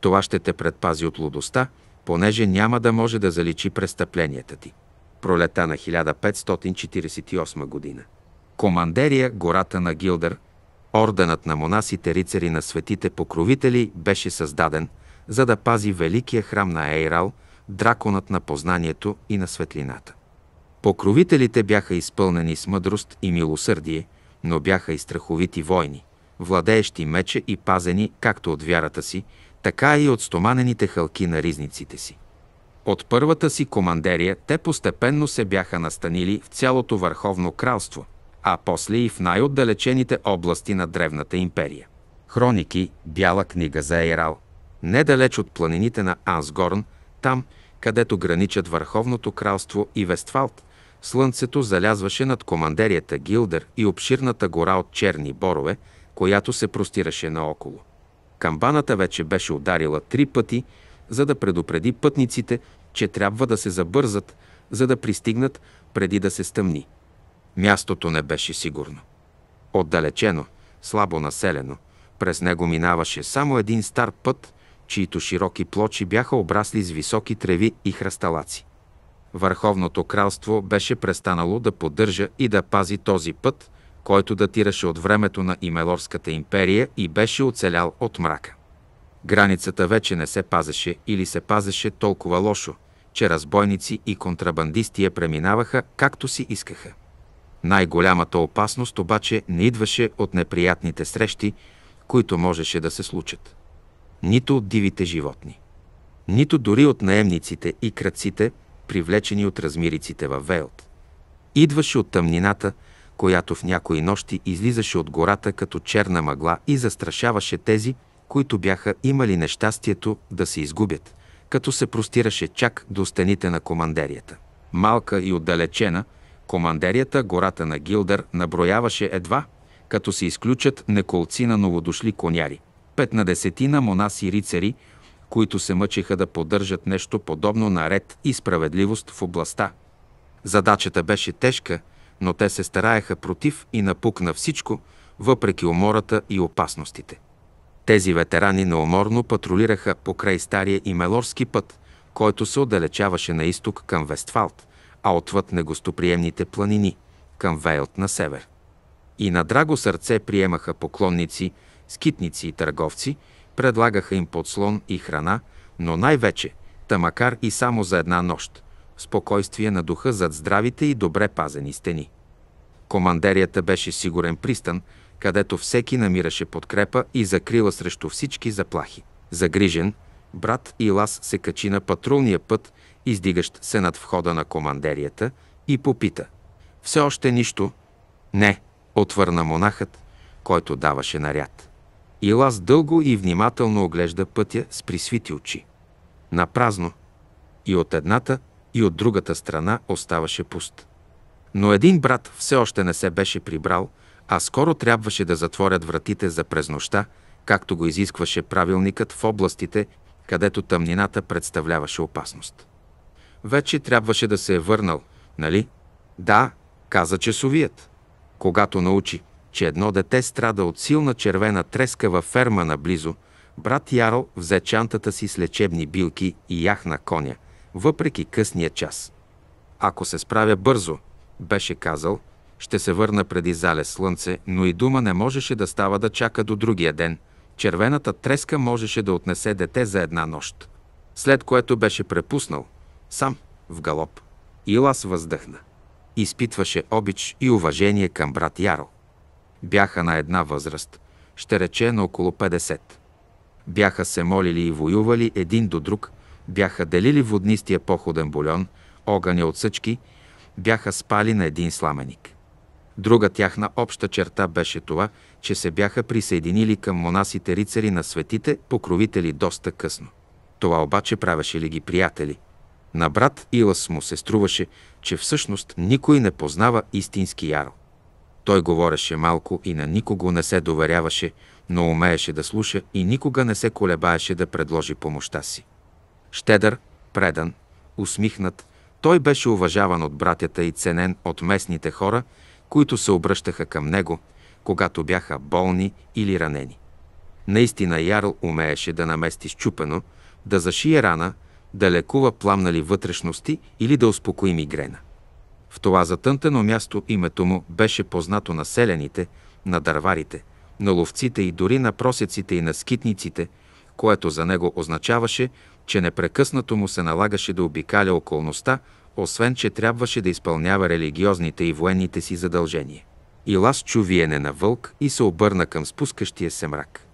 Това ще те предпази от лудостта, понеже няма да може да заличи престъпленията ти. Пролета на 1548 година. Командерия гората на Гилдър, орденът на монасите рицари на светите покровители беше създаден – за да пази великия храм на Ейрал, драконът на познанието и на светлината. Покровителите бяха изпълнени с мъдрост и милосърдие, но бяха и страховити войни, владеещи мече и пазени както от вярата си, така и от стоманените хълки на ризниците си. От първата си командерия те постепенно се бяха настанили в цялото Върховно кралство, а после и в най-отдалечените области на Древната империя. Хроники, Бяла книга за Ерал, недалеч от планините на Ансгорн, там, където граничат Върховното кралство и Вестфалт, слънцето залязваше над командерията Гилдер и обширната гора от черни борове, която се простираше наоколо. Камбаната вече беше ударила три пъти, за да предупреди пътниците, че трябва да се забързат, за да пристигнат преди да се стъмни. Мястото не беше сигурно. Отдалечено, слабо населено, през него минаваше само един стар път, чието широки плочи бяха обрасли с високи треви и храсталаци. Върховното кралство беше престанало да поддържа и да пази този път, който датираше от времето на Имелорската империя и беше оцелял от мрака. Границата вече не се пазеше или се пазеше толкова лошо, че разбойници и контрабандисти я преминаваха както си искаха. Най-голямата опасност обаче не идваше от неприятните срещи, които можеше да се случат нито от дивите животни, нито дори от наемниците и кръците, привлечени от размириците във Вейлт. Идваше от тъмнината, която в някои нощи излизаше от гората като черна мъгла и застрашаваше тези, които бяха имали нещастието да се изгубят, като се простираше чак до стените на командерията. Малка и отдалечена, командерията гората на Гилдър наброяваше едва, като се изключат неколци на новодошли коняри – пет на десетина монаси рицари, които се мъчиха да поддържат нещо подобно на ред и справедливост в областта. Задачата беше тежка, но те се стараеха против и напук на всичко, въпреки умората и опасностите. Тези ветерани неуморно патрулираха покрай стария и мелорски път, който се отдалечаваше на изток към Вестфалт, а отвъд негостоприемните планини, към Вейлт на север. И на драго сърце приемаха поклонници – скитници и търговци, предлагаха им подслон и храна, но най-вече, та макар и само за една нощ, спокойствие на духа зад здравите и добре пазени стени. Командерията беше сигурен пристан, където всеки намираше подкрепа и закрила срещу всички заплахи. Загрижен, брат Илас се качи на патрулния път, издигащ се над входа на командерията, и попита. Все още нищо. Не, отвърна монахът, който даваше наряд. Илас дълго и внимателно оглежда пътя с присвити очи. На празно. И от едната, и от другата страна оставаше пуст. Но един брат все още не се беше прибрал, а скоро трябваше да затворят вратите за през нощта, както го изискваше правилникът в областите, където тъмнината представляваше опасност. Вече трябваше да се е върнал, нали? Да, каза часовият. Когато научи, че едно дете страда от силна червена треска във ферма наблизо, брат Ярл взе чантата си с лечебни билки и яхна коня, въпреки късния час. Ако се справя бързо, беше казал, ще се върна преди зале слънце, но и дума не можеше да става да чака до другия ден. Червената треска можеше да отнесе дете за една нощ. След което беше препуснал, сам, в галоп. Илас въздъхна. Изпитваше обич и уважение към брат Яро. Бяха на една възраст, ще рече на около 50. Бяха се молили и воювали един до друг, бяха делили воднистия походен бульон, огъня от съчки, бяха спали на един сламеник. Друга тяхна обща черта беше това, че се бяха присъединили към монасите рицари на светите покровители доста късно. Това обаче правеше ли ги приятели? На брат Илас му се струваше, че всъщност никой не познава истински ярл. Той говореше малко и на никого не се доверяваше, но умееше да слуша и никога не се колебаеше да предложи помощта си. Щедър, предан, усмихнат, той беше уважаван от братята и ценен от местните хора, които се обръщаха към него, когато бяха болни или ранени. Наистина Ярл умееше да намести щупено, да зашие рана, да лекува пламнали вътрешности или да успокои мигрена. В това затънтено място името му беше познато на селяните, на дърварите, на ловците и дори на просеците и на скитниците, което за него означаваше, че непрекъснато му се налагаше да обикаля околността, освен че трябваше да изпълнява религиозните и военните си задължения. Илас чу виене на вълк и се обърна към спускащия се мрак.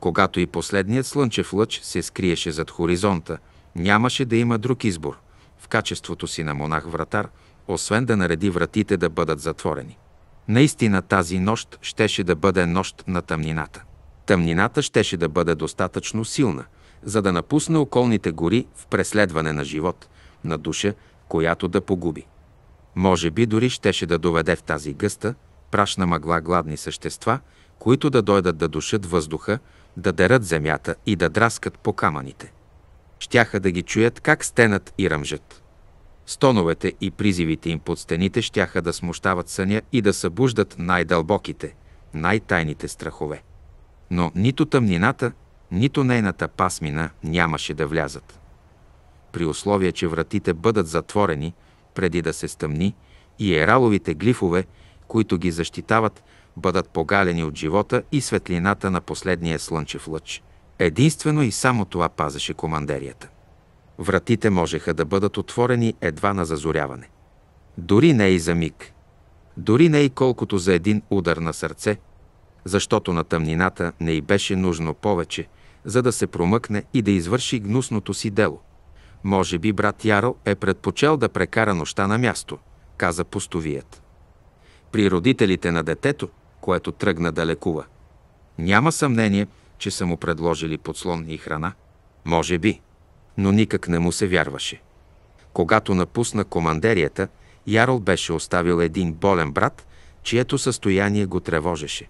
Когато и последният слънчев лъч се скриеше зад хоризонта, нямаше да има друг избор. В качеството си на монах-вратар – освен да нареди вратите да бъдат затворени. Наистина тази нощ щеше да бъде нощ на тъмнината. Тъмнината щеше да бъде достатъчно силна, за да напусне околните гори в преследване на живот, на душа, която да погуби. Може би дори щеше да доведе в тази гъста, прашна мъгла гладни същества, които да дойдат да душат въздуха, да дерат земята и да драскат по камъните. Щяха да ги чуят как стенат и ръмжат. Стоновете и призивите им под стените щяха да смущават съня и да събуждат най-дълбоките, най-тайните страхове. Но нито тъмнината, нито нейната пасмина нямаше да влязат. При условие, че вратите бъдат затворени преди да се стъмни и ераловите глифове, които ги защитават, бъдат погалени от живота и светлината на последния слънчев лъч. Единствено и само това пазеше командерията. Вратите можеха да бъдат отворени едва на зазоряване. Дори не и за миг. Дори не и колкото за един удар на сърце, защото на тъмнината не й беше нужно повече, за да се промъкне и да извърши гнусното си дело. Може би брат Ярл е предпочел да прекара нощта на място, каза постовият. При родителите на детето, което тръгна да лекува. Няма съмнение, че са му предложили подслон и храна. Може би но никак не му се вярваше. Когато напусна командерията, Ярл беше оставил един болен брат, чието състояние го тревожеше.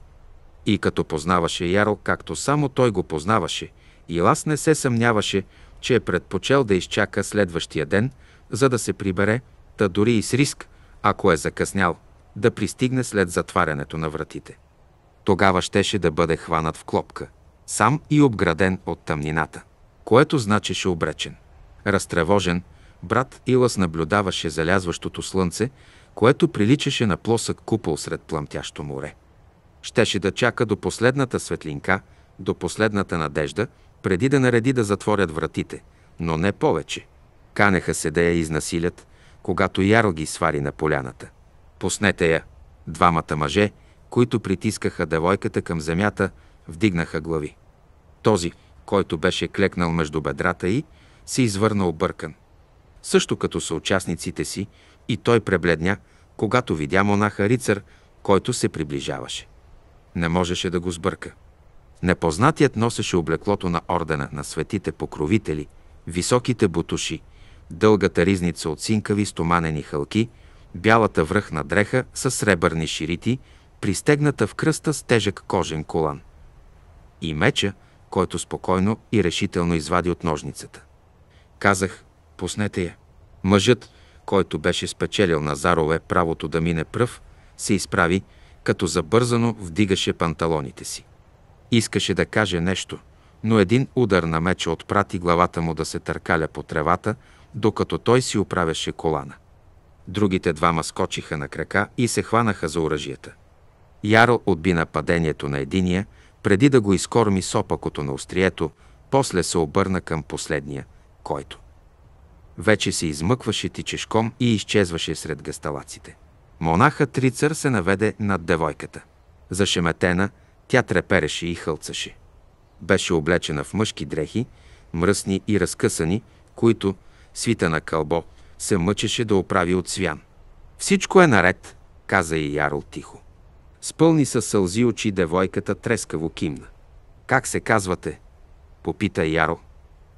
И като познаваше Ярл, както само той го познаваше, и Лас не се съмняваше, че е предпочел да изчака следващия ден, за да се прибере, та дори и с риск, ако е закъснял, да пристигне след затварянето на вратите. Тогава щеше да бъде хванат в клопка, сам и обграден от тъмнината което значеше обречен. Разтревожен, брат Илас наблюдаваше залязващото слънце, което приличаше на плосък купол сред плъмтящо море. Щеше да чака до последната светлинка, до последната надежда, преди да нареди да затворят вратите, но не повече. Канеха се да я изнасилят, когато Ярл ги свари на поляната. Поснете я! Двамата мъже, които притискаха девойката към земята, вдигнаха глави. Този, който беше клекнал между бедрата й, се извърна объркан. Също като съучастниците си, и той пребледня, когато видя монаха Рицар, който се приближаваше. Не можеше да го сбърка. Непознатият носеше облеклото на ордена на светите покровители, високите бутуши, дългата ризница от синкави стоманени хълки, бялата връхна дреха с сребърни ширити, пристегната в кръста с тежък кожен колан. И меча – който спокойно и решително извади от ножницата. Казах, пуснете я. Мъжът, който беше спечелил Назарове правото да мине пръв, се изправи, като забързано вдигаше панталоните си. Искаше да каже нещо, но един удар на меча отпрати главата му да се търкаля по тревата, докато той си оправяше колана. Другите двама скочиха на крака и се хванаха за оръжията. Ярл отби нападението на единия, преди да го изкорми с опакото на острието, после се обърна към последния, който. Вече се измъкваше тичешком и изчезваше сред гасталаците. Монахът рицар се наведе над девойката. Зашеметена, тя трепереше и хълцаше. Беше облечена в мъжки дрехи, мръсни и разкъсани, които, свита на кълбо, се мъчеше да оправи от свян. Всичко е наред, каза и Ярол тихо. Спълни с сълзи очи девойката трескаво кимна. Как се казвате? Попита Яро.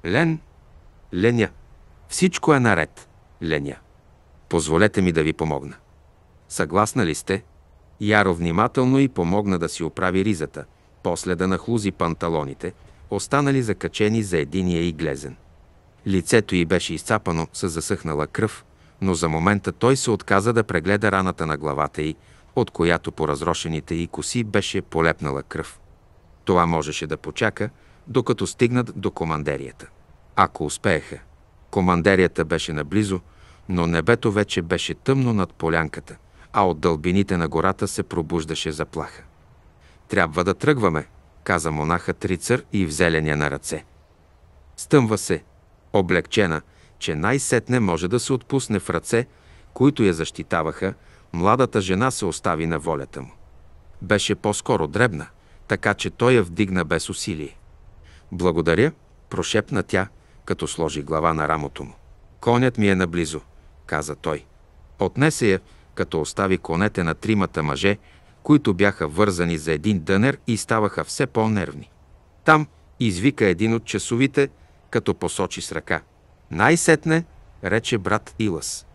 Лен? Леня. Всичко е наред. Леня. Позволете ми да ви помогна. Съгласна ли сте? Яро внимателно и помогна да си оправи ризата, после да нахлузи панталоните, останали закачени за единия и глезен. Лицето й беше изцапано с засъхнала кръв, но за момента той се отказа да прегледа раната на главата й, от която по разрошените и коси беше полепнала кръв. Това можеше да почака, докато стигнат до командерията. Ако успееха. Командерията беше наблизо, но небето вече беше тъмно над полянката, а от дълбините на гората се пробуждаше заплаха. Трябва да тръгваме, каза монаха трицър и взеления на ръце. Стъмва се, облегчена, че най-сетне може да се отпусне в ръце, които я защитаваха, Младата жена се остави на волята му. Беше по-скоро дребна, така че той я вдигна без усилие. Благодаря, прошепна тя, като сложи глава на рамото му. Конят ми е наблизо, каза той. Отнесе я, като остави конете на тримата мъже, които бяха вързани за един дънер и ставаха все по-нервни. Там извика един от часовите, като посочи с ръка. Най-сетне, рече брат Илас.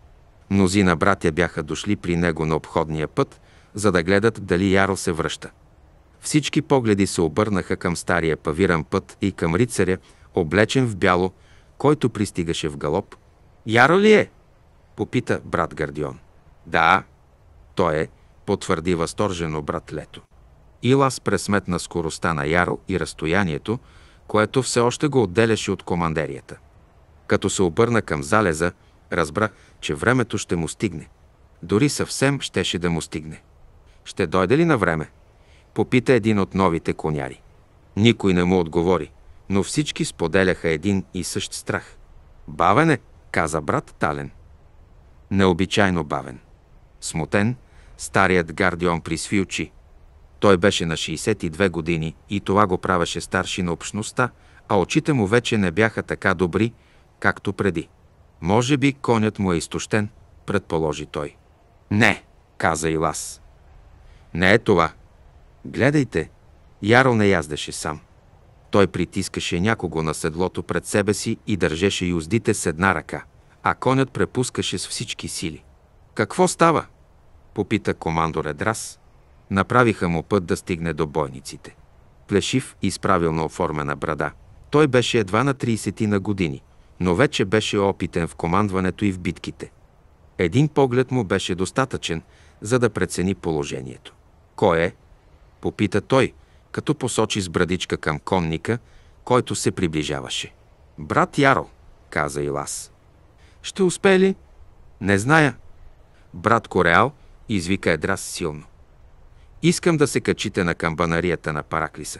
Мнозина братя бяха дошли при него на обходния път, за да гледат дали Яро се връща. Всички погледи се обърнаха към стария павиран път и към рицаря, облечен в бяло, който пристигаше в галоп. Яро ли е? попита брат Гардион. Да, той е, потвърди възторжено брат Лето. Илас пресметна скоростта на Яро и разстоянието, което все още го отделяше от командерията. Като се обърна към залеза, разбра, че времето ще му стигне. Дори съвсем щеше да му стигне. Ще дойде ли на време? Попита един от новите коняри. Никой не му отговори, но всички споделяха един и същ страх. Бавене, каза брат Тален. Необичайно бавен. Смутен, старият гардион присви очи. Той беше на 62 години и това го правеше старши на общността, а очите му вече не бяха така добри, както преди. Може би конят му е изтощен, предположи той. Не, каза Илас. Не е това. Гледайте, Ярл не яздеше сам. Той притискаше някого на седлото пред себе си и държеше юздите с една ръка, а конят препускаше с всички сили. Какво става? попита командор Едрас. Направиха му път да стигне до бойниците. Плешив и с правилно оформена брада. Той беше едва на 30 на години – но вече беше опитен в командването и в битките. Един поглед му беше достатъчен, за да прецени положението. Кой е? Попита той, като посочи с брадичка към конника, който се приближаваше. Брат Яро, каза Илас. Ще успее ли? Не зная. Брат Кореал извика Едрас силно. Искам да се качите на камбанарията на Параклиса.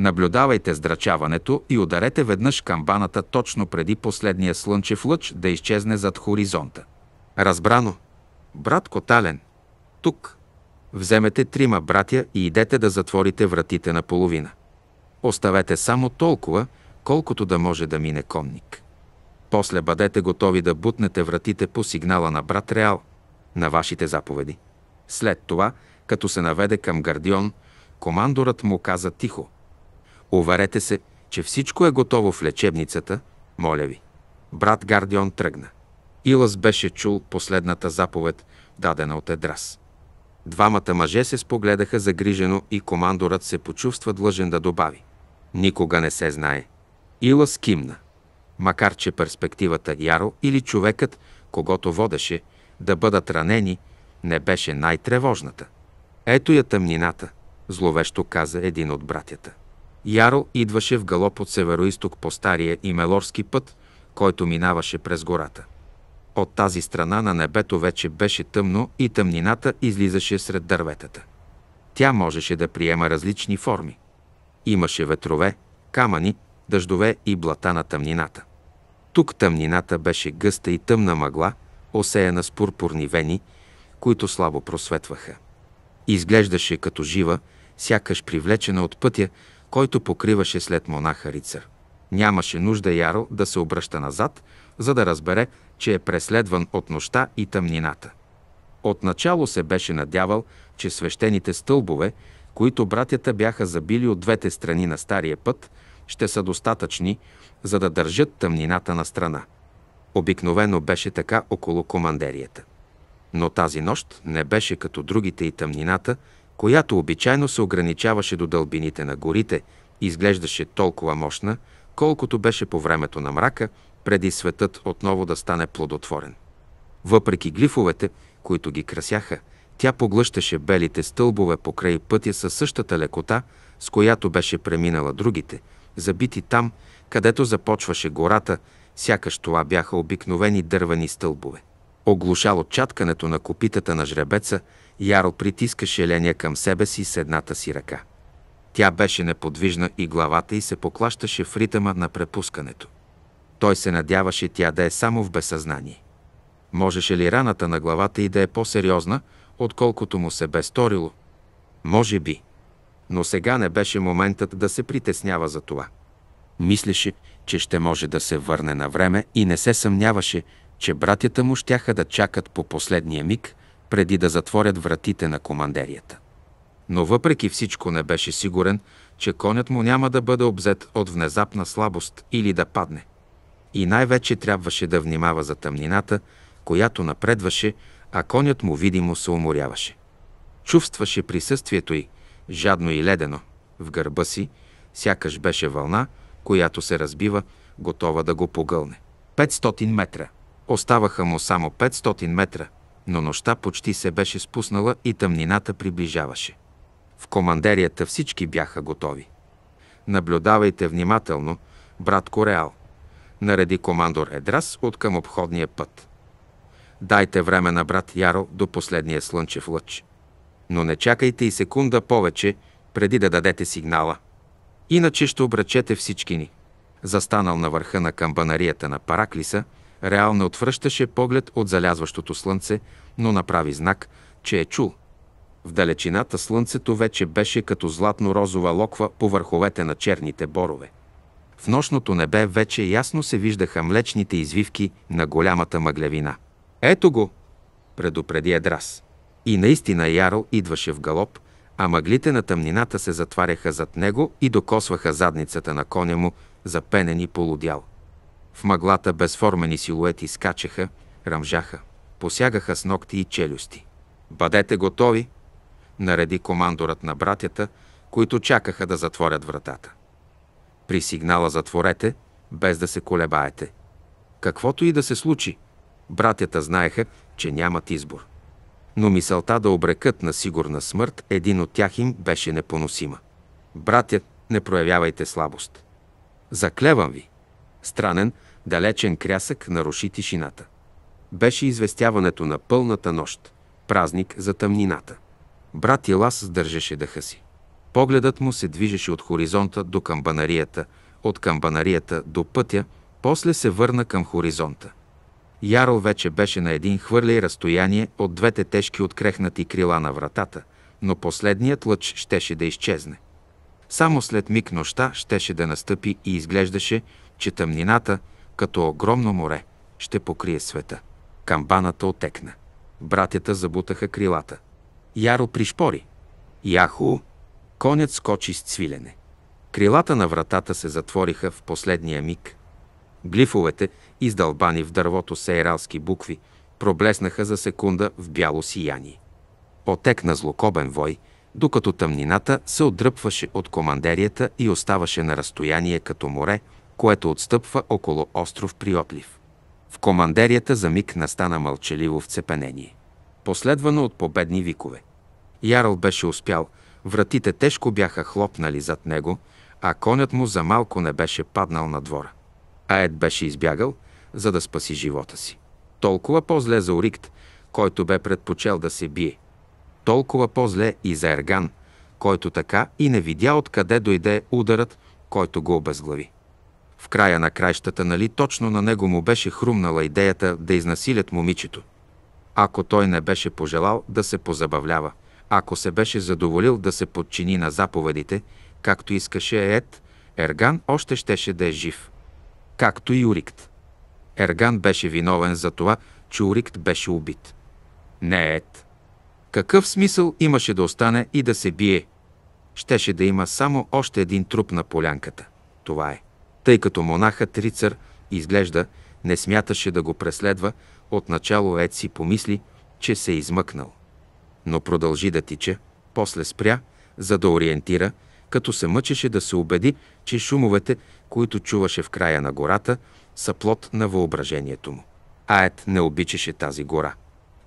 Наблюдавайте здрачаването и ударете веднъж камбаната точно преди последния слънчев лъч да изчезне зад хоризонта. Разбрано. Брат Котален. Тук. Вземете трима братя и идете да затворите вратите на половина. Оставете само толкова, колкото да може да мине конник. После бъдете готови да бутнете вратите по сигнала на брат Реал, на вашите заповеди. След това, като се наведе към Гардион, командорът му каза тихо – Уверете се, че всичко е готово в лечебницата, моля ви. Брат Гардион тръгна. Илас беше чул последната заповед, дадена от Едрас. Двамата мъже се спогледаха загрижено и командорът се почувства длъжен да добави. Никога не се знае. Илас кимна. Макар, че перспективата Яро или човекът, когато водеше, да бъдат ранени, не беше най-тревожната. Ето я тъмнината, зловещо каза един от братята. Яро идваше в галоп от северо-исток по стария и мелорски път, който минаваше през гората. От тази страна на небето вече беше тъмно и тъмнината излизаше сред дърветата. Тя можеше да приема различни форми. Имаше ветрове, камъни, дъждове и блата на тъмнината. Тук тъмнината беше гъста и тъмна мъгла, осеяна с пурпурни вени, които слабо просветваха. Изглеждаше като жива, сякаш привлечена от пътя, който покриваше след монаха рицар. Нямаше нужда Яро да се обръща назад, за да разбере, че е преследван от нощта и тъмнината. Отначало се беше надявал, че свещените стълбове, които братята бяха забили от двете страни на стария път, ще са достатъчни, за да държат тъмнината на страна. Обикновено беше така около командерията. Но тази нощ не беше като другите и тъмнината, която обичайно се ограничаваше до дълбините на горите изглеждаше толкова мощна, колкото беше по времето на мрака, преди светът отново да стане плодотворен. Въпреки глифовете, които ги красяха, тя поглъщаше белите стълбове покрай пътя със същата лекота, с която беше преминала другите, забити там, където започваше гората, сякаш това бяха обикновени дървени стълбове. Оглушал от чаткането на копитата на жребеца, Яро притискаше Леня към себе си с едната си ръка. Тя беше неподвижна и главата й се поклащаше в ритъма на препускането. Той се надяваше тя да е само в безсъзнание. Можеше ли раната на главата й да е по-сериозна, отколкото му се бе сторило? Може би. Но сега не беше моментът да се притеснява за това. Мислеше, че ще може да се върне на време и не се съмняваше, че братята му щяха да чакат по последния миг, преди да затворят вратите на командерията. Но въпреки всичко не беше сигурен, че конят му няма да бъде обзет от внезапна слабост или да падне. И най-вече трябваше да внимава за тъмнината, която напредваше, а конят му видимо се уморяваше. Чувстваше присъствието й, жадно и ледено, в гърба си, сякаш беше вълна, която се разбива, готова да го погълне. 500 метра – Оставаха му само 500 метра, но нощта почти се беше спуснала и тъмнината приближаваше. В командерията всички бяха готови. Наблюдавайте внимателно, брат Кореал, нареди командор Едрас от към обходния път. Дайте време на брат Яро до последния слънчев лъч. Но не чакайте и секунда повече, преди да дадете сигнала. Иначе ще обречете всички ни. Застанал на върха на камбанарията на Параклиса – Реал не отвръщаше поглед от залязващото слънце, но направи знак, че е чул. В далечината слънцето вече беше като златно-розова локва по върховете на черните борове. В нощното небе вече ясно се виждаха млечните извивки на голямата мъглевина. «Ето го!» – предупреди Едрас. И наистина Ярл идваше в галоп, а мъглите на тъмнината се затваряха зад него и докосваха задницата на коня му, запенени полудял. В мъглата безформени силуети скачаха, ръмжаха, посягаха с ногти и челюсти. «Бъдете готови!» нареди командорът на братята, които чакаха да затворят вратата. При сигнала затворете, без да се колебаете. Каквото и да се случи, братята знаеха, че нямат избор. Но мисълта да обрекат на сигурна смърт един от тях им беше непоносима. Братя, не проявявайте слабост. Заклевам ви, Странен, далечен крясък наруши тишината. Беше известяването на пълната нощ, празник за тъмнината. Брат Илас сдържаше дъха си. Погледът му се движеше от хоризонта до камбанарията, от камбанарията до пътя, после се върна към хоризонта. Ярл вече беше на един хвърлей разстояние от двете тежки открехнати крила на вратата, но последният лъч щеше да изчезне. Само след миг нощта щеше да настъпи и изглеждаше, че тъмнината, като огромно море, ще покрие света. Камбаната отекна. Братята забутаха крилата. Яро пришпори. Яху! Конят скочи с цвилене. Крилата на вратата се затвориха в последния миг. Глифовете, издълбани в дървото с ералски букви, проблеснаха за секунда в бяло сияние. Отекна злокобен вой, докато тъмнината се отдръпваше от командерията и оставаше на разстояние като море, което отстъпва около остров Приотлив. В командерията за миг настана мълчаливо вцепенение, последвано от победни викове. Ярл беше успял, вратите тежко бяха хлопнали зад него, а конят му за малко не беше паднал на двора. Аед беше избягал, за да спаси живота си. Толкова по-зле за Орикт, който бе предпочел да се бие. Толкова по-зле и за Ерган, който така и не видя откъде дойде ударът, който го обезглави. В края на краищата, нали точно на него му беше хрумнала идеята да изнасилят момичето. Ако той не беше пожелал да се позабавлява, ако се беше задоволил да се подчини на заповедите, както искаше Ед, Ерган още щеше да е жив. Както и Урикт. Ерган беше виновен за това, че Урикт беше убит. Не Ед. Какъв смисъл имаше да остане и да се бие? Щеше да има само още един труп на полянката. Това е тъй като монахът рицар изглежда не смяташе да го преследва, отначало Ед си помисли, че се е измъкнал. Но продължи да тича, после спря, за да ориентира, като се мъчеше да се убеди, че шумовете, които чуваше в края на гората, са плод на въображението му. Аед не обичаше тази гора.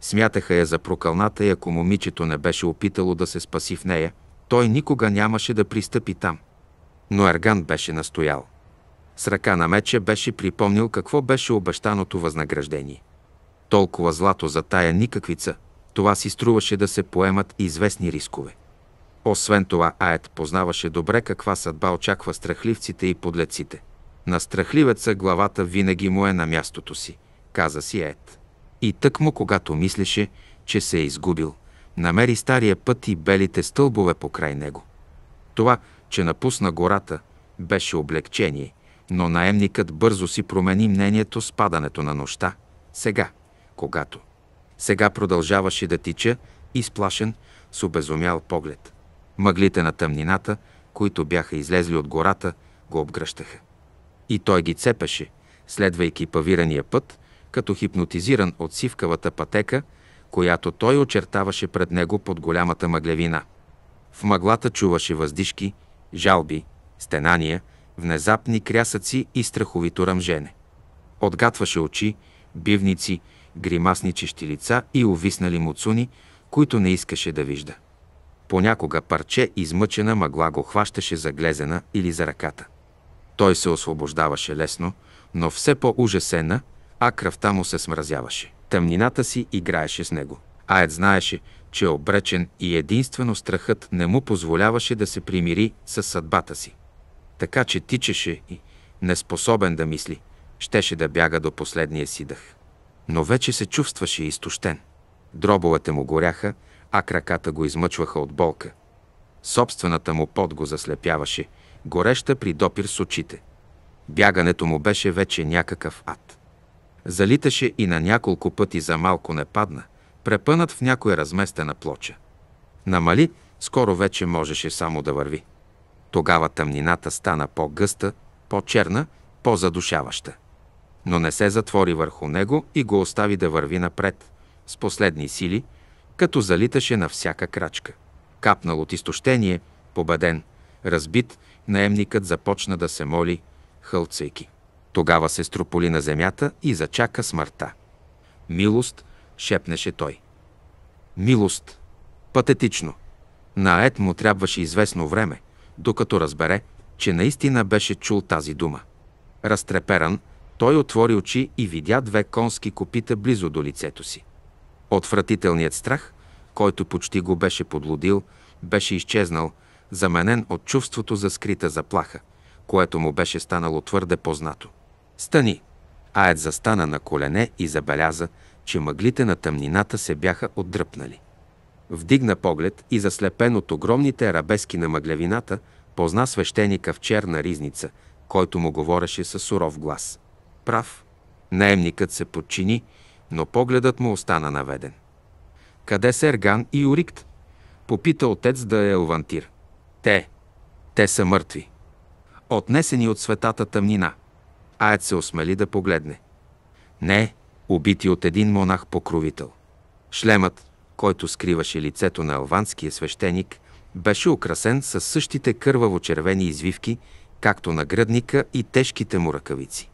Смятаха я за прокълната и ако момичето не беше опитало да се спаси в нея, той никога нямаше да пристъпи там. Но Ерган беше настоял. С ръка на меча беше припомнил какво беше обещаното възнаграждение. Толкова злато за тая никаквица, това си струваше да се поемат известни рискове. Освен това, Аед познаваше добре каква съдба очаква страхливците и подлеците. На страхливеца главата винаги му е на мястото си, каза си Аед. И тъкмо когато мислеше, че се е изгубил, намери стария път и белите стълбове покрай него. Това, че напусна гората, беше облегчение, но наемникът бързо си промени мнението с падането на нощта. Сега, когато. Сега продължаваше да тича, изплашен, с обезумял поглед. Мъглите на тъмнината, които бяха излезли от гората, го обгръщаха. И той ги цепеше, следвайки павирания път, като хипнотизиран от сивкавата пътека, която той очертаваше пред него под голямата мъглевина. В мъглата чуваше въздишки, жалби, стенания – внезапни крясъци и страховито ръмжене. Отгатваше очи, бивници, гримасничещи лица и увиснали муцуни, които не искаше да вижда. Понякога парче измъчена мъгла го хващаше за глезена или за ръката. Той се освобождаваше лесно, но все по-ужасена, а кръвта му се смразяваше. Тъмнината си играеше с него. Аед знаеше, че е обречен и единствено страхът не му позволяваше да се примири с съдбата си така че тичеше и, неспособен да мисли, щеше да бяга до последния си дъх. Но вече се чувстваше изтощен. Дробовете му горяха, а краката го измъчваха от болка. Собствената му пот го заслепяваше, гореща при допир с очите. Бягането му беше вече някакъв ад. Залиташе и на няколко пъти за малко не падна, препънат в някоя разместена плоча. Намали, скоро вече можеше само да върви. Тогава тъмнината стана по-гъста, по-черна, по-задушаваща. Но не се затвори върху него и го остави да върви напред, с последни сили, като залиташе на всяка крачка. Капнал от изтощение, победен, разбит, наемникът започна да се моли, хълцейки. Тогава се строполи на земята и зачака смъртта. Милост, шепнеше той. Милост. Патетично. На Ед му трябваше известно време – докато разбере, че наистина беше чул тази дума. Разтреперан, той отвори очи и видя две конски копита близо до лицето си. Отвратителният страх, който почти го беше подлудил, беше изчезнал, заменен от чувството за скрита заплаха, което му беше станало твърде познато. Стани! Аед застана на колене и забеляза, че мъглите на тъмнината се бяха отдръпнали. Вдигна поглед и заслепен от огромните арабески на мъглевината, позна свещеника в черна ризница, който му говореше със суров глас. Прав. Наемникът се подчини, но погледът му остана наведен. Къде са Ерган и Юрикт? Попита отец да е Елвантир. Те. Те са мъртви. Отнесени от светата тъмнина. Аят се осмели да погледне. Не, убити от един монах покровител. Шлемът, който скриваше лицето на алванския свещеник, беше украсен с същите кърваво-червени извивки, както на гръдника и тежките му ръкавици.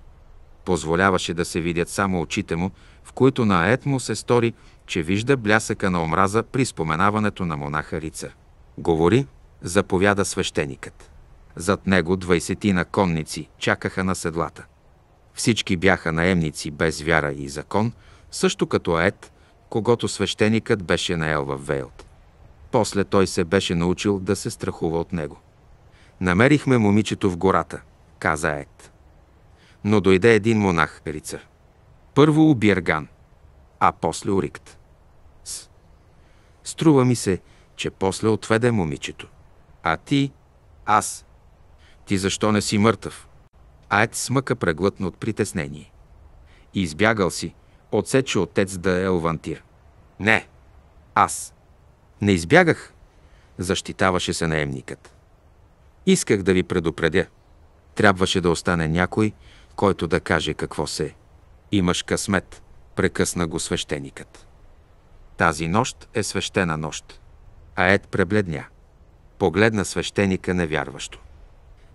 Позволяваше да се видят само очите му, в които на Ет му се стори, че вижда блясъка на омраза при споменаването на монаха Рица. Говори, заповяда свещеникът. Зад него двайсетина конници чакаха на седлата. Всички бяха наемници без вяра и закон, също като Аед, когато свещеникът беше наел в Вейлт. После той се беше научил да се страхува от него. Намерихме момичето в гората, каза Ед. Но дойде един монах, рицар. Първо Ерган. а после урикт. С. Струва ми се, че после отведе момичето. А ти, аз. Ти защо не си мъртъв? Аед смъка преглътно от притеснение. Избягал си, отсече отец да е овантир. Не, аз. Не избягах, защитаваше се наемникът. Исках да ви предупредя. Трябваше да остане някой, който да каже какво се е. Имаш късмет, прекъсна го свещеникът. Тази нощ е свещена нощ. Аед пребледня. Погледна свещеника невярващо.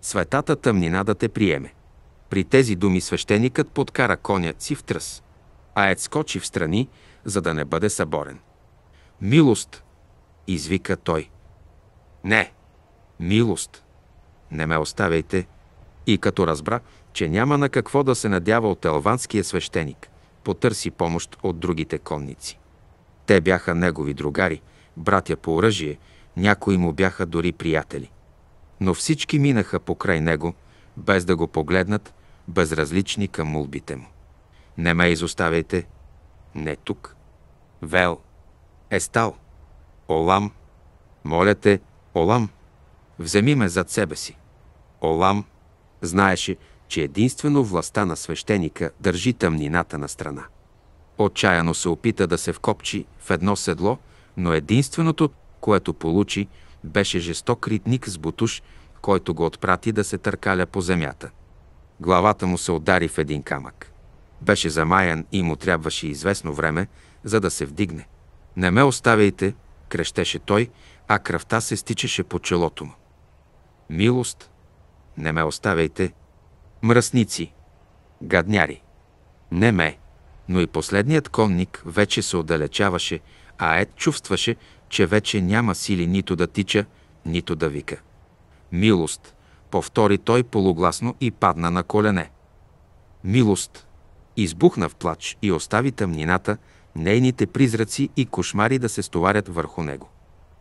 Светата тъмнина да те приеме. При тези думи свещеникът подкара конят си в тръс. Аец скочи в страни, за да не бъде съборен. Милост! извика той. Не! Милост! Не ме оставяйте! И като разбра, че няма на какво да се надява от елванския свещеник, потърси помощ от другите конници. Те бяха негови другари, братя по оръжие, някои му бяха дори приятели. Но всички минаха покрай него, без да го погледнат, безразлични към молбите му. Не ме изоставяйте. Не тук. Вел. Естал. Олам. Моля те, Олам. Вземи ме зад себе си. Олам знаеше, че единствено властта на свещеника държи тъмнината на страна. Отчаяно се опита да се вкопчи в едно седло, но единственото, което получи, беше жесток ритник с бутуш, който го отпрати да се търкаля по земята. Главата му се удари в един камък. Беше замаян и му трябваше известно време, за да се вдигне. Не ме оставяйте, крещеше той, а кръвта се стичаше по челото му. Милост, не ме оставяйте. Мръсници, гадняри. Не ме. Но и последният конник вече се отдалечаваше, а Ед чувстваше, че вече няма сили нито да тича, нито да вика. Милост, повтори той полугласно и падна на колене. Милост, Избухна в плач и остави тъмнината, нейните призраци и кошмари да се стоварят върху него.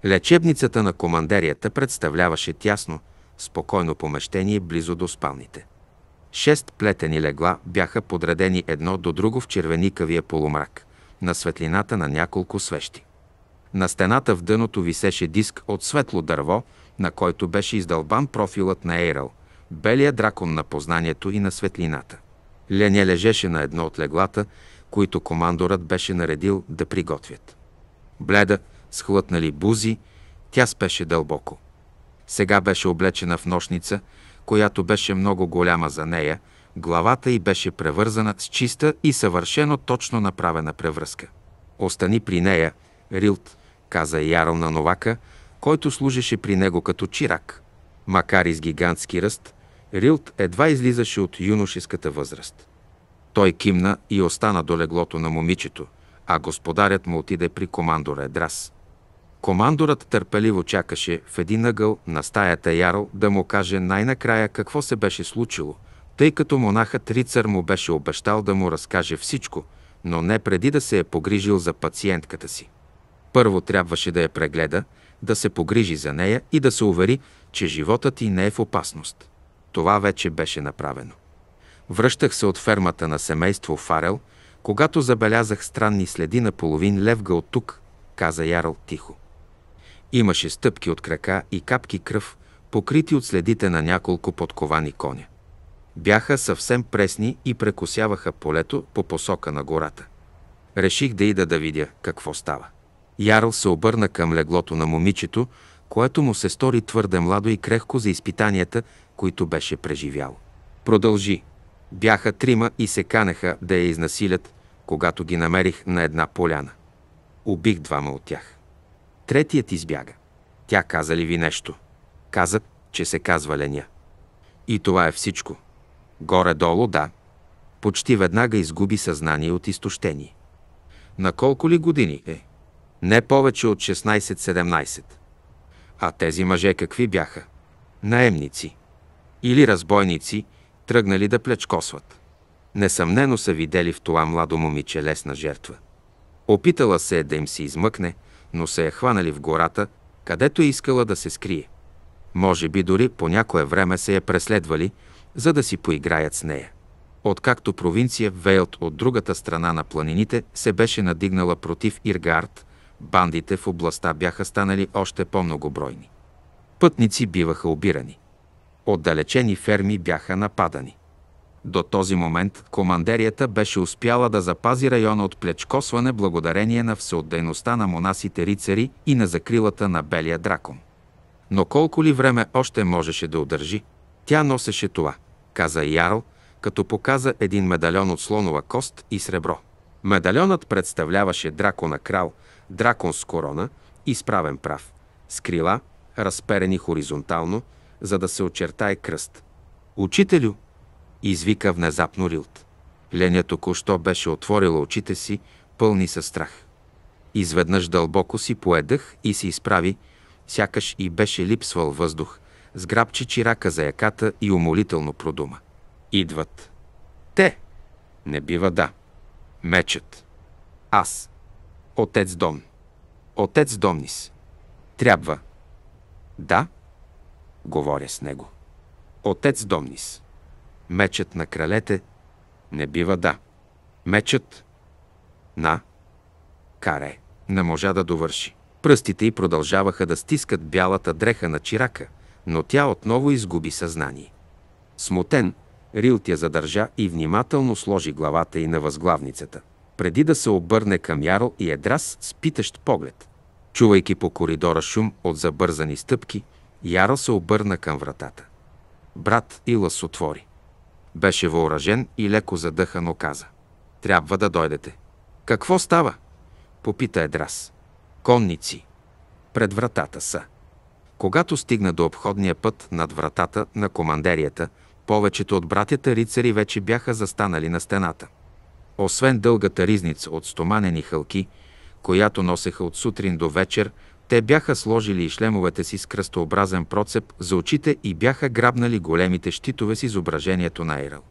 Лечебницата на командерията представляваше тясно, спокойно помещение близо до спалните. Шест плетени легла бяха подредени едно до друго в червеникавия полумрак, на светлината на няколко свещи. На стената в дъното висеше диск от светло дърво, на който беше издълбан профилът на Ейрал, белия дракон на познанието и на светлината. Леня лежеше на едно от леглата, които командорът беше наредил да приготвят. Бледа, схлътнали бузи, тя спеше дълбоко. Сега беше облечена в нощница, която беше много голяма за нея, главата й беше превързана с чиста и съвършено точно направена превръзка. Остани при нея, Рилт, каза Ярл на Новака, който служеше при него като чирак. Макар и с гигантски ръст, Рилт едва излизаше от юношеската възраст. Той кимна и остана до леглото на момичето, а господарят му отиде при командора Едрас. Командорът търпеливо чакаше в един ъгъл на стаята Ярл да му каже най-накрая какво се беше случило, тъй като монахът Рицар му беше обещал да му разкаже всичко, но не преди да се е погрижил за пациентката си. Първо трябваше да я прегледа, да се погрижи за нея и да се увери, че животът ти не е в опасност. Това вече беше направено. Връщах се от фермата на семейство Фарел, когато забелязах странни следи на половин левга от тук, каза Ярл тихо. Имаше стъпки от крака и капки кръв, покрити от следите на няколко подковани коня. Бяха съвсем пресни и прекосяваха полето по посока на гората. Реших да ида да видя какво става. Ярл се обърна към леглото на момичето, което му се стори твърде младо и крехко за изпитанията, които беше преживял. Продължи. Бяха трима и се канеха да я изнасилят, когато ги намерих на една поляна. Убих двама от тях. Третият избяга. Тя каза ли ви нещо? Каза, че се казва Леня. И това е всичко. Горе-долу, да. Почти веднага изгуби съзнание от изтощение. На колко ли години е? Не повече от 16-17. А тези мъже какви бяха? Наемници или разбойници, тръгнали да плячкосват. Несъмнено са видели в това младо момиче лесна жертва. Опитала се е да им се измъкне, но се е хванали в гората, където е искала да се скрие. Може би дори по някое време се я е преследвали, за да си поиграят с нея. Откакто провинция Вейлт от другата страна на планините се беше надигнала против Иргард, бандите в областта бяха станали още по-многобройни. Пътници биваха обирани. Отдалечени ферми бяха нападани. До този момент командерията беше успяла да запази района от плечкосване благодарение на всеотдейността на монасите рицари и на закрилата на белия дракон. Но колко ли време още можеше да удържи? Тя носеше това, каза Ярл, като показа един медальон от слонова кост и сребро. Медальонът представляваше дракона крал, дракон с корона, изправен прав, с крила, разперени хоризонтално, за да се очертае кръст. Учителю! извика внезапно Рилт. Леня току-що беше отворила очите си, пълни със страх. Изведнъж дълбоко си поедах и се изправи, сякаш и беше липсвал въздух, сграбчи чирака за яката и умолително продума. Идват. Те. Не бива да. Мечът. Аз. Отец Дон. Отец Домнис. Трябва. Да, говоря с него. Отец Домнис. Мечът на кралете не бива да. Мечът на каре не можа да довърши. Пръстите й продължаваха да стискат бялата дреха на чирака, но тя отново изгуби съзнание. Смутен, Рил тя задържа и внимателно сложи главата й на възглавницата, преди да се обърне към Ярл и Едрас с питащ поглед. Чувайки по коридора шум от забързани стъпки, Яро се обърна към вратата. Брат Илас отвори. Беше въоръжен и леко задъхано каза. Трябва да дойдете. Какво става? Попита Едрас. Конници. Пред вратата са. Когато стигна до обходния път над вратата на командерията, повечето от братята рицари вече бяха застанали на стената. Освен дългата ризница от стоманени хълки, която носеха от сутрин до вечер, те бяха сложили и шлемовете си с кръстообразен процеп за очите и бяха грабнали големите щитове с изображението на Ерал.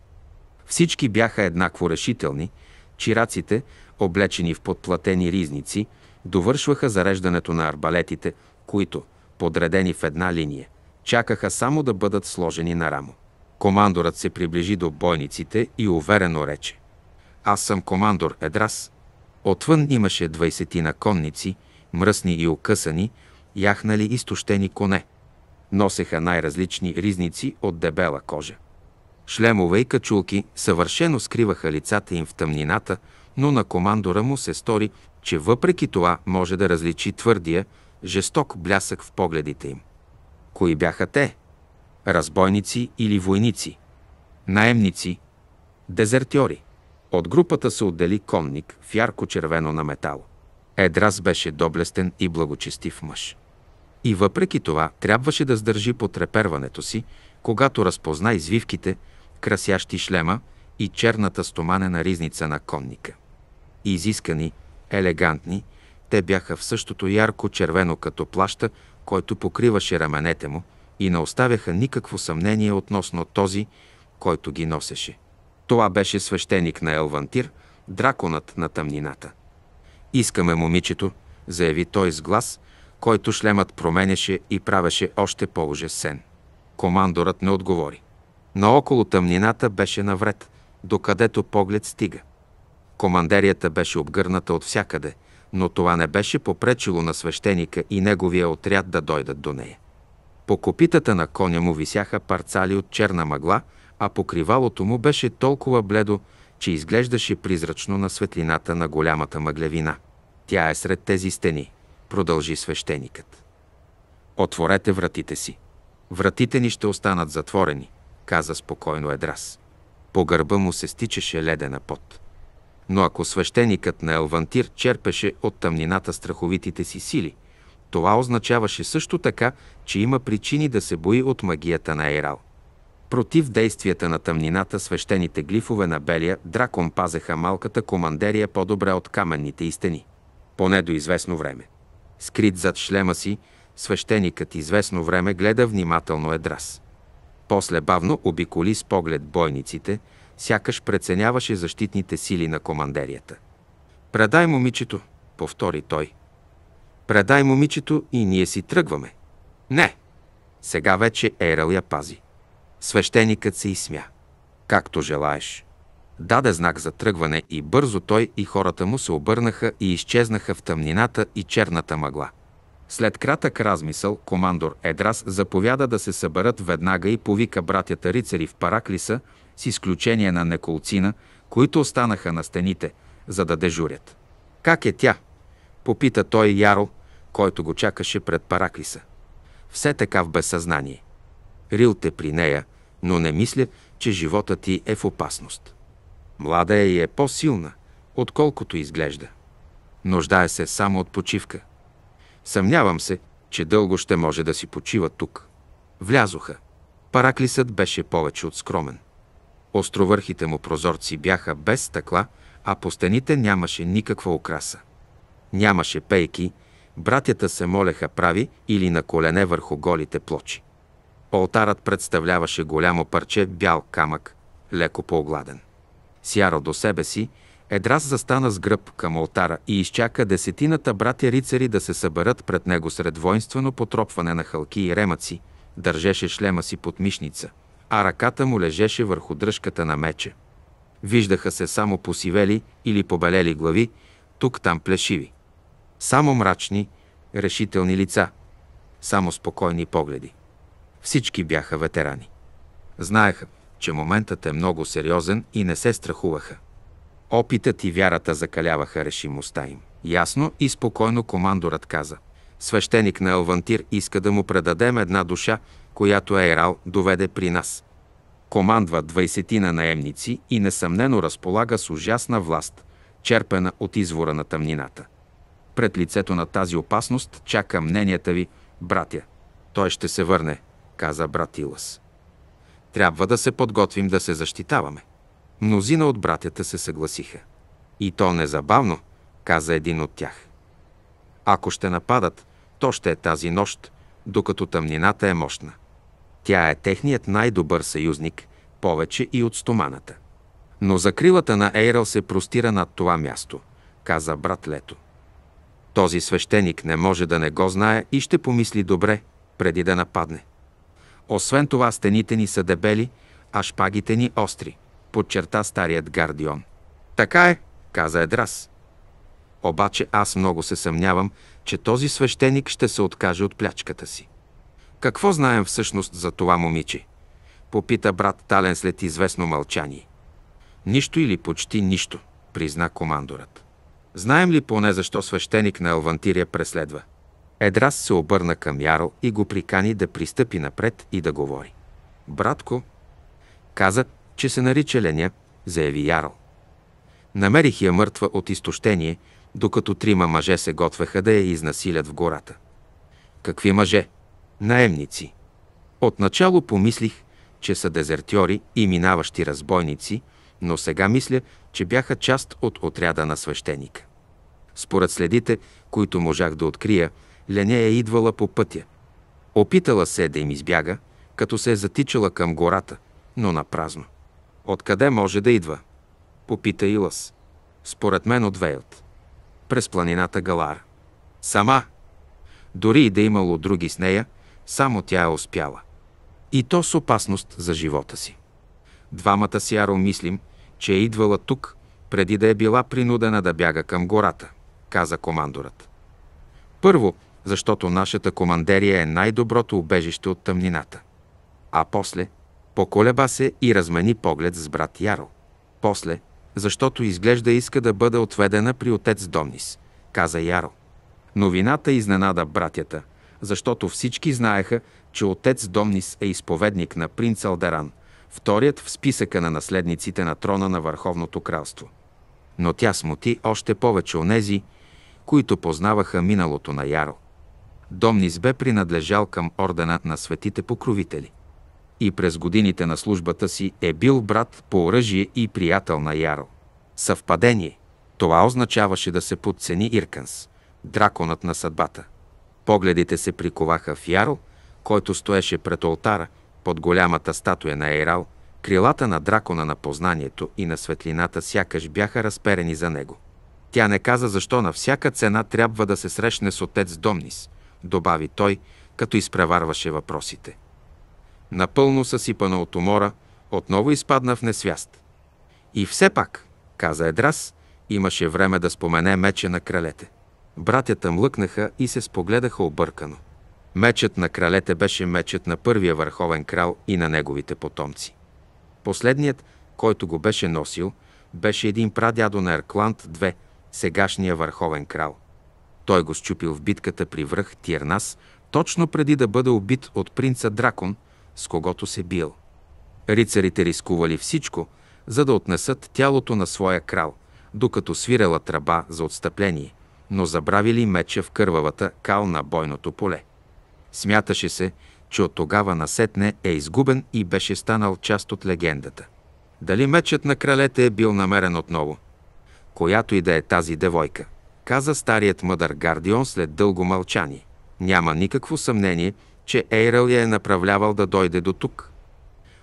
Всички бяха еднакво решителни, чираците, облечени в подплатени ризници, довършваха зареждането на арбалетите, които, подредени в една линия, чакаха само да бъдат сложени на рамо. Командорът се приближи до бойниците и уверено рече. Аз съм командор Едрас. Отвън имаше двайсетина конници – мръсни и окъсани, яхнали изтощени коне. Носеха най-различни ризници от дебела кожа. Шлемове и качулки съвършено скриваха лицата им в тъмнината, но на командора му се стори, че въпреки това може да различи твърдия, жесток блясък в погледите им. Кои бяха те? Разбойници или войници? Наемници? Дезертьори? От групата се отдели конник в ярко-червено на метал. Едрас беше доблестен и благочестив мъж. И въпреки това трябваше да сдържи потреперването си, когато разпозна извивките, красящи шлема и черната стоманена ризница на конника. Изискани, елегантни, те бяха в същото ярко-червено като плаща, който покриваше раменете му и не оставяха никакво съмнение относно този, който ги носеше. Това беше свещеник на Елвантир, драконът на тъмнината. Искаме момичето, заяви той с глас, който шлемът променяше и правеше още по-ужасен. Командорът не отговори. Наоколо тъмнината беше навред, докъдето поглед стига. Командерията беше обгърната от всякъде, но това не беше попречило на свещеника и неговия отряд да дойдат до нея. По копитата на коня му висяха парцали от черна мъгла, а покривалото му беше толкова бледо, че изглеждаше призрачно на светлината на голямата мъглевина. Тя е сред тези стени, продължи свещеникът. Отворете вратите си. Вратите ни ще останат затворени, каза спокойно Едрас. По гърба му се стичаше ледена пот. Но ако свещеникът на Елвантир черпеше от тъмнината страховитите си сили, това означаваше също така, че има причини да се бои от магията на Ейрал. Против действията на тъмнината, свещените глифове на белия дракон пазеха малката командерия по-добре от каменните и стени поне до известно време. Скрит зад шлема си, свещеникът известно време гледа внимателно Едрас. После бавно обиколи с поглед бойниците, сякаш преценяваше защитните сили на командерията. «Предай момичето», повтори той. «Предай момичето и ние си тръгваме». «Не!» Сега вече Ерал я пази. Свещеникът се изсмя. «Както желаеш» даде знак за тръгване и бързо той и хората му се обърнаха и изчезнаха в тъмнината и черната мъгла. След кратък размисъл, командор Едрас заповяда да се съберат веднага и повика братята рицари в Параклиса, с изключение на Неколцина, които останаха на стените, за да дежурят. «Как е тя?» – попита той Яро, който го чакаше пред Параклиса. Все така в безсъзнание. Рил те при нея, но не мисля, че живота ти е в опасност. Млада е и е по-силна, отколкото изглежда. Нуждае се само от почивка. Съмнявам се, че дълго ще може да си почива тук. Влязоха. Параклисът беше повече от скромен. Островърхите му прозорци бяха без стъкла, а по стените нямаше никаква украса. Нямаше пейки, братята се молеха прави или на колене върху голите плочи. Олтарът представляваше голямо парче бял камък, леко поогладен. Сяро до себе си, Едрас застана с гръб към алтара и изчака десетината братя рицари да се съберат пред него сред воинствено потропване на хълки и ремъци, държеше шлема си под мишница, а ръката му лежеше върху дръжката на мече. Виждаха се само посивели или побелели глави, тук-там плешиви. Само мрачни, решителни лица, само спокойни погледи. Всички бяха ветерани. Знаеха, че моментът е много сериозен и не се страхуваха. Опитът и вярата закаляваха решимостта им. Ясно и спокойно командорът каза. Свещеник на Алвантир иска да му предадем една душа, която Ейрал доведе при нас. Командва на наемници и несъмнено разполага с ужасна власт, черпена от извора на тъмнината. Пред лицето на тази опасност чака мненията ви, братя. Той ще се върне, каза брат Илас. Трябва да се подготвим да се защитаваме. Мнозина от братята се съгласиха. И то незабавно, каза един от тях. Ако ще нападат, то ще е тази нощ, докато тъмнината е мощна. Тя е техният най-добър съюзник, повече и от стоманата. Но закрилата на Ейрал се простира над това място, каза брат Лето. Този свещеник не може да не го знае и ще помисли добре, преди да нападне. Освен това, стените ни са дебели, а шпагите ни остри, подчерта старият гардион. Така е, каза Едрас. Обаче аз много се съмнявам, че този свещеник ще се откаже от плячката си. Какво знаем всъщност за това момиче? Попита брат Тален след известно мълчание. Нищо или почти нищо, призна командорът. Знаем ли поне защо свещеник на Алвантирия преследва? Едрас се обърна към Яро и го прикани да пристъпи напред и да говори. Братко, каза, че се нарича Леня, заяви Яро. Намерих я мъртва от изтощение, докато трима мъже се готвеха да я изнасилят в гората. Какви мъже? Наемници. Отначало помислих, че са дезертьори и минаващи разбойници, но сега мисля, че бяха част от отряда на свещеника. Според следите, които можах да открия, Ленея е идвала по пътя. Опитала се да им избяга, като се е затичала към гората, но на празно. Откъде може да идва? Попита Илас. Според мен от Вейлт. През планината Галар. Сама. Дори и да имало други с нея, само тя е успяла. И то с опасност за живота си. Двамата си Аро мислим, че е идвала тук, преди да е била принудена да бяга към гората, каза командорът. Първо, защото нашата командерия е най-доброто убежище от тъмнината. А после, поколеба се и размени поглед с брат Яро. После, защото изглежда иска да бъде отведена при отец Домнис, каза Яро. Новината изненада братята, защото всички знаеха, че отец Домнис е изповедник на принц Алдеран, вторият в списъка на наследниците на трона на Върховното кралство. Но тя смути още повече онези, които познаваха миналото на Яро. Домнис бе принадлежал към ордена на светите покровители. И през годините на службата си е бил брат по оръжие и приятел на Ярл. Съвпадение. Това означаваше да се подцени Ирканс, драконът на съдбата. Погледите се приковаха в Ярл, който стоеше пред олтара, под голямата статуя на Ейрал, крилата на дракона на познанието и на светлината сякаш бяха разперени за него. Тя не каза защо на всяка цена трябва да се срещне с отец Домнис, добави той, като изпреварваше въпросите. Напълно съсипана от умора, отново изпадна в несвяст. И все пак, каза Едрас, имаше време да спомене меча на кралете. Братята млъкнаха и се спогледаха объркано. Мечът на кралете беше мечът на първия върховен крал и на неговите потомци. Последният, който го беше носил, беше един прадядо на Еркланд II, сегашния върховен крал. Той го щупил в битката при връх Тирнас, точно преди да бъде убит от принца Дракон, с когото се бил. Рицарите рискували всичко, за да отнесат тялото на своя крал, докато свирела тръба за отстъпление, но забравили меча в кървавата кал на бойното поле. Смяташе се, че от тогава насетне е изгубен и беше станал част от легендата. Дали мечът на кралете е бил намерен отново? Която и да е тази девойка каза старият мъдър Гардион след дълго мълчание. Няма никакво съмнение, че Ейрал я е направлявал да дойде до тук.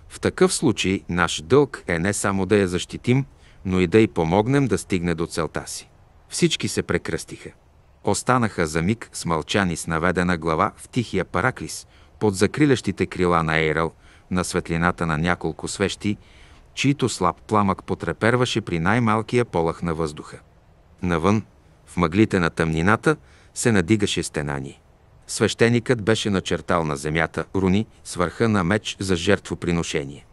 В такъв случай наш дълг е не само да я защитим, но и да й помогнем да стигне до целта си. Всички се прекръстиха. Останаха за миг с мълчани с наведена глава в тихия параклис, под закрилящите крила на Ейрал, на светлината на няколко свещи, чието слаб пламък потреперваше при най-малкия полах на въздуха. Навън в мъглите на тъмнината се надигаше стена ни. Свещеникът беше начертал на земята руни с върха на меч за жертвоприношение.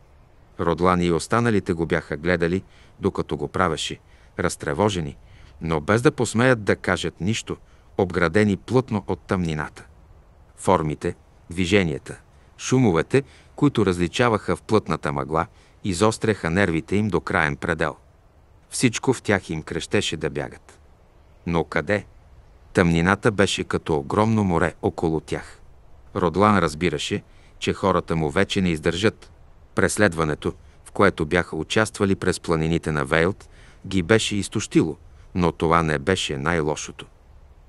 Родлани и останалите го бяха гледали, докато го правеше, разтревожени, но без да посмеят да кажат нищо, обградени плътно от тъмнината. Формите, движенията, шумовете, които различаваха в плътната мъгла, изостряха нервите им до краен предел. Всичко в тях им крещеше да бягат. Но къде? Тъмнината беше като огромно море около тях. Родлан разбираше, че хората му вече не издържат. Преследването, в което бяха участвали през планините на Вейлт, ги беше изтощило, но това не беше най-лошото.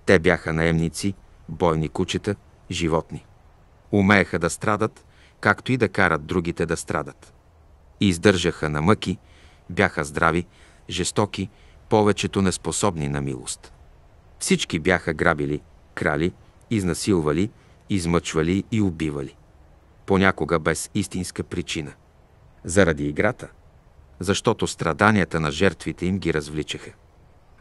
Те бяха наемници, бойни кучета, животни. Умееха да страдат, както и да карат другите да страдат. Издържаха на мъки, бяха здрави, жестоки, повечето неспособни на милост. Всички бяха грабили, крали, изнасилвали, измъчвали и убивали. Понякога без истинска причина. Заради играта. Защото страданията на жертвите им ги развличаха.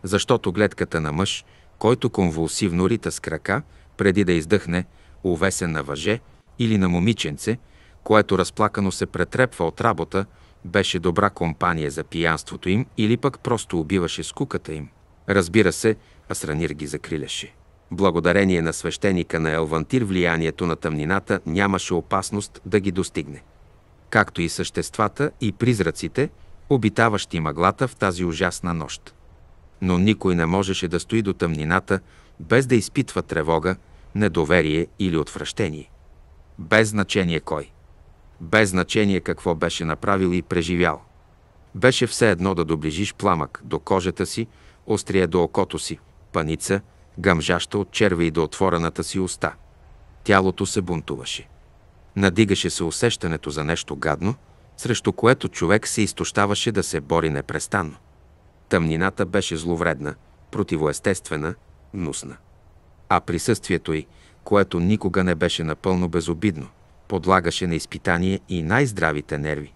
Защото гледката на мъж, който конвулсивно рита с крака, преди да издъхне, увесен на въже или на момиченце, което разплакано се претрепва от работа, беше добра компания за пиянството им или пък просто убиваше скуката им. Разбира се, Асранир ги закриляше. Благодарение на свещеника на Елвантир влиянието на тъмнината нямаше опасност да ги достигне. Както и съществата и призраците, обитаващи мъглата в тази ужасна нощ. Но никой не можеше да стои до тъмнината, без да изпитва тревога, недоверие или отвращение. Без значение кой – без значение какво беше направил и преживял. Беше все едно да доближиш пламък до кожата си, острие до окото си, паница, гъмжаща от черви и до отворената си уста. Тялото се бунтуваше. Надигаше се усещането за нещо гадно, срещу което човек се изтощаваше да се бори непрестанно. Тъмнината беше зловредна, противоестествена, нусна. А присъствието й, което никога не беше напълно безобидно, подлагаше на изпитание и най-здравите нерви.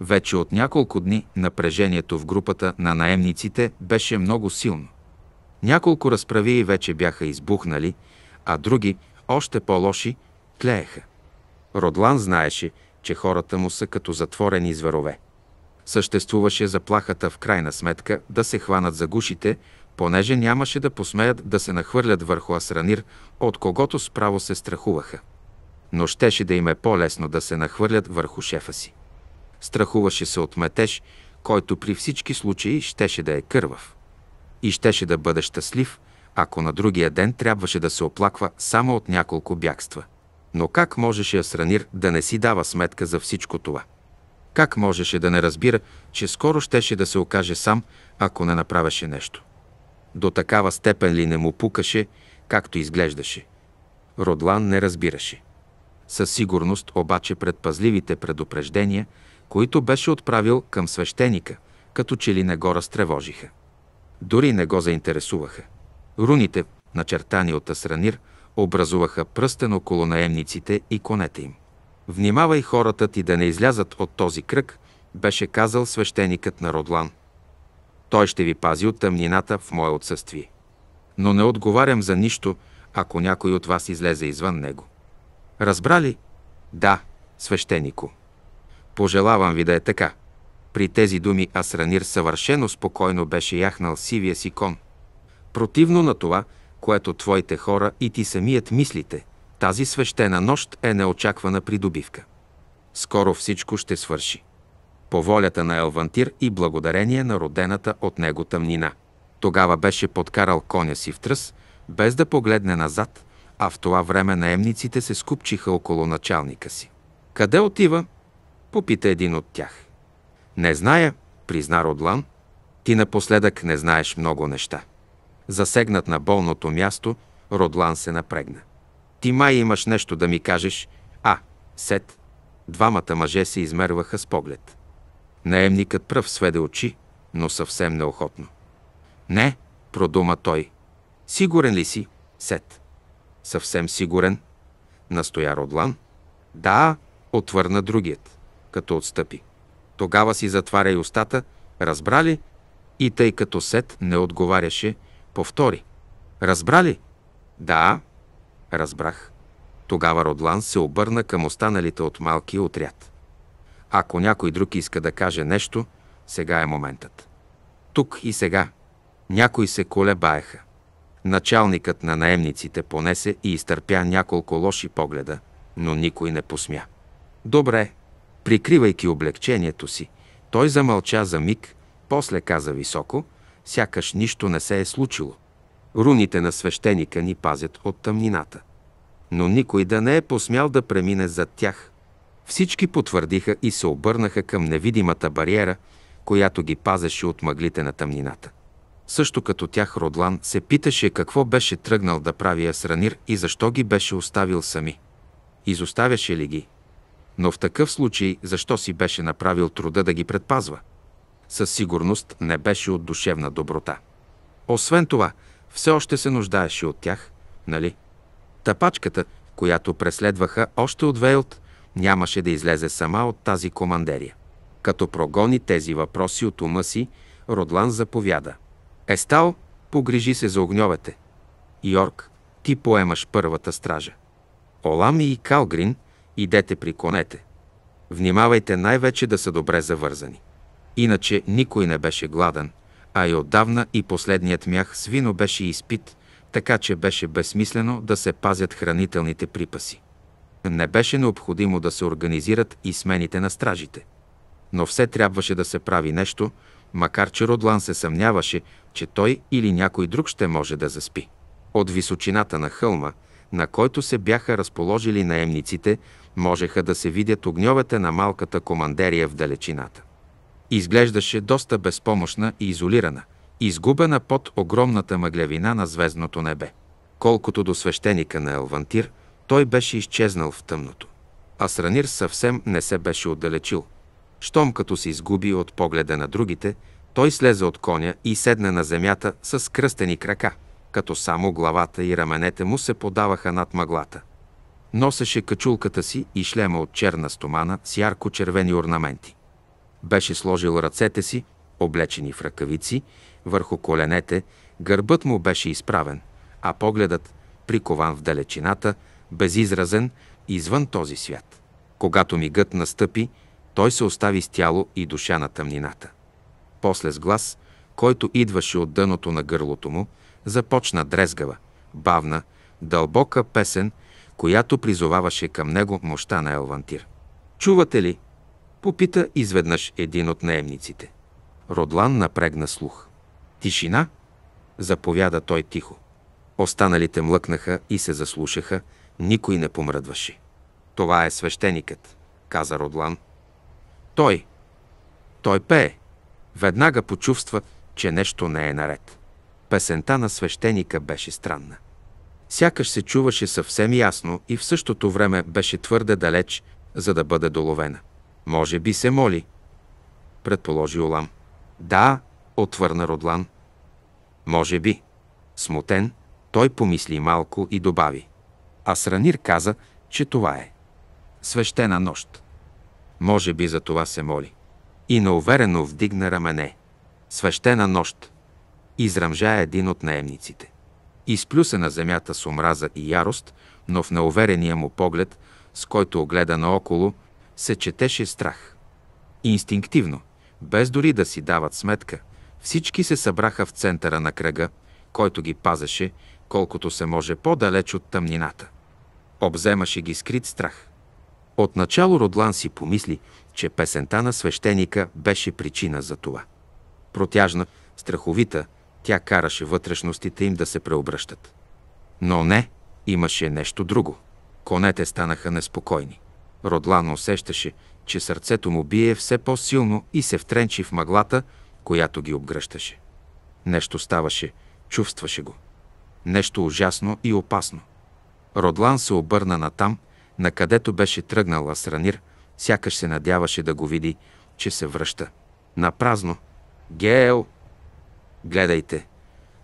Вече от няколко дни напрежението в групата на наемниците беше много силно. Няколко разправи вече бяха избухнали, а други, още по-лоши, тлееха. Родлан знаеше, че хората му са като затворени зверове. Съществуваше заплахата в крайна сметка да се хванат за гушите, понеже нямаше да посмеят да се нахвърлят върху Асранир, от когото справо се страхуваха но щеше да им е по-лесно да се нахвърлят върху шефа си. Страхуваше се от метеж, който при всички случаи щеше да е кървав. И щеше да бъде щастлив, ако на другия ден трябваше да се оплаква само от няколко бягства. Но как можеше Асранир да не си дава сметка за всичко това? Как можеше да не разбира, че скоро щеше да се окаже сам, ако не направеше нещо? До такава степен ли не му пукаше, както изглеждаше? Родлан не разбираше. Със сигурност обаче предпазливите предупреждения, които беше отправил към свещеника, като че ли не го разтревожиха. Дори не го заинтересуваха. Руните, начертани от Асранир, образуваха пръстен около наемниците и конете им. Внимавай хората ти да не излязат от този кръг, беше казал свещеникът на Родлан. Той ще ви пази от тъмнината в мое отсъствие. Но не отговарям за нищо, ако някой от вас излезе извън него. Разбрали? Да, свещенико. Пожелавам ви да е така. При тези думи Асранир съвършено спокойно беше яхнал сивия си кон. Противно на това, което твоите хора и ти самият мислите, тази свещена нощ е неочаквана придобивка. Скоро всичко ще свърши. По волята на Елвантир и благодарение на родената от него тъмнина. Тогава беше подкарал коня си в тръс, без да погледне назад, а в това време наемниците се скупчиха около началника си. Къде отива? Попита един от тях. Не зная, призна Родлан. Ти напоследък не знаеш много неща. Засегнат на болното място, Родлан се напрегна. Ти май имаш нещо да ми кажеш. А, сет. Двамата мъже се измерваха с поглед. Наемникът пръв сведе очи, но съвсем неохотно. Не, продума той. Сигурен ли си, Сет? Съвсем сигурен? Настоя Родлан. Да, отвърна другият, като отстъпи. Тогава си затваряй устата, разбрали? И тъй като Сет не отговаряше, повтори. Разбрали? Да, разбрах. Тогава Родлан се обърна към останалите от малкия отряд. Ако някой друг иска да каже нещо, сега е моментът. Тук и сега. Някои се колебаеха. Началникът на наемниците понесе и изтърпя няколко лоши погледа, но никой не посмя. Добре, прикривайки облегчението си, той замълча за миг, после каза високо, сякаш нищо не се е случило. Руните на свещеника ни пазят от тъмнината. Но никой да не е посмял да премине зад тях. Всички потвърдиха и се обърнаха към невидимата бариера, която ги пазеше от мъглите на тъмнината също като тях Родлан се питаше какво беше тръгнал да прави Асранир и защо ги беше оставил сами. Изоставяше ли ги? Но в такъв случай защо си беше направил труда да ги предпазва? Със сигурност не беше от душевна доброта. Освен това, все още се нуждаеше от тях, нали? Тапачката, която преследваха още от Вейлт, нямаше да излезе сама от тази командерия. Като прогони тези въпроси от ума си, Родлан заповяда – Естал, погрижи се за огньовете. Йорк, ти поемаш първата стража. Олами и Калгрин, идете при конете. Внимавайте най-вече да са добре завързани. Иначе никой не беше гладен, а и отдавна и последният мях с вино беше изпит, така че беше безсмислено да се пазят хранителните припаси. Не беше необходимо да се организират и смените на стражите. Но все трябваше да се прави нещо, макар че Родлан се съмняваше, че той или някой друг ще може да заспи. От височината на хълма, на който се бяха разположили наемниците, можеха да се видят огньовете на малката командерия в далечината. Изглеждаше доста безпомощна и изолирана, изгубена под огромната мъглявина на звездното небе. Колкото до свещеника на Елвантир, той беше изчезнал в тъмното. А Сранир съвсем не се беше отдалечил – щом като се изгуби от погледа на другите, той слезе от коня и седна на земята с кръстени крака, като само главата и раменете му се подаваха над мъглата. Носеше качулката си и шлема от черна стомана с ярко-червени орнаменти. Беше сложил ръцете си, облечени в ръкавици, върху коленете, гърбът му беше изправен, а погледът, прикован в далечината, безизразен, извън този свят. Когато мигът настъпи, той се остави с тяло и душа на тъмнината. После с глас, който идваше от дъното на гърлото му, започна дрезгава, бавна, дълбока песен, която призоваваше към него мощта на Елвантир. «Чувате ли?» попита изведнъж един от наемниците. Родлан напрегна слух. «Тишина?» заповяда той тихо. Останалите млъкнаха и се заслушаха, никой не помръдваше. Това е свещеникът, каза Родлан, той. Той пее. Веднага почувства, че нещо не е наред. Песента на свещеника беше странна. Сякаш се чуваше съвсем ясно и в същото време беше твърде далеч, за да бъде доловена. Може би се моли, предположи Олам. Да, отвърна Родлан. Може би. Смутен, той помисли малко и добави. А Сранир каза, че това е. Свещена нощ. Може би за това се моли. И неуверено вдигна рамене. Свещена нощ. Израмжа един от наемниците. Изплю се на земята с омраза и ярост, но в неуверения му поглед, с който огледа наоколо, се четеше страх. Инстинктивно, без дори да си дават сметка, всички се събраха в центъра на кръга, който ги пазеше, колкото се може по-далеч от тъмнината. Обземаше ги скрит страх – Отначало Родлан си помисли, че песента на свещеника беше причина за това. Протяжна, страховита, тя караше вътрешностите им да се преобръщат. Но не, имаше нещо друго. Конете станаха неспокойни. Родлан усещаше, че сърцето му бие все по-силно и се втренчи в мъглата, която ги обгръщаше. Нещо ставаше, чувстваше го. Нещо ужасно и опасно. Родлан се обърна натам на където беше тръгнал Ранир, сякаш се надяваше да го види, че се връща. На празно. Геел! Гледайте,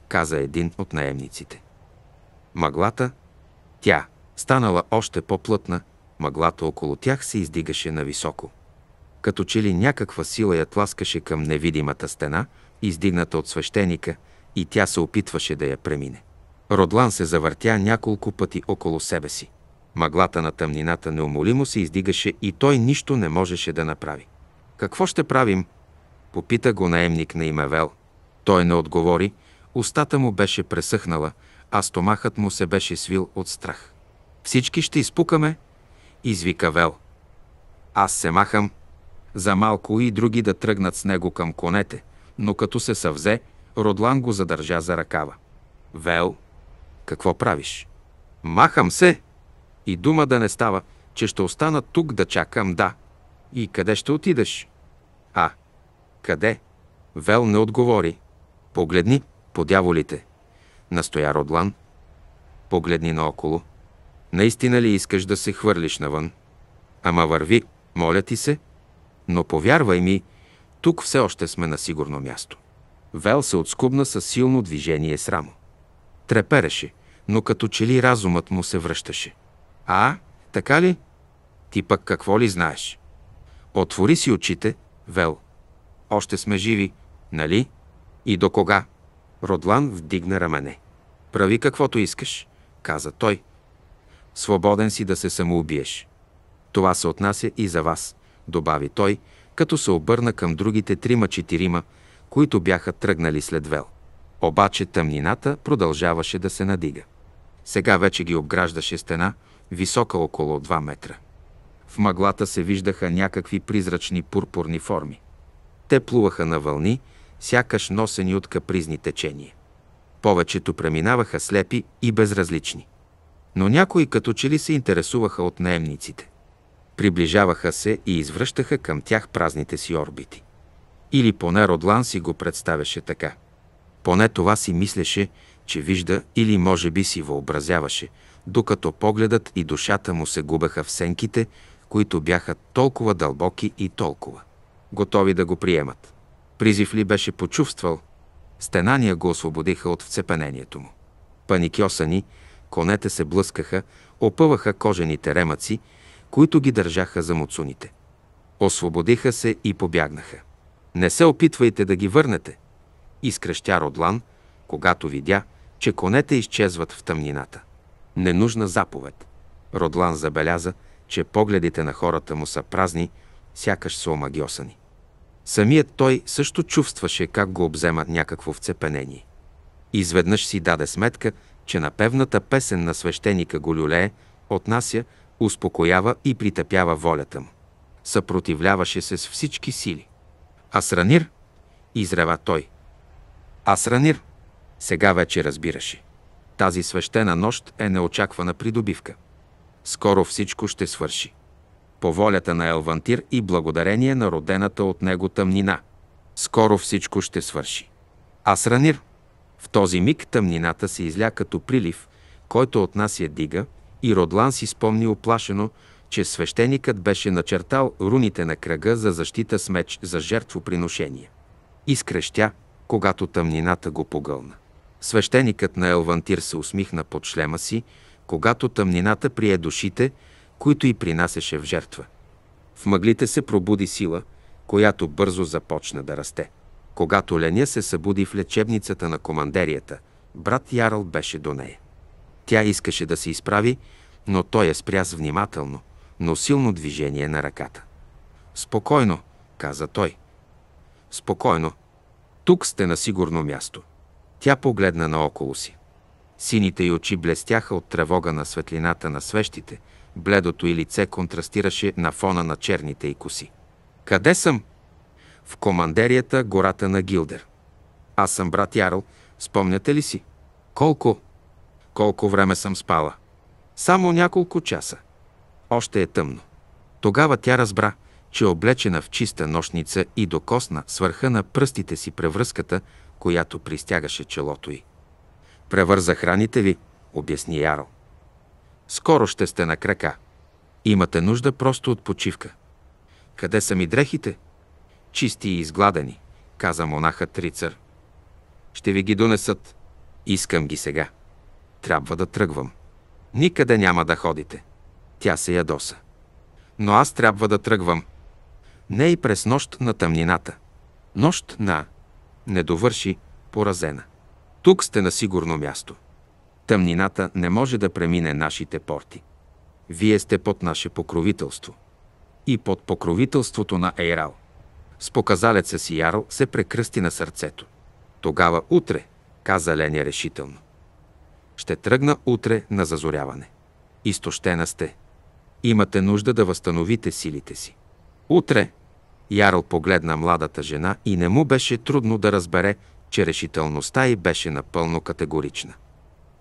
каза един от наемниците. Мъглата, тя, станала още по-плътна, мъглата около тях се издигаше нависоко. Като че ли някаква сила я тласкаше към невидимата стена, издигната от свещеника, и тя се опитваше да я премине. Родлан се завъртя няколко пъти около себе си. Мъглата на тъмнината неумолимо се издигаше и той нищо не можеше да направи. Какво ще правим? Попита го наемник на Имавел. Той не отговори, устата му беше пресъхнала, а стомахът му се беше свил от страх. Всички ще изпукаме, извика Вел. Аз се махам. За малко и други да тръгнат с него към конете, но като се съвзе, Родлан го задържа за ръкава. Вел, какво правиш? Махам се! И дума да не става, че ще остана тук да чакам, да. И къде ще отидеш? А, къде? Вел не отговори. Погледни, по дяволите, настоя Родлан. Погледни наоколо. Наистина ли искаш да се хвърлиш навън? Ама върви, моля ти се. Но повярвай ми, тук все още сме на сигурно място. Вел се отскубна със силно движение срамо. Трепереше, но като че ли разумът му се връщаше. А, така ли? Ти пък какво ли знаеш? Отвори си очите, Вел. Още сме живи, нали? И до кога? Родлан вдигна рамене. Прави каквото искаш, каза той. Свободен си да се самоубиеш. Това се отнася и за вас, добави той, като се обърна към другите трима-четирима, които бяха тръгнали след Вел. Обаче тъмнината продължаваше да се надига. Сега вече ги обграждаше стена – висока около 2 метра. В мъглата се виждаха някакви призрачни пурпурни форми. Те плуваха на вълни, сякаш носени от капризни течения. Повечето преминаваха слепи и безразлични. Но някои като че ли се интересуваха от наемниците. Приближаваха се и извръщаха към тях празните си орбити. Или поне Родлан си го представяше така. Поне това си мислеше, че вижда или може би си въобразяваше – докато погледът и душата му се губеха в сенките, които бяха толкова дълбоки и толкова. Готови да го приемат. Призив ли беше почувствал, стенания го освободиха от вцепенението му. Паникьосани, конете се блъскаха, опъваха кожените ремъци, които ги държаха за муцуните. Освободиха се и побягнаха. Не се опитвайте да ги върнете, изкръщя Родлан, когато видя, че конете изчезват в тъмнината ненужна заповед. Родлан забеляза, че погледите на хората му са празни, сякаш са омагиосани. Самият той също чувстваше как го обзема някакво вцепенение. Изведнъж си даде сметка, че на певната песен на свещеника го люлее, отнася, успокоява и притъпява волята му. Съпротивляваше се с всички сили. Асранир, изрева той. Асранир, сега вече разбираше. Тази свещена нощ е неочаквана придобивка. Скоро всичко ще свърши. По волята на Елвантир и благодарение на родената от него тъмнина. Скоро всичко ще свърши. Асранир В този миг тъмнината се изля като прилив, който от нас я дига, и Родлан си спомни оплашено, че свещеникът беше начертал руните на кръга за защита с меч за жертвоприношение. Изкрещя, когато тъмнината го погълна. Свещеникът на Елвантир се усмихна под шлема си, когато тъмнината прие душите, които и принасяше в жертва. В мъглите се пробуди сила, която бързо започна да расте. Когато Леня се събуди в лечебницата на командерията, брат Ярл беше до нея. Тя искаше да се изправи, но той я спря с внимателно, но силно движение на ръката. «Спокойно», каза той. «Спокойно. Тук сте на сигурно място. Тя погледна наоколо си. Сините й очи блестяха от тревога на светлината на свещите, бледото й лице контрастираше на фона на черните й коси. Къде съм? В командерията гората на Гилдер. Аз съм брат Ярл, спомняте ли си? Колко? Колко време съм спала? Само няколко часа. Още е тъмно. Тогава тя разбра, че е облечена в чиста нощница и докосна свърха на пръстите си превръзката, която пристягаше челото й. Превързах раните ви, обясни Яро. Скоро ще сте на крака. Имате нужда просто от почивка. Къде са ми дрехите? Чисти и изгладени, каза монахът Рицар. Ще ви ги донесат. Искам ги сега. Трябва да тръгвам. Никъде няма да ходите. Тя се ядоса. Но аз трябва да тръгвам. Не и през нощ на тъмнината. Нощ на не довърши, поразена. Тук сте на сигурно място. Тъмнината не може да премине нашите порти. Вие сте под наше покровителство. И под покровителството на Ейрал. С показалеца си Ярл се прекръсти на сърцето. Тогава утре, каза Леня решително. Ще тръгна утре на зазоряване. Изтощена сте. Имате нужда да възстановите силите си. Утре, Ярл погледна младата жена и не му беше трудно да разбере, че решителността й беше напълно категорична.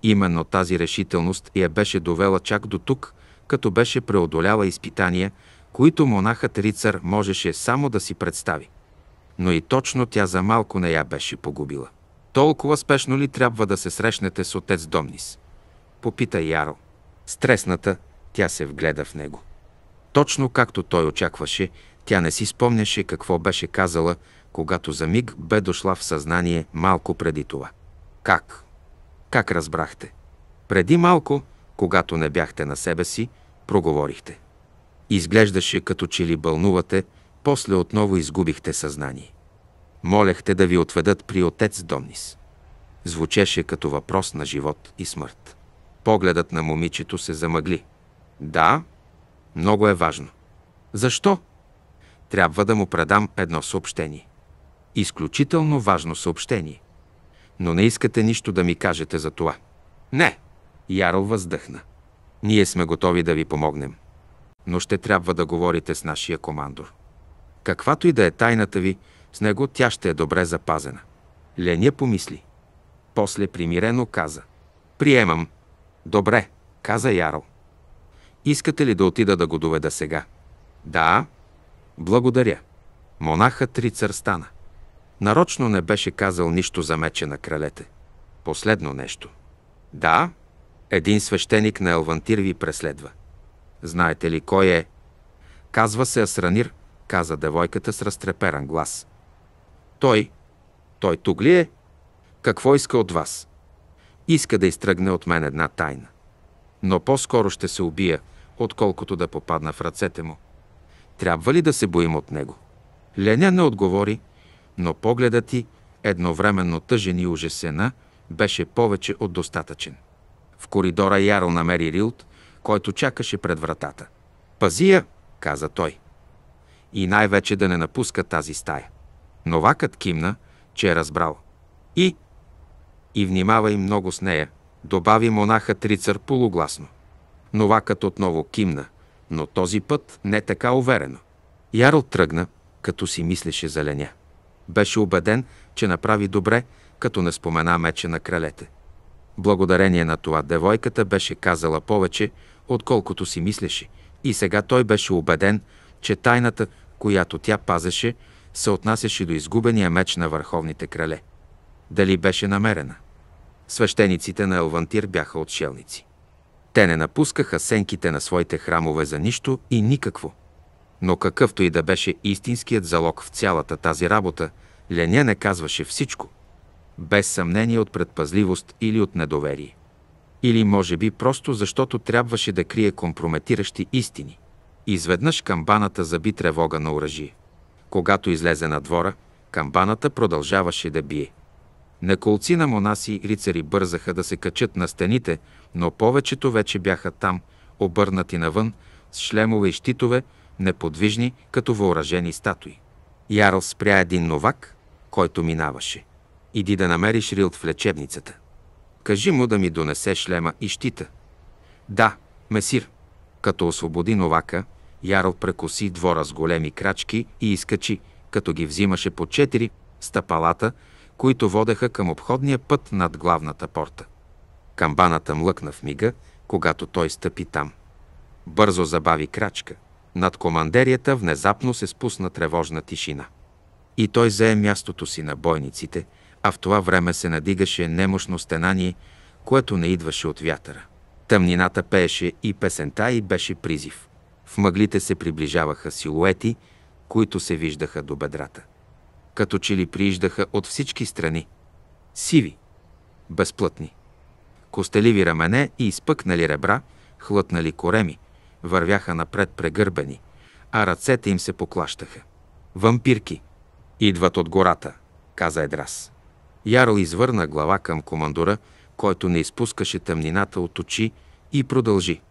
Именно тази решителност я беше довела чак до тук, като беше преодоляла изпитания, които монахът Рицар можеше само да си представи. Но и точно тя за малко не я беше погубила. Толкова спешно ли трябва да се срещнете с отец Домнис? Попита Ярл. Стресната, тя се вгледа в него. Точно както той очакваше, тя не си спомняше какво беше казала, когато за миг бе дошла в съзнание малко преди това. Как? Как разбрахте? Преди малко, когато не бяхте на себе си, проговорихте. Изглеждаше като че ли бълнувате, после отново изгубихте съзнание. Молехте да ви отведат при отец Домнис. Звучеше като въпрос на живот и смърт. Погледът на момичето се замъгли. Да, много е важно. Защо? трябва да му предам едно съобщение. Изключително важно съобщение. Но не искате нищо да ми кажете за това. Не! Ярл въздъхна. Ние сме готови да ви помогнем. Но ще трябва да говорите с нашия командор. Каквато и да е тайната ви, с него тя ще е добре запазена. Леня помисли. После примирено каза. Приемам. Добре, каза Ярл. Искате ли да отида да го доведа сега? Да, благодаря. Монахът рицар стана. Нарочно не беше казал нищо за меча на кралете. Последно нещо. Да, един свещеник на Елвантир ви преследва. Знаете ли кой е? Казва се Асранир, каза девойката с разтреперан глас. Той, той тук ли е? Какво иска от вас? Иска да изтръгне от мен една тайна. Но по-скоро ще се убия, отколкото да попадна в ръцете му. Трябва ли да се боим от него? Леня не отговори, но погледът ти, едновременно тъжен и ужасена, беше повече от достатъчен. В коридора Ярл намери Рилт, който чакаше пред вратата. «Пази я!» каза той. «И най-вече да не напуска тази стая». Новакът кимна, че е разбрал. «И?» «И внимавай много с нея», добави монахът рицар полугласно. Новакът отново кимна – но този път не така уверено. Ярл тръгна, като си мислеше за Леня. Беше убеден, че направи добре, като не спомена меча на кралете. Благодарение на това девойката беше казала повече, отколкото си мислеше, и сега той беше убеден, че тайната, която тя пазеше, се отнасяше до изгубения меч на върховните крале. Дали беше намерена? Свещениците на Елвантир бяха отшелници. Те не напускаха сенките на своите храмове за нищо и никакво. Но какъвто и да беше истинският залог в цялата тази работа, Леня не казваше всичко. Без съмнение от предпазливост или от недоверие. Или може би просто защото трябваше да крие компрометиращи истини. Изведнъж камбаната заби тревога на оръжие. Когато излезе на двора, камбаната продължаваше да бие. Неколци на монаси и рицари бързаха да се качат на стените, но повечето вече бяха там, обърнати навън, с шлемове и щитове, неподвижни, като въоръжени статуи. Ярл спря един новак, който минаваше. Иди да намериш Рилт в лечебницата. Кажи му да ми донесе шлема и щита. Да, месир. Като освободи новака, Ярл прекоси двора с големи крачки и изкачи, като ги взимаше по четири, стъпалата, които водеха към обходния път над главната порта. Камбаната млъкна в мига, когато той стъпи там. Бързо забави крачка. Над командерията внезапно се спусна тревожна тишина. И той зае мястото си на бойниците, а в това време се надигаше немощно стенание, което не идваше от вятъра. Тъмнината пееше и песента и беше призив. В мъглите се приближаваха силуети, които се виждаха до бедрата като че ли прииждаха от всички страни. Сиви, безплътни, костеливи рамене и изпъкнали ребра, хлътнали кореми, вървяха напред прегърбени, а ръцете им се поклащаха. Вампирки! Идват от гората, каза Едрас. Ярл извърна глава към командора, който не изпускаше тъмнината от очи и продължи.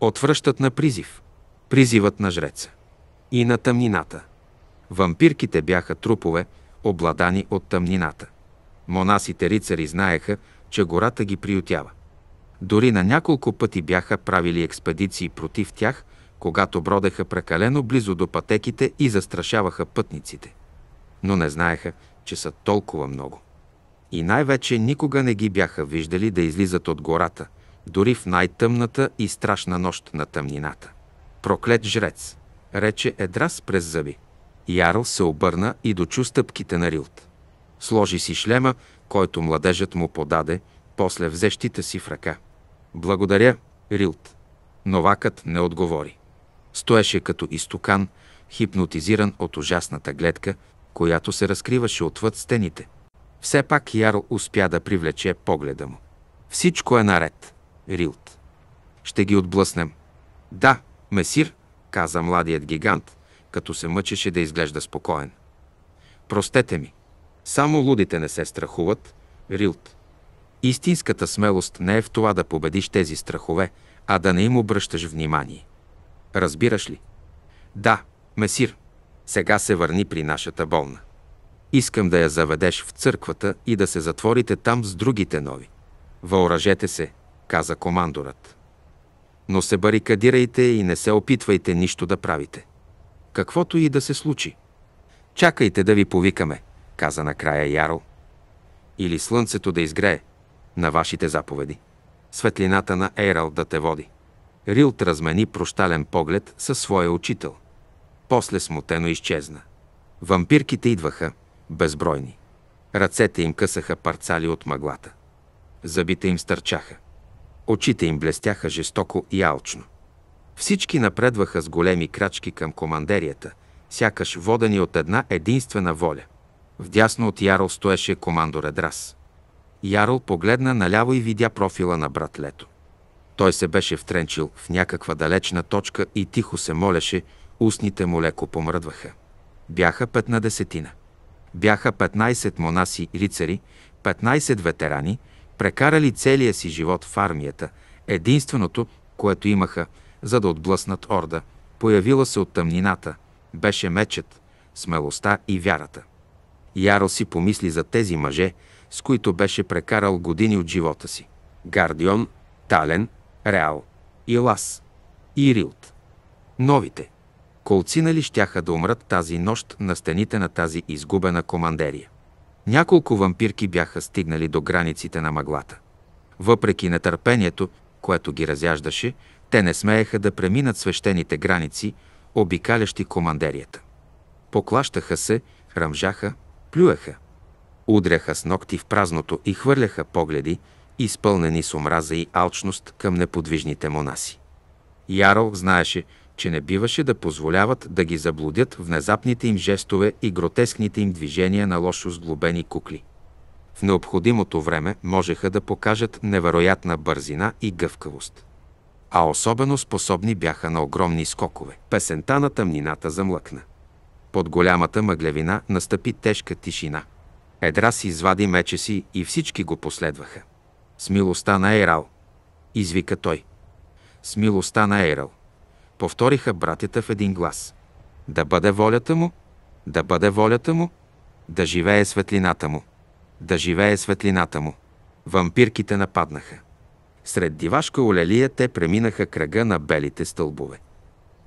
Отвръщат на призив. Призивът на жреца. И на тъмнината. Вампирките бяха трупове, обладани от тъмнината. Монасите рицари знаеха, че гората ги приютява. Дори на няколко пъти бяха правили експедиции против тях, когато бродеха прекалено близо до пътеките и застрашаваха пътниците. Но не знаеха, че са толкова много. И най-вече никога не ги бяха виждали да излизат от гората, дори в най-тъмната и страшна нощ на тъмнината. Проклет жрец, рече Едрас през зъби. Ярл се обърна и дочу стъпките на Рилт. Сложи си шлема, който младежът му подаде, после взе щита си в ръка. Благодаря, Рилт. Новакът не отговори. Стоеше като изтокан, хипнотизиран от ужасната гледка, която се разкриваше отвъд стените. Все пак Ярл успя да привлече погледа му. Всичко е наред, Рилт. Ще ги отблъснем. Да, месир, каза младият гигант като се мъчеше да изглежда спокоен. Простете ми, само лудите не се страхуват, Рилт. Истинската смелост не е в това да победиш тези страхове, а да не им обръщаш внимание. Разбираш ли? Да, месир, сега се върни при нашата болна. Искам да я заведеш в църквата и да се затворите там с другите нови. Въоръжете се, каза командорът. Но се барикадирайте и не се опитвайте нищо да правите каквото и да се случи. Чакайте да ви повикаме, каза накрая Яро. Или слънцето да изгрее на вашите заповеди. Светлината на Ейрал да те води. Рилт размени прощален поглед със своя учител. После смутено изчезна. Вампирките идваха, безбройни. Ръцете им късаха парцали от мъглата. Зъбите им стърчаха. Очите им блестяха жестоко и алчно. Всички напредваха с големи крачки към командерията, сякаш водени от една единствена воля. Вдясно от Ярл стоеше командор Едрас. Ярл погледна наляво и видя профила на брат Лето. Той се беше втренчил в някаква далечна точка и тихо се молеше, устните му леко помръдваха. Бяха петнадесетина. Бяха 15 монаси рицари, 15 ветерани, прекарали целия си живот в армията, единственото, което имаха – за да отблъснат орда, появила се от тъмнината. Беше мечът, смелостта и вярата. Яро си помисли за тези мъже, с които беше прекарал години от живота си. Гардион, Тален, Реал, Илас и Рилт. Новите. Колцина ли щяха да умрат тази нощ на стените на тази изгубена командерия? Няколко вампирки бяха стигнали до границите на мъглата. Въпреки нетърпението, което ги разяждаше, те не смееха да преминат свещените граници, обикалящи командерията. Поклащаха се, ръмжаха, плюеха. Удряха с ногти в празното и хвърляха погледи, изпълнени с омраза и алчност към неподвижните монаси. Ярол знаеше, че не биваше да позволяват да ги заблудят внезапните им жестове и гротескните им движения на лошо сглобени кукли. В необходимото време можеха да покажат невероятна бързина и гъвкавост а особено способни бяха на огромни скокове. Песента на тъмнината замлъкна. Под голямата мъглевина настъпи тежка тишина. Едрас извади мече си и всички го последваха. С милостта на Ейрал, извика той. С милостта на Ейрал, повториха братята в един глас. Да бъде волята му, да бъде волята му, да живее светлината му, да живее светлината му. Вампирките нападнаха. Сред дивашка олелия те преминаха кръга на белите стълбове.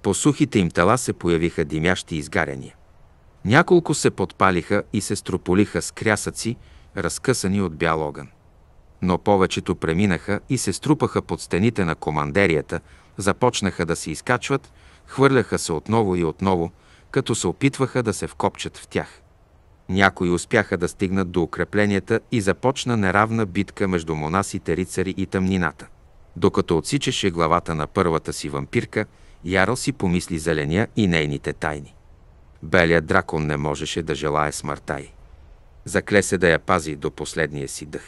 По сухите им тела се появиха димящи изгаряния. Няколко се подпалиха и се строполиха с крясъци, разкъсани от бял огън. Но повечето преминаха и се струпаха под стените на командерията, започнаха да се изкачват, хвърляха се отново и отново, като се опитваха да се вкопчат в тях. Някои успяха да стигнат до укрепленията и започна неравна битка между монасите, рицари и тъмнината. Докато отсичаше главата на първата си вампирка, Ярл си помисли за Леня и нейните тайни. Белият дракон не можеше да желае смъртта й. Закле се да я пази до последния си дъх.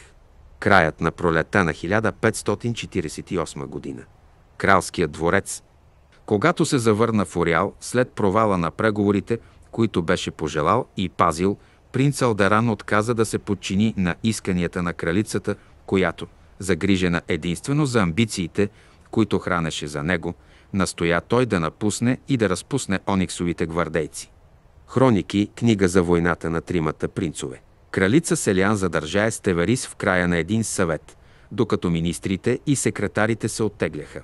Краят на пролета на 1548 година. Кралският дворец. Когато се завърна в Ориал, след провала на преговорите, които беше пожелал и пазил, принц Алдаран отказа да се подчини на исканията на кралицата, която, загрижена единствено за амбициите, които хранеше за него, настоя той да напусне и да разпусне ониксовите гвардейци. Хроники, книга за войната на тримата принцове. Кралица Селян задържа Естеверис в края на един съвет, докато министрите и секретарите се оттегляха.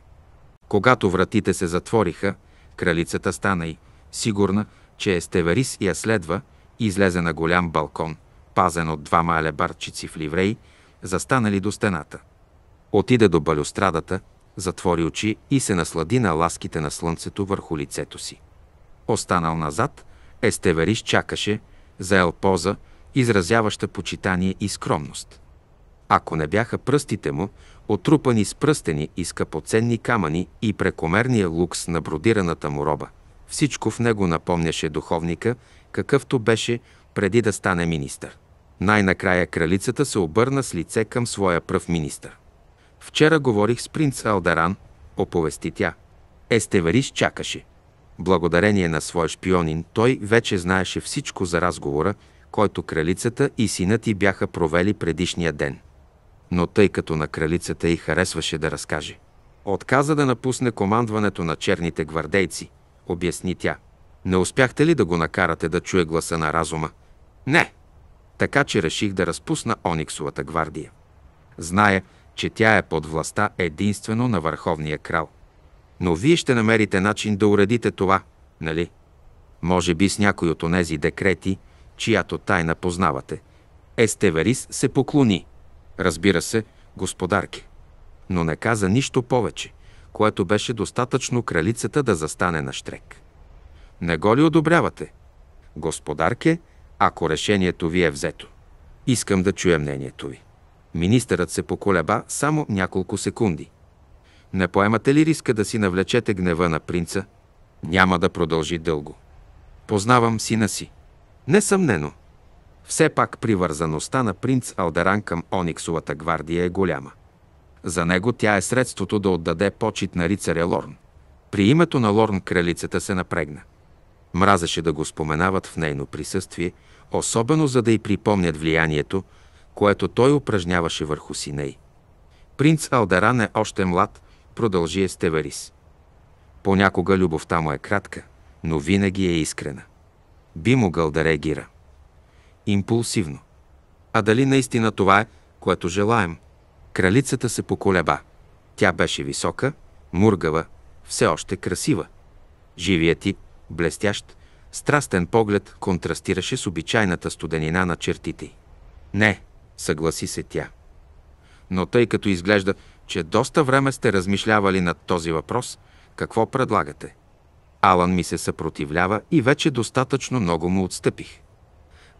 Когато вратите се затвориха, кралицата стана и, сигурна, че Естеварис я следва излезе на голям балкон, пазен от двама алебарчици в ливрей, застанали до стената. Отиде до балюстрадата, затвори очи и се наслади на ласките на слънцето върху лицето си. Останал назад, Естеварис чакаше, заел поза, изразяваща почитание и скромност. Ако не бяха пръстите му, отрупани с пръстени и скъпоценни камъни и прекомерния лукс на бродираната му роба – всичко в него напомняше духовника, какъвто беше преди да стане министър. Най-накрая кралицата се обърна с лице към своя пръв министър. Вчера говорих с принц Алдаран, оповести тя. Естеварис чакаше. Благодарение на свой шпионин, той вече знаеше всичко за разговора, който кралицата и синът й бяха провели предишния ден. Но тъй като на кралицата й харесваше да разкаже, отказа да напусне командването на черните гвардейци – обясни тя. Не успяхте ли да го накарате да чуе гласа на разума? Не. Така че реших да разпусна Ониксовата гвардия. Зная, че тя е под властта единствено на Върховния крал. Но вие ще намерите начин да уредите това, нали? Може би с някой от онези декрети, чиято тайна познавате. Естеверис се поклони. Разбира се, господарки. Но не каза нищо повече което беше достатъчно кралицата да застане на штрек. Не го ли одобрявате? Господарке, ако решението ви е взето. Искам да чуя мнението ви. Министърът се поколеба само няколко секунди. Не поемате ли риска да си навлечете гнева на принца? Няма да продължи дълго. Познавам сина си. Несъмнено. Все пак привързаността на принц Алдеран към Ониксовата гвардия е голяма. За него тя е средството да отдаде почет на рицаря Лорн. При името на Лорн кралицата се напрегна. Мразеше да го споменават в нейно присъствие, особено за да й припомнят влиянието, което той упражняваше върху синей. Принц Алдеран е още млад, продължи Естеварис. Понякога любовта му е кратка, но винаги е искрена. Би могъл да реагира. Импулсивно. А дали наистина това е, което желаем – Кралицата се поколеба. Тя беше висока, мургава, все още красива. Живият ти, блестящ, страстен поглед контрастираше с обичайната студенина на чертите й. Не, съгласи се тя. Но тъй като изглежда, че доста време сте размишлявали над този въпрос, какво предлагате? Алан ми се съпротивлява и вече достатъчно много му отстъпих.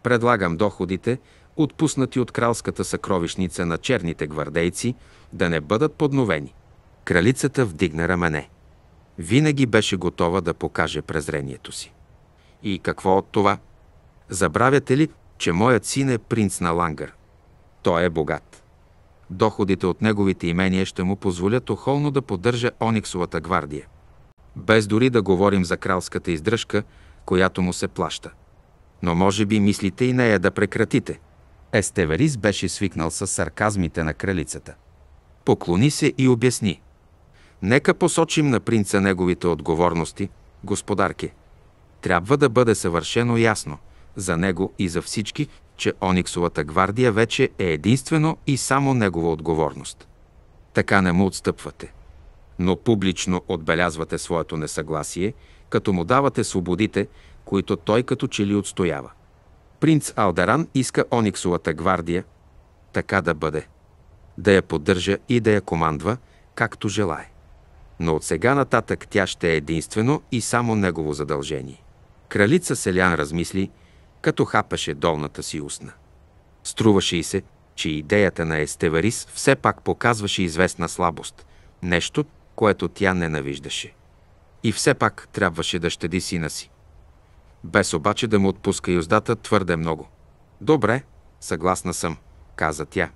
Предлагам доходите отпуснати от кралската съкровищница на черните гвардейци, да не бъдат подновени. Кралицата вдигна рамене. Винаги беше готова да покаже презрението си. И какво от това? Забравяте ли, че моят син е принц на Лангър? Той е богат. Доходите от неговите имения ще му позволят охолно да поддържа Ониксовата гвардия. Без дори да говорим за кралската издръжка, която му се плаща. Но може би мислите и нея да прекратите – Естеверис беше свикнал с сарказмите на кралицата. Поклони се и обясни. Нека посочим на принца неговите отговорности, господарки. Трябва да бъде съвършено ясно за него и за всички, че Ониксовата гвардия вече е единствено и само негова отговорност. Така не му отстъпвате. Но публично отбелязвате своето несъгласие, като му давате свободите, които той като че ли отстоява. Принц Алдаран иска Ониксовата гвардия така да бъде. Да я поддържа и да я командва, както желае. Но от сега нататък тя ще е единствено и само негово задължение. Кралица Селян размисли, като хапаше долната си устна. Струваше и се, че идеята на Естеварис все пак показваше известна слабост, нещо, което тя ненавиждаше. И все пак трябваше да щади сина си без обаче да му отпуска юздата твърде много. Добре, съгласна съм, каза тя.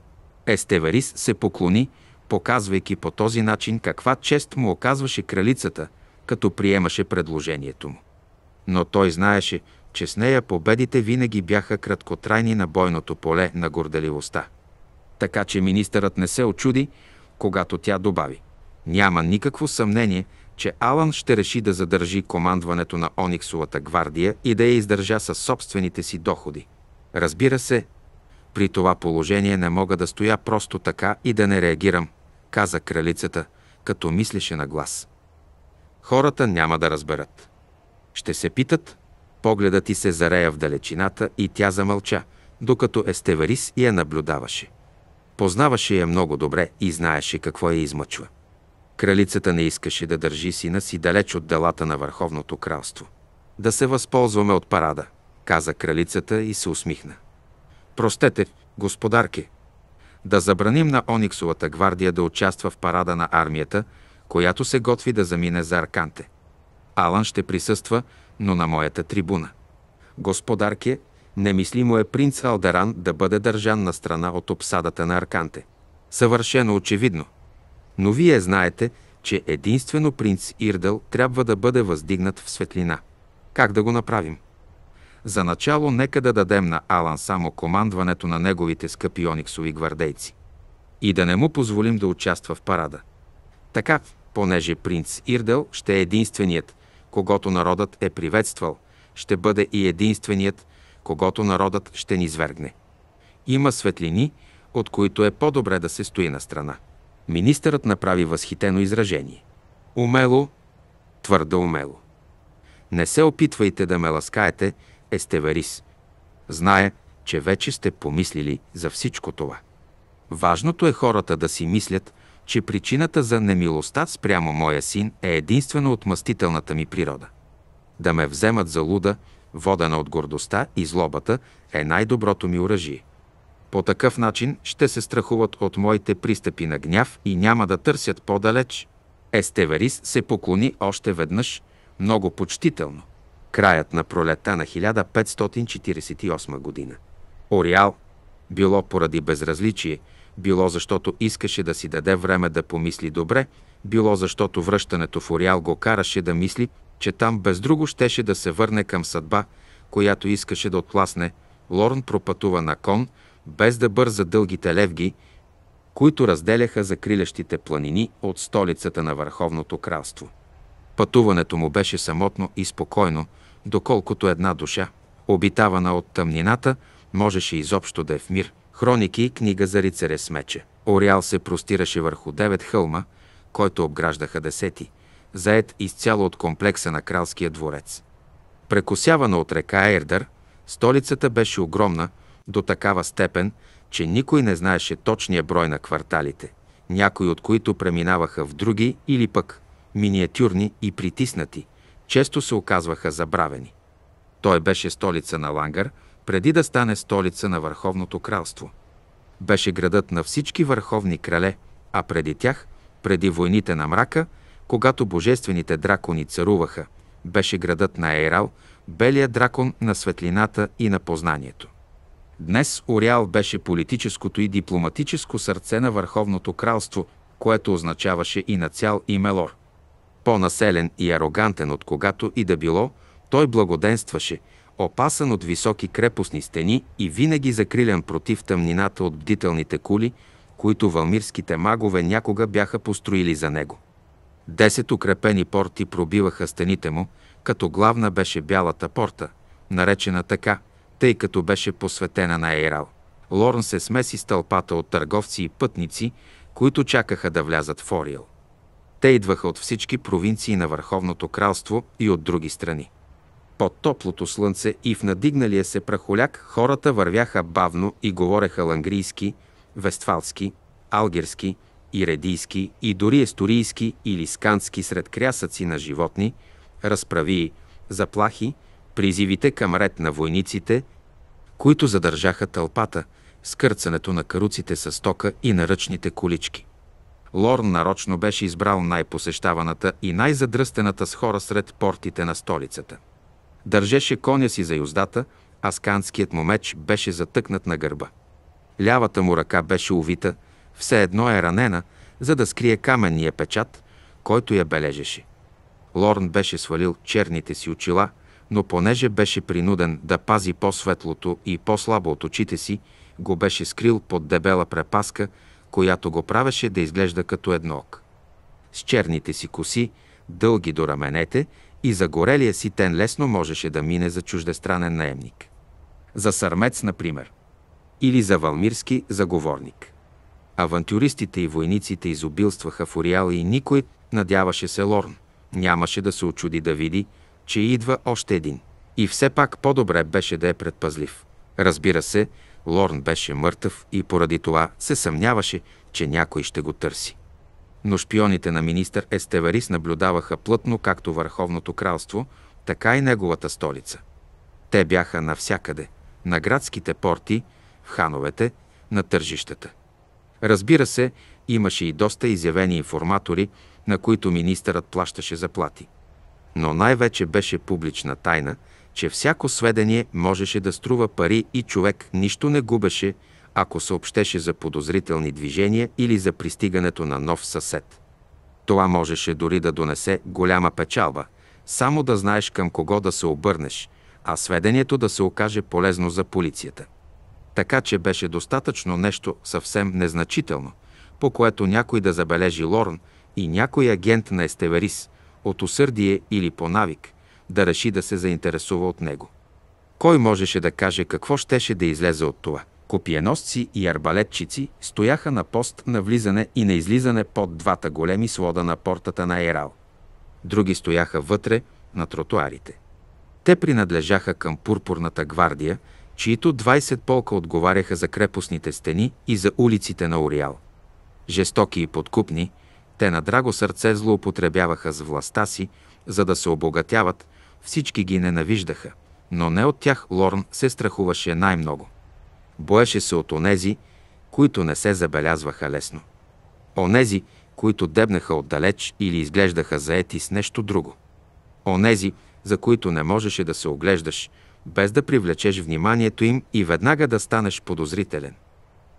Естеварис се поклони, показвайки по този начин каква чест му оказваше кралицата, като приемаше предложението му. Но той знаеше, че с нея победите винаги бяха краткотрайни на бойното поле на горделивостта. Така че министърът не се очуди, когато тя добави. Няма никакво съмнение, че Алан ще реши да задържи командването на Ониксовата гвардия и да я издържа със собствените си доходи. Разбира се, при това положение не мога да стоя просто така и да не реагирам, каза кралицата, като мислеше на глас. Хората няма да разберат. Ще се питат, погледът ти се зарея в далечината и тя замълча, докато Естеварис я наблюдаваше. Познаваше я много добре и знаеше какво я измъчва. Кралицата не искаше да държи сина си далеч от делата на Върховното кралство. Да се възползваме от парада, каза кралицата и се усмихна. Простете, господарки, да забраним на Ониксовата гвардия да участва в парада на армията, която се готви да замине за Арканте. Алан ще присъства, но на моята трибуна. Господарке, немислимо е принц Алдеран да бъде държан на страна от обсадата на Арканте. Съвършено очевидно. Но вие знаете, че единствено принц Ирдъл трябва да бъде въздигнат в светлина. Как да го направим? За начало нека да дадем на Алан само командването на неговите скъпи ониксови гвардейци. И да не му позволим да участва в парада. Така, понеже принц Ирдел ще е единственият, когато народът е приветствал, ще бъде и единственият, когато народът ще ни звергне. Има светлини, от които е по-добре да се стои на страна. Министърът направи възхитено изражение. Умело, твърдо умело. Не се опитвайте да ме ласкаете, Естеверис. Зная, че вече сте помислили за всичко това. Важното е хората да си мислят, че причината за немилостта спрямо моя син е единствено отмъстителната ми природа. Да ме вземат за луда, водена от гордостта и злобата, е най-доброто ми оръжие – по такъв начин ще се страхуват от моите пристъпи на гняв и няма да търсят по-далеч. Естеварис се поклони още веднъж, много почтително. Краят на пролета на 1548 година. Ориал, било поради безразличие, било защото искаше да си даде време да помисли добре, било защото връщането в Ориал го караше да мисли, че там без друго щеше да се върне към съдба, която искаше да отпласне. Лорн пропътува на кон, без да бърза дългите левги, които разделяха закрилящите планини от столицата на Върховното кралство. Пътуването му беше самотно и спокойно, доколкото една душа, обитавана от тъмнината, можеше изобщо да е в мир. Хроники и книга за рицаре с мече. Ориал се простираше върху девет хълма, който обграждаха десети, заед изцяло от комплекса на кралския дворец. Прекосявана от река Ердър, столицата беше огромна – до такава степен, че никой не знаеше точния брой на кварталите, някои от които преминаваха в други или пък миниатюрни и притиснати, често се оказваха забравени. Той беше столица на Лангар, преди да стане столица на Върховното кралство. Беше градът на всички върховни крале, а преди тях, преди войните на мрака, когато божествените дракони царуваха, беше градът на Ейрал, белия дракон на светлината и на познанието. Днес Ориал беше политическото и дипломатическо сърце на Върховното кралство, което означаваше и на цял мелор. По-населен и арогантен от когато и да било, той благоденстваше, опасен от високи крепостни стени и винаги закрилян против тъмнината от бдителните кули, които валмирските магове някога бяха построили за него. Десет укрепени порти пробиваха стените му, като главна беше бялата порта, наречена така – тъй като беше посветена на Ейрал. Лорн се смеси с тълпата от търговци и пътници, които чакаха да влязат в Ориел. Те идваха от всички провинции на Върховното кралство и от други страни. Под топлото слънце и в надигналия се прахоляк хората вървяха бавно и говореха лангрийски, вестфалски, алгерски, иредийски и дори есторийски или скански сред крясъци на животни, разправи, заплахи, призивите към ред на войниците, които задържаха тълпата, скърцането на каруците със стока и на ръчните колички. Лорн нарочно беше избрал най-посещаваната и най-задръстената с хора сред портите на столицата. Държеше коня си за юздата, а сканският му меч беше затъкнат на гърба. Лявата му ръка беше увита, все едно е ранена, за да скрие каменния печат, който я бележеше. Лорн беше свалил черните си очила – но понеже беше принуден да пази по-светлото и по-слабо от очите си, го беше скрил под дебела препаска, която го правеше да изглежда като едно ок. С черните си коси, дълги до раменете и загорелия си тен лесно можеше да мине за чуждестранен наемник. За сърмец, например. Или за валмирски заговорник. Авантюристите и войниците изобилстваха в Ориала и никой, надяваше се Лорн, нямаше да се очуди да види, че идва още един. И все пак по-добре беше да е предпазлив. Разбира се, Лорн беше мъртъв и поради това се съмняваше, че някой ще го търси. Но шпионите на министър Естеварис наблюдаваха плътно както Върховното кралство, така и неговата столица. Те бяха навсякъде – на градските порти, в хановете, на тържищата. Разбира се, имаше и доста изявени информатори, на които министърът плащаше заплати но най-вече беше публична тайна, че всяко сведение можеше да струва пари и човек нищо не губеше, ако съобщеше за подозрителни движения или за пристигането на нов съсед. Това можеше дори да донесе голяма печалба, само да знаеш към кого да се обърнеш, а сведението да се окаже полезно за полицията. Така че беше достатъчно нещо съвсем незначително, по което някой да забележи Лорн и някой агент на Естеверис, от усърдие или по навик, да реши да се заинтересува от него. Кой можеше да каже какво щеше да излезе от това? Копиеносци и арбалетчици стояха на пост на влизане и на излизане под двата големи свода на портата на Ерал. Други стояха вътре, на тротуарите. Те принадлежаха към Пурпурната гвардия, чието 20 полка отговаряха за крепостните стени и за улиците на Ориал. Жестоки и подкупни – те на драго сърце злоупотребяваха с властта си, за да се обогатяват, всички ги ненавиждаха, но не от тях Лорн се страхуваше най-много. Боеше се от онези, които не се забелязваха лесно. Онези, които дебнаха отдалеч или изглеждаха заети с нещо друго. Онези, за които не можеше да се оглеждаш, без да привлечеш вниманието им и веднага да станеш подозрителен.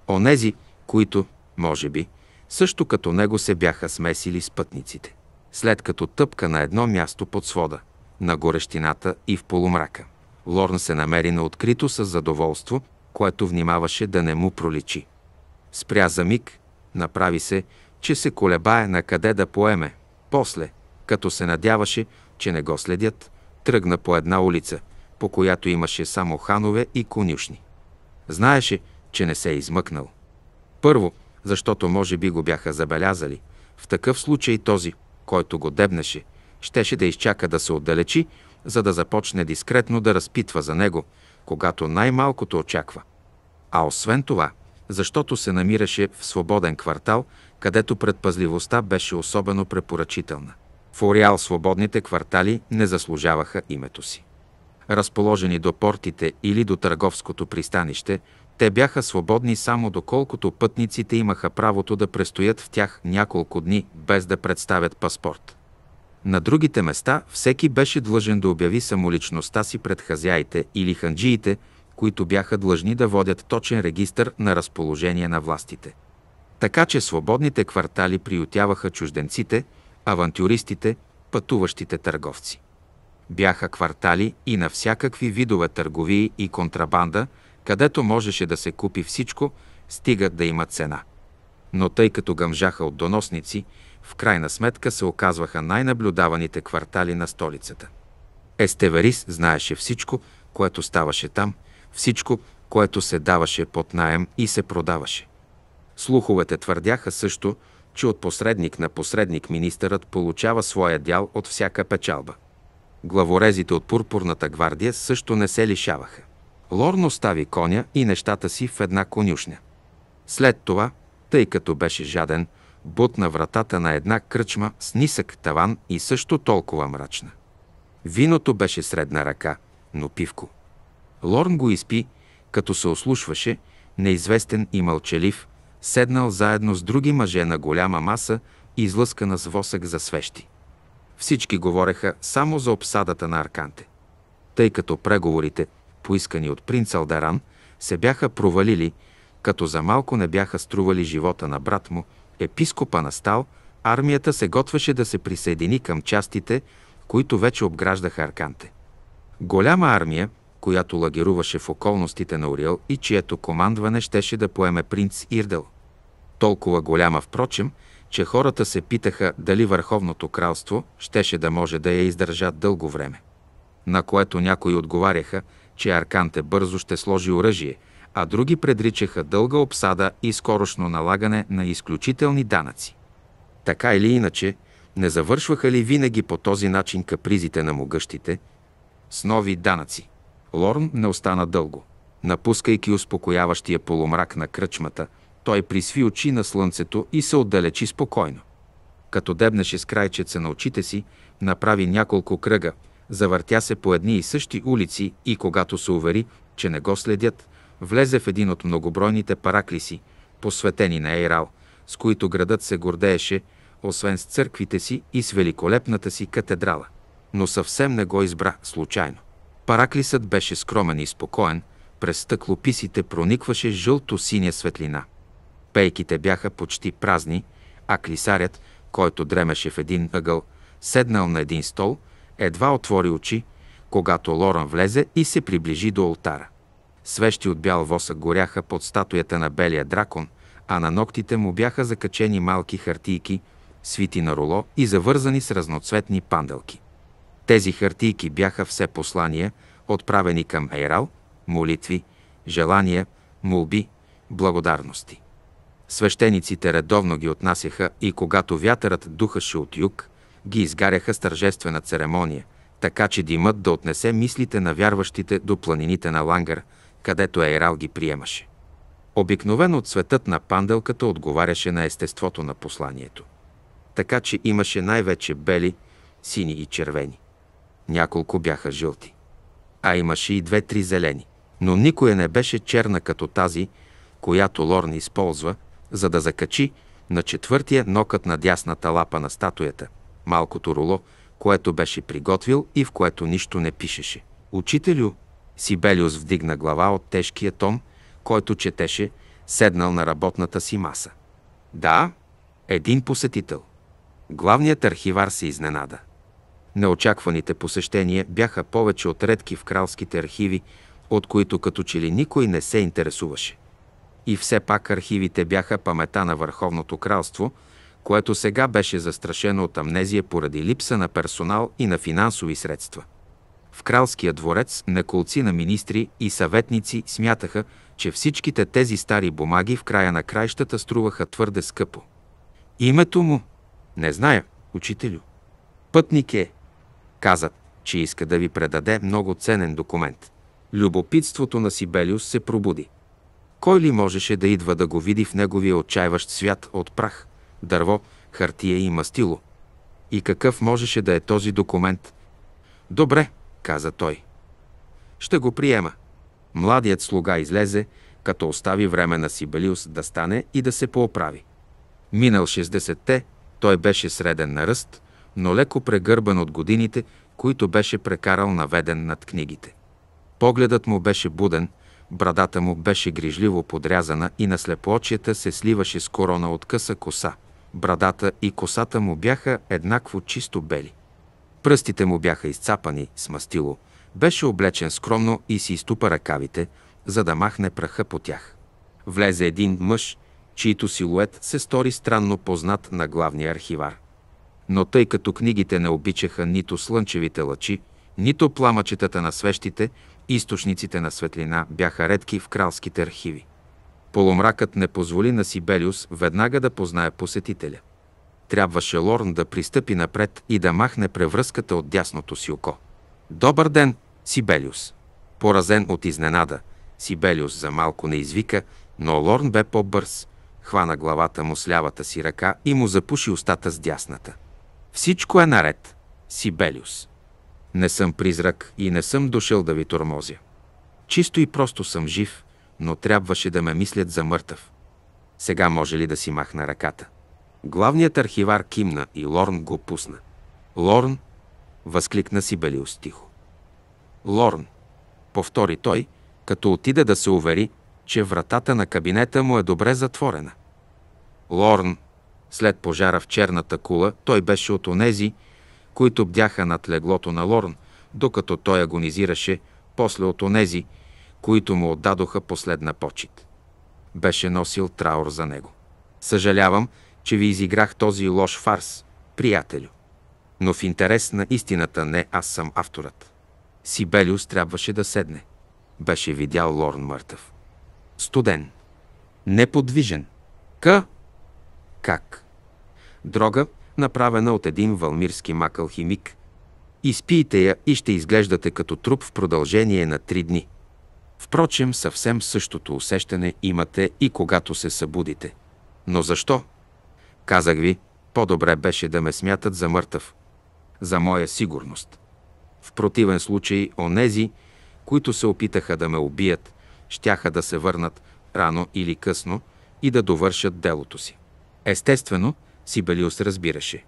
Онези, които, може би, също като него се бяха смесили с пътниците, след като тъпка на едно място под свода, на горещината и в полумрака. Лорн се намери на открито с задоволство, което внимаваше да не му проличи. Спря за миг, направи се, че се колебае на къде да поеме. После, като се надяваше, че не го следят, тръгна по една улица, по която имаше само ханове и конюшни. Знаеше, че не се е измъкнал. Първо, защото може би го бяха забелязали. В такъв случай този, който го дебнеше, щеше да изчака да се отдалечи, за да започне дискретно да разпитва за него, когато най-малкото очаква. А освен това, защото се намираше в свободен квартал, където предпазливостта беше особено препоръчителна. В Ореал свободните квартали не заслужаваха името си. Разположени до портите или до търговското пристанище, те бяха свободни само доколкото пътниците имаха правото да престоят в тях няколко дни, без да представят паспорт. На другите места всеки беше длъжен да обяви самоличността си пред хазяите или ханджиите, които бяха длъжни да водят точен регистър на разположение на властите. Така че свободните квартали приютяваха чужденците, авантюристите, пътуващите търговци. Бяха квартали и на всякакви видове търговии и контрабанда – където можеше да се купи всичко, стига да има цена. Но тъй като гъмжаха от доносници, в крайна сметка се оказваха най-наблюдаваните квартали на столицата. Естеверис знаеше всичко, което ставаше там, всичко, което се даваше под наем и се продаваше. Слуховете твърдяха също, че от посредник на посредник министърът получава своя дял от всяка печалба. Главорезите от пурпурната гвардия също не се лишаваха. Лорн остави коня и нещата си в една конюшня. След това, тъй като беше жаден, бутна вратата на една кръчма с нисък таван и също толкова мрачна. Виното беше средна ръка, но пивко. Лорн го изпи, като се ослушваше, неизвестен и мълчалив, седнал заедно с други мъже на голяма маса и излъскана с восък за свещи. Всички говореха само за обсадата на Арканте. Тъй като преговорите поискани от принц Алдаран, се бяха провалили, като за малко не бяха стрували живота на брат му, епископа на Стал, армията се готвеше да се присъедини към частите, които вече обграждаха Арканте. Голяма армия, която лагеруваше в околностите на Ориел и чието командване щеше да поеме принц Ирдел. Толкова голяма, впрочем, че хората се питаха дали Върховното кралство щеше да може да я издържа дълго време. На което някои отговаряха, че Арканте бързо ще сложи оръжие, а други предричаха дълга обсада и скорошно налагане на изключителни данъци. Така или иначе, не завършваха ли винаги по този начин капризите на могъщите с нови данъци? Лорн не остана дълго. Напускайки успокояващия полумрак на кръчмата, той присви очи на слънцето и се отдалечи спокойно. Като дебнеше с крайчеца на очите си, направи няколко кръга Завъртя се по едни и същи улици и когато се увери, че не го следят, влезе в един от многобройните параклиси, посветени на Ейрал, с които градът се гордееше, освен с църквите си и с великолепната си катедрала. Но съвсем не го избра случайно. Параклисът беше скромен и спокоен, през стъклописите проникваше жълто-синя светлина. Пейките бяха почти празни, а клисарят, който дремеше в един ъгъл, седнал на един стол – едва отвори очи, когато Лоран влезе и се приближи до алтара. Свещи от бял восък горяха под статуята на белия дракон, а на ногтите му бяха закачени малки хартийки, свити на руло и завързани с разноцветни панделки. Тези хартийки бяха все послания, отправени към Ейрал, молитви, желания, молби, благодарности. Свещениците редовно ги отнасяха и когато вятърът духаше от юг, ги изгаряха с тържествена церемония, така че димът да отнесе мислите на вярващите до планините на Лангар, където Ейрал ги приемаше. Обикновено цветът на панделката отговаряше на естеството на посланието. Така че имаше най-вече бели, сини и червени. Няколко бяха жълти. А имаше и две-три зелени. Но никоя не беше черна като тази, която Лорн използва, за да закачи на четвъртия нокът на дясната лапа на статуята, малкото руло, което беше приготвил и в което нищо не пишеше. Учителю, Сибелиус вдигна глава от тежкия тон, който четеше, седнал на работната си маса. Да, един посетител. Главният архивар се изненада. Неочакваните посещения бяха повече от редки в кралските архиви, от които като че ли никой не се интересуваше. И все пак архивите бяха памета на Върховното кралство – което сега беше застрашено от амнезия поради липса на персонал и на финансови средства. В кралския дворец неколци на министри и съветници смятаха, че всичките тези стари бумаги в края на краищата струваха твърде скъпо. Името му? Не зная, учителю. Пътник е. Каза, че иска да ви предаде много ценен документ. Любопитството на Сибелиус се пробуди. Кой ли можеше да идва да го види в неговия отчаиващ свят от прах? дърво, хартия и мастило. И какъв можеше да е този документ? Добре, каза той. Ще го приема. Младият слуга излезе, като остави време на Сибелиус да стане и да се пооправи. Минал 60-те, той беше среден на ръст, но леко прегърбан от годините, които беше прекарал наведен над книгите. Погледът му беше буден, брадата му беше грижливо подрязана и на слепоочията се сливаше с корона от къса коса – Брадата и косата му бяха еднакво чисто бели. Пръстите му бяха изцапани с мастило, беше облечен скромно и си изтупа ръкавите, за да махне праха по тях. Влезе един мъж, чийто силует се стори странно познат на главния архивар. Но тъй като книгите не обичаха нито слънчевите лъчи, нито пламъчетата на свещите, източниците на светлина бяха редки в кралските архиви. Полумракът не позволи на Сибелиус веднага да познае посетителя. Трябваше Лорн да пристъпи напред и да махне превръзката от дясното си око. «Добър ден, Сибелиус!» Поразен от изненада, Сибелиус за малко не извика, но Лорн бе по-бърз. Хвана главата му с лявата си ръка и му запуши устата с дясната. «Всичко е наред, Сибелиус!» Не съм призрак и не съм дошъл да ви тормозя. Чисто и просто съм жив – но трябваше да ме мислят за мъртъв. Сега може ли да си махна ръката? Главният архивар кимна и Лорн го пусна. Лорн, възкликна си Белиус тихо. Лорн, повтори той, като отида да се увери, че вратата на кабинета му е добре затворена. Лорн, след пожара в черната кула, той беше от онези, които бдяха над леглото на Лорн, докато той агонизираше, после от онези, които му отдадоха последна почет. Беше носил траур за него. Съжалявам, че ви изиграх този лош фарс, приятелю. Но в интерес на истината не аз съм авторът. Сибелиус трябваше да седне. Беше видял Лорн мъртъв. Студен. Неподвижен. Къ? Как? Дрога, направена от един валмирски макъл химик, Изпийте я и ще изглеждате като труп в продължение на три дни – Впрочем, съвсем същото усещане имате и когато се събудите. Но защо? Казах ви, по-добре беше да ме смятат за мъртъв. За моя сигурност. В противен случай, онези, които се опитаха да ме убият, щяха да се върнат рано или късно и да довършат делото си. Естествено, Сибелиус разбираше.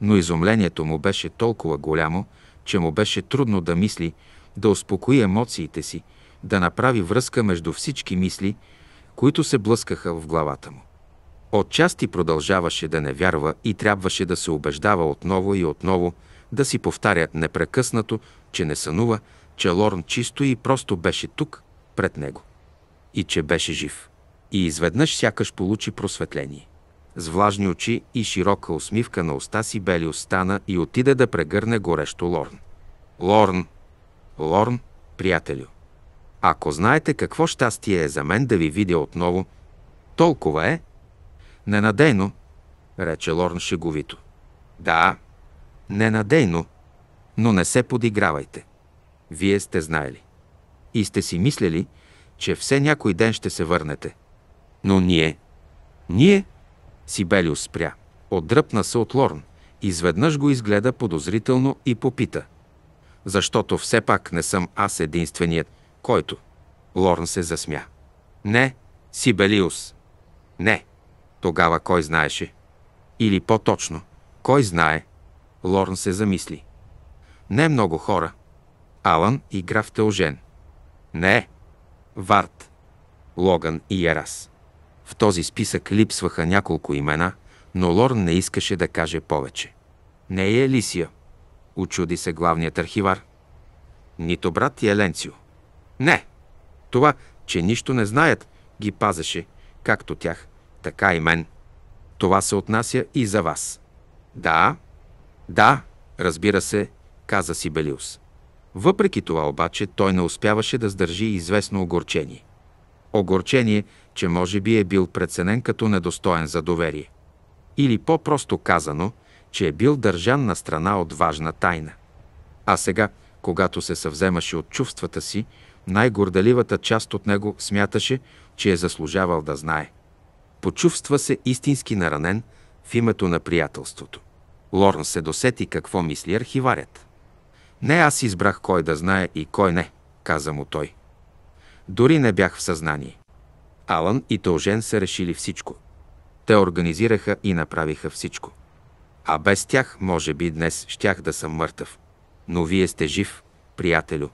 Но изумлението му беше толкова голямо, че му беше трудно да мисли, да успокои емоциите си да направи връзка между всички мисли, които се блъскаха в главата му. Отчасти продължаваше да не вярва и трябваше да се убеждава отново и отново да си повтаря непрекъснато, че не сънува, че Лорн чисто и просто беше тук, пред него. И че беше жив. И изведнъж сякаш получи просветление. С влажни очи и широка усмивка на уста си Бели остана и отиде да прегърне горещо Лорн. Лорн! Лорн, приятелю! Ако знаете какво щастие е за мен да ви видя отново, толкова е. Ненадейно, рече Лорн шеговито. Да, ненадейно, но не се подигравайте. Вие сте знаели. И сте си мислели, че все някой ден ще се върнете. Но ние... Ние... Сибелиус спря. Отдръпна се от Лорн. Изведнъж го изгледа подозрително и попита. Защото все пак не съм аз единственият, който? Лорн се засмя. Не, Сибелиус. Не. Тогава кой знаеше? Или по-точно, кой знае? Лорн се замисли. Не много хора. Алан и граф Теожен. Не. Варт. Логан и Ерас. В този списък липсваха няколко имена, но Лорн не искаше да каже повече. Не е Елисия. Очуди се главният архивар. Нито брат и Еленцио. Не. Това, че нищо не знаят, ги пазеше, както тях, така и мен. Това се отнася и за вас. Да, да, разбира се, каза Сибелиус. Въпреки това обаче той не успяваше да сдържи известно огорчение. Огорчение, че може би е бил преценен като недостоен за доверие. Или по-просто казано, че е бил държан на страна от важна тайна. А сега, когато се съвземаше от чувствата си, най гордаливата част от него смяташе, че е заслужавал да знае. Почувства се истински наранен в името на приятелството. Лорн се досети какво мисли архиварят. Не аз избрах кой да знае и кой не, каза му той. Дори не бях в съзнание. Алан и Тължен са решили всичко. Те организираха и направиха всичко. А без тях, може би, днес щях да съм мъртъв. Но вие сте жив, приятелю.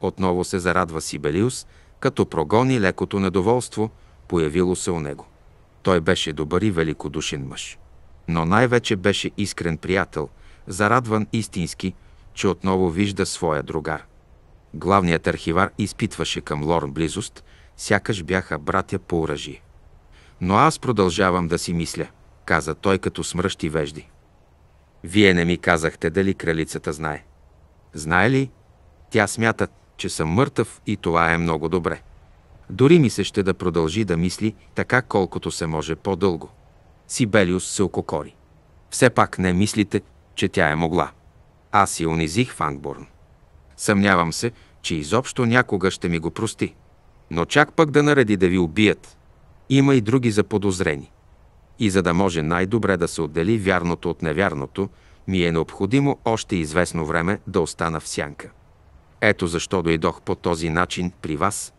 Отново се зарадва Сибелиус, като прогони лекото недоволство, появило се у него. Той беше добър и великодушен мъж. Но най-вече беше искрен приятел, зарадван истински, че отново вижда своя другар. Главният архивар изпитваше към Лорн близост, сякаш бяха братя по оръжие. Но аз продължавам да си мисля, каза той като смръщи вежди. Вие не ми казахте дали кралицата знае. Знае ли? Тя смята, че съм мъртъв и това е много добре. Дори ми се ще да продължи да мисли така колкото се може по-дълго. Сибелиус се ококори. Все пак не мислите, че тя е могла. Аз си унизих Ангбурн. Съмнявам се, че изобщо някога ще ми го прости. Но чак пък да нареди да ви убият. Има и други заподозрени. И за да може най-добре да се отдели вярното от невярното, ми е необходимо още известно време да остана в сянка. Ето защо дойдох по този начин при вас.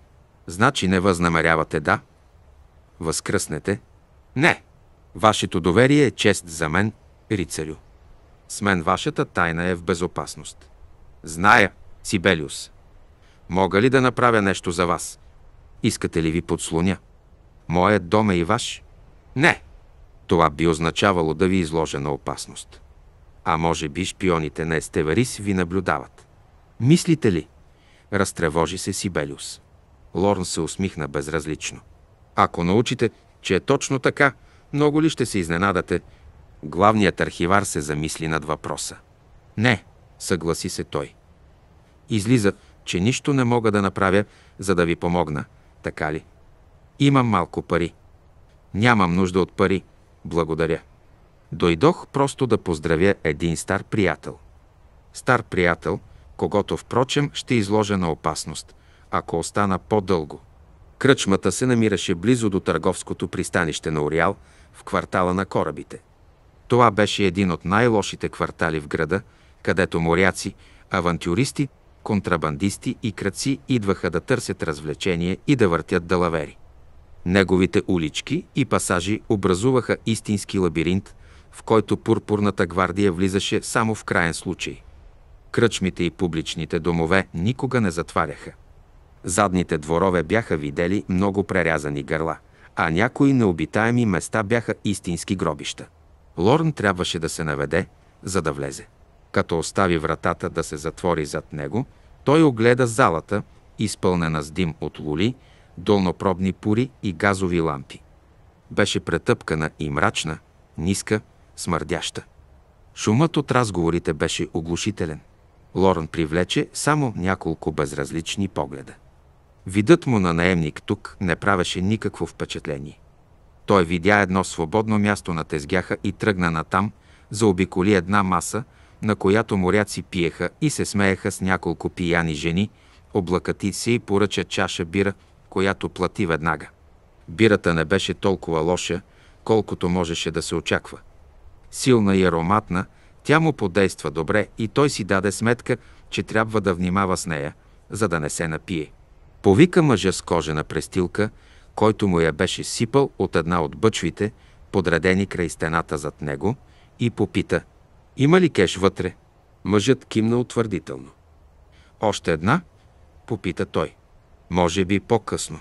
Значи не възнамерявате да възкръснете? Не. Вашето доверие е чест за мен, рицарю. С мен вашата тайна е в безопасност. Зная, Сибелиус. Мога ли да направя нещо за вас? Искате ли ви подслоня? Моят дом е и ваш? Не. Това би означавало да ви изложа на опасност. А може би шпионите на Естеварис ви наблюдават. Мислите ли? Разтревожи се Сибелиус. Лорн се усмихна безразлично. Ако научите, че е точно така, много ли ще се изненадате? Главният архивар се замисли над въпроса. Не, съгласи се той. Излиза, че нищо не мога да направя, за да ви помогна, така ли? Имам малко пари. Нямам нужда от пари. Благодаря. Дойдох просто да поздравя един стар приятел. Стар приятел, когато впрочем, ще изложа на опасност, ако остана по-дълго. Кръчмата се намираше близо до търговското пристанище на Ориал, в квартала на корабите. Това беше един от най-лошите квартали в града, където моряци, авантюристи, контрабандисти и кръци идваха да търсят развлечения и да въртят далавери. Неговите улички и пасажи образуваха истински лабиринт, в който пурпурната гвардия влизаше само в крайен случай – Кръчмите и публичните домове никога не затваряха. Задните дворове бяха видели много прерязани гърла, а някои необитаеми места бяха истински гробища. Лорн трябваше да се наведе, за да влезе. Като остави вратата да се затвори зад него, той огледа залата, изпълнена с дим от лули, долнопробни пури и газови лампи. Беше претъпкана и мрачна, ниска, смърдяща. Шумът от разговорите беше оглушителен. Лоран привлече само няколко безразлични погледа. Видът му на наемник тук не правеше никакво впечатление. Той видя едно свободно място на тезгяха и тръгна натам, заобиколи една маса, на която моряци пиеха и се смееха с няколко пияни жени, облакати се и поръча чаша бира, която плати веднага. Бирата не беше толкова лоша, колкото можеше да се очаква. Силна и ароматна – тя му подейства добре и той си даде сметка, че трябва да внимава с нея, за да не се напие. Повика мъжа с кожена престилка, който му я беше сипал от една от бъчвите, подредени край стената зад него, и попита «Има ли кеш вътре?» Мъжът кимна утвърдително. «Още една?» попита той. «Може би по-късно».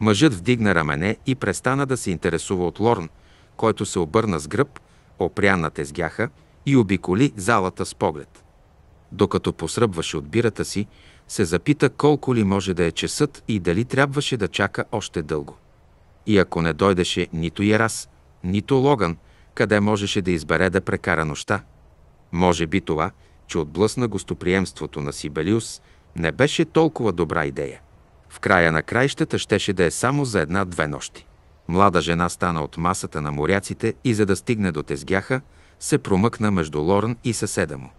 Мъжът вдигна рамене и престана да се интересува от Лорн, който се обърна с гръб, опрян на тезгяха, и обиколи залата с поглед. Докато посръбваше от бирата си, се запита колко ли може да е часът и дали трябваше да чака още дълго. И ако не дойдеше нито Ярас, нито Логан, къде можеше да избере да прекара нощта? Може би това, че отблъсна гостоприемството на Сибелиус, не беше толкова добра идея. В края на краищата щеше да е само за една-две нощи. Млада жена стана от масата на моряците и за да стигне до тезгяха, се промъкна между Лорн и съседа му.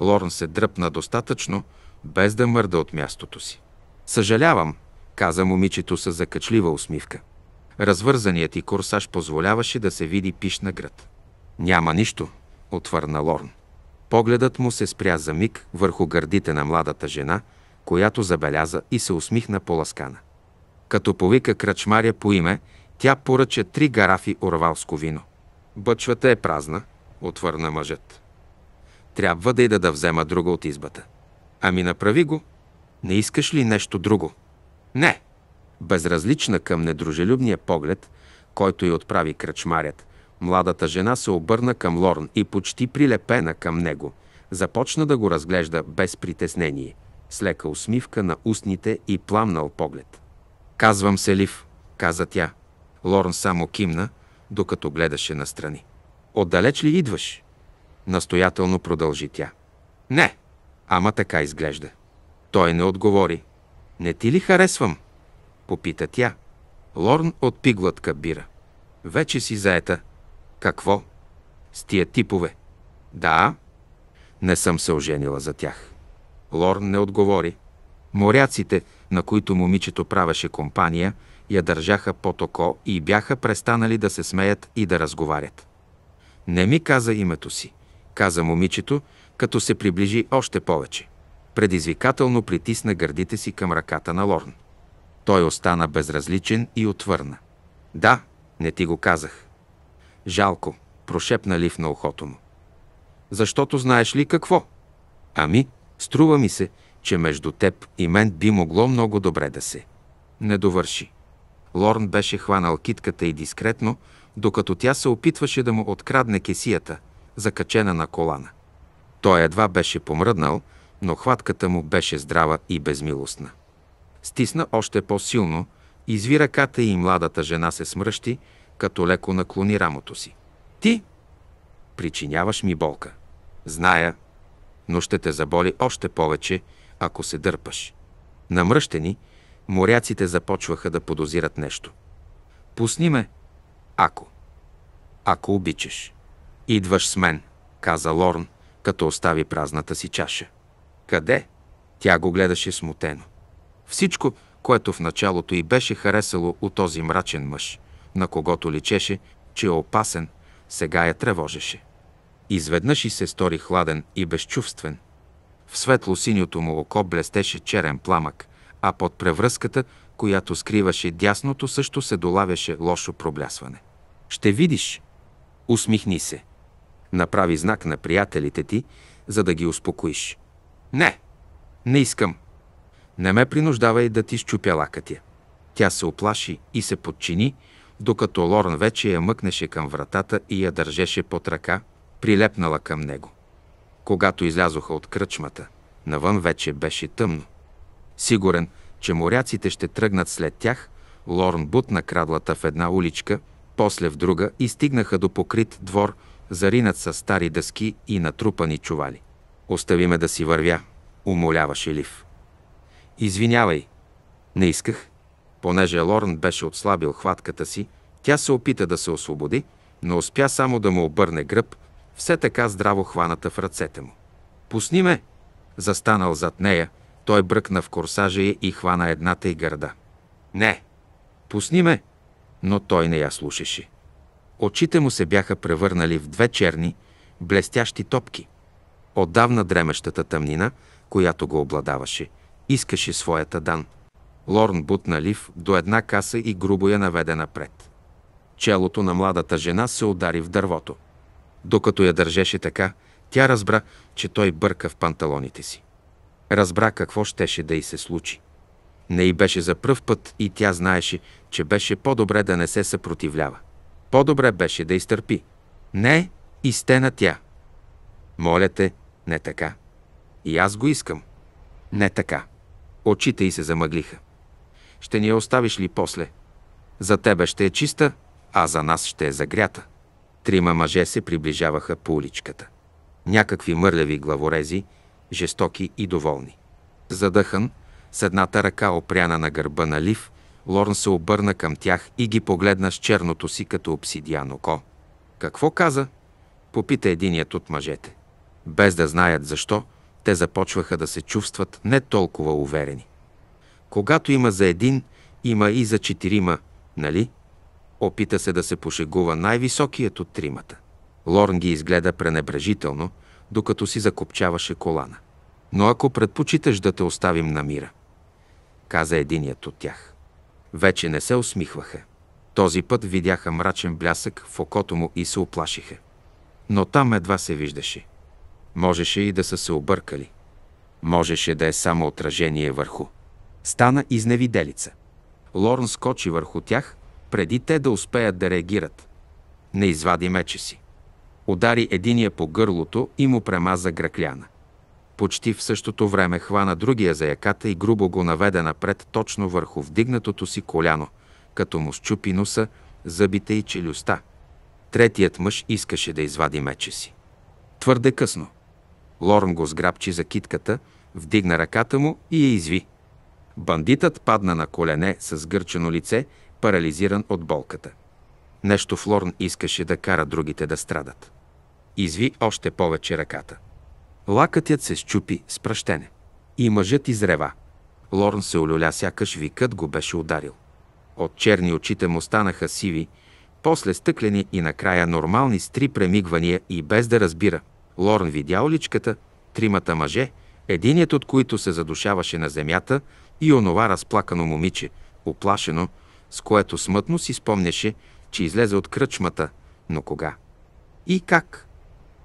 Лорн се дръпна достатъчно, без да мърда от мястото си. Съжалявам, каза момичето с закачлива усмивка. Развързаният и корсаж позволяваше да се види пишна град. Няма нищо, отвърна Лорн. Погледът му се спря за миг върху гърдите на младата жена, която забеляза и се усмихна поласкана. Като повика кръчмаря по име, тя поръча три гарафи орвалско вино. Бъчвата е празна, отвърна мъжът. Трябва да ида да взема друго от избата. Ами направи го. Не искаш ли нещо друго? Не. Безразлична към недружелюбния поглед, който й отправи кръчмарят, младата жена се обърна към Лорн и почти прилепена към него, започна да го разглежда без притеснение, с лека усмивка на устните и пламнал поглед. «Казвам се Лив», каза тя. Лорн само кимна, докато гледаше настрани. Отдалеч ли идваш? Настоятелно продължи тя. Не, ама така изглежда. Той не отговори. Не ти ли харесвам? Попита тя. Лорн отпи глътка бира. Вече си заета. Какво? С тия типове. Да, не съм се оженила за тях. Лорн не отговори. Моряците, на които момичето правеше компания, я държаха под око и бяха престанали да се смеят и да разговарят. Не ми каза името си, каза момичето, като се приближи още повече. Предизвикателно притисна гърдите си към ръката на Лорн. Той остана безразличен и отвърна. Да, не ти го казах. Жалко, прошепна Лив на ухото му. Защото знаеш ли какво? Ами, струва ми се, че между теб и мен би могло много добре да се. Не довърши. Лорн беше хванал китката и дискретно, докато тя се опитваше да му открадне кесията, закачена на колана. Той едва беше помръднал, но хватката му беше здрава и безмилостна. Стисна още по-силно, изви ръката и младата жена се смръщи, като леко наклони рамото си. Ти причиняваш ми болка. Зная, но ще те заболи още повече, ако се дърпаш. Намръщени, моряците започваха да подозират нещо. Пусни ме, ако. Ако обичаш. Идваш с мен, каза Лорн, като остави празната си чаша. Къде? Тя го гледаше смутено. Всичко, което в началото й беше харесало от този мрачен мъж, на когото личеше, че е опасен, сега я тревожеше. Изведнъж и се стори хладен и безчувствен. В светло-синьото му око блестеше черен пламък, а под превръзката, която скриваше дясното, също се долавяше лошо проблясване. Ще видиш. Усмихни се. Направи знак на приятелите ти, за да ги успокоиш. Не, не искам. Не ме принуждавай да ти щупя лакътя. Тя се оплаши и се подчини, докато Лорн вече я мъкнеше към вратата и я държеше под ръка, прилепнала към него. Когато излязоха от кръчмата, навън вече беше тъмно. Сигурен, че моряците ще тръгнат след тях, Лорн бутна крадлата в една уличка – после в друга и стигнаха до покрит двор, заринат с стари дъски и натрупани чували. «Остави ме да си вървя», умоляваше Лив. «Извинявай, не исках». Понеже Лорн беше отслабил хватката си, тя се опита да се освободи, но успя само да му обърне гръб, все така здраво хваната в ръцете му. «Пусни ме!» Застанал зад нея, той бръкна в корсажа и хвана едната й гърда. «Не! Пусни ме!» но той не я слушаше. Очите му се бяха превърнали в две черни, блестящи топки. Отдавна дремещата тъмнина, която го обладаваше, искаше своята дан. Лорн бутна лив до една каса и грубо я наведе напред. Челото на младата жена се удари в дървото. Докато я държеше така, тя разбра, че той бърка в панталоните си. Разбра какво щеше да й се случи. Не й беше за пръв път и тя знаеше, че беше по-добре да не се съпротивлява. По-добре беше да изтърпи. Не, на тя. Моля те, не така. И аз го искам. Не така. Очите й се замъглиха. Ще ни я оставиш ли после? За тебе ще е чиста, а за нас ще е загрята. Трима мъже се приближаваха по уличката. Някакви мърлеви главорези, жестоки и доволни. Задъхан, с едната ръка опряна на гърба на Лив, Лорн се обърна към тях и ги погледна с черното си като обсидиан око. Какво каза? Попита единият от мъжете. Без да знаят защо, те започваха да се чувстват не толкова уверени. Когато има за един, има и за четирима, нали? Опита се да се пошегува най-високият от тримата. Лорн ги изгледа пренебрежително, докато си закопчаваше колана. Но ако предпочиташ да те оставим на мира, каза единият от тях. Вече не се усмихваха. Този път видяха мрачен блясък в окото му и се оплашиха. Но там едва се виждаше. Можеше и да са се объркали. Можеше да е само отражение върху. Стана изневиделица. Лорн скочи върху тях, преди те да успеят да реагират. Не извади меча си. Удари единия по гърлото и му премаза гракляна. Почти в същото време хвана другия за яката и грубо го наведе напред точно върху вдигнатото си коляно, като му щупи носа, зъбите и челюста. Третият мъж искаше да извади меча си. Твърде късно. Лорн го сграбчи за китката, вдигна ръката му и я изви. Бандитът падна на колене с гърчено лице, парализиран от болката. Нещо Флорн искаше да кара другите да страдат. Изви още повече ръката. Лакътят се щупи с пръщене. И мъжът изрева. Лорн се олюля, сякаш викът го беше ударил. От черни очите му станаха сиви, после стъклени и накрая нормални с три премигвания и без да разбира. Лорн видя уличката, тримата мъже, единият от които се задушаваше на земята и онова разплакано момиче, оплашено, с което смътно си спомняше, че излезе от кръчмата, но кога? И как?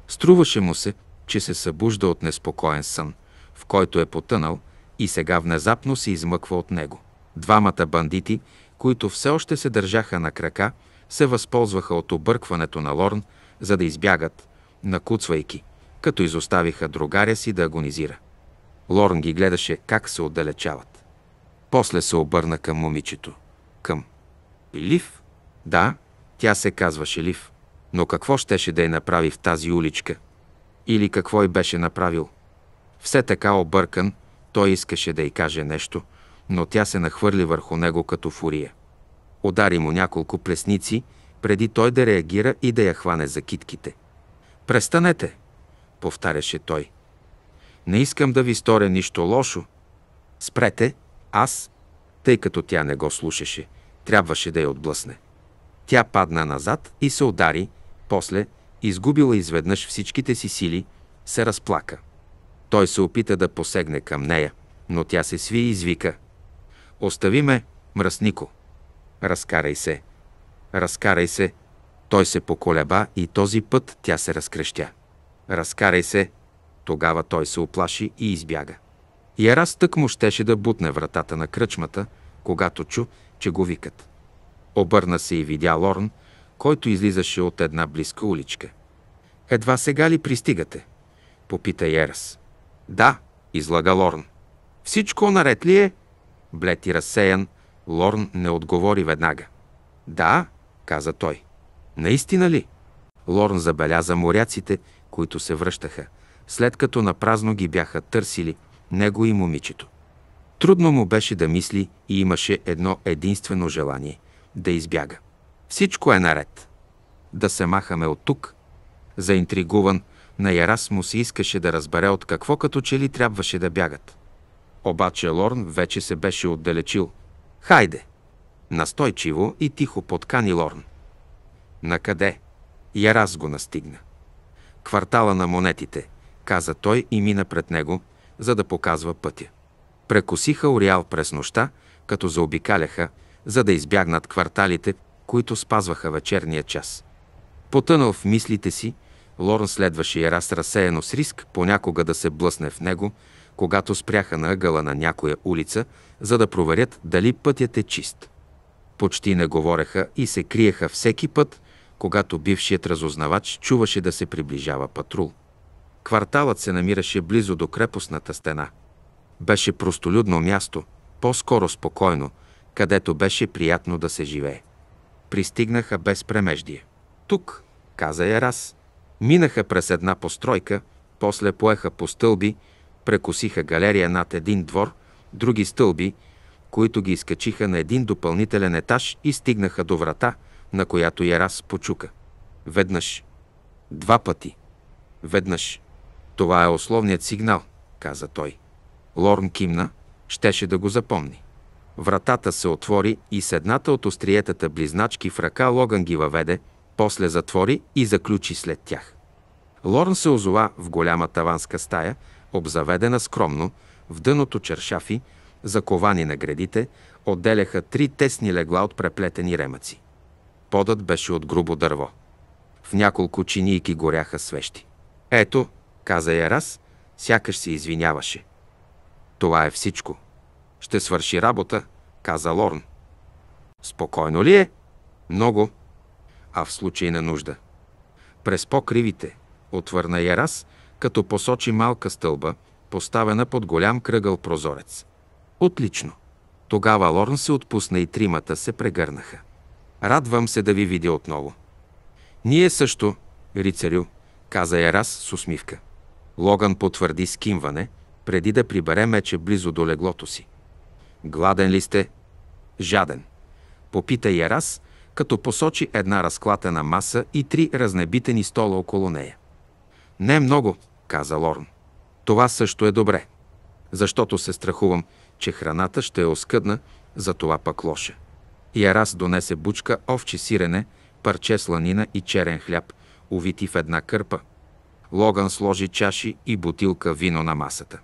Струваше му се, че се събужда от неспокоен сън, в който е потънал и сега внезапно се измъква от него. Двамата бандити, които все още се държаха на крака, се възползваха от объркването на Лорн, за да избягат, накуцвайки, като изоставиха другаря си да агонизира. Лорн ги гледаше как се отдалечават. После се обърна към момичето. Към. Лив? Да, тя се казваше Лив. Но какво щеше да я направи в тази уличка – или какво й беше направил. Все така объркан, той искаше да й каже нещо, но тя се нахвърли върху него като фурия. Удари му няколко плесници, преди той да реагира и да я хване за китките. «Престанете!» – повтаряше той. «Не искам да ви сторя нищо лошо. Спрете, аз!» Тъй като тя не го слушаше, трябваше да я отблъсне. Тя падна назад и се удари, после – изгубила изведнъж всичките си сили, се разплака. Той се опита да посегне към нея, но тя се сви и извика. Остави ме, мръснико. Разкарай се. Разкарай се. Той се поколеба и този път тя се разкрещя. Разкарай се. Тогава той се оплаши и избяга. Ярас тък му щеше да бутне вратата на кръчмата, когато чу, че го викат. Обърна се и видя Лорн, който излизаше от една близка уличка. Едва сега ли пристигате? Попита Ерас. Да, излага Лорн. Всичко наред ли е? Блети разсеян, Лорн не отговори веднага. Да, каза той. Наистина ли? Лорн забеляза моряците, които се връщаха, след като на празно ги бяха търсили, него и момичето. Трудно му беше да мисли и имаше едно единствено желание – да избяга. Всичко е наред. Да се махаме от тук. Заинтригуван, на Ярас му се искаше да разбере от какво като че ли трябваше да бягат. Обаче Лорн вече се беше отдалечил. Хайде! Настойчиво и тихо подкани Лорн. Накъде? Ярас го настигна. Квартала на монетите, каза той и мина пред него, за да показва пътя. Прекосиха Ориал през нощта, като заобикаляха, за да избягнат кварталите, които спазваха вечерния час. Потънал в мислите си, Лорн следваше и раз разсеяно с риск понякога да се блъсне в него, когато спряха на ъгъла на някоя улица, за да проверят дали пътят е чист. Почти не говореха и се криеха всеки път, когато бившият разузнавач чуваше да се приближава патрул. Кварталът се намираше близо до крепостната стена. Беше простолюдно място, по-скоро спокойно, където беше приятно да се живее пристигнаха без премеждие. Тук, каза раз, минаха през една постройка, после поеха по стълби, прекосиха галерия над един двор, други стълби, които ги изкачиха на един допълнителен етаж и стигнаха до врата, на която раз почука. Веднъж. Два пъти. Веднъж. Това е условният сигнал, каза той. Лорн кимна, щеше да го запомни. Вратата се отвори и с едната от остриетата близначки в ръка Логан ги въведе, после затвори и заключи след тях. Лорн се озова в голяма таванска стая, обзаведена скромно, в дъното чершафи, заковани на гредите, отделяха три тесни легла от преплетени ремъци. Подът беше от грубо дърво. В няколко чинийки горяха свещи. Ето, каза я раз, сякаш се извиняваше. Това е всичко. Ще свърши работа, каза Лорн. Спокойно ли е? Много. А в случай на нужда. През покривите, отвърна Ярас, като посочи малка стълба, поставена под голям кръгъл прозорец. Отлично. Тогава Лорн се отпусна и тримата се прегърнаха. Радвам се да ви видя отново. Ние също, рицарю, каза Ярас с усмивка. Логан потвърди скимване, преди да прибере мече близо до леглото си. Гладен ли сте? Жаден. Попита я раз, като посочи една разклатена маса и три разнебитени стола около нея. Не много, каза Лорн. Това също е добре, защото се страхувам, че храната ще е оскъдна, за това пък лоша. Ярас донесе бучка, овче сирене, парче сланина и черен хляб, увити в една кърпа. Логан сложи чаши и бутилка вино на масата.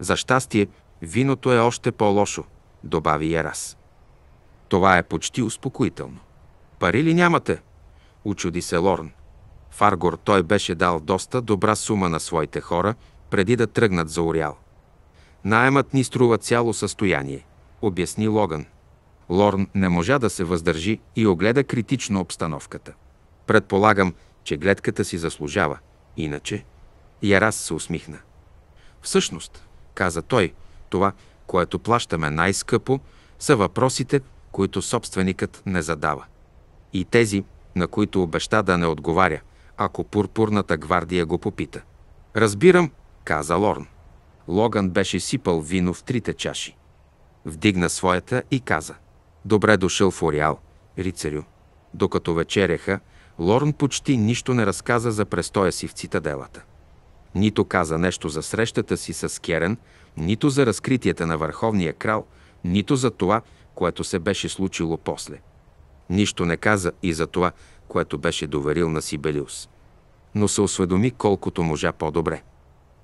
За щастие, виното е още по-лошо – добави Ярас. Това е почти успокоително. Пари ли нямате? Очуди се Лорн. Фаргор той беше дал доста добра сума на своите хора, преди да тръгнат за Орял. Наемът ни струва цяло състояние, обясни Логан. Лорн не можа да се въздържи и огледа критично обстановката. Предполагам, че гледката си заслужава, иначе... Ярас се усмихна. Всъщност, каза той, това което плащаме най-скъпо, са въпросите, които собственикът не задава. И тези, на които обеща да не отговаря, ако пурпурната гвардия го попита. Разбирам, каза Лорн. Логан беше сипал вино в трите чаши. Вдигна своята и каза. Добре дошъл в Ориал, рицарю. Докато вечеряха, Лорн почти нищо не разказа за престоя си в цитаделата. Нито каза нещо за срещата си с Керен, нито за разкритията на върховния крал, нито за това, което се беше случило после. Нищо не каза и за това, което беше доверил на Сибелиус. Но се осведоми колкото можа по-добре.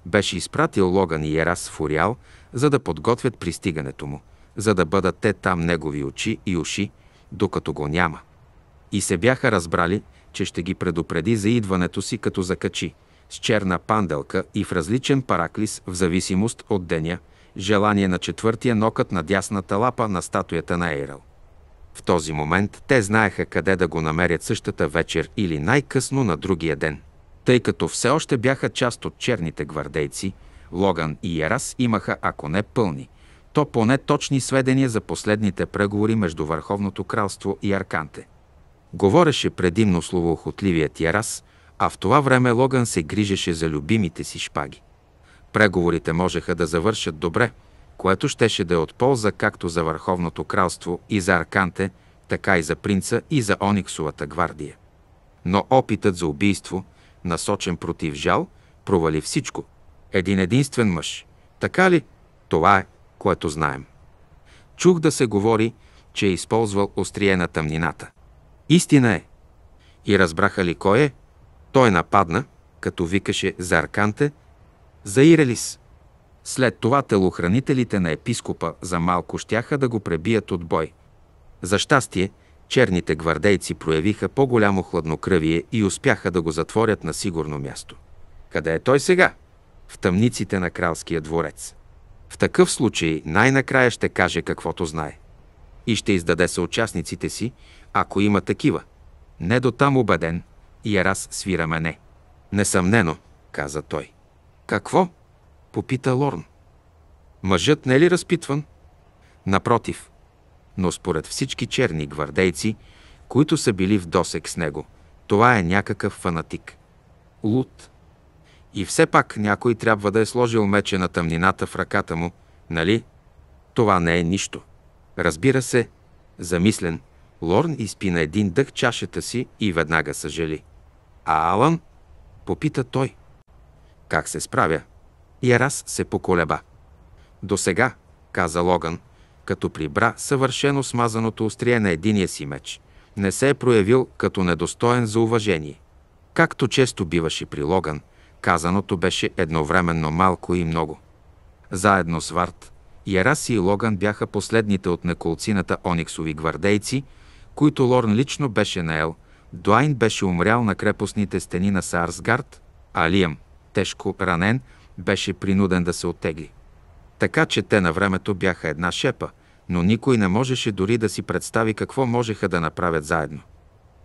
Беше изпратил Логан и Ерас в Ориал, за да подготвят пристигането му, за да бъдат те там негови очи и уши, докато го няма. И се бяха разбрали, че ще ги предупреди за идването си, като закачи – с черна панделка и в различен параклис в зависимост от деня, желание на четвъртия нокът на дясната лапа на статуята на Ейрал. В този момент те знаеха къде да го намерят същата вечер или най-късно на другия ден. Тъй като все още бяха част от черните гвардейци, Логан и Ярас имаха, ако не пълни, то поне точни сведения за последните преговори между Върховното кралство и Арканте. Говореше предимно словоохотливият Ярас – а в това време Логан се грижеше за любимите си шпаги. Преговорите можеха да завършат добре, което щеше да е от полза както за Върховното кралство и за Арканте, така и за принца и за Ониксовата гвардия. Но опитът за убийство, насочен против жал, провали всичко. Един единствен мъж. Така ли? Това е, което знаем. Чух да се говори, че е използвал острие на тъмнината. Истина е. И разбраха ли кой е? Той нападна, като викаше за Арканте, за Ирелис. След това телохранителите на епископа за малко щяха да го пребият от бой. За щастие, черните гвардейци проявиха по-голямо хладнокръвие и успяха да го затворят на сигурно място. Къде е той сега? В тъмниците на кралския дворец. В такъв случай най-накрая ще каже каквото знае. И ще издаде съучастниците си, ако има такива. Не до там убеден – и раз свира мене. Несъмнено, каза той. Какво? попита Лорн. Мъжът не е ли разпитван? Напротив, но според всички черни гвардейци, които са били в досек с него, това е някакъв фанатик. Луд. И все пак някой трябва да е сложил мече на тъмнината в ръката му, нали? Това не е нищо. Разбира се, замислен, Лорн изпина един дъх чашата си и веднага съжали. А Алан? Попита той. Как се справя? Ярас се поколеба. До сега, каза Логан, като прибра съвършено смазаното острие на единия си меч. Не се е проявил като недостоен за уважение. Както често биваше при Логан, казаното беше едновременно малко и много. Заедно с Варт, Ярас и Логан бяха последните от неколцината ониксови гвардейци, които Лорн лично беше наел – Дуайн беше умрял на крепостните стени на Саарсгард, а Лиам, тежко ранен, беше принуден да се оттегли. Така че те на времето бяха една шепа, но никой не можеше дори да си представи какво можеха да направят заедно.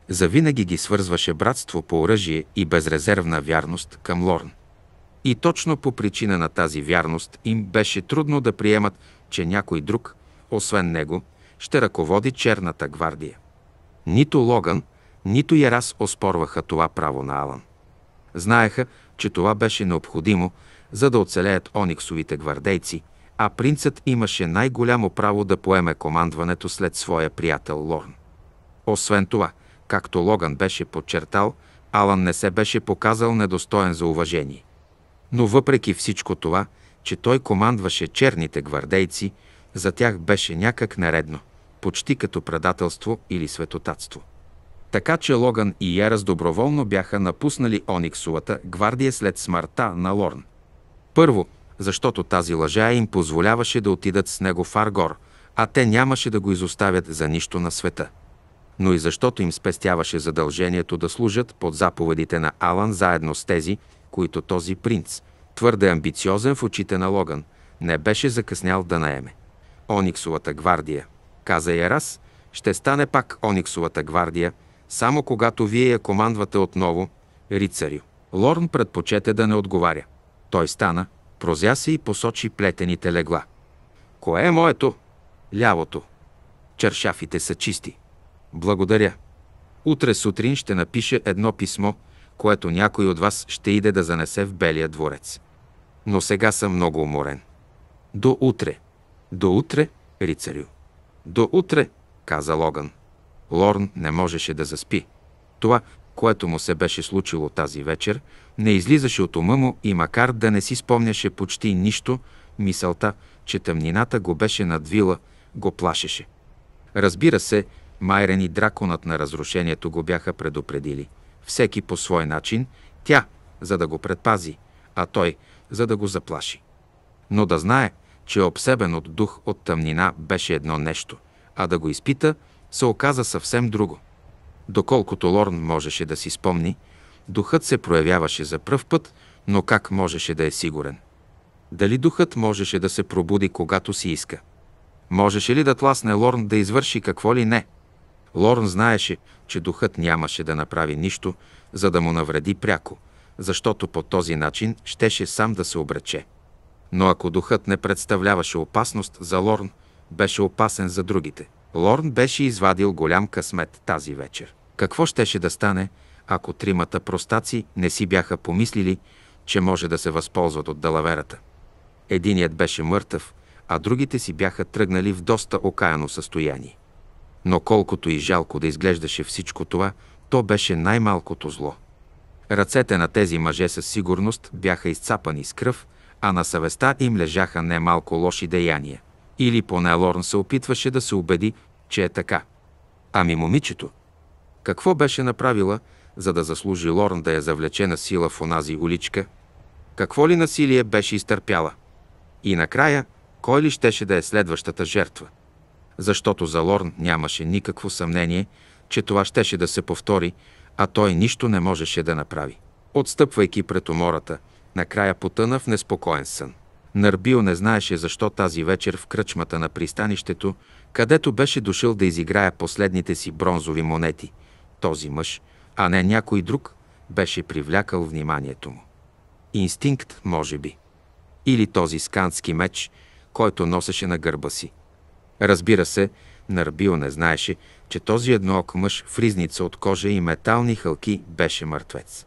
Завинаги ги свързваше братство по оръжие и безрезервна вярност към Лорн. И точно по причина на тази вярност им беше трудно да приемат, че някой друг, освен него, ще ръководи Черната гвардия. Нито Логан, нито и раз оспорваха това право на Алан. Знаеха, че това беше необходимо, за да оцелеят ониксовите гвардейци, а принцът имаше най-голямо право да поеме командването след своя приятел Лорн. Освен това, както Логан беше подчертал, Алан не се беше показал недостоен за уважение. Но въпреки всичко това, че той командваше черните гвардейци, за тях беше някак наредно, почти като предателство или светотатство. Така че Логан и Ярас доброволно бяха напуснали Ониксовата гвардия след смъртта на Лорн. Първо, защото тази лъжа им позволяваше да отидат с него в Аргор, а те нямаше да го изоставят за нищо на света. Но и защото им спестяваше задължението да служат под заповедите на Алан заедно с тези, които този принц, твърде амбициозен в очите на Логан, не беше закъснял да наеме. Ониксовата гвардия, каза Ярас, ще стане пак Ониксовата гвардия – само когато вие я командвате отново, рицарю. Лорн предпочете да не отговаря. Той стана, прозя се и посочи плетените легла. Кое е моето? Лявото. Чершафите са чисти. Благодаря. Утре сутрин ще напиша едно писмо, което някой от вас ще иде да занесе в Белия дворец. Но сега съм много уморен. До утре. До утре, рицарю. До утре, каза Логан. Лорн не можеше да заспи. Това, което му се беше случило тази вечер, не излизаше от ума му и макар да не си спомняше почти нищо, мисълта, че тъмнината го беше надвила, го плашеше. Разбира се, Майрен и драконът на разрушението го бяха предупредили. Всеки по свой начин, тя, за да го предпази, а той, за да го заплаши. Но да знае, че обсебен от дух от тъмнина беше едно нещо, а да го изпита – се оказа съвсем друго. Доколкото Лорн можеше да си спомни, духът се проявяваше за пръв път, но как можеше да е сигурен? Дали духът можеше да се пробуди, когато си иска? Можеше ли да тласне Лорн да извърши какво ли не? Лорн знаеше, че духът нямаше да направи нищо, за да му навреди пряко, защото по този начин щеше сам да се обрече. Но ако духът не представляваше опасност за Лорн, беше опасен за другите – Лорн беше извадил голям късмет тази вечер. Какво щеше да стане, ако тримата простаци не си бяха помислили, че може да се възползват от далаверата? Единият беше мъртъв, а другите си бяха тръгнали в доста окаяно състояние. Но колкото и жалко да изглеждаше всичко това, то беше най-малкото зло. Ръцете на тези мъже със сигурност бяха изцапани с кръв, а на съвестта им лежаха немалко лоши деяния. Или поне Лорн се опитваше да се убеди, че е така. Ами момичето? Какво беше направила, за да заслужи Лорн да я завлече на сила в онази уличка? Какво ли насилие беше изтърпяла? И накрая, кой ли щеше да е следващата жертва? Защото за Лорн нямаше никакво съмнение, че това щеше да се повтори, а той нищо не можеше да направи. Отстъпвайки пред умората, накрая потъна в неспокоен сън. Нарбил не знаеше защо тази вечер в кръчмата на пристанището, където беше дошъл да изиграе последните си бронзови монети, този мъж, а не някой друг, беше привлякал вниманието му. Инстинкт, може би. Или този скански меч, който носеше на гърба си. Разбира се, Нарбил не знаеше, че този едноок мъж в ризница от кожа и метални хълки беше мъртвец.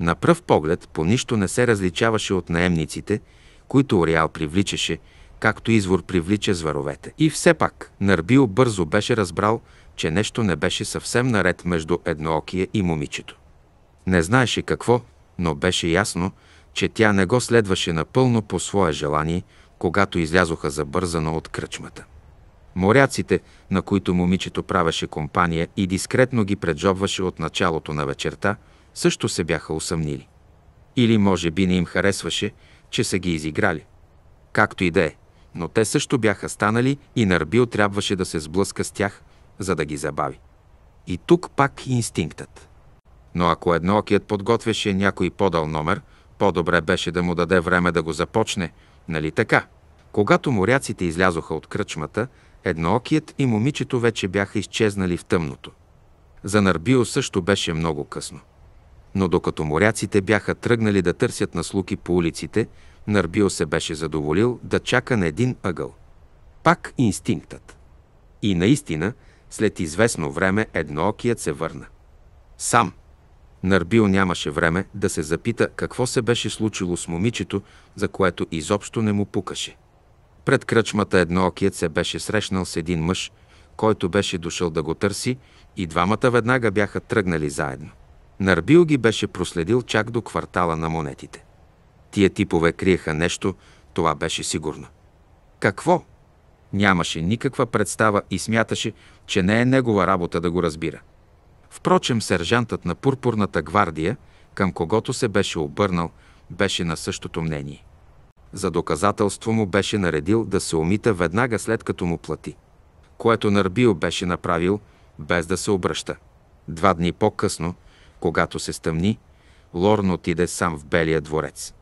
На пръв поглед по нищо не се различаваше от наемниците – които Ориал привличаше, както извор привлича зваровете. И все пак, Нарбил бързо беше разбрал, че нещо не беше съвсем наред между едноокия и момичето. Не знаеше какво, но беше ясно, че тя не го следваше напълно по свое желание, когато излязоха забързано от кръчмата. Моряците, на които момичето правеше компания и дискретно ги преджобваше от началото на вечерта, също се бяха усъмнили. Или може би не им харесваше, че са ги изиграли. Както и да е, но те също бяха станали и Нарбил трябваше да се сблъска с тях, за да ги забави. И тук пак инстинктът. Но ако едноокият подготвяше някой подал номер, по-добре беше да му даде време да го започне, нали така? Когато моряците излязоха от кръчмата, едноокият и момичето вече бяха изчезнали в тъмното. За Нарбио също беше много късно. Но докато моряците бяха тръгнали да търсят наслуки по улиците, Нарбио се беше задоволил да чака на един ъгъл. Пак инстинктът. И наистина, след известно време едноокият се върна. Сам. Нарбил нямаше време да се запита какво се беше случило с момичето, за което изобщо не му пукаше. Пред кръчмата едноокият се беше срещнал с един мъж, който беше дошъл да го търси и двамата веднага бяха тръгнали заедно. Нарбил ги беше проследил чак до квартала на монетите. Тия типове криеха нещо, това беше сигурно. Какво? Нямаше никаква представа и смяташе, че не е негова работа да го разбира. Впрочем, сержантът на пурпурната гвардия, към когото се беше обърнал, беше на същото мнение. За доказателство му беше наредил да се умита веднага след като му плати, което Нарбил беше направил, без да се обръща. Два дни по-късно – когато се стъмни, Лорн отиде сам в Белия дворец.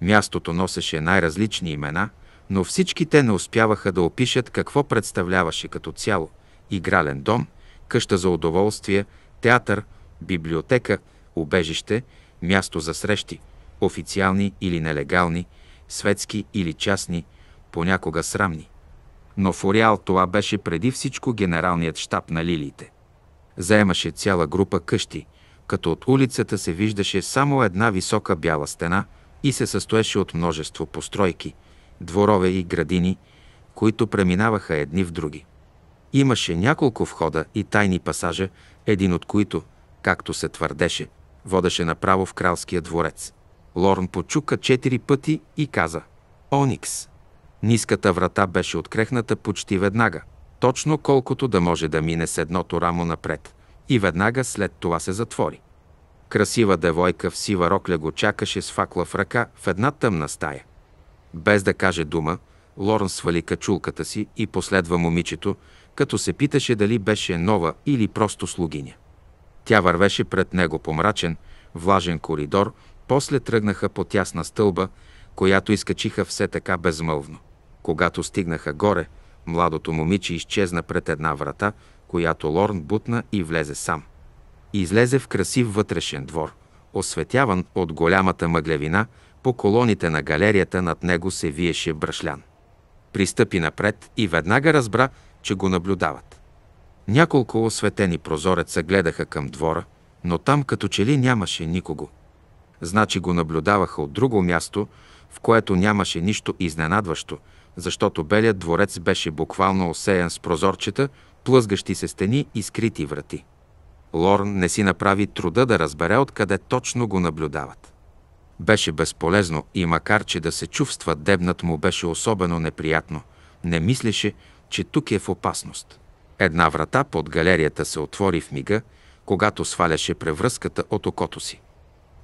Мястото носеше най-различни имена, но всички те не успяваха да опишат какво представляваше като цяло – игрален дом, къща за удоволствие, театър, библиотека, убежище, място за срещи, официални или нелегални, светски или частни, понякога срамни. Но в Ориал това беше преди всичко генералният щаб на лилиите. Заемаше цяла група къщи – като от улицата се виждаше само една висока бяла стена и се състоеше от множество постройки, дворове и градини, които преминаваха едни в други. Имаше няколко входа и тайни пасажа, един от които, както се твърдеше, водеше направо в кралския дворец. Лорн почука четири пъти и каза «Оникс». Ниската врата беше открехната почти веднага, точно колкото да може да мине с едното рамо напред, и веднага след това се затвори. Красива девойка в сива рокля го чакаше с факла в ръка в една тъмна стая. Без да каже дума, Лорн свали качулката си и последва момичето, като се питаше дали беше нова или просто слугиня. Тя вървеше пред него по мрачен, влажен коридор, после тръгнаха по тясна стълба, която изкачиха все така безмълвно. Когато стигнаха горе, младото момиче изчезна пред една врата, която Лорн бутна и влезе сам. Излезе в красив вътрешен двор, осветяван от голямата мъглевина, по колоните на галерията над него се виеше брашлян. Пристъпи напред и веднага разбра, че го наблюдават. Няколко осветени прозореца гледаха към двора, но там като че ли нямаше никого. Значи го наблюдаваха от друго място, в което нямаше нищо изненадващо, защото белият дворец беше буквално осеян с прозорчета, плъзгащи се стени и скрити врати. Лорн не си направи труда да разбере откъде точно го наблюдават. Беше безполезно и макар, че да се чувства дебнат му беше особено неприятно, не мислеше, че тук е в опасност. Една врата под галерията се отвори в мига, когато сваляше превръзката от окото си.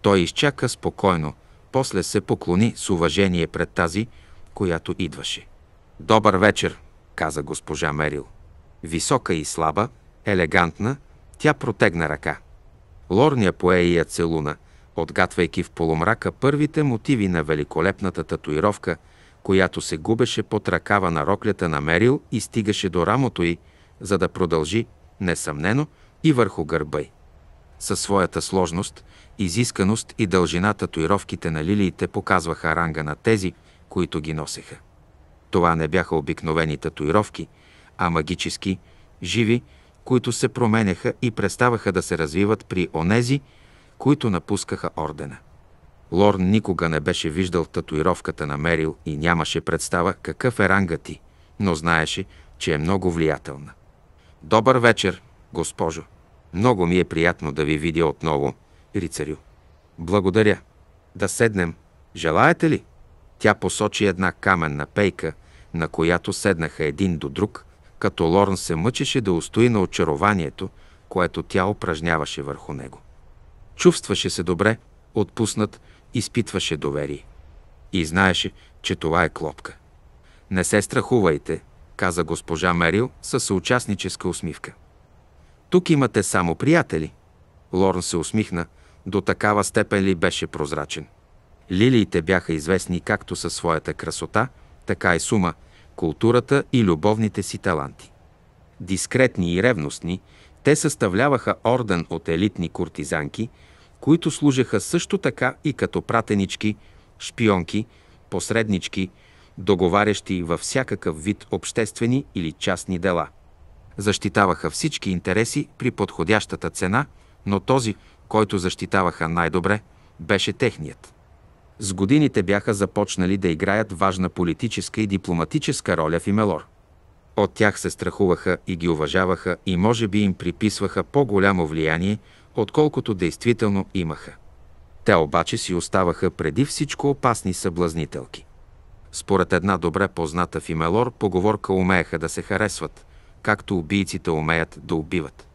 Той изчака спокойно, после се поклони с уважение пред тази, която идваше. «Добър вечер», каза госпожа Мерил. Висока и слаба, елегантна, тя протегна ръка. Лорния пое и я целуна, отгатвайки в полумрака първите мотиви на великолепната татуировка, която се губеше под ръкава на роклята на Мерил и стигаше до рамото й, за да продължи, несъмнено, и върху гърба й. Със своята сложност, изисканост и дължина татуировките на лилиите показваха ранга на тези, които ги носеха. Това не бяха обикновени татуировки – а магически, живи, които се променяха и преставаха да се развиват при онези, които напускаха ордена. Лорн никога не беше виждал татуировката на Мерил и нямаше представа какъв е ранга ти, но знаеше, че е много влиятелна. Добър вечер, госпожо. Много ми е приятно да ви видя отново, рицарю. Благодаря. Да седнем. Желаете ли? Тя посочи една каменна пейка, на която седнаха един до друг – като Лорн се мъчеше да устои на очарованието, което тя упражняваше върху него. Чувстваше се добре, отпуснат, изпитваше доверие. И знаеше, че това е клопка. Не се страхувайте, каза госпожа Мерил със съучастническа усмивка. Тук имате само приятели. Лорн се усмихна, до такава степен ли беше прозрачен. Лилиите бяха известни както със своята красота, така и сума, културата и любовните си таланти. Дискретни и ревностни, те съставляваха орден от елитни куртизанки, които служеха също така и като пратенички, шпионки, посреднички, договарящи във всякакъв вид обществени или частни дела. Защитаваха всички интереси при подходящата цена, но този, който защитаваха най-добре, беше техният. С годините бяха започнали да играят важна политическа и дипломатическа роля в Имелор. От тях се страхуваха и ги уважаваха и може би им приписваха по-голямо влияние, отколкото действително имаха. Те обаче си оставаха преди всичко опасни съблазнителки. Според една добре позната в Имелор поговорка умееха да се харесват, както убийците умеят да убиват.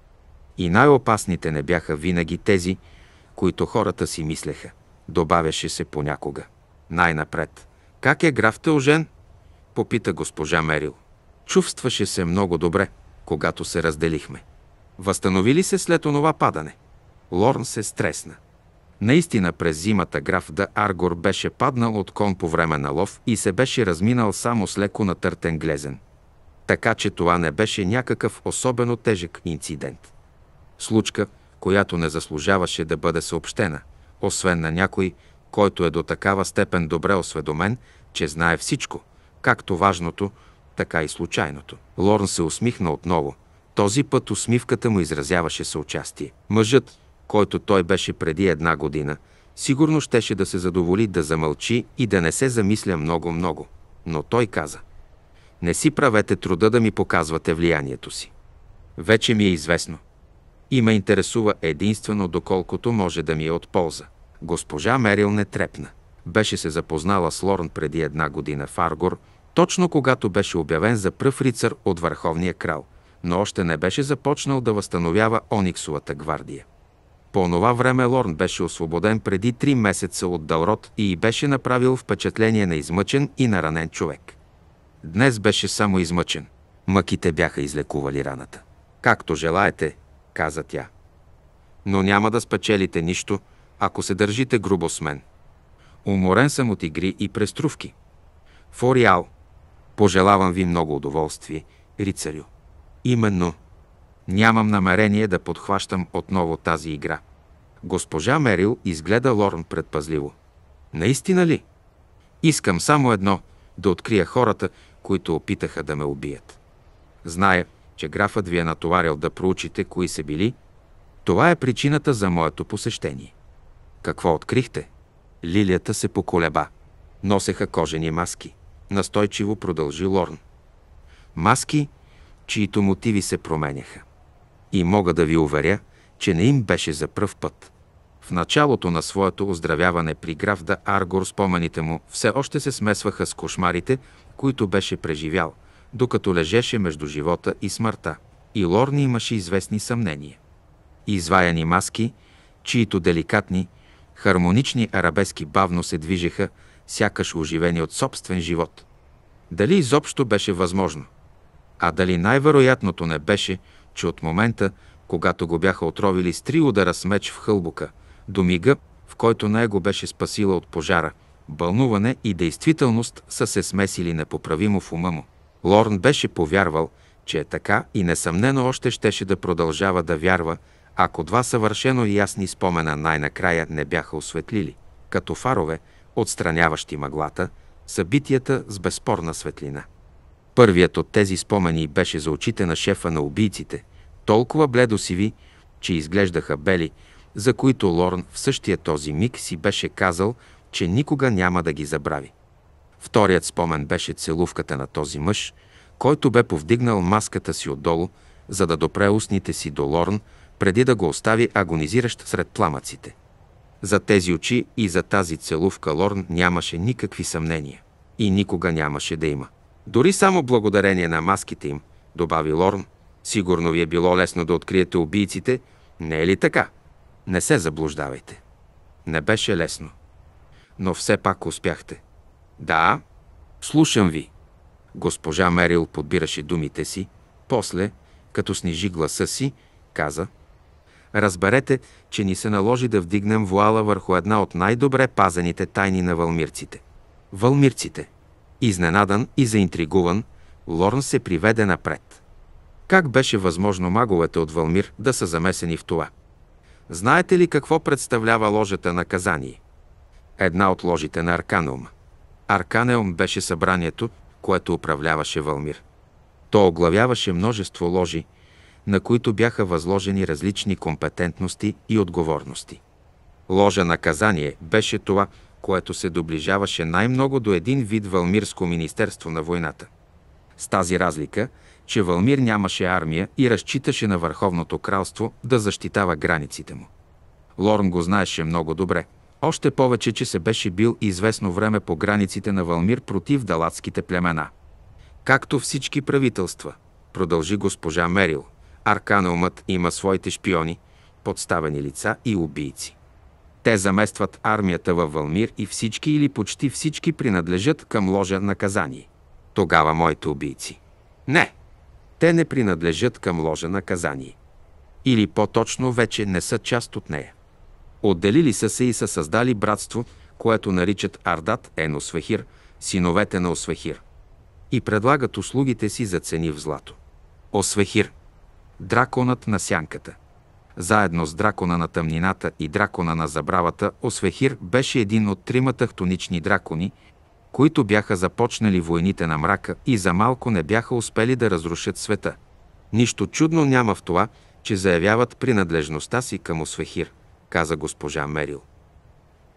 И най-опасните не бяха винаги тези, които хората си мислеха добавяше се понякога. Най-напред. Как е граф Тължен? Попита госпожа Мерил. Чувстваше се много добре, когато се разделихме. Възстанови ли се след онова падане? Лорн се стресна. Наистина през зимата граф Д. Аргор беше паднал от кон по време на лов и се беше разминал само с леко натъртен глезен. Така че това не беше някакъв особено тежък инцидент. Случка, която не заслужаваше да бъде съобщена – освен на някой, който е до такава степен добре осведомен, че знае всичко, както важното, така и случайното. Лорн се усмихна отново. Този път усмивката му изразяваше съучастие. Мъжът, който той беше преди една година, сигурно щеше да се задоволи да замълчи и да не се замисля много-много. Но той каза, не си правете труда да ми показвате влиянието си. Вече ми е известно и ме интересува единствено доколкото може да ми е от полза. Госпожа Мерил не трепна. Беше се запознала с Лорн преди една година в Аргор, точно когато беше обявен за пръв рицар от Върховния крал, но още не беше започнал да възстановява Ониксовата гвардия. По онова време Лорн беше освободен преди три месеца от Далрот и беше направил впечатление на измъчен и наранен човек. Днес беше само измъчен. Мъките бяха излекували раната. Както желаете, каза тя. Но няма да спечелите нищо, ако се държите грубо с мен. Уморен съм от игри и преструвки. Фориал, пожелавам ви много удоволствие, рицарю. Именно, нямам намерение да подхващам отново тази игра. Госпожа Мерил изгледа Лорн предпазливо. Наистина ли? Искам само едно – да открия хората, които опитаха да ме убият. Зная, че графът ви е натоварил да проучите кои са били. Това е причината за моето посещение. Какво открихте? Лилията се поколеба. Носеха кожени маски. Настойчиво продължи Лорн. Маски, чието мотиви се променяха. И мога да ви уверя, че не им беше за пръв път. В началото на своето оздравяване при граф да Аргор спомените му все още се смесваха с кошмарите, които беше преживял – докато лежеше между живота и смъртта. И Лорни имаше известни съмнения. Изваяни маски, чието деликатни, хармонични арабески бавно се движеха, сякаш оживени от собствен живот. Дали изобщо беше възможно? А дали най-вероятното не беше, че от момента, когато го бяха отровили с три удара с меч в хълбука, до мига, в който най го беше спасила от пожара, бълнуване и действителност са се смесили непоправимо в ума му. Лорн беше повярвал, че е така и несъмнено още щеше да продължава да вярва, ако два съвършено и ясни спомена най-накрая не бяха осветлили, като фарове, отстраняващи мъглата, събитията с безспорна светлина. Първият от тези спомени беше за очите на шефа на убийците, толкова бледосиви, че изглеждаха бели, за които Лорн в същия този миг си беше казал, че никога няма да ги забрави. Вторият спомен беше целувката на този мъж, който бе повдигнал маската си отдолу, за да допре устните си до Лорн, преди да го остави агонизиращ сред пламъците. За тези очи и за тази целувка Лорн нямаше никакви съмнения. И никога нямаше да има. Дори само благодарение на маските им, добави Лорн, сигурно ви е било лесно да откриете убийците, не е ли така? Не се заблуждавайте. Не беше лесно. Но все пак успяхте. Да, слушам ви. Госпожа Мерил подбираше думите си, после, като снижи гласа си, каза Разберете, че ни се наложи да вдигнем вуала върху една от най-добре пазените тайни на вълмирците. Вълмирците. Изненадан и заинтригуван, Лорн се приведе напред. Как беше възможно маговете от Вълмир да са замесени в това? Знаете ли какво представлява ложата на Казани? Една от ложите на Арканума. Арканеум беше събранието, което управляваше Валмир. То оглавяваше множество ложи, на които бяха възложени различни компетентности и отговорности. Ложа наказание беше това, което се доближаваше най-много до един вид Валмирско министерство на войната. С тази разлика, че Валмир нямаше армия и разчиташе на Върховното кралство да защитава границите му. Лорн го знаеше много добре – още повече, че се беше бил известно време по границите на Валмир против далатските племена. Както всички правителства, продължи госпожа Мерил, Арканумът има своите шпиони, подставени лица и убийци. Те заместват армията във Валмир и всички или почти всички принадлежат към ложа наказание. Тогава моите убийци. Не, те не принадлежат към ложа наказание. Или по-точно вече не са част от нея. Отделили са се и са създали братство, което наричат Ардат Ен Освехир, синовете на Освехир. И предлагат услугите си за цени в злато. Освехир – драконът на сянката. Заедно с дракона на тъмнината и дракона на забравата, Освехир беше един от тримата хтонични дракони, които бяха започнали войните на мрака и за малко не бяха успели да разрушат света. Нищо чудно няма в това, че заявяват принадлежността си към Освехир каза госпожа Мерил.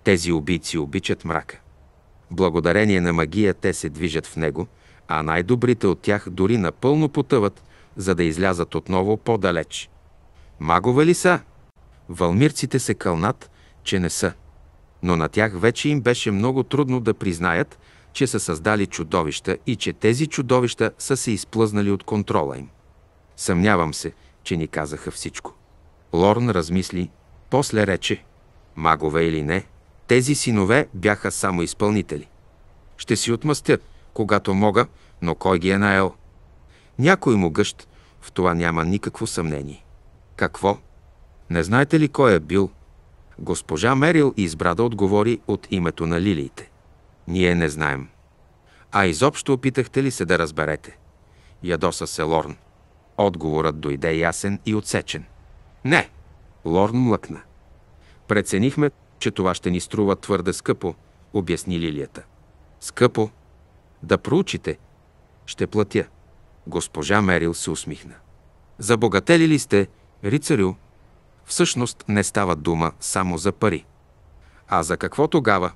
Тези убийци обичат мрака. Благодарение на магия те се движат в него, а най-добрите от тях дори напълно потъват, за да излязат отново по-далеч. Магове ли са? Вълмирците се кълнат, че не са. Но на тях вече им беше много трудно да признаят, че са създали чудовища и че тези чудовища са се изплъзнали от контрола им. Съмнявам се, че ни казаха всичко. Лорн размисли после рече, магове или не, тези синове бяха само изпълнители. Ще си отмъстя, когато мога, но кой ги е наел? Някой му гъщ, в това няма никакво съмнение. Какво? Не знаете ли кой е бил? Госпожа Мерил избра да отговори от името на лилиите. Ние не знаем. А изобщо опитахте ли се да разберете? Ядоса се Лорн. Отговорът дойде ясен и отсечен. Не, Лорн млъкна. Преценихме, че това ще ни струва твърде скъпо, обясни Лилията. Скъпо? Да проучите. Ще платя. Госпожа Мерил се усмихна. Забогатели ли сте, рицарю? Всъщност не става дума само за пари. А за какво тогава?